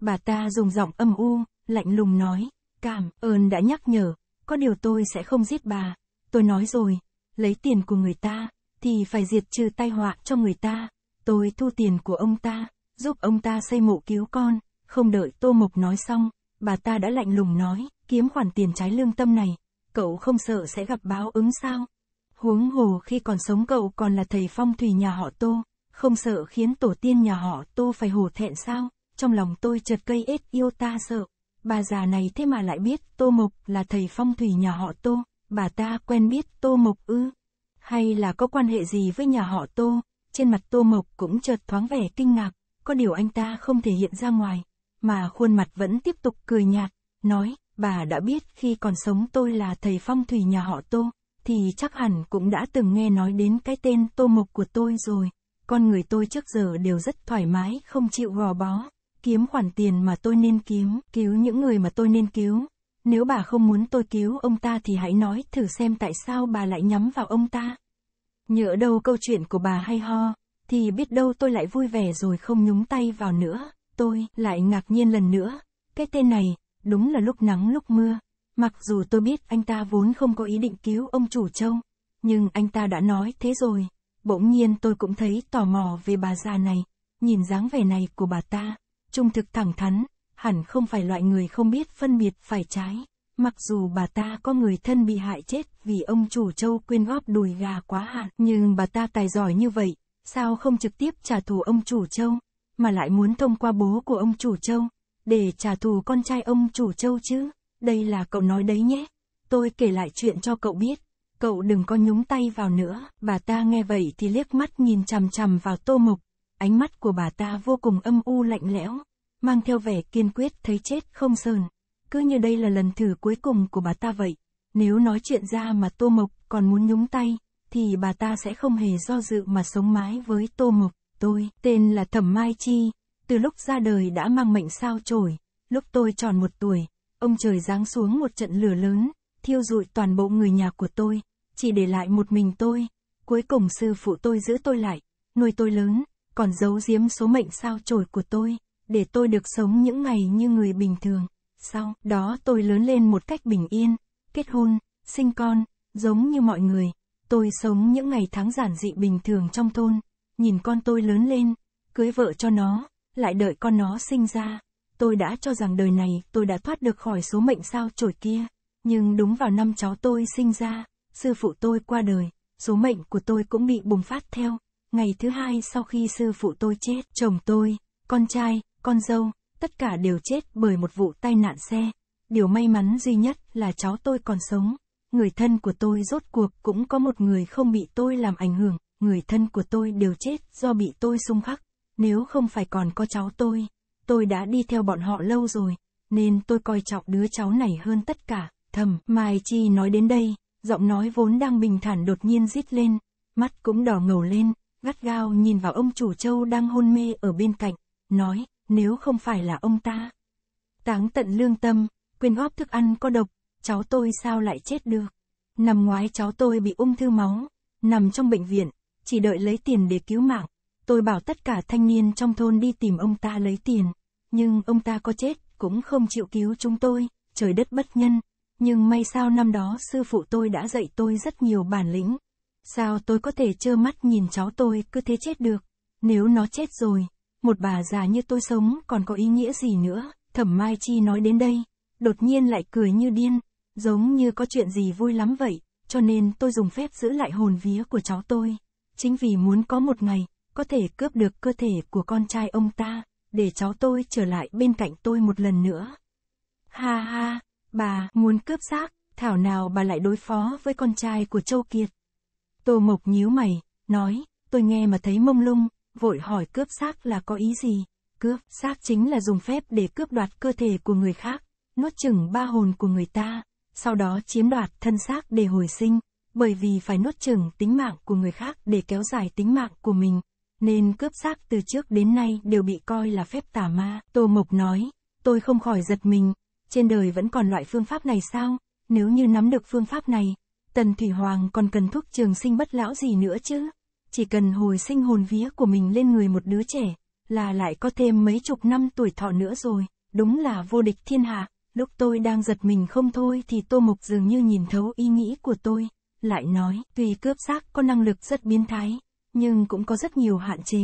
Bà ta dùng giọng âm u, lạnh lùng nói, cảm ơn đã nhắc nhở, có điều tôi sẽ không giết bà, tôi nói rồi, lấy tiền của người ta, thì phải diệt trừ tai họa cho người ta, tôi thu tiền của ông ta, giúp ông ta xây mộ cứu con, không đợi Tô Mộc nói xong, bà ta đã lạnh lùng nói, kiếm khoản tiền trái lương tâm này, cậu không sợ sẽ gặp báo ứng sao? Huống hồ khi còn sống cậu còn là thầy phong thủy nhà họ Tô, không sợ khiến tổ tiên nhà họ Tô phải hổ thẹn sao? Trong lòng tôi chợt cây ết yêu ta sợ. Bà già này thế mà lại biết Tô Mộc là thầy phong thủy nhà họ Tô, bà ta quen biết Tô Mộc ư? Hay là có quan hệ gì với nhà họ Tô? Trên mặt Tô Mộc cũng chợt thoáng vẻ kinh ngạc có điều anh ta không thể hiện ra ngoài, mà khuôn mặt vẫn tiếp tục cười nhạt, nói, bà đã biết khi còn sống tôi là thầy phong thủy nhà họ Tô, thì chắc hẳn cũng đã từng nghe nói đến cái tên Tô Mộc của tôi rồi, con người tôi trước giờ đều rất thoải mái, không chịu gò bó, kiếm khoản tiền mà tôi nên kiếm, cứu những người mà tôi nên cứu. Nếu bà không muốn tôi cứu ông ta thì hãy nói thử xem tại sao bà lại nhắm vào ông ta. Nhớ đâu câu chuyện của bà hay ho thì biết đâu tôi lại vui vẻ rồi không nhúng tay vào nữa. Tôi lại ngạc nhiên lần nữa. Cái tên này, đúng là lúc nắng lúc mưa. Mặc dù tôi biết anh ta vốn không có ý định cứu ông chủ châu, nhưng anh ta đã nói thế rồi. Bỗng nhiên tôi cũng thấy tò mò về bà già này, nhìn dáng vẻ này của bà ta, trung thực thẳng thắn, hẳn không phải loại người không biết phân biệt phải trái. Mặc dù bà ta có người thân bị hại chết vì ông chủ châu quyên góp đùi gà quá hạn, nhưng bà ta tài giỏi như vậy, Sao không trực tiếp trả thù ông chủ châu, mà lại muốn thông qua bố của ông chủ châu, để trả thù con trai ông chủ châu chứ? Đây là cậu nói đấy nhé. Tôi kể lại chuyện cho cậu biết. Cậu đừng có nhúng tay vào nữa. Bà ta nghe vậy thì liếc mắt nhìn chằm chằm vào tô mục. Ánh mắt của bà ta vô cùng âm u lạnh lẽo, mang theo vẻ kiên quyết thấy chết không sờn. Cứ như đây là lần thử cuối cùng của bà ta vậy. Nếu nói chuyện ra mà tô mộc còn muốn nhúng tay, thì bà ta sẽ không hề do dự mà sống mãi với Tô Mộc. Tôi, tên là Thẩm Mai Chi, từ lúc ra đời đã mang mệnh sao chổi, lúc tôi tròn một tuổi, ông trời giáng xuống một trận lửa lớn, thiêu rụi toàn bộ người nhà của tôi, chỉ để lại một mình tôi. Cuối cùng sư phụ tôi giữ tôi lại, nuôi tôi lớn, còn giấu giếm số mệnh sao chổi của tôi, để tôi được sống những ngày như người bình thường. Sau đó tôi lớn lên một cách bình yên, kết hôn, sinh con, giống như mọi người. Tôi sống những ngày tháng giản dị bình thường trong thôn, nhìn con tôi lớn lên, cưới vợ cho nó, lại đợi con nó sinh ra. Tôi đã cho rằng đời này tôi đã thoát được khỏi số mệnh sao chổi kia, nhưng đúng vào năm cháu tôi sinh ra, sư phụ tôi qua đời, số mệnh của tôi cũng bị bùng phát theo. Ngày thứ hai sau khi sư phụ tôi chết, chồng tôi, con trai, con dâu, tất cả đều chết bởi một vụ tai nạn xe. Điều may mắn duy nhất là cháu tôi còn sống người thân của tôi rốt cuộc cũng có một người không bị tôi làm ảnh hưởng, người thân của tôi đều chết do bị tôi xung khắc, nếu không phải còn có cháu tôi, tôi đã đi theo bọn họ lâu rồi, nên tôi coi trọng đứa cháu này hơn tất cả, thầm, Mai Chi nói đến đây, giọng nói vốn đang bình thản đột nhiên rít lên, mắt cũng đỏ ngầu lên, gắt gao nhìn vào ông chủ châu đang hôn mê ở bên cạnh, nói, nếu không phải là ông ta. Táng tận lương tâm, quyên góp thức ăn có độc cháu tôi sao lại chết được. Năm ngoái cháu tôi bị ung thư máu, nằm trong bệnh viện, chỉ đợi lấy tiền để cứu mạng. Tôi bảo tất cả thanh niên trong thôn đi tìm ông ta lấy tiền, nhưng ông ta có chết, cũng không chịu cứu chúng tôi, trời đất bất nhân. Nhưng may sao năm đó sư phụ tôi đã dạy tôi rất nhiều bản lĩnh. Sao tôi có thể trơ mắt nhìn cháu tôi cứ thế chết được, nếu nó chết rồi, một bà già như tôi sống còn có ý nghĩa gì nữa, thẩm mai chi nói đến đây, đột nhiên lại cười như điên, Giống như có chuyện gì vui lắm vậy, cho nên tôi dùng phép giữ lại hồn vía của cháu tôi. Chính vì muốn có một ngày, có thể cướp được cơ thể của con trai ông ta, để cháu tôi trở lại bên cạnh tôi một lần nữa. Ha ha, bà muốn cướp xác, thảo nào bà lại đối phó với con trai của Châu Kiệt. Tô Mộc nhíu mày, nói, tôi nghe mà thấy mông lung, vội hỏi cướp xác là có ý gì. Cướp xác chính là dùng phép để cướp đoạt cơ thể của người khác, nuốt chửng ba hồn của người ta, sau đó chiếm đoạt thân xác để hồi sinh, bởi vì phải nuốt chửng tính mạng của người khác để kéo dài tính mạng của mình, nên cướp xác từ trước đến nay đều bị coi là phép tà ma. Tô Mộc nói, tôi không khỏi giật mình, trên đời vẫn còn loại phương pháp này sao, nếu như nắm được phương pháp này, Tần Thủy Hoàng còn cần thuốc trường sinh bất lão gì nữa chứ? Chỉ cần hồi sinh hồn vía của mình lên người một đứa trẻ, là lại có thêm mấy chục năm tuổi thọ nữa rồi, đúng là vô địch thiên hạ. Lúc tôi đang giật mình không thôi thì Tô mục dường như nhìn thấu ý nghĩ của tôi, lại nói, tuy cướp xác có năng lực rất biến thái, nhưng cũng có rất nhiều hạn chế.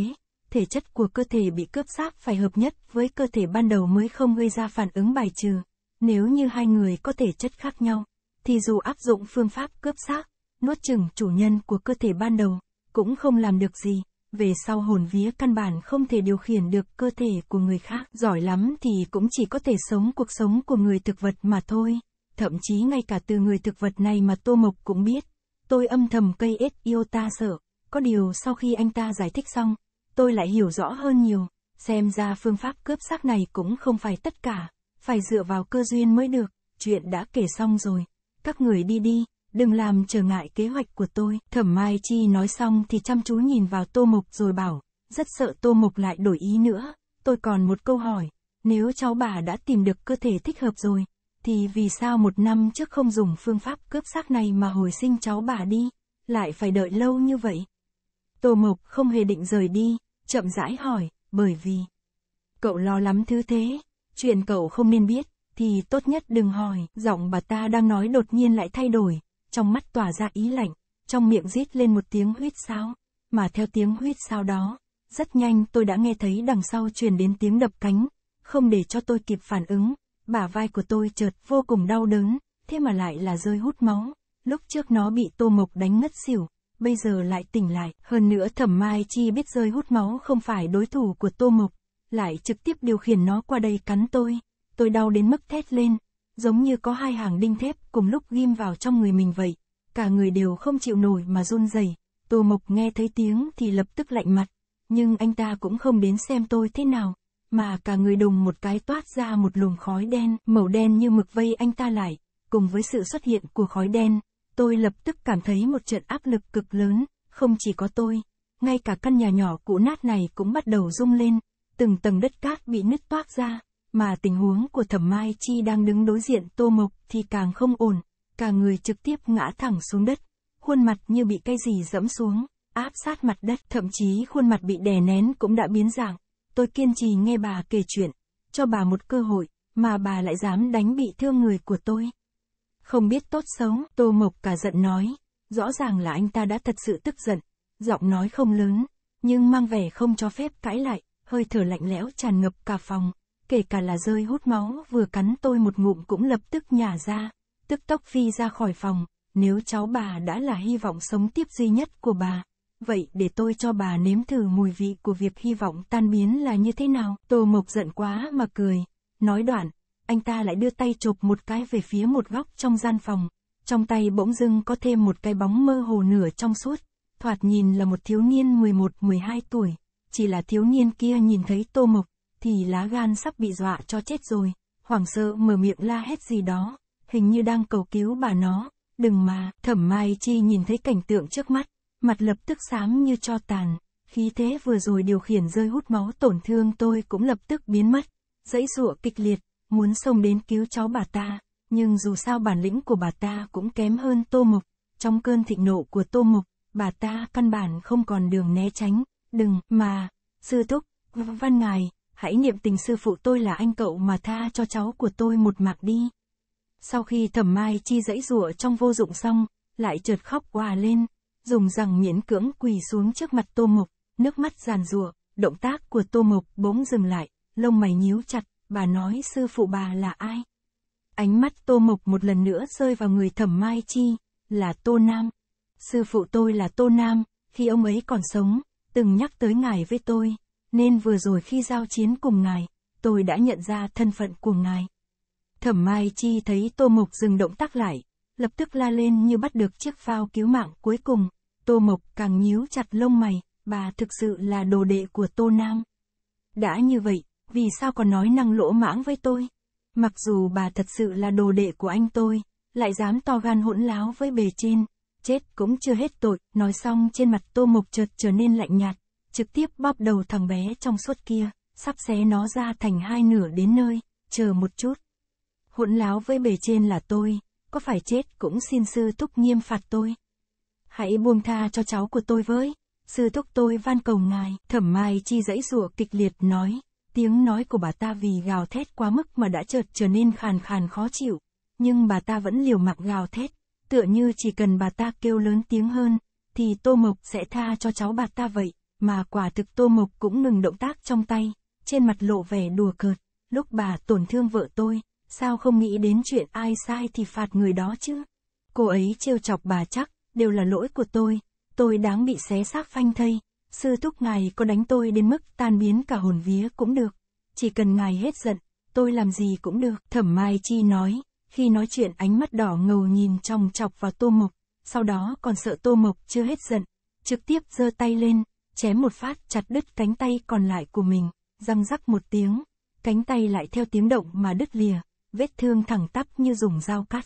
Thể chất của cơ thể bị cướp xác phải hợp nhất với cơ thể ban đầu mới không gây ra phản ứng bài trừ. Nếu như hai người có thể chất khác nhau, thì dù áp dụng phương pháp cướp xác, nuốt chừng chủ nhân của cơ thể ban đầu, cũng không làm được gì về sau hồn vía căn bản không thể điều khiển được cơ thể của người khác, giỏi lắm thì cũng chỉ có thể sống cuộc sống của người thực vật mà thôi. Thậm chí ngay cả từ người thực vật này mà Tô Mộc cũng biết. Tôi âm thầm cây ếch yêu ta sợ, có điều sau khi anh ta giải thích xong, tôi lại hiểu rõ hơn nhiều, xem ra phương pháp cướp xác này cũng không phải tất cả, phải dựa vào cơ duyên mới được, chuyện đã kể xong rồi, các người đi đi đừng làm trở ngại kế hoạch của tôi. Thẩm Mai Chi nói xong thì chăm chú nhìn vào Tô Mục rồi bảo, rất sợ Tô Mục lại đổi ý nữa. Tôi còn một câu hỏi, nếu cháu bà đã tìm được cơ thể thích hợp rồi, thì vì sao một năm trước không dùng phương pháp cướp xác này mà hồi sinh cháu bà đi, lại phải đợi lâu như vậy? Tô mục không hề định rời đi, chậm rãi hỏi, bởi vì cậu lo lắm thứ thế, chuyện cậu không nên biết, thì tốt nhất đừng hỏi, giọng bà ta đang nói đột nhiên lại thay đổi, trong mắt tỏa ra ý lạnh, trong miệng rít lên một tiếng huyết sao, mà theo tiếng huyết sao đó, rất nhanh tôi đã nghe thấy đằng sau truyền đến tiếng đập cánh, không để cho tôi kịp phản ứng, bả vai của tôi chợt vô cùng đau đớn, thế mà lại là rơi hút máu, lúc trước nó bị tô mộc đánh ngất xỉu, bây giờ lại tỉnh lại, hơn nữa thẩm mai chi biết rơi hút máu không phải đối thủ của tô mộc, lại trực tiếp điều khiển nó qua đây cắn tôi, tôi đau đến mức thét lên, giống như có hai hàng đinh thép cùng lúc ghim vào trong người mình vậy. Cả người đều không chịu nổi mà run rẩy. Tô Mộc nghe thấy tiếng thì lập tức lạnh mặt, nhưng anh ta cũng không đến xem tôi thế nào, mà cả người đùng một cái toát ra một luồng khói đen, màu đen như mực vây anh ta lại, cùng với sự xuất hiện của khói đen, tôi lập tức cảm thấy một trận áp lực cực lớn, không chỉ có tôi, ngay cả căn nhà nhỏ cũ nát này cũng bắt đầu rung lên, từng tầng đất cát bị nứt toát ra, mà tình huống của Thẩm Mai Chi đang đứng đối diện Tô Mộc thì càng không ổn, cả người trực tiếp ngã thẳng xuống đất, khuôn mặt như bị cái gì dẫm xuống, áp sát mặt đất, thậm chí khuôn mặt bị đè nén cũng đã biến dạng. Tôi kiên trì nghe bà kể chuyện, cho bà một cơ hội, mà bà lại dám đánh bị thương người của tôi. Không biết tốt xấu, Tô Mộc cả giận nói, rõ ràng là anh ta đã thật sự tức giận, giọng nói không lớn, nhưng mang vẻ không cho phép cãi lại, hơi thở lạnh lẽo tràn ngập cả phòng kể cả là rơi hút máu vừa cắn tôi một ngụm cũng lập tức nhả ra, tức tốc phi ra khỏi phòng, nếu cháu bà đã là hy vọng sống tiếp duy nhất của bà, vậy để tôi cho bà nếm thử mùi vị của việc hy vọng tan biến là như thế nào. Tô Mộc giận quá mà cười, nói đoạn, anh ta lại đưa tay chụp một cái về phía một góc trong gian phòng, trong tay bỗng dưng có thêm một cái bóng mơ hồ nửa trong suốt, thoạt nhìn là một thiếu niên 11-12 tuổi, chỉ là thiếu niên kia nhìn thấy Tô Mộc, thì lá gan sắp bị dọa cho chết rồi, hoảng sợ mở miệng la hét gì đó, hình như đang cầu cứu bà nó, đừng mà, thẩm mai chi nhìn thấy cảnh tượng trước mắt, mặt lập tức xám như cho tàn, khí thế vừa rồi điều khiển rơi hút máu tổn thương tôi cũng lập tức biến mất, dãy dụa kịch liệt, muốn xông đến cứu cháu bà ta, nhưng dù sao bản lĩnh của bà ta cũng kém hơn tô mục, trong cơn thịnh nộ của tô mục, bà ta căn bản không còn đường né tránh, đừng, mà, sư thúc, văn ngài, hãy niệm tình sư phụ tôi là anh cậu mà tha cho cháu của tôi một mạc đi. Sau khi thẩm mai chi dãy rủa trong vô dụng xong, lại chợt khóc hòa lên, dùng rằng miễn cưỡng quỳ xuống trước mặt tô mục nước mắt giàn rủa động tác của tô mục bỗng dừng lại, lông mày nhíu chặt, bà nói sư phụ bà là ai? Ánh mắt tô mục một lần nữa rơi vào người thẩm mai chi, là tô nam. Sư phụ tôi là tô nam, khi ông ấy còn sống, từng nhắc tới ngài với tôi, nên vừa rồi khi giao chiến cùng ngài, tôi đã nhận ra thân phận của ngài. Thẩm Mai Chi thấy Tô Mộc dừng động tác lại, lập tức la lên như bắt được chiếc phao cứu mạng cuối cùng. Tô Mộc càng nhíu chặt lông mày, bà thực sự là đồ đệ của Tô Nam. Đã như vậy, vì sao còn nói năng lỗ mãng với tôi? Mặc dù bà thật sự là đồ đệ của anh tôi, lại dám to gan hỗn láo với bề trên, chết cũng chưa hết tội, nói xong trên mặt Tô Mộc chợt trở nên lạnh nhạt, trực tiếp bóp đầu thằng bé trong suốt kia, sắp xé nó ra thành hai nửa đến nơi, chờ một chút. Hỗn láo với bề trên là tôi, có phải chết cũng xin sư thúc nghiêm phạt tôi. Hãy buông tha cho cháu của tôi với, sư thúc tôi van cầu ngài, thẩm mai chi dãy rủa kịch liệt nói, tiếng nói của bà ta vì gào thét quá mức mà đã chợt trở nên khàn khàn khó chịu, nhưng bà ta vẫn liều mạng gào thét, tựa như chỉ cần bà ta kêu lớn tiếng hơn, thì tô mộc sẽ tha cho cháu bà ta vậy mà quả thực Tô Mộc cũng ngừng động tác trong tay, trên mặt lộ vẻ đùa cợt, lúc bà tổn thương vợ tôi, sao không nghĩ đến chuyện ai sai thì phạt người đó chứ? Cô ấy trêu chọc bà chắc, đều là lỗi của tôi, tôi đáng bị xé xác phanh thây, sư thúc ngài có đánh tôi đến mức tan biến cả hồn vía cũng được, chỉ cần ngài hết giận, tôi làm gì cũng được. Thẩm Mai Chi nói, khi nói chuyện ánh mắt đỏ ngầu nhìn chòng chọc vào Tô Mộc, sau đó còn sợ Tô Mộc chưa hết giận, trực tiếp giơ tay lên, chém một phát chặt đứt cánh tay còn lại của mình, răng rắc một tiếng, cánh tay lại theo tiếng động mà đứt lìa, vết thương thẳng tắp như dùng dao cắt.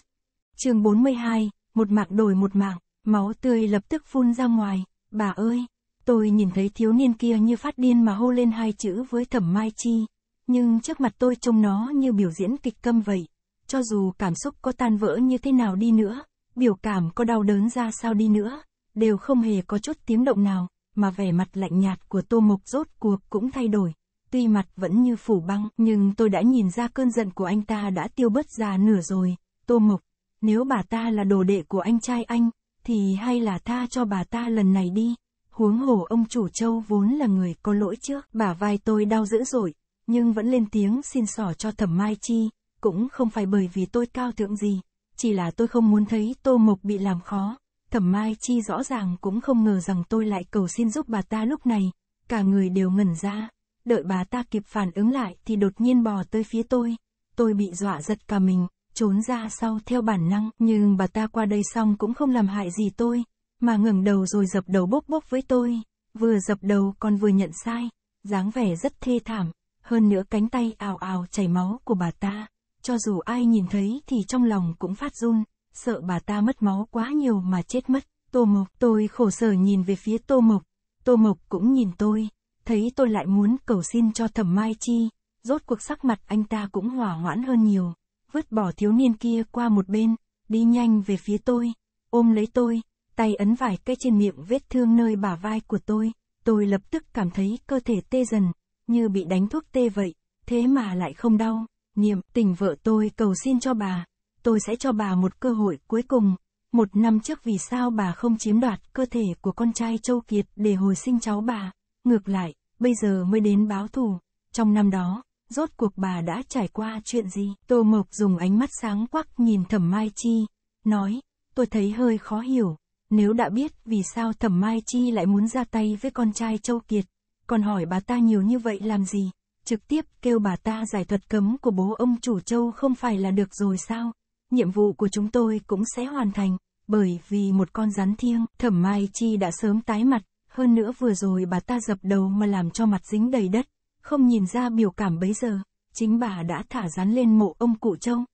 chương 42, một mạc đổi một mạng, máu tươi lập tức phun ra ngoài, bà ơi, tôi nhìn thấy thiếu niên kia như phát điên mà hô lên hai chữ với thẩm mai chi, nhưng trước mặt tôi trông nó như biểu diễn kịch câm vậy, cho dù cảm xúc có tan vỡ như thế nào đi nữa, biểu cảm có đau đớn ra sao đi nữa, đều không hề có chút tiếng động nào, mà vẻ mặt lạnh nhạt của Tô Mộc rốt cuộc cũng thay đổi. Tuy mặt vẫn như phủ băng, nhưng tôi đã nhìn ra cơn giận của anh ta đã tiêu bớt ra nửa rồi. Tô Mộc, nếu bà ta là đồ đệ của anh trai anh, thì hay là tha cho bà ta lần này đi. Huống hồ ông chủ châu vốn là người có lỗi trước, bà vai tôi đau dữ dội, nhưng vẫn lên tiếng xin xỏ cho thẩm mai chi, cũng không phải bởi vì tôi cao thượng gì, chỉ là tôi không muốn thấy tô mộc bị làm khó. Thẩm Mai Chi rõ ràng cũng không ngờ rằng tôi lại cầu xin giúp bà ta lúc này, cả người đều ngẩn ra, đợi bà ta kịp phản ứng lại thì đột nhiên bò tới phía tôi, tôi bị dọa giật cả mình, trốn ra sau theo bản năng, nhưng bà ta qua đây xong cũng không làm hại gì tôi, mà ngẩng đầu rồi dập đầu bốc bốc với tôi, vừa dập đầu còn vừa nhận sai, dáng vẻ rất thê thảm, hơn nữa cánh tay ào ào chảy máu của bà ta, cho dù ai nhìn thấy thì trong lòng cũng phát run sợ bà ta mất máu quá nhiều mà chết mất. Tô Mộc, tôi khổ sở nhìn về phía Tô Mộc. Tô Mộc cũng nhìn tôi, thấy tôi lại muốn cầu xin cho Thẩm Mai Chi, rốt cuộc sắc mặt anh ta cũng hòa hoãn hơn nhiều, vứt bỏ thiếu niên kia qua một bên, đi nhanh về phía tôi, ôm lấy tôi, tay ấn vài cái trên miệng vết thương nơi bả vai của tôi, tôi lập tức cảm thấy cơ thể tê dần, như bị đánh thuốc tê vậy, thế mà lại không đau, niệm tình vợ tôi cầu xin cho bà, tôi sẽ cho bà một cơ hội cuối cùng. Một năm trước vì sao bà không chiếm đoạt cơ thể của con trai Châu Kiệt để hồi sinh cháu bà. Ngược lại, bây giờ mới đến báo thù. Trong năm đó, rốt cuộc bà đã trải qua chuyện gì? Tô Mộc dùng ánh mắt sáng quắc nhìn Thẩm Mai Chi, nói, tôi thấy hơi khó hiểu. Nếu đã biết vì sao Thẩm Mai Chi lại muốn ra tay với con trai Châu Kiệt, còn hỏi bà ta nhiều như vậy làm gì? Trực tiếp kêu bà ta giải thuật cấm của bố ông chủ Châu không phải là được rồi sao? nhiệm vụ của chúng tôi cũng sẽ hoàn thành, bởi vì một con rắn thiêng, thẩm mai chi đã sớm tái mặt, hơn nữa vừa rồi bà ta dập đầu mà làm cho mặt dính đầy đất, không nhìn ra biểu cảm bấy giờ, chính bà đã thả rắn lên mộ ông cụ trông.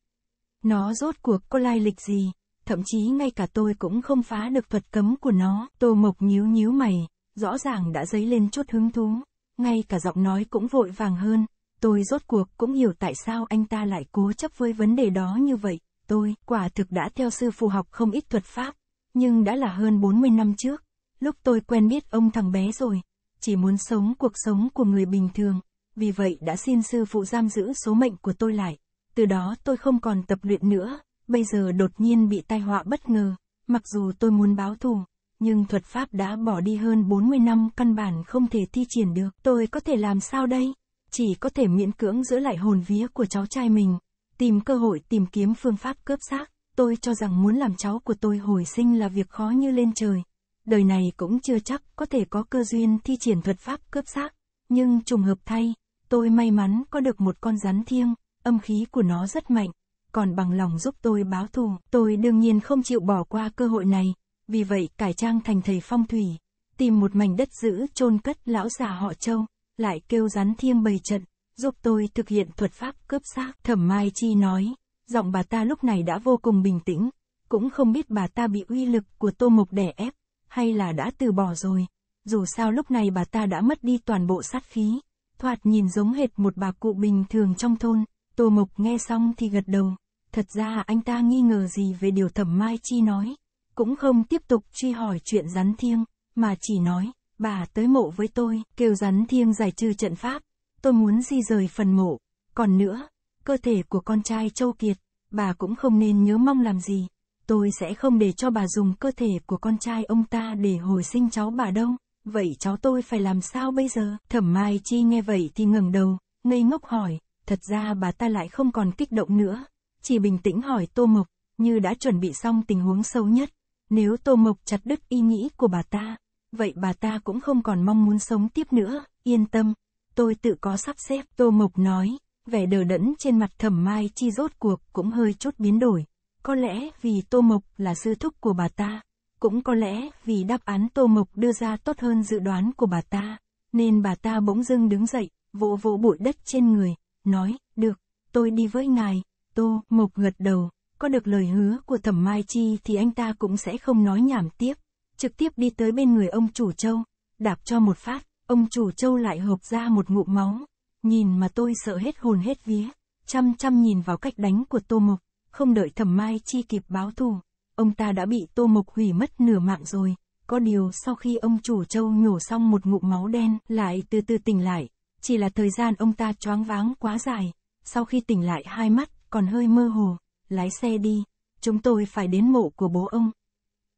Nó rốt cuộc có lai lịch gì, thậm chí ngay cả tôi cũng không phá được thuật cấm của nó, tô mộc nhíu nhíu mày, rõ ràng đã dấy lên chút hứng thú, ngay cả giọng nói cũng vội vàng hơn, tôi rốt cuộc cũng hiểu tại sao anh ta lại cố chấp với vấn đề đó như vậy tôi, quả thực đã theo sư phụ học không ít thuật pháp, nhưng đã là hơn 40 năm trước, lúc tôi quen biết ông thằng bé rồi, chỉ muốn sống cuộc sống của người bình thường, vì vậy đã xin sư phụ giam giữ số mệnh của tôi lại, từ đó tôi không còn tập luyện nữa, bây giờ đột nhiên bị tai họa bất ngờ, mặc dù tôi muốn báo thù, nhưng thuật pháp đã bỏ đi hơn 40 năm căn bản không thể thi triển được, tôi có thể làm sao đây? Chỉ có thể miễn cưỡng giữ lại hồn vía của cháu trai mình tìm cơ hội tìm kiếm phương pháp cướp xác, tôi cho rằng muốn làm cháu của tôi hồi sinh là việc khó như lên trời. Đời này cũng chưa chắc có thể có cơ duyên thi triển thuật pháp cướp xác, nhưng trùng hợp thay, tôi may mắn có được một con rắn thiêng, âm khí của nó rất mạnh, còn bằng lòng giúp tôi báo thù. Tôi đương nhiên không chịu bỏ qua cơ hội này, vì vậy cải trang thành thầy phong thủy, tìm một mảnh đất giữ chôn cất lão già họ Châu, lại kêu rắn thiêng bày trận, giúp tôi thực hiện thuật pháp cướp xác. Thẩm Mai Chi nói, giọng bà ta lúc này đã vô cùng bình tĩnh, cũng không biết bà ta bị uy lực của Tô Mộc đè ép, hay là đã từ bỏ rồi. Dù sao lúc này bà ta đã mất đi toàn bộ sát khí, thoạt nhìn giống hệt một bà cụ bình thường trong thôn. Tô Mộc nghe xong thì gật đầu, thật ra anh ta nghi ngờ gì về điều Thẩm Mai Chi nói, cũng không tiếp tục truy hỏi chuyện rắn thiêng, mà chỉ nói, bà tới mộ với tôi, kêu rắn thiêng giải trừ trận pháp, tôi muốn di rời phần mộ. Còn nữa, cơ thể của con trai Châu Kiệt, bà cũng không nên nhớ mong làm gì. Tôi sẽ không để cho bà dùng cơ thể của con trai ông ta để hồi sinh cháu bà đâu. Vậy cháu tôi phải làm sao bây giờ? Thẩm Mai Chi nghe vậy thì ngẩng đầu, ngây ngốc hỏi. Thật ra bà ta lại không còn kích động nữa. Chỉ bình tĩnh hỏi Tô Mộc, như đã chuẩn bị xong tình huống xấu nhất. Nếu Tô Mộc chặt đứt ý nghĩ của bà ta, vậy bà ta cũng không còn mong muốn sống tiếp nữa. Yên tâm, tôi tự có sắp xếp, Tô Mộc nói, vẻ đờ đẫn trên mặt thẩm mai chi rốt cuộc cũng hơi chút biến đổi. Có lẽ vì Tô Mộc là sư thúc của bà ta, cũng có lẽ vì đáp án Tô Mộc đưa ra tốt hơn dự đoán của bà ta, nên bà ta bỗng dưng đứng dậy, vỗ vỗ bụi đất trên người, nói, được, tôi đi với ngài, Tô Mộc gật đầu, có được lời hứa của thẩm mai chi thì anh ta cũng sẽ không nói nhảm tiếp, trực tiếp đi tới bên người ông chủ châu, đạp cho một phát, Ông chủ châu lại hợp ra một ngụm máu, nhìn mà tôi sợ hết hồn hết vía, chăm chăm nhìn vào cách đánh của Tô Mộc, không đợi thẩm mai chi kịp báo thù, ông ta đã bị Tô Mộc hủy mất nửa mạng rồi, có điều sau khi ông chủ châu nhổ xong một ngụm máu đen lại từ từ tỉnh lại, chỉ là thời gian ông ta choáng váng quá dài, sau khi tỉnh lại hai mắt còn hơi mơ hồ, lái xe đi, chúng tôi phải đến mộ của bố ông.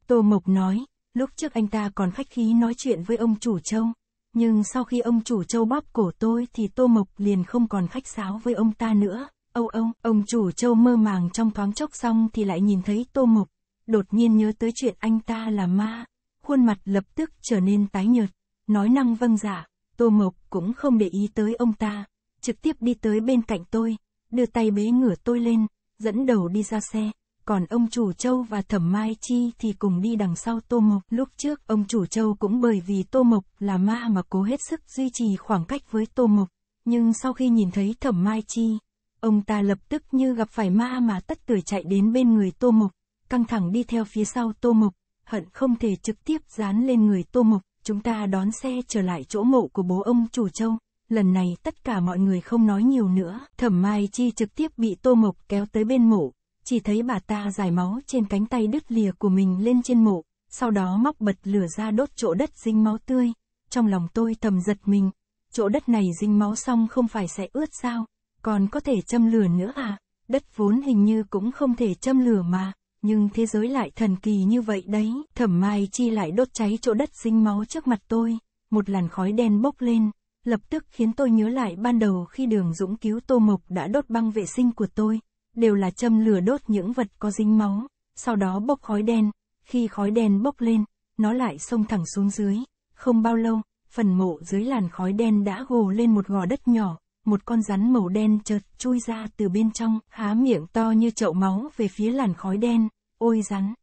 Tô Mộc nói, lúc trước anh ta còn khách khí nói chuyện với ông chủ châu, nhưng sau khi ông chủ châu bóp cổ tôi thì Tô Mộc liền không còn khách sáo với ông ta nữa. Âu ông, ông chủ châu mơ màng trong thoáng chốc xong thì lại nhìn thấy Tô Mộc. Đột nhiên nhớ tới chuyện anh ta là ma. Khuôn mặt lập tức trở nên tái nhợt. Nói năng vâng giả, dạ, Tô Mộc cũng không để ý tới ông ta. Trực tiếp đi tới bên cạnh tôi, đưa tay bế ngửa tôi lên, dẫn đầu đi ra xe còn ông chủ Châu và Thẩm Mai Chi thì cùng đi đằng sau Tô Mộc. Lúc trước, ông chủ Châu cũng bởi vì Tô Mộc là ma mà cố hết sức duy trì khoảng cách với Tô Mộc. Nhưng sau khi nhìn thấy Thẩm Mai Chi, ông ta lập tức như gặp phải ma mà tất tuổi chạy đến bên người Tô Mộc, căng thẳng đi theo phía sau Tô Mộc, hận không thể trực tiếp dán lên người Tô Mộc. Chúng ta đón xe trở lại chỗ mộ của bố ông chủ Châu. Lần này tất cả mọi người không nói nhiều nữa. Thẩm Mai Chi trực tiếp bị Tô Mộc kéo tới bên mộ, chỉ thấy bà ta giải máu trên cánh tay đứt lìa của mình lên trên mộ, sau đó móc bật lửa ra đốt chỗ đất dính máu tươi. Trong lòng tôi thầm giật mình, chỗ đất này dính máu xong không phải sẽ ướt sao, còn có thể châm lửa nữa à? Đất vốn hình như cũng không thể châm lửa mà, nhưng thế giới lại thần kỳ như vậy đấy. Thẩm Mai Chi lại đốt cháy chỗ đất dính máu trước mặt tôi, một làn khói đen bốc lên, lập tức khiến tôi nhớ lại ban đầu khi đường Dũng cứu Tô Mộc đã đốt băng vệ sinh của tôi đều là châm lửa đốt những vật có dính máu, sau đó bốc khói đen, khi khói đen bốc lên, nó lại xông thẳng xuống dưới, không bao lâu, phần mộ dưới làn khói đen đã gồ lên một gò đất nhỏ, một con rắn màu đen chợt chui ra từ bên trong, há miệng to như chậu máu về phía làn khói đen, ôi rắn.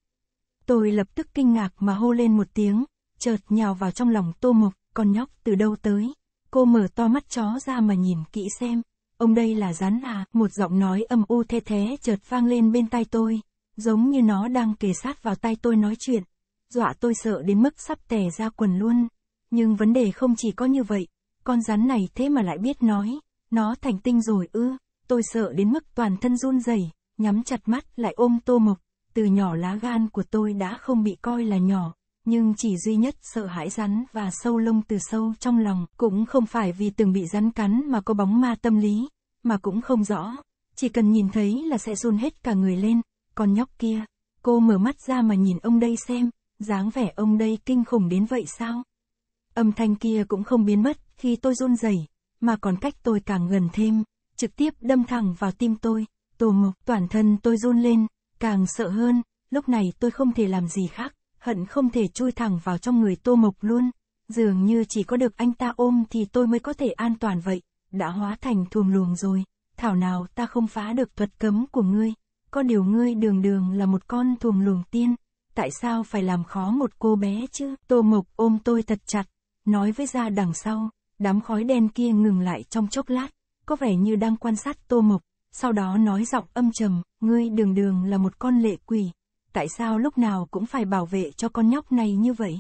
Tôi lập tức kinh ngạc mà hô lên một tiếng, chợt nhào vào trong lòng tô mộc, con nhóc từ đâu tới, cô mở to mắt chó ra mà nhìn kỹ xem, ông đây là rắn à, một giọng nói âm u thê thế chợt vang lên bên tai tôi, giống như nó đang kề sát vào tai tôi nói chuyện, dọa tôi sợ đến mức sắp tè ra quần luôn. Nhưng vấn đề không chỉ có như vậy, con rắn này thế mà lại biết nói, nó thành tinh rồi ư, tôi sợ đến mức toàn thân run rẩy, nhắm chặt mắt lại ôm tô mộc, từ nhỏ lá gan của tôi đã không bị coi là nhỏ, nhưng chỉ duy nhất sợ hãi rắn và sâu lông từ sâu trong lòng, cũng không phải vì từng bị rắn cắn mà có bóng ma tâm lý, mà cũng không rõ, chỉ cần nhìn thấy là sẽ run hết cả người lên, con nhóc kia, cô mở mắt ra mà nhìn ông đây xem, dáng vẻ ông đây kinh khủng đến vậy sao? Âm thanh kia cũng không biến mất khi tôi run rẩy, mà còn cách tôi càng gần thêm, trực tiếp đâm thẳng vào tim tôi, tô mộc toàn thân tôi run lên, càng sợ hơn, lúc này tôi không thể làm gì khác hận không thể chui thẳng vào trong người Tô Mộc luôn. Dường như chỉ có được anh ta ôm thì tôi mới có thể an toàn vậy, đã hóa thành thuồng luồng rồi. Thảo nào ta không phá được thuật cấm của ngươi, có điều ngươi đường đường là một con thuồng luồng tiên, tại sao phải làm khó một cô bé chứ? Tô Mộc ôm tôi thật chặt, nói với ra đằng sau, đám khói đen kia ngừng lại trong chốc lát, có vẻ như đang quan sát Tô Mộc, sau đó nói giọng âm trầm, ngươi đường đường là một con lệ quỷ, tại sao lúc nào cũng phải bảo vệ cho con nhóc này như vậy?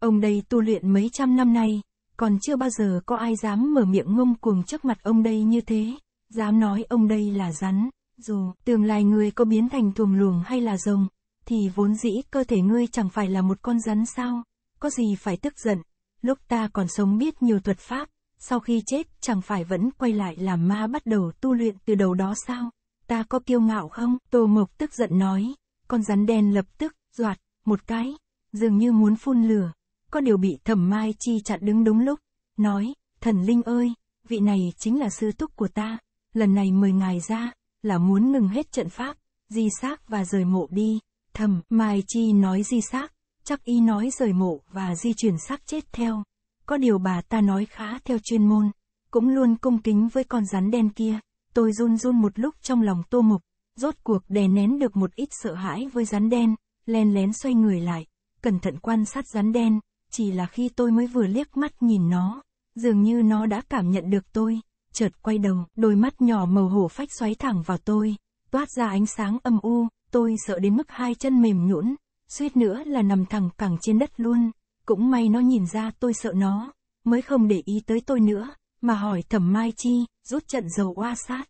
Ông đây tu luyện mấy trăm năm nay, còn chưa bao giờ có ai dám mở miệng ngông cuồng trước mặt ông đây như thế, dám nói ông đây là rắn, dù tương lai ngươi có biến thành thuồng luồng hay là rồng, thì vốn dĩ cơ thể ngươi chẳng phải là một con rắn sao, có gì phải tức giận, lúc ta còn sống biết nhiều thuật pháp, sau khi chết chẳng phải vẫn quay lại làm ma bắt đầu tu luyện từ đầu đó sao, ta có kiêu ngạo không, Tô Mộc tức giận nói con rắn đen lập tức, doạt, một cái, dường như muốn phun lửa. con điều bị thẩm mai chi chặn đứng đúng lúc, nói, thần linh ơi, vị này chính là sư túc của ta, lần này mời ngài ra, là muốn ngừng hết trận pháp, di xác và rời mộ đi. Thẩm mai chi nói di xác, chắc y nói rời mộ và di chuyển xác chết theo. Có điều bà ta nói khá theo chuyên môn, cũng luôn cung kính với con rắn đen kia. Tôi run run một lúc trong lòng tô mục, Rốt cuộc đè nén được một ít sợ hãi với rắn đen, len lén xoay người lại, cẩn thận quan sát rắn đen, chỉ là khi tôi mới vừa liếc mắt nhìn nó, dường như nó đã cảm nhận được tôi, chợt quay đầu, đôi mắt nhỏ màu hổ phách xoáy thẳng vào tôi, toát ra ánh sáng âm u, tôi sợ đến mức hai chân mềm nhũn, suýt nữa là nằm thẳng cẳng trên đất luôn, cũng may nó nhìn ra tôi sợ nó, mới không để ý tới tôi nữa, mà hỏi thẩm mai chi, rút trận dầu oa sát.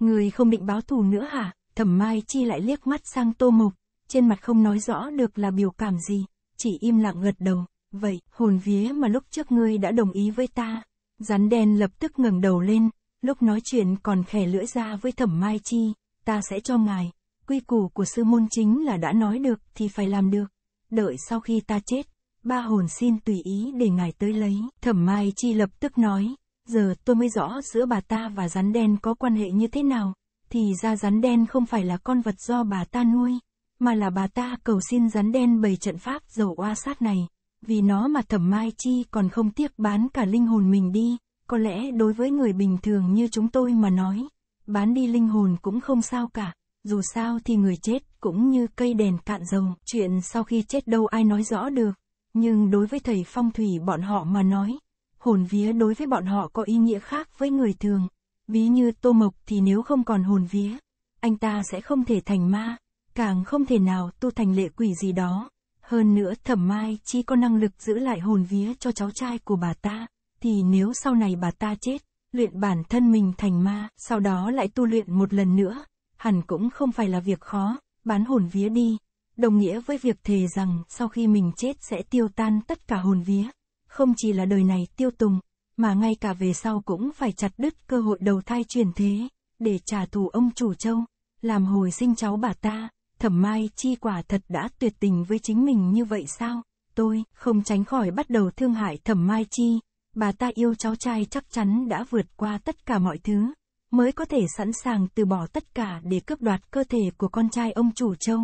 Người không định báo thù nữa hả? Thẩm Mai Chi lại liếc mắt sang Tô Mục, trên mặt không nói rõ được là biểu cảm gì, chỉ im lặng gật đầu. Vậy, hồn vía mà lúc trước ngươi đã đồng ý với ta. Rắn đen lập tức ngẩng đầu lên, lúc nói chuyện còn khẻ lưỡi ra với Thẩm Mai Chi, ta sẽ cho ngài. Quy củ của sư môn chính là đã nói được thì phải làm được. Đợi sau khi ta chết, ba hồn xin tùy ý để ngài tới lấy. Thẩm Mai Chi lập tức nói, Giờ tôi mới rõ giữa bà ta và rắn đen có quan hệ như thế nào, thì ra rắn đen không phải là con vật do bà ta nuôi, mà là bà ta cầu xin rắn đen bày trận pháp dầu oa sát này, vì nó mà thẩm mai chi còn không tiếc bán cả linh hồn mình đi, có lẽ đối với người bình thường như chúng tôi mà nói, bán đi linh hồn cũng không sao cả, dù sao thì người chết cũng như cây đèn cạn dầu, chuyện sau khi chết đâu ai nói rõ được, nhưng đối với thầy phong thủy bọn họ mà nói, hồn vía đối với bọn họ có ý nghĩa khác với người thường. Ví như Tô Mộc thì nếu không còn hồn vía, anh ta sẽ không thể thành ma, càng không thể nào tu thành lệ quỷ gì đó. Hơn nữa thẩm mai chỉ có năng lực giữ lại hồn vía cho cháu trai của bà ta, thì nếu sau này bà ta chết, luyện bản thân mình thành ma, sau đó lại tu luyện một lần nữa, hẳn cũng không phải là việc khó, bán hồn vía đi, đồng nghĩa với việc thề rằng sau khi mình chết sẽ tiêu tan tất cả hồn vía không chỉ là đời này tiêu tùng, mà ngay cả về sau cũng phải chặt đứt cơ hội đầu thai chuyển thế, để trả thù ông chủ châu, làm hồi sinh cháu bà ta, thẩm mai chi quả thật đã tuyệt tình với chính mình như vậy sao, tôi không tránh khỏi bắt đầu thương hại thẩm mai chi, bà ta yêu cháu trai chắc chắn đã vượt qua tất cả mọi thứ, mới có thể sẵn sàng từ bỏ tất cả để cướp đoạt cơ thể của con trai ông chủ châu.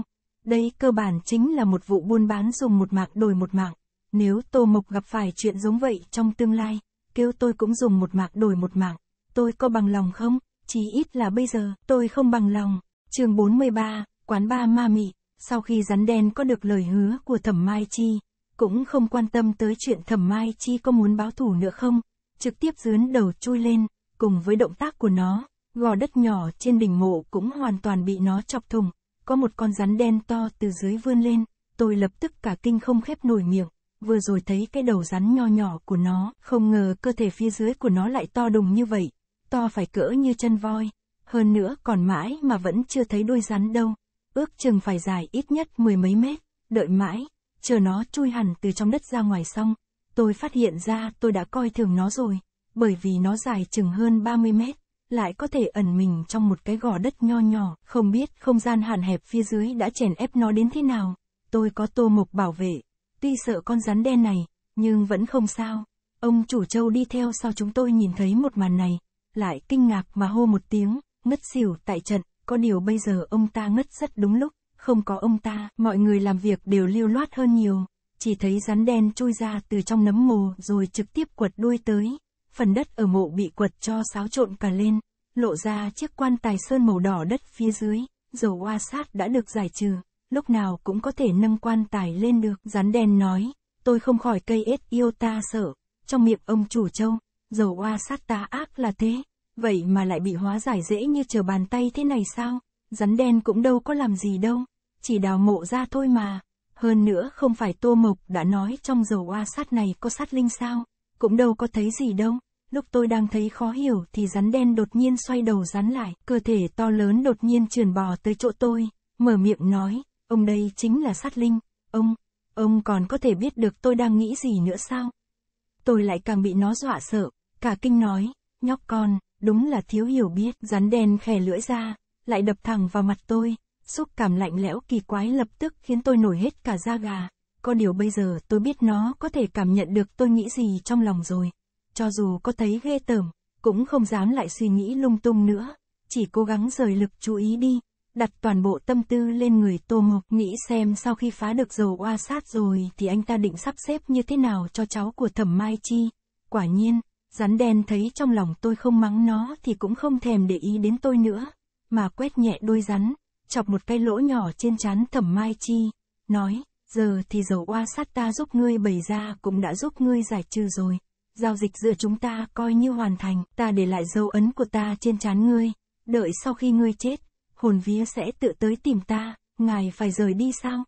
Đây cơ bản chính là một vụ buôn bán dùng một mạng đổi một mạng. Nếu Tô Mộc gặp phải chuyện giống vậy trong tương lai, kêu tôi cũng dùng một mạc đổi một mảng, tôi có bằng lòng không? Chí ít là bây giờ, tôi không bằng lòng. chương 43, quán ba ma mị, sau khi rắn đen có được lời hứa của Thẩm Mai Chi, cũng không quan tâm tới chuyện Thẩm Mai Chi có muốn báo thủ nữa không, trực tiếp dướn đầu chui lên, cùng với động tác của nó, gò đất nhỏ trên đỉnh mộ cũng hoàn toàn bị nó chọc thùng, có một con rắn đen to từ dưới vươn lên, tôi lập tức cả kinh không khép nổi miệng, vừa rồi thấy cái đầu rắn nho nhỏ của nó, không ngờ cơ thể phía dưới của nó lại to đùng như vậy, to phải cỡ như chân voi, hơn nữa còn mãi mà vẫn chưa thấy đuôi rắn đâu, ước chừng phải dài ít nhất mười mấy mét, đợi mãi, chờ nó chui hẳn từ trong đất ra ngoài xong, tôi phát hiện ra tôi đã coi thường nó rồi, bởi vì nó dài chừng hơn 30 mét, lại có thể ẩn mình trong một cái gò đất nho nhỏ, không biết không gian hạn hẹp phía dưới đã chèn ép nó đến thế nào. Tôi có tô mục bảo vệ, Tuy sợ con rắn đen này, nhưng vẫn không sao. Ông chủ châu đi theo sau chúng tôi nhìn thấy một màn này, lại kinh ngạc mà hô một tiếng, ngất xỉu tại trận, có điều bây giờ ông ta ngất rất đúng lúc, không có ông ta, mọi người làm việc đều lưu loát hơn nhiều, chỉ thấy rắn đen chui ra từ trong nấm mồ rồi trực tiếp quật đuôi tới, phần đất ở mộ bị quật cho xáo trộn cả lên, lộ ra chiếc quan tài sơn màu đỏ đất phía dưới, dầu oa sát đã được giải trừ lúc nào cũng có thể nâng quan tài lên được. Rắn đen nói, tôi không khỏi cây ết yêu ta sợ, trong miệng ông chủ châu, dầu oa sát ta ác là thế, vậy mà lại bị hóa giải dễ như chờ bàn tay thế này sao, rắn đen cũng đâu có làm gì đâu, chỉ đào mộ ra thôi mà. Hơn nữa không phải Tô Mộc đã nói trong dầu oa sát này có sát linh sao, cũng đâu có thấy gì đâu. Lúc tôi đang thấy khó hiểu thì rắn đen đột nhiên xoay đầu rắn lại, cơ thể to lớn đột nhiên trườn bò tới chỗ tôi, mở miệng nói, ông đây chính là sát linh, ông, ông còn có thể biết được tôi đang nghĩ gì nữa sao? Tôi lại càng bị nó dọa sợ, cả kinh nói, nhóc con, đúng là thiếu hiểu biết, rắn đen khè lưỡi ra, lại đập thẳng vào mặt tôi, xúc cảm lạnh lẽo kỳ quái lập tức khiến tôi nổi hết cả da gà. Có điều bây giờ tôi biết nó có thể cảm nhận được tôi nghĩ gì trong lòng rồi. Cho dù có thấy ghê tởm, cũng không dám lại suy nghĩ lung tung nữa, chỉ cố gắng rời lực chú ý đi đặt toàn bộ tâm tư lên người Tô Mộc, nghĩ xem sau khi phá được dầu oa sát rồi thì anh ta định sắp xếp như thế nào cho cháu của Thẩm Mai Chi. Quả nhiên, rắn đen thấy trong lòng tôi không mắng nó thì cũng không thèm để ý đến tôi nữa, mà quét nhẹ đôi rắn, chọc một cái lỗ nhỏ trên trán Thẩm Mai Chi, nói, giờ thì dầu oa sát ta giúp ngươi bày ra cũng đã giúp ngươi giải trừ rồi. Giao dịch giữa chúng ta coi như hoàn thành, ta để lại dấu ấn của ta trên trán ngươi, đợi sau khi ngươi chết, hồn vía sẽ tự tới tìm ta, ngài phải rời đi sao?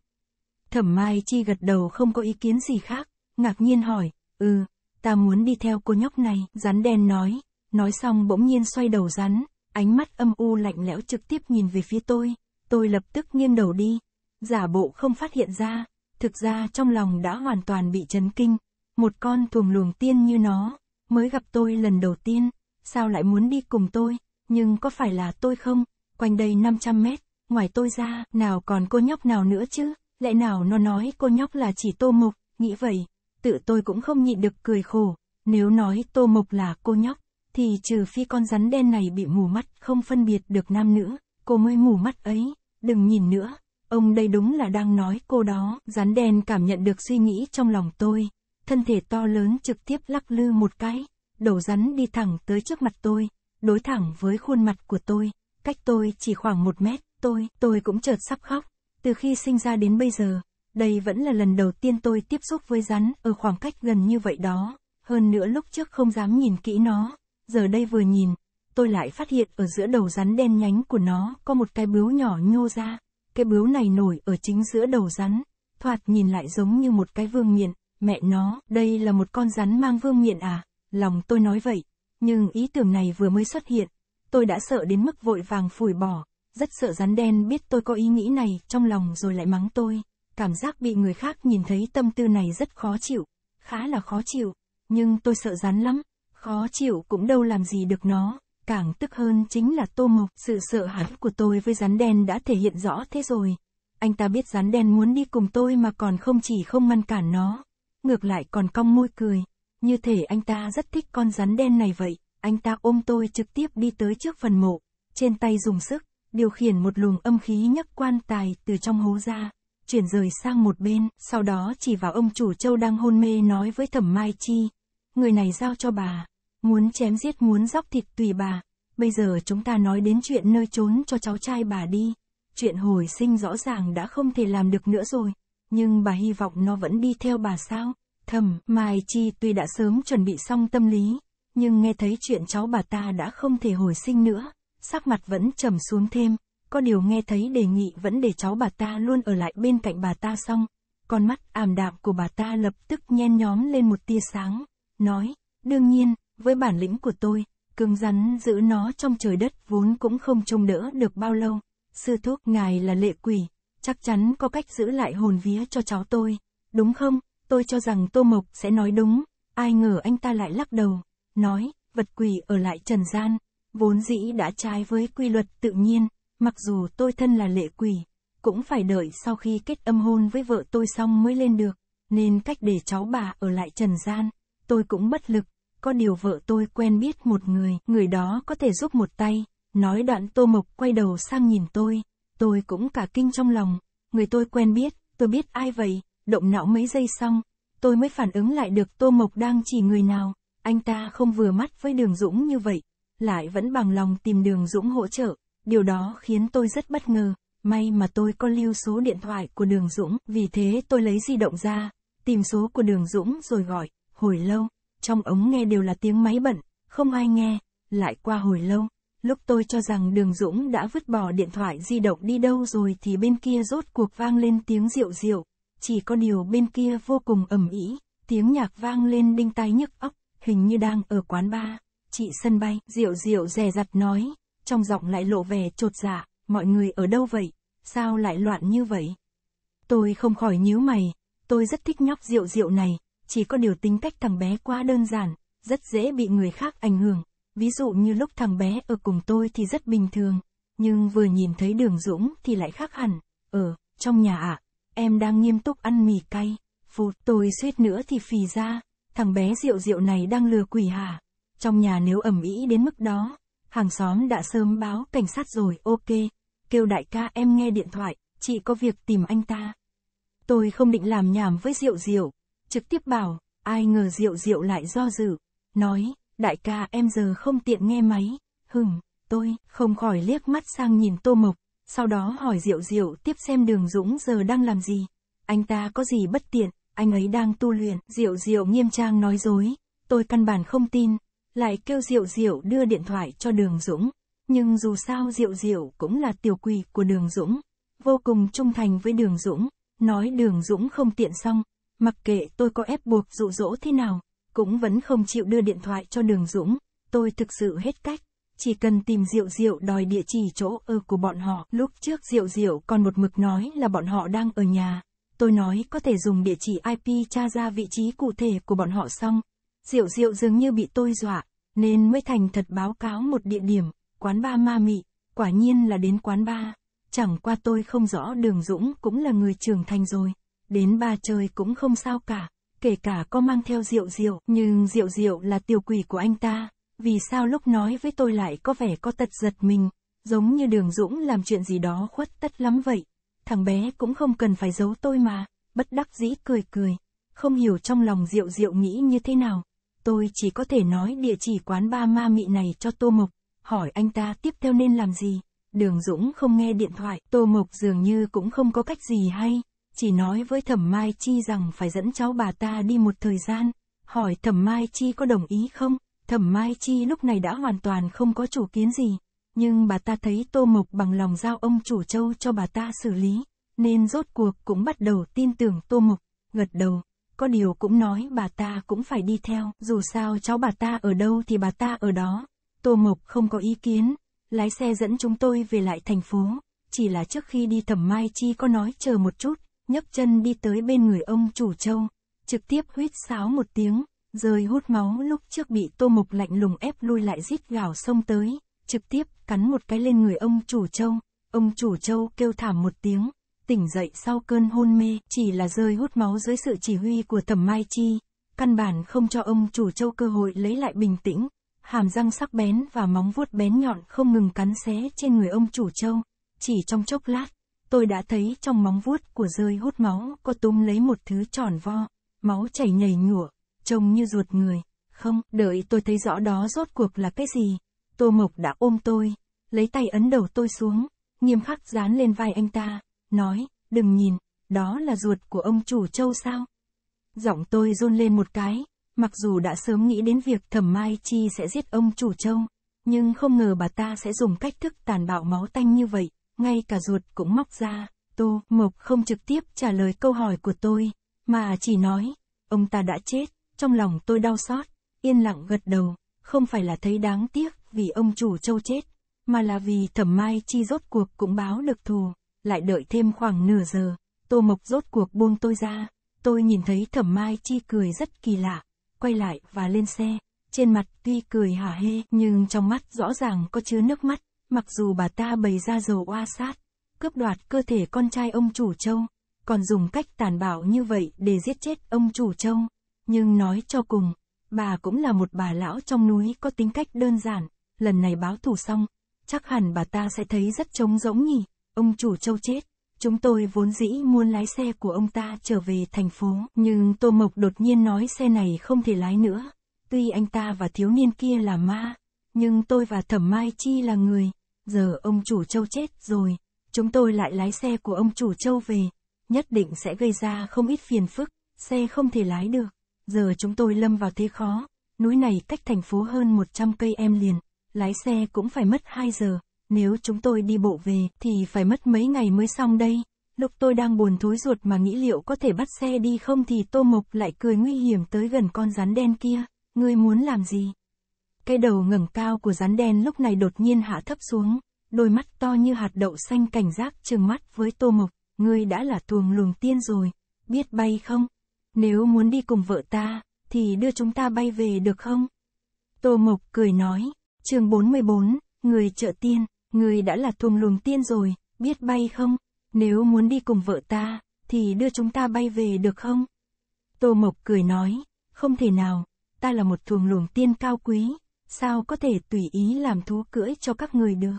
Thẩm Mai Chi gật đầu không có ý kiến gì khác, ngạc nhiên hỏi, ừ, ta muốn đi theo cô nhóc này, rắn đen nói, nói xong bỗng nhiên xoay đầu rắn, ánh mắt âm u lạnh lẽo trực tiếp nhìn về phía tôi, tôi lập tức nghiêng đầu đi, giả bộ không phát hiện ra, thực ra trong lòng đã hoàn toàn bị chấn kinh, một con thuồng luồng tiên như nó, mới gặp tôi lần đầu tiên, sao lại muốn đi cùng tôi, nhưng có phải là tôi không? quanh đây 500 mét, ngoài tôi ra, nào còn cô nhóc nào nữa chứ, lẽ nào nó nói cô nhóc là chỉ tô mộc, nghĩ vậy, tự tôi cũng không nhịn được cười khổ, nếu nói tô mộc là cô nhóc, thì trừ phi con rắn đen này bị mù mắt, không phân biệt được nam nữ, cô mới mù mắt ấy, đừng nhìn nữa, ông đây đúng là đang nói cô đó, rắn đen cảm nhận được suy nghĩ trong lòng tôi, thân thể to lớn trực tiếp lắc lư một cái, đầu rắn đi thẳng tới trước mặt tôi, đối thẳng với khuôn mặt của tôi, cách tôi chỉ khoảng một mét, tôi, tôi cũng chợt sắp khóc. Từ khi sinh ra đến bây giờ, đây vẫn là lần đầu tiên tôi tiếp xúc với rắn ở khoảng cách gần như vậy đó. Hơn nữa lúc trước không dám nhìn kỹ nó, giờ đây vừa nhìn, tôi lại phát hiện ở giữa đầu rắn đen nhánh của nó có một cái bướu nhỏ nhô ra. Cái bướu này nổi ở chính giữa đầu rắn, thoạt nhìn lại giống như một cái vương miện, mẹ nó, đây là một con rắn mang vương miện à, lòng tôi nói vậy. Nhưng ý tưởng này vừa mới xuất hiện, tôi đã sợ đến mức vội vàng phủi bỏ, rất sợ rắn đen biết tôi có ý nghĩ này trong lòng rồi lại mắng tôi. Cảm giác bị người khác nhìn thấy tâm tư này rất khó chịu, khá là khó chịu, nhưng tôi sợ rắn lắm, khó chịu cũng đâu làm gì được nó. Càng tức hơn chính là Tô Mộc, sự sợ hãi của tôi với rắn đen đã thể hiện rõ thế rồi. Anh ta biết rắn đen muốn đi cùng tôi mà còn không chỉ không ngăn cản nó, ngược lại còn cong môi cười, như thể anh ta rất thích con rắn đen này vậy anh ta ôm tôi trực tiếp đi tới trước phần mộ, trên tay dùng sức, điều khiển một luồng âm khí nhấc quan tài từ trong hố ra, chuyển rời sang một bên, sau đó chỉ vào ông chủ châu đang hôn mê nói với thẩm Mai Chi, người này giao cho bà, muốn chém giết muốn dóc thịt tùy bà, bây giờ chúng ta nói đến chuyện nơi trốn cho cháu trai bà đi, chuyện hồi sinh rõ ràng đã không thể làm được nữa rồi, nhưng bà hy vọng nó vẫn đi theo bà sao, thẩm Mai Chi tuy đã sớm chuẩn bị xong tâm lý, nhưng nghe thấy chuyện cháu bà ta đã không thể hồi sinh nữa, sắc mặt vẫn trầm xuống thêm, có điều nghe thấy đề nghị vẫn để cháu bà ta luôn ở lại bên cạnh bà ta xong, con mắt ảm đạm của bà ta lập tức nhen nhóm lên một tia sáng, nói, đương nhiên, với bản lĩnh của tôi, cứng rắn giữ nó trong trời đất vốn cũng không trông đỡ được bao lâu, sư thuốc ngài là lệ quỷ, chắc chắn có cách giữ lại hồn vía cho cháu tôi, đúng không, tôi cho rằng Tô Mộc sẽ nói đúng, ai ngờ anh ta lại lắc đầu nói, vật quỷ ở lại trần gian, vốn dĩ đã trái với quy luật tự nhiên, mặc dù tôi thân là lệ quỷ, cũng phải đợi sau khi kết âm hôn với vợ tôi xong mới lên được, nên cách để cháu bà ở lại trần gian, tôi cũng bất lực, có điều vợ tôi quen biết một người, người đó có thể giúp một tay, nói đoạn tô mộc quay đầu sang nhìn tôi, tôi cũng cả kinh trong lòng, người tôi quen biết, tôi biết ai vậy, động não mấy giây xong, tôi mới phản ứng lại được tô mộc đang chỉ người nào anh ta không vừa mắt với Đường Dũng như vậy, lại vẫn bằng lòng tìm Đường Dũng hỗ trợ, điều đó khiến tôi rất bất ngờ, may mà tôi có lưu số điện thoại của Đường Dũng, vì thế tôi lấy di động ra, tìm số của Đường Dũng rồi gọi, hồi lâu, trong ống nghe đều là tiếng máy bận, không ai nghe, lại qua hồi lâu, lúc tôi cho rằng Đường Dũng đã vứt bỏ điện thoại di động đi đâu rồi thì bên kia rốt cuộc vang lên tiếng rượu rượu, chỉ có điều bên kia vô cùng ầm ĩ, tiếng nhạc vang lên đinh tai nhức óc hình như đang ở quán bar. Chị sân bay, Diệu Diệu dè dặt nói, trong giọng lại lộ vẻ trột dạ, mọi người ở đâu vậy, sao lại loạn như vậy? Tôi không khỏi nhíu mày, tôi rất thích nhóc Diệu Diệu này, chỉ có điều tính cách thằng bé quá đơn giản, rất dễ bị người khác ảnh hưởng. Ví dụ như lúc thằng bé ở cùng tôi thì rất bình thường, nhưng vừa nhìn thấy đường Dũng thì lại khác hẳn. Ở, ờ, trong nhà ạ, à, em đang nghiêm túc ăn mì cay. Phụt, tôi suýt nữa thì phì ra. Thằng bé rượu rượu này đang lừa quỷ hả? Trong nhà nếu ẩm ý đến mức đó, hàng xóm đã sớm báo cảnh sát rồi, ok. Kêu đại ca em nghe điện thoại, chị có việc tìm anh ta. Tôi không định làm nhảm với rượu rượu, trực tiếp bảo, ai ngờ rượu rượu lại do dự, nói, đại ca em giờ không tiện nghe máy, hừng, tôi, không khỏi liếc mắt sang nhìn tô mộc, sau đó hỏi rượu rượu tiếp xem đường Dũng giờ đang làm gì, anh ta có gì bất tiện, anh ấy đang tu luyện, Diệu Diệu nghiêm trang nói dối, tôi căn bản không tin, lại kêu Diệu Diệu đưa điện thoại cho Đường Dũng, nhưng dù sao Diệu Diệu cũng là tiểu quỷ của Đường Dũng, vô cùng trung thành với Đường Dũng, nói Đường Dũng không tiện xong, mặc kệ tôi có ép buộc dụ dỗ thế nào, cũng vẫn không chịu đưa điện thoại cho Đường Dũng, tôi thực sự hết cách chỉ cần tìm Diệu Diệu đòi địa chỉ chỗ ở của bọn họ. Lúc trước Diệu Diệu còn một mực nói là bọn họ đang ở nhà, Tôi nói có thể dùng địa chỉ IP tra ra vị trí cụ thể của bọn họ xong. Diệu diệu dường như bị tôi dọa, nên mới thành thật báo cáo một địa điểm, quán ba ma mị, quả nhiên là đến quán ba. Chẳng qua tôi không rõ đường Dũng cũng là người trưởng thành rồi, đến ba chơi cũng không sao cả, kể cả có mang theo Diệu Diệu, nhưng Diệu Diệu là tiểu quỷ của anh ta, vì sao lúc nói với tôi lại có vẻ có tật giật mình, giống như đường Dũng làm chuyện gì đó khuất tất lắm vậy thằng bé cũng không cần phải giấu tôi mà, bất đắc dĩ cười cười, không hiểu trong lòng Diệu Diệu nghĩ như thế nào, tôi chỉ có thể nói địa chỉ quán ba ma mị này cho Tô Mộc, hỏi anh ta tiếp theo nên làm gì, Đường Dũng không nghe điện thoại, Tô Mộc dường như cũng không có cách gì hay, chỉ nói với Thẩm Mai Chi rằng phải dẫn cháu bà ta đi một thời gian, hỏi Thẩm Mai Chi có đồng ý không, Thẩm Mai Chi lúc này đã hoàn toàn không có chủ kiến gì, nhưng bà ta thấy Tô Mộc bằng lòng giao ông chủ châu cho bà ta xử lý, nên rốt cuộc cũng bắt đầu tin tưởng Tô Mộc, gật đầu, có điều cũng nói bà ta cũng phải đi theo, dù sao cháu bà ta ở đâu thì bà ta ở đó. Tô Mộc không có ý kiến, lái xe dẫn chúng tôi về lại thành phố, chỉ là trước khi đi thẩm Mai Chi có nói chờ một chút, nhấc chân đi tới bên người ông chủ châu, trực tiếp huýt sáo một tiếng, rơi hút máu lúc trước bị Tô Mộc lạnh lùng ép lui lại rít gào xông tới, trực tiếp cắn một cái lên người ông chủ châu. Ông chủ châu kêu thảm một tiếng, tỉnh dậy sau cơn hôn mê, chỉ là rơi hút máu dưới sự chỉ huy của thẩm mai chi. Căn bản không cho ông chủ châu cơ hội lấy lại bình tĩnh, hàm răng sắc bén và móng vuốt bén nhọn không ngừng cắn xé trên người ông chủ châu. Chỉ trong chốc lát, tôi đã thấy trong móng vuốt của rơi hút máu có túm lấy một thứ tròn vo, máu chảy nhảy nhụa, trông như ruột người. Không, đợi tôi thấy rõ đó rốt cuộc là cái gì, Tô Mộc đã ôm tôi, lấy tay ấn đầu tôi xuống, nghiêm khắc dán lên vai anh ta, nói, đừng nhìn, đó là ruột của ông chủ châu sao? Giọng tôi run lên một cái, mặc dù đã sớm nghĩ đến việc thẩm mai chi sẽ giết ông chủ châu, nhưng không ngờ bà ta sẽ dùng cách thức tàn bạo máu tanh như vậy, ngay cả ruột cũng móc ra, Tô Mộc không trực tiếp trả lời câu hỏi của tôi, mà chỉ nói, ông ta đã chết, trong lòng tôi đau xót, yên lặng gật đầu, không phải là thấy đáng tiếc, vì ông chủ châu chết, mà là vì thẩm mai chi rốt cuộc cũng báo được thù, lại đợi thêm khoảng nửa giờ, tô mộc rốt cuộc buông tôi ra, tôi nhìn thấy thẩm mai chi cười rất kỳ lạ, quay lại và lên xe, trên mặt tuy cười hả hê nhưng trong mắt rõ ràng có chứa nước mắt, mặc dù bà ta bày ra dầu oa sát, cướp đoạt cơ thể con trai ông chủ châu, còn dùng cách tàn bạo như vậy để giết chết ông chủ châu, nhưng nói cho cùng, bà cũng là một bà lão trong núi có tính cách đơn giản, lần này báo thù xong, chắc hẳn bà ta sẽ thấy rất trống rỗng nhỉ, ông chủ châu chết. Chúng tôi vốn dĩ muốn lái xe của ông ta trở về thành phố, nhưng Tô Mộc đột nhiên nói xe này không thể lái nữa. Tuy anh ta và thiếu niên kia là ma, nhưng tôi và Thẩm Mai Chi là người. Giờ ông chủ châu chết rồi, chúng tôi lại lái xe của ông chủ châu về, nhất định sẽ gây ra không ít phiền phức, xe không thể lái được. Giờ chúng tôi lâm vào thế khó, núi này cách thành phố hơn 100 cây em liền, lái xe cũng phải mất 2 giờ, nếu chúng tôi đi bộ về thì phải mất mấy ngày mới xong đây. Lúc tôi đang buồn thối ruột mà nghĩ liệu có thể bắt xe đi không thì Tô Mộc lại cười nguy hiểm tới gần con rắn đen kia, ngươi muốn làm gì? Cái đầu ngẩng cao của rắn đen lúc này đột nhiên hạ thấp xuống, đôi mắt to như hạt đậu xanh cảnh giác trừng mắt với Tô Mộc, ngươi đã là tuồng luồng tiên rồi, biết bay không? Nếu muốn đi cùng vợ ta, thì đưa chúng ta bay về được không? Tô Mộc cười nói, chương 44, người trợ tiên, người đã là thùng luồng tiên rồi, biết bay không? Nếu muốn đi cùng vợ ta, thì đưa chúng ta bay về được không? Tô Mộc cười nói, không thể nào, ta là một thuồng luồng tiên cao quý, sao có thể tùy ý làm thú cưỡi cho các người được?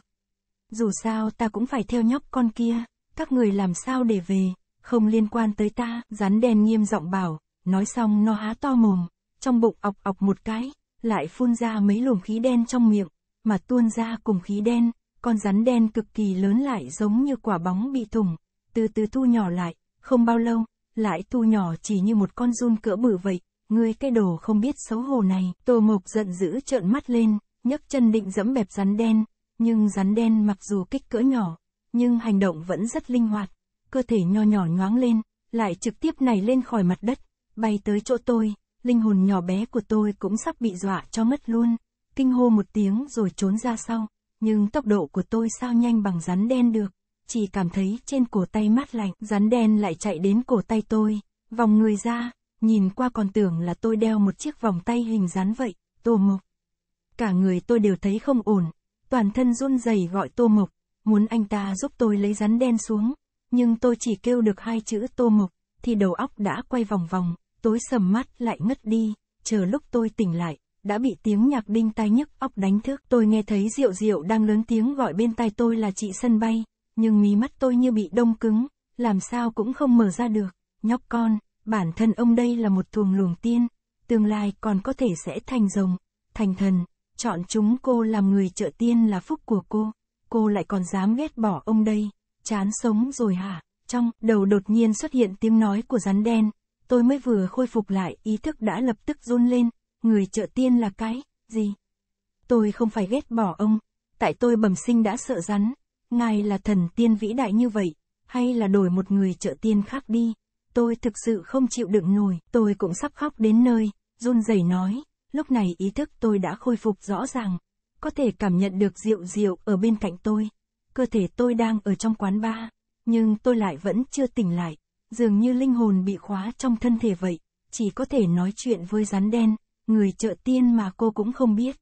Dù sao ta cũng phải theo nhóc con kia, các người làm sao để về, không liên quan tới ta, rắn đen nghiêm giọng bảo, nói xong nó há to mồm, trong bụng ọc ọc một cái, lại phun ra mấy luồng khí đen trong miệng, mà tuôn ra cùng khí đen, con rắn đen cực kỳ lớn lại giống như quả bóng bị thủng, từ từ thu nhỏ lại, không bao lâu, lại thu nhỏ chỉ như một con run cỡ bự vậy, ngươi cái đồ không biết xấu hổ này, Tô Mộc giận dữ trợn mắt lên, nhấc chân định dẫm bẹp rắn đen, nhưng rắn đen mặc dù kích cỡ nhỏ, nhưng hành động vẫn rất linh hoạt, cơ thể nho nhỏ nhoáng lên, lại trực tiếp này lên khỏi mặt đất, bay tới chỗ tôi linh hồn nhỏ bé của tôi cũng sắp bị dọa cho mất luôn, kinh hô một tiếng rồi trốn ra sau, nhưng tốc độ của tôi sao nhanh bằng rắn đen được, chỉ cảm thấy trên cổ tay mát lạnh, rắn đen lại chạy đến cổ tay tôi, vòng người ra, nhìn qua còn tưởng là tôi đeo một chiếc vòng tay hình rắn vậy, tô mộc. Cả người tôi đều thấy không ổn, toàn thân run rẩy gọi tô mộc, muốn anh ta giúp tôi lấy rắn đen xuống, nhưng tôi chỉ kêu được hai chữ tô mộc, thì đầu óc đã quay vòng vòng, tối sầm mắt lại ngất đi, chờ lúc tôi tỉnh lại, đã bị tiếng nhạc đinh tai nhức óc đánh thức. Tôi nghe thấy Diệu Diệu đang lớn tiếng gọi bên tai tôi là chị sân bay, nhưng mí mắt tôi như bị đông cứng, làm sao cũng không mở ra được. Nhóc con, bản thân ông đây là một thuồng luồng tiên, tương lai còn có thể sẽ thành rồng, thành thần, chọn chúng cô làm người trợ tiên là phúc của cô. Cô lại còn dám ghét bỏ ông đây, chán sống rồi hả? Trong đầu đột nhiên xuất hiện tiếng nói của rắn đen, tôi mới vừa khôi phục lại, ý thức đã lập tức run lên, người trợ tiên là cái, gì? Tôi không phải ghét bỏ ông, tại tôi bẩm sinh đã sợ rắn, ngài là thần tiên vĩ đại như vậy, hay là đổi một người trợ tiên khác đi, tôi thực sự không chịu đựng nổi, tôi cũng sắp khóc đến nơi, run rẩy nói, lúc này ý thức tôi đã khôi phục rõ ràng, có thể cảm nhận được rượu rượu ở bên cạnh tôi, cơ thể tôi đang ở trong quán bar, nhưng tôi lại vẫn chưa tỉnh lại dường như linh hồn bị khóa trong thân thể vậy, chỉ có thể nói chuyện với rắn đen, người trợ tiên mà cô cũng không biết.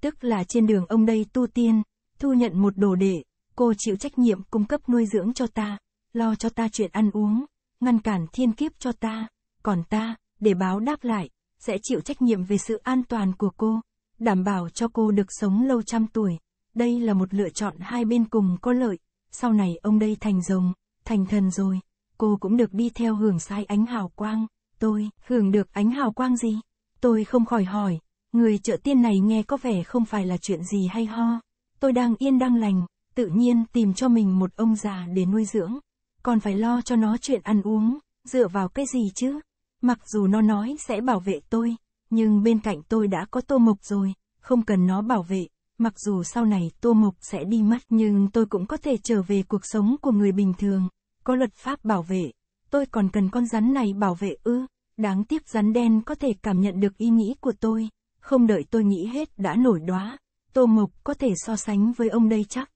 Tức là trên đường ông đây tu tiên, thu nhận một đồ đệ, cô chịu trách nhiệm cung cấp nuôi dưỡng cho ta, lo cho ta chuyện ăn uống, ngăn cản thiên kiếp cho ta, còn ta, để báo đáp lại, sẽ chịu trách nhiệm về sự an toàn của cô, đảm bảo cho cô được sống lâu trăm tuổi. Đây là một lựa chọn hai bên cùng có lợi, sau này ông đây thành rồng, thành thần rồi cô cũng được đi theo hưởng sai ánh hào quang. Tôi, hưởng được ánh hào quang gì? Tôi không khỏi hỏi, người trợ tiên này nghe có vẻ không phải là chuyện gì hay ho. Tôi đang yên đang lành, tự nhiên tìm cho mình một ông già để nuôi dưỡng. Còn phải lo cho nó chuyện ăn uống, dựa vào cái gì chứ? Mặc dù nó nói sẽ bảo vệ tôi, nhưng bên cạnh tôi đã có tô mộc rồi, không cần nó bảo vệ. Mặc dù sau này tô mộc sẽ đi mất nhưng tôi cũng có thể trở về cuộc sống của người bình thường có luật pháp bảo vệ, tôi còn cần con rắn này bảo vệ ư. Đáng tiếc rắn đen có thể cảm nhận được ý nghĩ của tôi, không đợi tôi nghĩ hết đã nổi đóa. Tô Mộc có thể so sánh với ông đây chắc.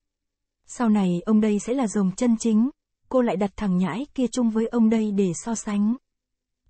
Sau này ông đây sẽ là rồng chân chính, cô lại đặt thằng nhãi kia chung với ông đây để so sánh.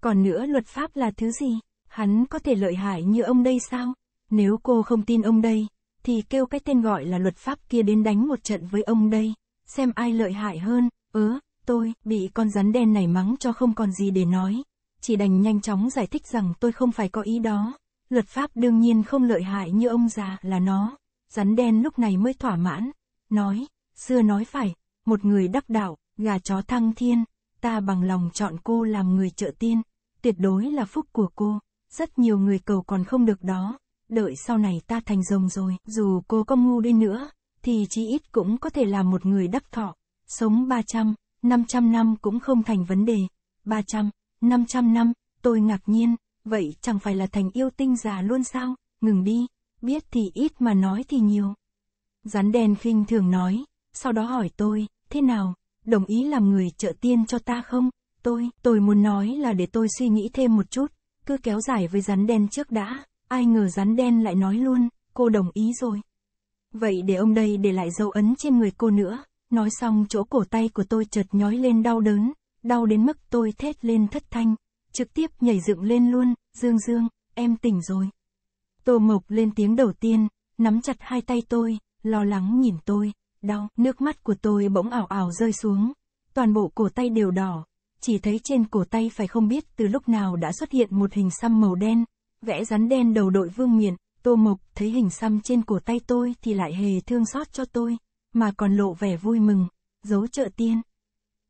Còn nữa luật pháp là thứ gì? Hắn có thể lợi hại như ông đây sao? Nếu cô không tin ông đây, thì kêu cái tên gọi là luật pháp kia đến đánh một trận với ông đây, xem ai lợi hại hơn, ớ. Tôi, bị con rắn đen này mắng cho không còn gì để nói. Chỉ đành nhanh chóng giải thích rằng tôi không phải có ý đó. Luật pháp đương nhiên không lợi hại như ông già là nó. Rắn đen lúc này mới thỏa mãn. Nói, xưa nói phải, một người đắc đạo, gà chó thăng thiên. Ta bằng lòng chọn cô làm người trợ tiên. Tuyệt đối là phúc của cô. Rất nhiều người cầu còn không được đó. Đợi sau này ta thành rồng rồi, dù cô có ngu đi nữa, thì chí ít cũng có thể là một người đắc thọ. Sống 300. 500 năm cũng không thành vấn đề. 300, 500 năm, tôi ngạc nhiên, vậy chẳng phải là thành yêu tinh già luôn sao, ngừng đi, biết thì ít mà nói thì nhiều. Rắn đen khinh thường nói, sau đó hỏi tôi, thế nào, đồng ý làm người trợ tiên cho ta không? Tôi, tôi muốn nói là để tôi suy nghĩ thêm một chút, cứ kéo dài với rắn đen trước đã, ai ngờ rắn đen lại nói luôn, cô đồng ý rồi. Vậy để ông đây để lại dấu ấn trên người cô nữa nói xong chỗ cổ tay của tôi chợt nhói lên đau đớn, đau đến mức tôi thét lên thất thanh, trực tiếp nhảy dựng lên luôn, Dương Dương, em tỉnh rồi. Tô Mộc lên tiếng đầu tiên, nắm chặt hai tay tôi, lo lắng nhìn tôi, đau, nước mắt của tôi bỗng ảo ảo rơi xuống, toàn bộ cổ tay đều đỏ, chỉ thấy trên cổ tay phải không biết từ lúc nào đã xuất hiện một hình xăm màu đen, vẽ rắn đen đầu đội vương miện, Tô Mộc thấy hình xăm trên cổ tay tôi thì lại hề thương xót cho tôi mà còn lộ vẻ vui mừng, giấu trợ tiên.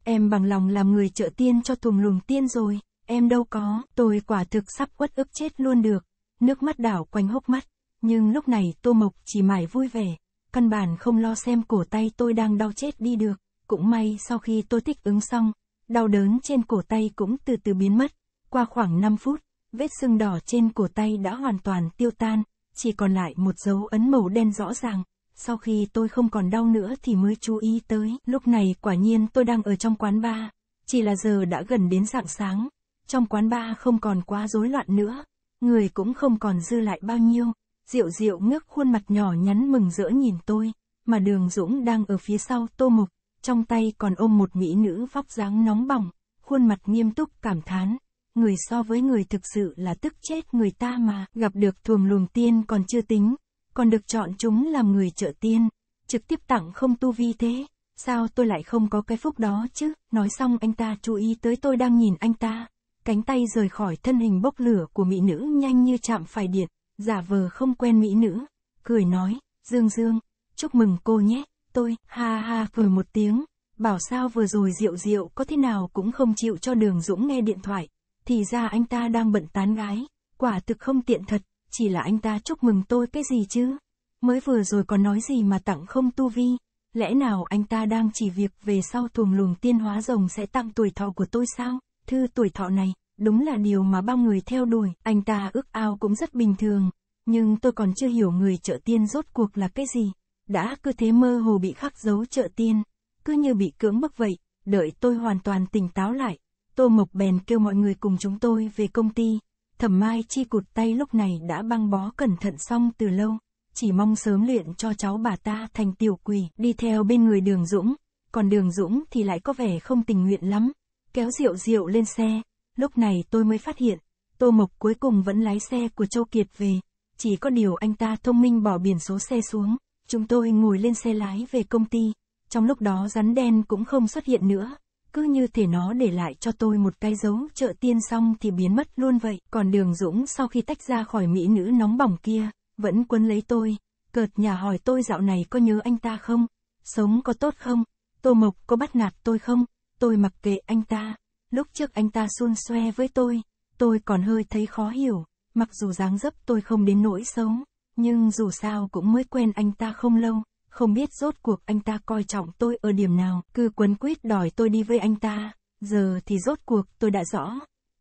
Em bằng lòng làm người trợ tiên cho thùng luồng tiên rồi, em đâu có, tôi quả thực sắp quất ức chết luôn được. Nước mắt đảo quanh hốc mắt, nhưng lúc này Tô Mộc chỉ mải vui vẻ, căn bản không lo xem cổ tay tôi đang đau chết đi được. Cũng may sau khi tôi thích ứng xong, đau đớn trên cổ tay cũng từ từ biến mất. Qua khoảng 5 phút, vết sưng đỏ trên cổ tay đã hoàn toàn tiêu tan, chỉ còn lại một dấu ấn màu đen rõ ràng sau khi tôi không còn đau nữa thì mới chú ý tới, lúc này quả nhiên tôi đang ở trong quán bar, chỉ là giờ đã gần đến rạng sáng, trong quán bar không còn quá rối loạn nữa, người cũng không còn dư lại bao nhiêu, Diệu Diệu ngước khuôn mặt nhỏ nhắn mừng rỡ nhìn tôi, mà Đường Dũng đang ở phía sau Tô Mục, trong tay còn ôm một mỹ nữ vóc dáng nóng bỏng, khuôn mặt nghiêm túc cảm thán, người so với người thực sự là tức chết người ta mà, gặp được thuồng luồng tiên còn chưa tính, còn được chọn chúng làm người trợ tiên, trực tiếp tặng không tu vi thế, sao tôi lại không có cái phúc đó chứ, nói xong anh ta chú ý tới tôi đang nhìn anh ta, cánh tay rời khỏi thân hình bốc lửa của mỹ nữ nhanh như chạm phải điện, giả vờ không quen mỹ nữ, cười nói, Dương Dương, chúc mừng cô nhé, tôi, ha ha cười một tiếng, bảo sao vừa rồi rượu rượu có thế nào cũng không chịu cho Đường Dũng nghe điện thoại, thì ra anh ta đang bận tán gái, quả thực không tiện thật chỉ là anh ta chúc mừng tôi cái gì chứ? Mới vừa rồi còn nói gì mà tặng không tu vi? Lẽ nào anh ta đang chỉ việc về sau tuồng luồng tiên hóa rồng sẽ tăng tuổi thọ của tôi sao? Thư tuổi thọ này, đúng là điều mà bao người theo đuổi, anh ta ước ao cũng rất bình thường. Nhưng tôi còn chưa hiểu người trợ tiên rốt cuộc là cái gì. Đã cứ thế mơ hồ bị khắc dấu trợ tiên, cứ như bị cưỡng bức vậy, đợi tôi hoàn toàn tỉnh táo lại. Tô Mộc bèn kêu mọi người cùng chúng tôi về công ty, Thẩm Mai Chi cụt tay lúc này đã băng bó cẩn thận xong từ lâu, chỉ mong sớm luyện cho cháu bà ta thành tiểu quỷ, đi theo bên người Đường Dũng, còn Đường Dũng thì lại có vẻ không tình nguyện lắm, kéo rượu rượu lên xe, lúc này tôi mới phát hiện, Tô Mộc cuối cùng vẫn lái xe của Châu Kiệt về, chỉ có điều anh ta thông minh bỏ biển số xe xuống, chúng tôi ngồi lên xe lái về công ty, trong lúc đó rắn đen cũng không xuất hiện nữa cứ như thể nó để lại cho tôi một cái dấu trợ tiên xong thì biến mất luôn vậy. Còn đường Dũng sau khi tách ra khỏi mỹ nữ nóng bỏng kia, vẫn quấn lấy tôi, cợt nhà hỏi tôi dạo này có nhớ anh ta không, sống có tốt không, Tô Mộc có bắt nạt tôi không, tôi mặc kệ anh ta. Lúc trước anh ta xuôn xoe với tôi, tôi còn hơi thấy khó hiểu, mặc dù dáng dấp tôi không đến nỗi sống, nhưng dù sao cũng mới quen anh ta không lâu không biết rốt cuộc anh ta coi trọng tôi ở điểm nào, cứ quấn quýt đòi tôi đi với anh ta, giờ thì rốt cuộc tôi đã rõ,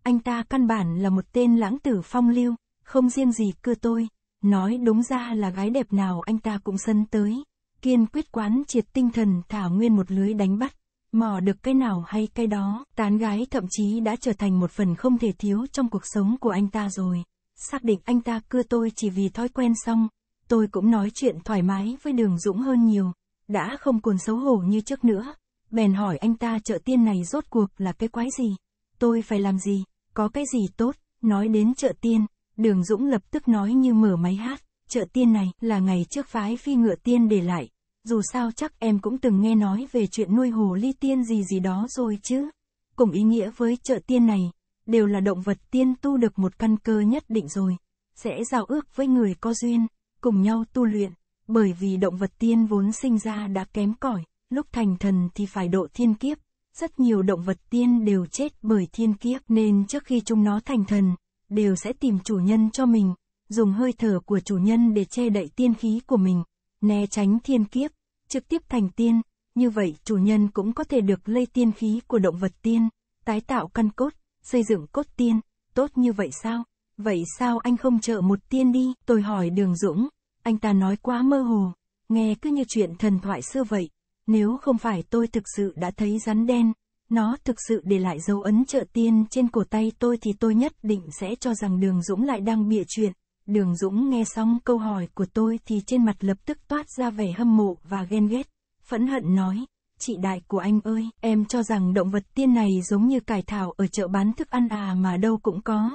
anh ta căn bản là một tên lãng tử phong lưu, không riêng gì cưa tôi, nói đúng ra là gái đẹp nào anh ta cũng sân tới, kiên quyết quán triệt tinh thần thả nguyên một lưới đánh bắt, mò được cái nào hay cái đó, tán gái thậm chí đã trở thành một phần không thể thiếu trong cuộc sống của anh ta rồi, xác định anh ta cưa tôi chỉ vì thói quen xong, tôi cũng nói chuyện thoải mái với Đường Dũng hơn nhiều, đã không còn xấu hổ như trước nữa. Bèn hỏi anh ta chợ tiên này rốt cuộc là cái quái gì? Tôi phải làm gì? Có cái gì tốt? Nói đến chợ tiên, Đường Dũng lập tức nói như mở máy hát. Chợ tiên này là ngày trước phái phi ngựa tiên để lại. Dù sao chắc em cũng từng nghe nói về chuyện nuôi hồ ly tiên gì gì đó rồi chứ. Cùng ý nghĩa với chợ tiên này, đều là động vật tiên tu được một căn cơ nhất định rồi. Sẽ giao ước với người có duyên cùng nhau tu luyện, bởi vì động vật tiên vốn sinh ra đã kém cỏi, lúc thành thần thì phải độ thiên kiếp, rất nhiều động vật tiên đều chết bởi thiên kiếp nên trước khi chúng nó thành thần, đều sẽ tìm chủ nhân cho mình, dùng hơi thở của chủ nhân để che đậy tiên khí của mình, né tránh thiên kiếp, trực tiếp thành tiên, như vậy chủ nhân cũng có thể được lây tiên khí của động vật tiên, tái tạo căn cốt, xây dựng cốt tiên, tốt như vậy sao? Vậy sao anh không chợ một tiên đi? Tôi hỏi Đường Dũng. Anh ta nói quá mơ hồ. Nghe cứ như chuyện thần thoại xưa vậy. Nếu không phải tôi thực sự đã thấy rắn đen, nó thực sự để lại dấu ấn trợ tiên trên cổ tay tôi thì tôi nhất định sẽ cho rằng Đường Dũng lại đang bịa chuyện. Đường Dũng nghe xong câu hỏi của tôi thì trên mặt lập tức toát ra vẻ hâm mộ và ghen ghét. Phẫn hận nói, chị đại của anh ơi, em cho rằng động vật tiên này giống như cải thảo ở chợ bán thức ăn à mà đâu cũng có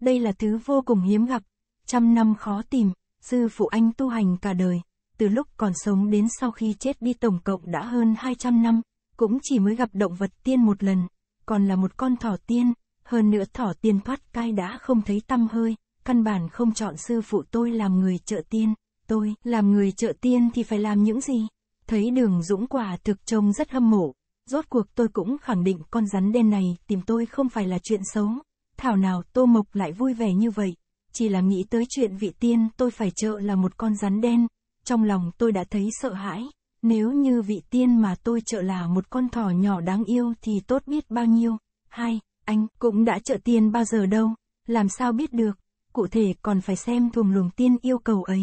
đây là thứ vô cùng hiếm gặp, trăm năm khó tìm, sư phụ anh tu hành cả đời, từ lúc còn sống đến sau khi chết đi tổng cộng đã hơn 200 năm, cũng chỉ mới gặp động vật tiên một lần, còn là một con thỏ tiên, hơn nữa thỏ tiên thoát cai đã không thấy tâm hơi, căn bản không chọn sư phụ tôi làm người trợ tiên, tôi làm người trợ tiên thì phải làm những gì? Thấy đường dũng quả thực trông rất hâm mộ, rốt cuộc tôi cũng khẳng định con rắn đen này tìm tôi không phải là chuyện xấu, Thảo nào Tô Mộc lại vui vẻ như vậy, chỉ là nghĩ tới chuyện vị tiên tôi phải trợ là một con rắn đen, trong lòng tôi đã thấy sợ hãi, nếu như vị tiên mà tôi trợ là một con thỏ nhỏ đáng yêu thì tốt biết bao nhiêu. Hai, anh cũng đã trợ tiên bao giờ đâu, làm sao biết được, cụ thể còn phải xem thùng luồng tiên yêu cầu ấy.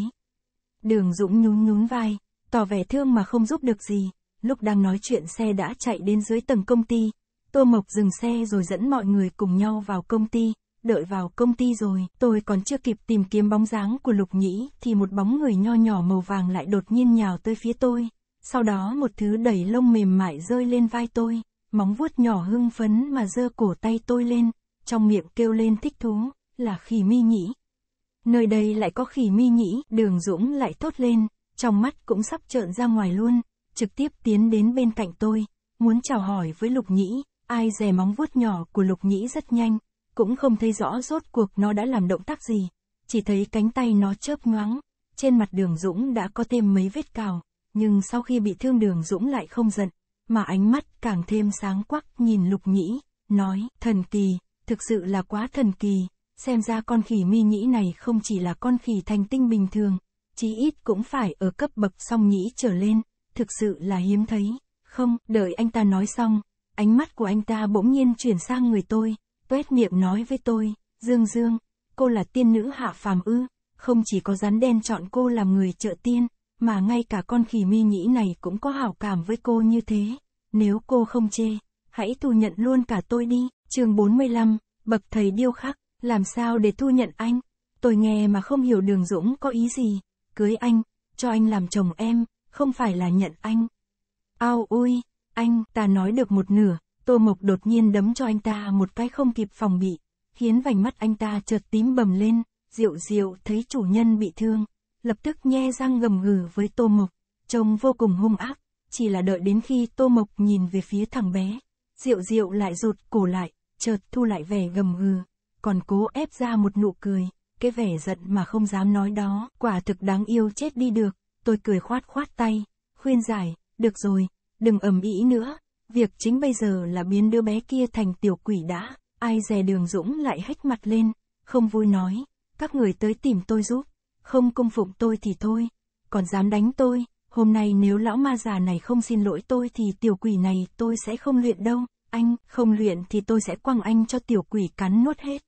Đường Dũng nhún nhún vai, tỏ vẻ thương mà không giúp được gì, lúc đang nói chuyện xe đã chạy đến dưới tầng công ty, Tô Mộc dừng xe rồi dẫn mọi người cùng nhau vào công ty. Đợi vào công ty rồi, tôi còn chưa kịp tìm kiếm bóng dáng của Lục Nhĩ, thì một bóng người nho nhỏ màu vàng lại đột nhiên nhào tới phía tôi. Sau đó một thứ đầy lông mềm mại rơi lên vai tôi, móng vuốt nhỏ hưng phấn mà giơ cổ tay tôi lên, trong miệng kêu lên thích thú, là khỉ mi nhĩ. Nơi đây lại có khỉ mi nhĩ, đường Dũng lại tốt lên, trong mắt cũng sắp trợn ra ngoài luôn, trực tiếp tiến đến bên cạnh tôi, muốn chào hỏi với Lục Nhĩ, Ai dè móng vuốt nhỏ của lục nhĩ rất nhanh, cũng không thấy rõ rốt cuộc nó đã làm động tác gì, chỉ thấy cánh tay nó chớp nhoáng, trên mặt đường Dũng đã có thêm mấy vết cào, nhưng sau khi bị thương đường Dũng lại không giận, mà ánh mắt càng thêm sáng quắc nhìn lục nhĩ, nói, thần kỳ, thực sự là quá thần kỳ, xem ra con khỉ mi nhĩ này không chỉ là con khỉ thành tinh bình thường, chí ít cũng phải ở cấp bậc song nhĩ trở lên, thực sự là hiếm thấy, không, đợi anh ta nói xong, Ánh mắt của anh ta bỗng nhiên chuyển sang người tôi, tuét miệng nói với tôi, Dương Dương, cô là tiên nữ hạ phàm ư, không chỉ có rắn đen chọn cô làm người trợ tiên, mà ngay cả con khỉ mi nhĩ này cũng có hảo cảm với cô như thế. Nếu cô không chê, hãy thu nhận luôn cả tôi đi. chương 45, bậc thầy điêu khắc, làm sao để thu nhận anh? Tôi nghe mà không hiểu đường Dũng có ý gì. Cưới anh, cho anh làm chồng em, không phải là nhận anh. Ao ui! Anh, ta nói được một nửa, Tô Mộc đột nhiên đấm cho anh ta một cái không kịp phòng bị, khiến vành mắt anh ta chợt tím bầm lên, Diệu Diệu thấy chủ nhân bị thương, lập tức nhe răng gầm gừ với Tô Mộc, trông vô cùng hung ác, chỉ là đợi đến khi Tô Mộc nhìn về phía thằng bé, Diệu Diệu lại rụt cổ lại, chợt thu lại vẻ gầm gừ, còn cố ép ra một nụ cười, cái vẻ giận mà không dám nói đó, quả thực đáng yêu chết đi được, tôi cười khoát khoát tay, khuyên giải, được rồi, đừng ầm ĩ nữa, việc chính bây giờ là biến đứa bé kia thành tiểu quỷ đã, ai dè đường Dũng lại hách mặt lên, không vui nói, các người tới tìm tôi giúp, không cung phụng tôi thì thôi, còn dám đánh tôi, hôm nay nếu lão ma già này không xin lỗi tôi thì tiểu quỷ này tôi sẽ không luyện đâu, anh, không luyện thì tôi sẽ quăng anh cho tiểu quỷ cắn nuốt hết.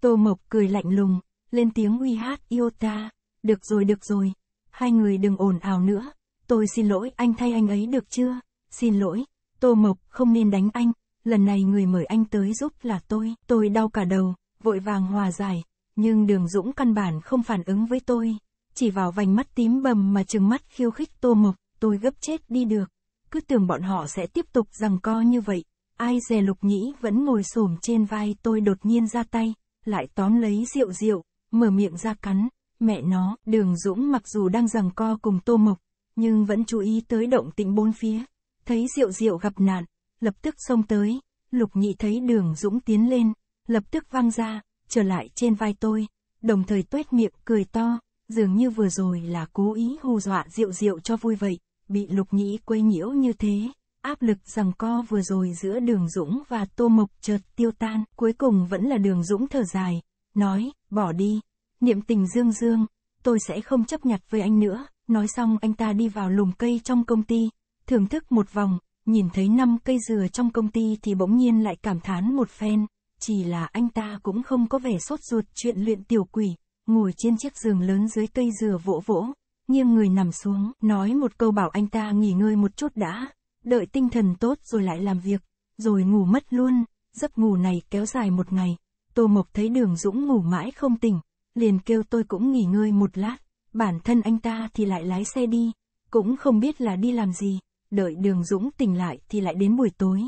Tô Mộc cười lạnh lùng, lên tiếng uy hát yêu ta, được rồi được rồi, hai người đừng ồn ào nữa, tôi xin lỗi anh thay anh ấy được chưa? Xin lỗi, Tô Mộc, không nên đánh anh, lần này người mời anh tới giúp là tôi, tôi đau cả đầu, vội vàng hòa giải, nhưng đường Dũng căn bản không phản ứng với tôi, chỉ vào vành mắt tím bầm mà trừng mắt khiêu khích Tô Mộc, tôi gấp chết đi được, cứ tưởng bọn họ sẽ tiếp tục rằng co như vậy, ai dè lục nhĩ vẫn ngồi xổm trên vai tôi đột nhiên ra tay, lại tóm lấy rượu rượu, mở miệng ra cắn, mẹ nó, đường Dũng mặc dù đang rằng co cùng Tô Mộc, nhưng vẫn chú ý tới động tĩnh bốn phía. Thấy Diệu Diệu gặp nạn, lập tức xông tới, Lục Nhị thấy Đường Dũng tiến lên, lập tức văng ra, trở lại trên vai tôi, đồng thời tuét miệng cười to, dường như vừa rồi là cố ý hù dọa Diệu Diệu cho vui vậy, bị Lục Nhị quấy nhiễu như thế, áp lực rằng co vừa rồi giữa Đường Dũng và Tô Mộc chợt tiêu tan, cuối cùng vẫn là Đường Dũng thở dài, nói, bỏ đi, niệm tình dương dương, tôi sẽ không chấp nhặt với anh nữa nói xong anh ta đi vào lùm cây trong công ty, thưởng thức một vòng, nhìn thấy năm cây dừa trong công ty thì bỗng nhiên lại cảm thán một phen, chỉ là anh ta cũng không có vẻ sốt ruột chuyện luyện tiểu quỷ, ngồi trên chiếc giường lớn dưới cây dừa vỗ vỗ, nghiêng người nằm xuống, nói một câu bảo anh ta nghỉ ngơi một chút đã, đợi tinh thần tốt rồi lại làm việc, rồi ngủ mất luôn, giấc ngủ này kéo dài một ngày, Tô Mộc thấy đường Dũng ngủ mãi không tỉnh, liền kêu tôi cũng nghỉ ngơi một lát bản thân anh ta thì lại lái xe đi, cũng không biết là đi làm gì, đợi đường Dũng tỉnh lại thì lại đến buổi tối.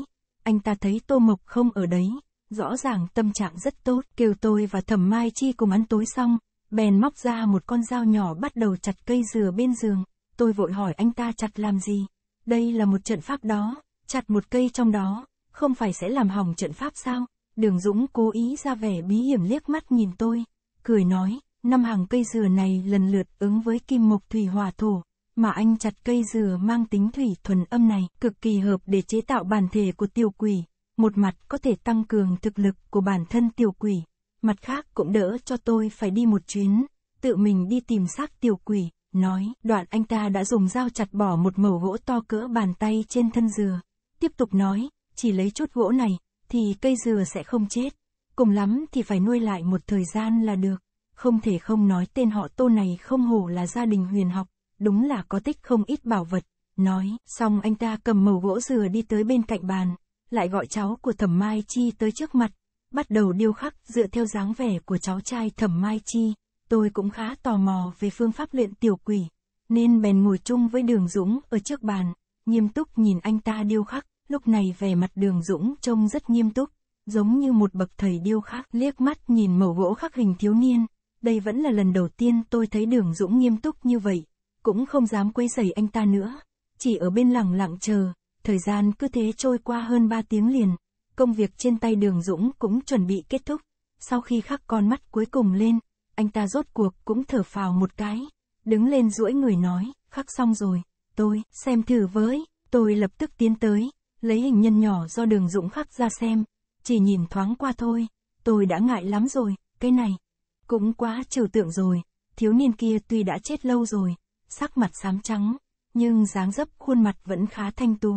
Anh ta thấy Tô Mộc không ở đấy, rõ ràng tâm trạng rất tốt, kêu tôi và Thẩm Mai Chi cùng ăn tối xong, bèn móc ra một con dao nhỏ bắt đầu chặt cây dừa bên giường, tôi vội hỏi anh ta chặt làm gì, đây là một trận pháp đó, chặt một cây trong đó, không phải sẽ làm hỏng trận pháp sao? Đường Dũng cố ý ra vẻ bí hiểm liếc mắt nhìn tôi, cười nói, năm hàng cây dừa này lần lượt ứng với kim mộc thủy hỏa thổ, mà anh chặt cây dừa mang tính thủy thuần âm này, cực kỳ hợp để chế tạo bản thể của tiểu quỷ, một mặt có thể tăng cường thực lực của bản thân tiểu quỷ, mặt khác cũng đỡ cho tôi phải đi một chuyến, tự mình đi tìm xác tiểu quỷ, nói, đoạn anh ta đã dùng dao chặt bỏ một mẩu gỗ to cỡ bàn tay trên thân dừa, tiếp tục nói, chỉ lấy chút gỗ này, thì cây dừa sẽ không chết, cùng lắm thì phải nuôi lại một thời gian là được không thể không nói tên họ tô này không hổ là gia đình huyền học, đúng là có tích không ít bảo vật, nói, xong anh ta cầm màu gỗ dừa đi tới bên cạnh bàn, lại gọi cháu của thẩm Mai Chi tới trước mặt, bắt đầu điêu khắc dựa theo dáng vẻ của cháu trai thẩm Mai Chi, tôi cũng khá tò mò về phương pháp luyện tiểu quỷ, nên bèn ngồi chung với đường Dũng ở trước bàn, nghiêm túc nhìn anh ta điêu khắc, lúc này vẻ mặt đường Dũng trông rất nghiêm túc, giống như một bậc thầy điêu khắc, liếc mắt nhìn màu gỗ khắc hình thiếu niên, đây vẫn là lần đầu tiên tôi thấy đường Dũng nghiêm túc như vậy, cũng không dám quấy rầy anh ta nữa, chỉ ở bên lẳng lặng chờ, thời gian cứ thế trôi qua hơn 3 tiếng liền, công việc trên tay đường Dũng cũng chuẩn bị kết thúc, sau khi khắc con mắt cuối cùng lên, anh ta rốt cuộc cũng thở phào một cái, đứng lên duỗi người nói, khắc xong rồi, tôi, xem thử với, tôi lập tức tiến tới, lấy hình nhân nhỏ do đường Dũng khắc ra xem, chỉ nhìn thoáng qua thôi, tôi đã ngại lắm rồi, cái này. Cũng quá trừu tượng rồi, thiếu niên kia tuy đã chết lâu rồi, sắc mặt xám trắng, nhưng dáng dấp khuôn mặt vẫn khá thanh tú,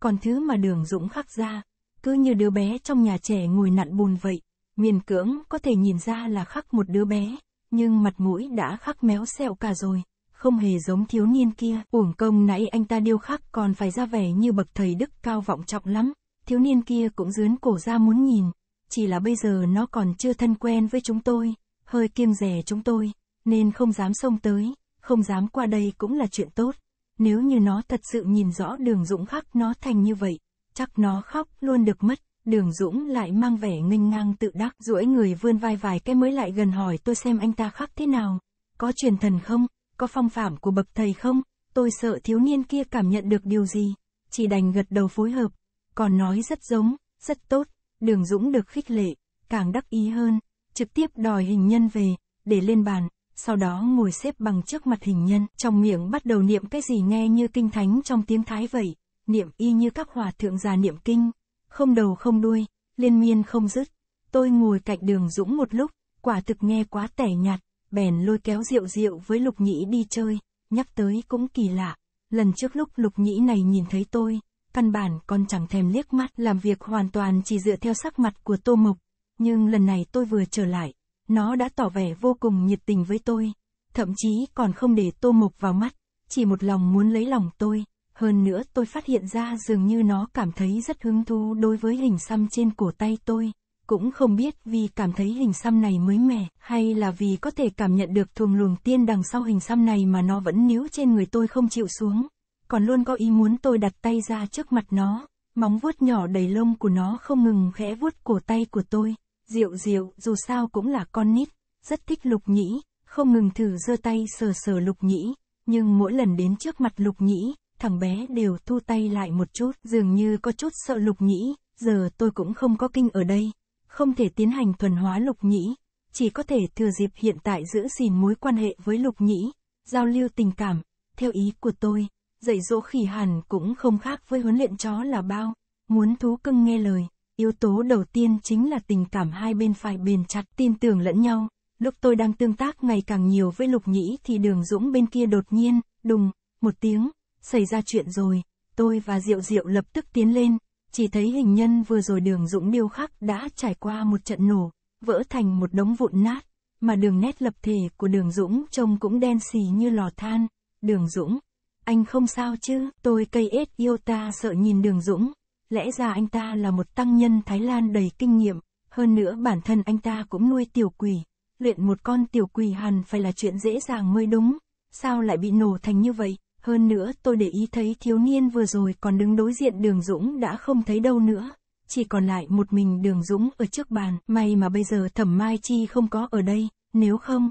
còn thứ mà đường Dũng khắc ra, cứ như đứa bé trong nhà trẻ ngồi nặn bùn vậy, miền cưỡng có thể nhìn ra là khắc một đứa bé, nhưng mặt mũi đã khắc méo xẹo cả rồi, không hề giống thiếu niên kia, uổng công nãy anh ta điêu khắc còn phải ra vẻ như bậc thầy đức cao vọng trọng lắm, thiếu niên kia cũng dướn cổ ra muốn nhìn, chỉ là bây giờ nó còn chưa thân quen với chúng tôi hơi kiêng rẻ chúng tôi, nên không dám xông tới, không dám qua đây cũng là chuyện tốt. Nếu như nó thật sự nhìn rõ đường Dũng khắc nó thành như vậy, chắc nó khóc luôn được mất. Đường Dũng lại mang vẻ nghênh ngang tự đắc, duỗi người vươn vai vài cái mới lại gần hỏi tôi xem anh ta khắc thế nào, có truyền thần không, có phong phạm của bậc thầy không, tôi sợ thiếu niên kia cảm nhận được điều gì, chỉ đành gật đầu phối hợp, còn nói rất giống, rất tốt, đường Dũng được khích lệ, càng đắc ý hơn trực tiếp đòi hình nhân về, để lên bàn, sau đó ngồi xếp bằng trước mặt hình nhân, trong miệng bắt đầu niệm cái gì nghe như kinh thánh trong tiếng Thái vậy, niệm y như các hòa thượng già niệm kinh, không đầu không đuôi, liên miên không dứt. Tôi ngồi cạnh đường Dũng một lúc, quả thực nghe quá tẻ nhạt, bèn lôi kéo rượu rượu với Lục Nhĩ đi chơi, nhắc tới cũng kỳ lạ. Lần trước lúc Lục Nhĩ này nhìn thấy tôi, căn bản còn chẳng thèm liếc mắt làm việc hoàn toàn chỉ dựa theo sắc mặt của Tô Mộc, nhưng lần này tôi vừa trở lại, nó đã tỏ vẻ vô cùng nhiệt tình với tôi, thậm chí còn không để Tô Mộc vào mắt, chỉ một lòng muốn lấy lòng tôi, hơn nữa tôi phát hiện ra dường như nó cảm thấy rất hứng thú đối với hình xăm trên cổ tay tôi, cũng không biết vì cảm thấy hình xăm này mới mẻ, hay là vì có thể cảm nhận được thuồng luồng tiên đằng sau hình xăm này mà nó vẫn níu trên người tôi không chịu xuống, còn luôn có ý muốn tôi đặt tay ra trước mặt nó, móng vuốt nhỏ đầy lông của nó không ngừng khẽ vuốt cổ tay của tôi. Diệu diệu, dù sao cũng là con nít, rất thích lục nhĩ, không ngừng thử giơ tay sờ sờ lục nhĩ, nhưng mỗi lần đến trước mặt lục nhĩ, thằng bé đều thu tay lại một chút, dường như có chút sợ lục nhĩ, giờ tôi cũng không có kinh ở đây, không thể tiến hành thuần hóa lục nhĩ, chỉ có thể thừa dịp hiện tại giữ gìn mối quan hệ với lục nhĩ, giao lưu tình cảm, theo ý của tôi, dạy dỗ khỉ hẳn cũng không khác với huấn luyện chó là bao, muốn thú cưng nghe lời yếu tố đầu tiên chính là tình cảm hai bên phải bền chặt tin tưởng lẫn nhau. Lúc tôi đang tương tác ngày càng nhiều với Lục Nhĩ thì đường Dũng bên kia đột nhiên, đùng, một tiếng, xảy ra chuyện rồi, tôi và Diệu Diệu lập tức tiến lên, chỉ thấy hình nhân vừa rồi đường Dũng điêu khắc đã trải qua một trận nổ, vỡ thành một đống vụn nát, mà đường nét lập thể của đường Dũng trông cũng đen xì như lò than. Đường Dũng, anh không sao chứ, tôi cây ết yêu ta sợ nhìn đường Dũng, Lẽ ra anh ta là một tăng nhân Thái Lan đầy kinh nghiệm, hơn nữa bản thân anh ta cũng nuôi tiểu quỷ. Luyện một con tiểu quỷ hẳn phải là chuyện dễ dàng mới đúng, sao lại bị nổ thành như vậy? Hơn nữa tôi để ý thấy thiếu niên vừa rồi còn đứng đối diện đường Dũng đã không thấy đâu nữa. Chỉ còn lại một mình đường Dũng ở trước bàn. May mà bây giờ thẩm Mai Chi không có ở đây, nếu không.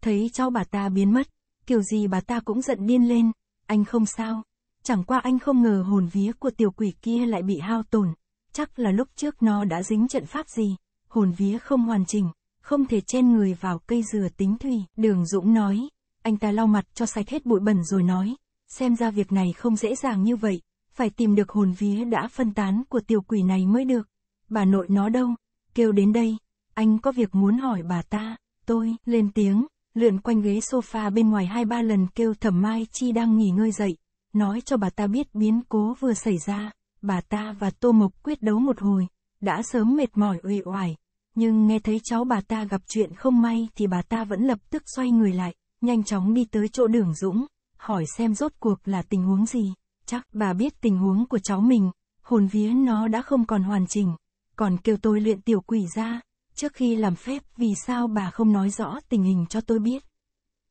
Thấy cháu bà ta biến mất, kiểu gì bà ta cũng giận điên lên. Anh không sao, Chẳng qua anh không ngờ hồn vía của tiểu quỷ kia lại bị hao tổn, chắc là lúc trước nó đã dính trận pháp gì, hồn vía không hoàn chỉnh, không thể chen người vào cây dừa tính thủy. Đường Dũng nói, anh ta lau mặt cho sạch hết bụi bẩn rồi nói, xem ra việc này không dễ dàng như vậy, phải tìm được hồn vía đã phân tán của tiểu quỷ này mới được. Bà nội nó đâu? Kêu đến đây, anh có việc muốn hỏi bà ta, tôi, lên tiếng, lượn quanh ghế sofa bên ngoài hai ba lần kêu thẩm mai chi đang nghỉ ngơi dậy, nói cho bà ta biết biến cố vừa xảy ra, bà ta và Tô Mộc quyết đấu một hồi, đã sớm mệt mỏi uể oải, nhưng nghe thấy cháu bà ta gặp chuyện không may thì bà ta vẫn lập tức xoay người lại, nhanh chóng đi tới chỗ Đường Dũng, hỏi xem rốt cuộc là tình huống gì, chắc bà biết tình huống của cháu mình, hồn vía nó đã không còn hoàn chỉnh, còn kêu tôi luyện tiểu quỷ ra, trước khi làm phép vì sao bà không nói rõ tình hình cho tôi biết.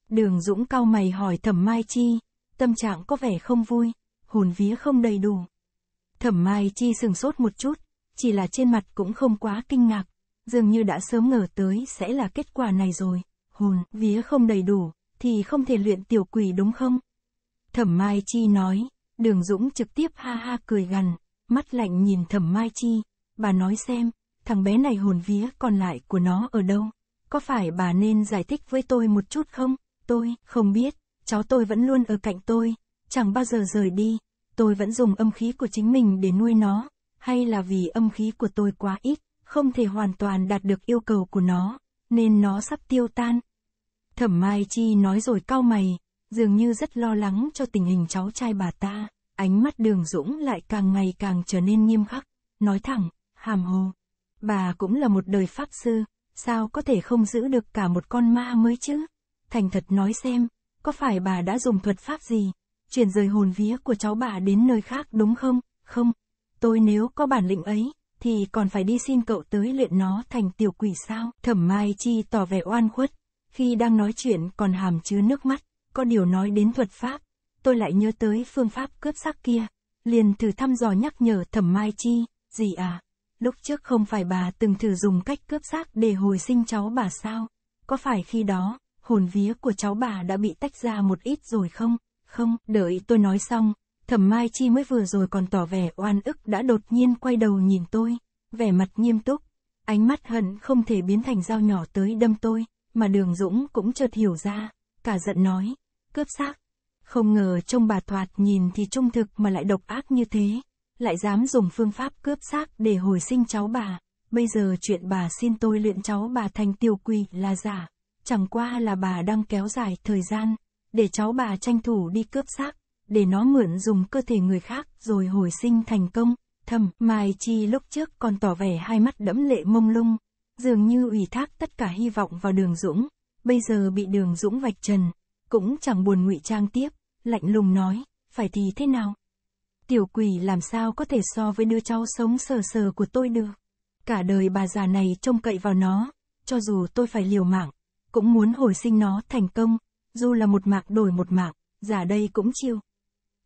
Đường Dũng cau mày hỏi Thẩm Mai Chi, tâm trạng có vẻ không vui, hồn vía không đầy đủ. Thẩm Mai Chi sừng sốt một chút, chỉ là trên mặt cũng không quá kinh ngạc, dường như đã sớm ngờ tới sẽ là kết quả này rồi, hồn vía không đầy đủ, thì không thể luyện tiểu quỷ đúng không? Thẩm Mai Chi nói, đường Dũng trực tiếp ha ha cười gằn, mắt lạnh nhìn Thẩm Mai Chi, bà nói xem, thằng bé này hồn vía còn lại của nó ở đâu? Có phải bà nên giải thích với tôi một chút không? Tôi không biết cháu tôi vẫn luôn ở cạnh tôi, chẳng bao giờ rời đi, tôi vẫn dùng âm khí của chính mình để nuôi nó, hay là vì âm khí của tôi quá ít, không thể hoàn toàn đạt được yêu cầu của nó, nên nó sắp tiêu tan. Thẩm Mai Chi nói rồi cau mày, dường như rất lo lắng cho tình hình cháu trai bà ta, ánh mắt đường dũng lại càng ngày càng trở nên nghiêm khắc, nói thẳng, hàm hồ. Bà cũng là một đời pháp sư, sao có thể không giữ được cả một con ma mới chứ? Thành thật nói xem, có phải bà đã dùng thuật pháp gì? Chuyển rời hồn vía của cháu bà đến nơi khác đúng không? Không. Tôi nếu có bản lĩnh ấy, thì còn phải đi xin cậu tới luyện nó thành tiểu quỷ sao? Thẩm Mai Chi tỏ vẻ oan khuất, khi đang nói chuyện còn hàm chứa nước mắt, có điều nói đến thuật pháp. Tôi lại nhớ tới phương pháp cướp xác kia, liền thử thăm dò nhắc nhở Thẩm Mai Chi, gì à? Lúc trước không phải bà từng thử dùng cách cướp xác để hồi sinh cháu bà sao? Có phải khi đó, hồn vía của cháu bà đã bị tách ra một ít rồi không? Không, đợi tôi nói xong, thẩm mai chi mới vừa rồi còn tỏ vẻ oan ức đã đột nhiên quay đầu nhìn tôi, vẻ mặt nghiêm túc, ánh mắt hận không thể biến thành dao nhỏ tới đâm tôi, mà đường Dũng cũng chợt hiểu ra, cả giận nói, cướp xác. Không ngờ trông bà thoạt nhìn thì trung thực mà lại độc ác như thế, lại dám dùng phương pháp cướp xác để hồi sinh cháu bà, bây giờ chuyện bà xin tôi luyện cháu bà thành tiêu quỷ là giả, chẳng qua là bà đang kéo dài thời gian, để cháu bà tranh thủ đi cướp xác, để nó mượn dùng cơ thể người khác rồi hồi sinh thành công. Thầm, Mai Chi lúc trước còn tỏ vẻ hai mắt đẫm lệ mông lung, dường như ủy thác tất cả hy vọng vào đường Dũng, bây giờ bị đường Dũng vạch trần, cũng chẳng buồn ngụy trang tiếp, lạnh lùng nói, phải thì thế nào? Tiểu quỷ làm sao có thể so với đứa cháu sống sờ sờ của tôi được? Cả đời bà già này trông cậy vào nó, cho dù tôi phải liều mạng, cũng muốn hồi sinh nó thành công, dù là một mạc đổi một mạc, giả đây cũng chịu.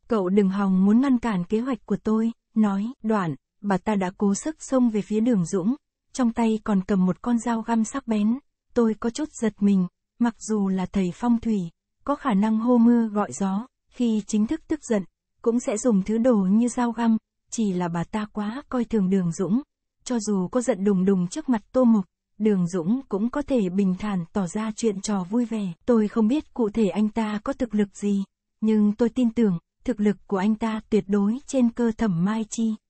Cậu đừng hòng muốn ngăn cản kế hoạch của tôi, nói, đoạn, bà ta đã cố sức xông về phía đường Dũng, trong tay còn cầm một con dao găm sắc bén, tôi có chút giật mình, mặc dù là thầy phong thủy, có khả năng hô mưa gọi gió, khi chính thức tức giận, cũng sẽ dùng thứ đồ như dao găm, chỉ là bà ta quá coi thường đường Dũng, cho dù có giận đùng đùng trước mặt Tô Mục, Đường Dũng cũng có thể bình thản tỏ ra chuyện trò vui vẻ. Tôi không biết cụ thể anh ta có thực lực gì, nhưng tôi tin tưởng, thực lực của anh ta tuyệt đối trên cơ thẩm Mai Chi.